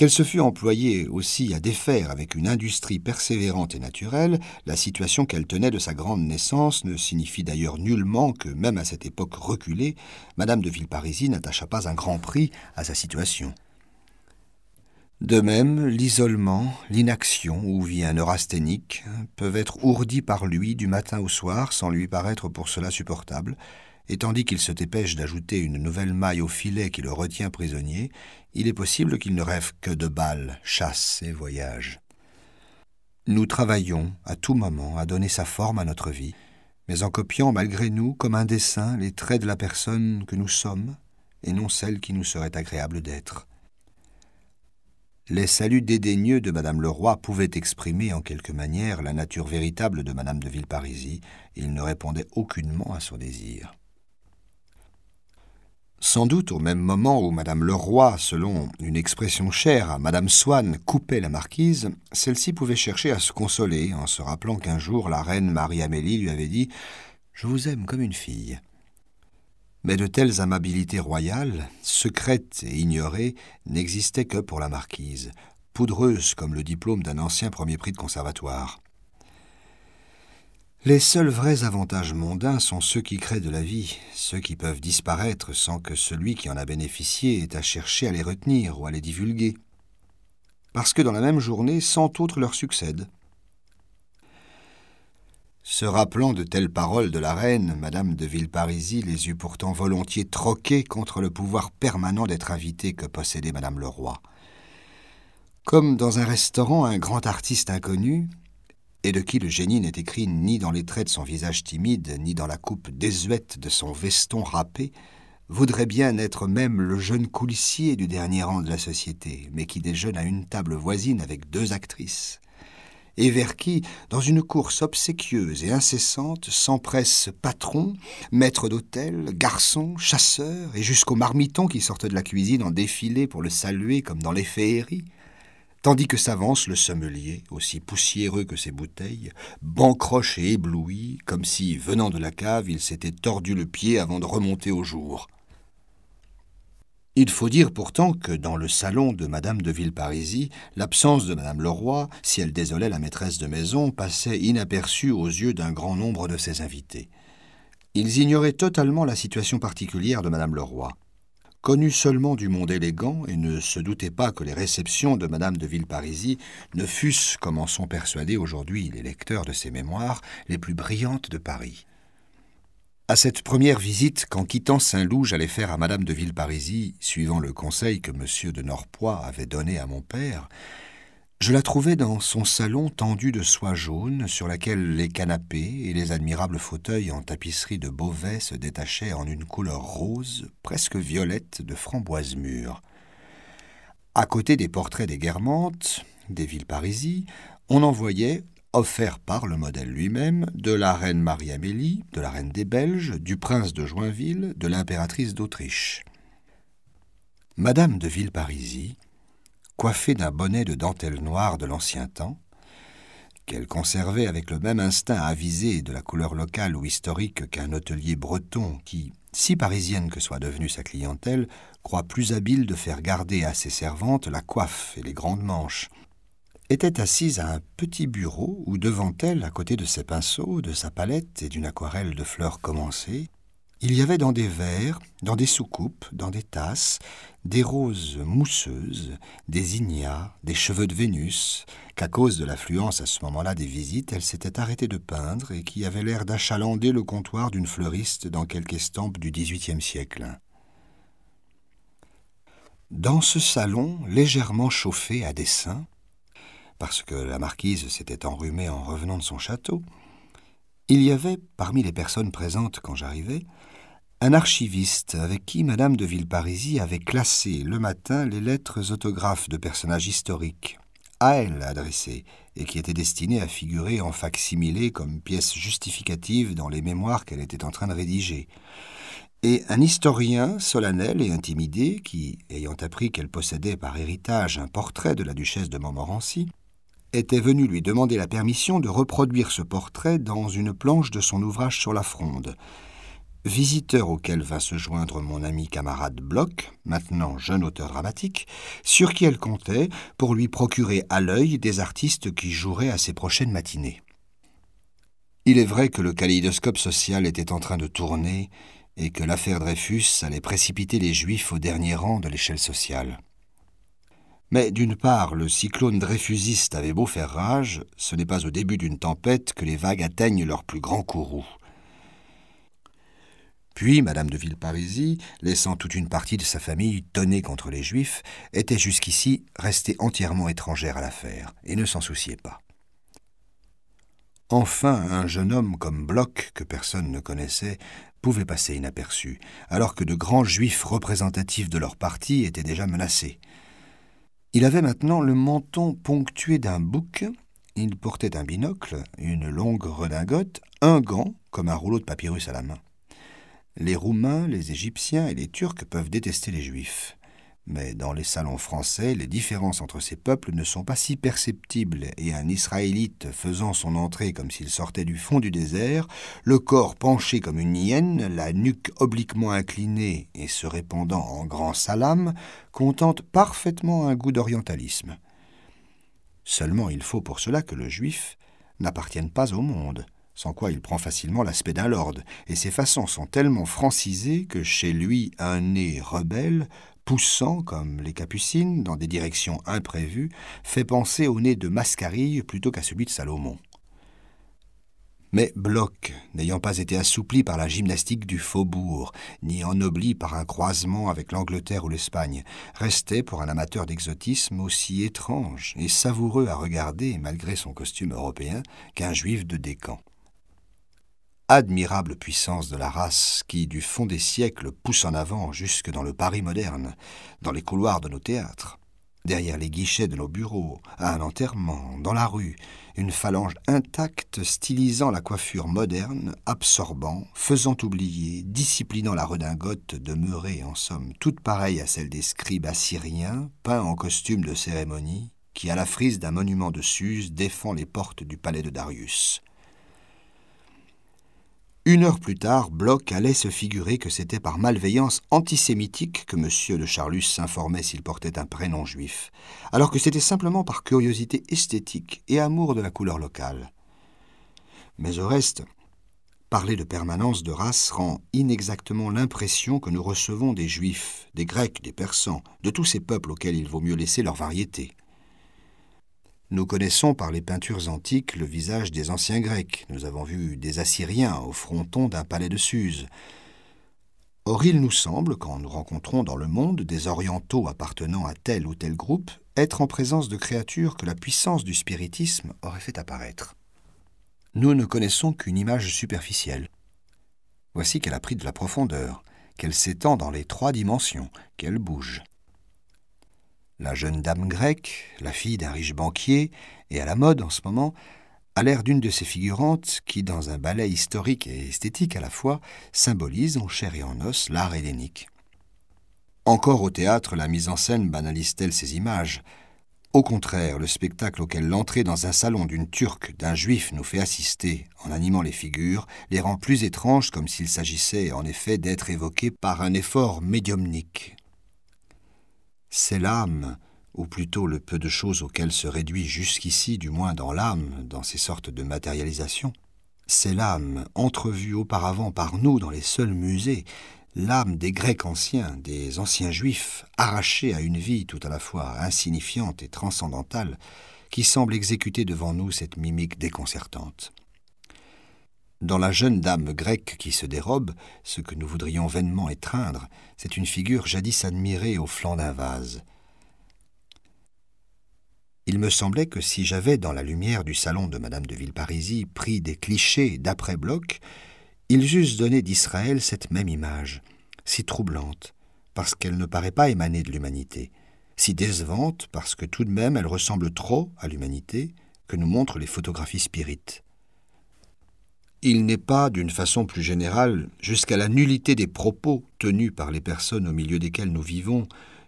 qu'elle se fût employée aussi à défaire avec une industrie persévérante et naturelle, la situation qu'elle tenait de sa grande naissance ne signifie d'ailleurs nullement que, même à cette époque reculée, Madame de Villeparisis n'attacha pas un grand prix à sa situation. De même, l'isolement, l'inaction où vit un neurasthénique peuvent être ourdis par lui du matin au soir sans lui paraître pour cela supportable, et tandis qu'il se dépêche d'ajouter une nouvelle maille au filet qui le retient prisonnier, il est possible qu'il ne rêve que de balles, chasses et voyages. Nous travaillons, à tout moment, à donner sa forme à notre vie, mais en copiant malgré nous, comme un dessin, les traits de la personne que nous sommes, et non celle qui nous serait agréable d'être. Les saluts dédaigneux de Madame Leroy pouvaient exprimer en quelque manière la nature véritable de Madame de Villeparisis, et il ne répondait aucunement à son désir. Sans doute au même moment où Madame Leroy, selon une expression chère à Madame Swann, coupait la marquise, celle-ci pouvait chercher à se consoler en se rappelant qu'un jour la reine Marie-Amélie lui avait dit Je vous aime comme une fille. Mais de telles amabilités royales, secrètes et ignorées, n'existaient que pour la marquise, poudreuse comme le diplôme d'un ancien premier prix de conservatoire. Les seuls vrais avantages mondains sont ceux qui créent de la vie, ceux qui peuvent disparaître sans que celui qui en a bénéficié ait à chercher à les retenir ou à les divulguer. Parce que dans la même journée, cent autres leur succèdent. Se rappelant de telles paroles de la reine, Madame de Villeparisis les eut pourtant volontiers troquées contre le pouvoir permanent d'être invitée que possédait Madame le Roi. Comme dans un restaurant, un grand artiste inconnu, et de qui le génie n'est écrit ni dans les traits de son visage timide, ni dans la coupe désuète de son veston râpé, voudrait bien être même le jeune coulissier du dernier rang de la société, mais qui déjeune à une table voisine avec deux actrices, et vers qui, dans une course obséquieuse et incessante, s'empressent patron, maître d'hôtel, garçon, chasseur, et jusqu'aux marmitons qui sortent de la cuisine en défilé pour le saluer comme dans les féeries tandis que s'avance le sommelier, aussi poussiéreux que ses bouteilles, bancroche et ébloui, comme si, venant de la cave, il s'était tordu le pied avant de remonter au jour. Il faut dire pourtant que dans le salon de Madame de Villeparisis, l'absence de Madame Leroy, si elle désolait la maîtresse de maison, passait inaperçue aux yeux d'un grand nombre de ses invités. Ils ignoraient totalement la situation particulière de Madame Leroy connu seulement du monde élégant et ne se doutait pas que les réceptions de Madame de Villeparisis ne fussent, comme en sont persuadés aujourd'hui les lecteurs de ses mémoires, les plus brillantes de Paris. À cette première visite qu'en quittant Saint-Loup j'allais faire à Madame de Villeparisis, suivant le conseil que M. de Norpois avait donné à mon père, je la trouvais dans son salon tendu de soie jaune, sur laquelle les canapés et les admirables fauteuils en tapisserie de Beauvais se détachaient en une couleur rose, presque violette, de framboise mûre. À côté des portraits des Guermantes, des Villeparisis, on en voyait, offert par le modèle lui-même, de la reine Marie-Amélie, de la reine des Belges, du prince de Joinville, de l'impératrice d'Autriche. Madame de Villeparisis coiffée d'un bonnet de dentelle noire de l'ancien temps, qu'elle conservait avec le même instinct avisé de la couleur locale ou historique qu'un hôtelier breton qui, si parisienne que soit devenue sa clientèle, croit plus habile de faire garder à ses servantes la coiffe et les grandes manches, était assise à un petit bureau où devant elle, à côté de ses pinceaux, de sa palette et d'une aquarelle de fleurs commencées, il y avait dans des verres, dans des soucoupes, dans des tasses, des roses mousseuses, des ignats, des cheveux de Vénus, qu'à cause de l'affluence à ce moment-là des visites, elle s'était arrêtée de peindre et qui avait l'air d'achalander le comptoir d'une fleuriste dans quelque estampe du XVIIIe siècle. Dans ce salon, légèrement chauffé à dessein, parce que la marquise s'était enrhumée en revenant de son château, il y avait, parmi les personnes présentes quand j'arrivais, un archiviste avec qui Madame de Villeparisis avait classé le matin les lettres autographes de personnages historiques, à elle adressées, et qui étaient destinées à figurer en facsimilé comme pièce justificative dans les mémoires qu'elle était en train de rédiger. Et un historien solennel et intimidé qui, ayant appris qu'elle possédait par héritage un portrait de la duchesse de Montmorency, était venu lui demander la permission de reproduire ce portrait dans une planche de son ouvrage sur la fronde, visiteur auquel va se joindre mon ami camarade Bloch, maintenant jeune auteur dramatique, sur qui elle comptait pour lui procurer à l'œil des artistes qui joueraient à ses prochaines matinées. Il est vrai que le kaléidoscope social était en train de tourner et que l'affaire Dreyfus allait précipiter les Juifs au dernier rang de l'échelle sociale. Mais d'une part, le cyclone dreyfusiste avait beau faire rage, ce n'est pas au début d'une tempête que les vagues atteignent leur plus grand courroux. Puis Madame de Villeparisis, laissant toute une partie de sa famille tonner contre les Juifs, était jusqu'ici restée entièrement étrangère à l'affaire et ne s'en souciait pas. Enfin, un jeune homme comme Bloch, que personne ne connaissait, pouvait passer inaperçu, alors que de grands juifs représentatifs de leur parti étaient déjà menacés. Il avait maintenant le menton ponctué d'un bouc, il portait un binocle, une longue redingote, un gant comme un rouleau de papyrus à la main les Roumains, les Égyptiens et les Turcs peuvent détester les Juifs. Mais dans les salons français, les différences entre ces peuples ne sont pas si perceptibles, et un Israélite faisant son entrée comme s'il sortait du fond du désert, le corps penché comme une hyène, la nuque obliquement inclinée et se répandant en grand salam, contente parfaitement un goût d'orientalisme. Seulement il faut pour cela que le juif n'appartienne pas au monde sans quoi il prend facilement l'aspect d'un lord, et ses façons sont tellement francisées que chez lui un nez rebelle, poussant comme les capucines dans des directions imprévues, fait penser au nez de Mascarille plutôt qu'à celui de Salomon. Mais Bloch, n'ayant pas été assoupli par la gymnastique du faubourg, ni ennobli par un croisement avec l'Angleterre ou l'Espagne, restait pour un amateur d'exotisme aussi étrange et savoureux à regarder, malgré son costume européen, qu'un juif de Décan admirable puissance de la race qui, du fond des siècles, pousse en avant jusque dans le Paris moderne, dans les couloirs de nos théâtres, derrière les guichets de nos bureaux, à un enterrement, dans la rue, une phalange intacte stylisant la coiffure moderne, absorbant, faisant oublier, disciplinant la redingote demeurée, en somme, toute pareille à celle des scribes assyriens, peints en costume de cérémonie, qui, à la frise d'un monument de Suse, défend les portes du palais de Darius. Une heure plus tard, Bloch allait se figurer que c'était par malveillance antisémitique que M. de Charlus s'informait s'il portait un prénom juif, alors que c'était simplement par curiosité esthétique et amour de la couleur locale. Mais au reste, Parler de permanence de race rend inexactement l'impression que nous recevons des Juifs, des Grecs, des Persans, de tous ces peuples auxquels il vaut mieux laisser leur variété. Nous connaissons par les peintures antiques le visage des anciens Grecs. Nous avons vu des Assyriens au fronton d'un palais de Suse. Or, il nous semble, quand nous rencontrons dans le monde des orientaux appartenant à tel ou tel groupe, être en présence de créatures que la puissance du spiritisme aurait fait apparaître. Nous ne connaissons qu'une image superficielle. Voici qu'elle a pris de la profondeur, qu'elle s'étend dans les trois dimensions, qu'elle bouge. La jeune dame grecque, la fille d'un riche banquier, et à la mode en ce moment, a l'air d'une de ces figurantes qui, dans un ballet historique et esthétique à la fois, symbolise en chair et en os l'art hellénique. Encore au théâtre, la mise en scène banalise-t-elle ces images Au contraire, le spectacle auquel l'entrée dans un salon d'une Turque, d'un Juif nous fait assister, en animant les figures, les rend plus étranges comme s'il s'agissait en effet d'être évoqués par un effort médiumnique c'est l'âme, ou plutôt le peu de choses auxquelles se réduit jusqu'ici, du moins dans l'âme, dans ces sortes de matérialisations, c'est l'âme entrevue auparavant par nous dans les seuls musées, l'âme des Grecs anciens, des anciens Juifs, arrachée à une vie tout à la fois insignifiante et transcendantale, qui semble exécuter devant nous cette mimique déconcertante. Dans la jeune dame grecque qui se dérobe, ce que nous voudrions vainement étreindre, c'est une figure jadis admirée au flanc d'un vase. Il me semblait que si j'avais, dans la lumière du salon de Madame de Villeparisis, pris des clichés d'après-bloc, ils eussent donné d'Israël cette même image, si troublante, parce qu'elle ne paraît pas émaner de l'humanité, si décevante, parce que tout de même elle ressemble trop à l'humanité, que nous montrent les photographies spirites il n'est pas, d'une façon plus générale, jusqu'à la nullité des propos tenus par les personnes au milieu desquelles nous vivons,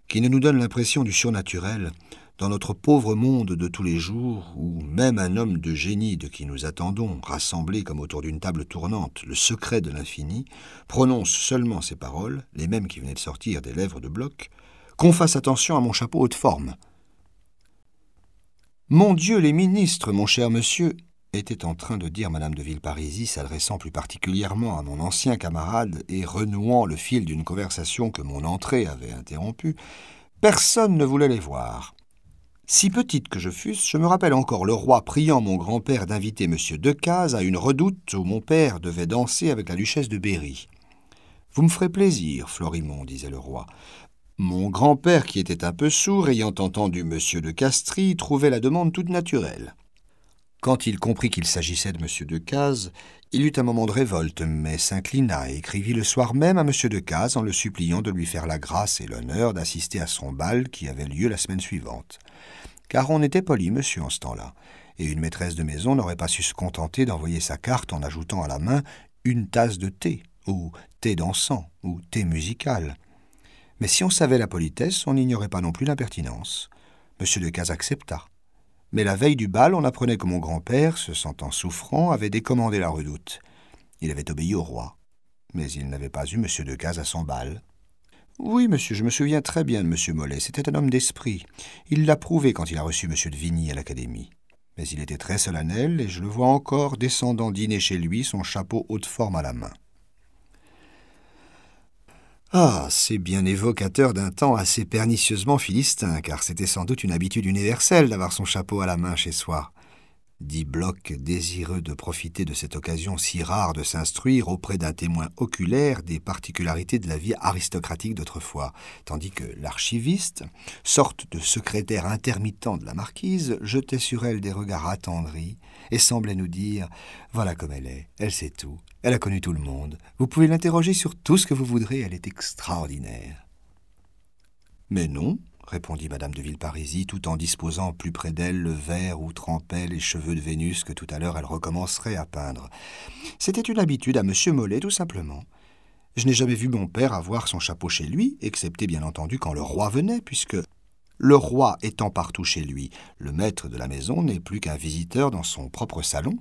qui ne nous donne l'impression du surnaturel, dans notre pauvre monde de tous les jours, où même un homme de génie de qui nous attendons, rassemblé comme autour d'une table tournante, le secret de l'infini, prononce seulement ces paroles, les mêmes qui venaient de sortir des lèvres de Bloch, qu'on fasse attention à mon chapeau haute forme. Mon Dieu, les ministres, mon cher monsieur, était en train de dire Madame de Villeparisis, s'adressant plus particulièrement à mon ancien camarade et renouant le fil d'une conversation que mon entrée avait interrompue, personne ne voulait les voir. Si petite que je fusse, je me rappelle encore le roi priant mon grand-père d'inviter M. Decazes à une redoute où mon père devait danser avec la duchesse de Berry. Vous me ferez plaisir, Florimond, disait le roi. Mon grand-père, qui était un peu sourd, ayant entendu M. de Castries, trouvait la demande toute naturelle. Quand il comprit qu'il s'agissait de M. Decazes, il eut un moment de révolte, mais s'inclina et écrivit le soir même à M. Decazes en le suppliant de lui faire la grâce et l'honneur d'assister à son bal qui avait lieu la semaine suivante. Car on était poli, monsieur, en ce temps-là, et une maîtresse de maison n'aurait pas su se contenter d'envoyer sa carte en ajoutant à la main une tasse de thé, ou thé dansant, ou thé musical. Mais si on savait la politesse, on n'ignorait pas non plus l'impertinence. M. Decazes accepta mais la veille du bal, on apprenait que mon grand-père, se sentant souffrant, avait décommandé la redoute. Il avait obéi au roi, mais il n'avait pas eu M. Caz à son bal. Oui, monsieur, je me souviens très bien de M. Mollet. C'était un homme d'esprit. Il l'a prouvé quand il a reçu M. de Vigny à l'Académie. Mais il était très solennel, et je le vois encore descendant dîner chez lui, son chapeau haute forme à la main. Ah, c'est bien évocateur d'un temps assez pernicieusement philistin, car c'était sans doute une habitude universelle d'avoir son chapeau à la main chez soi, dit Bloch, désireux de profiter de cette occasion si rare de s'instruire auprès d'un témoin oculaire des particularités de la vie aristocratique d'autrefois, tandis que l'archiviste, sorte de secrétaire intermittent de la marquise, jetait sur elle des regards attendris et semblait nous dire Voilà comme elle est, elle sait tout, elle a connu tout le monde. Vous pouvez l'interroger sur tout ce que vous voudrez. Elle est extraordinaire. Mais non, répondit Madame de Villeparisis, tout en disposant plus près d'elle le verre où trempaient les cheveux de Vénus que tout à l'heure elle recommencerait à peindre. C'était une habitude à Monsieur Mollet, tout simplement. Je n'ai jamais vu mon père avoir son chapeau chez lui, excepté bien entendu quand le roi venait, puisque le roi étant partout chez lui, le maître de la maison n'est plus qu'un visiteur dans son propre salon.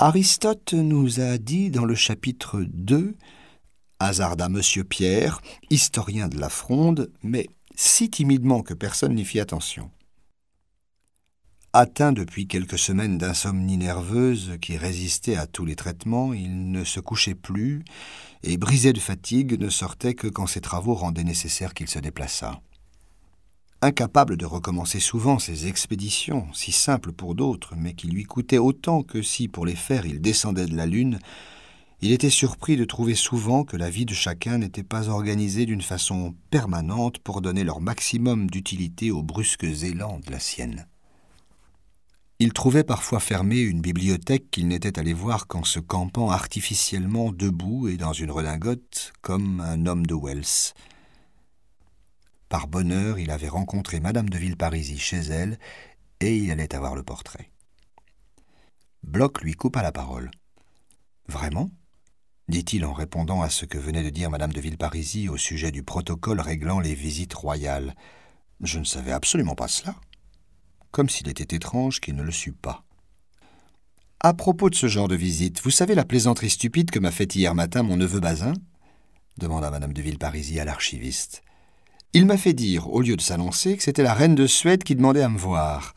Aristote nous a dit dans le chapitre 2, hasarda Monsieur Pierre, historien de la Fronde, mais si timidement que personne n'y fit attention. Atteint depuis quelques semaines d'insomnie nerveuse qui résistait à tous les traitements, il ne se couchait plus et, brisé de fatigue, ne sortait que quand ses travaux rendaient nécessaire qu'il se déplaçât. Incapable de recommencer souvent ses expéditions, si simples pour d'autres, mais qui lui coûtaient autant que si, pour les faire, il descendait de la Lune, il était surpris de trouver souvent que la vie de chacun n'était pas organisée d'une façon permanente pour donner leur maximum d'utilité aux brusques élans de la sienne. Il trouvait parfois fermée une bibliothèque qu'il n'était allé voir qu'en se campant artificiellement debout et dans une redingote, comme un homme de Wells. Par bonheur, il avait rencontré Madame de Villeparisis chez elle et il allait avoir le portrait. Bloch lui coupa la parole. Vraiment dit-il en répondant à ce que venait de dire Madame de Villeparisis au sujet du protocole réglant les visites royales. Je ne savais absolument pas cela. Comme s'il était étrange qu'il ne le sût pas. À propos de ce genre de visite, vous savez la plaisanterie stupide que m'a faite hier matin mon neveu Bazin demanda Madame de Villeparisis à l'archiviste. Il m'a fait dire, au lieu de s'annoncer, que c'était la reine de Suède qui demandait à me voir.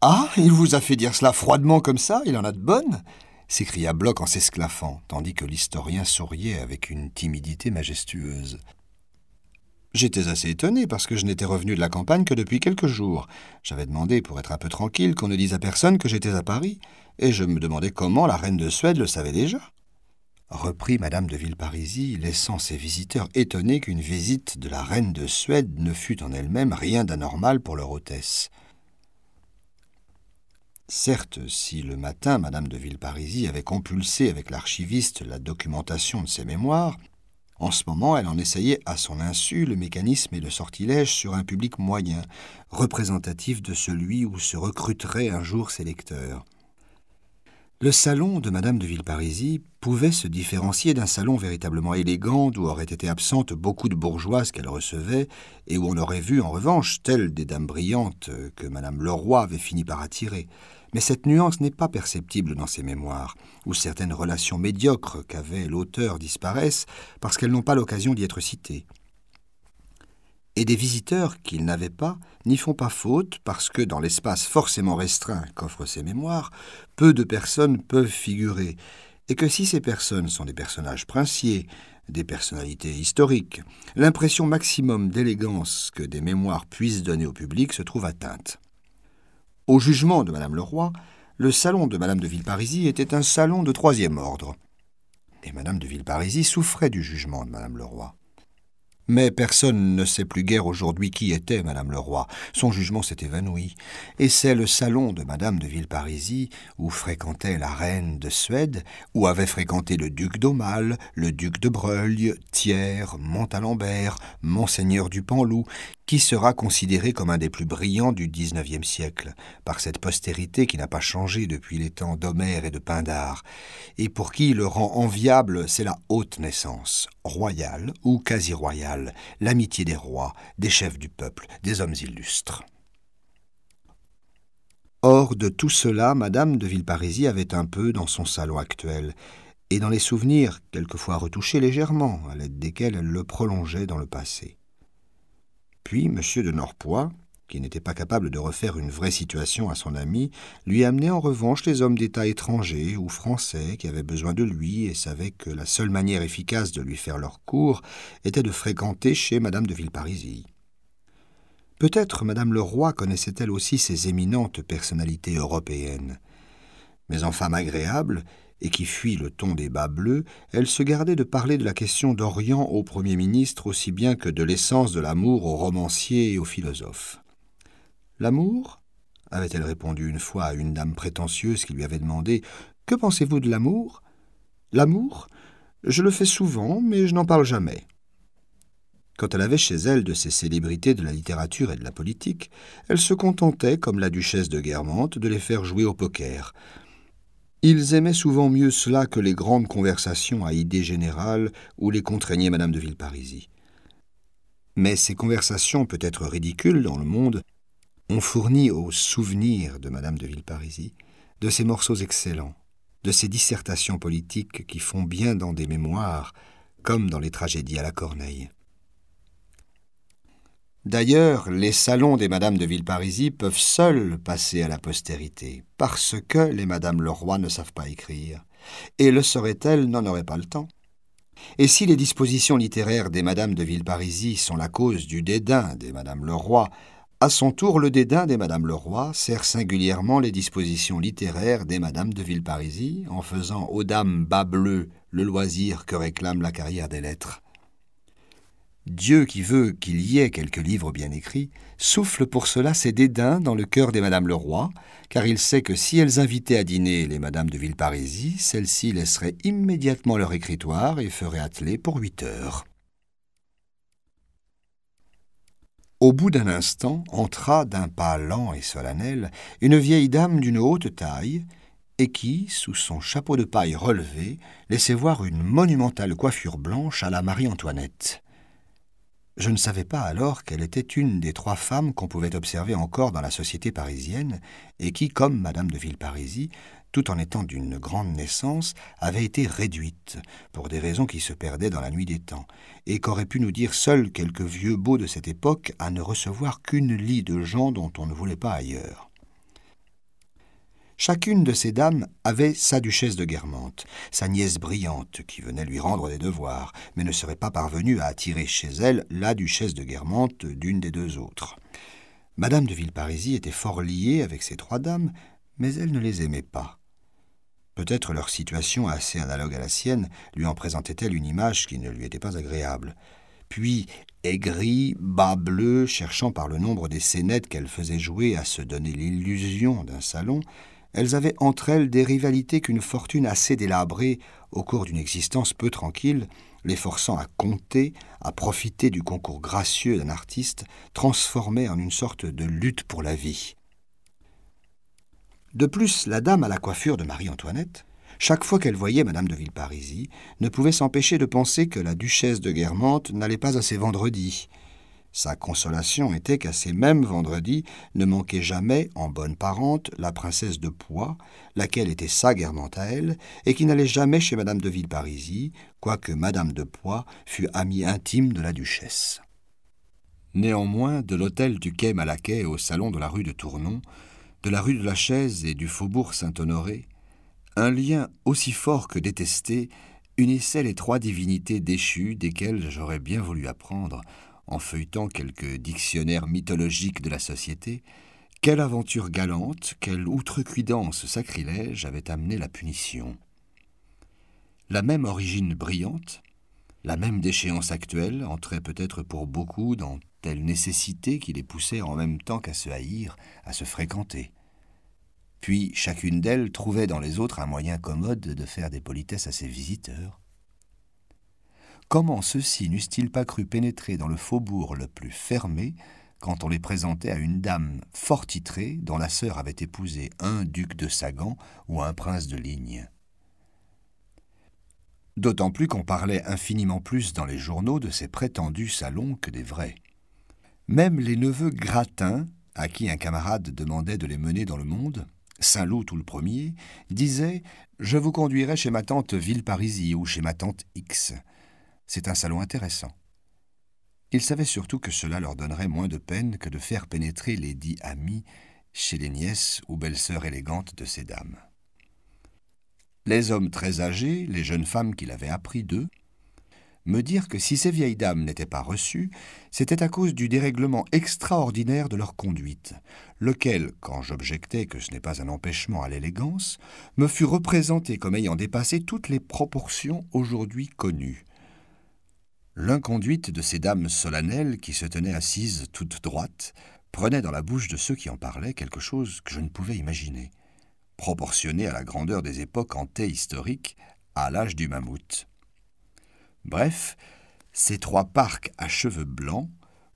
Ah, il vous a fait dire cela froidement comme ça, il en a de bonnes s'écria Bloch en s'esclaffant, tandis que l'historien souriait avec une timidité majestueuse. J'étais assez étonné parce que je n'étais revenu de la campagne que depuis quelques jours. J'avais demandé, pour être un peu tranquille, qu'on ne dise à personne que j'étais à Paris, et je me demandais comment la reine de Suède le savait déjà reprit madame de Villeparisis, laissant ses visiteurs étonnés qu'une visite de la reine de Suède ne fût en elle-même rien d'anormal pour leur hôtesse. Certes, si le matin madame de Villeparisis avait compulsé avec l'archiviste la documentation de ses mémoires, en ce moment, elle en essayait à son insu le mécanisme et le sortilège sur un public moyen, représentatif de celui où se recruteraient un jour ses lecteurs. Le salon de Madame de Villeparisis pouvait se différencier d'un salon véritablement élégant d'où auraient été absentes beaucoup de bourgeoises qu'elle recevait et où on aurait vu en revanche telles des dames brillantes que Madame Leroy avait fini par attirer. Mais cette nuance n'est pas perceptible dans ses mémoires, où certaines relations médiocres qu'avait l'auteur disparaissent parce qu'elles n'ont pas l'occasion d'y être citées et des visiteurs qu'il n'avaient pas n'y font pas faute parce que dans l'espace forcément restreint qu'offrent ces mémoires, peu de personnes peuvent figurer, et que si ces personnes sont des personnages princiers, des personnalités historiques, l'impression maximum d'élégance que des mémoires puissent donner au public se trouve atteinte. Au jugement de Madame Leroy, le salon de Madame de Villeparisis était un salon de troisième ordre. Et Madame de Villeparisis souffrait du jugement de Madame Leroy. Mais personne ne sait plus guère aujourd'hui qui était Madame Leroy. Son jugement s'est évanoui. Et c'est le salon de Madame de Villeparisis, où fréquentait la reine de Suède, où avait fréquenté le duc d'Aumale, le duc de Breuil, Thiers, Montalembert, Monseigneur du Panloup, qui sera considéré comme un des plus brillants du XIXe siècle, par cette postérité qui n'a pas changé depuis les temps d'Homère et de Pindare, et pour qui le rang enviable, c'est la haute naissance, royale ou quasi-royale l'amitié des rois, des chefs du peuple, des hommes illustres. Hors de tout cela, Madame de Villeparisis avait un peu dans son salon actuel, et dans les souvenirs, quelquefois retouchés légèrement, à l'aide desquels elle le prolongeait dans le passé. Puis M. de Norpois, qui n'était pas capable de refaire une vraie situation à son ami, lui amenait en revanche les hommes d'État étrangers ou français qui avaient besoin de lui et savaient que la seule manière efficace de lui faire leur cours était de fréquenter chez Madame de Villeparisis. Peut-être Madame Leroy connaissait-elle aussi ces éminentes personnalités européennes. Mais en femme agréable, et qui fuit le ton des bas bleus, elle se gardait de parler de la question d'Orient au Premier ministre aussi bien que de l'essence de l'amour aux romanciers et aux philosophes. L'amour avait-elle répondu une fois à une dame prétentieuse qui lui avait demandé Que pensez-vous de l'amour L'amour Je le fais souvent, mais je n'en parle jamais. Quand elle avait chez elle de ces célébrités de la littérature et de la politique, elle se contentait, comme la duchesse de Guermantes, de les faire jouer au poker. Ils aimaient souvent mieux cela que les grandes conversations à idées générales où les contraignait Madame de Villeparisis. Mais ces conversations peut-être ridicules dans le monde on fournit aux souvenir de Madame de Villeparisis de ces morceaux excellents, de ces dissertations politiques qui font bien dans des mémoires, comme dans les tragédies à la Corneille. D'ailleurs, les salons des Madame de Villeparisis peuvent seuls passer à la postérité, parce que les Mme Leroy ne savent pas écrire, et le serait-elle n'en aurait pas le temps. Et si les dispositions littéraires des Madame de Villeparisis sont la cause du dédain des Madame Leroy, à son tour, le dédain des Madame Leroy sert singulièrement les dispositions littéraires des Madame de Villeparisis en faisant aux dames bas bleus le loisir que réclame la carrière des lettres. Dieu qui veut qu'il y ait quelques livres bien écrits, souffle pour cela ses dédains dans le cœur des Madame Leroy, car il sait que si elles invitaient à dîner les Madame de Villeparisis, celles-ci laisseraient immédiatement leur écritoire et feraient atteler pour huit heures. Au bout d'un instant entra d'un pas lent et solennel une vieille dame d'une haute taille, et qui, sous son chapeau de paille relevé, laissait voir une monumentale coiffure blanche à la Marie-Antoinette. Je ne savais pas alors qu'elle était une des trois femmes qu'on pouvait observer encore dans la société parisienne, et qui, comme Madame de Villeparisis, tout en étant d'une grande naissance, avait été réduite, pour des raisons qui se perdaient dans la nuit des temps, et qu'auraient pu nous dire seuls quelques vieux beaux de cette époque à ne recevoir qu'une lie de gens dont on ne voulait pas ailleurs. Chacune de ces dames avait sa duchesse de Guermantes, sa nièce brillante, qui venait lui rendre des devoirs, mais ne serait pas parvenue à attirer chez elle la duchesse de Guermantes d'une des deux autres. Madame de Villeparisis était fort liée avec ces trois dames, mais elle ne les aimait pas. Peut-être leur situation assez analogue à la sienne lui en présentait-elle une image qui ne lui était pas agréable. Puis, aigris, bas bleu, cherchant par le nombre des scénettes qu'elles faisaient jouer à se donner l'illusion d'un salon, elles avaient entre elles des rivalités qu'une fortune assez délabrée, au cours d'une existence peu tranquille, les forçant à compter, à profiter du concours gracieux d'un artiste, transformait en une sorte de lutte pour la vie. De plus, la dame à la coiffure de Marie-Antoinette, chaque fois qu'elle voyait Madame de Villeparisis, ne pouvait s'empêcher de penser que la duchesse de Guermantes n'allait pas à ses vendredis. Sa consolation était qu'à ces mêmes vendredis ne manquait jamais, en bonne parente, la princesse de Poix, laquelle était sa Guermante à elle, et qui n'allait jamais chez Madame de Villeparisis, quoique Madame de Poix fût amie intime de la duchesse. Néanmoins, de l'hôtel du Quai Malaquais au salon de la rue de Tournon, de la rue de la Chaise et du faubourg Saint-Honoré, un lien aussi fort que détesté unissait les trois divinités déchues desquelles j'aurais bien voulu apprendre, en feuilletant quelques dictionnaires mythologiques de la société, quelle aventure galante, quelle outrecuidance sacrilège avait amené la punition. La même origine brillante, la même déchéance actuelle entrait peut-être pour beaucoup dans telle nécessité qui les poussait en même temps qu'à se haïr, à se fréquenter. Puis chacune d'elles trouvait dans les autres un moyen commode de faire des politesses à ses visiteurs. Comment ceux-ci n'eussent-ils pas cru pénétrer dans le faubourg le plus fermé quand on les présentait à une dame fort titrée dont la sœur avait épousé un duc de Sagan ou un prince de ligne D'autant plus qu'on parlait infiniment plus dans les journaux de ces prétendus salons que des vrais. Même les neveux Gratin, à qui un camarade demandait de les mener dans le monde, Saint-Loup tout le premier, disait Je vous conduirai chez ma tante Villeparisis ou chez ma tante X. C'est un salon intéressant. Ils savaient surtout que cela leur donnerait moins de peine que de faire pénétrer les dix amis chez les nièces ou belles-sœurs élégantes de ces dames. Les hommes très âgés, les jeunes femmes qu'il avait appris d'eux, me dire que si ces vieilles dames n'étaient pas reçues, c'était à cause du dérèglement extraordinaire de leur conduite, lequel, quand j'objectais que ce n'est pas un empêchement à l'élégance, me fut représenté comme ayant dépassé toutes les proportions aujourd'hui connues. L'inconduite de ces dames solennelles qui se tenaient assises toutes droites prenait dans la bouche de ceux qui en parlaient quelque chose que je ne pouvais imaginer, proportionné à la grandeur des époques antéhistoriques, à l'âge du mammouth. Bref, ces trois parcs à cheveux blancs,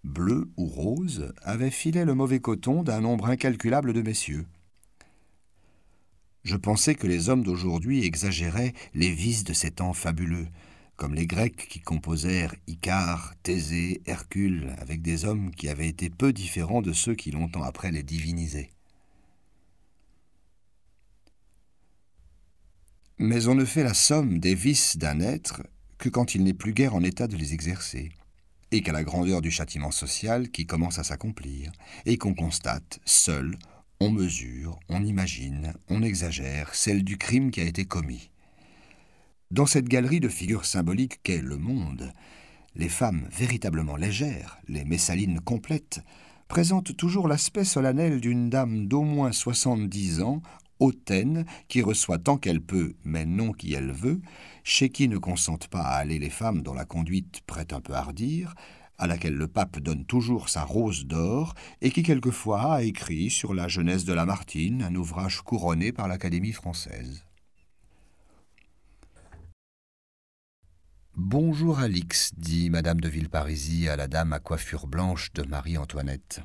bleus ou roses, avaient filé le mauvais coton d'un nombre incalculable de messieurs. Je pensais que les hommes d'aujourd'hui exagéraient les vices de ces temps fabuleux, comme les Grecs qui composèrent Icare, Thésée, Hercule, avec des hommes qui avaient été peu différents de ceux qui longtemps après les divinisaient. Mais on ne fait la somme des vices d'un être que quand il n'est plus guère en état de les exercer, et qu'à la grandeur du châtiment social qui commence à s'accomplir, et qu'on constate, seul, on mesure, on imagine, on exagère celle du crime qui a été commis. Dans cette galerie de figures symboliques qu'est le monde, les femmes véritablement légères, les messalines complètes, présentent toujours l'aspect solennel d'une dame d'au moins 70 ans hautaine qui reçoit tant qu'elle peut, mais non qui elle veut, chez qui ne consentent pas à aller les femmes dont la conduite prête un peu hardir, à laquelle le pape donne toujours sa rose d'or, et qui quelquefois a écrit sur la jeunesse de Lamartine un ouvrage couronné par l'Académie française. Bonjour Alix, dit madame de Villeparisis à la dame à coiffure blanche de Marie-Antoinette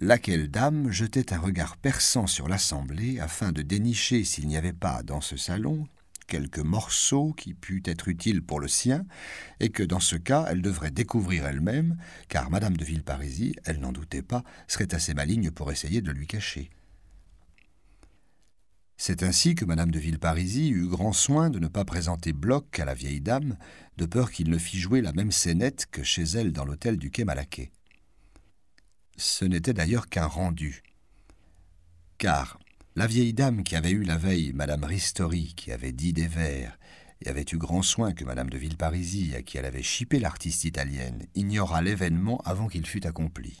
laquelle dame jetait un regard perçant sur l'assemblée afin de dénicher s'il n'y avait pas dans ce salon quelque morceau qui pût être utile pour le sien, et que dans ce cas elle devrait découvrir elle-même, car Madame de Villeparisis, elle n'en doutait pas, serait assez maligne pour essayer de lui cacher. C'est ainsi que Madame de Villeparisis eut grand soin de ne pas présenter Bloch à la vieille dame, de peur qu'il ne fît jouer la même scénette que chez elle dans l'hôtel du Quai Malaquais ce n'était d'ailleurs qu'un rendu. Car la vieille dame qui avait eu la veille Madame Ristori, qui avait dit des vers, et avait eu grand soin que Madame de Villeparisis, à qui elle avait chipé l'artiste italienne, ignora l'événement avant qu'il fût accompli.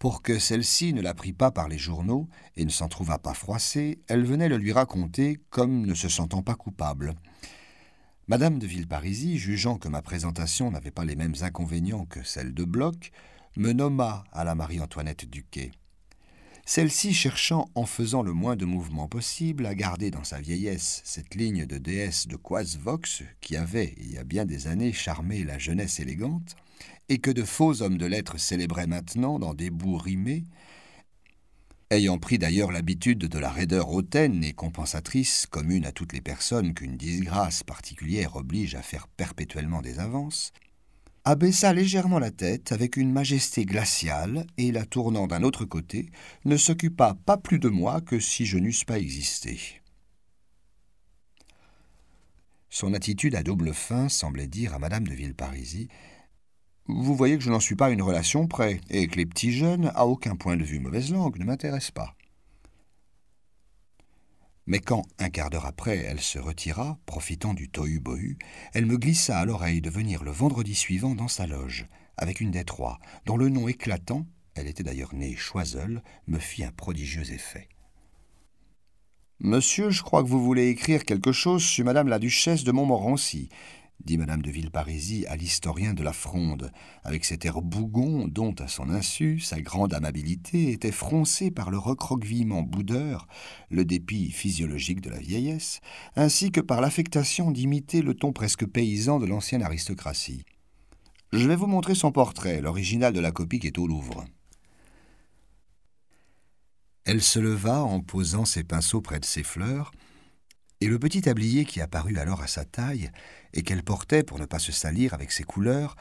Pour que celle-ci ne la prît pas par les journaux et ne s'en trouvât pas froissée, elle venait le lui raconter comme ne se sentant pas coupable. Madame de Villeparisis, jugeant que ma présentation n'avait pas les mêmes inconvénients que celle de Bloch, me nomma à la Marie-Antoinette Duquet. Celle-ci, cherchant en faisant le moins de mouvements possible à garder dans sa vieillesse cette ligne de déesse de Quasvox qui avait, il y a bien des années, charmé la jeunesse élégante, et que de faux hommes de lettres célébraient maintenant dans des bouts rimés, ayant pris d'ailleurs l'habitude de la raideur hautaine et compensatrice commune à toutes les personnes qu'une disgrâce particulière oblige à faire perpétuellement des avances, abaissa légèrement la tête avec une majesté glaciale et, la tournant d'un autre côté, ne s'occupa pas plus de moi que si je n'eusse pas existé. Son attitude à double fin semblait dire à Madame de Villeparisis Vous voyez que je n'en suis pas une relation près, et que les petits jeunes, à aucun point de vue mauvaise langue, ne m'intéressent pas. Mais quand, un quart d'heure après, elle se retira, profitant du tohu-bohu, elle me glissa à l'oreille de venir le vendredi suivant dans sa loge, avec une des trois, dont le nom éclatant, elle était d'ailleurs née Choiseul, me fit un prodigieux effet. Monsieur, je crois que vous voulez écrire quelque chose sur Madame la Duchesse de Montmorency, dit madame de Villeparisis à l'historien de la Fronde, avec cet air bougon dont, à son insu, sa grande amabilité était froncée par le recroquevillement boudeur, le dépit physiologique de la vieillesse, ainsi que par l'affectation d'imiter le ton presque paysan de l'ancienne aristocratie. Je vais vous montrer son portrait, l'original de la copie qui est au Louvre. Elle se leva en posant ses pinceaux près de ses fleurs, et le petit tablier qui apparut alors à sa taille, et qu'elle portait pour ne pas se salir avec ses couleurs,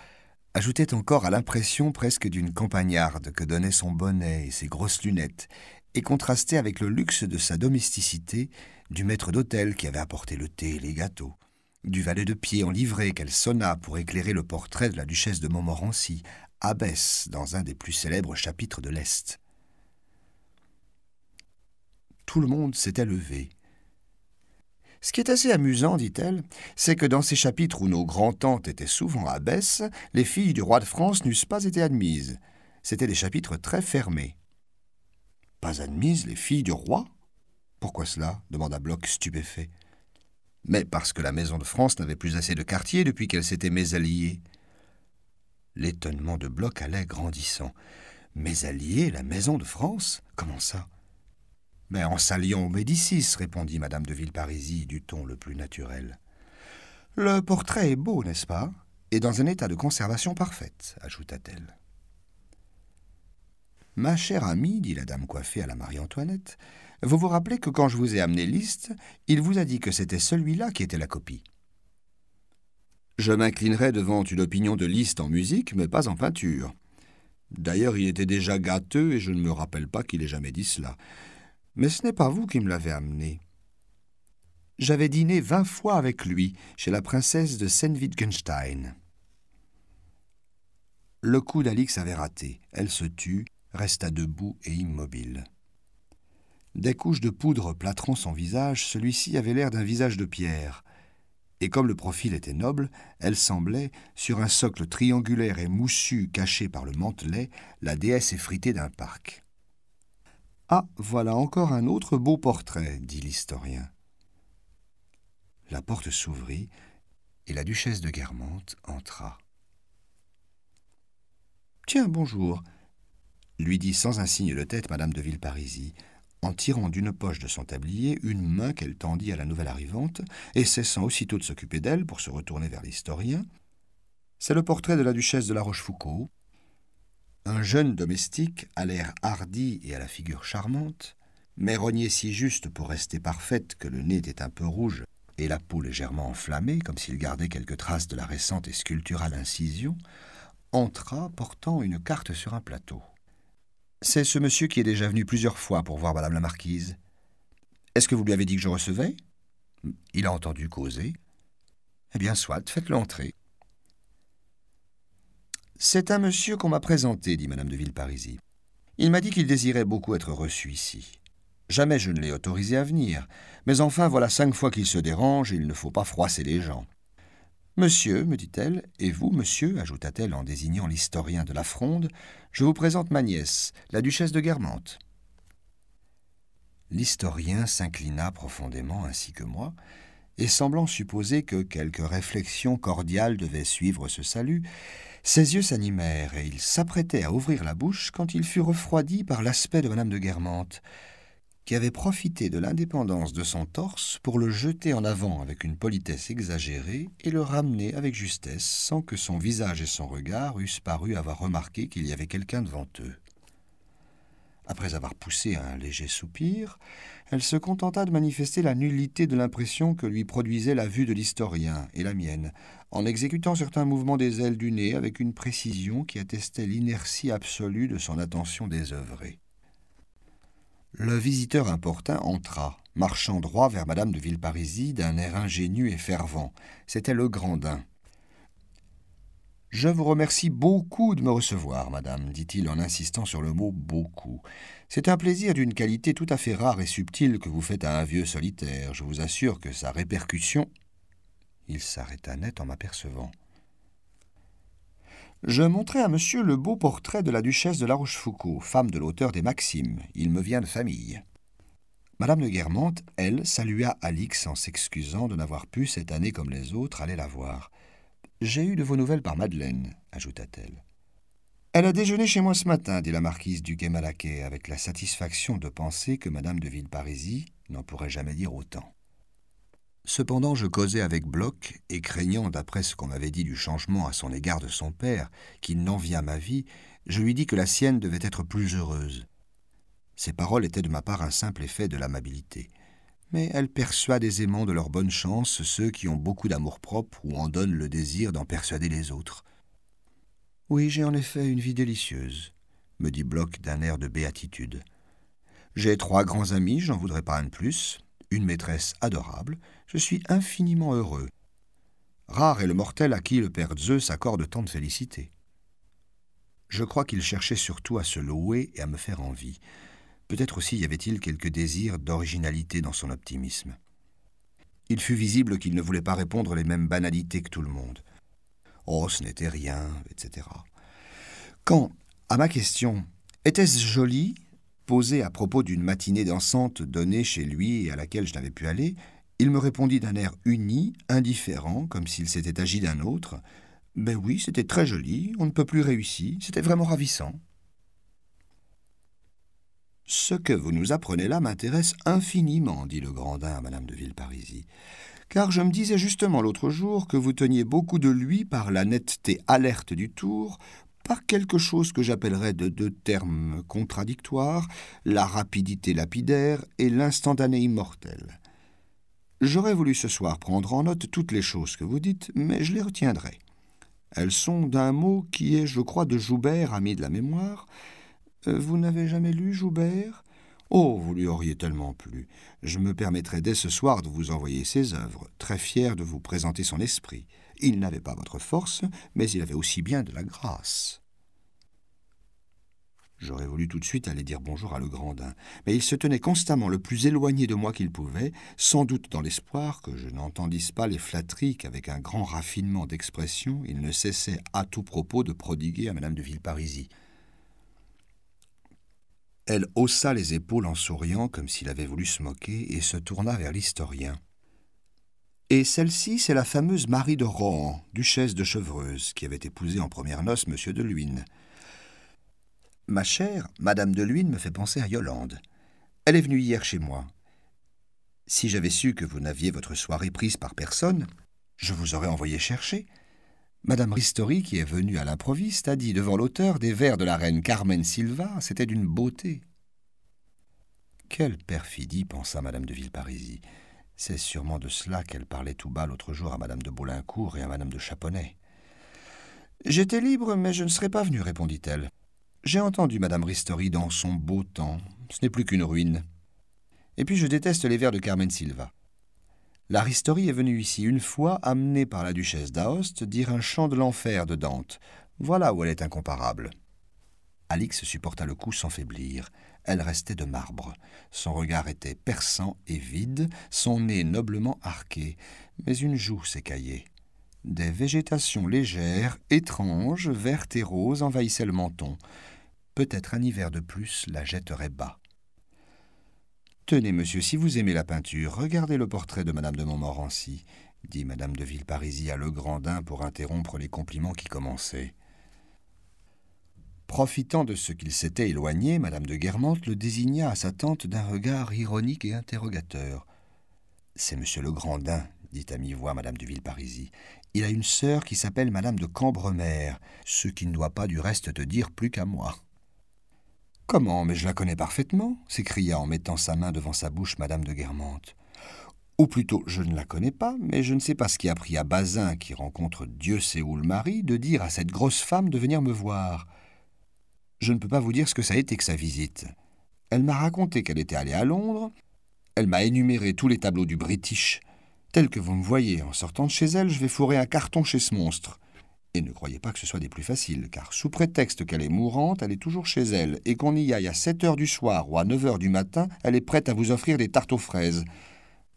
ajoutait encore à l'impression presque d'une campagnarde que donnaient son bonnet et ses grosses lunettes, et contrastait avec le luxe de sa domesticité, du maître d'hôtel qui avait apporté le thé et les gâteaux, du valet de pied en livrée qu'elle sonna pour éclairer le portrait de la duchesse de Montmorency, abbesse dans un des plus célèbres chapitres de l'Est. Tout le monde s'était levé, ce qui est assez amusant, dit-elle, c'est que dans ces chapitres où nos grands-tantes étaient souvent à baisse, les filles du roi de France n'eussent pas été admises. C'étaient des chapitres très fermés. Pas admises les filles du roi Pourquoi cela demanda Bloch stupéfait. Mais parce que la maison de France n'avait plus assez de quartier depuis qu'elle s'était mésalliée. L'étonnement de Bloch allait grandissant. Mésalliée, la maison de France Comment ça mais en s'alliant Médicis, répondit madame de Villeparisis du ton le plus naturel. Le portrait est beau, n'est-ce pas Et dans un état de conservation parfaite, ajouta-t-elle. Ma chère amie, dit la dame coiffée à la Marie-Antoinette, vous vous rappelez que quand je vous ai amené Liszt, il vous a dit que c'était celui-là qui était la copie. Je m'inclinerai devant une opinion de Liszt en musique, mais pas en peinture. D'ailleurs, il était déjà gâteux et je ne me rappelle pas qu'il ait jamais dit cela mais ce n'est pas vous qui me l'avez amené. J'avais dîné vingt fois avec lui chez la princesse de Sen-Wittgenstein. Le coup d'Alix avait raté. Elle se tut, resta debout et immobile. Des couches de poudre plâtrant son visage, celui-ci avait l'air d'un visage de pierre. Et comme le profil était noble, elle semblait, sur un socle triangulaire et moussu caché par le mantelet, la déesse effritée d'un parc. Ah, voilà encore un autre beau portrait, dit l'historien. La porte s'ouvrit et la duchesse de Guermantes entra. Tiens, bonjour, lui dit sans un signe de tête madame de Villeparisis, en tirant d'une poche de son tablier une main qu'elle tendit à la nouvelle arrivante, et cessant aussitôt de s'occuper d'elle pour se retourner vers l'historien. C'est le portrait de la duchesse de la Rochefoucauld, un jeune domestique, à l'air hardi et à la figure charmante, mais rogné si juste pour rester parfaite que le nez était un peu rouge et la peau légèrement enflammée, comme s'il gardait quelques traces de la récente et sculpturale incision, entra portant une carte sur un plateau. C'est ce monsieur qui est déjà venu plusieurs fois pour voir madame la marquise. Est-ce que vous lui avez dit que je recevais Il a entendu causer. Eh bien, soit, faites-le entrer. C'est un monsieur qu'on m'a présenté, dit Madame de Villeparisis. Il m'a dit qu'il désirait beaucoup être reçu ici. Jamais je ne l'ai autorisé à venir, mais enfin voilà cinq fois qu'il se dérange et il ne faut pas froisser les gens. Monsieur, me dit-elle, et vous, monsieur, ajouta-t-elle en désignant l'historien de la Fronde, je vous présente ma nièce, la duchesse de Guermantes. L'historien s'inclina profondément ainsi que moi, et semblant supposer que quelque réflexion cordiale devait suivre ce salut, ses yeux s'animèrent et il s'apprêtait à ouvrir la bouche quand il fut refroidi par l'aspect de Madame de Guermantes, qui avait profité de l'indépendance de son torse pour le jeter en avant avec une politesse exagérée et le ramener avec justesse sans que son visage et son regard eussent paru avoir remarqué qu'il y avait quelqu'un devant eux. Après avoir poussé un léger soupir, elle se contenta de manifester la nullité de l'impression que lui produisait la vue de l'historien et la mienne, en exécutant certains mouvements des ailes du nez avec une précision qui attestait l'inertie absolue de son attention désœuvrée. Le visiteur importun entra, marchant droit vers Madame de Villeparisis d'un air ingénu et fervent. C'était le Grandin. Je vous remercie beaucoup de me recevoir, madame, dit-il en insistant sur le mot beaucoup. C'est un plaisir d'une qualité tout à fait rare et subtile que vous faites à un vieux solitaire. Je vous assure que sa répercussion. Il s'arrêta net en m'apercevant. Je montrai à monsieur le beau portrait de la duchesse de La Rochefoucauld, femme de l'auteur des Maximes. Il me vient de famille. Madame de Guermantes, elle, salua Alix en s'excusant de n'avoir pu, cette année comme les autres, aller la voir. J'ai eu de vos nouvelles par Madeleine, ajouta-t-elle. Elle a déjeuné chez moi ce matin, dit la marquise du Gué-Malaquet, avec la satisfaction de penser que madame de Villeparisis n'en pourrait jamais dire autant. Cependant, je causais avec Bloch, et craignant, d'après ce qu'on m'avait dit du changement à son égard de son père, qu'il n'en à ma vie, je lui dis que la sienne devait être plus heureuse. Ces paroles étaient de ma part un simple effet de l'amabilité mais elle persuade aisément de leur bonne chance ceux qui ont beaucoup d'amour-propre ou en donnent le désir d'en persuader les autres. Oui, j'ai en effet une vie délicieuse, me dit Bloch d'un air de béatitude. J'ai trois grands amis, j'en voudrais pas un de plus, une maîtresse adorable, je suis infiniment heureux. Rare est le mortel à qui le père Zeus accorde tant de félicité. Je crois qu'il cherchait surtout à se louer et à me faire envie. Peut-être aussi y avait-il quelque désir d'originalité dans son optimisme. Il fut visible qu'il ne voulait pas répondre les mêmes banalités que tout le monde. Oh, ce n'était rien, etc. Quand, à ma question, était-ce joli posée à propos d'une matinée dansante donnée chez lui et à laquelle je n'avais pu aller, il me répondit d'un air uni, indifférent, comme s'il s'était agi d'un autre. Ben oui, c'était très joli, on ne peut plus réussir, c'était vraiment ravissant. Ce que vous nous apprenez là m'intéresse infiniment, dit le grandin à madame de Villeparisis, car je me disais justement l'autre jour que vous teniez beaucoup de lui par la netteté alerte du tour, par quelque chose que j'appellerais de deux termes contradictoires, la rapidité lapidaire et l'instantané immortel. J'aurais voulu ce soir prendre en note toutes les choses que vous dites, mais je les retiendrai. Elles sont d'un mot qui est, je crois, de Joubert, ami de la mémoire, euh, vous n'avez jamais lu Joubert Oh, vous lui auriez tellement plu. Je me permettrai dès ce soir de vous envoyer ses œuvres, très fier de vous présenter son esprit. Il n'avait pas votre force, mais il avait aussi bien de la grâce. J'aurais voulu tout de suite aller dire bonjour à Legrandin, mais il se tenait constamment le plus éloigné de moi qu'il pouvait, sans doute dans l'espoir que je n'entendisse pas les flatteries qu'avec un grand raffinement d'expression il ne cessait à tout propos de prodiguer à Madame de Villeparisis. Elle haussa les épaules en souriant comme s'il avait voulu se moquer et se tourna vers l'historien. Et celle-ci, c'est la fameuse Marie de Rohan, duchesse de Chevreuse, qui avait épousé en premières noces M. de Luynes. Ma chère, Madame de Luynes me fait penser à Yolande. Elle est venue hier chez moi. Si j'avais su que vous n'aviez votre soirée prise par personne, je vous aurais envoyé chercher. Madame Ristori, qui est venue à l'improviste, a dit devant l'auteur des vers de la reine Carmen Silva, c'était d'une beauté. Quelle perfidie, pensa Madame de Villeparisis. C'est sûrement de cela qu'elle parlait tout bas l'autre jour à Madame de Boulincourt et à Madame de Chaponnet. J'étais libre, mais je ne serais pas venue, répondit-elle. J'ai entendu Madame Ristori dans son beau temps. Ce n'est plus qu'une ruine. Et puis je déteste les vers de Carmen Silva. L'Aristorie est venue ici une fois, amenée par la duchesse d'Aoste, dire un chant de l'enfer de Dante. Voilà où elle est incomparable. Alix supporta le coup sans faiblir. Elle restait de marbre. Son regard était perçant et vide, son nez noblement arqué, mais une joue s'écaillait. Des végétations légères, étranges, vertes et roses envahissaient le menton. Peut-être un hiver de plus la jetterait bas. Tenez, monsieur, si vous aimez la peinture, regardez le portrait de Madame de Montmorency, dit Madame de Villeparisis à Legrandin pour interrompre les compliments qui commençaient. Profitant de ce qu'il s'était éloigné, Madame de Guermantes le désigna à sa tante d'un regard ironique et interrogateur. C'est Monsieur Legrandin, dit à mi-voix Madame de Villeparisis. Il a une sœur qui s'appelle Madame de Cambremer, ce qui ne doit pas du reste te dire plus qu'à moi. Comment Mais je la connais parfaitement, s'écria en mettant sa main devant sa bouche madame de Guermantes. Ou plutôt, je ne la connais pas, mais je ne sais pas ce qui a pris à Bazin, qui rencontre Dieu sait où le mari, de dire à cette grosse femme de venir me voir. Je ne peux pas vous dire ce que ça a été que sa visite. Elle m'a raconté qu'elle était allée à Londres, elle m'a énuméré tous les tableaux du British. Tel que vous me voyez, en sortant de chez elle, je vais fourrer un carton chez ce monstre. Et ne croyez pas que ce soit des plus faciles, car sous prétexte qu'elle est mourante, elle est toujours chez elle, et qu'on y aille à 7 heures du soir ou à 9 heures du matin, elle est prête à vous offrir des tartes aux fraises.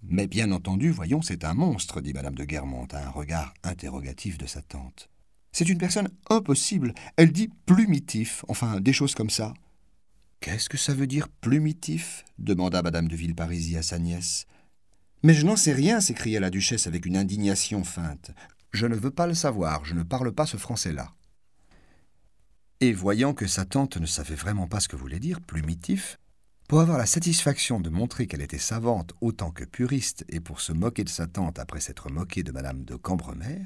Mais bien entendu, voyons, c'est un monstre, dit madame de Guermont à un regard interrogatif de sa tante. C'est une personne impossible. Elle dit plumitif, enfin des choses comme ça. Qu'est-ce que ça veut dire plumitif demanda madame de Villeparisis à sa nièce. Mais je n'en sais rien, s'écria la duchesse avec une indignation feinte. Je ne veux pas le savoir, je ne parle pas ce français-là. Et voyant que sa tante ne savait vraiment pas ce que voulait dire, plumitif, pour avoir la satisfaction de montrer qu'elle était savante autant que puriste et pour se moquer de sa tante après s'être moquée de Madame de Cambremer,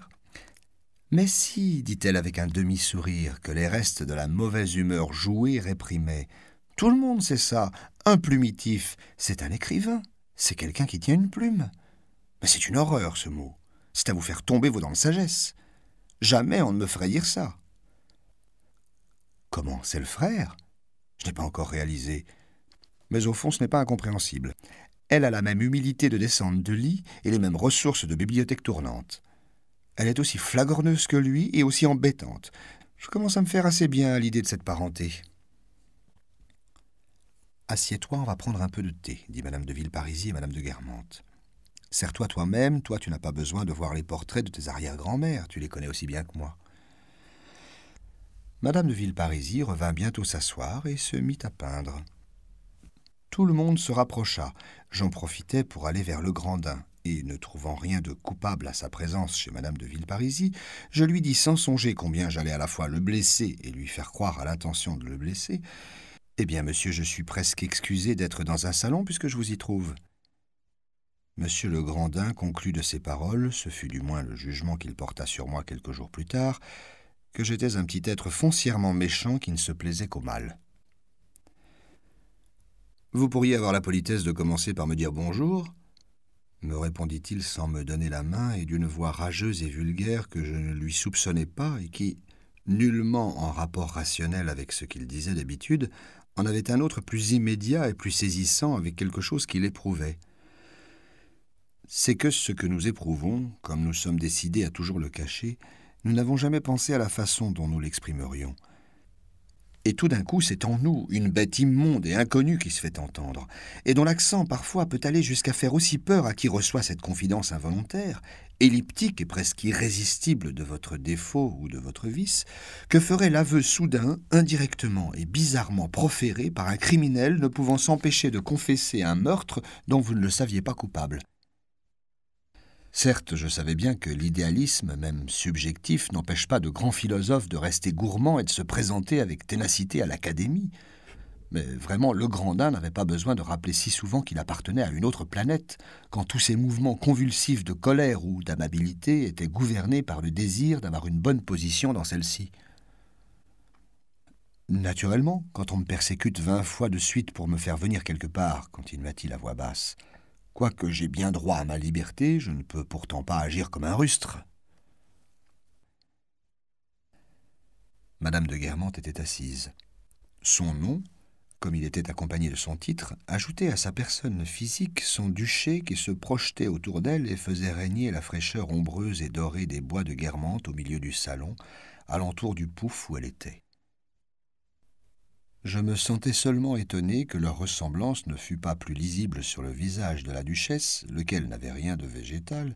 mais si, dit-elle avec un demi-sourire que les restes de la mauvaise humeur jouée réprimaient, tout le monde sait ça, un plumitif, c'est un écrivain, c'est quelqu'un qui tient une plume. Mais c'est une horreur ce mot c'est à vous faire tomber vos dents de sagesse. Jamais on ne me ferait dire ça. Comment c'est le frère Je n'ai pas encore réalisé. Mais au fond, ce n'est pas incompréhensible. Elle a la même humilité de descendre de lit et les mêmes ressources de bibliothèque tournante. Elle est aussi flagorneuse que lui et aussi embêtante. Je commence à me faire assez bien à l'idée de cette parenté. Assieds-toi, on va prendre un peu de thé, dit Madame de Villeparisis et Madame de Guermantes. Sers-toi toi-même, toi tu n'as pas besoin de voir les portraits de tes arrière-grand-mères, tu les connais aussi bien que moi. Madame de Villeparisis revint bientôt s'asseoir et se mit à peindre. Tout le monde se rapprocha. J'en profitai pour aller vers le Grandin, et ne trouvant rien de coupable à sa présence chez Madame de Villeparisis, je lui dis sans songer combien j'allais à la fois le blesser et lui faire croire à l'intention de le blesser. Eh bien, monsieur, je suis presque excusé d'être dans un salon puisque je vous y trouve. Monsieur le Grandin conclut de ces paroles, ce fut du moins le jugement qu'il porta sur moi quelques jours plus tard, que j'étais un petit être foncièrement méchant qui ne se plaisait qu'au mal. Vous pourriez avoir la politesse de commencer par me dire bonjour, me répondit-il sans me donner la main et d'une voix rageuse et vulgaire que je ne lui soupçonnais pas et qui, nullement en rapport rationnel avec ce qu'il disait d'habitude, en avait un autre plus immédiat et plus saisissant avec quelque chose qu'il éprouvait c'est que ce que nous éprouvons, comme nous sommes décidés à toujours le cacher, nous n'avons jamais pensé à la façon dont nous l'exprimerions. Et tout d'un coup, c'est en nous une bête immonde et inconnue qui se fait entendre, et dont l'accent parfois peut aller jusqu'à faire aussi peur à qui reçoit cette confidence involontaire, elliptique et presque irrésistible de votre défaut ou de votre vice, que ferait l'aveu soudain, indirectement et bizarrement proféré par un criminel ne pouvant s'empêcher de confesser un meurtre dont vous ne le saviez pas coupable. Certes, je savais bien que l'idéalisme, même subjectif, n'empêche pas de grands philosophes de rester gourmands et de se présenter avec ténacité à l'académie. Mais vraiment, le grand n'avait pas besoin de rappeler si souvent qu'il appartenait à une autre planète, quand tous ses mouvements convulsifs de colère ou d'amabilité étaient gouvernés par le désir d'avoir une bonne position dans celle-ci. Naturellement, quand on me persécute vingt fois de suite pour me faire venir quelque part, continua-t-il à voix basse, Quoique j'ai bien droit à ma liberté, je ne peux pourtant pas agir comme un rustre. Madame de Guermantes était assise. Son nom, comme il était accompagné de son titre, ajoutait à sa personne physique son duché qui se projetait autour d'elle et faisait régner la fraîcheur ombreuse et dorée des bois de Guermantes au milieu du salon, alentour du pouf où elle était je me sentais seulement étonné que leur ressemblance ne fût pas plus lisible sur le visage de la duchesse, lequel n'avait rien de végétal,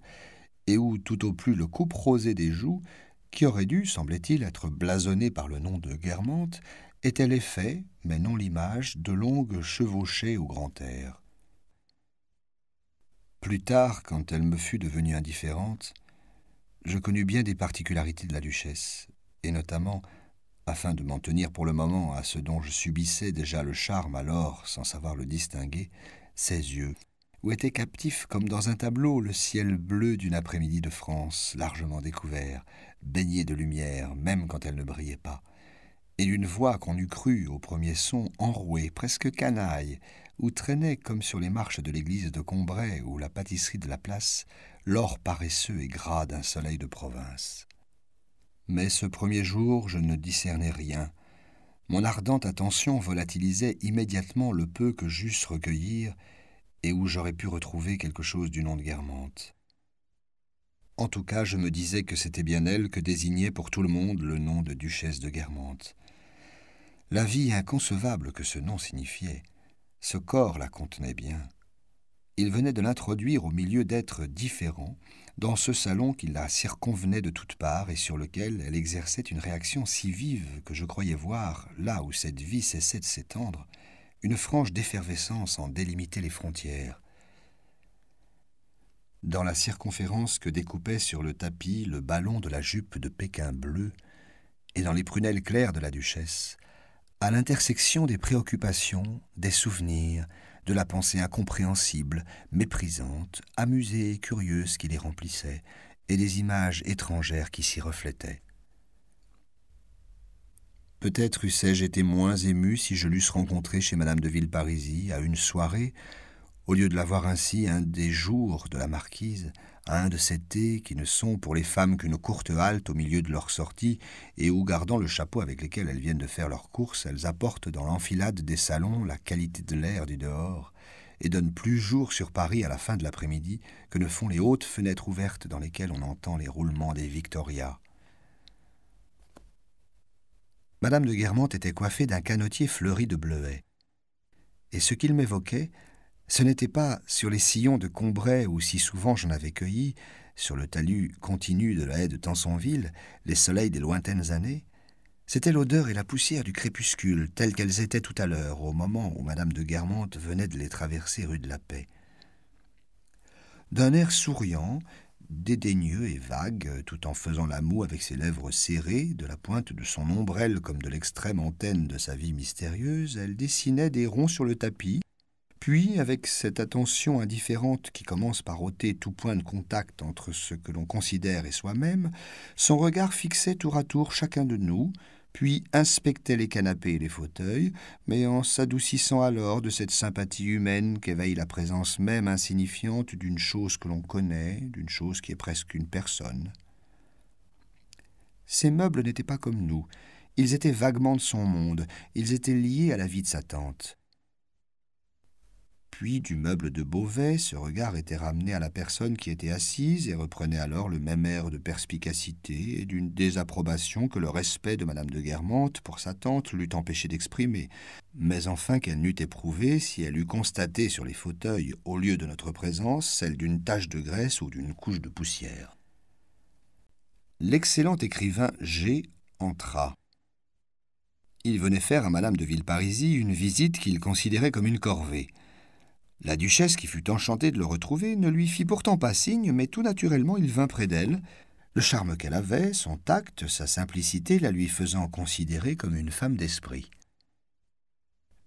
et où tout au plus le coupe rosé des joues, qui aurait dû, semblait-il, être blasonné par le nom de Guermantes, était l'effet, mais non l'image, de longues chevauchées au grand air. Plus tard, quand elle me fut devenue indifférente, je connus bien des particularités de la duchesse, et notamment afin de m'en tenir pour le moment à ce dont je subissais déjà le charme alors sans savoir le distinguer, ses yeux, où était captif comme dans un tableau le ciel bleu d'une après-midi de France, largement découvert, baigné de lumière, même quand elle ne brillait pas, et d'une voix qu'on eût crue au premier son enrouée, presque canaille, où traînait, comme sur les marches de l'église de Combray ou la pâtisserie de la place, l'or paresseux et gras d'un soleil de province. Mais ce premier jour, je ne discernais rien. Mon ardente attention volatilisait immédiatement le peu que j'eusse recueillir et où j'aurais pu retrouver quelque chose du nom de guermante. En tout cas, je me disais que c'était bien elle que désignait pour tout le monde le nom de duchesse de Guermante. La vie inconcevable que ce nom signifiait, ce corps la contenait bien. Il venait de l'introduire au milieu d'êtres différents, dans ce salon qui la circonvenait de toutes parts et sur lequel elle exerçait une réaction si vive que je croyais voir, là où cette vie cessait de s'étendre, une frange d'effervescence en délimitait les frontières. Dans la circonférence que découpait sur le tapis le ballon de la jupe de Pékin bleu, et dans les prunelles claires de la duchesse, à l'intersection des préoccupations, des souvenirs, de la pensée incompréhensible, méprisante, amusée et curieuse qui les remplissait, et des images étrangères qui s'y reflétaient. Peut-être eussé-je été moins ému si je l'eusse rencontré chez Madame de Villeparisis à une soirée, au lieu de la voir ainsi un des jours de la marquise, un de ces thés qui ne sont pour les femmes qu'une courte halte au milieu de leur sortie, et où, gardant le chapeau avec lequel elles viennent de faire leurs courses, elles apportent dans l'enfilade des salons la qualité de l'air du dehors, et donnent plus jour sur Paris à la fin de l'après-midi que ne font les hautes fenêtres ouvertes dans lesquelles on entend les roulements des Victorias. Madame de Guermantes était coiffée d'un canotier fleuri de bleuets, et ce qu'il m'évoquait, ce n'était pas sur les sillons de Combray où si souvent j'en avais cueilli, sur le talus continu de la haie de Tansonville, les soleils des lointaines années, c'était l'odeur et la poussière du crépuscule telles qu'elles étaient tout à l'heure, au moment où Madame de Guermantes venait de les traverser rue de la Paix. D'un air souriant, dédaigneux et vague, tout en faisant la moue avec ses lèvres serrées, de la pointe de son ombrelle comme de l'extrême antenne de sa vie mystérieuse, elle dessinait des ronds sur le tapis, puis, avec cette attention indifférente qui commence par ôter tout point de contact entre ce que l'on considère et soi-même, son regard fixait tour à tour chacun de nous, puis inspectait les canapés et les fauteuils, mais en s'adoucissant alors de cette sympathie humaine qu'éveille la présence même insignifiante d'une chose que l'on connaît, d'une chose qui est presque une personne. Ces meubles n'étaient pas comme nous, ils étaient vaguement de son monde, ils étaient liés à la vie de sa tante. Puis, du meuble de Beauvais, ce regard était ramené à la personne qui était assise et reprenait alors le même air de perspicacité et d'une désapprobation que le respect de Madame de Guermantes pour sa tante l'eût empêché d'exprimer, mais enfin qu'elle n'eût éprouvé si elle eût constaté sur les fauteuils, au lieu de notre présence, celle d'une tache de graisse ou d'une couche de poussière. L'excellent écrivain G entra. Il venait faire à Madame de Villeparisis une visite qu'il considérait comme une corvée. La duchesse, qui fut enchantée de le retrouver, ne lui fit pourtant pas signe, mais tout naturellement il vint près d'elle, le charme qu'elle avait, son tact, sa simplicité la lui faisant considérer comme une femme d'esprit.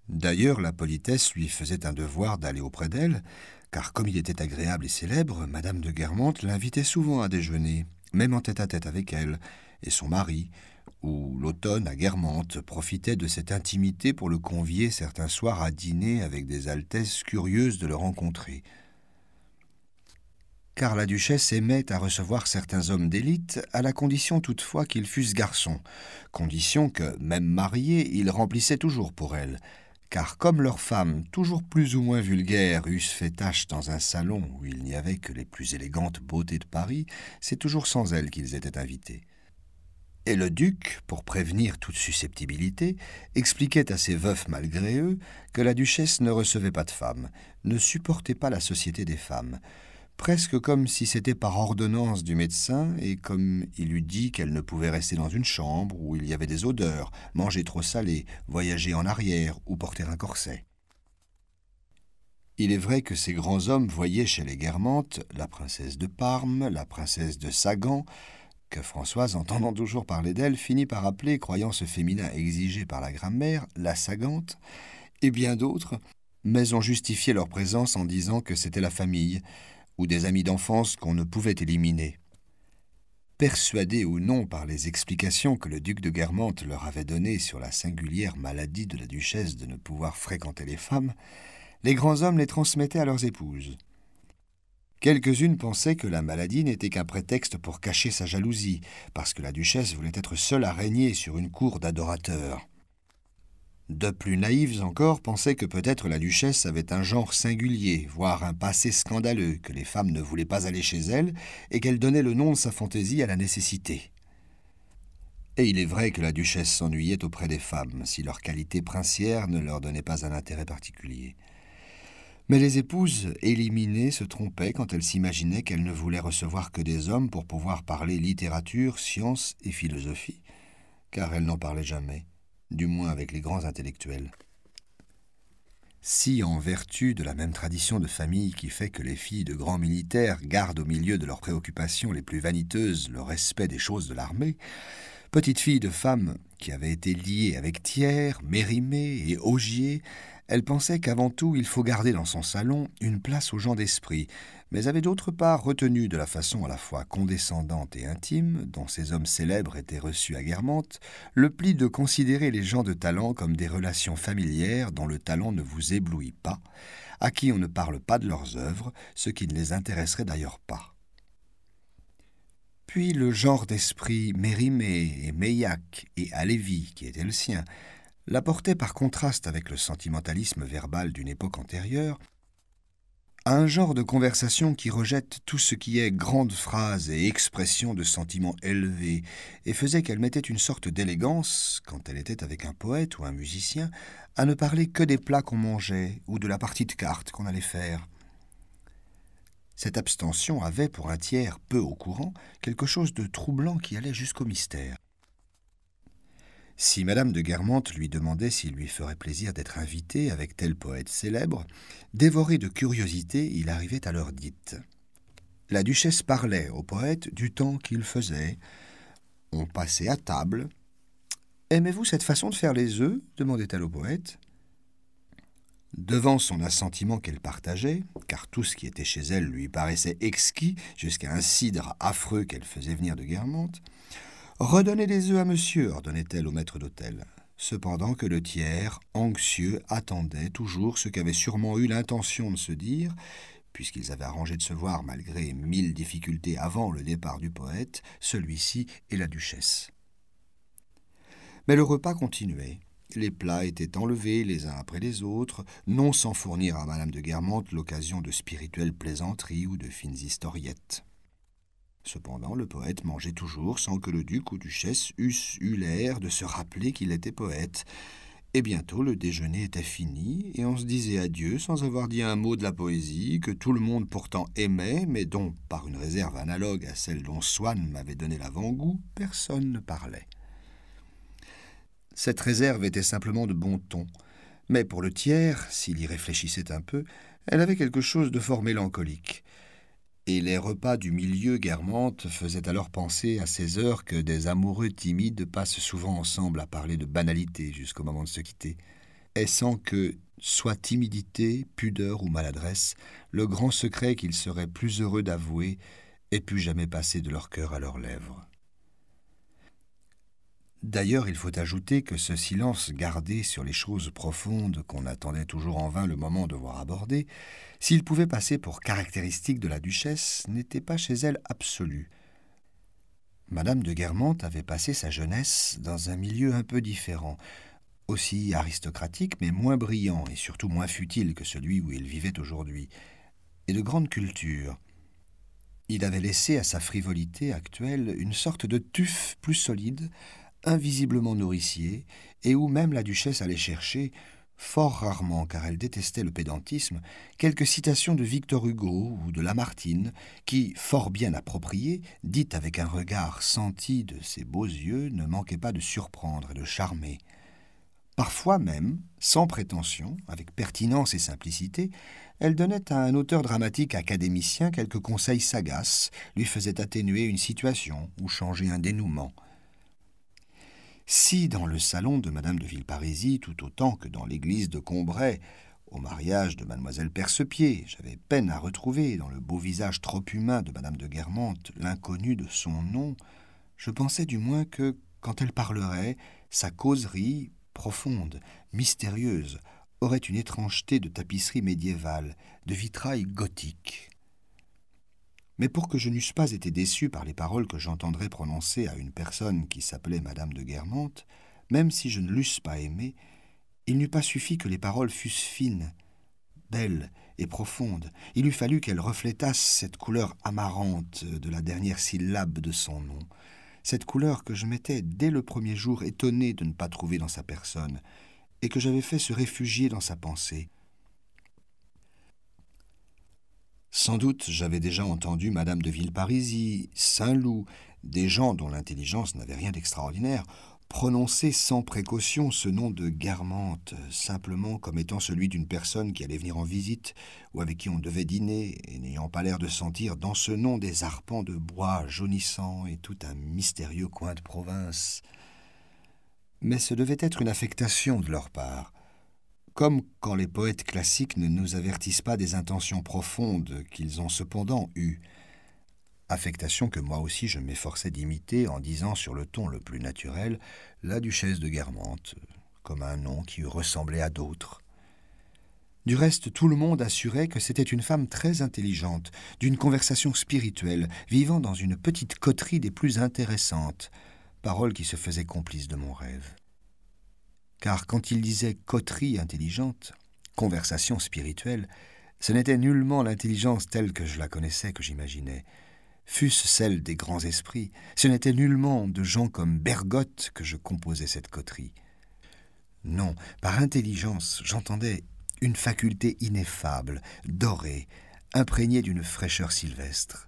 D'ailleurs, la politesse lui faisait un devoir d'aller auprès d'elle, car comme il était agréable et célèbre, Madame de Guermantes l'invitait souvent à déjeuner, même en tête à -tête avec elle, et son mari, où l'automne à Guermantes profitait de cette intimité pour le convier certains soirs à dîner avec des altesses curieuses de le rencontrer. Car la duchesse aimait à recevoir certains hommes d'élite, à la condition toutefois qu'ils fussent garçons, condition que, même mariés, ils remplissaient toujours pour elle, car comme leurs femmes, toujours plus ou moins vulgaires, eussent fait tache dans un salon où il n'y avait que les plus élégantes beautés de Paris, c'est toujours sans elles qu'ils étaient invités. Et le duc, pour prévenir toute susceptibilité, expliquait à ses veufs malgré eux que la duchesse ne recevait pas de femmes, ne supportait pas la société des femmes, presque comme si c'était par ordonnance du médecin et comme il eût dit qu'elle ne pouvait rester dans une chambre où il y avait des odeurs, manger trop salé, voyager en arrière ou porter un corset. Il est vrai que ces grands hommes voyaient chez les Guermantes la princesse de Parme, la princesse de Sagan, que Françoise, entendant toujours parler d'elle, finit par appeler, croyant ce féminin exigé par la grammaire, la sagante, et bien d'autres, mais ont justifié leur présence en disant que c'était la famille, ou des amis d'enfance qu'on ne pouvait éliminer. Persuadés ou non par les explications que le duc de Guermantes leur avait données sur la singulière maladie de la duchesse de ne pouvoir fréquenter les femmes, les grands hommes les transmettaient à leurs épouses. Quelques-unes pensaient que la maladie n'était qu'un prétexte pour cacher sa jalousie, parce que la duchesse voulait être seule à régner sur une cour d'adorateurs. De plus naïves encore pensaient que peut-être la duchesse avait un genre singulier, voire un passé scandaleux, que les femmes ne voulaient pas aller chez elle, et qu'elle donnait le nom de sa fantaisie à la nécessité. Et il est vrai que la duchesse s'ennuyait auprès des femmes, si leur qualité princière ne leur donnait pas un intérêt particulier. Mais les épouses éliminées se trompaient quand elles s'imaginaient qu'elles ne voulaient recevoir que des hommes pour pouvoir parler littérature, science et philosophie, car elles n'en parlaient jamais, du moins avec les grands intellectuels. Si, en vertu de la même tradition de famille qui fait que les filles de grands militaires gardent au milieu de leurs préoccupations les plus vaniteuses le respect des choses de l'armée, petites filles de femmes qui avaient été liées avec Thiers, Mérimée et Augier elle pensait qu'avant tout il faut garder dans son salon une place aux gens d'esprit, mais avait d'autre part retenu de la façon à la fois condescendante et intime dont ces hommes célèbres étaient reçus à Guermantes le pli de considérer les gens de talent comme des relations familières dont le talent ne vous éblouit pas, à qui on ne parle pas de leurs œuvres, ce qui ne les intéresserait d'ailleurs pas. Puis le genre d'esprit Mérimée et Meillac et Alévi, qui était le sien, portait par contraste avec le sentimentalisme verbal d'une époque antérieure à un genre de conversation qui rejette tout ce qui est grande phrase et expression de sentiments élevés, et faisait qu'elle mettait une sorte d'élégance, quand elle était avec un poète ou un musicien, à ne parler que des plats qu'on mangeait ou de la partie de cartes qu'on allait faire. Cette abstention avait, pour un tiers peu au courant, quelque chose de troublant qui allait jusqu'au mystère. Si Madame de Guermantes lui demandait s'il lui ferait plaisir d'être invité avec tel poète célèbre, dévoré de curiosité, il arrivait à l'heure dite. La duchesse parlait au poète du temps qu'il faisait. On passait à table. Aimez-vous cette façon de faire les œufs demandait-elle au poète. Devant son assentiment qu'elle partageait, car tout ce qui était chez elle lui paraissait exquis, jusqu'à un cidre affreux qu'elle faisait venir de Guermantes, Redonnez les œufs à monsieur, ordonnait-elle au maître d'hôtel. Cependant que le tiers, anxieux, attendait toujours ce qu'avait sûrement eu l'intention de se dire, puisqu'ils avaient arrangé de se voir malgré mille difficultés avant le départ du poète, celui-ci et la duchesse. Mais le repas continuait. Les plats étaient enlevés les uns après les autres, non sans fournir à madame de Guermantes l'occasion de spirituelles plaisanteries ou de fines historiettes. Cependant, le poète mangeait toujours sans que le duc ou duchesse eussent eu l'air de se rappeler qu'il était poète. Et bientôt le déjeuner était fini, et on se disait adieu sans avoir dit un mot de la poésie, que tout le monde pourtant aimait, mais dont, par une réserve analogue à celle dont Swann m'avait donné l'avant-goût, personne ne parlait. Cette réserve était simplement de bon ton, mais pour le tiers, s'il y réfléchissait un peu, elle avait quelque chose de fort mélancolique et les repas du milieu Guermantes faisaient alors penser à ces heures que des amoureux timides passent souvent ensemble à parler de banalité jusqu'au moment de se quitter. Et sans que, soit timidité, pudeur ou maladresse, le grand secret qu'ils seraient plus heureux d'avouer ait pu jamais passer de leur cœur à leurs lèvres. D'ailleurs, il faut ajouter que ce silence gardé sur les choses profondes qu'on attendait toujours en vain le moment de voir aborder, s'il pouvait passer pour caractéristique de la duchesse, n'était pas chez elle absolu. Madame de Guermantes avait passé sa jeunesse dans un milieu un peu différent, aussi aristocratique mais moins brillant et surtout moins futile que celui où il vivait aujourd'hui, et de grande culture. Il avait laissé à sa frivolité actuelle une sorte de tuf plus solide, invisiblement nourricier, et où même la duchesse allait chercher, fort rarement car elle détestait le pédantisme, quelques citations de Victor Hugo ou de Lamartine, qui, fort bien appropriées, dites avec un regard senti de ses beaux yeux, ne manquaient pas de surprendre et de charmer. Parfois même, sans prétention, avec pertinence et simplicité, elle donnait à un auteur dramatique académicien quelques conseils sagaces, lui faisait atténuer une situation ou changer un dénouement. Si dans le salon de Madame de Villeparisis, tout autant que dans l'église de Combray, au mariage de Mademoiselle Persepied, j'avais peine à retrouver dans le beau visage trop humain de Madame de Guermantes l'inconnu de son nom, je pensais du moins que, quand elle parlerait, sa causerie, profonde, mystérieuse, aurait une étrangeté de tapisserie médiévale, de vitrail gothique mais pour que je n'eusse pas été déçu par les paroles que j'entendrais prononcer à une personne qui s'appelait Madame de Guermantes, même si je ne l'eusse pas aimée, il n'eût pas suffi que les paroles fussent fines, belles et profondes. Il eût fallu qu'elles reflétassent cette couleur amarante de la dernière syllabe de son nom, cette couleur que je m'étais dès le premier jour étonné de ne pas trouver dans sa personne, et que j'avais fait se réfugier dans sa pensée, Sans doute j'avais déjà entendu Madame de Villeparisis, Saint-Loup, des gens dont l'intelligence n'avait rien d'extraordinaire, prononcer sans précaution ce nom de Garmante, simplement comme étant celui d'une personne qui allait venir en visite ou avec qui on devait dîner, et n'ayant pas l'air de sentir dans ce nom des arpents de bois jaunissants et tout un mystérieux coin de province. Mais ce devait être une affectation de leur part, comme quand les poètes classiques ne nous avertissent pas des intentions profondes qu'ils ont cependant eues, affectation que moi aussi je m'efforçais d'imiter en disant sur le ton le plus naturel la duchesse de Guermantes, comme un nom qui eût ressemblé à d'autres. Du reste, tout le monde assurait que c'était une femme très intelligente, d'une conversation spirituelle, vivant dans une petite coterie des plus intéressantes, parole qui se faisait complice de mon rêve car quand il disait coterie intelligente, conversation spirituelle, ce n'était nullement l'intelligence telle que je la connaissais que j'imaginais, fût-ce celle des grands esprits, ce n'était nullement de gens comme Bergotte que je composais cette coterie. Non, par intelligence, j'entendais une faculté ineffable, dorée, imprégnée d'une fraîcheur sylvestre.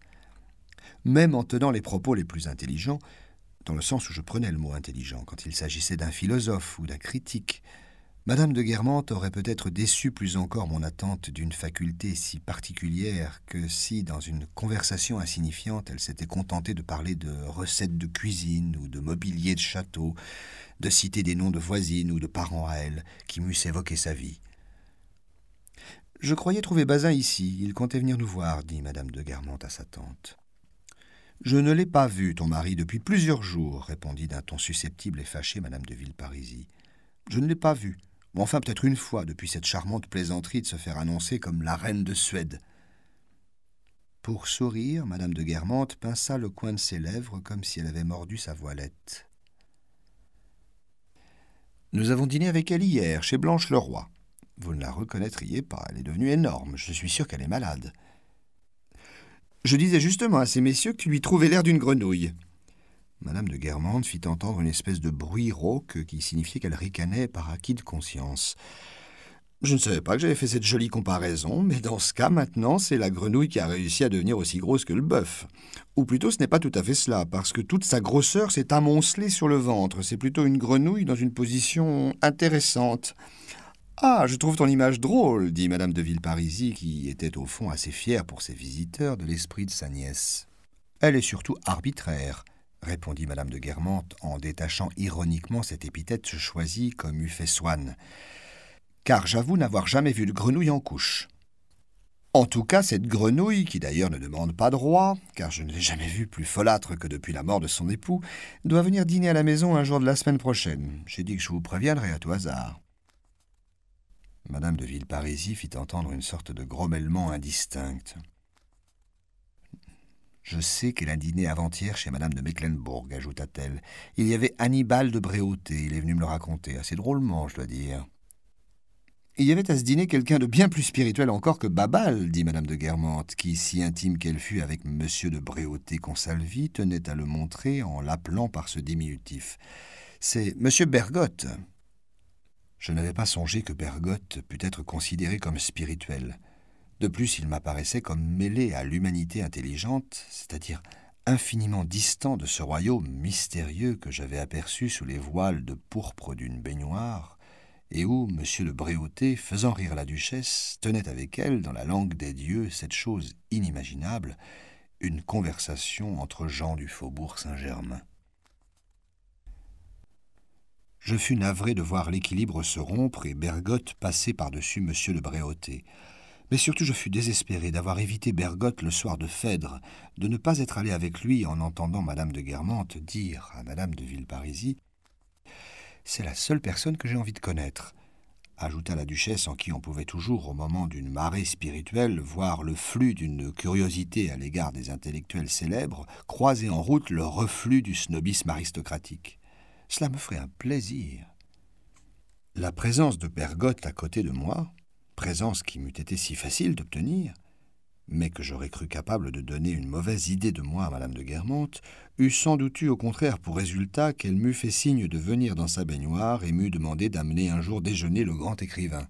Même en tenant les propos les plus intelligents, dans le sens où je prenais le mot intelligent quand il s'agissait d'un philosophe ou d'un critique, Madame de Guermantes aurait peut-être déçu plus encore mon attente d'une faculté si particulière que si, dans une conversation insignifiante, elle s'était contentée de parler de recettes de cuisine ou de mobilier de château, de citer des noms de voisines ou de parents à elle qui m'eussent évoqué sa vie. Je croyais trouver Bazin ici, il comptait venir nous voir, dit Madame de Guermantes à sa tante. Je ne l'ai pas vu, ton mari, depuis plusieurs jours, répondit d'un ton susceptible et fâché Madame de Villeparisis. Je ne l'ai pas vu. Enfin, peut-être une fois, depuis cette charmante plaisanterie de se faire annoncer comme la reine de Suède. Pour sourire, Madame de Guermantes pinça le coin de ses lèvres comme si elle avait mordu sa voilette. Nous avons dîné avec elle hier, chez Blanche Leroy. Vous ne la reconnaîtriez pas, elle est devenue énorme, je suis sûr qu'elle est malade. Je disais justement à ces messieurs tu lui trouvais l'air d'une grenouille. Madame de Guermande fit entendre une espèce de bruit rauque qui signifiait qu'elle ricanait par acquis de conscience. Je ne savais pas que j'avais fait cette jolie comparaison, mais dans ce cas, maintenant, c'est la grenouille qui a réussi à devenir aussi grosse que le bœuf. Ou plutôt, ce n'est pas tout à fait cela, parce que toute sa grosseur s'est amoncelée sur le ventre. C'est plutôt une grenouille dans une position intéressante. Ah, je trouve ton image drôle, dit Madame de Villeparisis, qui était au fond assez fière pour ses visiteurs de l'esprit de sa nièce. Elle est surtout arbitraire, répondit Madame de Guermantes en détachant ironiquement cette épithète choisie comme eût fait Swann. Car j'avoue n'avoir jamais vu de grenouille en couche. En tout cas, cette grenouille, qui d'ailleurs ne demande pas droit, car je ne l'ai jamais vue plus folâtre que depuis la mort de son époux, doit venir dîner à la maison un jour de la semaine prochaine. J'ai dit que je vous préviendrai à tout hasard. Madame de Villeparisis fit entendre une sorte de grommellement indistinct. Je sais qu'elle a dîné avant-hier chez Madame de Mecklenburg, ajouta-t-elle. Il y avait Hannibal de Bréauté, il est venu me le raconter, assez drôlement, je dois dire. Il y avait à ce dîner quelqu'un de bien plus spirituel encore que Babal, dit Madame de Guermantes, qui, si intime qu'elle fût avec Monsieur de Bréauté Consalvi, tenait à le montrer en l'appelant par ce diminutif. C'est Monsieur Bergotte. Je n'avais pas songé que Bergotte pût être considéré comme spirituel. De plus, il m'apparaissait comme mêlé à l'humanité intelligente, c'est-à-dire infiniment distant de ce royaume mystérieux que j'avais aperçu sous les voiles de pourpre d'une baignoire, et où M. de Bréauté, faisant rire la duchesse, tenait avec elle, dans la langue des dieux, cette chose inimaginable, une conversation entre gens du faubourg Saint-Germain. Je fus navré de voir l'équilibre se rompre et Bergotte passer par-dessus M. de Bréauté. Mais surtout, je fus désespéré d'avoir évité Bergotte le soir de Phèdre, de ne pas être allé avec lui en entendant Madame de Guermantes dire à Madame de Villeparisis C'est la seule personne que j'ai envie de connaître ajouta la duchesse en qui on pouvait toujours, au moment d'une marée spirituelle, voir le flux d'une curiosité à l'égard des intellectuels célèbres croiser en route le reflux du snobisme aristocratique. Cela me ferait un plaisir. La présence de Bergotte à côté de moi, présence qui m'eût été si facile d'obtenir, mais que j'aurais cru capable de donner une mauvaise idée de moi à Madame de Guermantes, eût sans doute eu au contraire pour résultat qu'elle m'eût fait signe de venir dans sa baignoire et m'eût demandé d'amener un jour déjeuner le grand écrivain.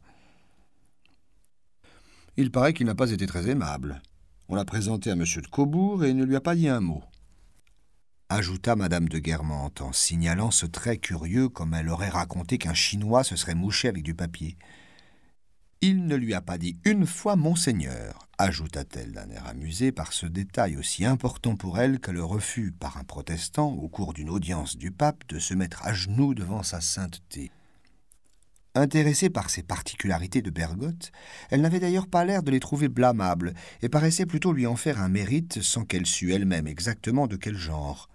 Il paraît qu'il n'a pas été très aimable. On l'a présenté à M. de Cobourg et il ne lui a pas dit un mot ajouta Madame de Guermantes en signalant ce trait curieux comme elle aurait raconté qu'un Chinois se serait mouché avec du papier. Il ne lui a pas dit une fois Monseigneur, ajouta-t-elle d'un air amusé par ce détail aussi important pour elle que le refus par un protestant, au cours d'une audience du pape, de se mettre à genoux devant sa sainteté. Intéressée par ces particularités de Bergotte, elle n'avait d'ailleurs pas l'air de les trouver blâmables, et paraissait plutôt lui en faire un mérite sans qu'elle sût elle-même exactement de quel genre.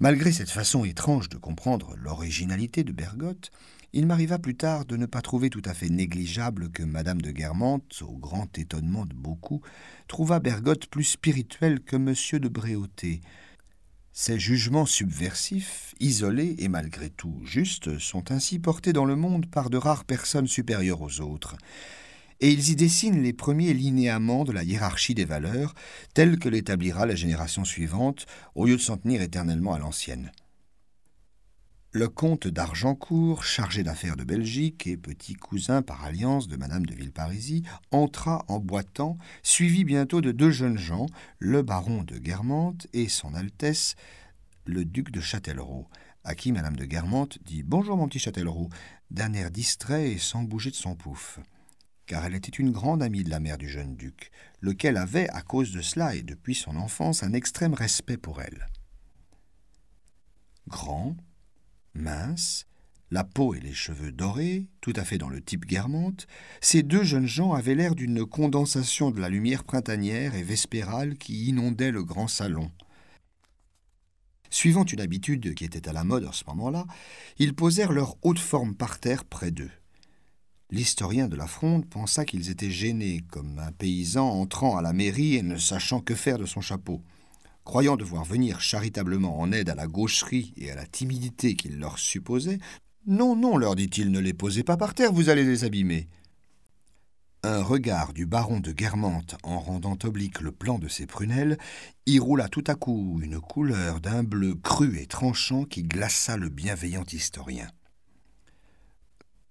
Malgré cette façon étrange de comprendre l'originalité de Bergotte, il m'arriva plus tard de ne pas trouver tout à fait négligeable que Madame de Guermantes, au grand étonnement de beaucoup, trouva Bergotte plus spirituel que Monsieur de Bréauté. Ces jugements subversifs, isolés et malgré tout justes, sont ainsi portés dans le monde par de rares personnes supérieures aux autres et ils y dessinent les premiers linéaments de la hiérarchie des valeurs telle que l'établira la génération suivante, au lieu de s'en tenir éternellement à l'ancienne. Le comte d'Argencourt, chargé d'affaires de Belgique et petit cousin par alliance de Madame de Villeparisis, entra en boitant, suivi bientôt de deux jeunes gens, le baron de Guermantes et son Altesse, le duc de Châtellerault, à qui Madame de Guermantes dit Bonjour, mon petit Châtellerault, d'un air distrait et sans bouger de son pouf car elle était une grande amie de la mère du jeune duc, lequel avait, à cause de cela et depuis son enfance, un extrême respect pour elle. Grand, mince, la peau et les cheveux dorés, tout à fait dans le type Guermantes, ces deux jeunes gens avaient l'air d'une condensation de la lumière printanière et vespérale qui inondait le grand salon. Suivant une habitude qui était à la mode en ce moment-là, ils posèrent leur haute forme par terre près d'eux l'historien de la Fronde pensa qu'ils étaient gênés, comme un paysan entrant à la mairie et ne sachant que faire de son chapeau. Croyant devoir venir charitablement en aide à la gaucherie et à la timidité qu'il leur supposait, Non, non, leur dit-il, ne les posez pas par terre, vous allez les abîmer. Un regard du baron de Guermantes, en rendant oblique le plan de ses prunelles, y roula tout à coup une couleur d'un bleu cru et tranchant qui glaça le bienveillant historien.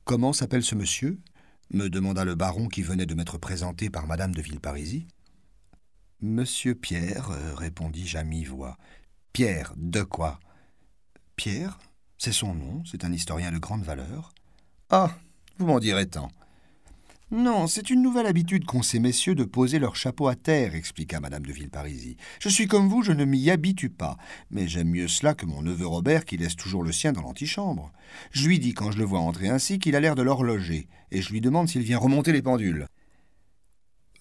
Comment s'appelle ce monsieur me demanda le baron qui venait de m'être présenté par madame de Villeparisis. Monsieur Pierre, euh, répondis-je à mi-voix. Pierre, de quoi Pierre, c'est son nom, c'est un historien de grande valeur. Ah, vous m'en direz tant. Non, c'est une nouvelle habitude qu'ont ces messieurs de poser leur chapeau à terre, expliqua madame de Villeparisis. Je suis comme vous, je ne m'y habitue pas, mais j'aime mieux cela que mon neveu Robert qui laisse toujours le sien dans l'antichambre. Je lui dis quand je le vois entrer ainsi qu'il a l'air de l'horloger, et je lui demande s'il vient remonter les pendules.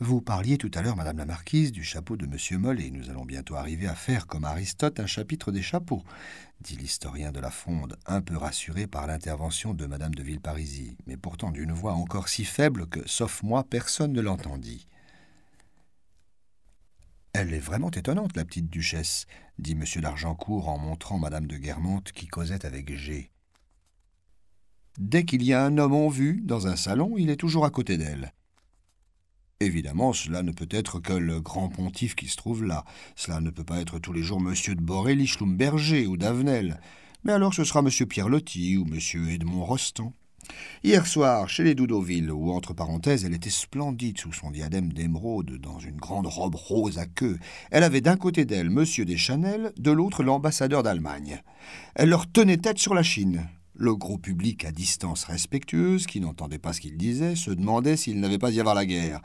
Vous parliez tout à l'heure, Madame la Marquise, du chapeau de Monsieur et Nous allons bientôt arriver à faire, comme Aristote, un chapitre des chapeaux, dit l'historien de la Fonde, un peu rassuré par l'intervention de Madame de Villeparisis, mais pourtant d'une voix encore si faible que, sauf moi, personne ne l'entendit. Elle est vraiment étonnante, la petite duchesse, dit monsieur d'Argencourt en montrant Madame de Guermantes qui causait avec G. Dès qu'il y a un homme en vue, dans un salon, il est toujours à côté d'elle. Évidemment, cela ne peut être que le grand pontife qui se trouve là. Cela ne peut pas être tous les jours monsieur de Borelli, Schlumberger ou Davenel. Mais alors ce sera monsieur Pierre Lotti ou monsieur Edmond Rostand. Hier soir, chez les Doudoville, où, entre parenthèses, elle était splendide sous son diadème d'émeraude, dans une grande robe rose à queue, elle avait d'un côté d'elle Monsieur Deschanel, de l'autre l'ambassadeur d'Allemagne. Elle leur tenait tête sur la Chine. Le gros public, à distance respectueuse, qui n'entendait pas ce qu'il disait, se demandait s'il n'avait pas y avoir la guerre.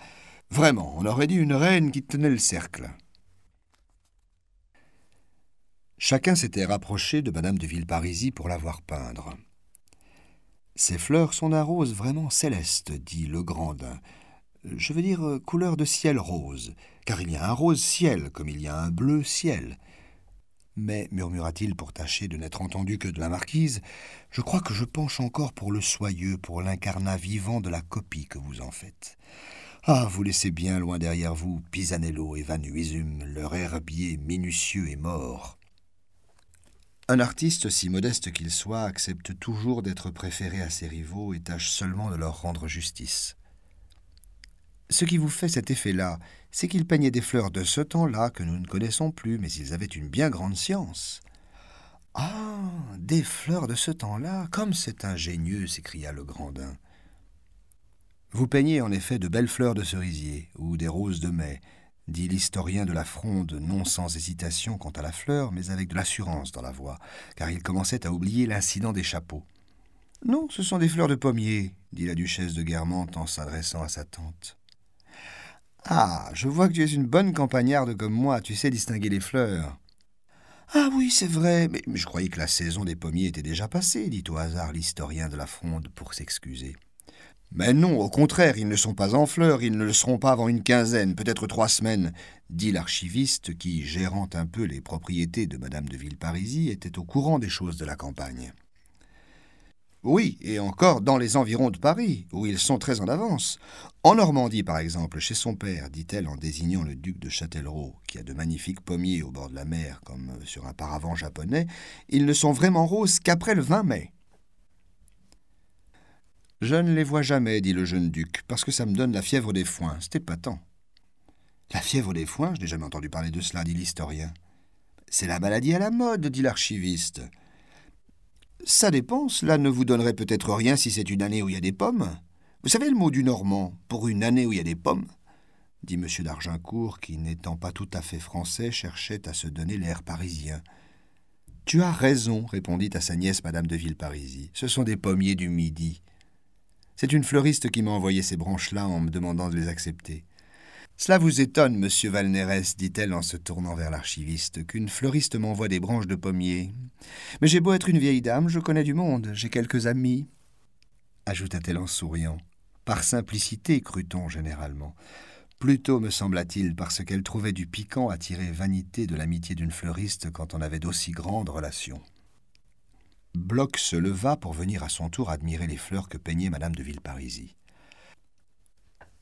Vraiment, on aurait dit une reine qui tenait le cercle. Chacun s'était rapproché de Madame de Villeparisis pour la voir peindre. Ces fleurs sont d'un rose vraiment céleste, dit Legrandin. Je veux dire euh, couleur de ciel rose, car il y a un rose ciel comme il y a un bleu ciel. Mais, murmura-t-il pour tâcher de n'être entendu que de la marquise, je crois que je penche encore pour le soyeux, pour l'incarnat vivant de la copie que vous en faites. Ah, vous laissez bien loin derrière vous Pisanello et Van Huysum, leur herbier minutieux et mort. Un artiste, si modeste qu'il soit, accepte toujours d'être préféré à ses rivaux et tâche seulement de leur rendre justice. Ce qui vous fait cet effet-là, c'est qu'ils peignaient des fleurs de ce temps-là que nous ne connaissons plus, mais ils avaient une bien grande science. Ah, des fleurs de ce temps-là, comme c'est ingénieux s'écria le grandin. Vous peignez en effet de belles fleurs de cerisier ou des roses de mai, dit l'historien de la fronde, non sans hésitation quant à la fleur, mais avec de l'assurance dans la voix, car il commençait à oublier l'incident des chapeaux. Non, ce sont des fleurs de pommier, dit la duchesse de Guermantes en s'adressant à sa tante. Ah, je vois que tu es une bonne campagnarde comme moi, tu sais distinguer les fleurs. Ah oui, c'est vrai, mais je croyais que la saison des pommiers était déjà passée, dit au hasard l'historien de la fronde pour s'excuser. Mais non, au contraire, ils ne sont pas en fleurs, ils ne le seront pas avant une quinzaine, peut-être trois semaines, dit l'archiviste qui, gérant un peu les propriétés de madame de Villeparisis, était au courant des choses de la campagne. Oui, et encore dans les environs de Paris, où ils sont très en avance. En Normandie, par exemple, chez son père, dit-elle en désignant le duc de Châtellerault, qui a de magnifiques pommiers au bord de la mer, comme sur un paravent japonais, ils ne sont vraiment roses qu'après le 20 mai. Je ne les vois jamais, dit le jeune duc, parce que ça me donne la fièvre des foins. C'était pas tant. La fièvre des foins, je n'ai jamais entendu parler de cela, dit l'historien. C'est la maladie à la mode, dit l'archiviste. Ça dépend, cela ne vous donnerait peut-être rien si c'est une année où il y a des pommes. Vous savez le mot du normand, pour une année où il y a des pommes dit M. d'Argincourt, qui, n'étant pas tout à fait français, cherchait à se donner l'air parisien. Tu as raison, répondit à sa nièce Madame de Villeparisis. Ce sont des pommiers du midi. C'est une fleuriste qui m'a envoyé ces branches-là en me demandant de les accepter. Cela vous étonne, monsieur Valnerès, dit-elle en se tournant vers l'archiviste, qu'une fleuriste m'envoie des branches de pommier. Mais j'ai beau être une vieille dame, je connais du monde, j'ai quelques amis. Ajouta-t-elle en souriant. Par simplicité, crut-on généralement. Plutôt, me sembla-t-il, parce qu'elle trouvait du piquant à tirer vanité de l'amitié d'une fleuriste quand on avait d'aussi grandes relations. Bloch se leva pour venir à son tour admirer les fleurs que peignait madame de Villeparisis.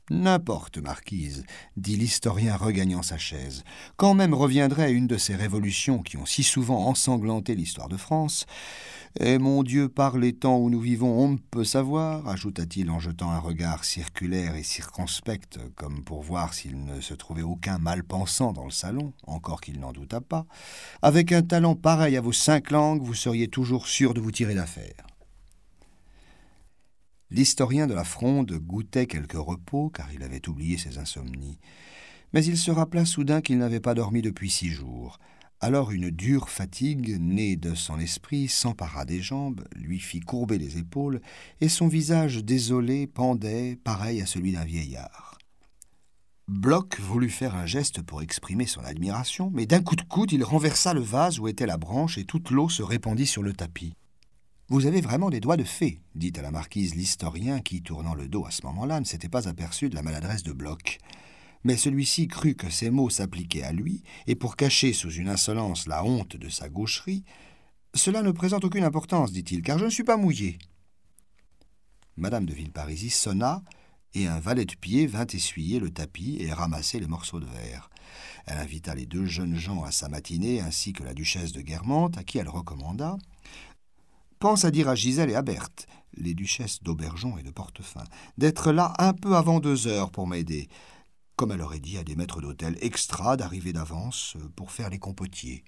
N'importe, marquise, dit l'historien regagnant sa chaise, quand même reviendrait à une de ces révolutions qui ont si souvent ensanglanté l'histoire de France, eh mon Dieu, par les temps où nous vivons, on ne peut savoir, ajouta-t-il en jetant un regard circulaire et circonspect, comme pour voir s'il ne se trouvait aucun mal pensant dans le salon, encore qu'il n'en doutât pas. Avec un talent pareil à vos cinq langues, vous seriez toujours sûr de vous tirer d'affaire. L'historien de la Fronde goûtait quelque repos, car il avait oublié ses insomnies. Mais il se rappela soudain qu'il n'avait pas dormi depuis six jours. Alors une dure fatigue, née de son esprit, s'empara des jambes, lui fit courber les épaules, et son visage désolé pendait, pareil à celui d'un vieillard. Bloch voulut faire un geste pour exprimer son admiration, mais d'un coup de coude, il renversa le vase où était la branche, et toute l'eau se répandit sur le tapis. Vous avez vraiment des doigts de fée, dit à la marquise l'historien qui, tournant le dos à ce moment-là, ne s'était pas aperçu de la maladresse de Bloch mais celui-ci crut que ces mots s'appliquaient à lui, et pour cacher sous une insolence la honte de sa gaucherie, Cela ne présente aucune importance, dit-il, car je ne suis pas mouillé. Madame de Villeparisis sonna, et un valet de pied vint essuyer le tapis et ramasser les morceaux de verre. Elle invita les deux jeunes gens à sa matinée, ainsi que la duchesse de Guermantes, à qui elle recommanda Pense à dire à Gisèle et à Berthe, les duchesses d'Aubergeon et de Portefin, d'être là un peu avant deux heures pour m'aider comme elle aurait dit à des maîtres d'hôtel extra d'arriver d'avance euh, pour faire les compotiers.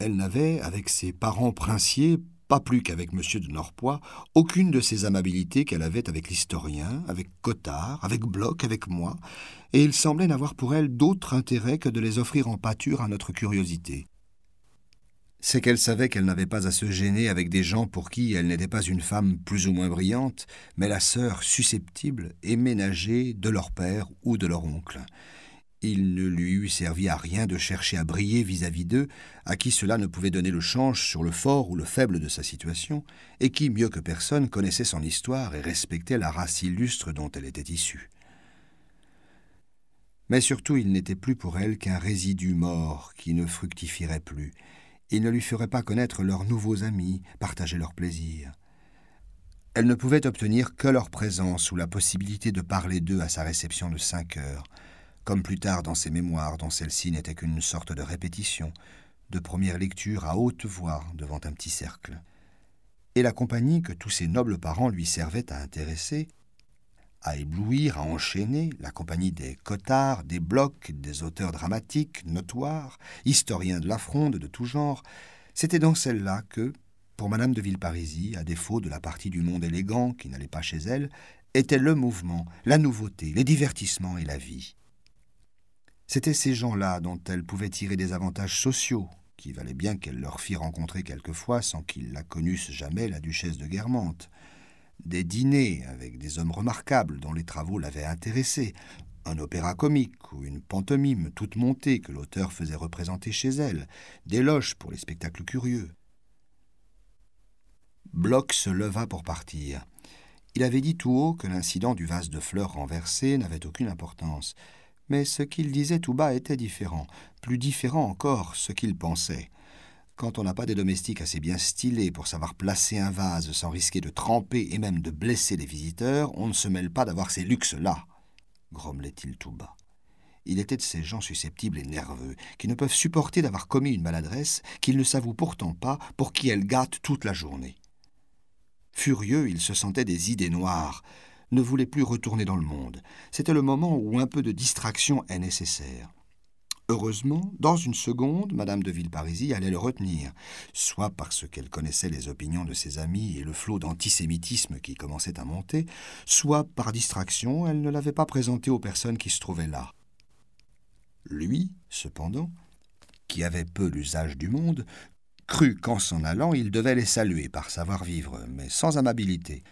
Elle n'avait, avec ses parents princiers, pas plus qu'avec M. de Norpois, aucune de ces amabilités qu'elle avait avec l'historien, avec Cottard, avec Bloch, avec moi, et il semblait n'avoir pour elle d'autre intérêt que de les offrir en pâture à notre curiosité c'est qu'elle savait qu'elle n'avait pas à se gêner avec des gens pour qui elle n'était pas une femme plus ou moins brillante, mais la sœur susceptible et ménagée de leur père ou de leur oncle. Il ne lui eût servi à rien de chercher à briller vis-à-vis d'eux, à qui cela ne pouvait donner le change sur le fort ou le faible de sa situation, et qui, mieux que personne, connaissait son histoire et respectait la race illustre dont elle était issue. Mais surtout, il n'était plus pour elle qu'un résidu mort qui ne fructifierait plus, ils ne lui feraient pas connaître leurs nouveaux amis, partager leurs plaisirs. Elle ne pouvait obtenir que leur présence ou la possibilité de parler d'eux à sa réception de cinq heures, comme plus tard dans ses mémoires, dont celle-ci n'était qu'une sorte de répétition, de première lecture à haute voix devant un petit cercle. Et la compagnie que tous ses nobles parents lui servaient à intéresser à éblouir, à enchaîner la compagnie des Cotards, des Blocs, des auteurs dramatiques, notoires, historiens de la fronde de tout genre, c'était dans celle-là que, pour Madame de Villeparisis, à défaut de la partie du monde élégant qui n'allait pas chez elle, était le mouvement, la nouveauté, les divertissements et la vie. C'étaient ces gens-là dont elle pouvait tirer des avantages sociaux, qui valait bien qu'elle leur fît rencontrer quelquefois sans qu'ils la connussent jamais la duchesse de Guermantes, des dîners avec des hommes remarquables dont les travaux l'avaient intéressé, un opéra comique ou une pantomime toute montée que l'auteur faisait représenter chez elle, des loges pour les spectacles curieux. Bloch se leva pour partir. Il avait dit tout haut que l'incident du vase de fleurs renversé n'avait aucune importance, mais ce qu'il disait tout bas était différent, plus différent encore ce qu'il pensait. Quand on n'a pas des domestiques assez bien stylés pour savoir placer un vase sans risquer de tremper et même de blesser les visiteurs, on ne se mêle pas d'avoir ces luxes-là, grommelait-il tout bas. Il était de ces gens susceptibles et nerveux, qui ne peuvent supporter d'avoir commis une maladresse qu'ils ne s'avouent pourtant pas, pour qui elle gâte toute la journée. Furieux, il se sentait des idées noires, ne voulait plus retourner dans le monde. C'était le moment où un peu de distraction est nécessaire. Heureusement, dans une seconde, Madame de Villeparisis allait le retenir, soit parce qu'elle connaissait les opinions de ses amis et le flot d'antisémitisme qui commençait à monter, soit par distraction, elle ne l'avait pas présenté aux personnes qui se trouvaient là. Lui, cependant, qui avait peu l'usage du monde, crut qu'en s'en allant, il devait les saluer par savoir-vivre, mais sans amabilité.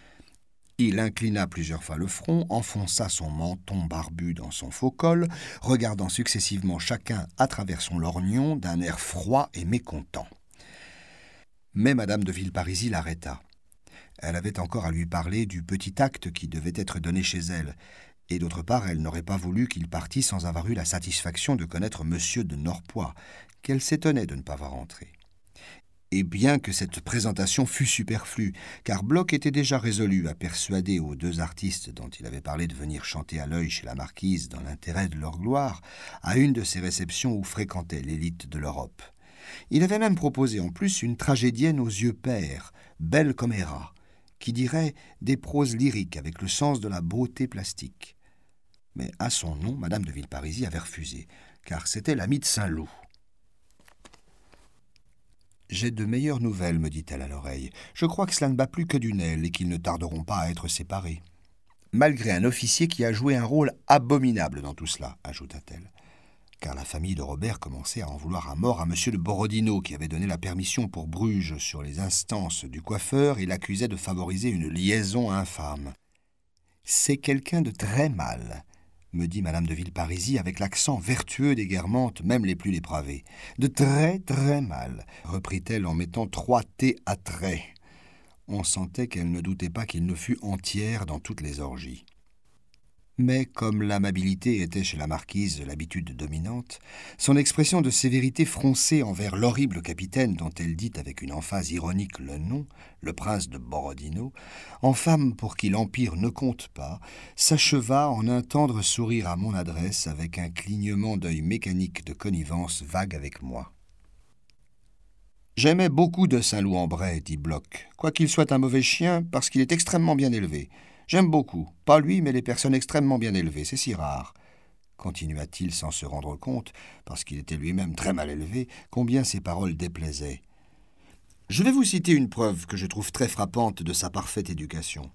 Il inclina plusieurs fois le front, enfonça son menton barbu dans son faux col, regardant successivement chacun à travers son lorgnon d'un air froid et mécontent. Mais Madame de Villeparisis l'arrêta. Elle avait encore à lui parler du petit acte qui devait être donné chez elle, et d'autre part, elle n'aurait pas voulu qu'il partît sans avoir eu la satisfaction de connaître Monsieur de Norpois, qu'elle s'étonnait de ne pas voir entrer. Et bien que cette présentation fût superflue, car Bloch était déjà résolu à persuader aux deux artistes dont il avait parlé de venir chanter à l'œil chez la marquise dans l'intérêt de leur gloire, à une de ces réceptions où fréquentait l'élite de l'Europe. Il avait même proposé en plus une tragédienne aux yeux pères belle comme Héra, qui dirait des proses lyriques avec le sens de la beauté plastique. Mais à son nom, Madame de Villeparisis avait refusé, car c'était l'ami de Saint-Loup. J'ai de meilleures nouvelles, me dit-elle à l'oreille. Je crois que cela ne bat plus que d'une aile et qu'ils ne tarderont pas à être séparés. Malgré un officier qui a joué un rôle abominable dans tout cela, ajouta-t-elle. Car la famille de Robert commençait à en vouloir à mort à M. de Borodino, qui avait donné la permission pour Bruges sur les instances du coiffeur et l'accusait de favoriser une liaison infâme. C'est quelqu'un de très mal, me dit Madame de Villeparisis avec l'accent vertueux des guermantes, même les plus dépravées. De très très mal, reprit-elle en mettant trois T à trait. On sentait qu'elle ne doutait pas qu'il ne fût entière dans toutes les orgies mais comme l'amabilité était chez la marquise l'habitude dominante, son expression de sévérité froncée envers l'horrible capitaine dont elle dit avec une emphase ironique le nom, le prince de Borodino, en femme pour qui l'Empire ne compte pas, s'acheva en un tendre sourire à mon adresse avec un clignement d'œil mécanique de connivence vague avec moi. J'aimais beaucoup de Saint-Loup-en-Bray, dit Bloch, quoiqu'il soit un mauvais chien, parce qu'il est extrêmement bien élevé. J'aime beaucoup, pas lui, mais les personnes extrêmement bien élevées, c'est si rare. Continua-t-il sans se rendre compte, parce qu'il était lui-même très mal élevé, combien ces paroles déplaisaient. Je vais vous citer une preuve que je trouve très frappante de sa parfaite éducation.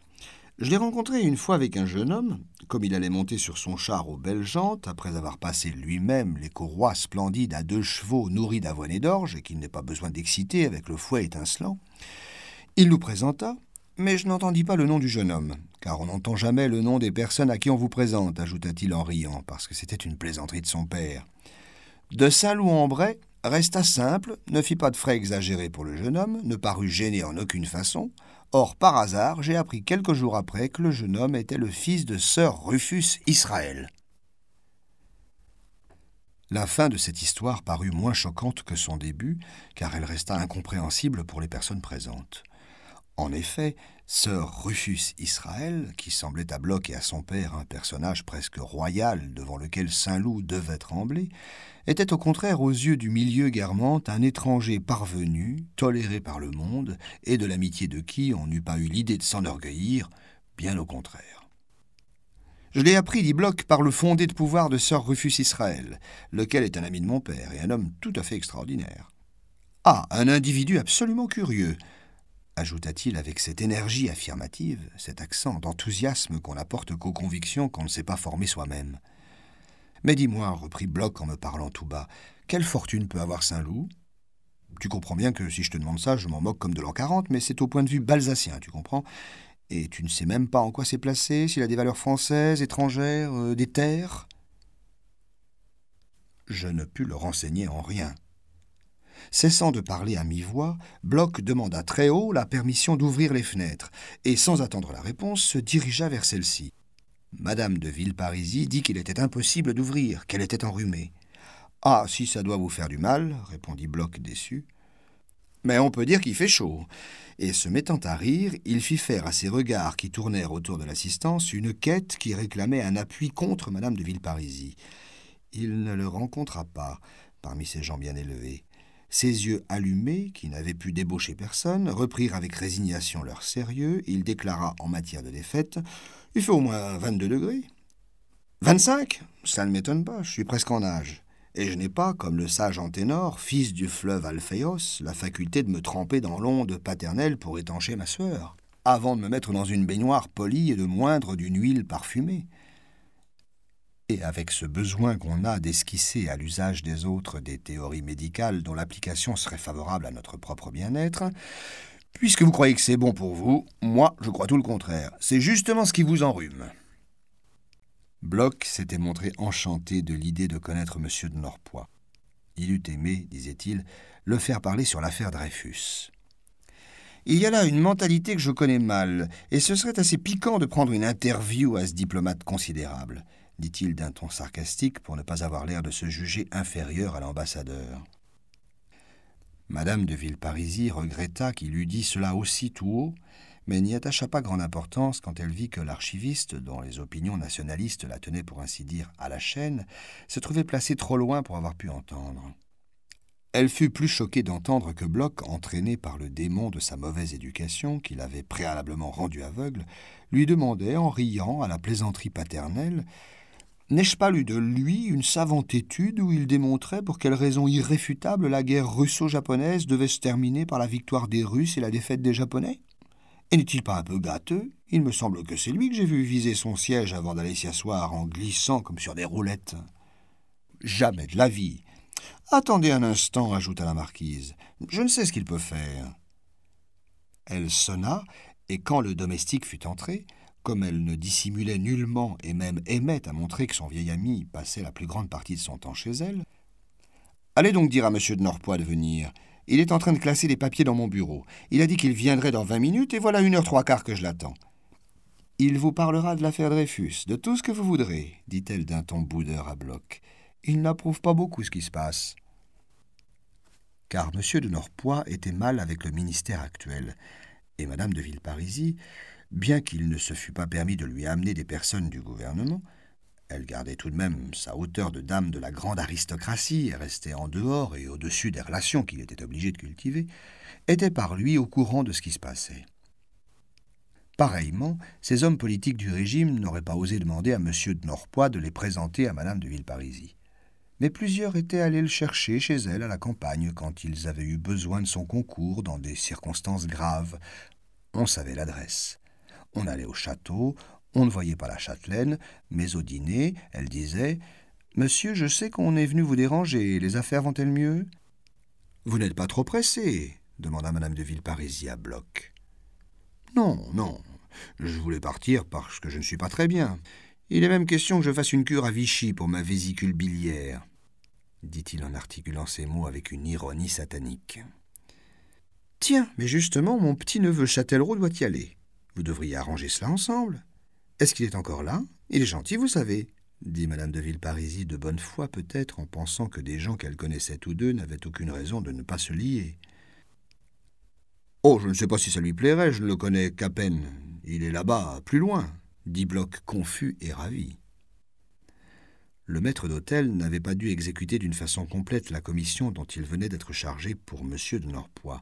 Je l'ai rencontré une fois avec un jeune homme, comme il allait monter sur son char aux belles jantes, après avoir passé lui-même les courroies splendides à deux chevaux nourris d'avoine et d'orge, et qu'il n'ait pas besoin d'exciter avec le fouet étincelant. Il nous présenta, mais je n'entendis pas le nom du jeune homme, car on n'entend jamais le nom des personnes à qui on vous présente, ajouta-t-il en riant, parce que c'était une plaisanterie de son père. De saint Loup en bray resta simple, ne fit pas de frais exagérés pour le jeune homme, ne parut gêné en aucune façon. Or, par hasard, j'ai appris quelques jours après que le jeune homme était le fils de sœur Rufus Israël. La fin de cette histoire parut moins choquante que son début, car elle resta incompréhensible pour les personnes présentes. En effet, Sir Rufus Israël, qui semblait à Bloch et à son père un personnage presque royal devant lequel Saint-Loup devait trembler, était au contraire aux yeux du milieu Garmante un étranger parvenu, toléré par le monde, et de l'amitié de qui on n'eût pas eu l'idée de s'enorgueillir, bien au contraire. Je l'ai appris, dit Bloch, par le fondé de pouvoir de Sir Rufus Israël, lequel est un ami de mon père et un homme tout à fait extraordinaire. Ah, un individu absolument curieux, ajouta-t-il avec cette énergie affirmative, cet accent d'enthousiasme qu'on n'apporte qu'aux convictions qu'on ne s'est pas formées soi-même. Mais dis-moi, reprit Bloch en me parlant tout bas, quelle fortune peut avoir Saint-Loup Tu comprends bien que si je te demande ça, je m'en moque comme de l'an 40, mais c'est au point de vue balsacien, tu comprends Et tu ne sais même pas en quoi c'est placé, s'il a des valeurs françaises, étrangères, euh, des terres Je ne pus le renseigner en rien. Cessant de parler à mi-voix, Bloch demanda très haut la permission d'ouvrir les fenêtres, et sans attendre la réponse, se dirigea vers celle-ci. Madame de Villeparisis dit qu'il était impossible d'ouvrir, qu'elle était enrhumée. Ah, si ça doit vous faire du mal, répondit Bloch déçu. Mais on peut dire qu'il fait chaud. Et se mettant à rire, il fit faire à ses regards qui tournèrent autour de l'assistance une quête qui réclamait un appui contre Madame de Villeparisis. Il ne le rencontra pas parmi ces gens bien élevés. Ses yeux allumés, qui n'avaient pu débaucher personne, reprirent avec résignation leur sérieux. Il déclara en matière de défaite Il fait au moins 22 degrés. 25 Ça ne m'étonne pas, je suis presque en âge. Et je n'ai pas, comme le sage Anténor, fils du fleuve Alphéos, la faculté de me tremper dans l'onde paternelle pour étancher ma soeur, avant de me mettre dans une baignoire polie et de moindre d'une huile parfumée et avec ce besoin qu'on a d'esquisser à l'usage des autres des théories médicales dont l'application serait favorable à notre propre bien-être, puisque vous croyez que c'est bon pour vous, moi je crois tout le contraire. C'est justement ce qui vous enrhume. Bloch s'était montré enchanté de l'idée de connaître M. de Norpois. Il eût aimé, disait-il, le faire parler sur l'affaire Dreyfus. Il y a là une mentalité que je connais mal, et ce serait assez piquant de prendre une interview à ce diplomate considérable dit-il d'un ton sarcastique pour ne pas avoir l'air de se juger inférieur à l'ambassadeur. Madame de Villeparisis regretta qu'il eût dit cela aussi tout haut, mais n'y attacha pas grande importance quand elle vit que l'archiviste, dont les opinions nationalistes la tenaient pour ainsi dire à la chaîne, se trouvait placé trop loin pour avoir pu entendre. Elle fut plus choquée d'entendre que Bloch, entraîné par le démon de sa mauvaise éducation, qui l'avait préalablement rendu aveugle, lui demandait, en riant à la plaisanterie paternelle, N'ai-je pas lu de lui une savante étude où il démontrait pour quelles raisons irréfutables la guerre russo-japonaise devait se terminer par la victoire des Russes et la défaite des Japonais Et n'est-il pas un peu gâteux Il me semble que c'est lui que j'ai vu viser son siège avant d'aller s'y asseoir en glissant comme sur des roulettes. Jamais de la vie. Attendez un instant, ajouta la marquise. Je ne sais ce qu'il peut faire. Elle sonna, et quand le domestique fut entré, comme elle ne dissimulait nullement et même aimait à montrer que son vieil ami passait la plus grande partie de son temps chez elle, Allez donc dire à M. de Norpois de venir. Il est en train de classer les papiers dans mon bureau. Il a dit qu'il viendrait dans vingt minutes, et voilà une heure trois quarts que je l'attends. Il vous parlera de l'affaire Dreyfus, de tout ce que vous voudrez, dit-elle d'un ton boudeur à bloc. Il n'approuve pas beaucoup ce qui se passe. Car M. de Norpois était mal avec le ministère actuel, et Madame de Villeparisis bien qu'il ne se fût pas permis de lui amener des personnes du gouvernement, elle gardait tout de même sa hauteur de dame de la grande aristocratie et restait en dehors et au-dessus des relations qu'il était obligé de cultiver, était par lui au courant de ce qui se passait. Pareillement, ces hommes politiques du régime n'auraient pas osé demander à M. de Norpois de les présenter à Madame de Villeparisis. Mais plusieurs étaient allés le chercher chez elle à la campagne quand ils avaient eu besoin de son concours dans des circonstances graves. On savait l'adresse. On allait au château, on ne voyait pas la châtelaine, mais au dîner, elle disait Monsieur, je sais qu'on est venu vous déranger, les affaires vont-elles mieux Vous n'êtes pas trop pressé demanda Madame de Villeparisis à Bloch. Non, non, je voulais partir parce que je ne suis pas très bien. Il est même question que je fasse une cure à Vichy pour ma vésicule biliaire, dit-il en articulant ces mots avec une ironie satanique. Tiens, mais justement, mon petit-neveu Châtellerault doit y aller. Vous devriez arranger cela ensemble. Est-ce qu'il est encore là Il est gentil, vous savez, dit madame de Villeparisis de bonne foi peut-être en pensant que des gens qu'elle connaissait tous deux n'avaient aucune raison de ne pas se lier. Oh, je ne sais pas si ça lui plairait, je ne le connais qu'à peine. Il est là-bas, plus loin, dit Bloch confus et ravi. Le maître d'hôtel n'avait pas dû exécuter d'une façon complète la commission dont il venait d'être chargé pour M. de Norpois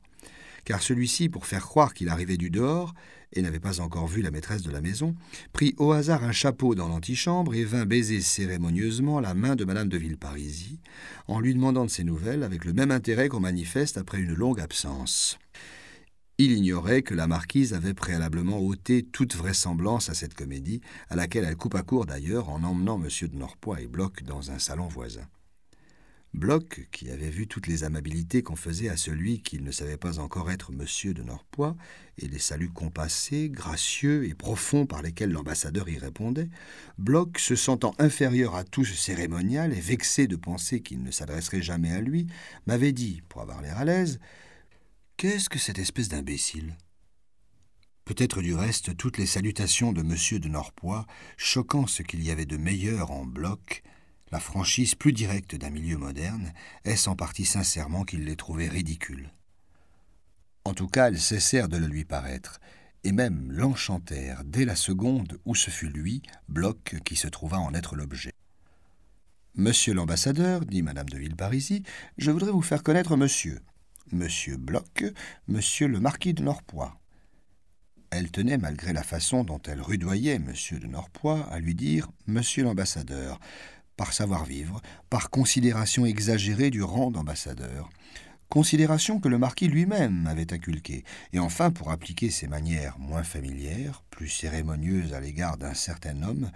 car celui-ci, pour faire croire qu'il arrivait du dehors, et n'avait pas encore vu la maîtresse de la maison, prit au hasard un chapeau dans l'antichambre et vint baiser cérémonieusement la main de madame de Villeparisis, en lui demandant de ses nouvelles avec le même intérêt qu'on manifeste après une longue absence. Il ignorait que la marquise avait préalablement ôté toute vraisemblance à cette comédie, à laquelle elle coupa court d'ailleurs en emmenant M. de Norpois et Bloch dans un salon voisin. Bloch, qui avait vu toutes les amabilités qu'on faisait à celui qu'il ne savait pas encore être monsieur de Norpois, et les saluts compassés, gracieux et profonds par lesquels l'ambassadeur y répondait, Bloch, se sentant inférieur à tout ce cérémonial et vexé de penser qu'il ne s'adresserait jamais à lui, m'avait dit, pour avoir l'air à l'aise, Qu'est-ce que cette espèce d'imbécile Peut-être du reste toutes les salutations de monsieur de Norpois, choquant ce qu'il y avait de meilleur en Bloch, la franchise plus directe d'un milieu moderne, est-ce en partie sincèrement qu'il les trouvait ridicules En tout cas, elles cessèrent de le lui paraître, et même l'enchantèrent dès la seconde où ce fut lui, Bloch, qui se trouva en être l'objet. Monsieur l'ambassadeur, dit madame de Villeparisis, je voudrais vous faire connaître monsieur. Monsieur Bloch, monsieur le marquis de Norpois. Elle tenait, malgré la façon dont elle rudoyait monsieur de Norpois, à lui dire monsieur l'ambassadeur, par savoir-vivre, par considération exagérée du rang d'ambassadeur, considération que le marquis lui-même avait inculquée, et enfin pour appliquer ses manières moins familières, plus cérémonieuses à l'égard d'un certain homme,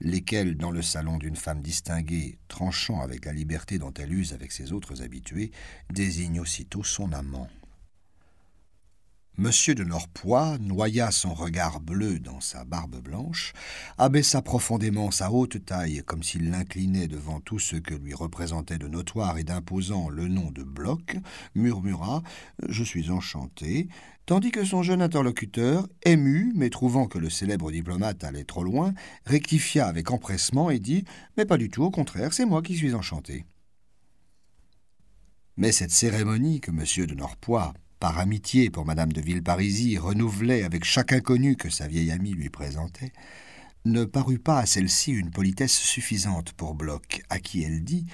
lesquelles, dans le salon d'une femme distinguée, tranchant avec la liberté dont elle use avec ses autres habitués, désignent aussitôt son amant. Monsieur de Norpois noya son regard bleu dans sa barbe blanche, abaissa profondément sa haute taille comme s'il l'inclinait devant tout ce que lui représentait de notoire et d'imposant le nom de Bloch, murmura « Je suis enchanté », tandis que son jeune interlocuteur, ému, mais trouvant que le célèbre diplomate allait trop loin, rectifia avec empressement et dit « Mais pas du tout, au contraire, c'est moi qui suis enchanté ». Mais cette cérémonie que M. de Norpois par amitié pour Madame de Villeparisis, renouvelée avec chaque inconnu que sa vieille amie lui présentait, ne parut pas à celle-ci une politesse suffisante pour Bloch, à qui elle dit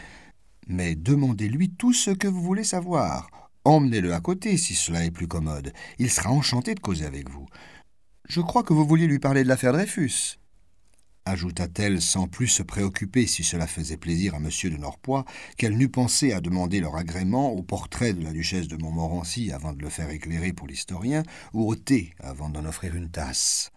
Mais demandez-lui tout ce que vous voulez savoir. Emmenez-le à côté si cela est plus commode. Il sera enchanté de causer avec vous. Je crois que vous vouliez lui parler de l'affaire Dreyfus ajouta-t-elle sans plus se préoccuper si cela faisait plaisir à M. de Norpois, qu'elle n'eût pensé à demander leur agrément au portrait de la duchesse de Montmorency avant de le faire éclairer pour l'historien, ou au thé avant d'en offrir une tasse.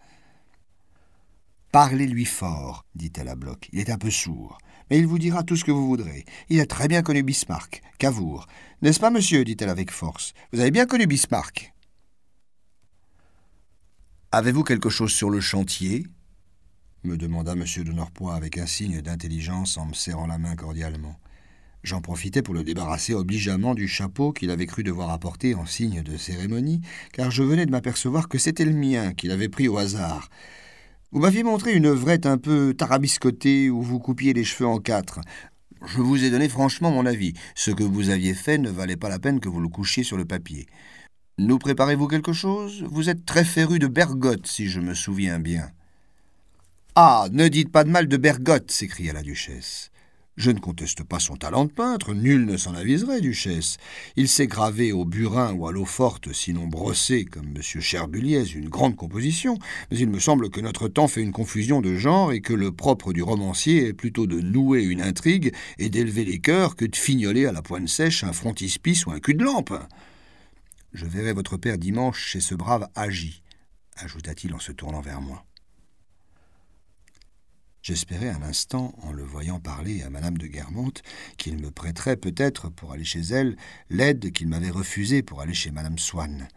Parlez-lui fort, dit-elle à Bloch. Il est un peu sourd, mais il vous dira tout ce que vous voudrez. Il a très bien connu Bismarck, Cavour. N'est-ce pas, monsieur dit-elle avec force. Vous avez bien connu Bismarck. Avez-vous quelque chose sur le chantier me demanda M. de Norpois avec un signe d'intelligence en me serrant la main cordialement. J'en profitais pour le débarrasser obligeamment du chapeau qu'il avait cru devoir apporter en signe de cérémonie, car je venais de m'apercevoir que c'était le mien qu'il avait pris au hasard. Vous m'aviez montré une vraie un peu tarabiscotée où vous coupiez les cheveux en quatre. Je vous ai donné franchement mon avis. Ce que vous aviez fait ne valait pas la peine que vous le couchiez sur le papier. Nous préparez-vous quelque chose Vous êtes très féru de bergotte, si je me souviens bien. Ah ne dites pas de mal de Bergotte s'écria la duchesse. Je ne conteste pas son talent de peintre, nul ne s'en aviserait, duchesse. Il s'est gravé au burin ou à l'eau forte, sinon brossé, comme M. Cherbuliez, une grande composition, mais il me semble que notre temps fait une confusion de genre et que le propre du romancier est plutôt de nouer une intrigue et d'élever les cœurs que de fignoler à la pointe sèche un frontispice ou un cul de lampe. Je verrai votre père dimanche chez ce brave Agi, ajouta-t-il en se tournant vers moi. J'espérais un instant, en le voyant parler à Madame de Guermantes, qu'il me prêterait peut-être pour aller chez elle l'aide qu'il m'avait refusée pour aller chez Madame Swann.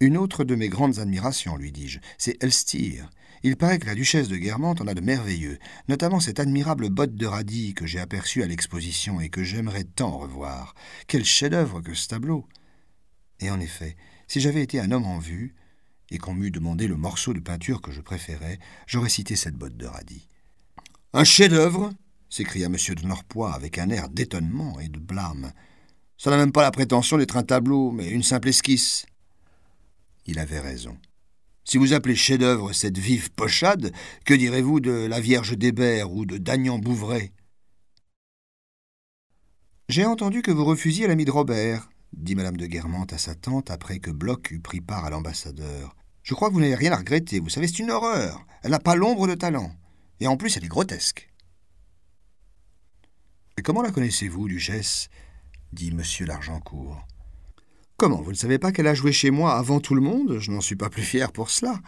Une autre de mes grandes admirations, lui dis-je, c'est Elstir. Il paraît que la duchesse de Guermantes en a de merveilleux, notamment cette admirable botte de radis que j'ai aperçue à l'exposition et que j'aimerais tant revoir. Quel chef-d'œuvre que ce tableau Et en effet, si j'avais été un homme en vue, et qu'on m'eût demandé le morceau de peinture que je préférais, j'aurais cité cette botte de radis. Un chef-d'œuvre s'écria M. de Norpois avec un air d'étonnement et de blâme. Ça n'a même pas la prétention d'être un tableau, mais une simple esquisse. Il avait raison. Si vous appelez chef-d'œuvre cette vive pochade, que direz-vous de la Vierge d'Hébert ou de Dagnan-Bouvray J'ai entendu que vous refusiez l'ami de Robert, dit Madame de Guermantes à sa tante après que Bloch eut pris part à l'ambassadeur. Je crois que vous n'avez rien à regretter. Vous savez, c'est une horreur. Elle n'a pas l'ombre de talent. Et en plus, elle est grotesque. Et comment la connaissez-vous, duchesse dit M. l'Argencourt. Comment, vous ne savez pas qu'elle a joué chez moi avant tout le monde Je n'en suis pas plus fier pour cela,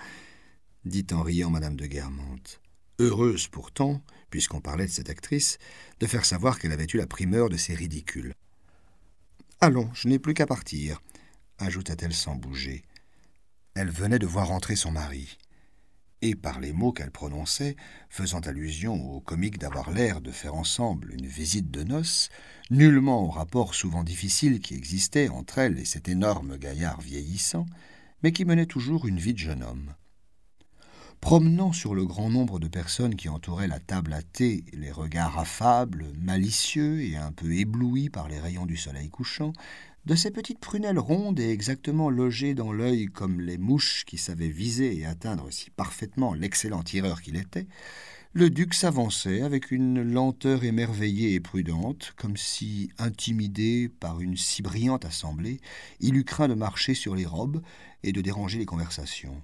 dit en riant Madame de Guermantes. Heureuse pourtant, puisqu'on parlait de cette actrice, de faire savoir qu'elle avait eu la primeur de ses ridicules. Allons, je n'ai plus qu'à partir, ajouta-t-elle sans bouger. Elle venait de voir entrer son mari et par les mots qu'elle prononçait, faisant allusion au comique d'avoir l'air de faire ensemble une visite de noces, nullement au rapport souvent difficile qui existait entre elle et cet énorme gaillard vieillissant, mais qui menait toujours une vie de jeune homme. Promenant sur le grand nombre de personnes qui entouraient la table à thé les regards affables, malicieux et un peu éblouis par les rayons du soleil couchant, de ses petites prunelles rondes et exactement logées dans l'œil comme les mouches qui savaient viser et atteindre si parfaitement l'excellent tireur qu'il était, le duc s'avançait avec une lenteur émerveillée et prudente, comme si, intimidé par une si brillante assemblée, il eût craint de marcher sur les robes et de déranger les conversations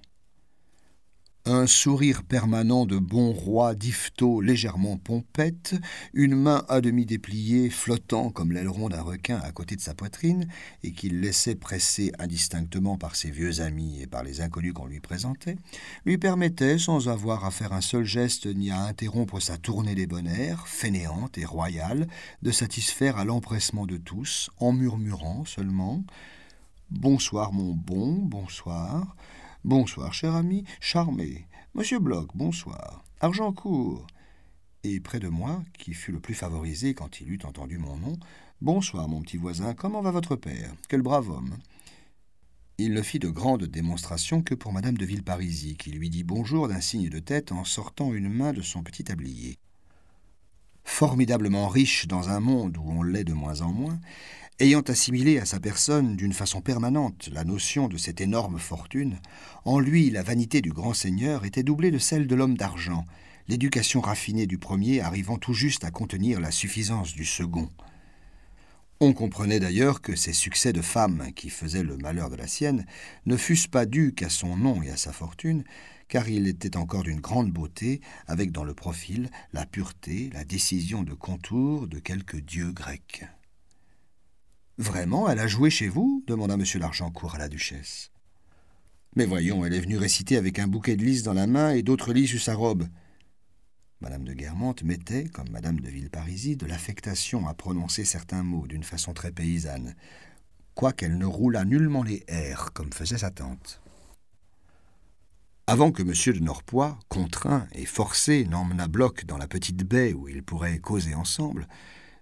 un sourire permanent de bon roi diphto légèrement pompette, une main à demi dépliée flottant comme l'aileron d'un requin à côté de sa poitrine et qu'il laissait presser indistinctement par ses vieux amis et par les inconnus qu'on lui présentait, lui permettait, sans avoir à faire un seul geste ni à interrompre sa tournée des bonheurs, fainéante et royale, de satisfaire à l'empressement de tous en murmurant seulement Bonsoir mon bon, bonsoir. Bonsoir, cher ami. Charmé. Monsieur Bloch, bonsoir. court. » Et près de moi, qui fut le plus favorisé quand il eut entendu mon nom, Bonsoir, mon petit voisin, comment va votre père Quel brave homme Il ne fit de grandes démonstrations que pour Madame de Villeparisis, qui lui dit bonjour d'un signe de tête en sortant une main de son petit tablier. Formidablement riche dans un monde où on l'est de moins en moins, Ayant assimilé à sa personne d'une façon permanente la notion de cette énorme fortune, en lui la vanité du grand seigneur était doublée de celle de l'homme d'argent, l'éducation raffinée du premier arrivant tout juste à contenir la suffisance du second. On comprenait d'ailleurs que ces succès de femme qui faisaient le malheur de la sienne ne fussent pas dus qu'à son nom et à sa fortune, car il était encore d'une grande beauté, avec dans le profil la pureté, la décision de contour de quelque dieu grec. Vraiment, elle a joué chez vous demanda M. l'Argencourt à la duchesse. Mais voyons, elle est venue réciter avec un bouquet de lys dans la main et d'autres lys sur sa robe. Madame de Guermantes mettait, comme Madame de Villeparisis, de l'affectation à prononcer certains mots d'une façon très paysanne, quoiqu'elle ne roulât nullement les airs comme faisait sa tante. Avant que M. de Norpois, contraint et forcé, n'emmenât Bloch dans la petite baie où ils pourraient causer ensemble,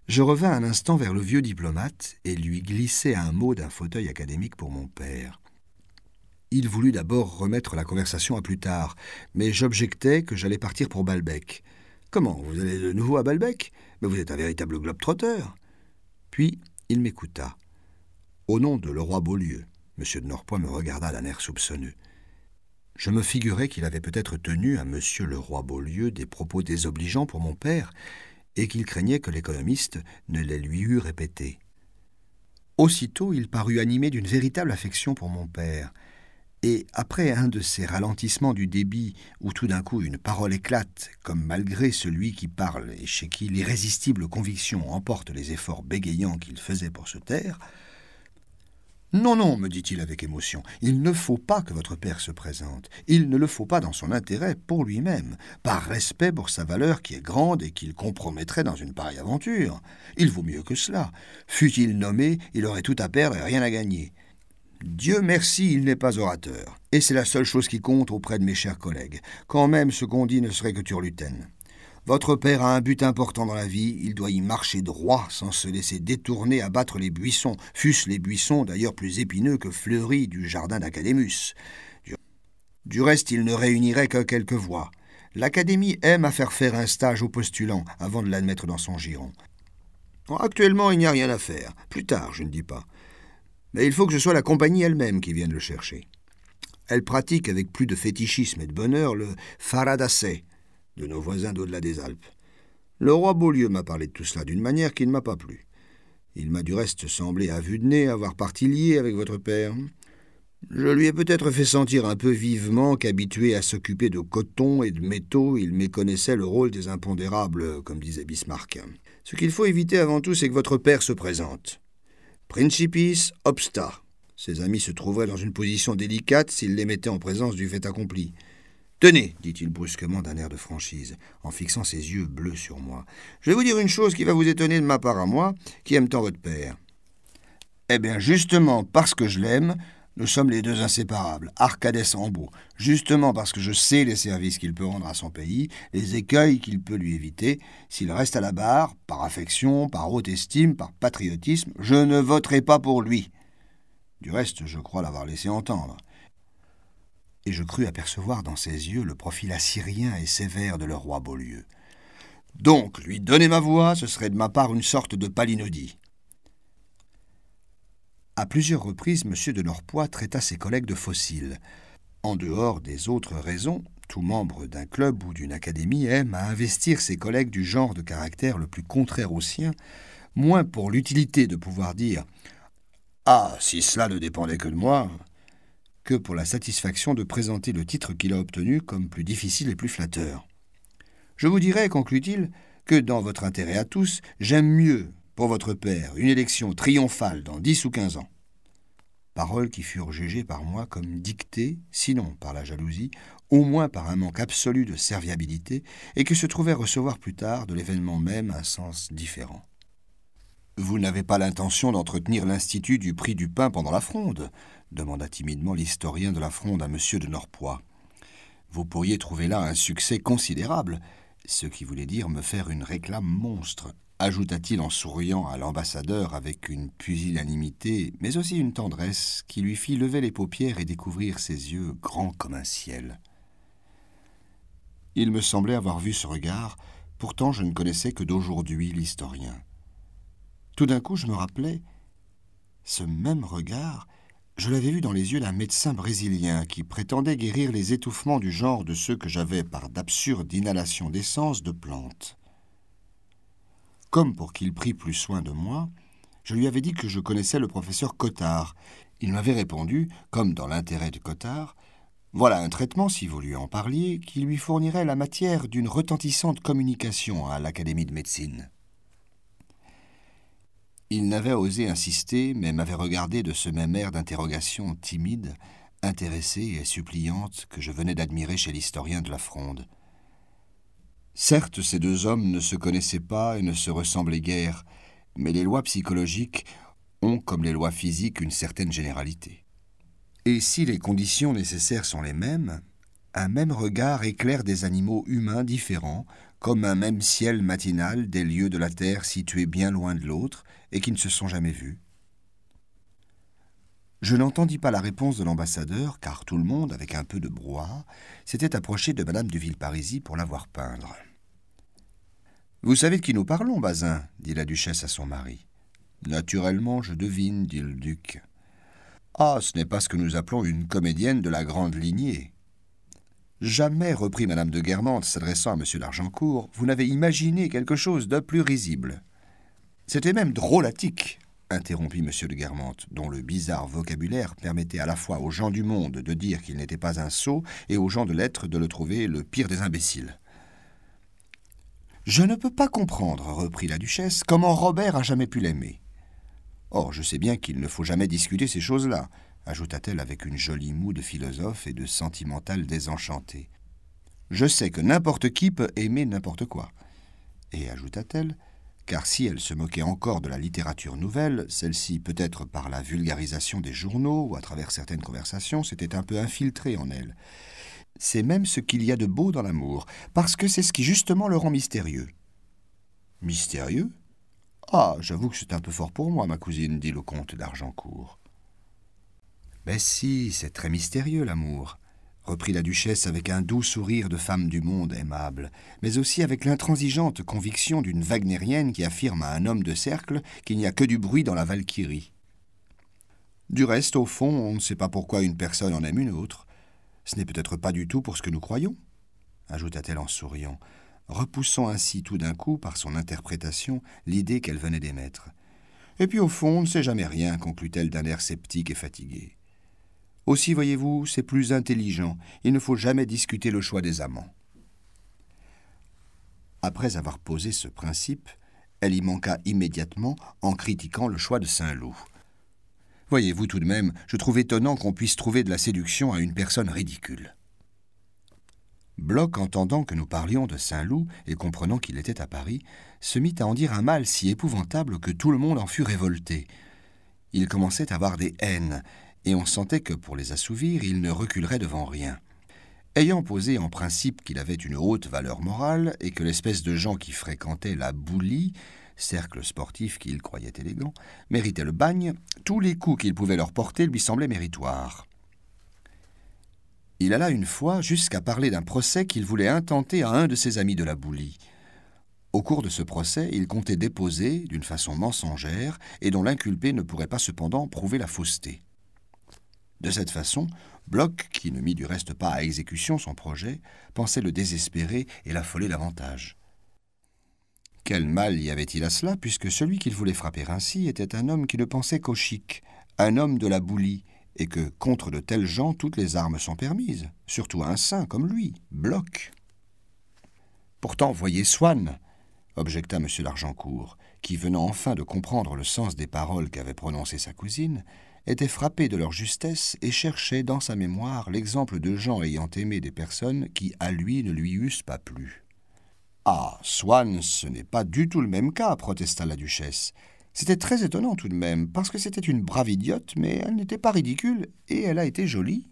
je revins un instant vers le vieux diplomate et lui glissai un mot d'un fauteuil académique pour mon père. Il voulut d'abord remettre la conversation à plus tard, mais j'objectai que j'allais partir pour Balbec. Comment, vous allez de nouveau à Balbec Mais vous êtes un véritable globe-trotteur. Puis il m'écouta. Au nom de Leroy Beaulieu, M. de Norpois me regarda d'un air soupçonneux. Je me figurais qu'il avait peut-être tenu à M. roi Beaulieu des propos désobligeants pour mon père, et qu'il craignait que l'économiste ne les lui eût répétées. Aussitôt il parut animé d'une véritable affection pour mon père, et après un de ces ralentissements du débit où tout d'un coup une parole éclate, comme malgré celui qui parle et chez qui l'irrésistible conviction emporte les efforts bégayants qu'il faisait pour se taire, non, non, me dit-il avec émotion, il ne faut pas que votre père se présente. Il ne le faut pas dans son intérêt pour lui-même, par respect pour sa valeur qui est grande et qu'il compromettrait dans une pareille aventure. Il vaut mieux que cela. Fût-il nommé, il aurait tout à perdre et rien à gagner. Dieu merci, il n'est pas orateur. Et c'est la seule chose qui compte auprès de mes chers collègues, quand même ce qu'on dit ne serait que turluten. Votre père a un but important dans la vie, il doit y marcher droit sans se laisser détourner à battre les buissons, fussent les buissons d'ailleurs plus épineux que fleuris du jardin d'Académus. Du reste, il ne réunirait que quelques voix. L'Académie aime à faire faire un stage aux postulants avant de l'admettre dans son giron. Actuellement, il n'y a rien à faire. Plus tard, je ne dis pas. Mais il faut que ce soit la compagnie elle-même qui vienne le chercher. Elle pratique avec plus de fétichisme et de bonheur le faradassé », de nos voisins d'au-delà des Alpes. Le roi Beaulieu m'a parlé de tout cela d'une manière qui ne m'a pas plu. Il m'a du reste semblé à vue de nez avoir parti lié avec votre père. Je lui ai peut-être fait sentir un peu vivement qu'habitué à s'occuper de coton et de métaux, il méconnaissait le rôle des impondérables, comme disait Bismarck. Ce qu'il faut éviter avant tout, c'est que votre père se présente. Principis obsta. Ses amis se trouveraient dans une position délicate s'il les mettait en présence du fait accompli. Tenez, dit-il brusquement d'un air de franchise, en fixant ses yeux bleus sur moi, je vais vous dire une chose qui va vous étonner de ma part à moi, qui aime tant votre père. Eh bien, justement, parce que je l'aime, nous sommes les deux inséparables, Arcadès beau. justement parce que je sais les services qu'il peut rendre à son pays, les écueils qu'il peut lui éviter. S'il reste à la barre, par affection, par haute estime, par patriotisme, je ne voterai pas pour lui. Du reste, je crois l'avoir laissé entendre et je crus apercevoir dans ses yeux le profil assyrien et sévère de leur roi Beaulieu. Donc, lui donner ma voix, ce serait de ma part une sorte de palinodie. À plusieurs reprises, M. de Norpois traita ses collègues de fossiles. En dehors des autres raisons, tout membre d'un club ou d'une académie aime à investir ses collègues du genre de caractère le plus contraire au sien, moins pour l'utilité de pouvoir dire Ah, si cela ne dépendait que de moi, que pour la satisfaction de présenter le titre qu'il a obtenu comme plus difficile et plus flatteur. Je vous dirai, conclut-il, que dans votre intérêt à tous, j'aime mieux, pour votre père, une élection triomphale dans dix ou quinze ans. Paroles qui furent jugées par moi comme dictées, sinon par la jalousie, au moins par un manque absolu de serviabilité, et qui se trouvaient recevoir plus tard de l'événement même un sens différent. Vous n'avez pas l'intention d'entretenir l'institut du prix du pain pendant la fronde demanda timidement l'historien de la Fronde à M. de Norpois. Vous pourriez trouver là un succès considérable, ce qui voulait dire me faire une réclame monstre, ajouta-t-il en souriant à l'ambassadeur avec une pusillanimité, mais aussi une tendresse qui lui fit lever les paupières et découvrir ses yeux grands comme un ciel. Il me semblait avoir vu ce regard, pourtant je ne connaissais que d'aujourd'hui l'historien. Tout d'un coup, je me rappelais, ce même regard je l'avais vu dans les yeux d'un médecin brésilien qui prétendait guérir les étouffements du genre de ceux que j'avais par d'absurdes inhalations d'essence de plantes. Comme pour qu'il prît plus soin de moi, je lui avais dit que je connaissais le professeur Cotard. Il m'avait répondu, comme dans l'intérêt de Cotard, voilà un traitement, si vous lui en parliez, qui lui fournirait la matière d'une retentissante communication à l'Académie de médecine. Il n'avait osé insister, mais m'avait regardé de ce même air d'interrogation timide, intéressée et suppliante que je venais d'admirer chez l'historien de la Fronde. Certes, ces deux hommes ne se connaissaient pas et ne se ressemblaient guère, mais les lois psychologiques ont, comme les lois physiques, une certaine généralité. Et si les conditions nécessaires sont les mêmes, un même regard éclaire des animaux humains différents, comme un même ciel matinal des lieux de la terre situés bien loin de l'autre, et qui ne se sont jamais vus Je n'entendis pas la réponse de l'ambassadeur, car tout le monde, avec un peu de brouhaha, s'était approché de Madame de Villeparisis pour la voir peindre. Vous savez de qui nous parlons, Bazin dit la duchesse à son mari. Naturellement, je devine, dit le duc. Ah, ce n'est pas ce que nous appelons une comédienne de la grande lignée. Jamais, reprit Madame de Guermantes, s'adressant à M. d'Argencourt, vous n'avez imaginé quelque chose de plus risible. C'était même drôlatique, interrompit M. de Guermantes, dont le bizarre vocabulaire permettait à la fois aux gens du monde de dire qu'il n'était pas un sot et aux gens de lettres de le trouver le pire des imbéciles. Je ne peux pas comprendre, reprit la duchesse, comment Robert a jamais pu l'aimer. Or, je sais bien qu'il ne faut jamais discuter ces choses-là, ajouta-t-elle avec une jolie moue de philosophe et de sentimental désenchanté. « Je sais que n'importe qui peut aimer n'importe quoi. Et ajouta-t-elle, car si elle se moquait encore de la littérature nouvelle, celle-ci, peut-être par la vulgarisation des journaux ou à travers certaines conversations, s'était un peu infiltrée en elle. C'est même ce qu'il y a de beau dans l'amour, parce que c'est ce qui justement le rend mystérieux. Mystérieux Ah, j'avoue que c'est un peu fort pour moi, ma cousine, dit le comte d'Argencourt. Mais ben si, c'est très mystérieux l'amour reprit la duchesse avec un doux sourire de femme du monde aimable, mais aussi avec l'intransigeante conviction d'une wagnérienne qui affirme à un homme de cercle qu'il n'y a que du bruit dans la Valkyrie. Du reste, au fond, on ne sait pas pourquoi une personne en aime une autre. Ce n'est peut-être pas du tout pour ce que nous croyons, ajouta-t-elle en souriant, repoussant ainsi tout d'un coup, par son interprétation, l'idée qu'elle venait d'émettre. Et puis au fond, on ne sait jamais rien, conclut-elle d'un air sceptique et fatigué. Aussi, voyez-vous, c'est plus intelligent. Il ne faut jamais discuter le choix des amants. Après avoir posé ce principe, elle y manqua immédiatement en critiquant le choix de Saint-Loup. Voyez-vous tout de même, je trouve étonnant qu'on puisse trouver de la séduction à une personne ridicule. Bloch, entendant que nous parlions de Saint-Loup et comprenant qu'il était à Paris, se mit à en dire un mal si épouvantable que tout le monde en fut révolté. Il commençait à avoir des haines, et on sentait que, pour les assouvir, il ne reculerait devant rien. Ayant posé en principe qu'il avait une haute valeur morale et que l'espèce de gens qui fréquentaient la boulie, cercle sportif qu'il croyait élégant, méritait le bagne, tous les coups qu'il pouvait leur porter lui semblaient méritoires. Il alla une fois jusqu'à parler d'un procès qu'il voulait intenter à un de ses amis de la boulie. Au cours de ce procès, il comptait déposer, d'une façon mensongère, et dont l'inculpé ne pourrait pas cependant prouver la fausseté. De cette façon, Bloch, qui ne mit du reste pas à exécution son projet, pensait le désespérer et l'affoler davantage. Quel mal y avait-il à cela, puisque celui qu'il voulait frapper ainsi était un homme qui ne pensait qu'au chic, un homme de la boulie, et que, contre de tels gens, toutes les armes sont permises, surtout un saint comme lui, Bloch. Pourtant, voyez Swann, objecta M. d'Argencourt, qui, venant enfin de comprendre le sens des paroles qu'avait prononcées sa cousine, était frappé de leur justesse et cherchait dans sa mémoire l'exemple de gens ayant aimé des personnes qui, à lui, ne lui eussent pas plu. Ah, Swann, ce n'est pas du tout le même cas, protesta la duchesse. C'était très étonnant tout de même, parce que c'était une brave idiote, mais elle n'était pas ridicule, et elle a été jolie.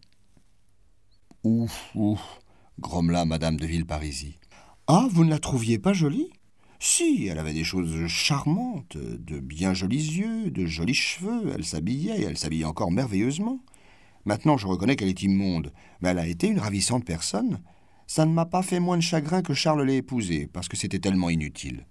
Ouf, ouf, grommela madame de Villeparisis. Ah, vous ne la trouviez pas jolie si, elle avait des choses charmantes, de bien jolis yeux, de jolis cheveux, elle s'habillait, elle s'habillait encore merveilleusement. Maintenant, je reconnais qu'elle est immonde, mais elle a été une ravissante personne. Ça ne m'a pas fait moins de chagrin que Charles l'ait épousée, parce que c'était tellement inutile.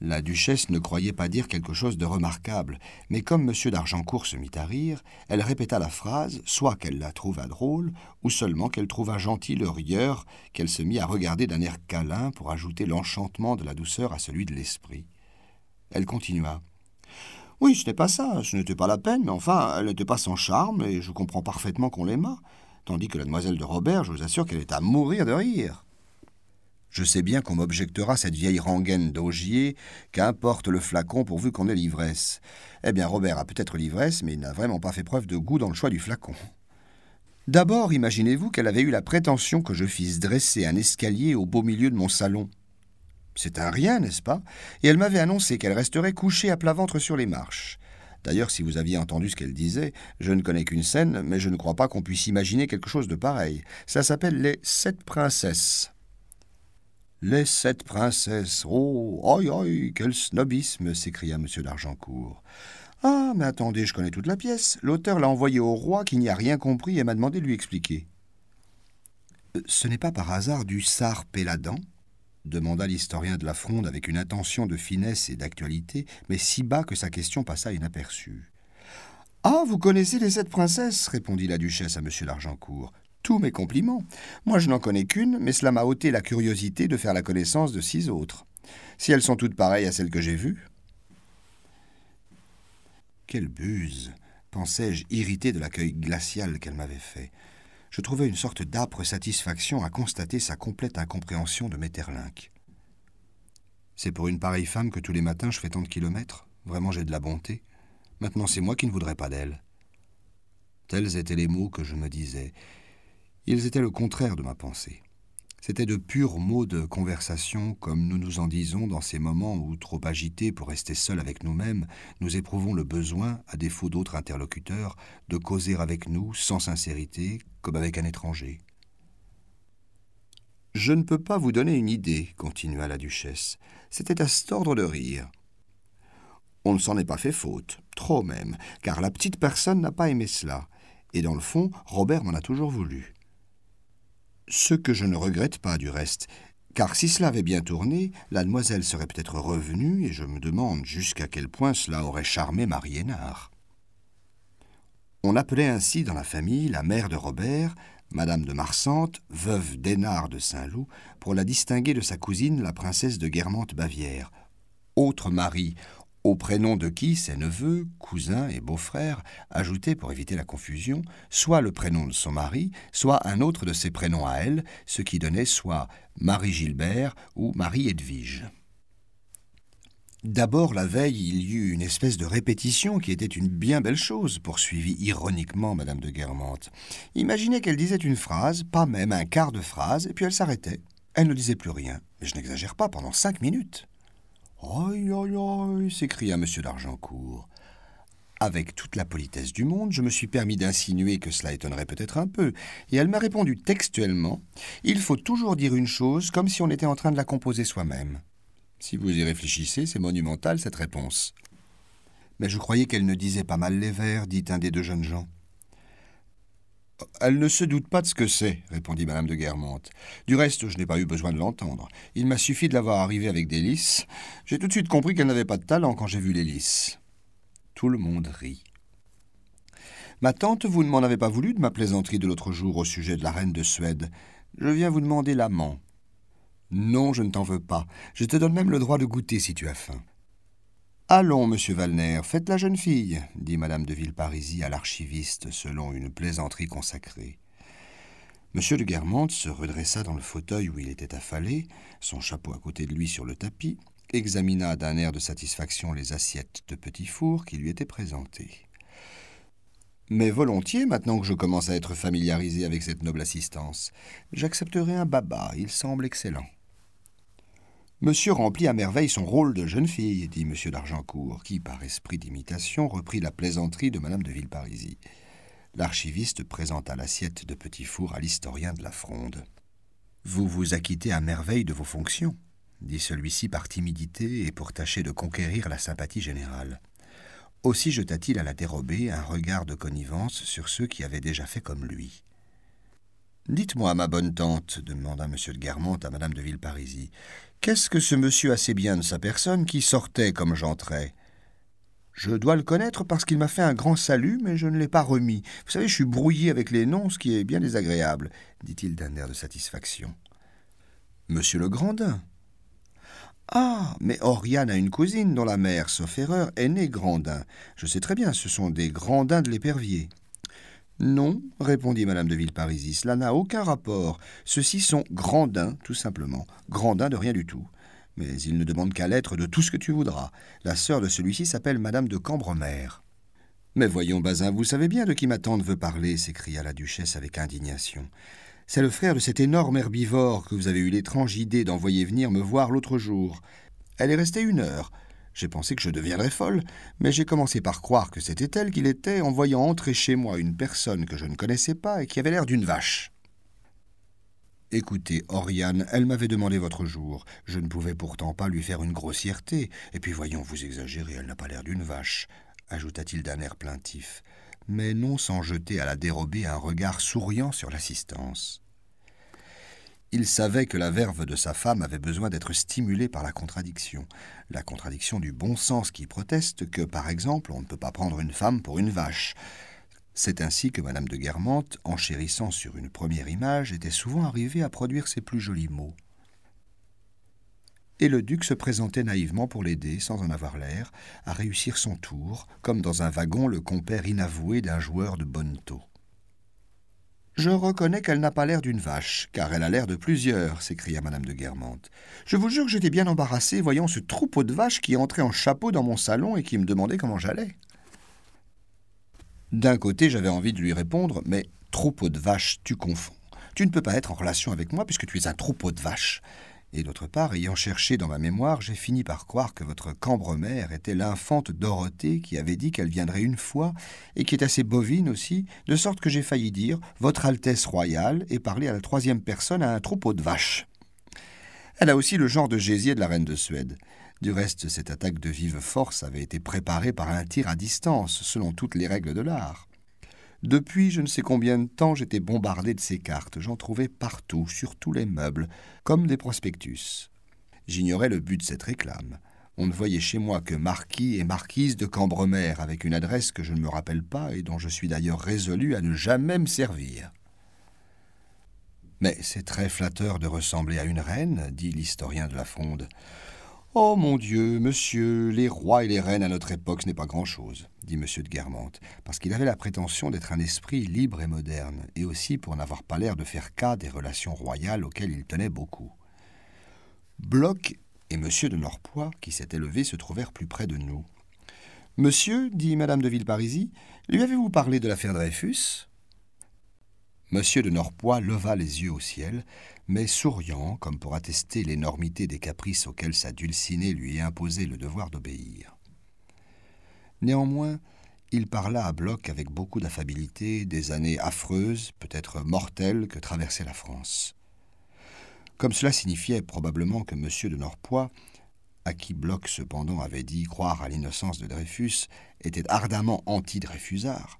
La duchesse ne croyait pas dire quelque chose de remarquable, mais comme M. d'Argencourt se mit à rire, elle répéta la phrase, soit qu'elle la trouva drôle, ou seulement qu'elle trouva gentil le rieur, qu'elle se mit à regarder d'un air câlin pour ajouter l'enchantement de la douceur à celui de l'esprit. Elle continua. Oui, ce n'est pas ça, ce n'était pas la peine, mais enfin, elle n'était pas sans charme, et je comprends parfaitement qu'on l'aimât, tandis que la demoiselle de Robert, je vous assure qu'elle est à mourir de rire. Je sais bien qu'on m'objectera cette vieille rengaine d'Augier, qu'importe le flacon pourvu qu'on ait l'ivresse. Eh bien, Robert a peut-être l'ivresse, mais il n'a vraiment pas fait preuve de goût dans le choix du flacon. D'abord, imaginez-vous qu'elle avait eu la prétention que je fisse dresser un escalier au beau milieu de mon salon. C'est un rien, n'est-ce pas Et elle m'avait annoncé qu'elle resterait couchée à plat ventre sur les marches. D'ailleurs, si vous aviez entendu ce qu'elle disait, je ne connais qu'une scène, mais je ne crois pas qu'on puisse imaginer quelque chose de pareil. Ça s'appelle les sept princesses. Les sept princesses. Oh, aïe, aïe quel snobisme s'écria M. d'Argencourt. Ah, mais attendez, je connais toute la pièce. L'auteur l'a envoyée au roi qui n'y a rien compris et m'a demandé de lui expliquer. Euh, ce n'est pas par hasard du sar Péladan demanda l'historien de la Fronde avec une attention de finesse et d'actualité, mais si bas que sa question passa inaperçue. Ah, vous connaissez les sept princesses répondit la duchesse à M. d'Argencourt tous mes compliments. Moi, je n'en connais qu'une, mais cela m'a ôté la curiosité de faire la connaissance de six autres. Si elles sont toutes pareilles à celles que j'ai vues. Quelle buse pensais je irrité de l'accueil glacial qu'elle m'avait fait. Je trouvais une sorte d'âpre satisfaction à constater sa complète incompréhension de mes C'est pour une pareille femme que tous les matins je fais tant de kilomètres. Vraiment, j'ai de la bonté. Maintenant, c'est moi qui ne voudrais pas d'elle. Tels étaient les mots que je me disais, ils étaient le contraire de ma pensée. C'étaient de purs mots de conversation, comme nous nous en disons dans ces moments où, trop agités pour rester seuls avec nous-mêmes, nous éprouvons le besoin, à défaut d'autres interlocuteurs, de causer avec nous, sans sincérité, comme avec un étranger. Je ne peux pas vous donner une idée, continua la duchesse. C'était à s'ordre de rire. On ne s'en est pas fait faute, trop même, car la petite personne n'a pas aimé cela. Et dans le fond, Robert m'en a toujours voulu. Ce que je ne regrette pas du reste, car si cela avait bien tourné, la demoiselle serait peut-être revenue, et je me demande jusqu'à quel point cela aurait charmé Marie Hénard. On appelait ainsi dans la famille la mère de Robert, Madame de Marsante, veuve d'Hénard de Saint-Loup, pour la distinguer de sa cousine, la princesse de Guermantes Bavière, autre Marie au prénom de qui ses neveux, cousins et beaux-frères ajoutaient pour éviter la confusion soit le prénom de son mari, soit un autre de ses prénoms à elle, ce qui donnait soit Marie-Gilbert ou Marie-Edwige. D'abord, la veille, il y eut une espèce de répétition qui était une bien belle chose, poursuivit ironiquement Madame de Guermantes. Imaginez qu'elle disait une phrase, pas même un quart de phrase, et puis elle s'arrêtait. Elle ne disait plus rien. Mais je n'exagère pas, pendant cinq minutes. Aïe, aïe, aïe s'écria M. d'Argencourt. Avec toute la politesse du monde, je me suis permis d'insinuer que cela étonnerait peut-être un peu, et elle m'a répondu textuellement Il faut toujours dire une chose comme si on était en train de la composer soi-même. Si vous y réfléchissez, c'est monumental cette réponse. Mais je croyais qu'elle ne disait pas mal les vers, dit un des deux jeunes gens. Elle ne se doute pas de ce que c'est, répondit madame de Guermantes. Du reste, je n'ai pas eu besoin de l'entendre. Il m'a suffi de l'avoir arrivée avec des lys. J'ai tout de suite compris qu'elle n'avait pas de talent quand j'ai vu les lys. Tout le monde rit. Ma tante, vous ne m'en avez pas voulu de ma plaisanterie de l'autre jour au sujet de la reine de Suède. Je viens vous demander l'amant. Non, je ne t'en veux pas. Je te donne même le droit de goûter si tu as faim. Allons, monsieur Valner, faites la jeune fille, dit madame de Villeparisis à l'archiviste selon une plaisanterie consacrée. Monsieur de Guermantes se redressa dans le fauteuil où il était affalé, son chapeau à côté de lui sur le tapis, examina d'un air de satisfaction les assiettes de petits fours qui lui étaient présentées. Mais volontiers, maintenant que je commence à être familiarisé avec cette noble assistance, j'accepterai un baba, il semble excellent. Monsieur remplit à merveille son rôle de jeune fille, dit Monsieur d'Argencourt, qui, par esprit d'imitation, reprit la plaisanterie de Madame de Villeparisis. L'archiviste présenta l'assiette de petit four à l'historien de la Fronde. Vous vous acquittez à merveille de vos fonctions, dit celui-ci par timidité et pour tâcher de conquérir la sympathie générale. Aussi jeta-t-il à la dérobée un regard de connivence sur ceux qui avaient déjà fait comme lui. Dites-moi, ma bonne tante, demanda M. de Guermantes à Madame de Villeparisis, qu'est-ce que ce monsieur assez bien de sa personne qui sortait comme j'entrais Je dois le connaître parce qu'il m'a fait un grand salut, mais je ne l'ai pas remis. Vous savez, je suis brouillé avec les noms, ce qui est bien désagréable, dit-il d'un air de satisfaction. Monsieur le Grandin ah, mais Oriane a une cousine dont la mère, sauf erreur, est née Grandin. Je sais très bien, ce sont des Grandins de l'épervier. Non, répondit Madame de Villeparisis, cela n'a aucun rapport. Ceux-ci sont grandins, tout simplement. Grandins de rien du tout. Mais ils ne demandent qu'à l'être de tout ce que tu voudras. La sœur de celui-ci s'appelle Madame de Cambremer. Mais voyons, Bazin, vous savez bien de qui ma tante veut parler, s'écria la duchesse avec indignation. C'est le frère de cet énorme herbivore que vous avez eu l'étrange idée d'envoyer venir me voir l'autre jour. Elle est restée une heure. J'ai pensé que je deviendrais folle, mais j'ai commencé par croire que c'était elle qu'il était en voyant entrer chez moi une personne que je ne connaissais pas et qui avait l'air d'une vache. Écoutez, Oriane, elle m'avait demandé votre jour. Je ne pouvais pourtant pas lui faire une grossièreté. Et puis voyons, vous exagérez, elle n'a pas l'air d'une vache, ajouta-t-il d'un air plaintif, mais non sans jeter à la dérobée un regard souriant sur l'assistance. Il savait que la verve de sa femme avait besoin d'être stimulée par la contradiction, la contradiction du bon sens qui proteste que, par exemple, on ne peut pas prendre une femme pour une vache. C'est ainsi que Madame de Guermantes, enchérissant sur une première image, était souvent arrivée à produire ses plus jolis mots. Et le duc se présentait naïvement pour l'aider, sans en avoir l'air, à réussir son tour, comme dans un wagon le compère inavoué d'un joueur de bonne taux. Je reconnais qu'elle n'a pas l'air d'une vache, car elle a l'air de plusieurs, s'écria madame de Guermantes. Je vous jure que j'étais bien embarrassé voyant ce troupeau de vaches qui entrait en chapeau dans mon salon et qui me demandait comment j'allais. D'un côté, j'avais envie de lui répondre, mais troupeau de vaches, tu confonds. Tu ne peux pas être en relation avec moi puisque tu es un troupeau de vaches. Et d'autre part, ayant cherché dans ma mémoire, j'ai fini par croire que votre cambre-mère était l'infante Dorothée qui avait dit qu'elle viendrait une fois, et qui est assez bovine aussi, de sorte que j'ai failli dire Votre Altesse royale et parler à la troisième personne à un troupeau de vaches. Elle a aussi le genre de gésier de la reine de Suède. Du reste, cette attaque de vive force avait été préparée par un tir à distance, selon toutes les règles de l'art. Depuis je ne sais combien de temps, j'étais bombardé de ces cartes. J'en trouvais partout, sur tous les meubles, comme des prospectus. J'ignorais le but de cette réclame. On ne voyait chez moi que marquis et marquise de Cambremer, avec une adresse que je ne me rappelle pas et dont je suis d'ailleurs résolu à ne jamais me servir. Mais c'est très flatteur de ressembler à une reine, dit l'historien de la Fonde. Oh mon Dieu, monsieur, les rois et les reines à notre époque, ce n'est pas grand-chose, dit M. de Guermantes, parce qu'il avait la prétention d'être un esprit libre et moderne, et aussi pour n'avoir pas l'air de faire cas des relations royales auxquelles il tenait beaucoup. Bloch et M. de Norpois, qui s'étaient levés, se trouvèrent plus près de nous. Monsieur, dit Madame de Villeparisis, lui avez-vous parlé de l'affaire Dreyfus Monsieur de Norpois leva les yeux au ciel, mais souriant comme pour attester l'énormité des caprices auxquels sa dulcinée lui imposait le devoir d'obéir. Néanmoins, il parla à Bloch avec beaucoup d'affabilité des années affreuses, peut-être mortelles, que traversait la France. Comme cela signifiait probablement que M. de Norpois, à qui Bloch cependant avait dit croire à l'innocence de Dreyfus, était ardemment anti-Dreyfusard,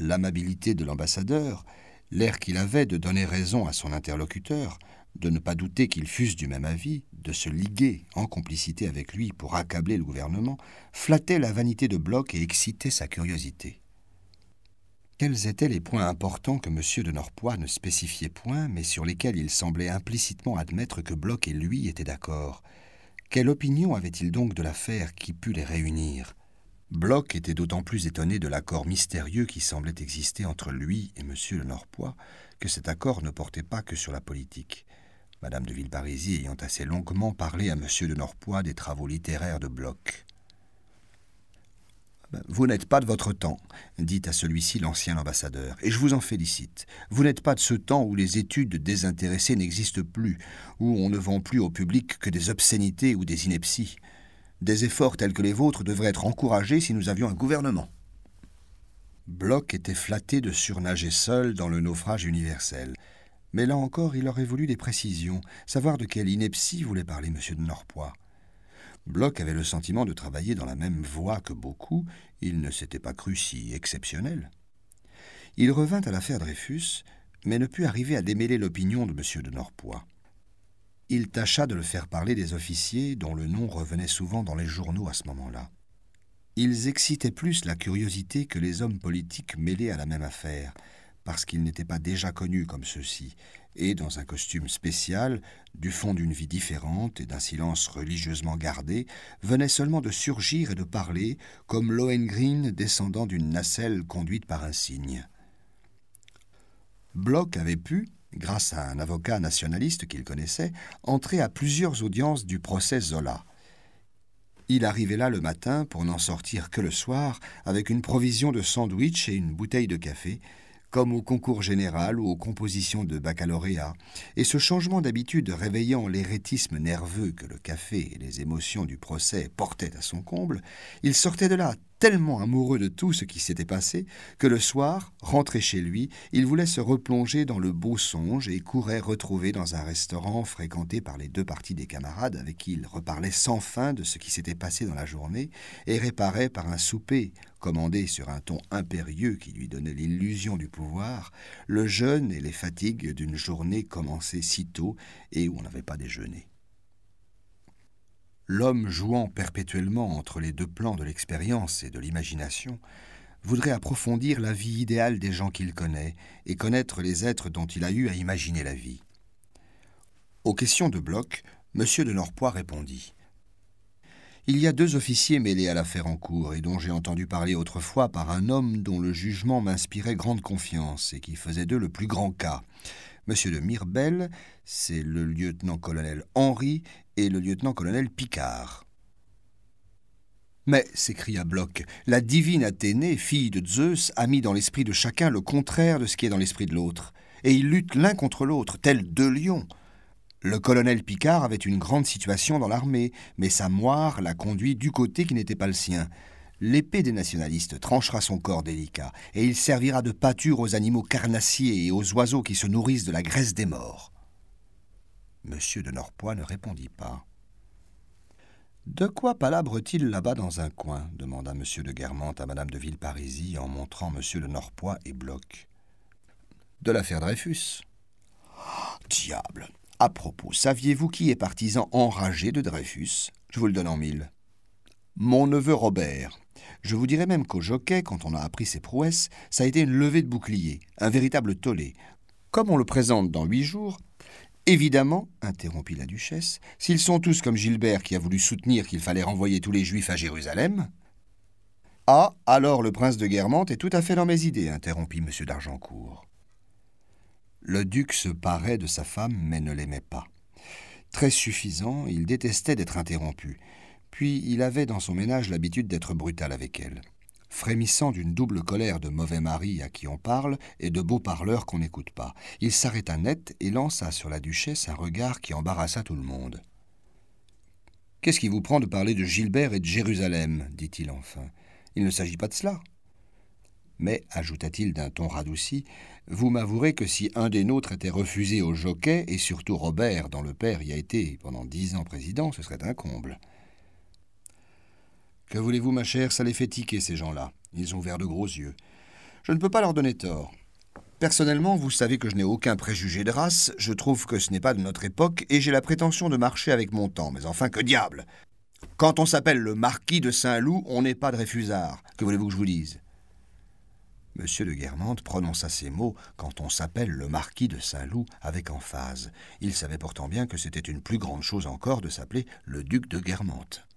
l'amabilité de l'ambassadeur L'air qu'il avait de donner raison à son interlocuteur, de ne pas douter qu'ils fussent du même avis, de se liguer en complicité avec lui pour accabler le gouvernement, flattait la vanité de Bloch et excitait sa curiosité. Quels étaient les points importants que M. de Norpois ne spécifiait point, mais sur lesquels il semblait implicitement admettre que Bloch et lui étaient d'accord Quelle opinion avait-il donc de l'affaire qui pût les réunir Bloch était d'autant plus étonné de l'accord mystérieux qui semblait exister entre lui et M. de Norpois que cet accord ne portait pas que sur la politique. Madame de Villeparisis ayant assez longuement parlé à M. de Norpois des travaux littéraires de Bloch. Ben, vous n'êtes pas de votre temps, dit à celui-ci l'ancien ambassadeur, et je vous en félicite. Vous n'êtes pas de ce temps où les études désintéressées n'existent plus, où on ne vend plus au public que des obscénités ou des inepties. Des efforts tels que les vôtres devraient être encouragés si nous avions un gouvernement. Bloch était flatté de surnager seul dans le naufrage universel. Mais là encore, il aurait voulu des précisions, savoir de quelle ineptie voulait parler M. de Norpois. Bloch avait le sentiment de travailler dans la même voie que beaucoup, il ne s'était pas cru si exceptionnel. Il revint à l'affaire Dreyfus, mais ne put arriver à démêler l'opinion de M. de Norpois il tâcha de le faire parler des officiers dont le nom revenait souvent dans les journaux à ce moment-là. Ils excitaient plus la curiosité que les hommes politiques mêlés à la même affaire, parce qu'ils n'étaient pas déjà connus comme ceux-ci, et dans un costume spécial, du fond d'une vie différente et d'un silence religieusement gardé, venaient seulement de surgir et de parler, comme Lohengrin descendant d'une nacelle conduite par un cygne. Bloch avait pu, grâce à un avocat nationaliste qu'il connaissait, entré à plusieurs audiences du procès Zola. Il arrivait là le matin pour n'en sortir que le soir avec une provision de sandwich et une bouteille de café, comme au concours général ou aux compositions de baccalauréat, et ce changement d'habitude réveillant l'hérétisme nerveux que le café et les émotions du procès portaient à son comble, il sortait de là tellement amoureux de tout ce qui s'était passé que le soir, rentré chez lui, il voulait se replonger dans le beau songe et courait retrouver dans un restaurant fréquenté par les deux parties des camarades avec qui il reparlait sans fin de ce qui s'était passé dans la journée et réparait par un souper, commandé sur un ton impérieux qui lui donnait l'illusion du pouvoir, le jeûne et les fatigues d'une journée commencée si tôt et où on n'avait pas déjeuné l'homme jouant perpétuellement entre les deux plans de l'expérience et de l'imagination, voudrait approfondir la vie idéale des gens qu'il connaît et connaître les êtres dont il a eu à imaginer la vie. Aux questions de Bloch, M. de Norpois répondit Il y a deux officiers mêlés à l'affaire en cours et dont j'ai entendu parler autrefois par un homme dont le jugement m'inspirait grande confiance et qui faisait d'eux le plus grand cas. M. de Mirbel, c'est le lieutenant-colonel Henri et le lieutenant-colonel Picard. Mais, s'écria Bloch, la divine Athénée, fille de Zeus, a mis dans l'esprit de chacun le contraire de ce qui est dans l'esprit de l'autre, et ils luttent l'un contre l'autre, tels deux lions. Le colonel Picard avait une grande situation dans l'armée, mais sa moire l'a conduit du côté qui n'était pas le sien. L'épée des nationalistes tranchera son corps délicat, et il servira de pâture aux animaux carnassiers et aux oiseaux qui se nourrissent de la graisse des morts. Monsieur de Norpois ne répondit pas. De quoi palabre-t-il là-bas dans un coin demanda Monsieur de Guermantes à Madame de Villeparisis en montrant Monsieur de Norpois et Bloch. De l'affaire Dreyfus. Ah, diable À propos, saviez-vous qui est partisan enragé de Dreyfus Je vous le donne en mille. Mon neveu Robert. Je vous dirai même qu'au jockey, quand on a appris ses prouesses, ça a été une levée de bouclier, un véritable tollé. Comme on le présente dans huit jours, Évidemment, interrompit la duchesse, s'ils sont tous comme Gilbert qui a voulu soutenir qu'il fallait renvoyer tous les Juifs à Jérusalem. Ah, alors le prince de Guermantes est tout à fait dans mes idées, interrompit M. d'Argencourt. Le duc se parait de sa femme, mais ne l'aimait pas. Très suffisant, il détestait d'être interrompu. Puis il avait dans son ménage l'habitude d'être brutal avec elle frémissant d'une double colère de mauvais mari à qui on parle et de beaux parleurs qu'on n'écoute pas. Il s'arrêta net et lança sur la duchesse un regard qui embarrassa tout le monde. Qu'est-ce qui vous prend de parler de Gilbert et de Jérusalem dit-il enfin. Il ne s'agit pas de cela. Mais, ajouta-t-il d'un ton radouci, vous m'avouerez que si un des nôtres était refusé au jockey, et surtout Robert, dont le père y a été pendant dix ans président, ce serait un comble. Que voulez-vous, ma chère, ça les fait tiquer, ces gens-là. Ils ont ouvert de gros yeux. Je ne peux pas leur donner tort. Personnellement, vous savez que je n'ai aucun préjugé de race, je trouve que ce n'est pas de notre époque, et j'ai la prétention de marcher avec mon temps, mais enfin, que diable Quand on s'appelle le marquis de Saint-Loup, on n'est pas de Réfusard. Que voulez-vous que je vous dise Monsieur de Guermantes prononça ces mots quand on s'appelle le marquis de Saint-Loup avec emphase. Il savait pourtant bien que c'était une plus grande chose encore de s'appeler le duc de Guermantes.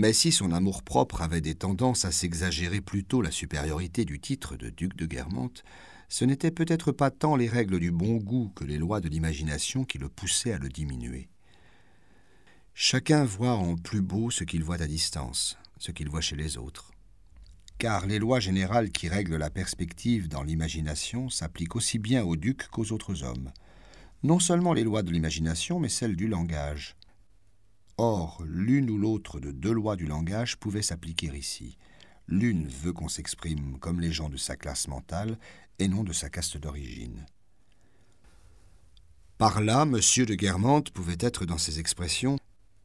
Mais si son amour-propre avait des tendances à s'exagérer plutôt la supériorité du titre de duc de Guermantes, ce n'était peut-être pas tant les règles du bon goût que les lois de l'imagination qui le poussaient à le diminuer. Chacun voit en plus beau ce qu'il voit à distance, ce qu'il voit chez les autres. Car les lois générales qui règlent la perspective dans l'imagination s'appliquent aussi bien aux ducs qu'aux autres hommes. Non seulement les lois de l'imagination, mais celles du langage. Or, l'une ou l'autre de deux lois du langage pouvait s'appliquer ici. L'une veut qu'on s'exprime comme les gens de sa classe mentale et non de sa caste d'origine. Par là, M. de Guermantes pouvait être dans ses expressions,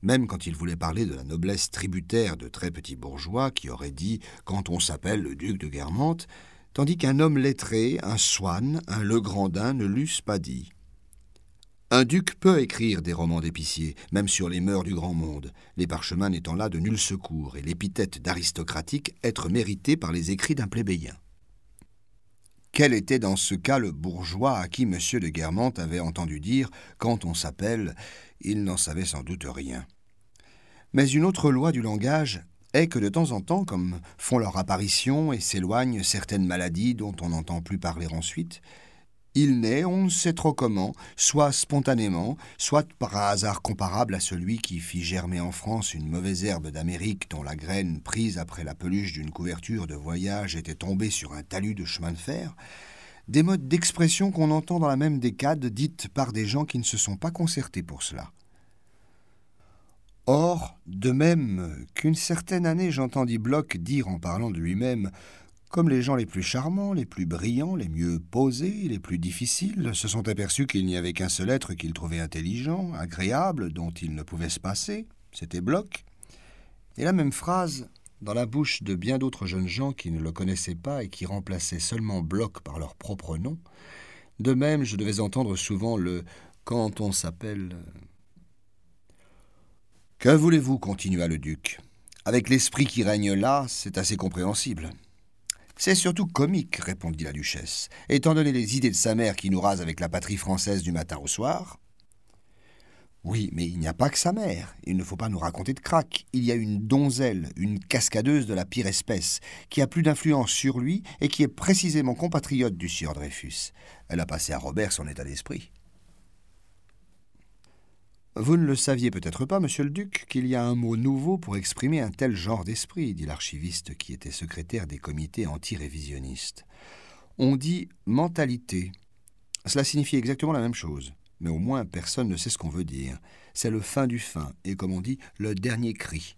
même quand il voulait parler de la noblesse tributaire de très petits bourgeois qui aurait dit quand on s'appelle le duc de Guermantes, tandis qu'un homme lettré, un Swann, un Legrandin ne l'eussent pas dit. Un duc peut écrire des romans d'épicier, même sur les mœurs du grand monde, les parchemins n'étant là de nul secours et l'épithète d'aristocratique être méritée par les écrits d'un plébéien. Quel était dans ce cas le bourgeois à qui M. de Guermantes avait entendu dire Quand on s'appelle Il n'en savait sans doute rien. Mais une autre loi du langage est que de temps en temps, comme font leur apparition et s'éloignent certaines maladies dont on n'entend plus parler ensuite, il naît, on ne sait trop comment, soit spontanément, soit par hasard comparable à celui qui fit germer en France une mauvaise herbe d'Amérique dont la graine prise après la peluche d'une couverture de voyage était tombée sur un talus de chemin de fer, des modes d'expression qu'on entend dans la même décade dites par des gens qui ne se sont pas concertés pour cela. Or, de même qu'une certaine année j'entendis Bloch dire en parlant de lui-même comme les gens les plus charmants, les plus brillants, les mieux posés, les plus difficiles, se sont aperçus qu'il n'y avait qu'un seul être qu'ils trouvaient intelligent, agréable, dont ils ne pouvaient se passer, c'était Bloch. Et la même phrase, dans la bouche de bien d'autres jeunes gens qui ne le connaissaient pas et qui remplaçaient seulement Bloch par leur propre nom, de même, je devais entendre souvent le quand on s'appelle. Que voulez-vous continua le duc. Avec l'esprit qui règne là, c'est assez compréhensible. C'est surtout comique, répondit la duchesse, étant donné les idées de sa mère qui nous rase avec la patrie française du matin au soir. Oui, mais il n'y a pas que sa mère. Il ne faut pas nous raconter de crac. Il y a une donzelle, une cascadeuse de la pire espèce, qui a plus d'influence sur lui et qui est précisément compatriote du sieur Dreyfus. Elle a passé à Robert son état d'esprit. Vous ne le saviez peut-être pas, monsieur le duc, qu'il y a un mot nouveau pour exprimer un tel genre d'esprit, dit l'archiviste qui était secrétaire des comités anti-révisionnistes. On dit mentalité. Cela signifie exactement la même chose, mais au moins personne ne sait ce qu'on veut dire. C'est le fin du fin, et comme on dit, le dernier cri.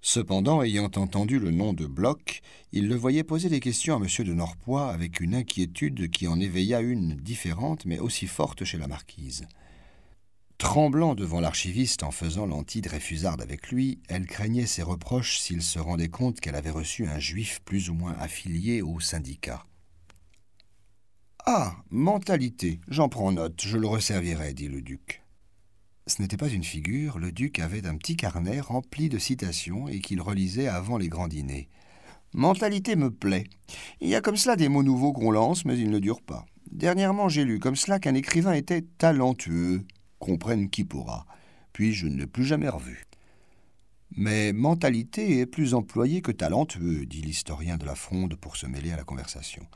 Cependant, ayant entendu le nom de Bloch, il le voyait poser des questions à M. de Norpois avec une inquiétude qui en éveilla une différente mais aussi forte chez la marquise. Tremblant devant l'archiviste en faisant l'anti-Dreyfusarde avec lui, elle craignait ses reproches s'il se rendait compte qu'elle avait reçu un juif plus ou moins affilié au syndicat. Ah mentalité J'en prends note, je le resservirai, dit le duc. Ce n'était pas une figure, le duc avait un petit carnet rempli de citations et qu'il relisait avant les grands dîners. Mentalité me plaît. Il y a comme cela des mots nouveaux qu'on lance, mais ils ne durent pas. Dernièrement, j'ai lu comme cela qu'un écrivain était talentueux comprenne qui pourra. Puis je ne l'ai plus jamais revu. Mais mentalité est plus employée que talentueux, dit l'historien de la Fronde pour se mêler à la conversation.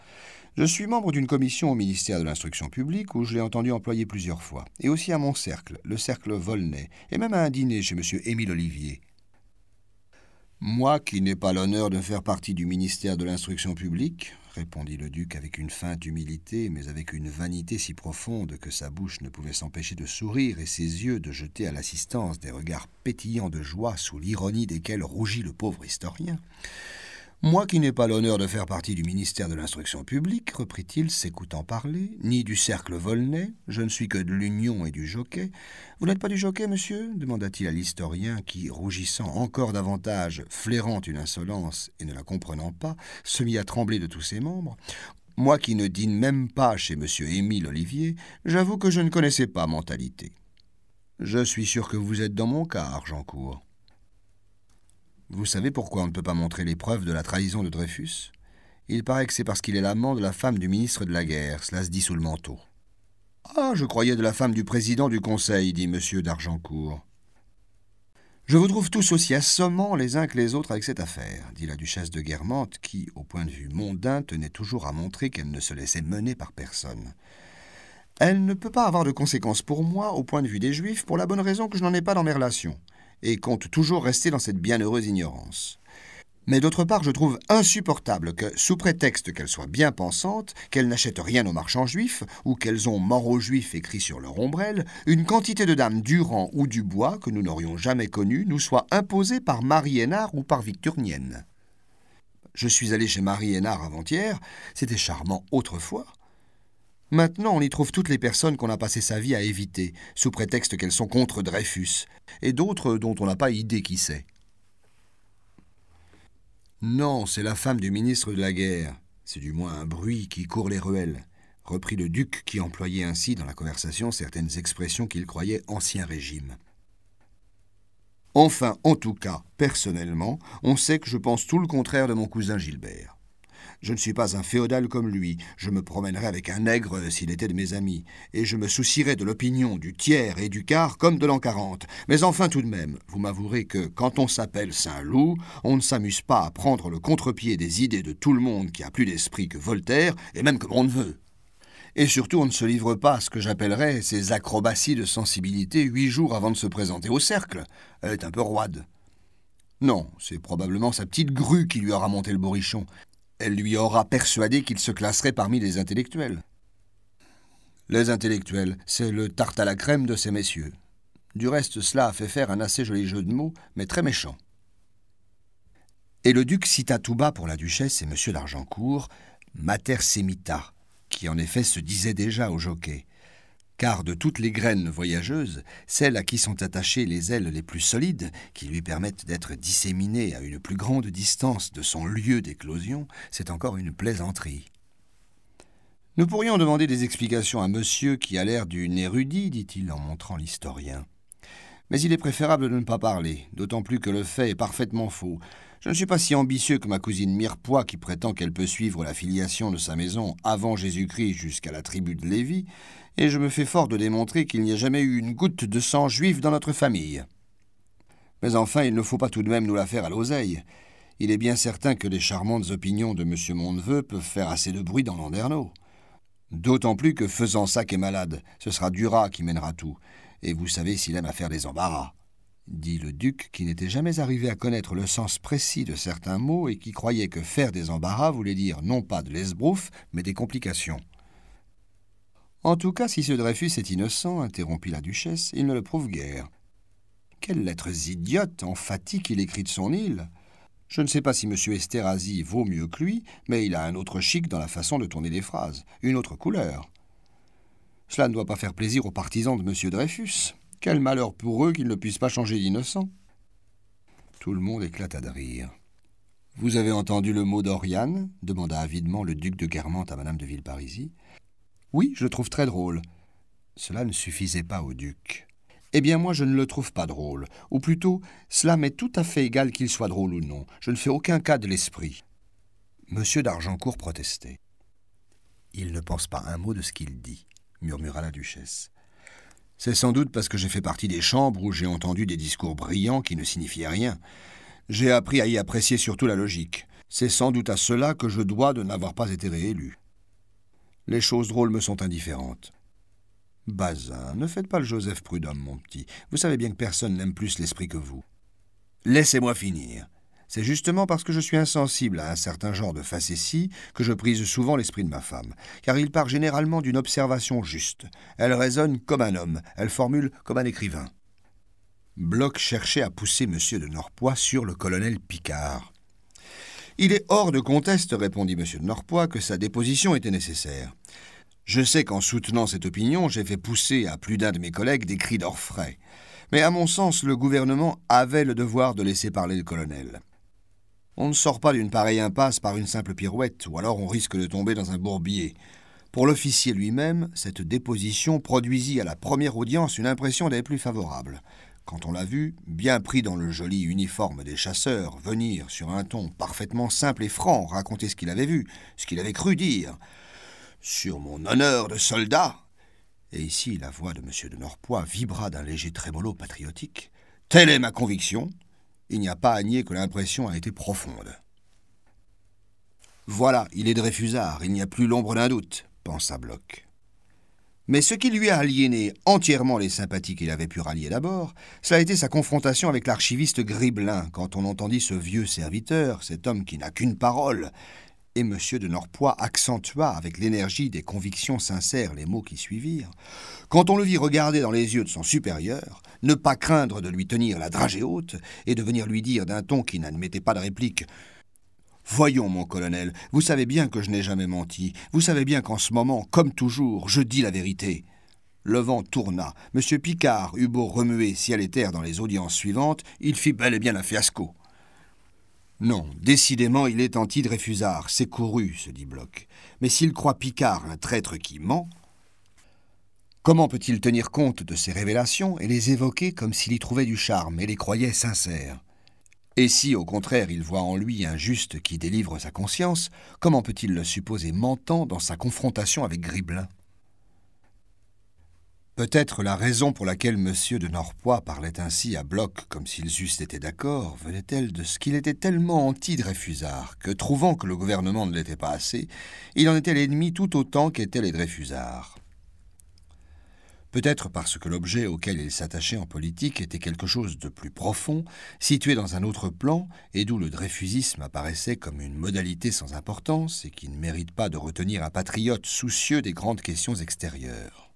Je suis membre d'une commission au ministère de l'Instruction publique où je l'ai entendu employer plusieurs fois, et aussi à mon cercle, le cercle Volnay, et même à un dîner chez M. Émile Olivier. Moi qui n'ai pas l'honneur de faire partie du ministère de l'Instruction publique, répondit le duc avec une feinte humilité, mais avec une vanité si profonde que sa bouche ne pouvait s'empêcher de sourire et ses yeux de jeter à l'assistance des regards pétillants de joie sous l'ironie desquels rougit le pauvre historien. Moi qui n'ai pas l'honneur de faire partie du ministère de l'Instruction publique, reprit-il, s'écoutant parler, ni du cercle Volney, je ne suis que de l'Union et du jockey. Vous n'êtes pas du jockey, monsieur demanda-t-il à l'historien qui, rougissant encore davantage, flairant une insolence et ne la comprenant pas, se mit à trembler de tous ses membres. Moi qui ne dîne même pas chez monsieur Émile Olivier, j'avoue que je ne connaissais pas mentalité. Je suis sûr que vous êtes dans mon cas, Argencourt. Vous savez pourquoi on ne peut pas montrer les preuves de la trahison de Dreyfus Il paraît que c'est parce qu'il est l'amant de la femme du ministre de la Guerre, cela se dit sous le manteau. Ah, je croyais de la femme du président du Conseil, dit M. d'Argencourt. Je vous trouve tous aussi assommants les uns que les autres avec cette affaire, dit la duchesse de Guermantes, qui, au point de vue mondain, tenait toujours à montrer qu'elle ne se laissait mener par personne. Elle ne peut pas avoir de conséquences pour moi au point de vue des Juifs, pour la bonne raison que je n'en ai pas dans mes relations et compte toujours rester dans cette bienheureuse ignorance. Mais d'autre part, je trouve insupportable que, sous prétexte qu'elles soient bien pensantes, qu'elles n'achètent rien aux marchands juifs, ou qu'elles ont mort aux juifs écrit sur leur ombrelle, une quantité de dames du rang ou du bois que nous n'aurions jamais connues nous soit imposée par Marie Hénard ou par Victurnienne. Je suis allé chez Marie Hénard avant-hier, c'était charmant autrefois, Maintenant, on y trouve toutes les personnes qu'on a passé sa vie à éviter, sous prétexte qu'elles sont contre Dreyfus, et d'autres dont on n'a pas idée qui c'est. Non, c'est la femme du ministre de la guerre. C'est du moins un bruit qui court les ruelles, reprit le duc qui employait ainsi dans la conversation certaines expressions qu'il croyait ancien régime. Enfin, en tout cas, personnellement, on sait que je pense tout le contraire de mon cousin Gilbert. Je ne suis pas un féodal comme lui. Je me promènerais avec un nègre euh, s'il était de mes amis. Et je me soucierais de l'opinion du tiers et du quart comme de l'an quarante. Mais enfin, tout de même, vous m'avouerez que quand on s'appelle Saint-Loup, on ne s'amuse pas à prendre le contre-pied des idées de tout le monde qui a plus d'esprit que Voltaire et même que mon neveu. Et surtout, on ne se livre pas à ce que j'appellerais ces acrobaties de sensibilité huit jours avant de se présenter au cercle. Elle est un peu roide. Non, c'est probablement sa petite grue qui lui aura monté le borichon. » Elle lui aura persuadé qu'il se classerait parmi les intellectuels. Les intellectuels, c'est le tarte à la crème de ces messieurs. Du reste, cela a fait faire un assez joli jeu de mots, mais très méchant. Et le duc cita tout bas pour la duchesse et M. d'Argencourt Mater Semita, qui en effet se disait déjà au jockey car de toutes les graines voyageuses, celles à qui sont attachées les ailes les plus solides, qui lui permettent d'être disséminées à une plus grande distance de son lieu d'éclosion, c'est encore une plaisanterie. Nous pourrions demander des explications à monsieur qui a l'air d'une érudit, dit-il en montrant l'historien. Mais il est préférable de ne pas parler, d'autant plus que le fait est parfaitement faux. Je ne suis pas si ambitieux que ma cousine Mirepoix, qui prétend qu'elle peut suivre la filiation de sa maison avant Jésus-Christ jusqu'à la tribu de Lévi, et je me fais fort de démontrer qu'il n'y a jamais eu une goutte de sang juif dans notre famille. Mais enfin, il ne faut pas tout de même nous la faire à l'oseille. Il est bien certain que les charmantes opinions de M. Mondeveux peuvent faire assez de bruit dans Landerneau. D'autant plus que faisant ça est malade, ce sera Dura qui mènera tout, et vous savez s'il aime à faire des embarras. Dit le duc, qui n'était jamais arrivé à connaître le sens précis de certains mots et qui croyait que faire des embarras voulait dire non pas de l'esbrouf, mais des complications. En tout cas, si ce Dreyfus est innocent, interrompit la duchesse, il ne le prouve guère. Quelles lettres idiotes, emphatiques il écrit de son île Je ne sais pas si M. Esterhazy vaut mieux que lui, mais il a un autre chic dans la façon de tourner les phrases, une autre couleur. Cela ne doit pas faire plaisir aux partisans de M. Dreyfus. Quel malheur pour eux qu'ils ne puissent pas changer d'innocent. Tout le monde éclata de rire. Vous avez entendu le mot d'Oriane demanda avidement le duc de Guermantes à Madame de Villeparisis. Oui, je le trouve très drôle. Cela ne suffisait pas au duc. Eh bien, moi, je ne le trouve pas drôle. Ou plutôt, cela m'est tout à fait égal qu'il soit drôle ou non. Je ne fais aucun cas de l'esprit. Monsieur d'Argencourt protestait. Il ne pense pas un mot de ce qu'il dit, murmura la duchesse. C'est sans doute parce que j'ai fait partie des chambres où j'ai entendu des discours brillants qui ne signifiaient rien. J'ai appris à y apprécier surtout la logique. C'est sans doute à cela que je dois de n'avoir pas été réélu. Les choses drôles me sont indifférentes. Bazin, ne faites pas le Joseph Prudhomme, mon petit. Vous savez bien que personne n'aime plus l'esprit que vous. Laissez-moi finir. C'est justement parce que je suis insensible à un certain genre de facétie que je prise souvent l'esprit de ma femme, car il part généralement d'une observation juste. Elle raisonne comme un homme, elle formule comme un écrivain. Bloch cherchait à pousser M. de Norpois sur le colonel Picard. Il est hors de conteste, répondit M. de Norpois, que sa déposition était nécessaire. Je sais qu'en soutenant cette opinion, j'ai fait pousser à plus d'un de mes collègues des cris d'orfraie. Mais à mon sens, le gouvernement avait le devoir de laisser parler le colonel. On ne sort pas d'une pareille impasse par une simple pirouette, ou alors on risque de tomber dans un bourbier. Pour l'officier lui-même, cette déposition produisit à la première audience une impression des plus favorables. Quand on l'a vu, bien pris dans le joli uniforme des chasseurs, venir sur un ton parfaitement simple et franc raconter ce qu'il avait vu, ce qu'il avait cru dire, sur mon honneur de soldat Et ici, la voix de M. de Norpois vibra d'un léger trémolo patriotique. Telle est ma conviction. Il n'y a pas à nier que l'impression a été profonde. Voilà, il est de Réfusard. il n'y a plus l'ombre d'un doute, pensa Bloch. Mais ce qui lui a aliéné entièrement les sympathies qu'il avait pu rallier d'abord, cela a été sa confrontation avec l'archiviste Gribelin, quand on entendit ce vieux serviteur, cet homme qui n'a qu'une parole, et M. de Norpois accentua avec l'énergie des convictions sincères les mots qui suivirent, quand on le vit regarder dans les yeux de son supérieur, ne pas craindre de lui tenir la dragée haute et de venir lui dire d'un ton qui n'admettait pas de réplique Voyons, mon colonel, vous savez bien que je n'ai jamais menti, vous savez bien qu'en ce moment, comme toujours, je dis la vérité. Le vent tourna. M. Picard eut beau remuer ciel et terre dans les audiences suivantes, il fit bel et bien un fiasco. Non, décidément, il est anti-Dreyfusard, c'est couru, se dit Bloch. Mais s'il croit Picard un traître qui ment, comment peut-il tenir compte de ces révélations et les évoquer comme s'il y trouvait du charme et les croyait sincères Et si, au contraire, il voit en lui un juste qui délivre sa conscience, comment peut-il le supposer mentant dans sa confrontation avec Griblin Peut-être la raison pour laquelle M. de Norpois parlait ainsi à Bloch comme s'ils eussent été d'accord venait-elle de ce qu'il était tellement anti-Dreyfusard que, trouvant que le gouvernement ne l'était pas assez, il en était l'ennemi tout autant qu'étaient les Dreyfusards. Peut-être parce que l'objet auquel il s'attachait en politique était quelque chose de plus profond, situé dans un autre plan, et d'où le dreyfusisme apparaissait comme une modalité sans importance et qui ne mérite pas de retenir un patriote soucieux des grandes questions extérieures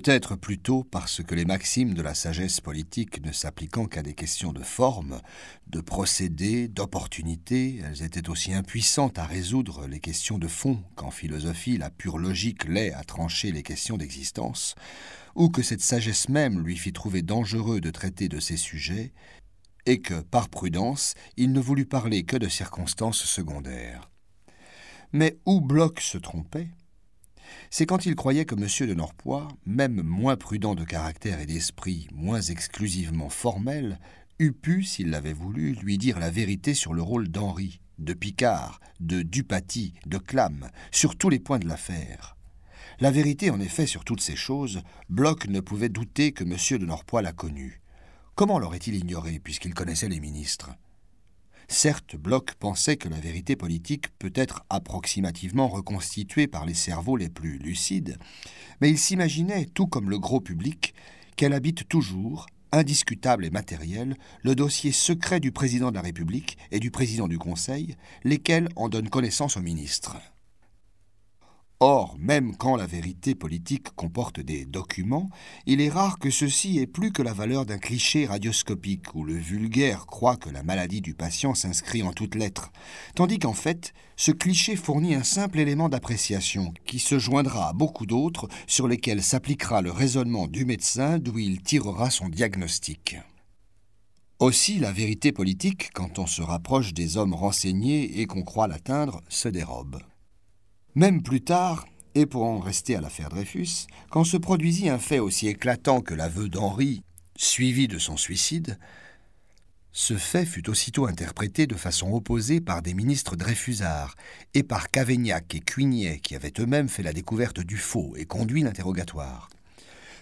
peut-être plutôt parce que les maximes de la sagesse politique ne s'appliquant qu'à des questions de forme, de procédé, d'opportunité, elles étaient aussi impuissantes à résoudre les questions de fond qu'en philosophie la pure logique l'est à trancher les questions d'existence, ou que cette sagesse même lui fit trouver dangereux de traiter de ces sujets, et que, par prudence, il ne voulut parler que de circonstances secondaires. Mais où Bloch se trompait, c'est quand il croyait que M. de Norpois, même moins prudent de caractère et d'esprit, moins exclusivement formel, eût pu, s'il l'avait voulu, lui dire la vérité sur le rôle d'Henri, de Picard, de Dupaty, de Clam, sur tous les points de l'affaire. La vérité, en effet, sur toutes ces choses, Bloch ne pouvait douter que M. de Norpois la connût. Comment l'aurait-il ignorée, puisqu'il connaissait les ministres Certes, Bloch pensait que la vérité politique peut être approximativement reconstituée par les cerveaux les plus lucides, mais il s'imaginait, tout comme le gros public, qu'elle habite toujours, indiscutable et matériel, le dossier secret du président de la République et du président du Conseil, lesquels en donnent connaissance au ministre. Or, même quand la vérité politique comporte des documents, il est rare que ceci ait plus que la valeur d'un cliché radioscopique où le vulgaire croit que la maladie du patient s'inscrit en toutes lettres, tandis qu'en fait, ce cliché fournit un simple élément d'appréciation qui se joindra à beaucoup d'autres sur lesquels s'appliquera le raisonnement du médecin d'où il tirera son diagnostic. Aussi, la vérité politique, quand on se rapproche des hommes renseignés et qu'on croit l'atteindre, se dérobe. Même plus tard, et pour en rester à l'affaire Dreyfus, quand se produisit un fait aussi éclatant que l'aveu d'Henri, suivi de son suicide, ce fait fut aussitôt interprété de façon opposée par des ministres Dreyfusards et par Cavaignac et Cuignet qui avaient eux-mêmes fait la découverte du faux et conduit l'interrogatoire.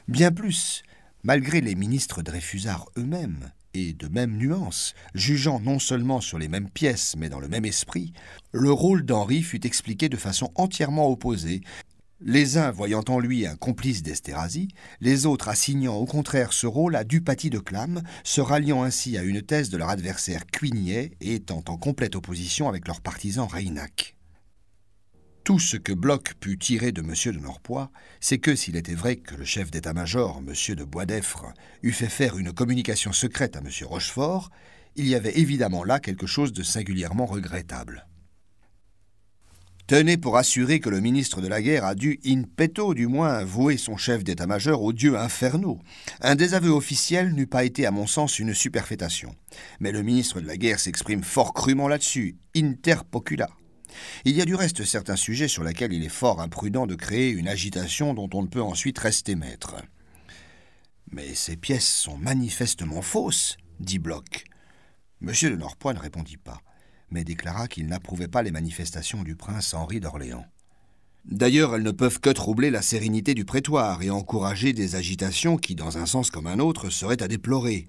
Bien plus, malgré les ministres Dreyfusards eux-mêmes, et de même nuance, jugeant non seulement sur les mêmes pièces mais dans le même esprit, le rôle d'Henri fut expliqué de façon entièrement opposée, les uns voyant en lui un complice d'Esterhazy, les autres assignant au contraire ce rôle à Dupaty de Clam, se ralliant ainsi à une thèse de leur adversaire Cuignet et étant en complète opposition avec leur partisan Reynac. Tout ce que Bloch put tirer de M. de Norpois, c'est que s'il était vrai que le chef d'état-major, M. de Boisdeffre, eût fait faire une communication secrète à M. Rochefort, il y avait évidemment là quelque chose de singulièrement regrettable. Tenez pour assurer que le ministre de la Guerre a dû, in petto du moins, vouer son chef d'état-major aux dieux infernaux. Un désaveu officiel n'eût pas été, à mon sens, une superfétation. Mais le ministre de la Guerre s'exprime fort crûment là-dessus, inter il y a du reste certains sujets sur lesquels il est fort imprudent de créer une agitation dont on ne peut ensuite rester maître. Mais ces pièces sont manifestement fausses, dit Bloch. Monsieur de Norpois ne répondit pas, mais déclara qu'il n'approuvait pas les manifestations du prince Henri d'Orléans. D'ailleurs, elles ne peuvent que troubler la sérénité du prétoire et encourager des agitations qui, dans un sens comme un autre, seraient à déplorer.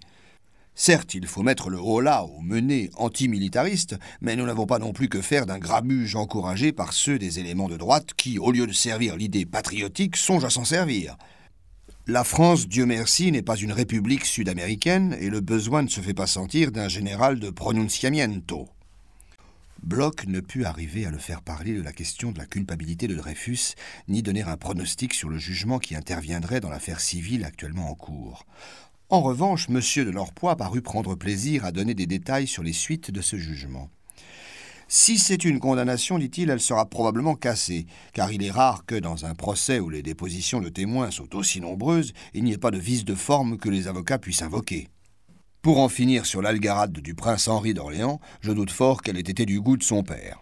Certes, il faut mettre le holà aux menées antimilitariste, mais nous n'avons pas non plus que faire d'un grabuge encouragé par ceux des éléments de droite qui, au lieu de servir l'idée patriotique, songent à s'en servir. La France, Dieu merci, n'est pas une république sud-américaine et le besoin ne se fait pas sentir d'un général de pronunciamiento. Bloch ne put arriver à le faire parler de la question de la culpabilité de Dreyfus, ni donner un pronostic sur le jugement qui interviendrait dans l'affaire civile actuellement en cours. En revanche, M. de Lorpois parut prendre plaisir à donner des détails sur les suites de ce jugement. Si c'est une condamnation, dit-il, elle sera probablement cassée, car il est rare que, dans un procès où les dépositions de témoins sont aussi nombreuses, il n'y ait pas de vice de forme que les avocats puissent invoquer. Pour en finir sur l'algarade du prince Henri d'Orléans, je doute fort qu'elle ait été du goût de son père.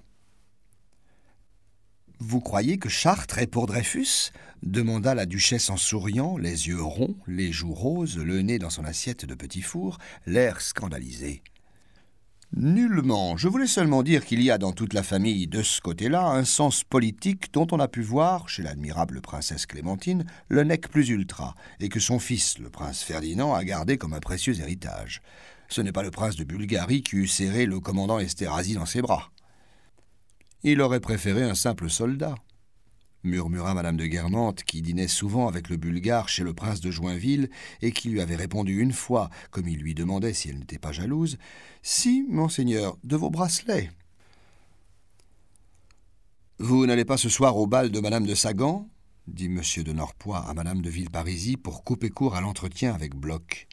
Vous croyez que Chartres est pour Dreyfus demanda la duchesse en souriant, les yeux ronds, les joues roses, le nez dans son assiette de petit four, l'air scandalisé. Nullement. Je voulais seulement dire qu'il y a dans toute la famille, de ce côté-là, un sens politique dont on a pu voir, chez l'admirable princesse Clémentine, le nec plus ultra, et que son fils, le prince Ferdinand, a gardé comme un précieux héritage. Ce n'est pas le prince de Bulgarie qui eût serré le commandant Esterhazy dans ses bras. Il aurait préféré un simple soldat. Murmura Madame de Guermantes, qui dînait souvent avec le Bulgare chez le prince de Joinville, et qui lui avait répondu une fois, comme il lui demandait si elle n'était pas jalouse, Si, monseigneur, de vos bracelets. Vous n'allez pas ce soir au bal de Madame de Sagan dit M. de Norpois à Madame de Villeparisis pour couper court à l'entretien avec Bloch.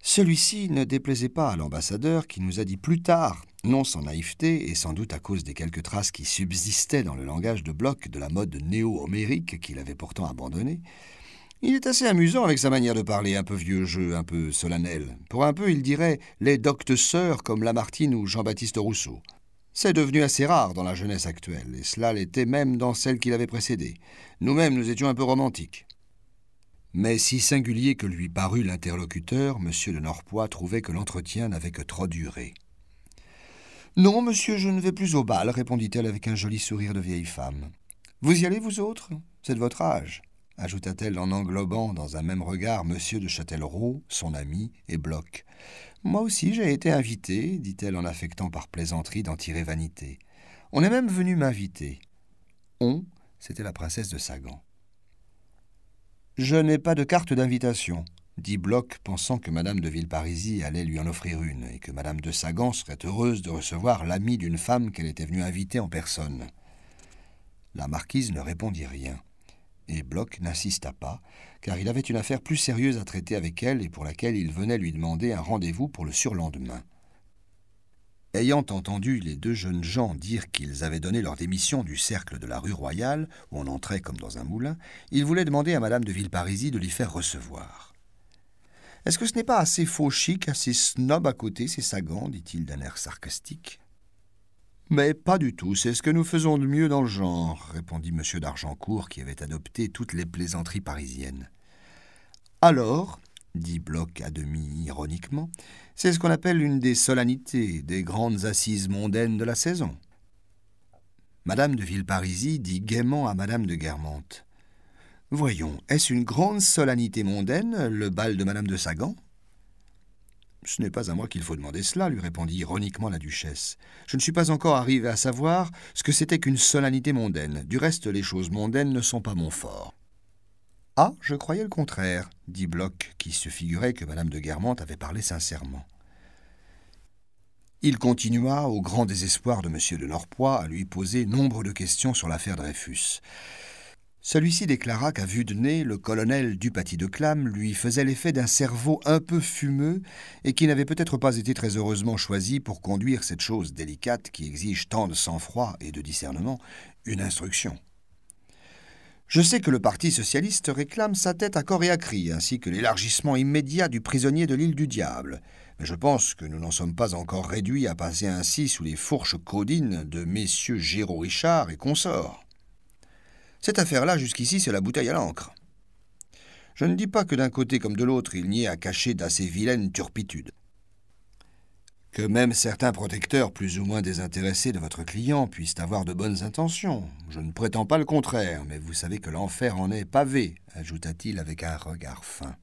Celui-ci ne déplaisait pas à l'ambassadeur qui nous a dit plus tard non sans naïveté, et sans doute à cause des quelques traces qui subsistaient dans le langage de Bloch de la mode néo-homérique qu'il avait pourtant abandonnée, il est assez amusant avec sa manière de parler, un peu vieux jeu, un peu solennel. Pour un peu, il dirait les doctes sœurs comme Lamartine ou Jean-Baptiste Rousseau. C'est devenu assez rare dans la jeunesse actuelle, et cela l'était même dans celle qui l'avait précédé. Nous-mêmes, nous étions un peu romantiques. Mais si singulier que lui parut l'interlocuteur, M. de Norpois trouvait que l'entretien n'avait que trop duré. Non, monsieur, je ne vais plus au bal, répondit-elle avec un joli sourire de vieille femme. Vous y allez, vous autres C'est de votre âge, ajouta-t-elle en englobant dans un même regard monsieur de Châtellerault, son ami, et Bloch. Moi aussi j'ai été invité, dit-elle en affectant par plaisanterie d'en tirer vanité. On est même venu m'inviter. On, c'était la princesse de Sagan. Je n'ai pas de carte d'invitation, dit Bloch, pensant que Madame de Villeparisis allait lui en offrir une, et que Madame de Sagan serait heureuse de recevoir l'ami d'une femme qu'elle était venue inviter en personne. La marquise ne répondit rien, et Bloch n'insista pas, car il avait une affaire plus sérieuse à traiter avec elle et pour laquelle il venait lui demander un rendez-vous pour le surlendemain. Ayant entendu les deux jeunes gens dire qu'ils avaient donné leur démission du cercle de la rue Royale, où on entrait comme dans un moulin, il voulait demander à Madame de Villeparisis de l'y faire recevoir. Est-ce que ce n'est pas assez faux chic, assez snob à côté, ces sagans dit-il d'un air sarcastique. Mais pas du tout, c'est ce que nous faisons de mieux dans le genre, répondit M. d'Argencourt, qui avait adopté toutes les plaisanteries parisiennes. Alors, dit Bloch à demi ironiquement, c'est ce qu'on appelle une des solennités, des grandes assises mondaines de la saison. Madame de Villeparisis dit gaiement à Madame de Guermantes Voyons, est-ce une grande solennité mondaine, le bal de Madame de Sagan Ce n'est pas à moi qu'il faut demander cela, lui répondit ironiquement la duchesse. Je ne suis pas encore arrivé à savoir ce que c'était qu'une solennité mondaine. Du reste, les choses mondaines ne sont pas mon fort. Ah, je croyais le contraire, dit Bloch, qui se figurait que Madame de Guermantes avait parlé sincèrement. Il continua, au grand désespoir de M. de Norpois, à lui poser nombre de questions sur l'affaire Dreyfus. Celui-ci déclara qu'à vue de nez, le colonel Dupaty de Clam lui faisait l'effet d'un cerveau un peu fumeux et qu'il n'avait peut-être pas été très heureusement choisi pour conduire cette chose délicate qui exige tant de sang-froid et de discernement, une instruction. Je sais que le Parti socialiste réclame sa tête à corps et à cri, ainsi que l'élargissement immédiat du prisonnier de l'île du Diable, mais je pense que nous n'en sommes pas encore réduits à passer ainsi sous les fourches codines de messieurs Giraud Richard et consorts. Cette affaire-là, jusqu'ici, c'est la bouteille à l'encre. Je ne dis pas que d'un côté comme de l'autre, il n'y ait à cacher d'assez vilaines turpitudes. Que même certains protecteurs plus ou moins désintéressés de votre client puissent avoir de bonnes intentions. Je ne prétends pas le contraire, mais vous savez que l'enfer en est pavé, ajouta-t-il avec un regard fin.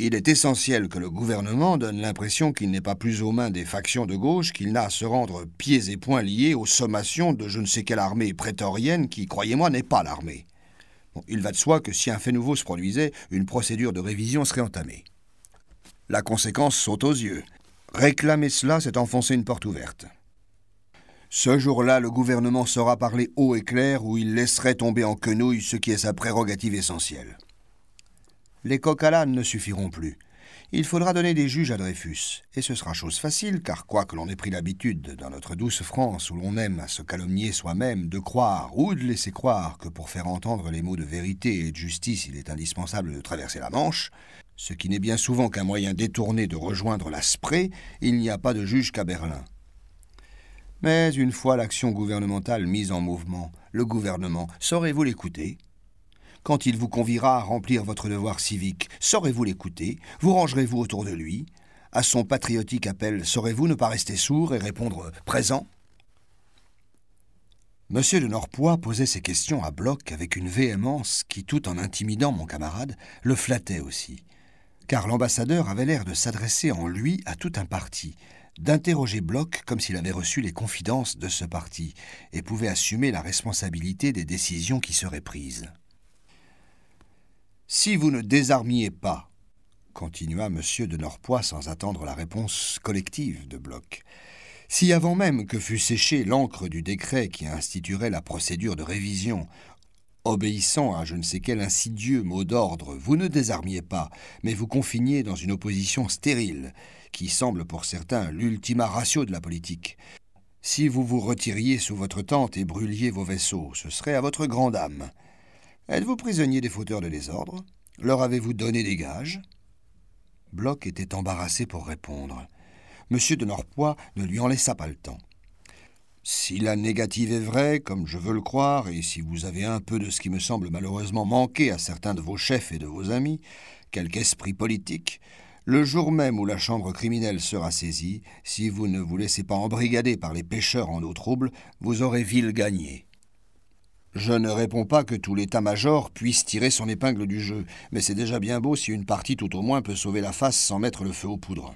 Il est essentiel que le gouvernement donne l'impression qu'il n'est pas plus aux mains des factions de gauche qu'il n'a à se rendre pieds et poings liés aux sommations de je ne sais quelle armée prétorienne qui, croyez-moi, n'est pas l'armée. il va de soi que si un fait nouveau se produisait, une procédure de révision serait entamée. La conséquence saute aux yeux. Réclamer cela, c'est enfoncer une porte ouverte. Ce jour-là, le gouvernement saura parler haut et clair ou il laisserait tomber en quenouille ce qui est sa prérogative essentielle. Les coqs à l'âne ne suffiront plus. Il faudra donner des juges à Dreyfus, et ce sera chose facile, car quoique l'on ait pris l'habitude, dans notre douce France où l'on aime à se calomnier soi-même, de croire ou de laisser croire que pour faire entendre les mots de vérité et de justice il est indispensable de traverser la Manche, ce qui n'est bien souvent qu'un moyen détourné de rejoindre la Spré, il n'y a pas de juge qu'à Berlin. Mais une fois l'action gouvernementale mise en mouvement, le gouvernement, saurez-vous l'écouter quand il vous convira à remplir votre devoir civique, saurez-vous l'écouter, vous rangerez-vous autour de lui À son patriotique appel, saurez-vous ne pas rester sourd et répondre présent Monsieur de Norpois posait ses questions à Bloch avec une véhémence qui, tout en intimidant mon camarade, le flattait aussi. Car l'ambassadeur avait l'air de s'adresser en lui à tout un parti, d'interroger Bloch comme s'il avait reçu les confidences de ce parti et pouvait assumer la responsabilité des décisions qui seraient prises. Si vous ne désarmiez pas, continua M. de Norpois sans attendre la réponse collective de Bloch, si avant même que fût séchée l'encre du décret qui instituerait la procédure de révision, obéissant à je ne sais quel insidieux mot d'ordre, vous ne désarmiez pas, mais vous confiniez dans une opposition stérile, qui semble pour certains l'ultima ratio de la politique. Si vous vous retiriez sous votre tente et brûliez vos vaisseaux, ce serait à votre grande âme. Êtes-vous prisonnier des fauteurs de désordre Leur avez-vous donné des gages Bloch était embarrassé pour répondre. M. de Norpois ne lui en laissa pas le temps. Si la négative est vraie, comme je veux le croire, et si vous avez un peu de ce qui me semble malheureusement manquer à certains de vos chefs et de vos amis, quelque esprit politique, le jour même où la chambre criminelle sera saisie, si vous ne vous laissez pas embrigader par les pêcheurs en eau trouble, vous aurez ville gagnée. Je ne réponds pas que tout l'état-major puisse tirer son épingle du jeu, mais c'est déjà bien beau si une partie tout au moins peut sauver la face sans mettre le feu aux poudres.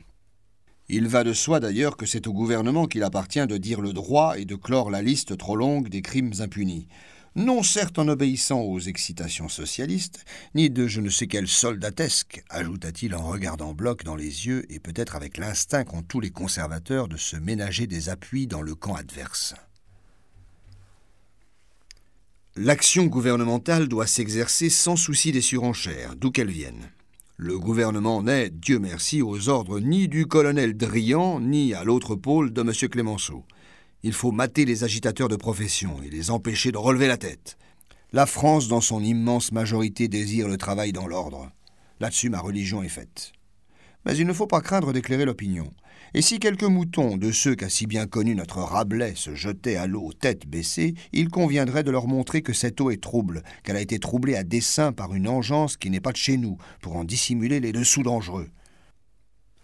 Il va de soi d'ailleurs que c'est au gouvernement qu'il appartient de dire le droit et de clore la liste trop longue des crimes impunis. Non certes en obéissant aux excitations socialistes, ni de je ne sais quel soldatesque, ajouta-t-il en regardant Bloch dans les yeux et peut-être avec l'instinct qu'ont tous les conservateurs de se ménager des appuis dans le camp adverse. L'action gouvernementale doit s'exercer sans souci des surenchères, d'où qu'elles viennent. Le gouvernement n'est, Dieu merci, aux ordres ni du colonel Drian, ni à l'autre pôle de M. Clémenceau. Il faut mater les agitateurs de profession et les empêcher de relever la tête. La France, dans son immense majorité, désire le travail dans l'ordre. Là-dessus, ma religion est faite. Mais il ne faut pas craindre d'éclairer l'opinion. Et si quelques moutons de ceux qu'a si bien connu notre Rabelais se jetaient à l'eau tête baissée, il conviendrait de leur montrer que cette eau est trouble, qu'elle a été troublée à dessein par une engeance qui n'est pas de chez nous, pour en dissimuler les dessous dangereux.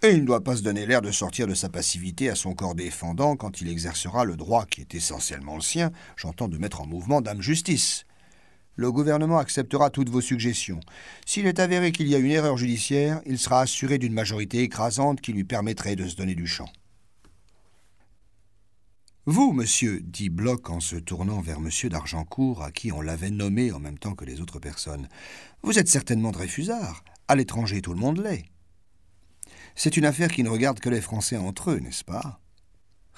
Et il ne doit pas se donner l'air de sortir de sa passivité à son corps défendant quand il exercera le droit qui est essentiellement le sien, j'entends de mettre en mouvement Dame Justice. Le gouvernement acceptera toutes vos suggestions. S'il est avéré qu'il y a une erreur judiciaire, il sera assuré d'une majorité écrasante qui lui permettrait de se donner du champ. Vous, monsieur, dit Bloch en se tournant vers monsieur d'Argencourt, à qui on l'avait nommé en même temps que les autres personnes, vous êtes certainement de Dreyfusard. À l'étranger, tout le monde l'est. C'est une affaire qui ne regarde que les Français entre eux, n'est-ce pas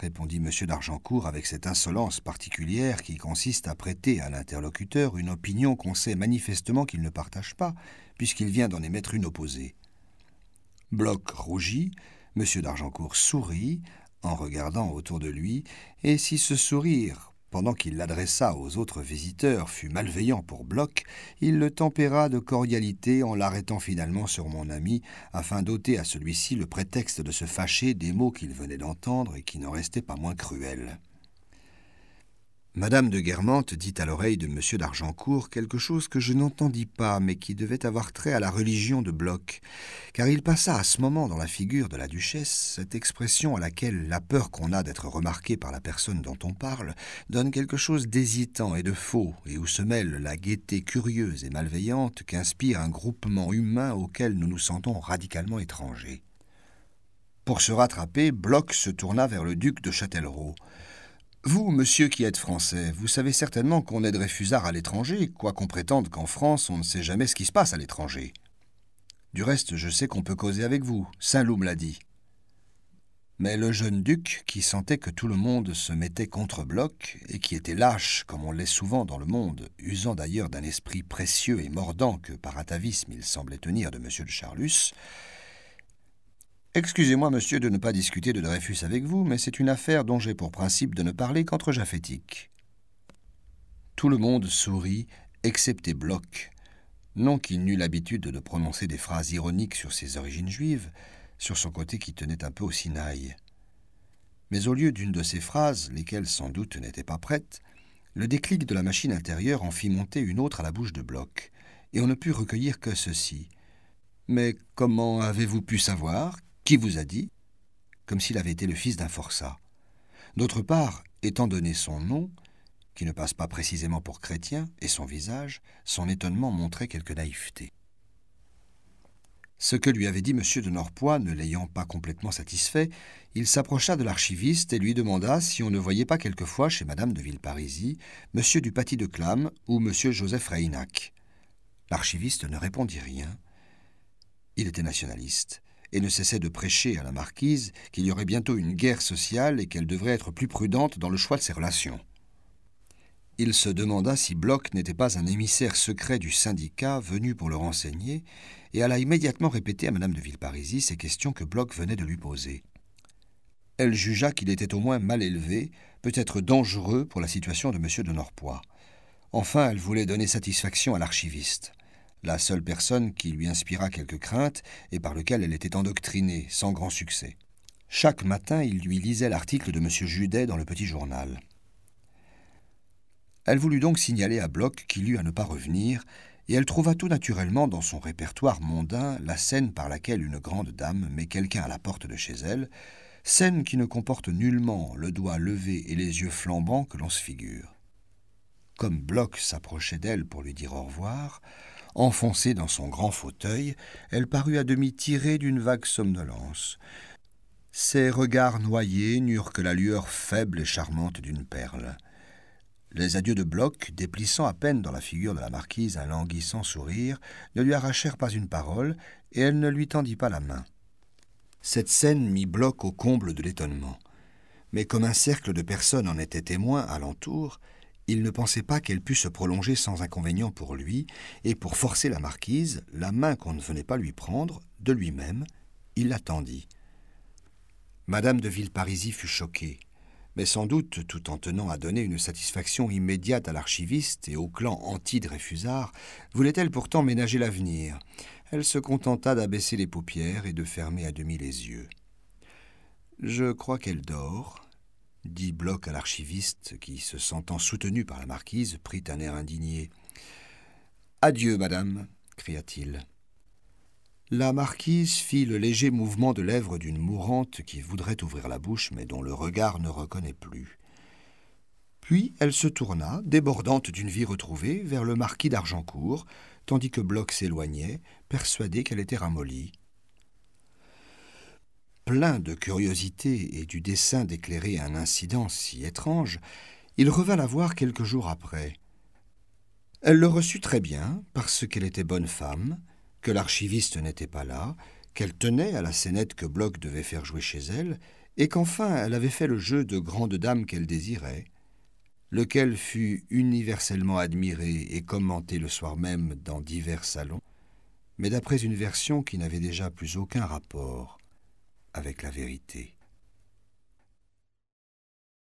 répondit M. d'Argencourt avec cette insolence particulière qui consiste à prêter à l'interlocuteur une opinion qu'on sait manifestement qu'il ne partage pas, puisqu'il vient d'en émettre une opposée. Bloch rougit, M. d'Argencourt sourit, en regardant autour de lui, et si ce sourire pendant qu'il l'adressa aux autres visiteurs, fut malveillant pour Bloch, il le tempéra de cordialité en l'arrêtant finalement sur mon ami, afin d'ôter à celui-ci le prétexte de se fâcher des mots qu'il venait d'entendre et qui n'en restaient pas moins cruels. Madame de Guermantes dit à l'oreille de M. d'Argencourt quelque chose que je n'entendis pas, mais qui devait avoir trait à la religion de Bloch, car il passa à ce moment dans la figure de la duchesse cette expression à laquelle la peur qu'on a d'être remarqué par la personne dont on parle donne quelque chose d'hésitant et de faux, et où se mêle la gaieté curieuse et malveillante qu'inspire un groupement humain auquel nous nous sentons radicalement étrangers. Pour se rattraper, Bloch se tourna vers le duc de Châtellerault. Vous, monsieur qui êtes français, vous savez certainement qu'on aiderait Fusard à l'étranger, quoiqu'on prétende qu'en France on ne sait jamais ce qui se passe à l'étranger. Du reste, je sais qu'on peut causer avec vous, Saint-Loup me l'a dit. Mais le jeune duc, qui sentait que tout le monde se mettait contre bloc, et qui était lâche comme on l'est souvent dans le monde, usant d'ailleurs d'un esprit précieux et mordant que par atavisme il semblait tenir de M. de Charlus, Excusez-moi, monsieur, de ne pas discuter de Dreyfus avec vous, mais c'est une affaire dont j'ai pour principe de ne parler qu'entre japhétiques. » Tout le monde sourit, excepté Bloch. Non qu'il n'eût l'habitude de prononcer des phrases ironiques sur ses origines juives, sur son côté qui tenait un peu au Sinaï. Mais au lieu d'une de ces phrases, lesquelles sans doute n'étaient pas prêtes, le déclic de la machine intérieure en fit monter une autre à la bouche de Bloch, et on ne put recueillir que ceci. Mais comment avez-vous pu savoir qui vous a dit comme s'il avait été le fils d'un forçat. D'autre part, étant donné son nom, qui ne passe pas précisément pour chrétien, et son visage, son étonnement montrait quelque naïveté. Ce que lui avait dit M. de Norpois ne l'ayant pas complètement satisfait, il s'approcha de l'archiviste et lui demanda si on ne voyait pas quelquefois chez Madame de Villeparisis M. du Paty de Clam ou M. Joseph Reynac. L'archiviste ne répondit rien. Il était nationaliste et ne cessait de prêcher à la marquise qu'il y aurait bientôt une guerre sociale et qu'elle devrait être plus prudente dans le choix de ses relations. Il se demanda si Bloch n'était pas un émissaire secret du syndicat venu pour le renseigner, et alla immédiatement répéter à Madame de Villeparisis ces questions que Bloch venait de lui poser. Elle jugea qu'il était au moins mal élevé, peut-être dangereux pour la situation de M. de Norpois. Enfin, elle voulait donner satisfaction à l'archiviste la seule personne qui lui inspira quelque crainte et par lequel elle était endoctrinée, sans grand succès. Chaque matin, il lui lisait l'article de M. Judet dans le petit journal. Elle voulut donc signaler à Bloch qu'il eut à ne pas revenir, et elle trouva tout naturellement dans son répertoire mondain la scène par laquelle une grande dame met quelqu'un à la porte de chez elle, scène qui ne comporte nullement le doigt levé et les yeux flambants que l'on se figure. Comme Bloch s'approchait d'elle pour lui dire au revoir, Enfoncée dans son grand fauteuil, elle parut à demi tirée d'une vague somnolence. Ses regards noyés n'eurent que la lueur faible et charmante d'une perle. Les adieux de Bloch, déplissant à peine dans la figure de la marquise un languissant sourire, ne lui arrachèrent pas une parole, et elle ne lui tendit pas la main. Cette scène mit Bloch au comble de l'étonnement. Mais comme un cercle de personnes en était témoin alentour, il ne pensait pas qu'elle pût se prolonger sans inconvénient pour lui, et pour forcer la marquise, la main qu'on ne venait pas lui prendre, de lui-même, il l'attendit. Madame de Villeparisis fut choquée, mais sans doute, tout en tenant à donner une satisfaction immédiate à l'archiviste et au clan anti-Dreyfusard, voulait-elle pourtant ménager l'avenir. Elle se contenta d'abaisser les paupières et de fermer à demi les yeux. Je crois qu'elle dort, dit Bloch à l'archiviste, qui, se sentant soutenu par la marquise, prit un air indigné. Adieu, madame, cria-t-il. La marquise fit le léger mouvement de lèvres d'une mourante qui voudrait ouvrir la bouche, mais dont le regard ne reconnaît plus. Puis elle se tourna, débordante d'une vie retrouvée, vers le marquis d'Argencourt, tandis que Bloch s'éloignait, persuadé qu'elle était ramollie plein de curiosité et du dessein d'éclairer un incident si étrange, il revint la voir quelques jours après. Elle le reçut très bien, parce qu'elle était bonne femme, que l'archiviste n'était pas là, qu'elle tenait à la scénette que Bloch devait faire jouer chez elle, et qu'enfin elle avait fait le jeu de grande dame qu'elle désirait, lequel fut universellement admiré et commenté le soir même dans divers salons, mais d'après une version qui n'avait déjà plus aucun rapport avec la vérité.